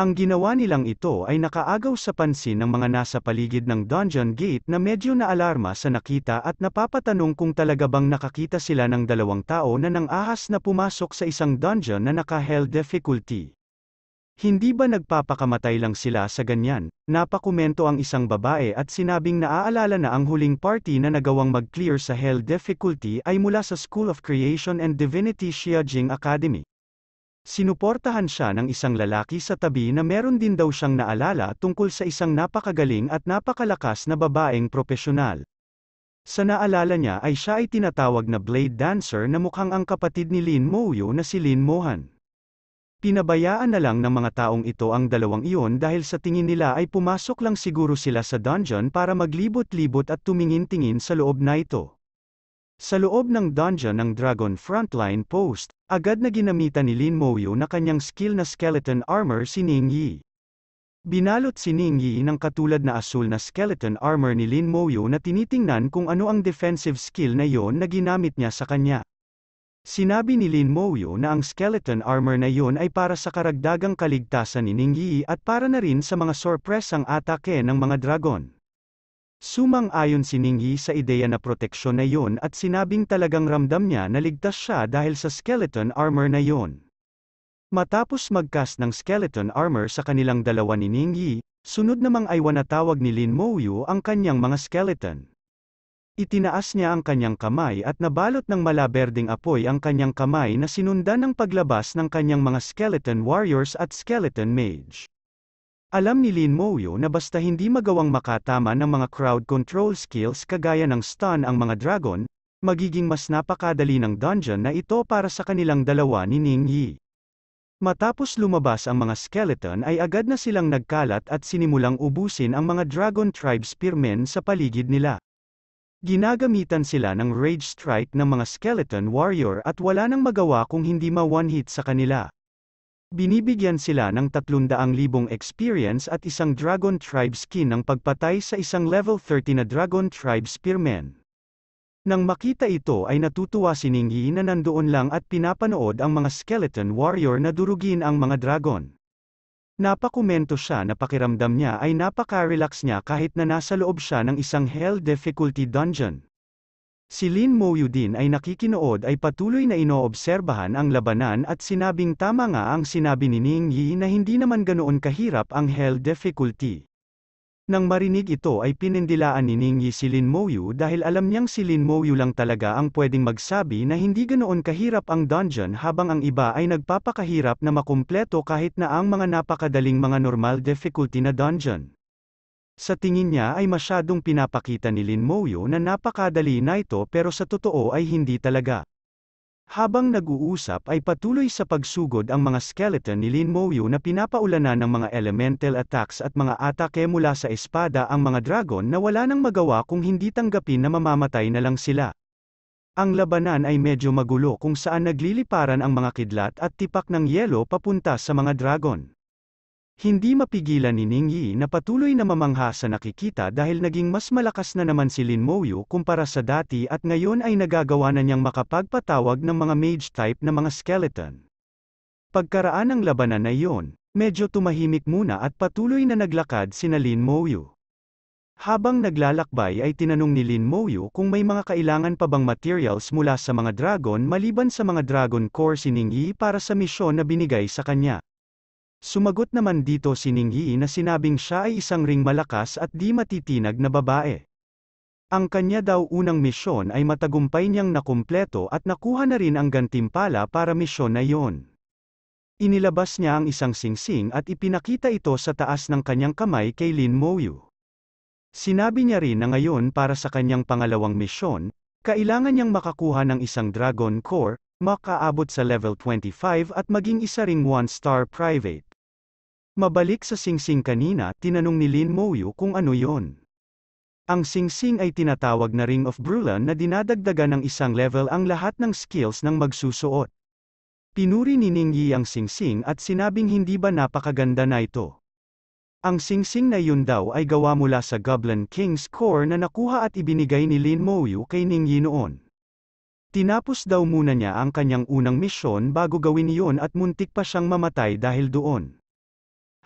Ang ginawa nilang ito ay nakaagaw sa pansin ng mga nasa paligid ng dungeon gate na medyo naalarma sa nakita at napapatanong kung talaga bang nakakita sila ng dalawang tao na nang ahas na pumasok sa isang dungeon na naka-hell difficulty. Hindi ba nagpapakamatay lang sila sa ganyan? Napakomento ang isang babae at sinabing naaalala na ang huling party na nagawang mag-clear sa Hell Difficulty ay mula sa School of Creation and Divinity Xiajing Academy. Sinuportahan siya ng isang lalaki sa tabi na meron din daw siyang naalala tungkol sa isang napakagaling at napakalakas na babaeng propesyonal. Sa naalala niya ay siya ay tinatawag na blade dancer na mukhang ang kapatid ni Lin Mouyu na si Lin Mohan. Pinabayaan na lang ng mga taong ito ang dalawang iyon dahil sa tingin nila ay pumasok lang siguro sila sa dungeon para maglibot-libot at tumingin-tingin sa loob na ito. Sa loob ng dungeon ng Dragon Frontline Post, agad na ginamita ni Lin Moyo na kanyang skill na skeleton armor si Ning Yi. Binalot si Ning Yi ng katulad na asul na skeleton armor ni Lin Moyo na tinitingnan kung ano ang defensive skill na yon na ginamit niya sa kanya. Sinabi ni Lin Moyo na ang skeleton armor na yun ay para sa karagdagang kaligtasan ni Ningyi at para na rin sa mga sorpresang atake ng mga dragon. Sumang-ayon si Ningyi sa ideya na proteksyon na yun at sinabing talagang ramdam niya na ligtas siya dahil sa skeleton armor na yun. Matapos magkas ng skeleton armor sa kanilang dalawa ni Ningyi, sunod namang na tawag ni Lin Moyo ang kanyang mga skeleton. Itinaas niya ang kanyang kamay at nabalot ng malaberding apoy ang kanyang kamay na sinundan ng paglabas ng kanyang mga skeleton warriors at skeleton mage. Alam ni Lin Moyo na basta hindi magawang makatama ng mga crowd control skills kagaya ng stun ang mga dragon, magiging mas napakadali ng dungeon na ito para sa kanilang dalawa ni Ning Yi. Matapos lumabas ang mga skeleton ay agad na silang nagkalat at sinimulang ubusin ang mga dragon tribe spearmen sa paligid nila. Ginagamitan sila ng rage strike ng mga skeleton warrior at wala nang magawa kung hindi ma-one-hit sa kanila. Binibigyan sila ng 300,000 experience at isang Dragon Tribe skin ng pagpatay sa isang level 30 na Dragon Tribe Spearman. Nang makita ito ay natutuwa si Ningyi na nandoon lang at pinapanood ang mga skeleton warrior na durugin ang mga dragon. Napakomento siya na pakiramdam niya ay napaka-relax niya kahit na nasa loob siya ng isang Hell Difficulty Dungeon. Si Lin din ay nakikinood ay patuloy na inoobserbahan ang labanan at sinabing tama nga ang sinabi ni Ning Yi na hindi naman ganoon kahirap ang Hell Difficulty. Nang marinig ito ay pinindilaan ni Ningyi si Lin Moyu dahil alam niyang si Lin Moyu lang talaga ang pwedeng magsabi na hindi ganoon kahirap ang dungeon habang ang iba ay nagpapakahirap na makumpleto kahit na ang mga napakadaling mga normal difficulty na dungeon. Sa tingin niya ay masyadong pinapakita ni Lin Moyu na napakadali na ito pero sa totoo ay hindi talaga. Habang nag-uusap ay patuloy sa pagsugod ang mga skeleton ni Lin Mouyu na pinapaulanan ng mga elemental attacks at mga atake mula sa espada ang mga dragon na wala nang magawa kung hindi tanggapin na mamamatay na lang sila. Ang labanan ay medyo magulo kung saan nagliliparan ang mga kidlat at tipak ng yelo papunta sa mga dragon. Hindi mapigilan ni Ning Yi na patuloy na mamangha sa nakikita dahil naging mas malakas na naman si Lin Mouyu kumpara sa dati at ngayon ay nagagawa na niyang makapagpatawag ng mga mage type na mga skeleton. Pagkaraan ng labanan na iyon, medyo tumahimik muna at patuloy na naglakad si na Lin Mouyu. Habang naglalakbay ay tinanong ni Lin Mouyu kung may mga kailangan pa bang materials mula sa mga dragon maliban sa mga dragon core si Ningyi para sa misyon na binigay sa kanya. Sumagot naman dito si Ningyi na sinabing siya ay isang ring malakas at di matitinag na babae. Ang kanya daw unang misyon ay matagumpay niyang nakumpleto at nakuha na rin ang gantimpala para misyon na iyon. Inilabas niya ang isang singsing at ipinakita ito sa taas ng kanyang kamay kay Lin Moyu. Sinabi niya rin na ngayon para sa kanyang pangalawang misyon, kailangan niyang makakuha ng isang Dragon Core, makaabot sa level 25 at maging isa ring one-star private. Mabalik sa singsing kanina, tinanong ni Lin Moyu kung ano yon. Ang singsing ay tinatawag na Ring of Brulan na dinadagdagan ng isang level ang lahat ng skills ng magsusuot. Pinuri ni Ning Yi ang singsing at sinabing hindi ba napakaganda na ito. Ang singsing na yun daw ay gawa mula sa Goblin King's core na nakuha at ibinigay ni Lin Moyu kay Ning Yi noon. Tinapos daw muna niya ang kanyang unang misyon bago gawin yon at muntik pa siyang mamatay dahil doon.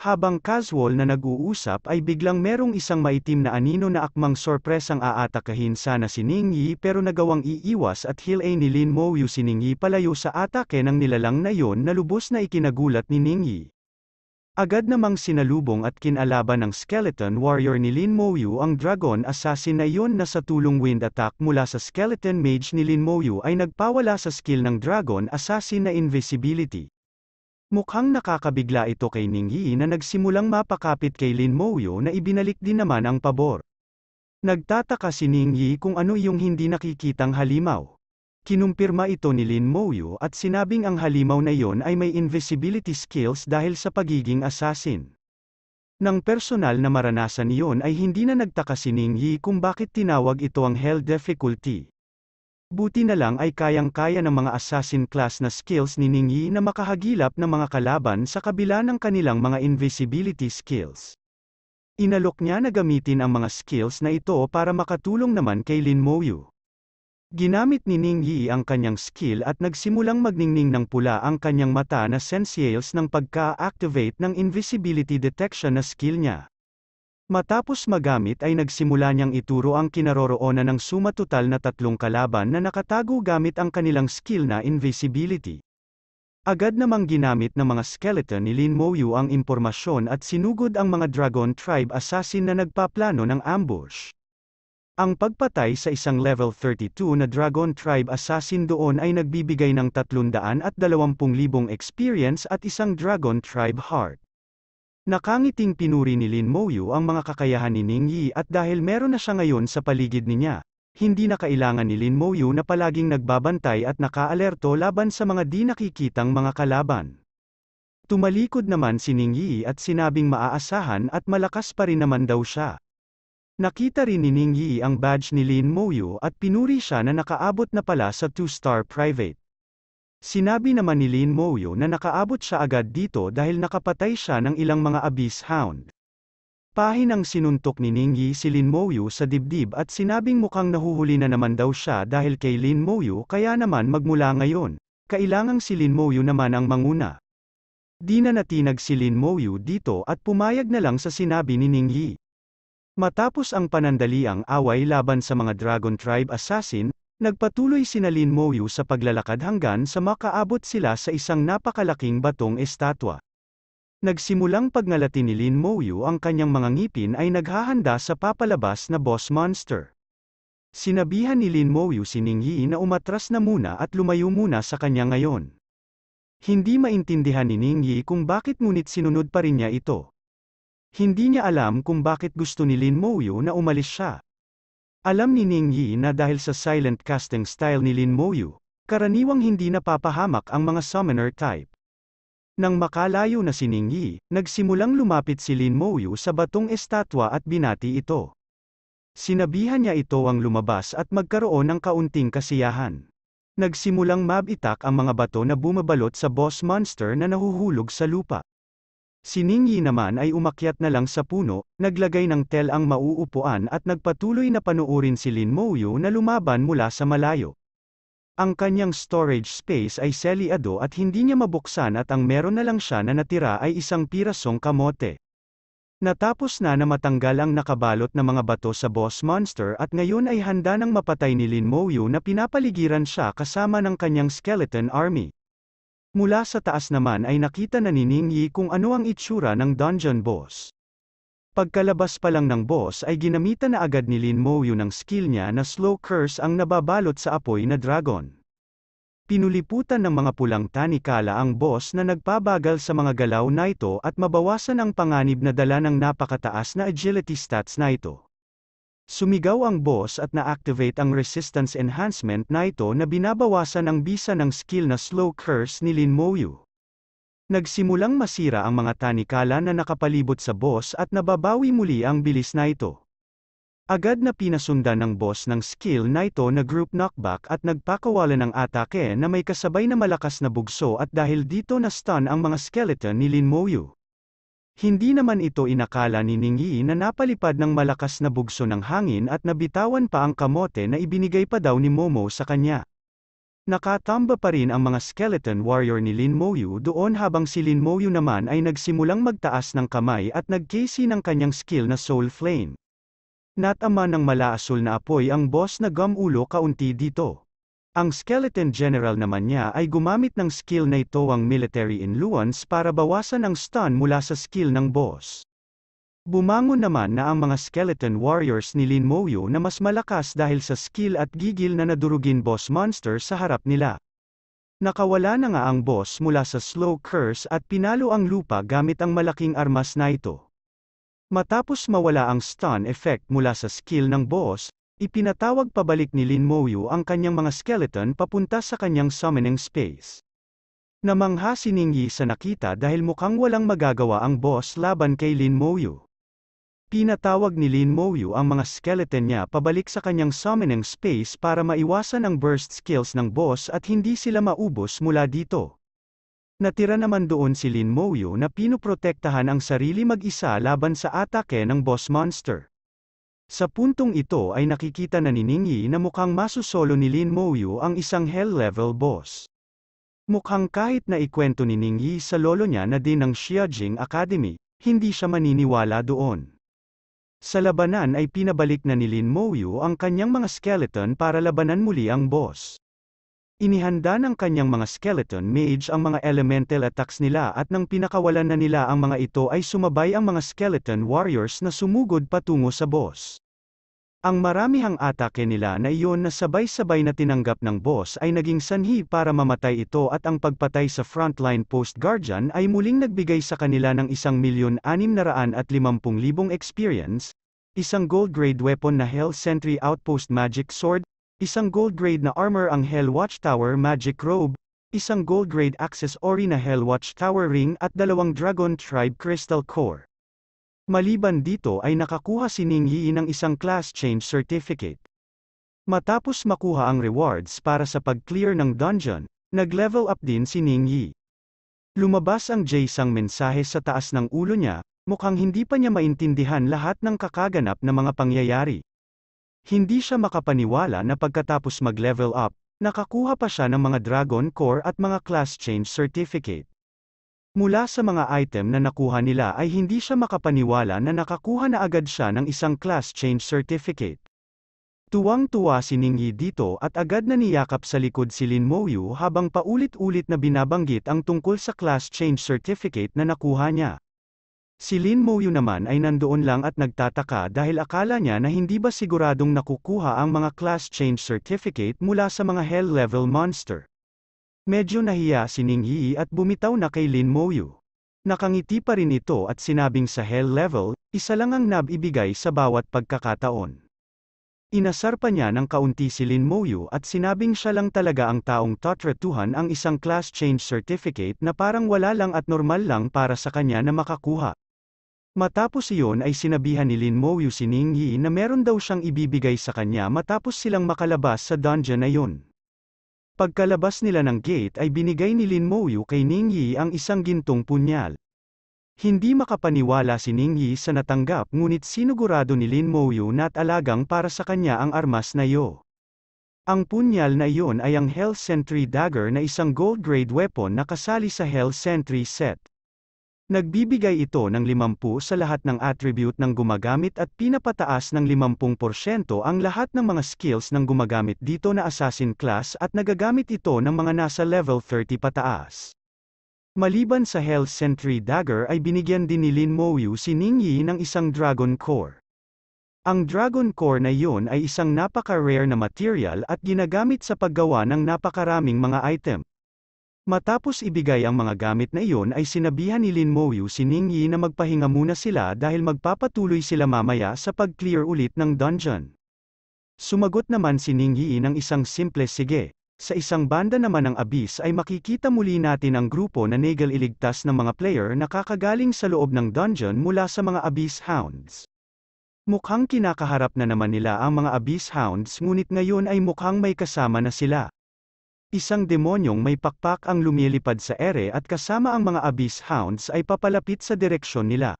Habang casual na nag-uusap ay biglang merong isang maitim na anino na akmang sorpresang aatakahin sana si Ningyi pero nagawang iiwas at hilay ni Lin Mouyu si Ningyi palayo sa atake ng nilalang na yon na lubos na ikinagulat ni Ningyi. Agad namang sinalubong at kinalaban ng Skeleton Warrior ni Lin Mouyu ang Dragon Assassin na iyon na sa tulong wind attack mula sa Skeleton Mage ni Lin Mouyu ay nagpawala sa skill ng Dragon Assassin na Invisibility. Mukhang nakakabigla ito kay Ningyi na nagsimulang mapakapit kay Lin Moyo na ibinalik din naman ang pabor. Nagtataka si Ningyi kung ano yung hindi nakikitang halimaw. Kinumpirma ito ni Lin Moyo at sinabing ang halimaw na yon ay may invisibility skills dahil sa pagiging assassin. Nang personal na maranasan iyon ay hindi na nagtaka si Ningyi kung bakit tinawag ito ang Hell Difficulty. Buti na lang ay kayang-kaya ng mga assassin class na skills ni Ningyi na makahagilap ng mga kalaban sa kabila ng kanilang mga invisibility skills. Inalok niya na gamitin ang mga skills na ito para makatulong naman kay Lin Moyu. Ginamit ni Ningyi ang kanyang skill at nagsimulang magningning ng pula ang kanyang mata na senseals ng pagka-activate ng invisibility detection na skill niya. Matapos magamit ay nagsimula niyang ituro ang kinaroroonan ng sumatotal na tatlong kalaban na nakatago gamit ang kanilang skill na invisibility. Agad namang ginamit ng mga skeleton ni Lin Moyu ang impormasyon at sinugod ang mga Dragon Tribe assassin na nagpaplano ng ambush. Ang pagpatay sa isang level 32 na Dragon Tribe assassin doon ay nagbibigay ng 320,000 experience at isang Dragon Tribe heart. Nakangiting pinuri ni Lin Mouyu ang mga kakayahan ni Ning Yi at dahil meron na siya ngayon sa paligid niya, hindi na kailangan ni Lin Mouyu na palaging nagbabantay at nakaalerto laban sa mga di nakikitang mga kalaban. Tumalikod naman si Ning Yi at sinabing maaasahan at malakas pa rin naman daw siya. Nakita rin ni Ning Yi ang badge ni Lin Mouyu at pinuri siya na nakaabot na pala sa 2-star private. Sinabi naman ni Lin Moyo na nakaabot siya agad dito dahil nakapatay siya ng ilang mga abyss hound. Pahinang sinuntok ni Ningyi si Lin Moyo sa dibdib at sinabing mukhang nahuhuli na naman daw siya dahil kay Lin Moyo kaya naman magmula ngayon, kailangang si Lin Moyo naman ang manguna. Di na natinag si Lin Moyu dito at pumayag na lang sa sinabi ni Ningyi. Matapos ang panandaliang away laban sa mga Dragon Tribe Assassin, Nagpatuloy sina Lin Moyu sa paglalakad hanggan sa makaabot sila sa isang napakalaking batong estatwa. Nagsimulang pagngalatin ni Lin Moyu ang kanyang mga ngipin ay naghahanda sa papalabas na boss monster. Sinabihan ni Lin Moyu si Ning Yi na umatras na muna at lumayo muna sa kanya ngayon. Hindi maintindihan ni Ning Yi kung bakit ngunit sinunod pa rin niya ito. Hindi niya alam kung bakit gusto ni Lin Moyu na umalis siya. Alam ni Ning Yi na dahil sa silent casting style ni Lin Moyu, karaniwang hindi napapahamak ang mga summoner type. Nang makalayo na si Ning Yi, nagsimulang lumapit si Lin Moyu sa batong estatwa at binati ito. Sinabihan niya ito ang lumabas at magkaroon ng kaunting kasiyahan. Nagsimulang mabitak ang mga bato na bumabalot sa boss monster na nahuhulog sa lupa. Si Ningyi naman ay umakyat na lang sa puno, naglagay ng tel ang mauupuan at nagpatuloy na panuorin si Lin Mouyu na lumaban mula sa malayo. Ang kanyang storage space ay seliado at hindi niya mabuksan at ang meron na lang siya na natira ay isang pirasong kamote. Natapos na na matanggal ang nakabalot na mga bato sa boss monster at ngayon ay handa ng mapatay ni Lin Mouyu na pinapaligiran siya kasama ng kanyang skeleton army. Mula sa taas naman ay nakita na ni Ningyi kung ano ang itsura ng dungeon boss. Pagkalabas pa lang ng boss ay ginamitan na agad ni Lin Mouyu ng skill niya na slow curse ang nababalot sa apoy na dragon. Pinuliputan ng mga pulang tanikala ang boss na nagpabagal sa mga galaw na ito at mabawasan ang panganib na dala ng napakataas na agility stats na ito. Sumigaw ang boss at na-activate ang resistance enhancement na ito na binabawasan ang bisa ng skill na slow curse ni Lin Moyu. Nagsimulang masira ang mga tanikala na nakapalibot sa boss at nababawi muli ang bilis na ito. Agad na pinasundan ng boss ng skill na ito na group knockback at nagpakawalan ng atake na may kasabay na malakas na bugso at dahil dito na stun ang mga skeleton ni Lin Moyu. Hindi naman ito inakala ni Ningyi na napalipad ng malakas na bugso ng hangin at nabitawan pa ang kamote na ibinigay pa daw ni Momo sa kanya. Nakatamba pa rin ang mga skeleton warrior ni Lin Moyu doon habang si Lin Moyu naman ay nagsimulang magtaas ng kamay at nagkisi ng kanyang skill na soul flame. Natama ng malaasul na apoy ang boss na gamulo kaunti dito. Ang skeleton general naman niya ay gumamit ng skill na ito ang military influence para bawasan ang stun mula sa skill ng boss. Bumangon naman na ang mga skeleton warriors ni Lin Moyo na mas malakas dahil sa skill at gigil na nadurugin boss monster sa harap nila. Nakawala na nga ang boss mula sa slow curse at pinalo ang lupa gamit ang malaking armas na ito. Matapos mawala ang stun effect mula sa skill ng boss, Ipinatawag pabalik ni Lin Moyu ang kanyang mga skeleton papunta sa kanyang summoning space. Namangha si Ningyi sa nakita dahil mukhang walang magagawa ang boss laban kay Lin Moyu. Pinatawag ni Lin Moyu ang mga skeleton niya pabalik sa kanyang summoning space para maiwasan ang burst skills ng boss at hindi sila maubos mula dito. Natira naman doon si Lin Moyu na pinoprotektahan ang sarili mag-isa laban sa atake ng boss monster. Sa puntong ito ay nakikita na ni Ningyi na mukhang masusolo ni Lin Mouyu ang isang hell-level boss. Mukhang kahit na ikwento ni Ningyi sa lolo niya na din ang Xiajing Academy, hindi siya maniniwala doon. Sa labanan ay pinabalik na ni Lin Mouyu ang kanyang mga skeleton para labanan muli ang boss. Inihanda ng kanyang mga skeleton mage ang mga elemental attacks nila at nang pinakawalan na nila ang mga ito ay sumabay ang mga skeleton warriors na sumugod patungo sa boss. Ang maramihang atake nila na iyon na sabay-sabay na tinanggap ng boss ay naging sanhi para mamatay ito at ang pagpatay sa frontline post guardian ay muling nagbigay sa kanila ng isang milyon anim na at limampung libong experience, isang gold grade weapon na Hell Sentry Outpost Magic Sword, isang gold grade na armor ang Hell Watchtower Magic Robe, isang gold grade accessory na Hell Watchtower Ring at dalawang Dragon Tribe Crystal Core. Maliban dito ay nakakuha si Ning Yi ng isang class change certificate. Matapos makuha ang rewards para sa pag-clear ng dungeon, nag-level up din si Ning Yi. Lumabas ang Jaysang mensahe sa taas ng ulo niya, mukhang hindi pa niya maintindihan lahat ng kakaganap na mga pangyayari. Hindi siya makapaniwala na pagkatapos mag-level up, nakakuha pa siya ng mga Dragon Core at mga class change certificate. Mula sa mga item na nakuha nila ay hindi siya makapaniwala na nakakuha na agad siya ng isang class change certificate. Tuwang-tuwa si Ningyi dito at agad na niyakap sa likod si Lin Moyu habang paulit-ulit na binabanggit ang tungkol sa class change certificate na nakuha niya. Si Lin Moyu naman ay nandoon lang at nagtataka dahil akala niya na hindi ba siguradong nakukuha ang mga class change certificate mula sa mga hell level monster. Medyo nahiya si Ning Yi at bumitaw na kay Lin Moyu. Nakangiti pa rin ito at sinabing sa hell level, isa lang ang ibigay sa bawat pagkakataon. Inasar pa niya ng kaunti si Lin Moyu at sinabing siya lang talaga ang taong tatratuhan ang isang class change certificate na parang wala lang at normal lang para sa kanya na makakuha. Matapos iyon ay sinabihan ni Lin Moyu si Ning Yi na meron daw siyang ibibigay sa kanya matapos silang makalabas sa dungeon na iyon. Pagkalabas nila ng gate ay binigay ni Lin Mouyu kay Ning Yi ang isang gintong punyal. Hindi makapaniwala si Ning Yi sa natanggap ngunit sinugurado ni Lin Mouyu na alagang para sa kanya ang armas na iyo. Ang punyal na iyon ay ang Hell Sentry Dagger na isang gold grade weapon na kasali sa Hell Sentry set. Nagbibigay ito ng 50 sa lahat ng attribute ng gumagamit at pinapataas ng 50% ang lahat ng mga skills ng gumagamit dito na assassin class at nagagamit ito ng mga nasa level 30 pataas. Maliban sa Hell Sentry Dagger ay binigyan din ni Lin Mouyu si Ningyi ng isang Dragon Core. Ang Dragon Core na iyon ay isang napaka-rare na material at ginagamit sa paggawa ng napakaraming mga item. Matapos ibigay ang mga gamit na iyon ay sinabihan ni Lin Moyu si Ning Yi na magpahinga muna sila dahil magpapatuloy sila mamaya sa pag-clear ulit ng dungeon. Sumagot naman si Ning Yi ng isang simple sige. Sa isang banda naman ng Abyss ay makikita muli natin ang grupo na Nagel iligtas ng mga player na kakagaling sa loob ng dungeon mula sa mga Abyss Hounds. Mukhang kinakaharap na naman nila ang mga Abyss Hounds ngunit ngayon ay mukhang may kasama na sila. Isang demonyong may pakpak ang lumilipad sa ere at kasama ang mga abyss hounds ay papalapit sa direksyon nila.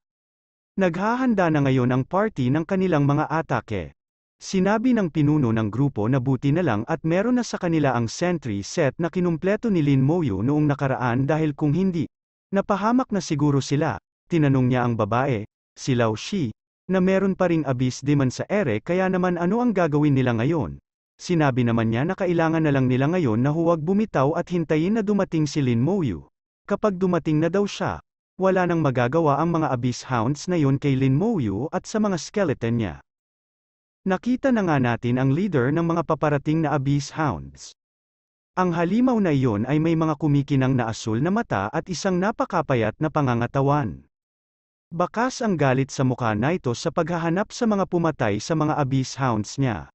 Naghahanda na ngayon ang party ng kanilang mga atake. Sinabi ng pinuno ng grupo na buti na lang at meron na sa kanila ang sentry set na kinumpleto ni Lin Moyo noong nakaraan dahil kung hindi, napahamak na siguro sila. Tinanong niya ang babae, si Lao Shi, na meron pa ring abyss demon sa ere kaya naman ano ang gagawin nila ngayon. Sinabi naman niya na kailangan na lang nila ngayon na huwag bumitaw at hintayin na dumating si Lin Moyu. Kapag dumating na daw siya, wala nang magagawa ang mga abyss hounds na yon kay Lin Moyu at sa mga skeleton niya. Nakita na nga natin ang leader ng mga paparating na abyss hounds. Ang halimaw na iyon ay may mga kumikinang na asul na mata at isang napakapayat na pangangatawan. Bakas ang galit sa mukha na ito sa paghahanap sa mga pumatay sa mga abyss hounds niya.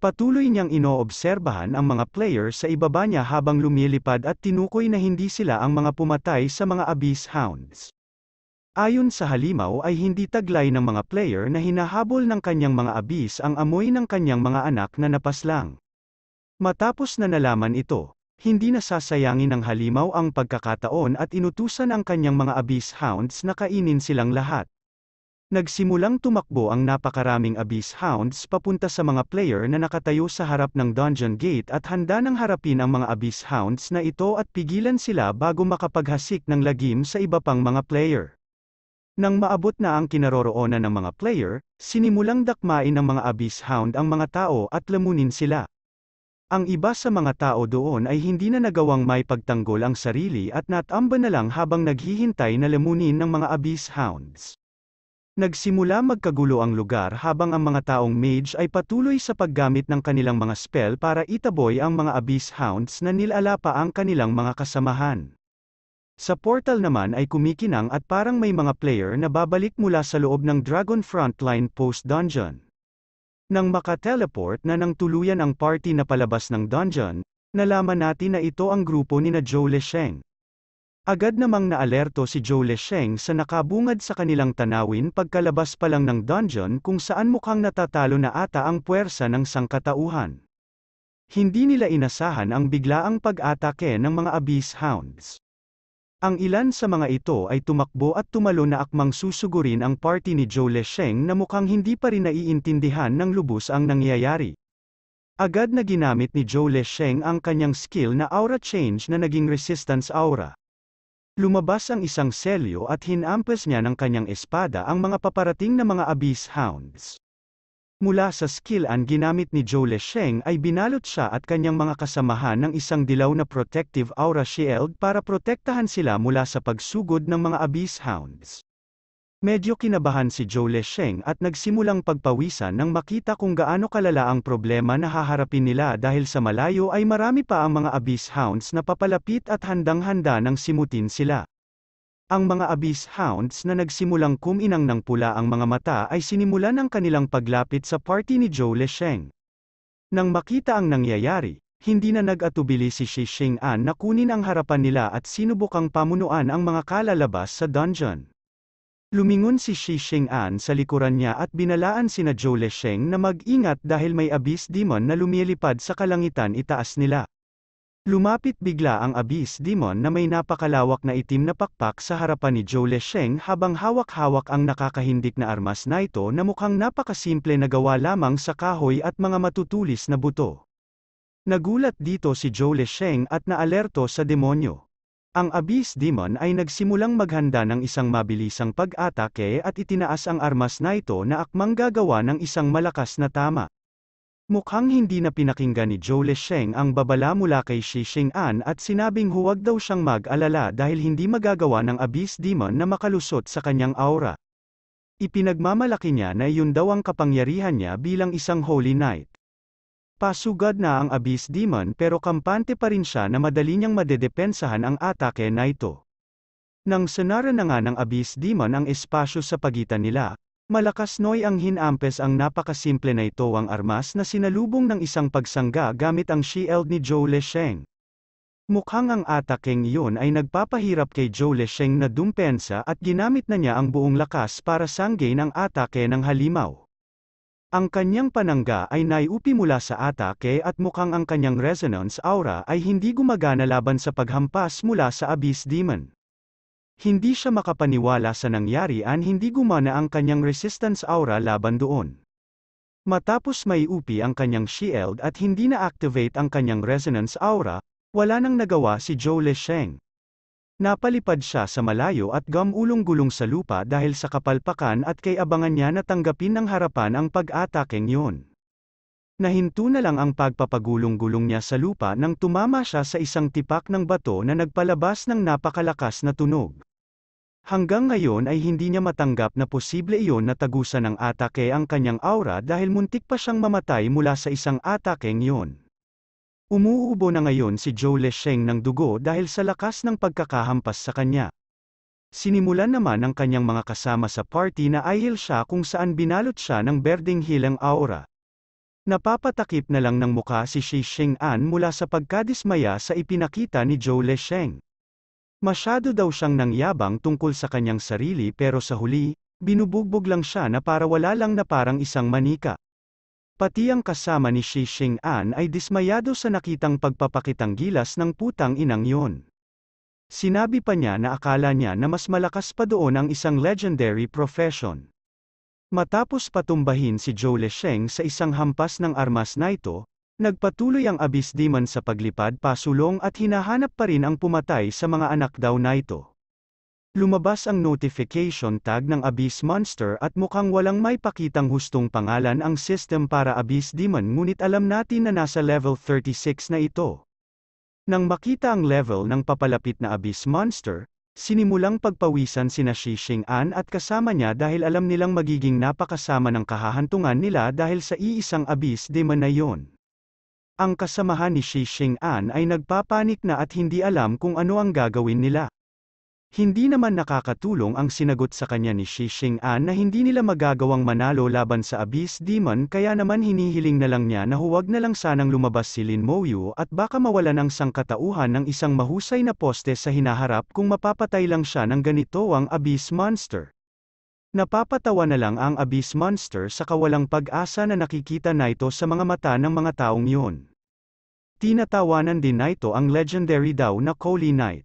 Patuloy niyang inoobserbahan ang mga player sa ibaba niya habang lumilipad at tinukoy na hindi sila ang mga pumatay sa mga abyss hounds. Ayon sa halimaw ay hindi taglay ng mga player na hinahabol ng kanyang mga abyss ang amoy ng kanyang mga anak na napaslang. Matapos na nalaman ito, hindi nasasayangin ng halimaw ang pagkakataon at inutusan ang kanyang mga abyss hounds na kainin silang lahat. Nagsimulang tumakbo ang napakaraming Abyss Hounds papunta sa mga player na nakatayo sa harap ng dungeon gate at handa nang harapin ang mga Abyss Hounds na ito at pigilan sila bago makapaghasik ng lagim sa iba pang mga player. Nang maabot na ang kinaroroonan ng mga player, sinimulang dakmain ng mga Abyss Hound ang mga tao at lamunin sila. Ang iba sa mga tao doon ay hindi na nagawang may pagtanggol ang sarili at natamba na lang habang naghihintay na lamunin ng mga Abyss Hounds. Nagsimula magkagulo ang lugar habang ang mga taong mage ay patuloy sa paggamit ng kanilang mga spell para itaboy ang mga abyss hounds na nilalapa ang kanilang mga kasamahan. Sa portal naman ay kumikinang at parang may mga player na babalik mula sa loob ng Dragon Frontline Post Dungeon. Nang makateleport na nang tuluyan ang party na palabas ng dungeon, nalaman natin na ito ang grupo ni na Joe Lesheng. Agad namang naalerto si Zhou Lesheng sa nakabungad sa kanilang tanawin pagkalabas pa lang ng dungeon kung saan mukhang natatalo na ata ang puwersa ng sangkatauhan. Hindi nila inasahan ang biglaang pag-atake ng mga abyss hounds. Ang ilan sa mga ito ay tumakbo at tumalo na akmang susugurin ang party ni Zhou Lesheng na mukhang hindi pa rin naiintindihan ng lubos ang nangyayari. Agad na ginamit ni Zhou Lesheng ang kanyang skill na aura change na naging resistance aura. Lumabas ang isang selyo at hinampas niya ng kanyang espada ang mga paparating na mga abyss hounds. Mula sa skill ang ginamit ni Zhou Lesheng ay binalot siya at kanyang mga kasamahan ng isang dilaw na protective aura shield para protektahan sila mula sa pagsugod ng mga abyss hounds. Medyo kinabahan si Joe Lesheng at nagsimulang pagpawisan nang makita kung gaano kalala ang problema na haharapin nila dahil sa malayo ay marami pa ang mga abyss hounds na papalapit at handang-handa nang simutin sila. Ang mga abyss hounds na nagsimulang kuminang ng pula ang mga mata ay sinimulan ng kanilang paglapit sa party ni Joe Lesheng. Nang makita ang nangyayari, hindi na nag-atubili si Shi Xing'an na kunin ang harapan nila at sinubukang pamunuan ang mga kalalabas sa dungeon. Lumingon si Shi Sheng'an sa likuran niya at binalaan sina Zhou Lesheng na mag-ingat dahil may abyss demon na lumilipad sa kalangitan itaas nila. Lumapit bigla ang abyss demon na may napakalawak na itim na pakpak sa harapan ni Zhou Lesheng habang hawak-hawak ang nakakahindik na armas na ito na mukhang napakasimple na gawa lamang sa kahoy at mga matutulis na buto. Nagulat dito si Zhou Lesheng at naalerto sa demonyo. Ang Abyss Demon ay nagsimulang maghanda ng isang mabilisang pag-atake at itinaas ang armas na ito na akmang gagawa ng isang malakas na tama. Mukhang hindi na pinakinggan ni Joe Lesheng ang babala mula kay Shi An at sinabing huwag daw siyang mag-alala dahil hindi magagawa ng Abyss Demon na makalusot sa kanyang aura. Ipinagmamalaki niya na iyon daw ang kapangyarihan niya bilang isang Holy Knight. Pasugad na ang Abyss Demon pero kampante pa rin siya na madali niyang madedepensahan ang atake na ito. Nang sanara na nga ng Abyss Demon ang espasyo sa pagitan nila, malakas noy ang hinampes ang napakasimple na ito ang armas na sinalubong ng isang pagsangga gamit ang shield ni Zhou Lesheng. Mukhang ang atakeng iyon ay nagpapahirap kay Zhou Lesheng na dumpensa at ginamit na niya ang buong lakas para sanggay ng atake ng halimaw. Ang kanyang panangga ay naiupi mula sa atake at mukhang ang kanyang resonance aura ay hindi gumagana laban sa paghampas mula sa Abyss Demon. Hindi siya makapaniwala sa nangyari an hindi gumana ang kanyang resistance aura laban doon. Matapos maiupi ang kanyang shield at hindi na-activate ang kanyang resonance aura, wala nang nagawa si Zhou Lesheng. Napalipad siya sa malayo at gamulong-gulong sa lupa dahil sa kapalpakan at kay abangan niya na tanggapin ng harapan ang pag-atakeng yon. Nahinto na lang ang pagpapagulong-gulong niya sa lupa nang tumama siya sa isang tipak ng bato na nagpalabas ng napakalakas na tunog. Hanggang ngayon ay hindi niya matanggap na posible iyon na tagusan ng atake ang kanyang aura dahil muntik pa siyang mamatay mula sa isang atakeng yon. Umuubo na ngayon si Joe Lesheng ng dugo dahil sa lakas ng pagkakahampas sa kanya. Sinimulan naman ng kanyang mga kasama sa party na ahil siya kung saan binalot siya ng berding hilang aura. Napapatakip na lang ng muka si Shi Sheng An mula sa pagkadismaya sa ipinakita ni Joe Lesheng. Masyado daw siyang nangyabang tungkol sa kanyang sarili pero sa huli, binubugbog lang siya na para wala lang na parang isang manika. Pati ang kasama ni Shi Xing An ay dismayado sa nakitang pagpapakitang gilas ng putang inang yon. Sinabi pa niya na akala niya na mas malakas pa doon ang isang legendary profession. Matapos patumbahin si Zhou Lesheng sa isang hampas ng armas na ito, nagpatuloy ang demon sa paglipad pasulong at hinahanap pa rin ang pumatay sa mga anak daw na ito. Lumabas ang notification tag ng Abyss Monster at mukhang walang may pakitang hustong pangalan ang system para Abyss Demon ngunit alam natin na nasa level 36 na ito. Nang makita ang level ng papalapit na Abyss Monster, sinimulang pagpawisan sina Shi An at kasama niya dahil alam nilang magiging napakasama ng kahahantungan nila dahil sa iisang Abyss Demon na yon. Ang kasamahan ni Shi An ay nagpapanik na at hindi alam kung ano ang gagawin nila. Hindi naman nakakatulong ang sinagot sa kanya ni Xi An na hindi nila magagawang manalo laban sa Abyss Demon kaya naman hinihiling na lang niya na huwag na lang sanang lumabas si Lin Mouyu at baka mawala ng sangkatauhan ng isang mahusay na poste sa hinaharap kung mapapatay lang siya ng ganito ang Abyss Monster. Napapatawa na lang ang Abyss Monster sa kawalang pag-asa na nakikita na ito sa mga mata ng mga taong yun. Tinatawanan din na ito ang legendary daw na Coley Knight.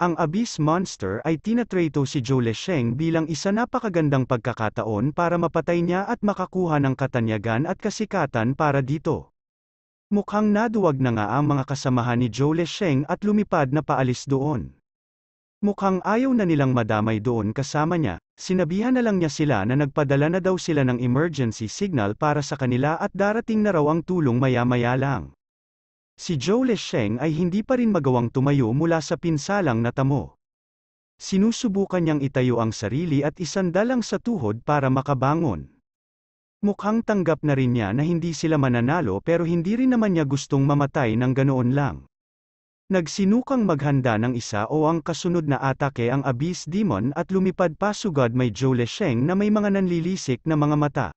Ang Abyss Monster ay tinatrato si Zhou Lesheng bilang isa napakagandang pagkakataon para mapatay niya at makakuha ng katanyagan at kasikatan para dito. Mukhang naduwag na nga ang mga kasamahan ni Zhou Lesheng at lumipad na paalis doon. Mukhang ayaw na nilang madamay doon kasama niya, sinabihan na lang niya sila na nagpadala na daw sila ng emergency signal para sa kanila at darating na raw ang tulong maya-maya lang. Si Joe Lesheng ay hindi pa rin magawang tumayo mula sa pinsalang natamo. Sinusubukan niyang itayo ang sarili at isandalang sa tuhod para makabangon. Mukhang tanggap na rin niya na hindi sila mananalo pero hindi rin naman niya gustong mamatay ng ganoon lang. Nagsinukang maghanda ng isa o ang kasunod na atake ang Abyss Demon at lumipad pa sugod may Joe Lesheng na may mga nanlilisik na mga mata.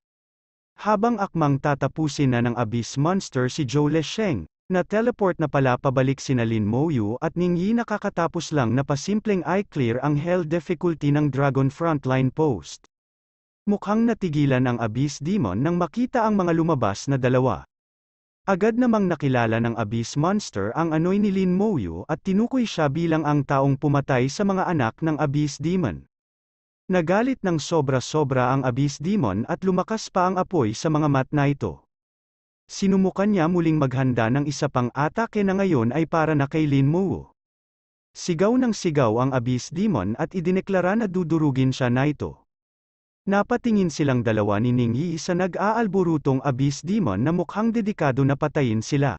Habang akmang tatapusin na ng Abyss Monster si Joe Lesheng, na-teleport na pala pabalik sina Lin Moyu at Ningyi nakakatapos lang na pasimpleng eye-clear ang hell difficulty ng Dragon Frontline Post. Mukhang natigilan ang Abyss Demon nang makita ang mga lumabas na dalawa. Agad namang nakilala ng Abyss Monster ang anoy ni Lin Moyu at tinukoy siya bilang ang taong pumatay sa mga anak ng Abyss Demon. Nagalit ng sobra-sobra ang Abyss Demon at lumakas pa ang apoy sa mga mat na ito. Sinumukan niya muling maghanda ng isa pang atake na ngayon ay para na kay Lin Muwu. Sigaw ng sigaw ang Abyss Demon at idineklara na dudurugin siya na ito. Napatingin silang dalawa ni Ning Yi sa nag-aalburutong Abyss Demon na mukhang dedikado na patayin sila.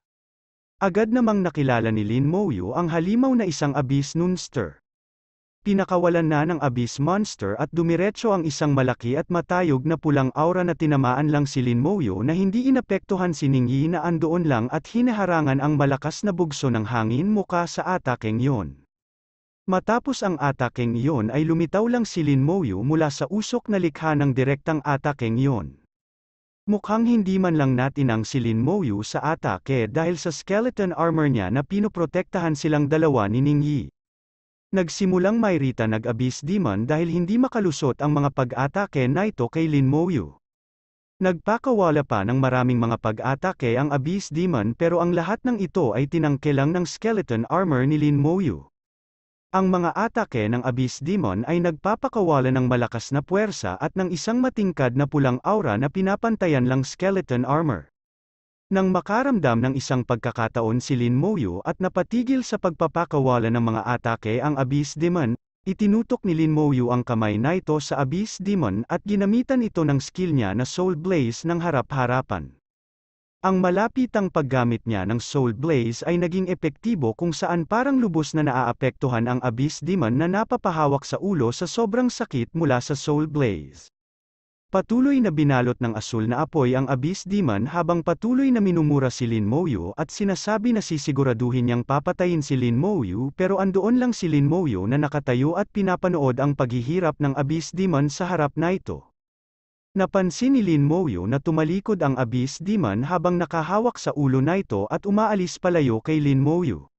Agad namang nakilala ni Lin Mouyu ang halimaw na isang Abyss Nunster pinakawalan na ng Abyss Monster at dumiretso ang isang malaki at matayog na pulang aura na tinamaan lang si Lin Moyo na hindi inapektuhan si Ningyi na andoon lang at hinaharangan ang malakas na bugso ng hangin muka sa atakeng yon. Matapos ang atakeng iyon ay lumitaw lang si Lin Moyo mula sa usok na likha ng direktang atakeng iyon. Mukhang hindi man lang natin ang si Lin Moyo sa atake dahil sa skeleton armor niya na pinoprotektahan silang dalawa ni Ningyi. Nagsimulang Mayrita nag-abyss demon dahil hindi makalusot ang mga pag-atake na ito kay Lin Moyu. Nagpakawala pa ng maraming mga pag-atake ang Abyss Demon pero ang lahat ng ito ay lang ng skeleton armor ni Lin Moyu. Ang mga atake ng Abyss Demon ay nagpapakawala ng malakas na puwersa at ng isang matingkad na pulang aura na pinapantayan lang skeleton armor. Nang makaramdam ng isang pagkakataon si Lin Moyo at napatigil sa pagpapakawala ng mga atake ang Abyss Demon, itinutok ni Lin Moyo ang kamay na ito sa Abyss Demon at ginamitan ito ng skill niya na Soul Blaze ng harap-harapan. Ang malapitang paggamit niya ng Soul Blaze ay naging epektibo kung saan parang lubos na naaapektuhan ang Abyss Demon na napapahawak sa ulo sa sobrang sakit mula sa Soul Blaze. Patuloy na binalot ng asul na apoy ang Abyss Demon habang patuloy na minumura si Lin Moyo at sinasabi na sisiguraduhin niyang papatayin si Lin Moyo pero andoon lang si Lin Moyo na nakatayo at pinapanood ang paghihirap ng Abyss Demon sa harap na ito. Napansin ni Lin Moyo na tumalikod ang Abyss Demon habang nakahawak sa ulo na ito at umaalis palayo kay Lin Moyo.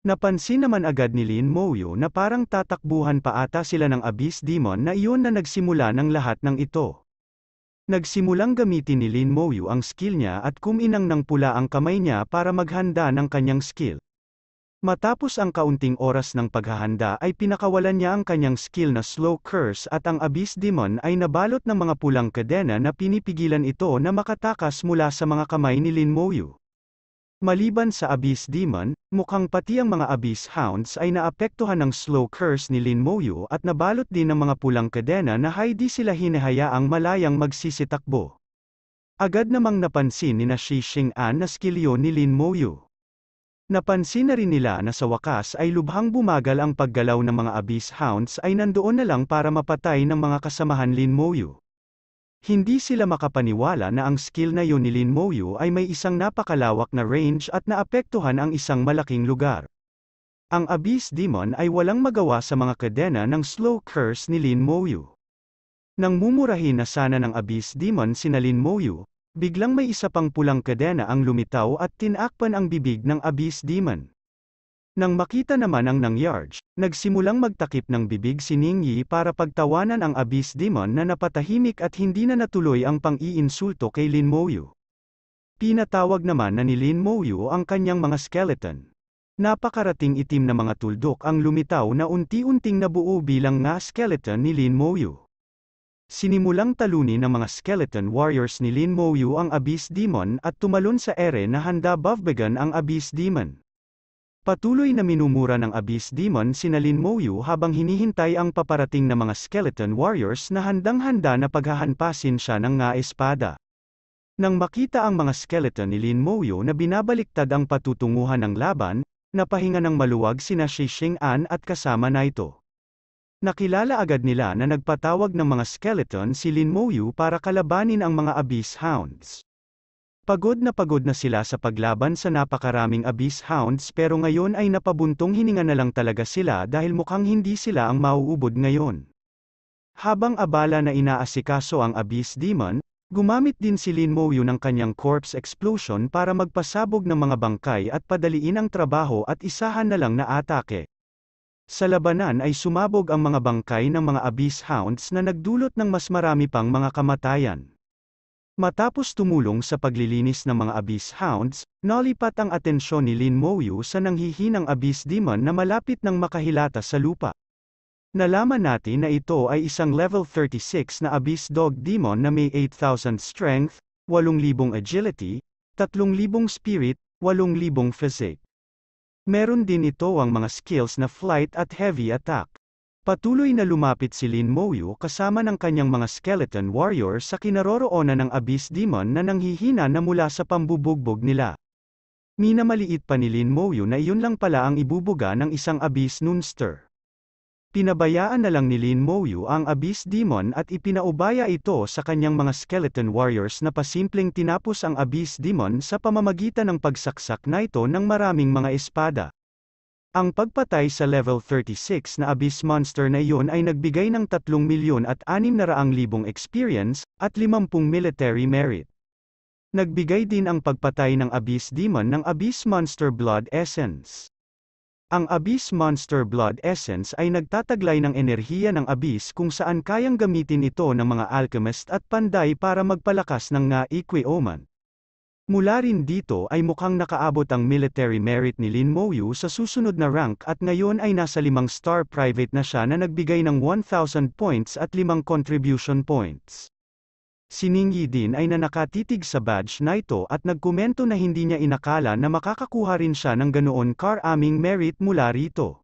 Napansin naman agad ni Lin Moyo na parang tatakbuhan pa ata sila ng Abyss Demon na iyon na nagsimula ng lahat ng ito. Nagsimulang gamitin ni Lin Moyo ang skill niya at kuminang ng pula ang kamay niya para maghanda ng kanyang skill. Matapos ang kaunting oras ng paghahanda ay pinakawalan niya ang kanyang skill na Slow Curse at ang Abyss Demon ay nabalot ng mga pulang kadena na pinipigilan ito na makatakas mula sa mga kamay ni Lin Moyu. Maliban sa Abyss Demon, mukhang pati ang mga Abyss Hounds ay naapektuhan ng slow curse ni Lin Moyu at nabalot din ng mga pulang kadena na hindi sila hinahayaang malayang magsisitakbo. Agad namang napansin ni na Shi Xing'an na skilyo ni Lin Moyu. Napansin na rin nila na sa wakas ay lubhang bumagal ang paggalaw ng mga Abyss Hounds ay nandoon na lang para mapatay ng mga kasamahan Lin Moyu. Hindi sila makapaniwala na ang skill na yun ni Lin Moyu ay may isang napakalawak na range at naapektuhan ang isang malaking lugar. Ang Abyss Demon ay walang magawa sa mga kadena ng slow curse ni Lin Moyu. Nang mumurahin na sana ng Abyss Demon si Lin Moyu, biglang may isa pang pulang kadena ang lumitaw at tinakpan ang bibig ng Abyss Demon. Nang makita naman ang nangyarge, nagsimulang magtakip ng bibig si Ning Yi para pagtawanan ang abyss demon na napatahimik at hindi na natuloy ang pang-iinsulto kay Lin Moyu. Pinatawag naman na ni Lin Moyu ang kanyang mga skeleton. Napakarating itim na mga tuldok ang lumitaw na unti-unting nabuo bilang nga skeleton ni Lin Moyu. Sinimulang talunin ng mga skeleton warriors ni Lin Moyu ang abyss demon at tumalon sa ere na handa buffbegan ang abyss demon. Patuloy na minumura ng Abyss Demon si Nalin Moyu habang hinihintay ang paparating na mga skeleton warriors na handang-handa na paghahanpasin siya ng nga espada. Nang makita ang mga skeleton ni Lin Moyu na binabaliktad ang patutunguhan ng laban, napahinga ng maluwag sina Shi Xing An at kasama na ito. Nakilala agad nila na nagpatawag ng mga skeleton si Lin Moyu para kalabanin ang mga Abyss Hounds. Pagod na pagod na sila sa paglaban sa napakaraming abyss hounds pero ngayon ay napabuntong hininga na lang talaga sila dahil mukhang hindi sila ang mauubod ngayon. Habang abala na inaasikaso ang abyss demon, gumamit din si Lin Mouyu ng kanyang corpse explosion para magpasabog ng mga bangkay at padaliin ang trabaho at isahan na lang na atake. Sa labanan ay sumabog ang mga bangkay ng mga abyss hounds na nagdulot ng mas marami pang mga kamatayan. Matapos tumulong sa paglilinis ng mga abyss hounds, nalipat ang atensyon ni Lin Moyu sa nanghihinang abyss demon na malapit ng makahilata sa lupa. Nalaman natin na ito ay isang level 36 na abyss dog demon na may 8,000 strength, 8,000 agility, 3,000 spirit, 8,000 physique. Meron din ito ang mga skills na flight at heavy attack. Patuloy na lumapit si Lin Mouyu kasama ng kanyang mga skeleton warrior sa kinaroroonan ng Abyss Demon na nanghihina na mula sa pambubugbog nila. Minamaliit pa ni Lin Mouyu na iyon lang pala ang ibubuga ng isang Abyss Noonster. Pinabayaan na lang ni Lin Mouyu ang Abyss Demon at ipinaubaya ito sa kanyang mga skeleton warriors na pasimpleng tinapos ang Abyss Demon sa pamamagitan ng pagsaksak na ito ng maraming mga espada. Ang pagpatay sa level 36 na abyss monster na iyon ay nagbigay ng 3 milyon at 600,000 experience, at 50 military merit. Nagbigay din ang pagpatay ng abyss demon ng abyss monster blood essence. Ang abyss monster blood essence ay nagtataglay ng enerhiya ng abyss kung saan kayang gamitin ito ng mga alchemist at panday para magpalakas ng nga equi omen. Mula rin dito ay mukhang nakaabot ang military merit ni Lin Moyu sa susunod na rank at ngayon ay nasa limang star private na siya na nagbigay ng 1,000 points at limang contribution points. Si Ningyi din ay nanakatitig sa badge na ito at nagkomento na hindi niya inakala na makakakuha rin siya ng ganoon karaming merit mula rito.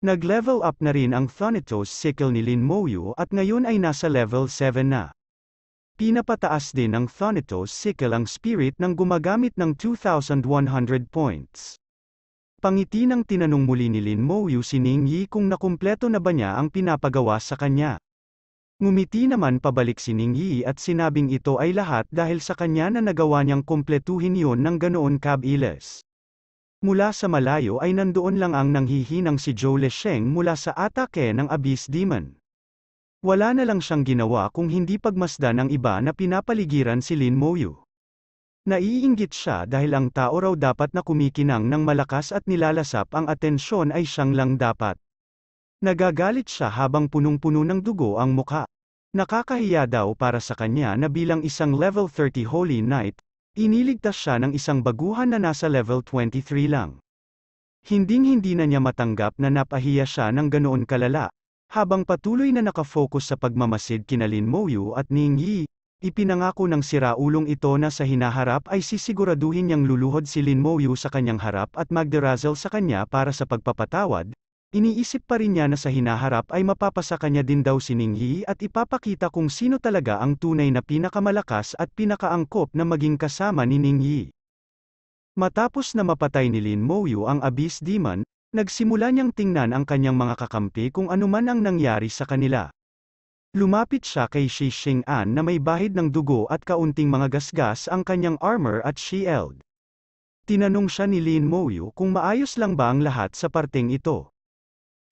Nag-level up na rin ang Thanatos sickle ni Lin Moyu at ngayon ay nasa level 7 na. Pinapataas din ng Thanatos Sickle ang spirit ng gumagamit ng 2,100 points. Pangiti ng tinanong muli ni Lin Mouyu si Ning Yi kung nakumpleto na ba niya ang pinapagawa sa kanya. Ngumiti naman pabalik si Ning Yi at sinabing ito ay lahat dahil sa kanya na nagawa niyang kumpletuhin yon ng ganoon kabilis. Mula sa malayo ay nandoon lang ang nanghihinang si Zhou Lesheng mula sa atake ng Abyss Demon. Wala na lang siyang ginawa kung hindi pagmasdan ng iba na pinapaligiran si Lin Moyu. Naiinggit siya dahil ang tao raw dapat na kumikinang ng malakas at nilalasap ang atensyon ay siyang lang dapat. Nagagalit siya habang punong-puno ng dugo ang mukha. Nakakahiya daw para sa kanya na bilang isang level 30 Holy Knight, iniligtas siya ng isang baguhan na nasa level 23 lang. Hinding-hindi na niya matanggap na napahiya siya ng ganoon kalala, habang patuloy na nakafocus sa pagmamasid kinalin Moyu at Ning Yi, ipinangako ng siraulong ito na sa hinaharap ay sisiguraduhin niyang luluhod si Lin Moyu sa kanyang harap at magderazzle sa kanya para sa pagpapatawad, Iniisip pa rin niya na sa hinaharap ay mapapasa kanya din daw si Ningyi at ipapakita kung sino talaga ang tunay na pinakamalakas at pinakaangkop na maging kasama ni Ningyi. Matapos na mapatay ni Lin Moyu ang Abyss Demon, Nagsimula niyang tingnan ang kanyang mga kakampi kung anuman ang nangyari sa kanila. Lumapit siya kay Shi Shing An na may bahid ng dugo at kaunting mga gasgas ang kanyang armor at shield. Tinanong siya ni Lin Moyu kung maayos lang ba ang lahat sa parteng ito.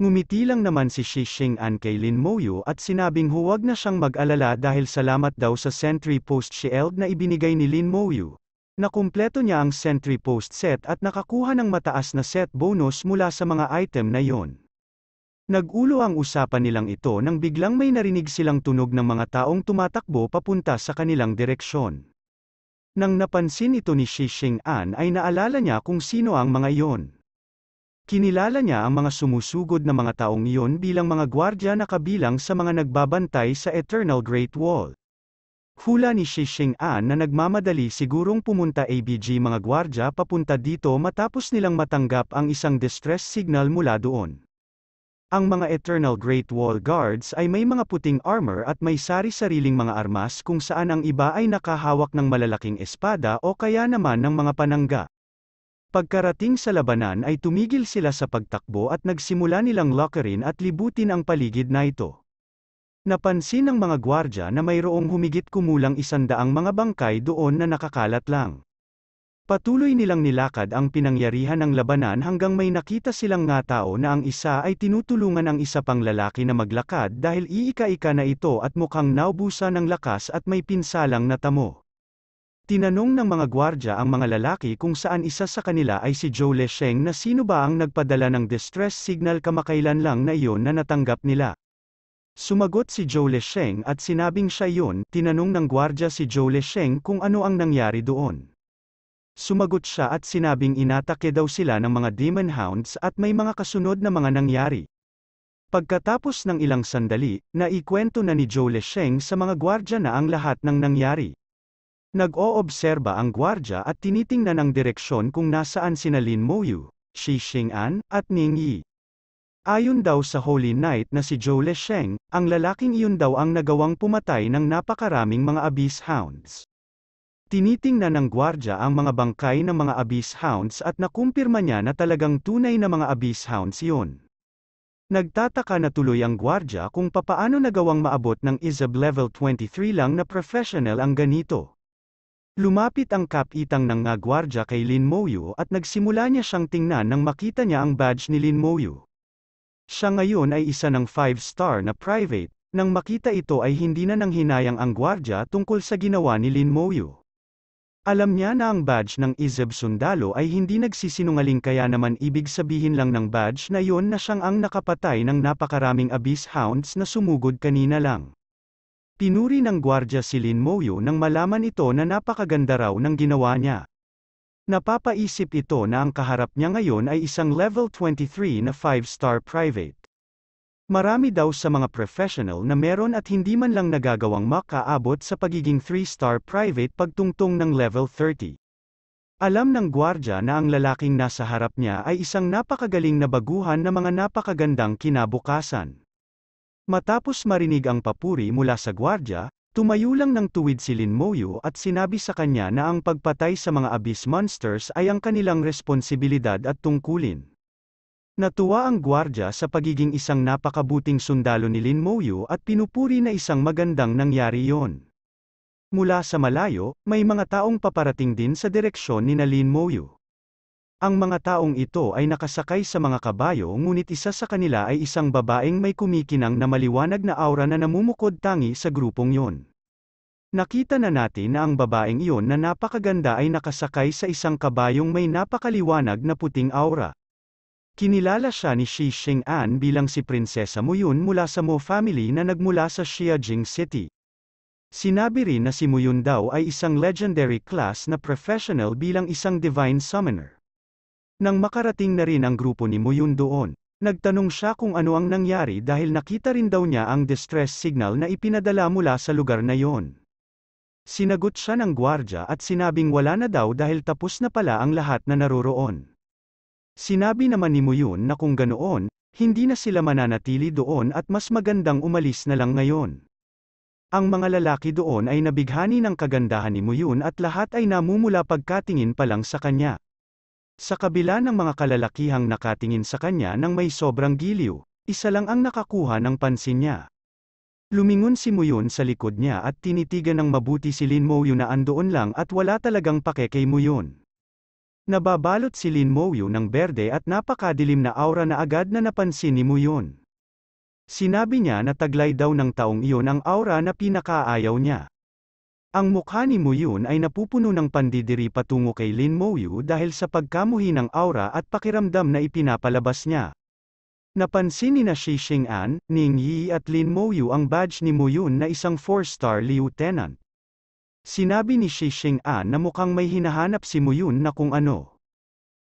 Ngumiti lang naman si Shi Shing An kay Lin Moyu at sinabing huwag na siyang mag-alala dahil salamat daw sa sentry post shield na ibinigay ni Lin Moyu. Nakumpleto niya ang sentry post set at nakakuha ng mataas na set bonus mula sa mga item na yon. Nagulo ang usapan nilang ito nang biglang may narinig silang tunog ng mga taong tumatakbo papunta sa kanilang direksyon. Nang napansin ito ni Shi Xing An ay naalala niya kung sino ang mga iyon. Kinilala niya ang mga sumusugod na mga taong iyon bilang mga gwardya na kabilang sa mga nagbabantay sa Eternal Great Wall. Hula ni Shi Xing'an na nagmamadali sigurong pumunta ABG mga gwardya papunta dito matapos nilang matanggap ang isang distress signal mula doon. Ang mga Eternal Great Wall Guards ay may mga puting armor at may sari-sariling mga armas kung saan ang iba ay nakahawak ng malalaking espada o kaya naman ng mga panangga. Pagkarating sa labanan ay tumigil sila sa pagtakbo at nagsimula nilang lockerin at libutin ang paligid na ito. Napansin ng mga gwardya na mayroong humigit kumulang isandaang mga bangkay doon na nakakalat lang. Patuloy nilang nilakad ang pinangyarihan ng labanan hanggang may nakita silang nga tao na ang isa ay tinutulungan ang isa pang lalaki na maglakad dahil iika-ika na ito at mukhang naubusa ng lakas at may pinsalang na tamo. Tinanong ng mga gwardya ang mga lalaki kung saan isa sa kanila ay si Joe Lesheng na sino ba ang nagpadala ng distress signal kamakailan lang na iyon na natanggap nila. Sumagot si Joe Lesheng at sinabing siya yun, tinanong ng gwardya si Joe Lesheng kung ano ang nangyari doon. Sumagot siya at sinabing inatake daw sila ng mga demon hounds at may mga kasunod na mga nangyari. Pagkatapos ng ilang sandali, naikwento na ni Joe Lesheng sa mga gwardya na ang lahat ng nangyari. Nag-oobserba ang gwardya at tinitingnan ang direksyon kung nasaan sina Lin Moyu, Shi Xing'an, at Ning Yi. Ayon daw sa Holy Night na si Joe Lesheng, ang lalaking iyon daw ang nagawang pumatay ng napakaraming mga abyss hounds. Tinitingnan ng gwardya ang mga bangkay ng mga abyss hounds at nakumpirma niya na talagang tunay na mga abyss hounds iyon. Nagtataka na tuloy ang gwardya kung papaano nagawang maabot ng ISAB level 23 lang na professional ang ganito. Lumapit ang kapitang ng nga gwardya kay Lin Moyu at nagsimula niya siyang tingnan nang makita niya ang badge ni Lin Moyu. Siya ngayon ay isa ng 5-star na private. Nang makita ito ay hindi na nang hinayang ang gwardya tungkol sa ginawa ni Lin Moyu. Alam niya na ang badge ng Izeb Sundalo ay hindi nagsisinungaling kaya naman ibig sabihin lang ng badge na yon na siyang ang nakapatay ng napakaraming abyss hounds na sumugod kanina lang. Pinuri ng gwardya si Lin Moyu nang malaman ito na napakaganda raw ng ginawa niya. Napapaisip ito na ang kaharap niya ngayon ay isang level 23 na 5-star private. Marami daw sa mga professional na meron at hindi man lang nagagawang makaabot sa pagiging 3-star private pagtungtong ng level 30. Alam ng gwardya na ang lalaking nasa harap niya ay isang napakagaling na baguhan na mga napakagandang kinabukasan. Matapos marinig ang papuri mula sa gwardya, Tumayo lang ng tuwid si Lin Moyo at sinabi sa kanya na ang pagpatay sa mga abyss monsters ay ang kanilang responsibilidad at tungkulin. Natuwa ang gwardya sa pagiging isang napakabuting sundalo ni Lin Moyo at pinupuri na isang magandang nangyari yon. Mula sa malayo, may mga taong paparating din sa direksyon ni na Lin Moyo. Ang mga taong ito ay nakasakay sa mga kabayo ngunit isa sa kanila ay isang babaeng may kumikinang na maliwanag na aura na namumukod tangi sa grupong yon. Nakita na natin na ang babaeng iyon na napakaganda ay nakasakay sa isang kabayong may napakaliwanag na puting aura. Kinilala siya ni Shi An bilang si Prinsesa Muyun mula sa Mo family na nagmula sa Xiajing City. Sinabi rin na si Muyun daw ay isang legendary class na professional bilang isang divine summoner. Nang makarating na rin ang grupo ni Muyun doon, nagtanong siya kung ano ang nangyari dahil nakita rin daw niya ang distress signal na ipinadala mula sa lugar na yon. Sinagot siya ng gwardya at sinabing wala na daw dahil tapos na pala ang lahat na naroroon. Sinabi naman ni Muyun na kung ganoon, hindi na sila mananatili doon at mas magandang umalis na lang ngayon. Ang mga lalaki doon ay nabighani ng kagandahan ni Muyun at lahat ay namumula pagkatingin pa lang sa kanya. Sa kabila ng mga kalalakihang nakatingin sa kanya nang may sobrang giliw, isa lang ang nakakuha ng pansin niya. Lumingon si Muyon sa likod niya at tinitigan ng mabuti si Lin Mouyu na andoon lang at wala talagang pake kay Muyon. Nababalot si Lin Mouyu ng berde at napakadilim na aura na agad na napansin ni Muyon. Sinabi niya na taglay daw ng taong iyon ang aura na pinakaayaw niya. Ang mukha ni Muyun ay napupuno ng pandidiri patungo kay Lin Moyu dahil sa pagkamuhi ng aura at pakiramdam na ipinapalabas niya. Napansin ni na Shi Xing'an, Ning Yi at Lin Moyu ang badge ni Muyun na isang 4-star lieutenant. Sinabi ni Shi Xing'an na mukhang may hinahanap si Muyun na kung ano.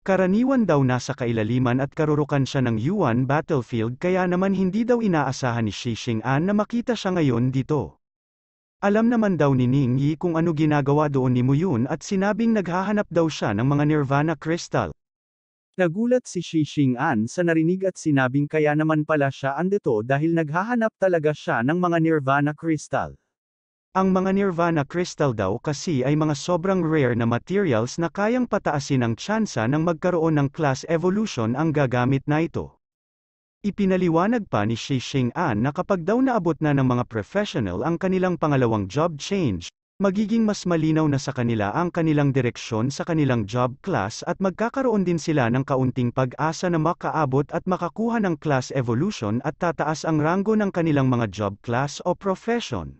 Karaniwan daw nasa kailaliman at karurukan siya ng Yuan Battlefield kaya naman hindi daw inaasahan ni Shi Xing'an na makita siya ngayon dito. Alam naman daw ni Ning Yi kung ano ginagawa doon ni Muyun at sinabing naghahanap daw siya ng mga nirvana crystal. Nagulat si Shi An sa narinig at sinabing kaya naman pala siya andito dahil naghahanap talaga siya ng mga nirvana crystal. Ang mga nirvana crystal daw kasi ay mga sobrang rare na materials na kayang pataasin ang tsansa ng magkaroon ng class evolution ang gagamit na ito. Ipinaliwanag pa ni Xi An na kapag daw naabot na ng mga professional ang kanilang pangalawang job change, magiging mas malinaw na sa kanila ang kanilang direksyon sa kanilang job class at magkakaroon din sila ng kaunting pag-asa na makaabot at makakuha ng class evolution at tataas ang ranggo ng kanilang mga job class o profession.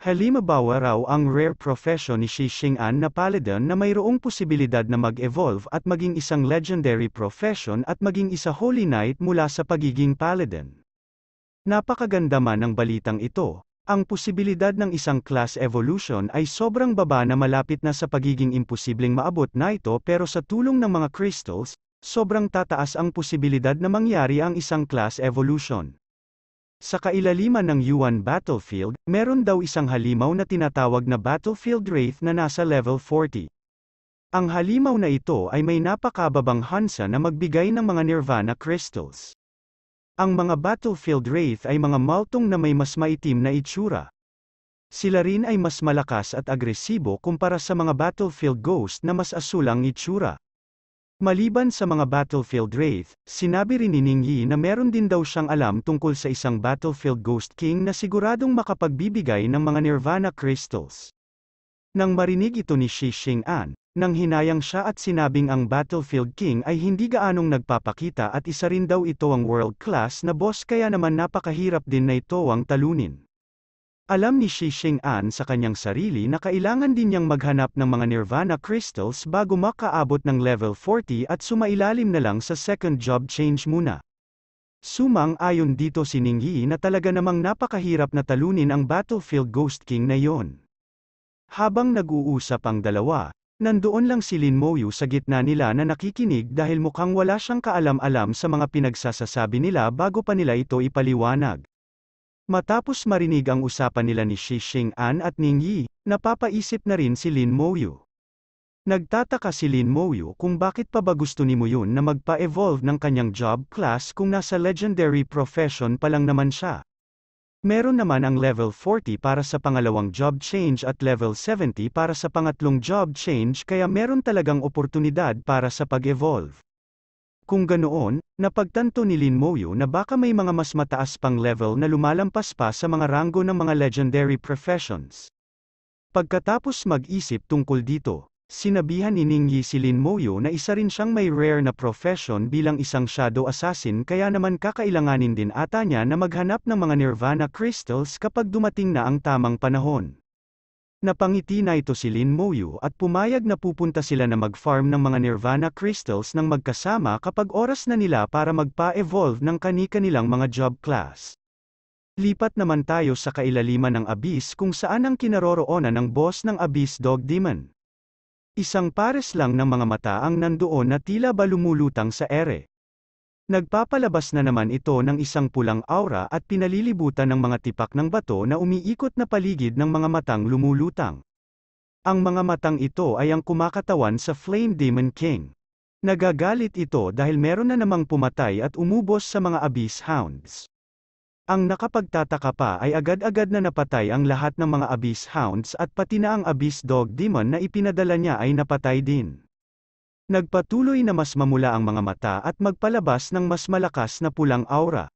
Halimbawa raw ang rare profession ni Xi Xing'an na paladin na mayroong posibilidad na mag-evolve at maging isang legendary profession at maging isa holy knight mula sa pagiging paladin. Napakaganda man ng balitang ito, ang posibilidad ng isang class evolution ay sobrang baba na malapit na sa pagiging imposibleng maabot na ito pero sa tulong ng mga crystals, sobrang tataas ang posibilidad na mangyari ang isang class evolution. Sa kailaliman ng Yuan Battlefield, meron daw isang halimaw na tinatawag na Battlefield Wraith na nasa level 40. Ang halimaw na ito ay may napakababang hansa na magbigay ng mga Nirvana Crystals. Ang mga Battlefield Wraith ay mga maltong na may mas maitim na itsura. Sila rin ay mas malakas at agresibo kumpara sa mga Battlefield Ghost na mas asulang itsura. Maliban sa mga Battlefield Wraith, sinabi rin ni Ning Yi na meron din daw siyang alam tungkol sa isang Battlefield Ghost King na siguradong makapagbibigay ng mga Nirvana Crystals. Nang marinig ito ni Xi Shi An, nang hinayang siya at sinabing ang Battlefield King ay hindi gaanong nagpapakita at isa rin daw ito ang world-class na boss kaya naman napakahirap din na ito ang talunin. Alam ni Shi An sa kanyang sarili na kailangan din niyang maghanap ng mga Nirvana Crystals bago makaabot ng level 40 at sumailalim na lang sa second job change muna. Sumang ayon dito si Ningyi na talaga namang napakahirap na talunin ang Battlefield Ghost King na yon. Habang nag-uusap ang dalawa, nandoon lang si Lin Moyu sa gitna nila na nakikinig dahil mukhang wala siyang kaalam-alam sa mga pinagsasasabi nila bago pa nila ito ipaliwanag. Matapos marinig ang usapan nila ni Shi An at Ning Yi, napapaisip na rin si Lin Moyu. Nagtataka si Lin Moyu kung bakit pa ba gusto ni Muyun na magpa-evolve ng kanyang job class kung nasa legendary profession pa lang naman siya. Meron naman ang level 40 para sa pangalawang job change at level 70 para sa pangatlong job change kaya meron talagang oportunidad para sa pag-evolve. Kung ganoon, napagtanto ni Lin Moyo na baka may mga mas mataas pang level na lumalampas pa sa mga ranggo ng mga legendary professions. Pagkatapos mag-isip tungkol dito, sinabihan ni Ningyi si Lin Moyo na isa rin siyang may rare na profession bilang isang shadow assassin kaya naman kakailanganin din ata niya na maghanap ng mga nirvana crystals kapag dumating na ang tamang panahon. Napangiti na ito si Lin Moyu at pumayag na pupunta sila na mag-farm ng mga Nirvana Crystals ng magkasama kapag oras na nila para magpa-evolve ng kani-kanilang mga job class. Lipat naman tayo sa kailaliman ng Abyss kung saan ang kinaroroonan ng boss ng Abyss Dog Demon. Isang pares lang ng mga mata ang nandoon na tila balumulutang sa ere. Nagpapalabas na naman ito ng isang pulang aura at pinalilibutan ng mga tipak ng bato na umiikot na paligid ng mga matang lumulutang. Ang mga matang ito ay ang kumakatawan sa Flame Demon King. Nagagalit ito dahil meron na namang pumatay at umubos sa mga Abyss Hounds. Ang nakapagtataka pa ay agad-agad na napatay ang lahat ng mga Abyss Hounds at pati na ang Abyss Dog Demon na ipinadala niya ay napatay din. Nagpatuloy na mas mamula ang mga mata at magpalabas ng mas malakas na pulang aura.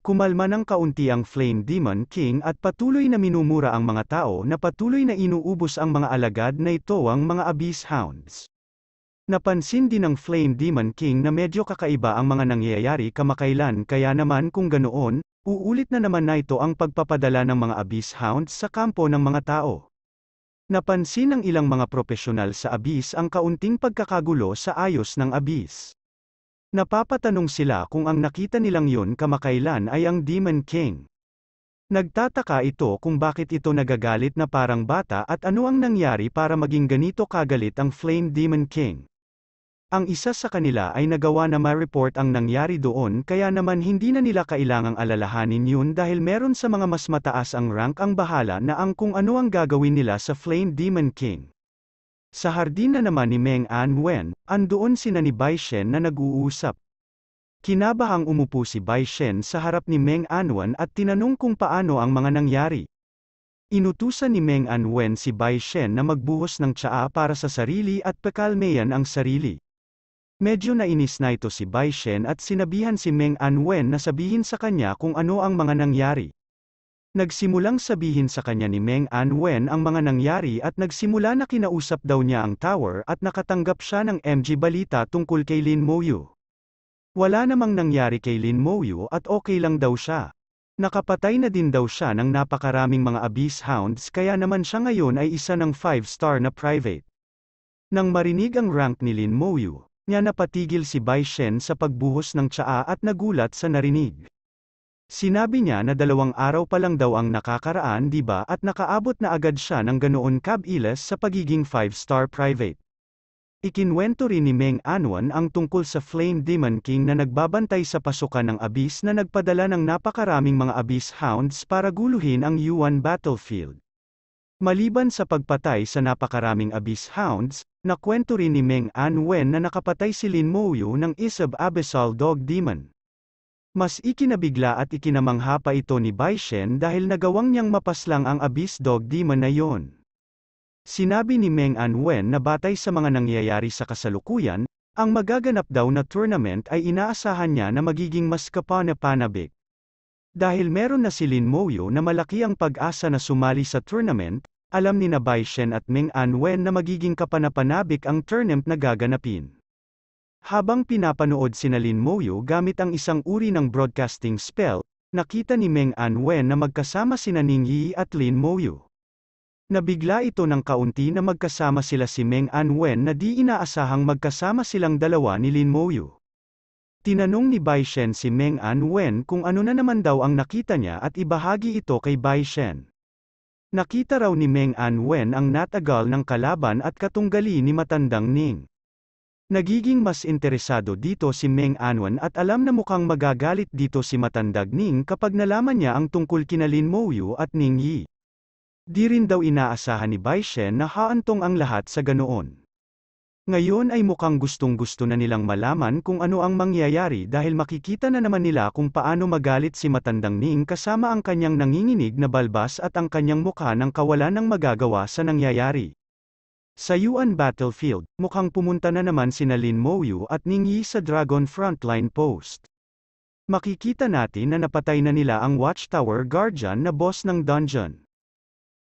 Kumalma ng kaunti ang Flame Demon King at patuloy na minumura ang mga tao na patuloy na inuubos ang mga alagad na ito ang mga Abyss Hounds. Napansin din ng Flame Demon King na medyo kakaiba ang mga nangyayari kamakailan kaya naman kung ganoon, uulit na naman na ito ang pagpapadala ng mga Abyss Hounds sa kampo ng mga tao. Napansin ng ilang mga propesyonal sa abis ang kaunting pagkakagulo sa ayos ng abis. Napapatanong sila kung ang nakita nilang yon kamakailan ay ang Demon King. Nagtataka ito kung bakit ito nagagalit na parang bata at ano ang nangyari para maging ganito kagalit ang Flame Demon King. Ang isa sa kanila ay nagawa na ma-report ang nangyari doon kaya naman hindi na nila kailangang alalahanin yun dahil meron sa mga mas mataas ang rank ang bahala na ang kung ano ang gagawin nila sa Flame Demon King. Sa hardin na naman ni Meng Anwen, andoon sina ni Bai Shen na nag-uusap. Kinabahang umupo si Bai Shen sa harap ni Meng Anwen at tinanong kung paano ang mga nangyari. Inutusan ni Meng Anwen si Bai Shen na magbuhos ng tsaa para sa sarili at pakalmeyan ang sarili. Medyo nainis na ito si Bai Shen at sinabihan si Meng Anwen na sabihin sa kanya kung ano ang mga nangyari. Nagsimulang sabihin sa kanya ni Meng Anwen ang mga nangyari at nagsimula na kinausap daw niya ang tower at nakatanggap siya ng MG balita tungkol kay Lin Moyu. Wala namang nangyari kay Lin Moyu at okay lang daw siya. Nakapatay na din daw siya ng napakaraming mga abyss hounds kaya naman siya ngayon ay isa ng 5-star na private. Nang marinig ang rank ni Lin Moyu, niya napatigil si Bai Shen sa pagbuhos ng tsaa at nagulat sa narinig. Sinabi niya na dalawang araw pa lang daw ang nakakaraan di ba at nakaabot na agad siya ng ganoon kabilis sa pagiging 5-star private. Ikinwento rin ni Meng Anwan ang tungkol sa Flame Demon King na nagbabantay sa pasukan ng abis na nagpadala ng napakaraming mga abyss hounds para guluhin ang Yuan Battlefield. Maliban sa pagpatay sa napakaraming abyss hounds, nakwento rin ni Meng Anwen na nakapatay si Lin Moyu ng Isab Abyssal Dog Demon. Mas ikinabigla at ikinamangha pa ito ni Bai Shen dahil nagawang niyang mapaslang ang Abyss Dog Demon na yon. Sinabi ni Meng Anwen na batay sa mga nangyayari sa kasalukuyan, ang magaganap daw na tournament ay inaasahan niya na magiging mas kapanapanabik. Dahil meron na si Lin Moyo na malaki ang pag-asa na sumali sa tournament, alam ni na Bai Shen at Ming Anwen na magiging kapanapanabik ang tournament na gaganapin. Habang pinapanood si Lin Moyo gamit ang isang uri ng broadcasting spell, nakita ni Meng Anwen na magkasama si Ning Yi at Lin Moyo. Nabigla ito ng kaunti na magkasama sila si Meng Anwen na di inaasahang magkasama silang dalawa ni Lin Moyo. Tinanong ni Bai Shen si Meng Anwen kung ano na naman daw ang nakita niya at ibahagi ito kay Bai Shen. Nakita raw ni Meng Anwen ang natagal ng kalaban at katunggali ni Matandang Ning. Nagiging mas interesado dito si Meng Anwen at alam na mukhang magagalit dito si Matandang Ning kapag nalaman niya ang tungkol kina Lin Mouyu at Ning Yi. Di rin daw inaasahan ni Bai Shen na haantong ang lahat sa ganoon. Ngayon ay mukhang gustong-gusto na nilang malaman kung ano ang mangyayari dahil makikita na naman nila kung paano magalit si Matandang Ning kasama ang kanyang nanginginig na balbas at ang kanyang mukha ng kawalan ng magagawa sa nangyayari. Sa Yuan Battlefield, mukhang pumunta na naman sina Lin Moyu at Ning Yi sa Dragon Frontline Post. Makikita natin na napatay na nila ang Watchtower Guardian na boss ng dungeon.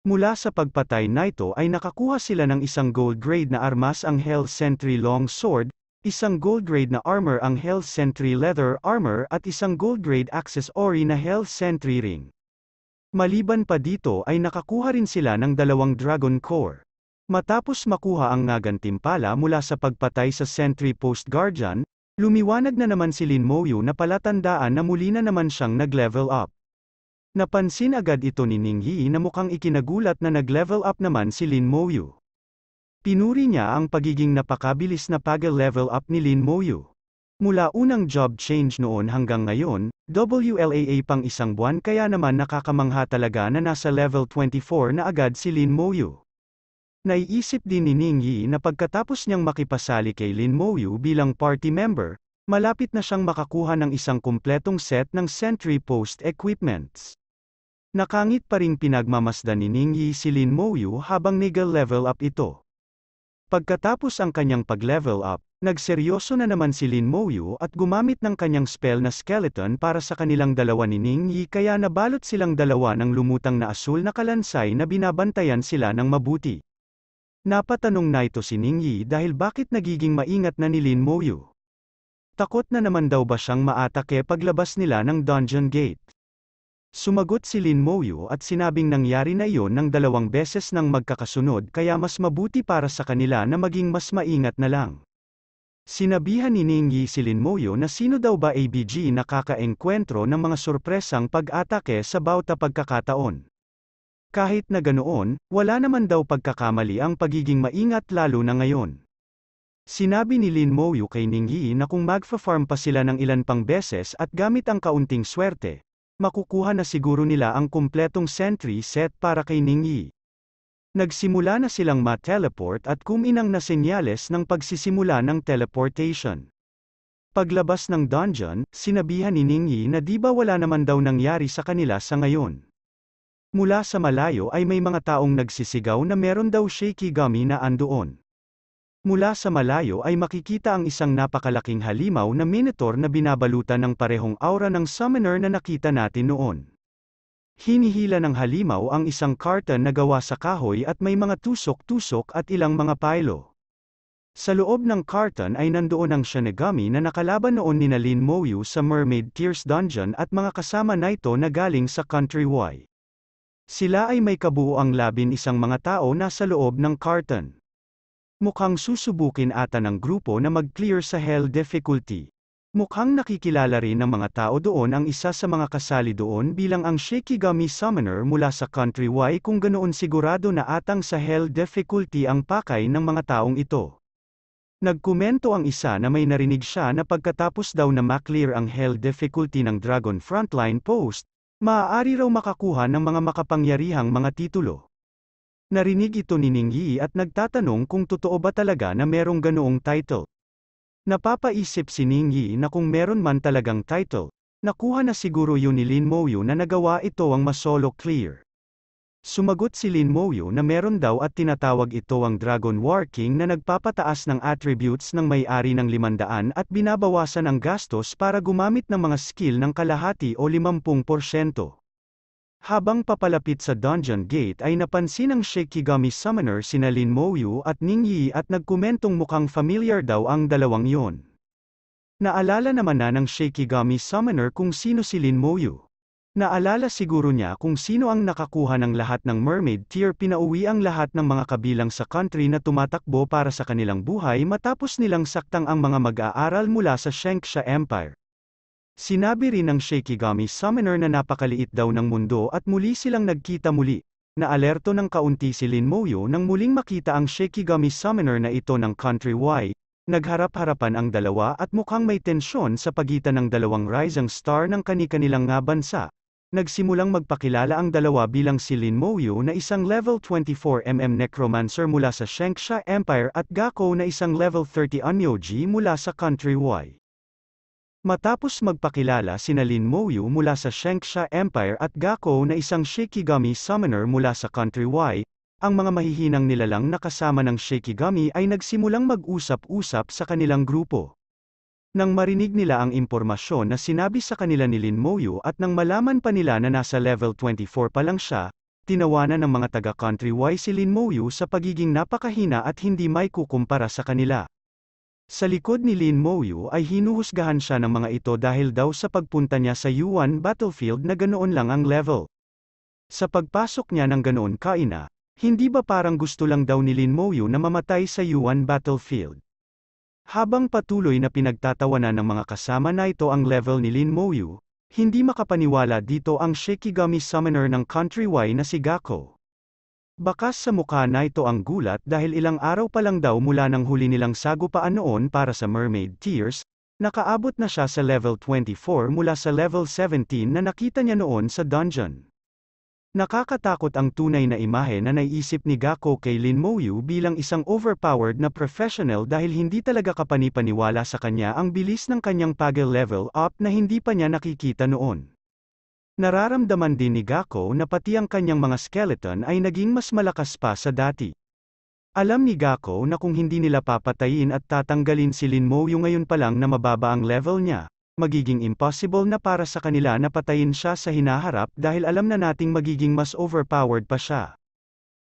Mula sa pagpatay na ito ay nakakuha sila ng isang gold grade na armas ang Hell Sentry Long Sword, isang gold grade na armor ang Hell Sentry Leather Armor at isang gold grade accessory na Hell Sentry Ring. Maliban pa dito ay nakakuha rin sila ng dalawang Dragon Core. Matapos makuha ang ngagantimpala mula sa pagpatay sa Sentry Post Guardian, lumiwanag na naman si Lin Moyu na palatandaan na muli na naman siyang nag-level up. Napansin agad ito ni Ning Yi na mukhang ikinagulat na nag-level up naman si Lin Moyu. Pinuri niya ang pagiging napakabilis na pag-level up ni Lin Moyu. Mula unang job change noon hanggang ngayon, WLAA pang isang buwan kaya naman nakakamangha talaga na nasa level 24 na agad si Lin Moyu. Naiisip din ni Ning Yi na pagkatapos niyang makipasali kay Lin Moyu bilang party member, malapit na siyang makakuha ng isang kumpletong set ng Sentry Post equipments. Nakangit pa ring pinagmamasdan ni Ningyi si Lin Mouyu habang nigel-level up ito. Pagkatapos ang kanyang pag-level up, nagseryoso na naman si Lin Mouyu at gumamit ng kanyang spell na skeleton para sa kanilang dalawa ni Ningyi kaya nabalot silang dalawa ng lumutang na asul na kalansay na binabantayan sila ng mabuti. Napatanong na ito si Ningyi dahil bakit nagiging maingat na ni Lin Mouyu. Takot na naman daw ba siyang maatake paglabas nila ng dungeon gate? Sumagot si Lin Moyo at sinabing nangyari na iyon ng dalawang beses nang magkakasunod kaya mas mabuti para sa kanila na maging mas maingat na lang. Sinabihan ni Ningyi si Lin Moyo na sino daw ba ABG na nakakaengkwentro ng mga sorpresang pag-atake sa bawat pagkakataon. Kahit na ganoon, wala naman daw pagkakamali ang pagiging maingat lalo na ngayon. Sinabi ni Lin Moyo kay Ning Yi na kung magfa-farm pa sila ng ilan pang beses at gamit ang kaunting swerte, makukuha na siguro nila ang kumpletong sentry set para kay Ningyi. Nagsimula na silang ma-teleport at kuminang na senyales ng pagsisimula ng teleportation. Paglabas ng dungeon, sinabihan ni Ningyi na di ba wala naman daw nangyari sa kanila sa ngayon. Mula sa malayo ay may mga taong nagsisigaw na meron daw shaky gummy na andoon. Mula sa malayo ay makikita ang isang napakalaking halimaw na minotaur na binabalutan ng parehong aura ng summoner na nakita natin noon. Hinihila ng halimaw ang isang carton na gawa sa kahoy at may mga tusok-tusok at ilang mga pilo. Sa loob ng carton ay nandoon ang Shinigami na nakalaban noon ni Nalin Moyu sa Mermaid Tears Dungeon at mga kasama na ito na galing sa Country Y. Sila ay may kabuoang labin isang mga tao na sa loob ng carton. Mukhang susubukin ata ng grupo na mag-clear sa hell difficulty. Mukhang nakikilala rin ng mga tao doon ang isa sa mga kasali doon bilang ang Shikigami Summoner mula sa Country Y kung ganoon sigurado na atang sa hell difficulty ang pakay ng mga taong ito. Nagkomento ang isa na may narinig siya na pagkatapos daw na maklear ang hell difficulty ng Dragon Frontline Post, maaari raw makakuha ng mga makapangyarihang mga titulo. Narinig ito ni Ningyi at nagtatanong kung totoo ba talaga na merong ganoong title. Napapaisip si Ningyi na kung meron man talagang title, nakuha na siguro yun ni Lin Moyu na nagawa ito ang masolo clear. Sumagot si Lin Moyu na meron daw at tinatawag ito ang Dragon War King na nagpapataas ng attributes ng may-ari ng limandaan at binabawasan ang gastos para gumamit ng mga skill ng kalahati o 50%. Habang papalapit sa Dungeon Gate ay napansin ng Shikigami Summoner sina Lin Moyu at Ningyi at nagkumentong mukhang familiar daw ang dalawang yon. Naalala naman na ng Shikigami Summoner kung sino si Lin Moyu. Naalala siguro niya kung sino ang nakakuha ng lahat ng mermaid tier pinauwi ang lahat ng mga kabilang sa country na tumatakbo para sa kanilang buhay matapos nilang saktang ang mga mag-aaral mula sa Shenxia Empire. Sinabi rin ng Shikigami Summoner na napakaliit daw ng mundo at muli silang nagkita muli, Naalerto alerto ng kaunti si Lin Moyo nang muling makita ang Shikigami Summoner na ito ng Country Y, nagharap-harapan ang dalawa at mukhang may tensyon sa pagitan ng dalawang rising star ng kanikanilang nga bansa, Nagsimulang magpakilala ang dalawa bilang si Lin Moyo na isang level 24mm necromancer mula sa Shanxia Empire at Gako na isang level 30 Anyoji mula sa Country Y. Matapos magpakilala si Lin Moyu mula sa Shengxia Empire at Gako na isang Shikigami summoner mula sa Country Y, ang mga mahihinang nilalang na kasama ng Shikigami ay nagsimulang mag-usap-usap sa kanilang grupo. Nang marinig nila ang impormasyon na sinabi sa kanila ni Lin Moyu at nang malaman pa nila na nasa level 24 pa lang siya, tinawanan ng mga taga-Country Y si Lin Moyu sa pagiging napakahina at hindi may kukumpara sa kanila. Sa likod ni Lin Mouyu ay hinuhusgahan siya ng mga ito dahil daw sa pagpunta niya sa Yuan Battlefield na ganoon lang ang level. Sa pagpasok niya ng ganoon kaina, hindi ba parang gusto lang daw ni Lin Mouyu na mamatay sa Yuan Battlefield? Habang patuloy na pinagtatawanan ng mga kasama na ito ang level ni Lin Mouyu, hindi makapaniwala dito ang Shikigami Summoner ng Countrywide na si Gakko. Bakas sa mukha na ito ang gulat dahil ilang araw pa lang daw mula ng huli nilang sagupaan noon para sa Mermaid Tears, nakaabot na siya sa level 24 mula sa level 17 na nakita niya noon sa dungeon. Nakakatakot ang tunay na imahe na naiisip ni Gako kay Lin Moyu bilang isang overpowered na professional dahil hindi talaga kapanipaniwala sa kanya ang bilis ng kanyang pagel level up na hindi pa niya nakikita noon. Nararamdaman din ni Gako na pati ang kanyang mga skeleton ay naging mas malakas pa sa dati. Alam ni Gako na kung hindi nila papatayin at tatanggalin si Lin Mo yung ngayon pa lang na mababa ang level niya, magiging impossible na para sa kanila na patayin siya sa hinaharap dahil alam na nating magiging mas overpowered pa siya.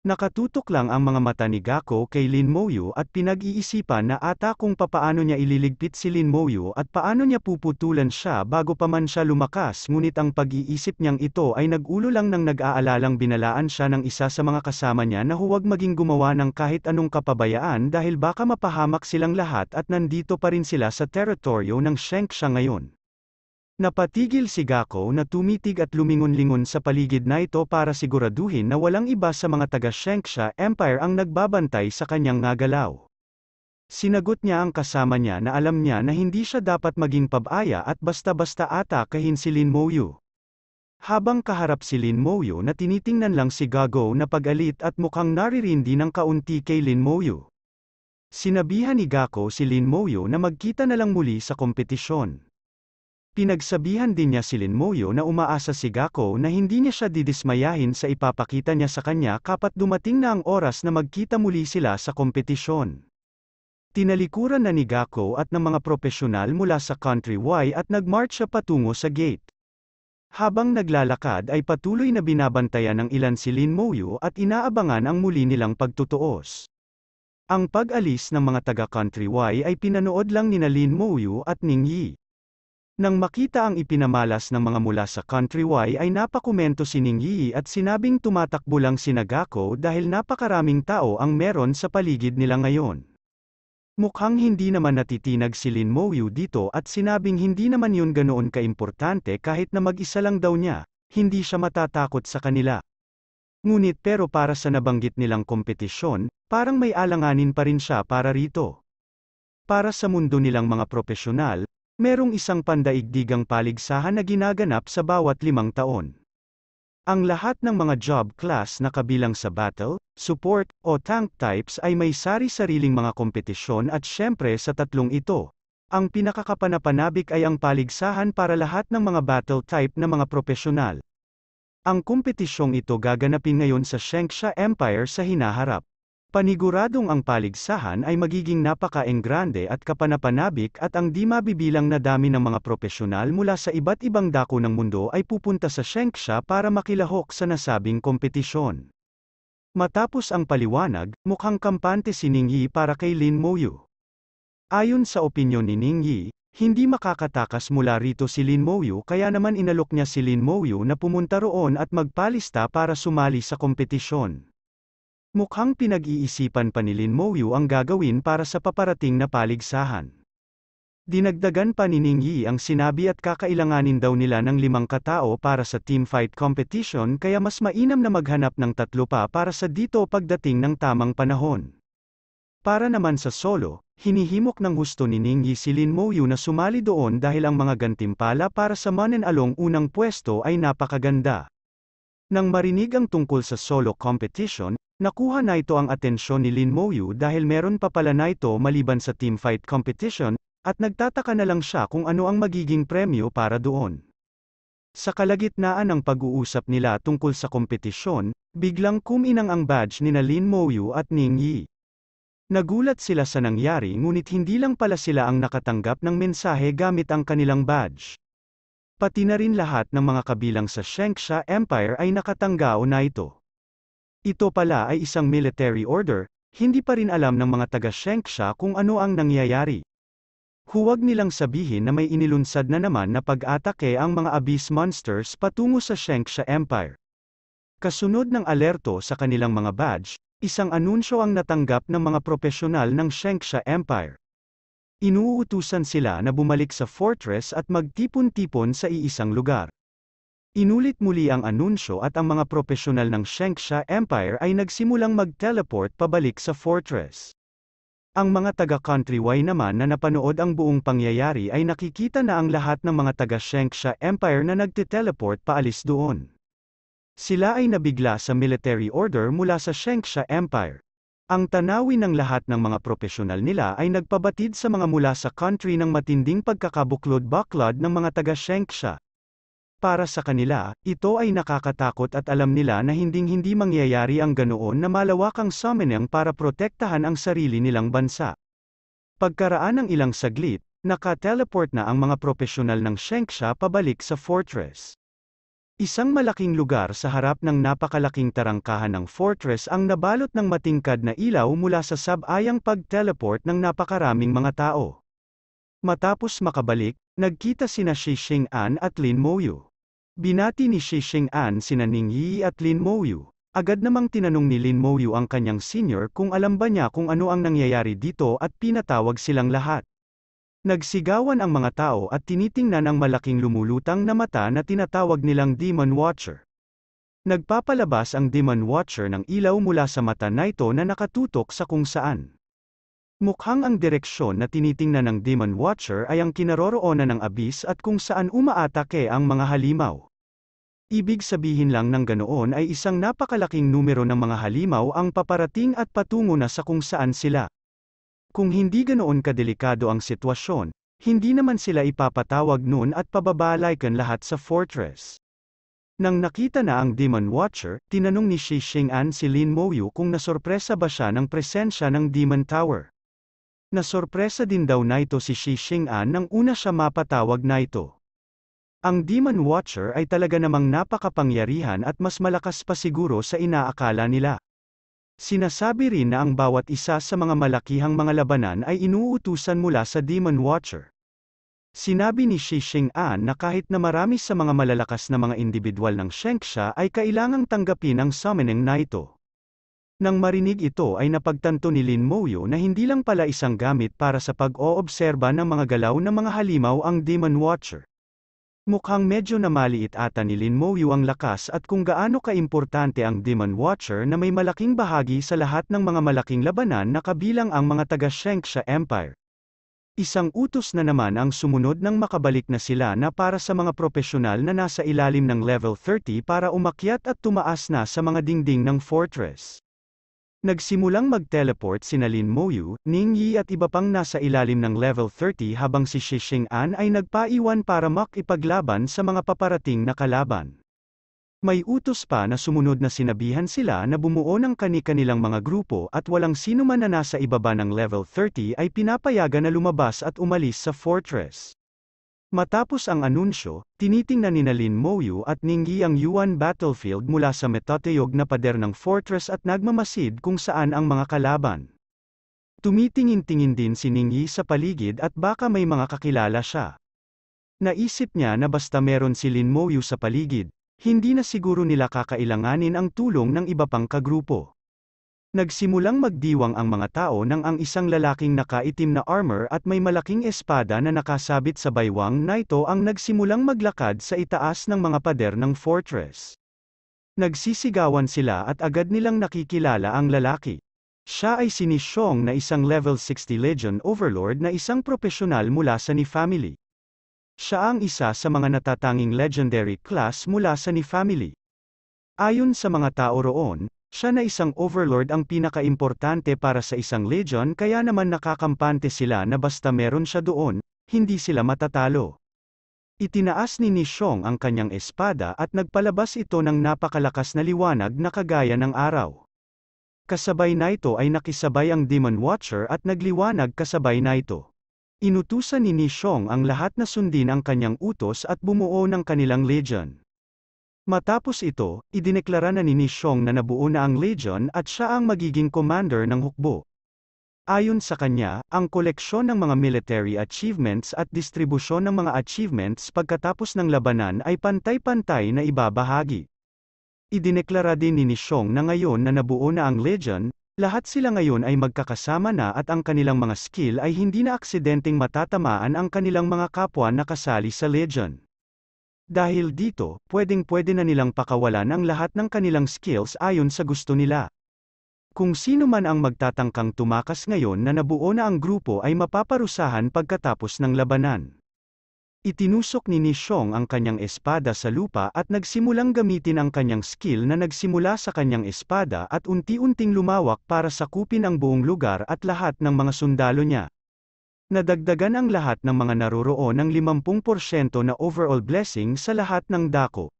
Nakatutok lang ang mga mata ni Gako kay Lin Moyu at pinag-iisipan na ata kung papaano niya ililigpit si Lin Moyu at paano niya puputulan siya bago pa man siya lumakas ngunit ang pag-iisip niyang ito ay nagulo lang nang nag-aalalang binalaan siya ng isa sa mga kasama niya na huwag maging gumawa ng kahit anong kapabayaan dahil baka mapahamak silang lahat at nandito pa rin sila sa teritoryo ng Shengxia ngayon. Napatigil si Gako na tumitig at lumingon-lingon sa paligid na ito para siguraduhin na walang iba sa mga taga Shenxia Empire ang nagbabantay sa kanyang ngagalaw. Sinagot niya ang kasama niya na alam niya na hindi siya dapat maging pabaya at basta-basta atakahin si Lin Moyu. Habang kaharap si Lin Moyu na tinitingnan lang si Gago na pagalit at mukhang naririndi ng kaunti kay Lin Moyu. Sinabihan ni Gako si Lin Moyu na magkita na lang muli sa kompetisyon. Pinagsabihan din niya si Lin Moyo na umaasa si Gako na hindi niya siya didismayahin sa ipapakita niya sa kanya kapat dumating na ang oras na magkita muli sila sa kompetisyon. Tinalikuran na ni Gako at ng mga propesyonal mula sa country Y at nagmarch siya patungo sa gate. Habang naglalakad ay patuloy na binabantayan ng ilan si Lin Moyo at inaabangan ang muli nilang pagtutuos. Ang pag-alis ng mga taga-country Y ay pinanood lang ni Lin Moyo at Ning Yi. Nang makita ang ipinamalas ng mga mula sa countrywide ay napakomento si Ningyi at sinabing tumatakbo lang si Nagako dahil napakaraming tao ang meron sa paligid nila ngayon. Mukhang hindi naman natitinag si Lin Mouyu dito at sinabing hindi naman yun ganoon kaimportante kahit na mag-isa lang daw niya, hindi siya matatakot sa kanila. Ngunit pero para sa nabanggit nilang kompetisyon, parang may alanganin pa rin siya para rito. Para sa mundo nilang mga profesional, merong isang pandaigdigang paligsahan na ginaganap sa bawat limang taon. Ang lahat ng mga job class na kabilang sa battle, support, o tank types ay may sari-sariling mga kompetisyon at syempre sa tatlong ito. Ang pinakakapanapanabik ay ang paligsahan para lahat ng mga battle type na mga propesyonal. Ang kompetisyong ito gaganapin ngayon sa Shenxia Empire sa hinaharap. Paniguradong ang paligsahan ay magiging napaka-engrande at kapanapanabik at ang di mabibilang na dami ng mga propesyonal mula sa iba't ibang dako ng mundo ay pupunta sa Shengxia para makilahok sa nasabing kompetisyon. Matapos ang paliwanag, mukhang kampante si Ning Yi para kay Lin Moyu. Ayon sa opinyon ni Ning Yi, hindi makakatakas mula rito si Lin Moyu kaya naman inalok niya si Lin Moyu na pumunta roon at magpalista para sumali sa kompetisyon. Mukhang pinag-iisipan pa ni Lin Moyu ang gagawin para sa paparating na paligsahan. Dinagdagan pa ni Ning Yi ang sinabi at kakailanganin daw nila ng limang katao para sa teamfight competition kaya mas mainam na maghanap ng tatlo pa para sa dito pagdating ng tamang panahon. Para naman sa solo, hinihimok ng gusto ni Ning Yi si Lin Moyu na sumali doon dahil ang mga gantimpala para sa Manen Along unang pwesto ay napakaganda. Nang marinig ang tungkol sa solo competition, Nakuha na ito ang atensyon ni Lin Moyu dahil meron pa pala na ito maliban sa teamfight competition, at nagtataka na lang siya kung ano ang magiging premyo para doon. Sa kalagitnaan ng pag-uusap nila tungkol sa kompetisyon, biglang kuminang ang badge ni na Lin Moyu at Ning Yi. Nagulat sila sa nangyari ngunit hindi lang pala sila ang nakatanggap ng mensahe gamit ang kanilang badge. Pati na rin lahat ng mga kabilang sa Shengsha Empire ay nakatanggao na ito. Ito pala ay isang military order, hindi pa rin alam ng mga taga Shengsha kung ano ang nangyayari. Huwag nilang sabihin na may inilunsad na naman na pag-atake ang mga abyss monsters patungo sa Shengsha Empire. Kasunod ng alerto sa kanilang mga badge, isang anunsyo ang natanggap ng mga propesyonal ng Shengsha Empire. Inuutusan sila na bumalik sa fortress at magtipon-tipon sa iisang lugar. Inulit muli ang anunsyo at ang mga propesyonal ng Shengxia Empire ay nagsimulang mag-teleport pabalik sa fortress. Ang mga taga-countrywide naman na napanood ang buong pangyayari ay nakikita na ang lahat ng mga taga-Shengxia Empire na nagte-teleport paalis doon. Sila ay nabigla sa military order mula sa Shengxia Empire. Ang tanawin ng lahat ng mga propesyonal nila ay nagpabatid sa mga mula sa country ng matinding pagkakabuklod-baklod ng mga taga-Shengxia. Para sa kanila, ito ay nakakatakot at alam nila na hinding-hindi mangyayari ang ganoon na malawakang summoning para protektahan ang sarili nilang bansa. Pagkaraan ng ilang saglit, naka-teleport na ang mga propesyonal ng Shenxia pabalik sa fortress. Isang malaking lugar sa harap ng napakalaking tarangkahan ng fortress ang nabalot ng matingkad na ilaw mula sa sabayang pag-teleport ng napakaraming mga tao. Matapos makabalik, nagkita sina Shi Xing'an at Lin Moyu. Binati ni Shi Xing'an sina Ning Yi at Lin Mouyu. Agad namang tinanong ni Lin Mouyu ang kanyang senior kung alam ba niya kung ano ang nangyayari dito at pinatawag silang lahat. Nagsigawan ang mga tao at tinitingnan ang malaking lumulutang na mata na tinatawag nilang Demon Watcher. Nagpapalabas ang Demon Watcher ng ilaw mula sa mata na ito na nakatutok sa kung saan. Mukhang ang direksyon na tinitingnan ng Demon Watcher ay ang kinaroroonan ng abis at kung saan umaatake ang mga halimaw. Ibig sabihin lang ng ganoon ay isang napakalaking numero ng mga halimaw ang paparating at patungo na sa kung saan sila. Kung hindi ganoon kadelikado ang sitwasyon, hindi naman sila ipapatawag noon at pababalaikan lahat sa fortress. Nang nakita na ang Demon Watcher, tinanong ni Shi Xing'an si Lin Moyu kung nasorpresa ba siya ng presensya ng Demon Tower. Nasorpresa din daw na ito si Shi Xing'an nang una siya mapatawag na ito. Ang Demon Watcher ay talaga namang napakapangyarihan at mas malakas pa siguro sa inaakala nila. Sinasabi rin na ang bawat isa sa mga malakihang mga labanan ay inuutusan mula sa Demon Watcher. Sinabi ni Shi Xing An na kahit na marami sa mga malalakas na mga individual ng Shengxia ay kailangang tanggapin ang summoning na ito. Nang marinig ito ay napagtanto ni Lin Moyo na hindi lang pala isang gamit para sa pag-oobserba ng mga galaw ng mga halimaw ang Demon Watcher. Mukhang medyo namaliit ata ni Lin Mouyu ang lakas at kung gaano kaimportante ang Demon Watcher na may malaking bahagi sa lahat ng mga malaking labanan na kabilang ang mga taga Shenxia Empire. Isang utos na naman ang sumunod nang makabalik na sila na para sa mga profesional na nasa ilalim ng level 30 para umakyat at tumaas na sa mga dingding ng fortress. Nagsimulang mag-teleport sina Lin Moyu, Ning Yi at iba pang nasa ilalim ng level 30 habang si Shi An ay nagpaiwan para makipaglaban sa mga paparating na kalaban. May utos pa na sumunod na sinabihan sila na bumuo ng kani-kanilang mga grupo at walang sino man na nasa ibaba ng level 30 ay pinapayagan na lumabas at umalis sa fortress. Matapos ang anunsyo, tinitingnan ni Nalin Moyu at Ningyi ang Yuan Battlefield mula sa metateyog na pader ng fortress at nagmamasid kung saan ang mga kalaban. Tumitingin-tingin din si Ningyi sa paligid at baka may mga kakilala siya. Naisip niya na basta meron si Lin Moyu sa paligid, hindi na siguro nila kakailanganin ang tulong ng iba pang kagrupo. Nagsimulang magdiwang ang mga tao nang ang isang lalaking nakaitim na armor at may malaking espada na nakasabit sa baywang na ito ang nagsimulang maglakad sa itaas ng mga pader ng fortress. Nagsisigawan sila at agad nilang nakikilala ang lalaki. Siya ay si Nishong na isang level 60 Legion Overlord na isang propesyonal mula sa Ni Family. Siya ang isa sa mga natatanging legendary class mula sa Ni Family. Ayon sa mga tao roon, siya na isang overlord ang pinakaimportante para sa isang legion kaya naman nakakampante sila na basta meron siya doon, hindi sila matatalo. Itinaas ni Nishong ang kanyang espada at nagpalabas ito ng napakalakas na liwanag na kagaya ng araw. Kasabay na ito ay nakisabay ang Demon Watcher at nagliwanag kasabay na ito. Inutusan ni Nishong ang lahat na sundin ang kanyang utos at bumuo ng kanilang legion. Matapos ito, idineklara na ni Nishong na nabuo na ang Legion at siya ang magiging commander ng hukbo. Ayon sa kanya, ang koleksyon ng mga military achievements at distribusyon ng mga achievements pagkatapos ng labanan ay pantay-pantay na ibabahagi. Idineklara din ni Nishong na ngayon na nabuo na ang Legion, lahat sila ngayon ay magkakasama na at ang kanilang mga skill ay hindi na aksidenteng matatamaan ang kanilang mga kapwa na kasali sa Legion. Dahil dito, pwedeng-pwede na nilang pakawalan ang lahat ng kanilang skills ayon sa gusto nila. Kung sino man ang magtatangkang tumakas ngayon na nabuo na ang grupo ay mapaparusahan pagkatapos ng labanan. Itinusok ni Nishong ang kanyang espada sa lupa at nagsimulang gamitin ang kanyang skill na nagsimula sa kanyang espada at unti-unting lumawak para sakupin ang buong lugar at lahat ng mga sundalo niya. Nadagdagan ang lahat ng mga naroroon ng 50% na overall blessing sa lahat ng dako.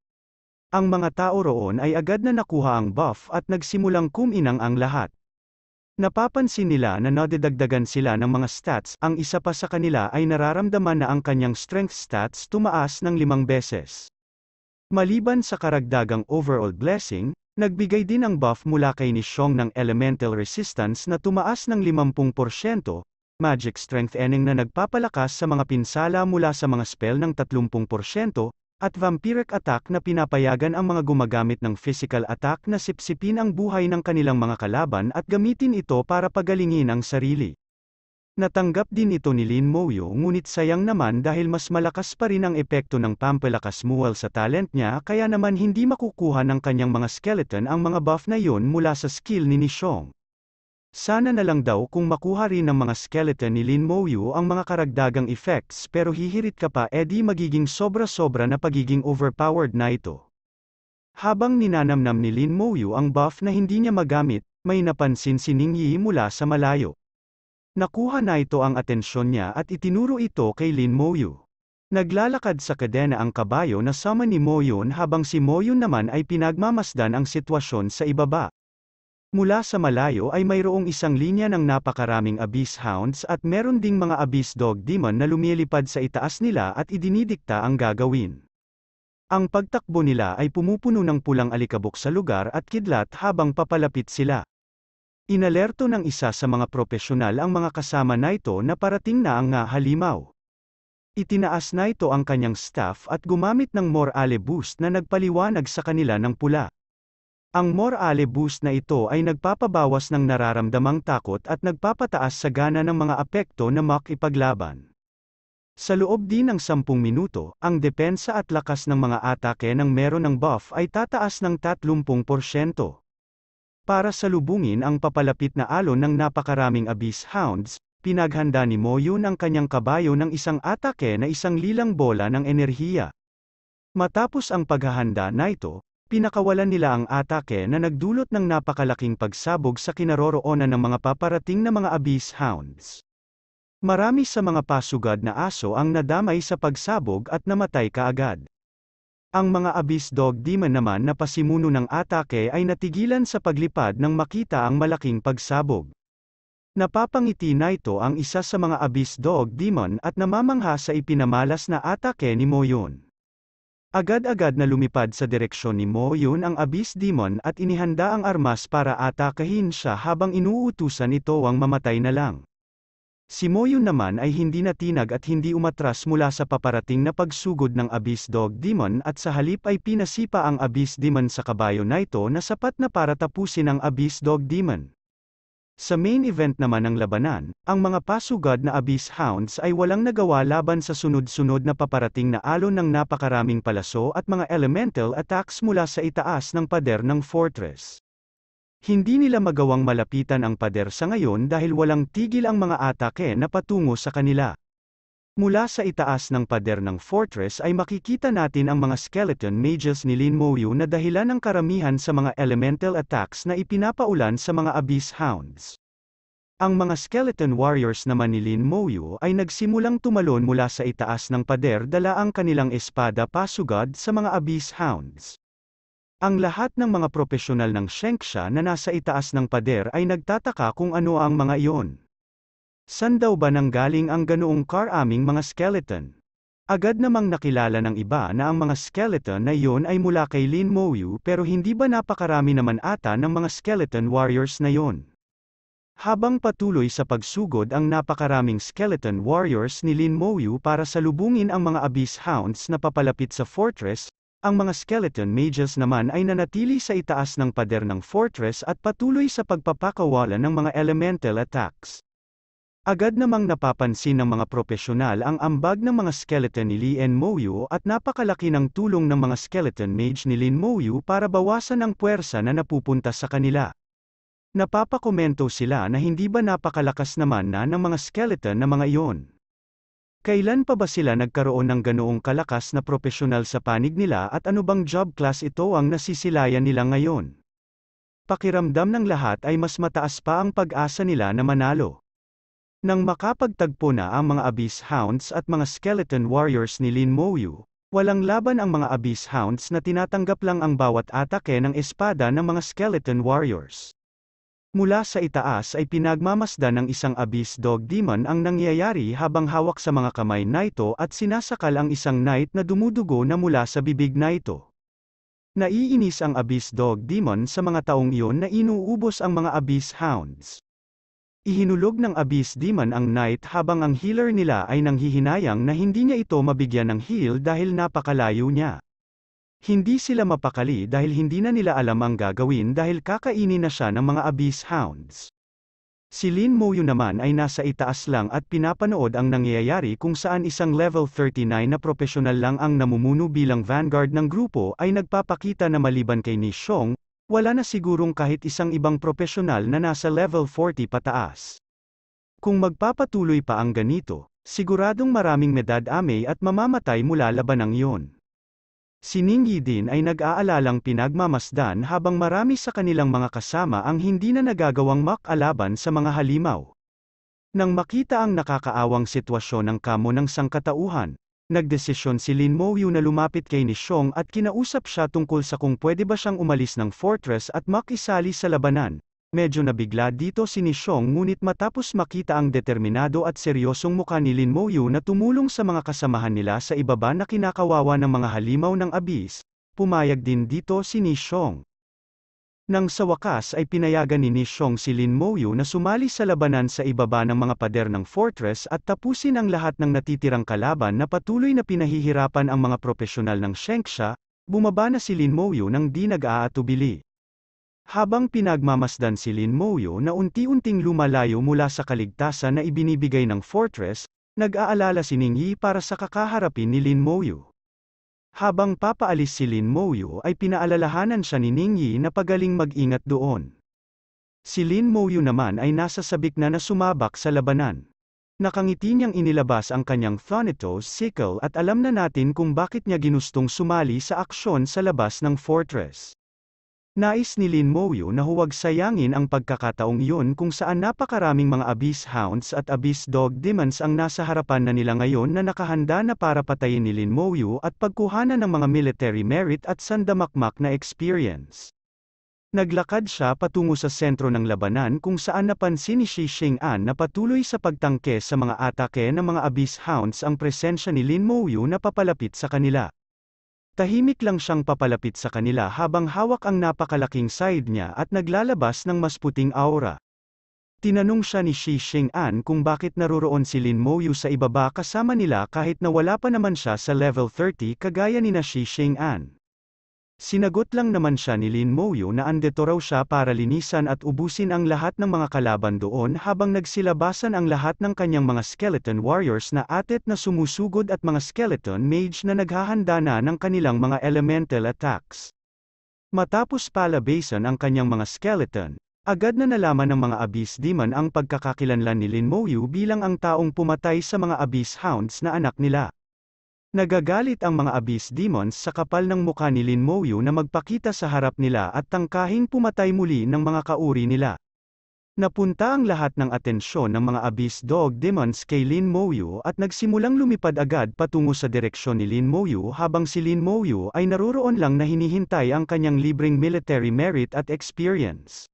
Ang mga tao roon ay agad na nakuha ang buff at nagsimulang kuminang ang lahat. Napapansin nila na nadidagdagan sila ng mga stats, ang isa pa sa kanila ay nararamdaman na ang kanyang strength stats tumaas ng limang beses. Maliban sa karagdagang overall blessing, nagbigay din ang buff mula kay ni Xiong ng elemental resistance na tumaas ng 50%, magic Strength Ening na nagpapalakas sa mga pinsala mula sa mga spell ng 30%, at vampiric attack na pinapayagan ang mga gumagamit ng physical attack na sipsipin ang buhay ng kanilang mga kalaban at gamitin ito para pagalingin ang sarili. Natanggap din ito ni Lin Moyo ngunit sayang naman dahil mas malakas pa rin ang epekto ng pampalakas mual sa talent niya kaya naman hindi makukuha ng kanyang mga skeleton ang mga buff na yon mula sa skill ni Nishong. Sana na lang daw kung makuha rin ng mga skeleton ni Lin Moyu ang mga karagdagang effects pero hihirit ka pa edi eh magiging sobra-sobra na pagiging overpowered na ito. Habang ninanamnam ni Lin Moyu ang buff na hindi niya magamit, may napansin si Ning Yi mula sa malayo. Nakuha na ito ang atensyon niya at itinuro ito kay Lin Moyu. Naglalakad sa kadena ang kabayo na sama ni Moyun habang si Moyun naman ay pinagmamasdan ang sitwasyon sa ibaba. Mula sa malayo ay mayroong isang linya ng napakaraming abyss hounds at meron ding mga abyss dog demon na lumilipad sa itaas nila at idinidikta ang gagawin. Ang pagtakbo nila ay pumupuno ng pulang alikabok sa lugar at kidlat habang papalapit sila. Inalerto ng isa sa mga propesyonal ang mga kasama na ito na parating na ang nga halimaw. Itinaas na ito ang kanyang staff at gumamit ng morale boost na nagpaliwanag sa kanila ng pula. Ang morale boost na ito ay nagpapabawas ng nararamdamang takot at nagpapataas sa gana ng mga apekto na makipaglaban. Sa loob din ng 10 minuto, ang depensa at lakas ng mga atake ng meron ng buff ay tataas ng 30%. Para salubungin ang papalapit na alon ng napakaraming Abyss Hounds, pinaghanda ni Moyun ng kanyang kabayo ng isang atake na isang lilang bola ng enerhiya. Matapos ang paghahanda na ito, pinakawalan nila ang atake na nagdulot ng napakalaking pagsabog sa kinaroroonan ng mga paparating na mga abyss hounds. Marami sa mga pasugad na aso ang nadamay sa pagsabog at namatay kaagad. Ang mga abyss dog demon naman na pasimuno ng atake ay natigilan sa paglipad nang makita ang malaking pagsabog. Napapangiti na ito ang isa sa mga abyss dog demon at namamangha sa ipinamalas na atake ni Moyon. Agad-agad na lumipad sa direksyon ni Mo Yun ang Abyss Demon at inihanda ang armas para atakahin siya habang inuutusan ito ang mamatay na lang. Si Moyu naman ay hindi natinag at hindi umatras mula sa paparating na pagsugod ng Abyss Dog Demon at sa halip ay pinasipa ang Abyss Demon sa kabayo na ito na sapat na para tapusin ang Abyss Dog Demon. Sa main event naman ng labanan, ang mga pasugad na Abyss Hounds ay walang nagawa laban sa sunod-sunod na paparating na alon ng napakaraming palaso at mga elemental attacks mula sa itaas ng pader ng fortress. Hindi nila magawang malapitan ang pader sa ngayon dahil walang tigil ang mga atake na patungo sa kanila. Mula sa itaas ng pader ng fortress ay makikita natin ang mga skeleton mages ni Lin Moyu na dahilan ng karamihan sa mga elemental attacks na ipinapaulan sa mga abyss hounds. Ang mga skeleton warriors naman ni Lin Moyu ay nagsimulang tumalon mula sa itaas ng pader dala ang kanilang espada pasugad sa mga abyss hounds. Ang lahat ng mga propesyonal ng Shenxia na nasa itaas ng pader ay nagtataka kung ano ang mga iyon. San daw ba nang galing ang ganoong car aming mga skeleton? Agad namang nakilala ng iba na ang mga skeleton na yon ay mula kay Lin Moyu pero hindi ba napakarami naman ata ng mga skeleton warriors na yon? Habang patuloy sa pagsugod ang napakaraming skeleton warriors ni Lin Moyu para salubungin ang mga abyss hounds na papalapit sa fortress, ang mga skeleton mages naman ay nanatili sa itaas ng pader ng fortress at patuloy sa pagpapakawalan ng mga elemental attacks. Agad namang napapansin ng mga propesyonal ang ambag ng mga skeleton ni Lien Mouyu at napakalaki ng tulong ng mga skeleton mage ni Lin Mouyu para bawasan ang puwersa na napupunta sa kanila. Napapakomento sila na hindi ba napakalakas naman na ng mga skeleton na mga iyon. Kailan pa ba sila nagkaroon ng ganoong kalakas na propesyonal sa panig nila at ano bang job class ito ang nasisilayan nila ngayon? Pakiramdam ng lahat ay mas mataas pa ang pag-asa nila na manalo. Nang makapagtagpo na ang mga Abyss Hounds at mga Skeleton Warriors ni Lin Moyu, walang laban ang mga Abyss Hounds na tinatanggap lang ang bawat atake ng espada ng mga Skeleton Warriors. Mula sa itaas ay pinagmamasdan ng isang Abyss Dog Demon ang nangyayari habang hawak sa mga kamay na ito at sinasakal ang isang knight na dumudugo na mula sa bibig na ito. Naiinis ang Abyss Dog Demon sa mga taong iyon na inuubos ang mga Abyss Hounds. Ihinulog ng Abyss Demon ang knight habang ang healer nila ay nanghihinayang na hindi niya ito mabigyan ng heal dahil napakalayo niya. Hindi sila mapakali dahil hindi na nila alam ang gagawin dahil kakainin na siya ng mga Abyss Hounds. Si Lin Moyu naman ay nasa itaas lang at pinapanood ang nangyayari kung saan isang level 39 na profesional lang ang namumuno bilang vanguard ng grupo ay nagpapakita na maliban kay Ni Shong, wala na sigurong kahit isang ibang profesional na nasa level 40 pataas. Kung magpapatuloy pa ang ganito, siguradong maraming medad amay at mamamatay mula labanang yon. Si Ningyi din ay nag-aalalang pinagmamasdan habang marami sa kanilang mga kasama ang hindi na nagagawang makalaban sa mga halimaw. Nang makita ang nakakaawang sitwasyon ng kamo ng sangkatauhan, Nagdesisyon si Lin Mo Yu na lumapit kay ni Xiong at kinausap siya tungkol sa kung pwede ba siyang umalis ng fortress at makisali sa labanan. Medyo nabigla dito si ni Xiong ngunit matapos makita ang determinado at seryosong mukha ni Lin Mo Yu na tumulong sa mga kasamahan nila sa ibaba na kinakawawa ng mga halimaw ng abis, pumayag din dito si ni Xiong. Nang sa wakas ay pinayagan ni Nishong si Lin Moyu na sumali sa labanan sa ibaba ng mga pader ng fortress at tapusin ang lahat ng natitirang kalaban na patuloy na pinahihirapan ang mga propesyonal ng Shengxia, bumaba na si Lin Moyu nang di nag-aatubili. Habang pinagmamasdan si Lin Moyu na unti-unting lumalayo mula sa kaligtasan na ibinibigay ng fortress, nag-aalala si Ning Yi para sa kakaharapin ni Lin Moyu. Habang papaalis si Lin Mouyu ay pinaalalahanan siya ni Ningyi na pagaling mag-ingat doon. Si Lin Mouyu naman ay nasa sabik na na sumabak sa labanan. Nakangiti niyang inilabas ang kanyang Thanatos sickle at alam na natin kung bakit niya ginustong sumali sa aksyon sa labas ng fortress. Nais ni Lin Mouyu na huwag sayangin ang pagkakataong iyon kung saan napakaraming mga abyss hounds at abyss dog demons ang nasa harapan na nila ngayon na nakahanda na para patayin ni Lin Mouyu at pagkuhanan ng mga military merit at sandamakmak na experience. Naglakad siya patungo sa sentro ng labanan kung saan napansin ni Shi An na patuloy sa pagtangke sa mga atake ng mga abyss hounds ang presensya ni Lin Mouyu na papalapit sa kanila. Tahimik lang siyang papalapit sa kanila habang hawak ang napakalaking side niya at naglalabas ng mas puting aura. Tinanong siya ni Shi An kung bakit naroroon si Lin Moyu sa ibaba kasama nila kahit na wala pa naman siya sa level 30 kagaya ni na Shi An. Sinagot lang naman siya ni Lin Moyo na andito raw siya para linisan at ubusin ang lahat ng mga kalaban doon habang nagsilabasan ang lahat ng kanyang mga skeleton warriors na atet na sumusugod at mga skeleton mage na naghahanda na ng kanilang mga elemental attacks. Matapos palabasan ang kanyang mga skeleton, agad na nalaman ng mga abyss demon ang pagkakakilanlan ni Lin Moyo bilang ang taong pumatay sa mga abyss hounds na anak nila. Nagagalit ang mga abyss demons sa kapal ng mukha ni Lin Mouyu na magpakita sa harap nila at tangkahing pumatay muli ng mga kauri nila. Napunta ang lahat ng atensyon ng mga abyss dog demons kay Lin Mouyu at nagsimulang lumipad agad patungo sa direksyon ni Lin Mouyu habang si Lin Mouyu ay naroroon lang na hinihintay ang kanyang libreng military merit at experience.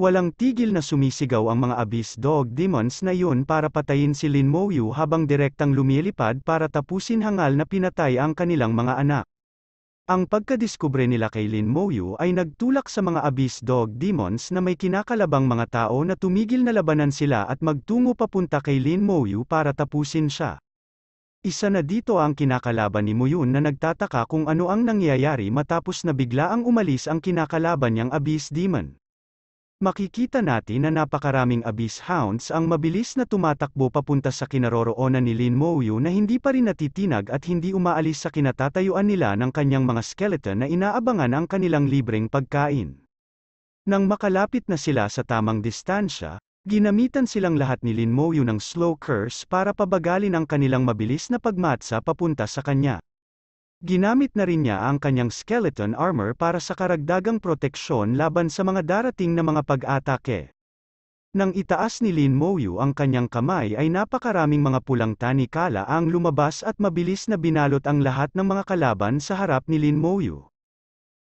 Walang tigil na sumisigaw ang mga abyss dog demons na yun para patayin si Lin Moyu habang direktang lumilipad para tapusin hangal na pinatay ang kanilang mga anak. Ang pagkadiskubre nila kay Lin Moyu ay nagtulak sa mga abyss dog demons na may kinakalabang mga tao na tumigil na labanan sila at magtungo papunta kay Lin Moyu para tapusin siya. Isa na dito ang kinakalaban ni Muyun na nagtataka kung ano ang nangyayari matapos na bigla ang umalis ang kinakalaban niyang abyss demon. Makikita natin na napakaraming abyss hounds ang mabilis na tumatakbo papunta sa kinaroroonan ni Lin Mouyu na hindi pa rin natitinag at hindi umaalis sa kinatatayuan nila ng kanyang mga skeleton na inaabangan ang kanilang libreng pagkain. Nang makalapit na sila sa tamang distansya, ginamitan silang lahat ni Lin Mouyu ng slow curse para pabagalin ang kanilang mabilis na pagmatsa papunta sa kanya. Ginamit na rin niya ang kanyang skeleton armor para sa karagdagang proteksyon laban sa mga darating na mga pag-atake. Nang itaas ni Lin Moyu ang kanyang kamay ay napakaraming mga pulang tanikala ang lumabas at mabilis na binalot ang lahat ng mga kalaban sa harap ni Lin Moyu.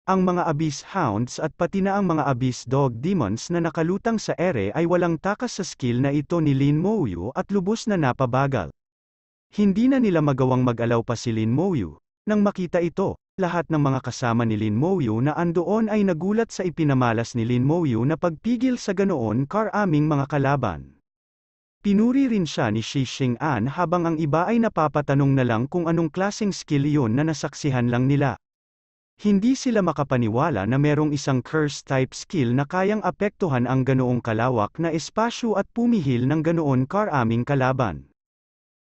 Ang mga abyss hounds at pati na ang mga abyss dog demons na nakalutang sa ere ay walang takas sa skill na ito ni Lin Moyu at lubos na napabagal. Hindi na nila magawang mag-alaw pa si Lin Moyu, nang makita ito, lahat ng mga kasama ni Lin Mouyu na andoon ay nagulat sa ipinamalas ni Lin Mouyu na pagpigil sa ganoon karaming mga kalaban. Pinuri rin siya ni Shi Xing'an habang ang iba ay napapatanong na lang kung anong klaseng skill yon na nasaksihan lang nila. Hindi sila makapaniwala na merong isang curse-type skill na kayang apektuhan ang ganoong kalawak na espasyo at pumihil ng ganoon karaming kalaban.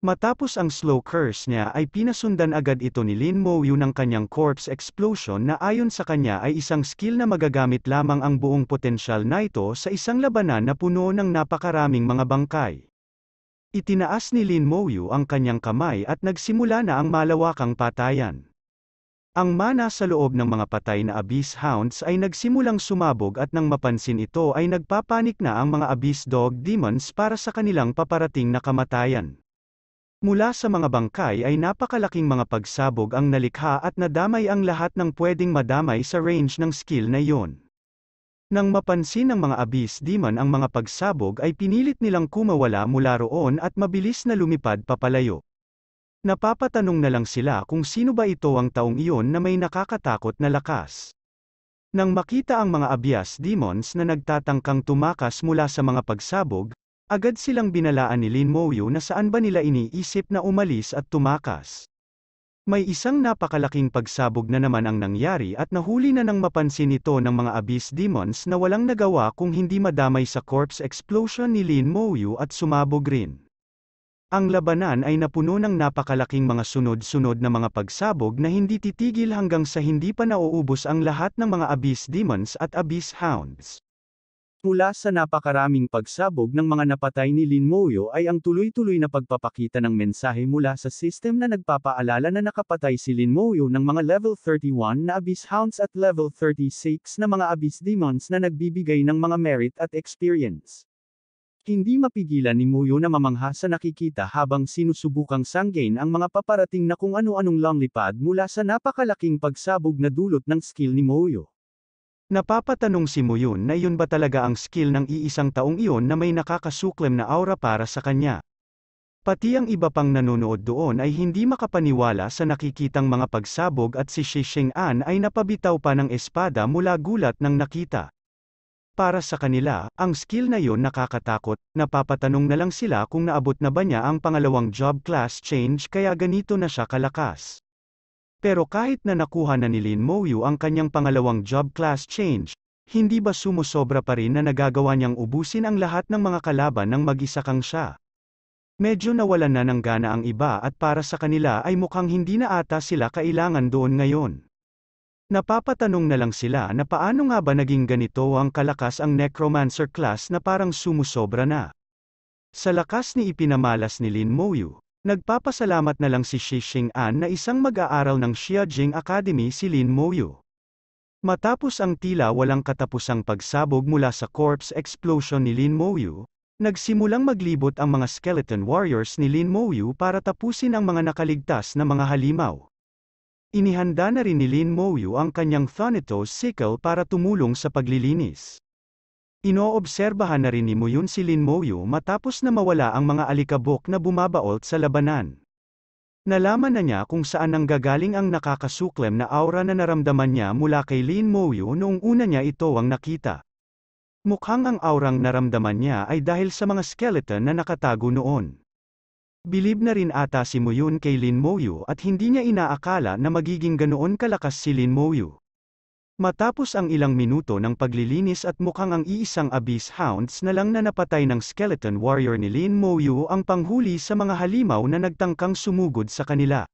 Matapos ang slow curse niya ay pinasundan agad ito ni Lin Mo Yu ng kanyang corpse explosion na ayon sa kanya ay isang skill na magagamit lamang ang buong potensyal na ito sa isang labanan na puno ng napakaraming mga bangkay. Itinaas ni Lin Mo Yu ang kanyang kamay at nagsimula na ang malawakang patayan. Ang mana sa loob ng mga patay na abyss hounds ay nagsimulang sumabog at nang mapansin ito ay nagpapanik na ang mga abyss dog demons para sa kanilang paparating na kamatayan. Mula sa mga bangkay ay napakalaking mga pagsabog ang nalikha at nadamay ang lahat ng pwedeng madamay sa range ng skill na yon. Nang mapansin ng mga abyss demon ang mga pagsabog ay pinilit nilang kumawala mula roon at mabilis na lumipad papalayo. Napapatanong na lang sila kung sino ba ito ang taong iyon na may nakakatakot na lakas. Nang makita ang mga abyss demons na nagtatangkang tumakas mula sa mga pagsabog, Agad silang binalaan ni Lin Moyu na saan ba nila iniisip na umalis at tumakas. May isang napakalaking pagsabog na naman ang nangyari at nahuli na nang mapansin ito ng mga abyss demons na walang nagawa kung hindi madamay sa corpse explosion ni Lin Moyu at sumabog rin. Ang labanan ay napuno ng napakalaking mga sunod-sunod na mga pagsabog na hindi titigil hanggang sa hindi pa nauubos ang lahat ng mga abyss demons at abyss hounds. Mula sa napakaraming pagsabog ng mga napatay ni Lin Moyo ay ang tuloy-tuloy na pagpapakita ng mensahe mula sa system na nagpapaalala na nakapatay si Lin Moyo ng mga level 31 na Abyss Hounds at level 36 na mga Abyss Demons na nagbibigay ng mga merit at experience. Hindi mapigilan ni Moyo na mamangha sa nakikita habang sinusubukang sanggain ang mga paparating na kung ano-anong langlipad mula sa napakalaking pagsabog na dulot ng skill ni Moyo. Napapatanong si Muyon na yun ba talaga ang skill ng iisang taong iyon na may nakakasuklam na aura para sa kanya. Pati ang iba pang nanonood doon ay hindi makapaniwala sa nakikitang mga pagsabog at si Shisheng An ay napabitaw pa ng espada mula gulat ng nakita. Para sa kanila, ang skill na yon nakakatakot, napapatanong na lang sila kung naabot na ba niya ang pangalawang job class change kaya ganito na siya kalakas. Pero kahit na nakuha na ni Lin Moyu ang kanyang pangalawang job class change, hindi ba sumusobra pa rin na nagagawa niyang ubusin ang lahat ng mga kalaban ng mag-isa kang siya? Medyo nawalan na ng gana ang iba at para sa kanila ay mukhang hindi na ata sila kailangan doon ngayon. Napapatanong na lang sila na paano nga ba naging ganito ang kalakas ang necromancer class na parang sumusobra na. Sa lakas ni ipinamalas ni Lin Moyu, Nagpapasalamat na lang si Shi Xing An na isang mag-aaral ng Xiajing Academy si Lin Moyu. Matapos ang tila walang katapusang pagsabog mula sa corpse explosion ni Lin Moyu, nagsimulang maglibot ang mga skeleton warriors ni Lin Moyu para tapusin ang mga nakaligtas na mga halimaw. Inihanda na rin ni Lin Moyu ang kanyang Thanatos sickle para tumulong sa paglilinis. Inoobserbahan na rin ni Muyun si Lin Moyu matapos na mawala ang mga alikabok na bumabaolt sa labanan. Nalaman na niya kung saan nanggagaling ang nakakasuklem na aura na naramdaman niya mula kay Lin Moyu noong una niya ito ang nakita. Mukhang ang aurang naramdaman niya ay dahil sa mga skeleton na nakatago noon. Bilib na rin ata si Muyun kay Lin Moyu at hindi niya inaakala na magiging ganoon kalakas si Lin Moyu. Matapos ang ilang minuto ng paglilinis at mukhang ang iisang abyss hounds na lang na napatay ng skeleton warrior ni Lin Moyu ang panghuli sa mga halimaw na nagtangkang sumugod sa kanila.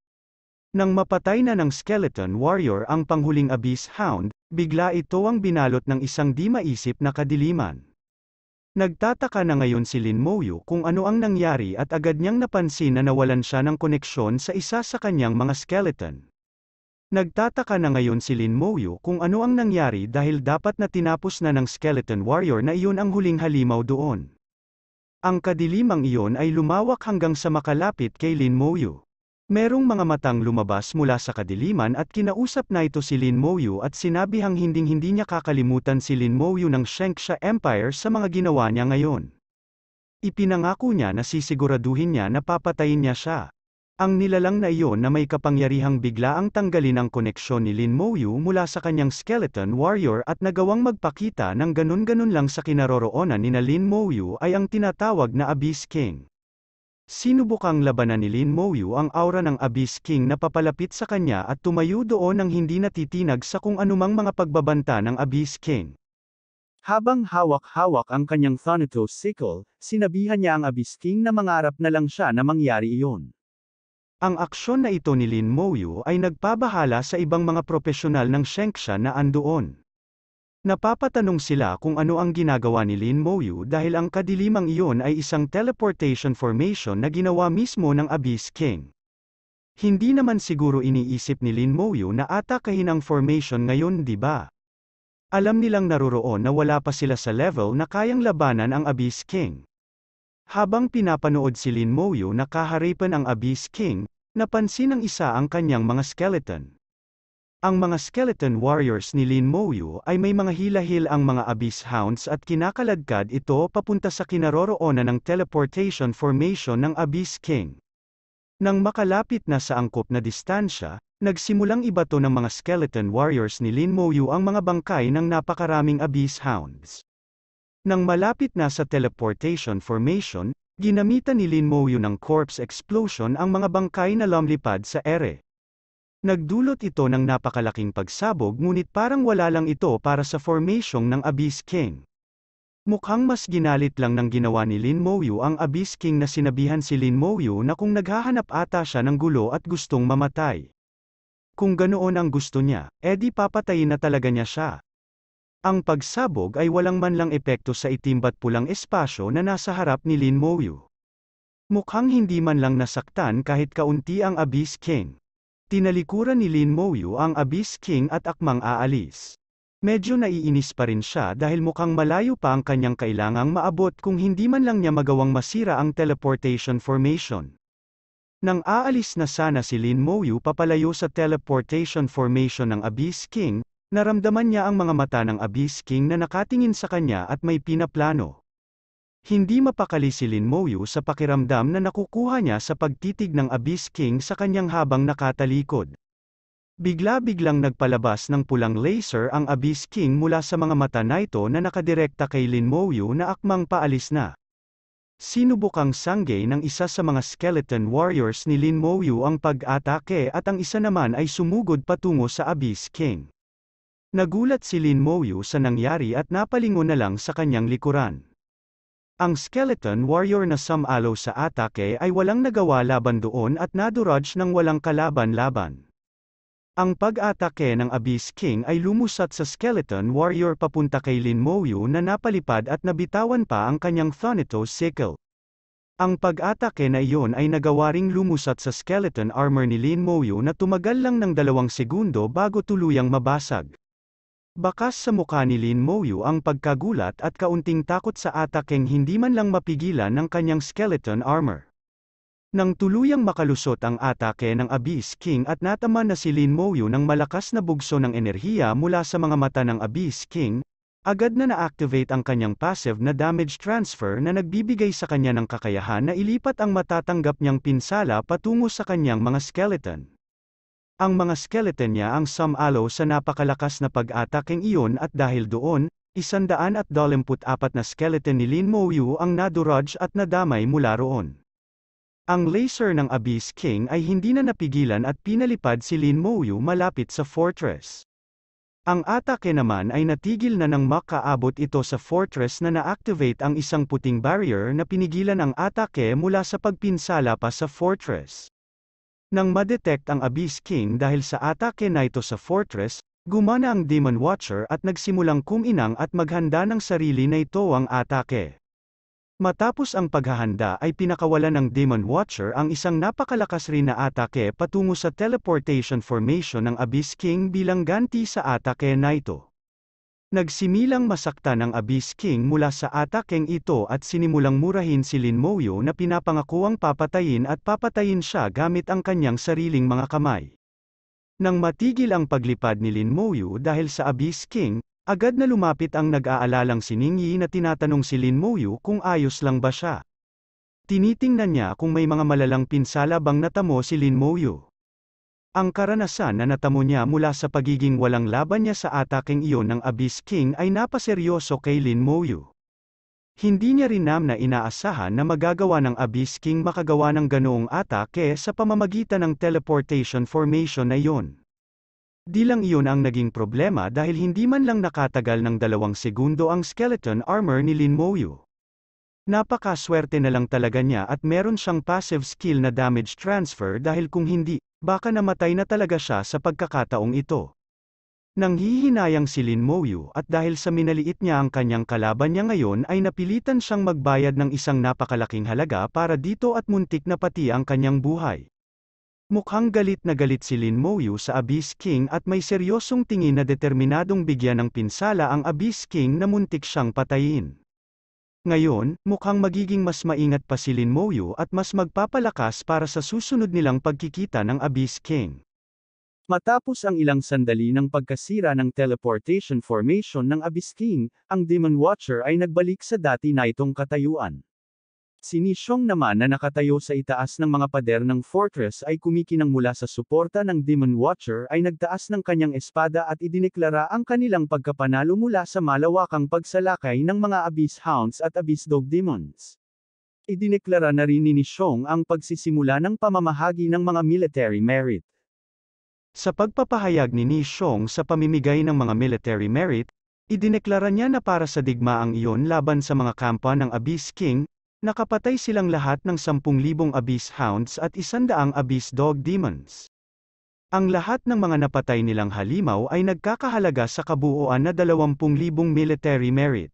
Nang mapatay na ng skeleton warrior ang panghuling abyss hound, bigla ito ang binalot ng isang di maisip na kadiliman. Nagtataka na ngayon si Lin Moyu kung ano ang nangyari at agad niyang napansin na nawalan siya ng koneksyon sa isa sa kanyang mga skeleton. Nagtataka na ngayon si Lin Moyu kung ano ang nangyari dahil dapat na tinapos na ng Skeleton Warrior na iyon ang huling halimaw doon. Ang kadilimang iyon ay lumawak hanggang sa makalapit kay Lin Moyu. Merong mga matang lumabas mula sa kadiliman at kinausap na ito si Lin Moyu at sinabihang hinding-hindi niya kakalimutan si Lin Moyu ng Shengxia Empire sa mga ginawa niya ngayon. Ipinangako niya na sisiguraduhin niya na papatayin niya siya. Ang nilalang na iyon na may kapangyarihang bigla ang tanggalin ang koneksyon ni Lin Moyu mula sa kanyang skeleton warrior at nagawang magpakita ng ganun-ganun lang sa kinaroroonan ni na Lin Moyu ay ang tinatawag na Abyss King. Sinubukang labanan ni Lin Moyu ang aura ng Abyss King na papalapit sa kanya at tumayo doon ng hindi natitinag sa kung anumang mga pagbabanta ng Abyss King. Habang hawak-hawak ang kanyang Thanatos Sickle, sinabihan niya ang Abyss King na mangarap na lang siya na mangyari iyon. Ang aksyon na ito ni Lin Moyu ay nagpabahala sa ibang mga propesyonal ng Shengsha na andoon. Napapatanong sila kung ano ang ginagawa ni Lin Moyu dahil ang kadilimang iyon ay isang teleportation formation na ginawa mismo ng Abyss King. Hindi naman siguro iniisip ni Lin Moyu na atakahin ang formation ngayon di ba? Alam nilang naroroon na wala pa sila sa level na kayang labanan ang Abyss King. Habang pinapanood si Lin Moyo na kaharipan ang Abyss King, napansin ng isa ang kanyang mga skeleton. Ang mga skeleton warriors ni Lin Moyo ay may mga hilahil ang mga Abyss Hounds at kinakaladkad ito papunta sa kinaroroonan ng teleportation formation ng Abyss King. Nang makalapit na sa angkop na distansya, nagsimulang ibato ng mga skeleton warriors ni Lin Moyo ang mga bangkay ng napakaraming Abyss Hounds. Nang malapit na sa teleportation formation, ginamitan ni Lin Mouyu ng corpse explosion ang mga bangkay na lumlipad sa ere. Nagdulot ito ng napakalaking pagsabog ngunit parang wala lang ito para sa formation ng Abyss King. Mukhang mas ginalit lang ng ginawa ni Lin Mouyu ang Abyss King na sinabihan si Lin Mouyu na kung naghahanap ata siya ng gulo at gustong mamatay. Kung ganoon ang gusto niya, edi papatayin na talaga niya siya. Ang pagsabog ay walang manlang epekto sa itimbat pulang espasyo na nasa harap ni Lin Moyu. Mukhang hindi man lang nasaktan kahit kaunti ang Abyss King. Tinalikuran ni Lin Moyu ang Abyss King at akmang aalis. Medyo naiinis pa rin siya dahil mukhang malayo pa ang kanyang kailangang maabot kung hindi man lang niya magawang masira ang teleportation formation. Nang aalis na sana si Lin Moyu papalayo sa teleportation formation ng Abyss King, Naramdaman niya ang mga mata ng Abyss King na nakatingin sa kanya at may pinaplano. Hindi mapakali si Lin Moyu sa pakiramdam na nakukuha niya sa pagtitig ng Abyss King sa kanyang habang nakatalikod. Bigla-biglang nagpalabas ng pulang laser ang Abyss King mula sa mga mata na ito na nakadirekta kay Lin Moyu na akmang paalis na. Sinubukang ang sanggay ng isa sa mga skeleton warriors ni Lin Moyu ang pag-atake at ang isa naman ay sumugod patungo sa Abyss King. Nagulat si Lin Moyu sa nangyari at napalingon na lang sa kanyang likuran. Ang skeleton warrior na samalaw sa atake ay walang nagawa laban doon at naduraj ng walang kalaban-laban. Ang pag-atake ng Abyss King ay lumusat sa skeleton warrior papunta kay Lin Moyu na napalipad at nabitawan pa ang kanyang Thanatos Sickle. Ang pag-atake na iyon ay nagawa ring lumusat sa skeleton armor ni Lin Moyu na tumagal lang ng dalawang segundo bago tuluyang mabasag. Bakas sa mukha ni Lin Moyu ang pagkagulat at kaunting takot sa atakeng hindi man lang mapigilan ng kanyang skeleton armor. Nang tuluyang makalusot ang atake ng Abyss King at natama na si Lin Moyu ng malakas na bugso ng enerhiya mula sa mga mata ng Abyss King, agad na na-activate ang kanyang passive na damage transfer na nagbibigay sa kanya ng kakayahan na ilipat ang matatanggap niyang pinsala patungo sa kanyang mga skeleton. Ang mga skeleton niya ang sumalo sa napakalakas na pag-atakeng iyon at dahil doon, isandaan at dalamput-apat na skeleton ni Lin Mo Yu ang naduraj at nadamay mula roon. Ang laser ng Abyss King ay hindi na napigilan at pinalipad si Lin Mo Yu malapit sa fortress. Ang atake naman ay natigil na nang makaabot ito sa fortress na na-activate ang isang puting barrier na pinigilan ang atake mula sa pagpinsala pa sa fortress. Nang madetect ang Abyss King dahil sa atake na ito sa fortress, gumana ang Demon Watcher at nagsimulang kuminang at maghanda ng sarili na ito ang atake. Matapos ang paghahanda ay pinakawalan ng Demon Watcher ang isang napakalakas rin na atake patungo sa teleportation formation ng Abyss King bilang ganti sa atake na ito. Nagsimilang masaktan ng Abyss King mula sa atakeng ito at sinimulang murahin si Lin Moyo na pinapangakuang papatayin at papatayin siya gamit ang kanyang sariling mga kamay. Nang matigil ang paglipad ni Lin Moyo dahil sa Abyss King, agad na lumapit ang nag-aalalang si Ning Yi na tinatanong si Lin Moyo kung ayos lang ba siya. Tinitingnan niya kung may mga malalang pinsala bang natamo si Lin Moyo. Ang karanasan na natamo niya mula sa pagiging walang laban niya sa ataking iyon ng Abyss King ay napaseryoso kay Lin Moyu. Hindi niya rin nam na inaasahan na magagawa ng Abyss King makagawa ng ganoong atake sa pamamagitan ng teleportation formation na iyon. Di lang iyon ang naging problema dahil hindi man lang nakatagal ng dalawang segundo ang skeleton armor ni Lin Moyu. Napakaswerte na lang talaga niya at meron siyang passive skill na damage transfer dahil kung hindi, baka namatay na talaga siya sa pagkakataong ito. Nang hihinayang si Lin Moyu at dahil sa minaliit niya ang kanyang kalaban niya ngayon ay napilitan siyang magbayad ng isang napakalaking halaga para dito at muntik na pati ang kanyang buhay. Mukhang galit na galit si Lin Moyu sa Abyss King at may seryosong tingin na determinadong bigyan ng pinsala ang Abyss King na muntik siyang patayin. Ngayon, mukhang magiging mas maingat pa si Lin Moyo at mas magpapalakas para sa susunod nilang pagkikita ng Abyss King. Matapos ang ilang sandali ng pagkasira ng teleportation formation ng Abyss King, ang Demon Watcher ay nagbalik sa dati na itong katayuan. Si Nishong naman na nakatayo sa itaas ng mga pader ng fortress ay kumikinang mula sa suporta ng Demon Watcher ay nagtaas ng kanyang espada at idineklara ang kanilang pagkapanalo mula sa malawakang pagsalakay ng mga Abyss Hounds at Abyss Dog Demons. Idineklara na rin ni Nishong ang pagsisimula ng pamamahagi ng mga military merit. Sa pagpapahayag ni Nishong sa pamimigay ng mga military merit, Idineklara niya na para sa digma ang iyon laban sa mga kampa ng Abyss King, Nakapatay silang lahat ng 10,000 abyss hounds at 100 abyss dog demons. Ang lahat ng mga napatay nilang halimaw ay nagkakahalaga sa kabuuan na 20,000 military merit.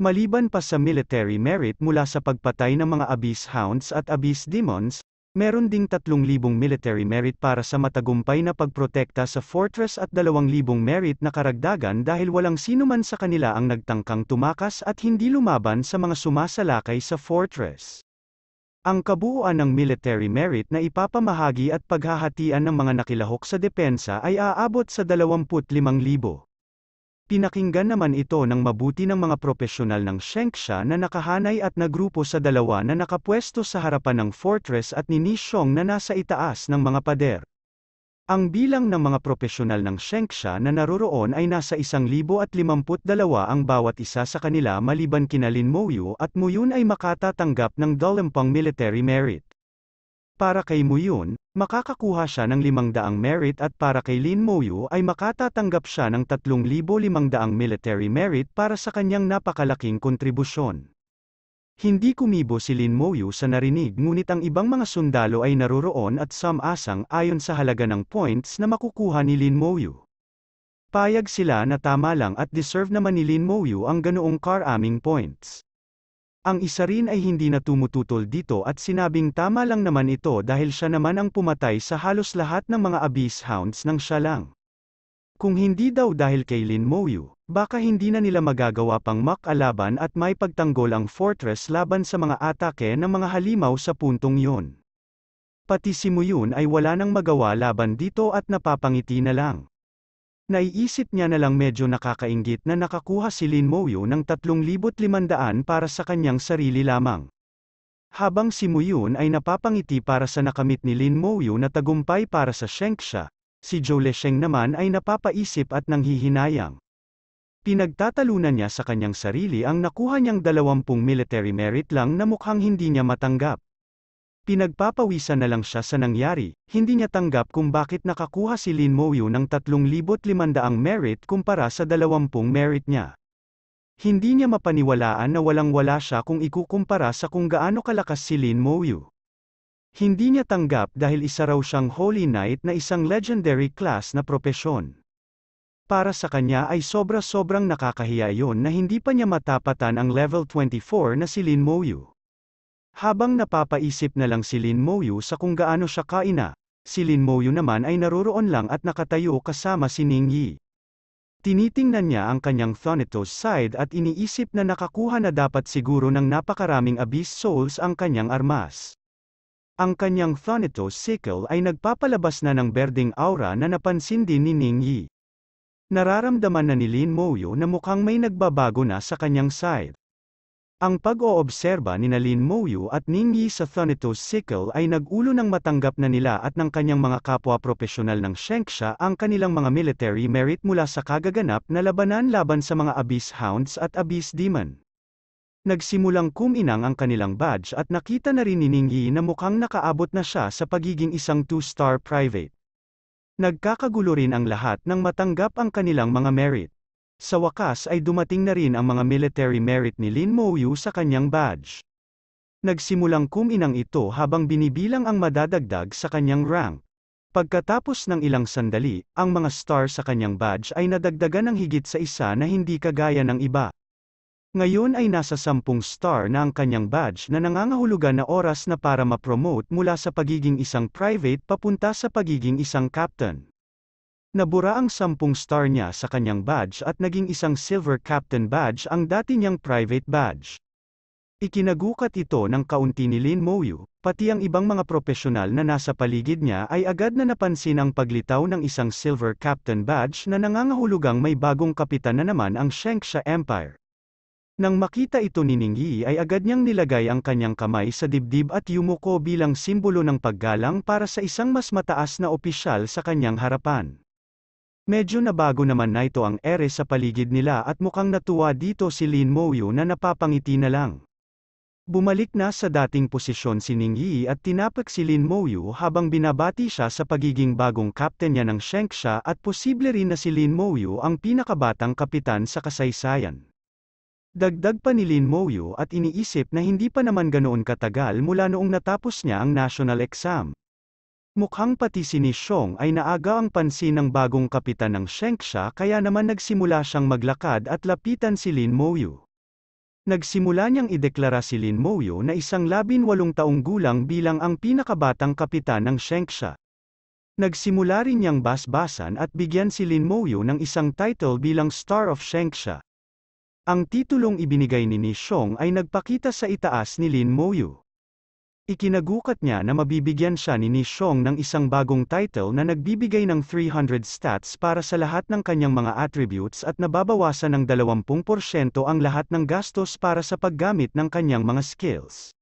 Maliban pa sa military merit mula sa pagpatay ng mga abyss hounds at abyss demons, Meron ding 3,000 military merit para sa matagumpay na pagprotekta sa fortress at 2,000 merit na karagdagan dahil walang sinuman sa kanila ang nagtangkang tumakas at hindi lumaban sa mga sumasalakay sa fortress. Ang kabuuan ng military merit na ipapamahagi at paghahatian ng mga nakilahok sa depensa ay aabot sa 25,000. Pinakinggan naman ito ng mabuti ng mga propesyonal ng Shengsha na nakahanay at nagrupo sa dalawa na nakapwesto sa harapan ng fortress at ni Nishong na nasa itaas ng mga pader. Ang bilang ng mga propesyonal ng Shengsha na naroroon ay nasa 1,052 ang bawat isa sa kanila maliban kina Lin Moyu at Muyun ay makatatanggap ng Dolempang Military Merit para kay Muyun, makakakuha siya ng 500 merit at para kay Lin Moyu ay makatatanggap siya ng 3,500 military merit para sa kanyang napakalaking kontribusyon. Hindi kumibo si Lin Moyu sa narinig ngunit ang ibang mga sundalo ay naroroon at samasang ayon sa halaga ng points na makukuha ni Lin Moyu. Payag sila na tama lang at deserve naman ni Lin Moyu ang ganoong karaming points. Ang isa rin ay hindi na tumututol dito at sinabing tama lang naman ito dahil siya naman ang pumatay sa halos lahat ng mga abyss hounds ng siya lang. Kung hindi daw dahil kay Lin Moyu, baka hindi na nila magagawa pang makalaban at may pagtanggol ang fortress laban sa mga atake ng mga halimaw sa puntong yon. Pati si Muyun ay wala nang magawa laban dito at napapangiti na lang. Naiisip niya na lang medyo nakakaingit na nakakuha si Lin Moyo ng 3,500 para sa kanyang sarili lamang. Habang si Muyun ay napapangiti para sa nakamit ni Lin Moyo na tagumpay para sa Shengxia, si Zhou Sheng naman ay napapaisip at nanghihinayang. Pinagtatalunan niya sa kanyang sarili ang nakuha niyang 20 military merit lang na mukhang hindi niya matanggap. Pinagpapawisan na lang siya sa nangyari, hindi niya tanggap kung bakit nakakuha si Lin Moyu ng 3,500 merit kumpara sa 20 merit niya. Hindi niya mapaniwalaan na walang-wala siya kung ikukumpara sa kung gaano kalakas si Lin Moyu. Hindi niya tanggap dahil isa raw siyang Holy Knight na isang legendary class na propesyon. Para sa kanya ay sobra-sobrang nakakahiya yon na hindi pa niya matapatan ang level 24 na si Lin Moyu. Habang napapaisip na lang si Lin Moyu sa kung gaano siya kaina, si Lin Moyu naman ay naroroon lang at nakatayo kasama si Ning Yi. Tinitingnan niya ang kanyang Thanatos side at iniisip na nakakuha na dapat siguro ng napakaraming abyss souls ang kanyang armas. Ang kanyang Thanatos sickle ay nagpapalabas na ng berding aura na napansin din ni Ning Yi. Nararamdaman na ni Lin Moyo na mukhang may nagbabago na sa kanyang side. Ang pag-oobserba ni Nalin Moyu at Ningyi sa Thanatos Sickle ay nagulo ng matanggap na nila at ng kanyang mga kapwa propesyonal ng Shenxia ang kanilang mga military merit mula sa kagaganap na labanan laban sa mga Abyss Hounds at Abyss Demon. Nagsimulang kuminang ang kanilang badge at nakita na rin ni Ningyi na mukhang nakaabot na siya sa pagiging isang two-star private. Nagkakagulo rin ang lahat nang matanggap ang kanilang mga merit. Sa wakas ay dumating na rin ang mga military merit ni Lin Mouyu sa kanyang badge. Nagsimulang kuminang ito habang binibilang ang madadagdag sa kanyang rank. Pagkatapos ng ilang sandali, ang mga star sa kanyang badge ay nadagdagan ng higit sa isa na hindi kagaya ng iba. Ngayon ay nasa 10 star na ang kanyang badge na nangangahulugan na oras na para ma-promote mula sa pagiging isang private papunta sa pagiging isang captain. Nabura ang sampung star niya sa kanyang badge at naging isang silver captain badge ang dati niyang private badge. Ikinagukat ito ng kaunti ni Lin Moyu, pati ang ibang mga profesional na nasa paligid niya ay agad na napansin ang paglitaw ng isang silver captain badge na nangangahulugang may bagong kapitan na naman ang Shengsha Empire. Nang makita ito ni Ningyi ay agad niyang nilagay ang kanyang kamay sa dibdib at yumuko bilang simbolo ng paggalang para sa isang mas mataas na opisyal sa kanyang harapan. Medyo nabago naman na ito ang ere sa paligid nila at mukhang natuwa dito si Lin Moyu na napapangiti na lang. Bumalik na sa dating posisyon si Ning Yi at tinapak si Lin Moyu habang binabati siya sa pagiging bagong captain niya ng Shengxia at posible rin na si Lin Moyu ang pinakabatang kapitan sa kasaysayan. Dagdag pa ni Lin Moyo at iniisip na hindi pa naman ganoon katagal mula noong natapos niya ang national exam, Mukhang pati si Nishong ay naaga ang pansin ng bagong kapitan ng Shengsha kaya naman nagsimula siyang maglakad at lapitan si Lin Moyu. Nagsimula niyang ideklara si Lin Moyu na isang labin walong taong gulang bilang ang pinakabatang kapitan ng Shengsha. Nagsimula rin niyang basbasan at bigyan si Lin Moyu ng isang title bilang Star of Shengsha. Ang titulong ibinigay ni Nishong ay nagpakita sa itaas ni Lin Moyu. Ikinagukat niya na mabibigyan siya ni Nishong ng isang bagong title na nagbibigay ng 300 stats para sa lahat ng kanyang mga attributes at nababawasan ng 20% ang lahat ng gastos para sa paggamit ng kanyang mga skills.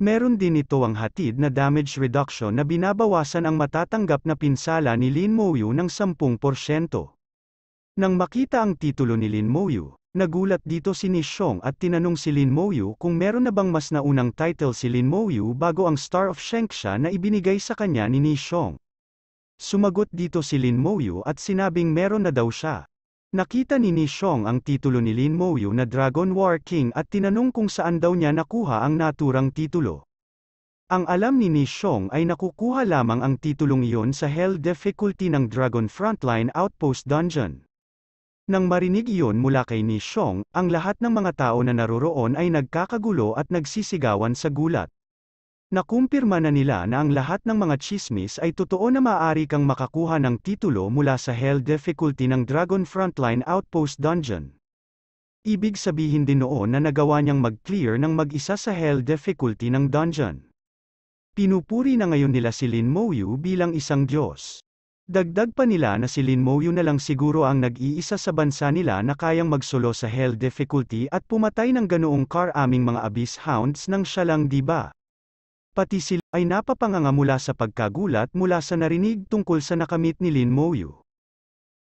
Meron din ito ang hatid na damage reduction na binabawasan ang matatanggap na pinsala ni Lin Moyu ng 10%. Nang makita ang titulo ni Lin Moyu, Nagulat dito si Nishong at tinanong si Lin Moyu kung meron na bang mas naunang title si Lin Moyu bago ang Star of Shengxia na ibinigay sa kanya ni Nishong. Sumagot dito si Lin Moyu at sinabing meron na daw siya. Nakita ni Nishong ang titulo ni Lin Moyu na Dragon War King at tinanong kung saan daw niya nakuha ang naturang titulo. Ang alam ni Nishong ay nakukuha lamang ang titulong iyon sa Hell Difficulty ng Dragon Frontline Outpost Dungeon. Nang marinig iyon mula kay Ni Xiong, ang lahat ng mga tao na naroroon ay nagkakagulo at nagsisigawan sa gulat. Nakumpirma na nila na ang lahat ng mga chismis ay totoo na maaari kang makakuha ng titulo mula sa Hell Difficulty ng Dragon Frontline Outpost Dungeon. Ibig sabihin din noon na nagawa niyang mag-clear ng mag-isa sa Hell Difficulty ng dungeon. Pinupuri na ngayon nila si Lin Mouyu bilang isang Diyos. Dagdag pa nila na si Lin Mouyu na lang siguro ang nag-iisa sa bansa nila na kayang magsolo sa Hell Difficulty at pumatay ng ganoong car aming mga Abyss Hounds nang siya lang diba? Pati sila ay napapanganga mula sa pagkagulat mula sa narinig tungkol sa nakamit ni Lin Mouyu.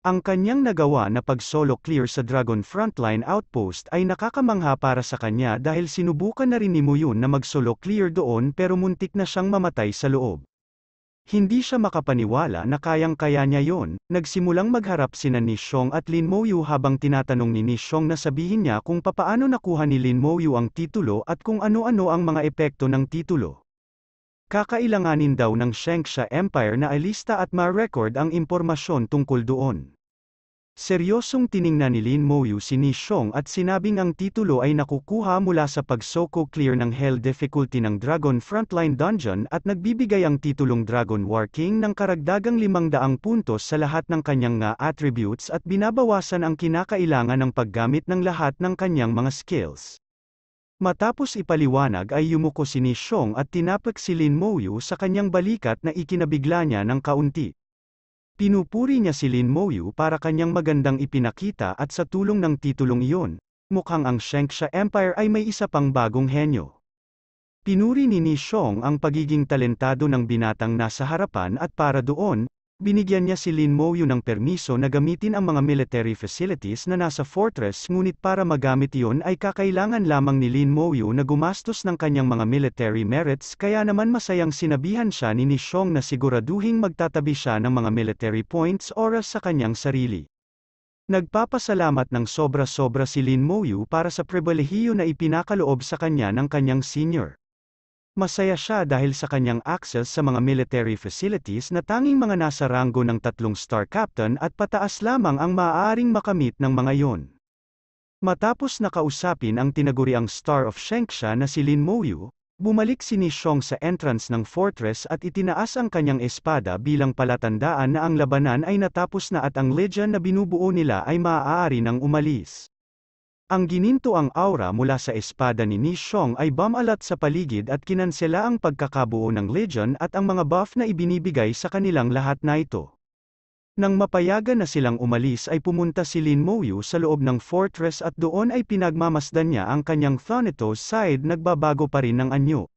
Ang kanyang nagawa na pag-solo clear sa Dragon Frontline Outpost ay nakakamangha para sa kanya dahil sinubukan na rin ni Mouyu na mag-solo clear doon pero muntik na siyang mamatay sa loob. Hindi siya makapaniwala na kayang-kaya niya yon, nagsimulang magharap sina ni Shong at Lin Mo habang tinatanong ni ni Shong na sabihin niya kung papaano nakuha ni Lin Mo ang titulo at kung ano-ano ang mga epekto ng titulo. Kakailanganin daw ng Shenxia Empire na alista at ma-record ang impormasyon tungkol doon. Seryosong tiningnan ni Lin Moyu si Ni Shong at sinabing ang titulo ay nakukuha mula sa pagsoko clear ng Hell difficulty ng Dragon Frontline Dungeon at nagbibigay ang titulong Dragon War King ng karagdagang 500 puntos sa lahat ng kanyang nga attributes at binabawasan ang kinakailangan ng paggamit ng lahat ng kanyang mga skills. Matapos ipaliwanag ay yumuko si Ni Shong at tinapak si Lin Moyu sa kanyang balikat na ikinabigla niya ng kaunti. Pinupuri niya si Lin Moyu para kanyang magandang ipinakita at sa tulong ng titulong iyon, mukhang ang Shengxia Empire ay may isa pang bagong henyo. Pinuri ni Ni Shong ang pagiging talentado ng binatang nasa harapan at para doon, binigyan niya si Lin Moyu ng permiso na gamitin ang mga military facilities na nasa fortress ngunit para magamit iyon ay kakailangan lamang ni Lin Moyu na gumastos ng kanyang mga military merits kaya naman masayang sinabihan siya ni Nishong na siguraduhing magtatabi siya ng mga military points oras sa kanyang sarili. Nagpapasalamat ng sobra-sobra si Lin Moyu para sa pribilehiyo na ipinakaloob sa kanya ng kanyang senior. Masaya siya dahil sa kanyang access sa mga military facilities na tanging mga nasa ranggo ng tatlong star captain at pataas lamang ang maaaring makamit ng mga yon. Matapos nakausapin ang tinaguriang Star of Shenxia na si Lin Moyu, bumalik si Nishong sa entrance ng fortress at itinaas ang kanyang espada bilang palatandaan na ang labanan ay natapos na at ang legion na binubuo nila ay maaari nang umalis. Ang gininto ang aura mula sa espada ni Nishong ay bamalat sa paligid at kinansela ang pagkakabuo ng Legion at ang mga buff na ibinibigay sa kanilang lahat na ito. Nang mapayagan na silang umalis ay pumunta si Lin Moyu sa loob ng fortress at doon ay pinagmamasdan niya ang kanyang Thanatos side nagbabago pa rin ng anyo.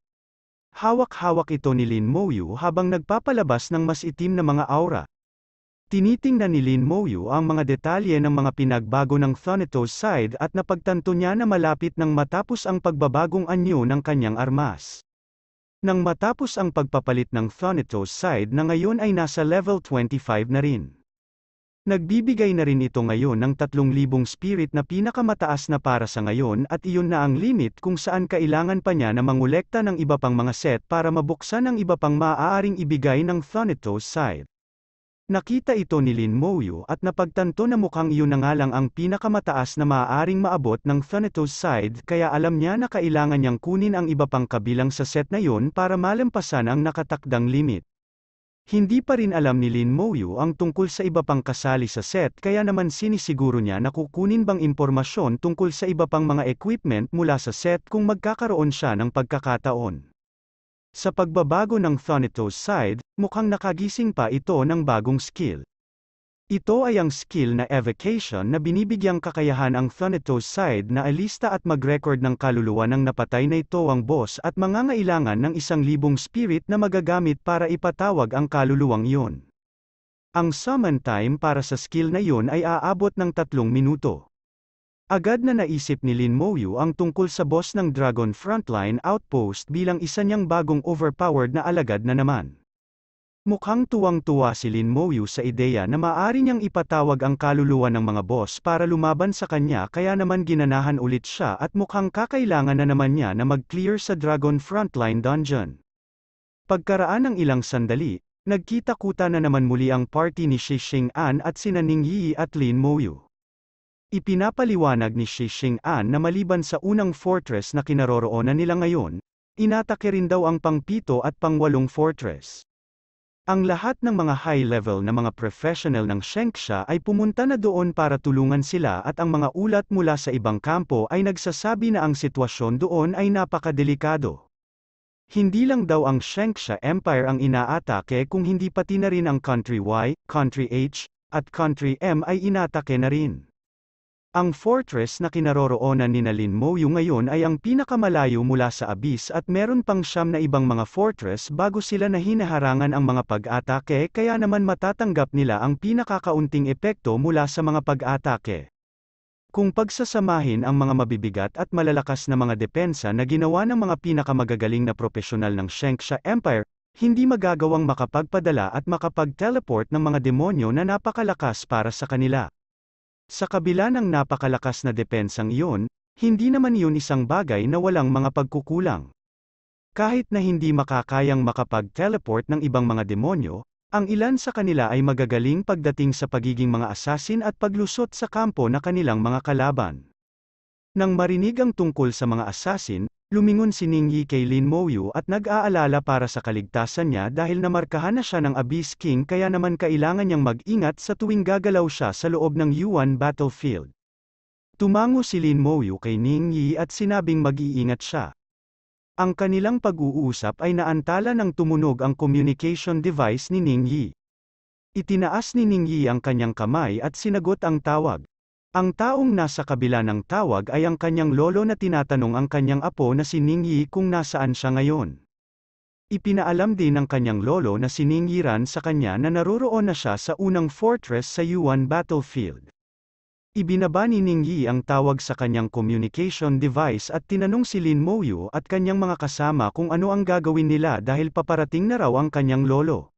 Hawak-hawak ito ni Lin Moyu habang nagpapalabas ng mas itim na mga aura. Tinitingnan ni Lin Moyu ang mga detalye ng mga pinagbago ng Thanatos side at napagtanto niya na malapit nang matapos ang pagbabagong anyo ng kanyang armas. Nang matapos ang pagpapalit ng Thanatos side na ngayon ay nasa level 25 na rin. Nagbibigay na rin ito ngayon ng 3,000 spirit na pinakamataas na para sa ngayon at iyon na ang limit kung saan kailangan pa niya na mangulekta ng iba pang mga set para mabuksan ang iba pang maaaring ibigay ng Thanatos side. Nakita ito ni Lin Mouyu at napagtanto na mukhang iyon na nga lang ang pinakamataas na maaaring maabot ng Thanatos side kaya alam niya na kailangan niyang kunin ang iba pang kabilang sa set na yon para malampasan ang nakatakdang limit. Hindi pa rin alam ni Lin Mouyu ang tungkol sa iba pang kasali sa set kaya naman sinisiguro niya na kukunin bang impormasyon tungkol sa iba pang mga equipment mula sa set kung magkakaroon siya ng pagkakataon. Sa pagbabago ng Thanatos side, mukhang nakagising pa ito ng bagong skill. Ito ay ang skill na evocation na binibigyang kakayahan ang Thanatos side na alista at mag-record ng kaluluwa ng napatay na ito ang boss at mangangailangan ng isang libong spirit na magagamit para ipatawag ang kaluluwang iyon. Ang summon time para sa skill na iyon ay aabot ng tatlong minuto. Agad na naisip ni Lin Moyu ang tungkol sa boss ng Dragon Frontline Outpost bilang isa niyang bagong overpowered na alagad na naman. Mukhang tuwang-tuwa si Lin Moyu sa ideya na maaari niyang ipatawag ang kaluluwa ng mga boss para lumaban sa kanya kaya naman ginanahan ulit siya at mukhang kakailangan na naman niya na mag-clear sa Dragon Frontline Dungeon. Pagkaraan ng ilang sandali, nagkita-kuta na naman muli ang party ni Shi Xing An at sina Ning Yi at Lin Moyu. Ipinapaliwanag ni Xi An na maliban sa unang fortress na kinaroroonan nila ngayon, inatake rin daw ang pangpito at pangwalong fortress. Ang lahat ng mga high-level na mga professional ng Shengxia ay pumunta na doon para tulungan sila at ang mga ulat mula sa ibang kampo ay nagsasabi na ang sitwasyon doon ay napakadelikado. Hindi lang daw ang Shengxia Empire ang inaatake kung hindi pati na rin ang Country Y, Country H, at Country M ay inatake na rin. Ang fortress na kinaroroonan ni Nalin Moyu ngayon ay ang pinakamalayo mula sa abis at meron pang siyam na ibang mga fortress bago sila na hinaharangan ang mga pag-atake kaya naman matatanggap nila ang pinakakaunting epekto mula sa mga pag-atake. Kung pagsasamahin ang mga mabibigat at malalakas na mga depensa na ginawa ng mga pinakamagagaling na profesional ng Shenxia Empire, hindi magagawang makapagpadala at makapag-teleport ng mga demonyo na napakalakas para sa kanila. Sa kabila ng napakalakas na depensang iyon, hindi naman iyon isang bagay na walang mga pagkukulang. Kahit na hindi makakayang makapag-teleport ng ibang mga demonyo, ang ilan sa kanila ay magagaling pagdating sa pagiging mga assassin at paglusot sa kampo na kanilang mga kalaban. Nang marinig ang tungkol sa mga assassin, lumingon si Ning Yi kay Lin Moyu at nag-aalala para sa kaligtasan niya dahil namarkahan na siya ng Abyss King kaya naman kailangan niyang mag-ingat sa tuwing gagalaw siya sa loob ng Yuan Battlefield. Tumango si Lin Moyu kay Ning Yi at sinabing mag-iingat siya. Ang kanilang pag-uusap ay naantala ng tumunog ang communication device ni Ning Yi. Itinaas ni Ning Yi ang kanyang kamay at sinagot ang tawag. Ang taong nasa kabila ng tawag ay ang kanyang lolo na tinatanong ang kanyang apo na si Ningyi kung nasaan siya ngayon. Ipinaalam din ng kanyang lolo na si Ningyiran sa kanya na naroroon na siya sa unang fortress sa Yuan Battlefield. Ibinaba ni Ningyi ang tawag sa kanyang communication device at tinanong si Lin Moyu at kanyang mga kasama kung ano ang gagawin nila dahil paparating na raw ang kanyang lolo.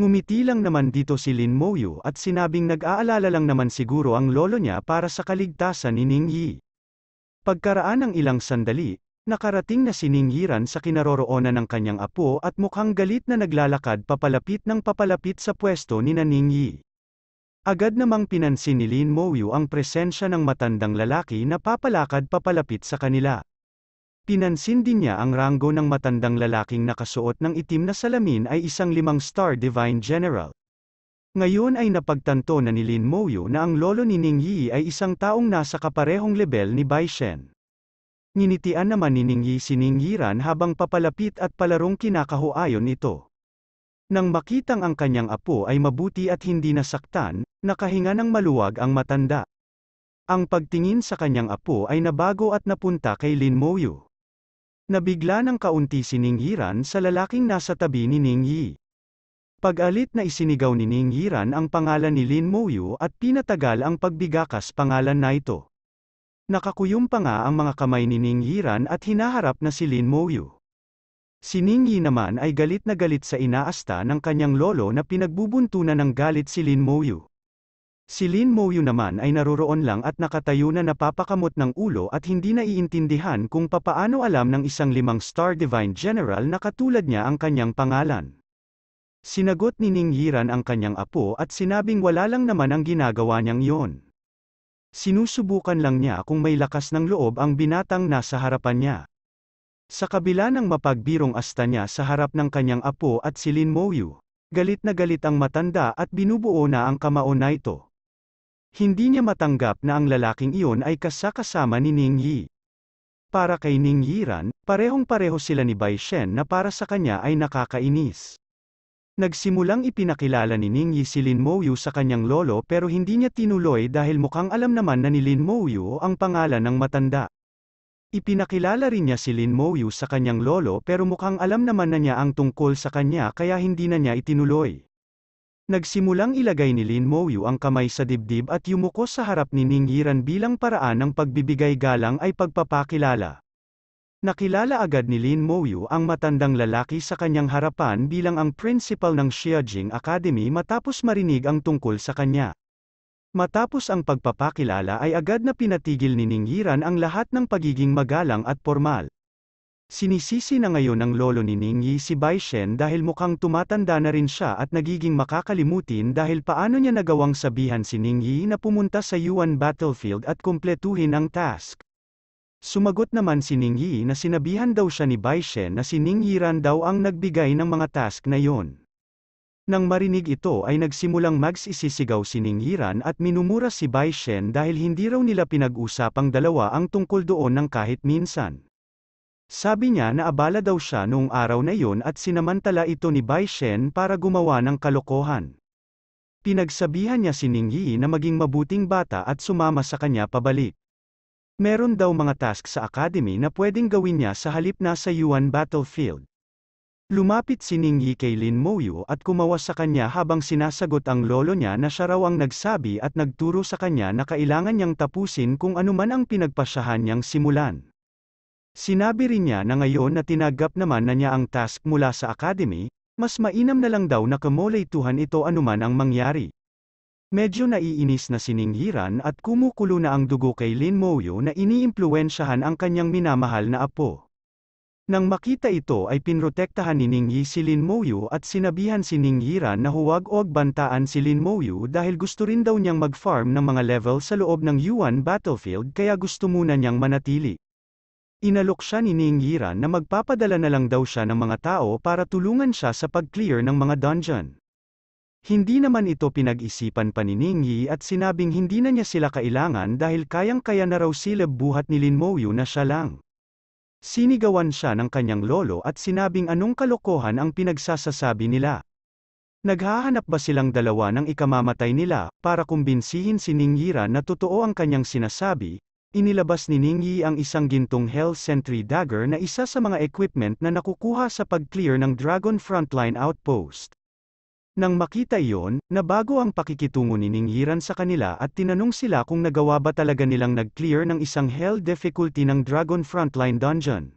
Ngumiti lang naman dito si Lin Moyu at sinabing nag-aalala lang naman siguro ang lolo niya para sa kaligtasan ni Ning Yi. Pagkaraan ng ilang sandali, nakarating na si Ning Yiran sa kinaroroonan ng kanyang apo at mukhang galit na naglalakad papalapit ng papalapit sa pwesto ni na Ning Yi. Agad namang pinansin ni Lin Moyu ang presensya ng matandang lalaki na papalakad papalapit sa kanila. Pinansin din niya ang ranggo ng matandang lalaking nakasuot ng itim na salamin ay isang limang-star divine general. Ngayon ay napagtanto na ni Lin Moyo na ang lolo ni Ning Yi ay isang taong nasa kaparehong level ni Bai Shen. Nginitian naman ni Ning Yi si Ning Yiran habang papalapit at palarong kinakahuayon ito. Nang makitang ang kanyang apo ay mabuti at hindi nasaktan, nakahinga ng maluwag ang matanda. Ang pagtingin sa kanyang apo ay nabago at napunta kay Lin Moyo. Nabigla ng kaunti si Ning Hiran sa lalaking nasa tabi ni Ning Yi. Pag-alit na isinigaw ni Ning Hiran ang pangalan ni Lin Moyu at pinatagal ang pagbigakas pangalan na ito. Nakakuyom pa nga ang mga kamay ni Ning Hiran at hinaharap na si Lin Moyu. Si Ning Yi naman ay galit na galit sa inaasta ng kanyang lolo na pinagbubuntunan ng galit si Lin Moyu. Si Lin Moyu naman ay naroroon lang at nakatayo na napapakamot ng ulo at hindi naiintindihan kung papaano alam ng isang limang star divine general na katulad niya ang kanyang pangalan. Sinagot ni Ning Yiran ang kanyang apo at sinabing wala lang naman ang ginagawa niyang yon. Sinusubukan lang niya kung may lakas ng loob ang binatang nasa harapan niya. Sa kabila ng mapagbirong asta niya sa harap ng kanyang apo at si Lin Moyu, galit na galit ang matanda at binubuo na ang kamao na ito. Hindi niya matanggap na ang lalaking iyon ay kasakasama ni Ning Yi. Para kay Ning ran, parehong-pareho sila ni Bai Shen na para sa kanya ay nakakainis. Nagsimulang ipinakilala ni Ning Yi si Lin Mouyu sa kanyang lolo pero hindi niya tinuloy dahil mukhang alam naman na ni Lin Mouyu ang pangalan ng matanda. Ipinakilala rin niya si Lin Mouyu sa kanyang lolo pero mukhang alam naman na niya ang tungkol sa kanya kaya hindi na niya itinuloy. Nagsimulang ilagay ni Lin Mouyu ang kamay sa dibdib at yumuko sa harap ni Ning bilang paraan ng pagbibigay galang ay pagpapakilala. Nakilala agad ni Lin Mouyu ang matandang lalaki sa kanyang harapan bilang ang principal ng Xiajing Academy matapos marinig ang tungkol sa kanya. Matapos ang pagpapakilala ay agad na pinatigil ni Ning ang lahat ng pagiging magalang at formal. Sinisisi na ngayon ng lolo ni Ning Yi si Bai Shen dahil mukhang tumatanda na rin siya at nagiging makakalimutin dahil paano niya nagawang sabihan si Ning Yi na pumunta sa Yuan Battlefield at kumpletuhin ang task. Sumagot naman si Ning Yi na sinabihan daw siya ni Bai Shen na si Ning Yiran daw ang nagbigay ng mga task na yon. Nang marinig ito ay nagsimulang magsisisigaw si Ning Yiran at minumura si Bai Shen dahil hindi raw nila pinag-usapang dalawa ang tungkol doon ng kahit minsan. Sabi niya na abala daw siya noong araw na yon at sinamantala ito ni Bai Shen para gumawa ng kalokohan. Pinagsabihan niya si Ning Yi na maging mabuting bata at sumama sa kanya pabalik. Meron daw mga task sa academy na pwedeng gawin niya sa halip na sa Yuan Battlefield. Lumapit si Ning Yi kay Lin Moyu at kumawa sa kanya habang sinasagot ang lolo niya na siya raw ang nagsabi at nagturo sa kanya na kailangan niyang tapusin kung anuman ang pinagpasyahan niyang simulan. Sinabi rin niya na ngayon na tinagap naman na niya ang task mula sa academy, mas mainam na lang daw na kamoleituhan ito anuman ang mangyari. Medyo naiinis na sininghiran at kumukulo na ang dugo kay Lin Moyo na iniimpluwensyahan ang kanyang minamahal na apo. Nang makita ito ay pinrotektahan ni Ningyi si Lin Moyu at sinabihan si Ninghiran na huwag og bantaan si Lin Moyu dahil gusto rin daw niyang mag-farm ng mga level sa loob ng Yuan Battlefield kaya gusto muna niyang manatili. Inalok siya ni Ning Yiran na magpapadala na lang daw siya ng mga tao para tulungan siya sa pag-clear ng mga dungeon. Hindi naman ito pinag-isipan pa ni Ning Yi at sinabing hindi na niya sila kailangan dahil kayang-kaya na raw sila buhat ni Lin Mouyu na siya lang. Sinigawan siya ng kanyang lolo at sinabing anong kalokohan ang pinagsasasabi nila. Naghahanap ba silang dalawa ng ikamamatay nila para kumbinsihin si Ning Yiran na totoo ang kanyang sinasabi, Inilabas ni Ningyi ang isang gintong Hell Sentry Dagger na isa sa mga equipment na nakukuha sa pag-clear ng Dragon Frontline Outpost. Nang makita iyon, nabago ang pakikitungo ni Ningyiran sa kanila at tinanong sila kung nagawa ba talaga nilang nag-clear ng isang Hell difficulty ng Dragon Frontline Dungeon.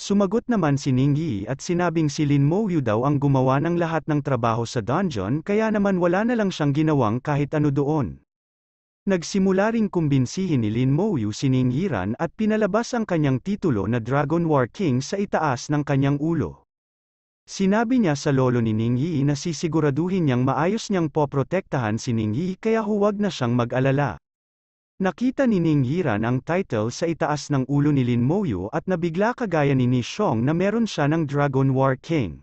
Sumagot naman si Ningyi at sinabing si Lin Mo Yu daw ang gumawa ng lahat ng trabaho sa dungeon kaya naman wala na lang siyang ginawang kahit ano doon. Nagsimula ring kumbinsihin ni Lin Mouyu si Ning Yiran at pinalabas ang kanyang titulo na Dragon War King sa itaas ng kanyang ulo. Sinabi niya sa lolo ni Ning Yi na sisiguraduhin niyang maayos niyang poprotektahan si Ning Yi kaya huwag na siyang mag-alala. Nakita ni Ning Yiran ang title sa itaas ng ulo ni Lin Mouyu at nabigla kagaya ni Ni Shong na meron siya ng Dragon War King.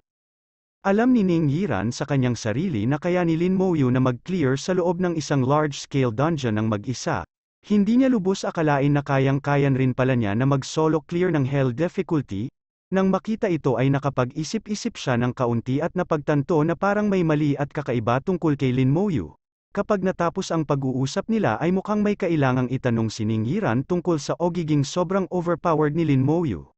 Alam ni Ning Yiran sa kanyang sarili na kaya ni Lin Moyu na mag-clear sa loob ng isang large-scale dungeon ng mag-isa, hindi niya lubos akalain na kayang-kayan rin pala niya na mag-solo clear ng hell difficulty, nang makita ito ay nakapag-isip-isip siya ng kaunti at napagtanto na parang may mali at kakaiba tungkol kay Lin Moyu. Kapag natapos ang pag-uusap nila ay mukhang may kailangang itanong si Ning Yiran tungkol sa ogiging sobrang overpowered ni Lin Moyu.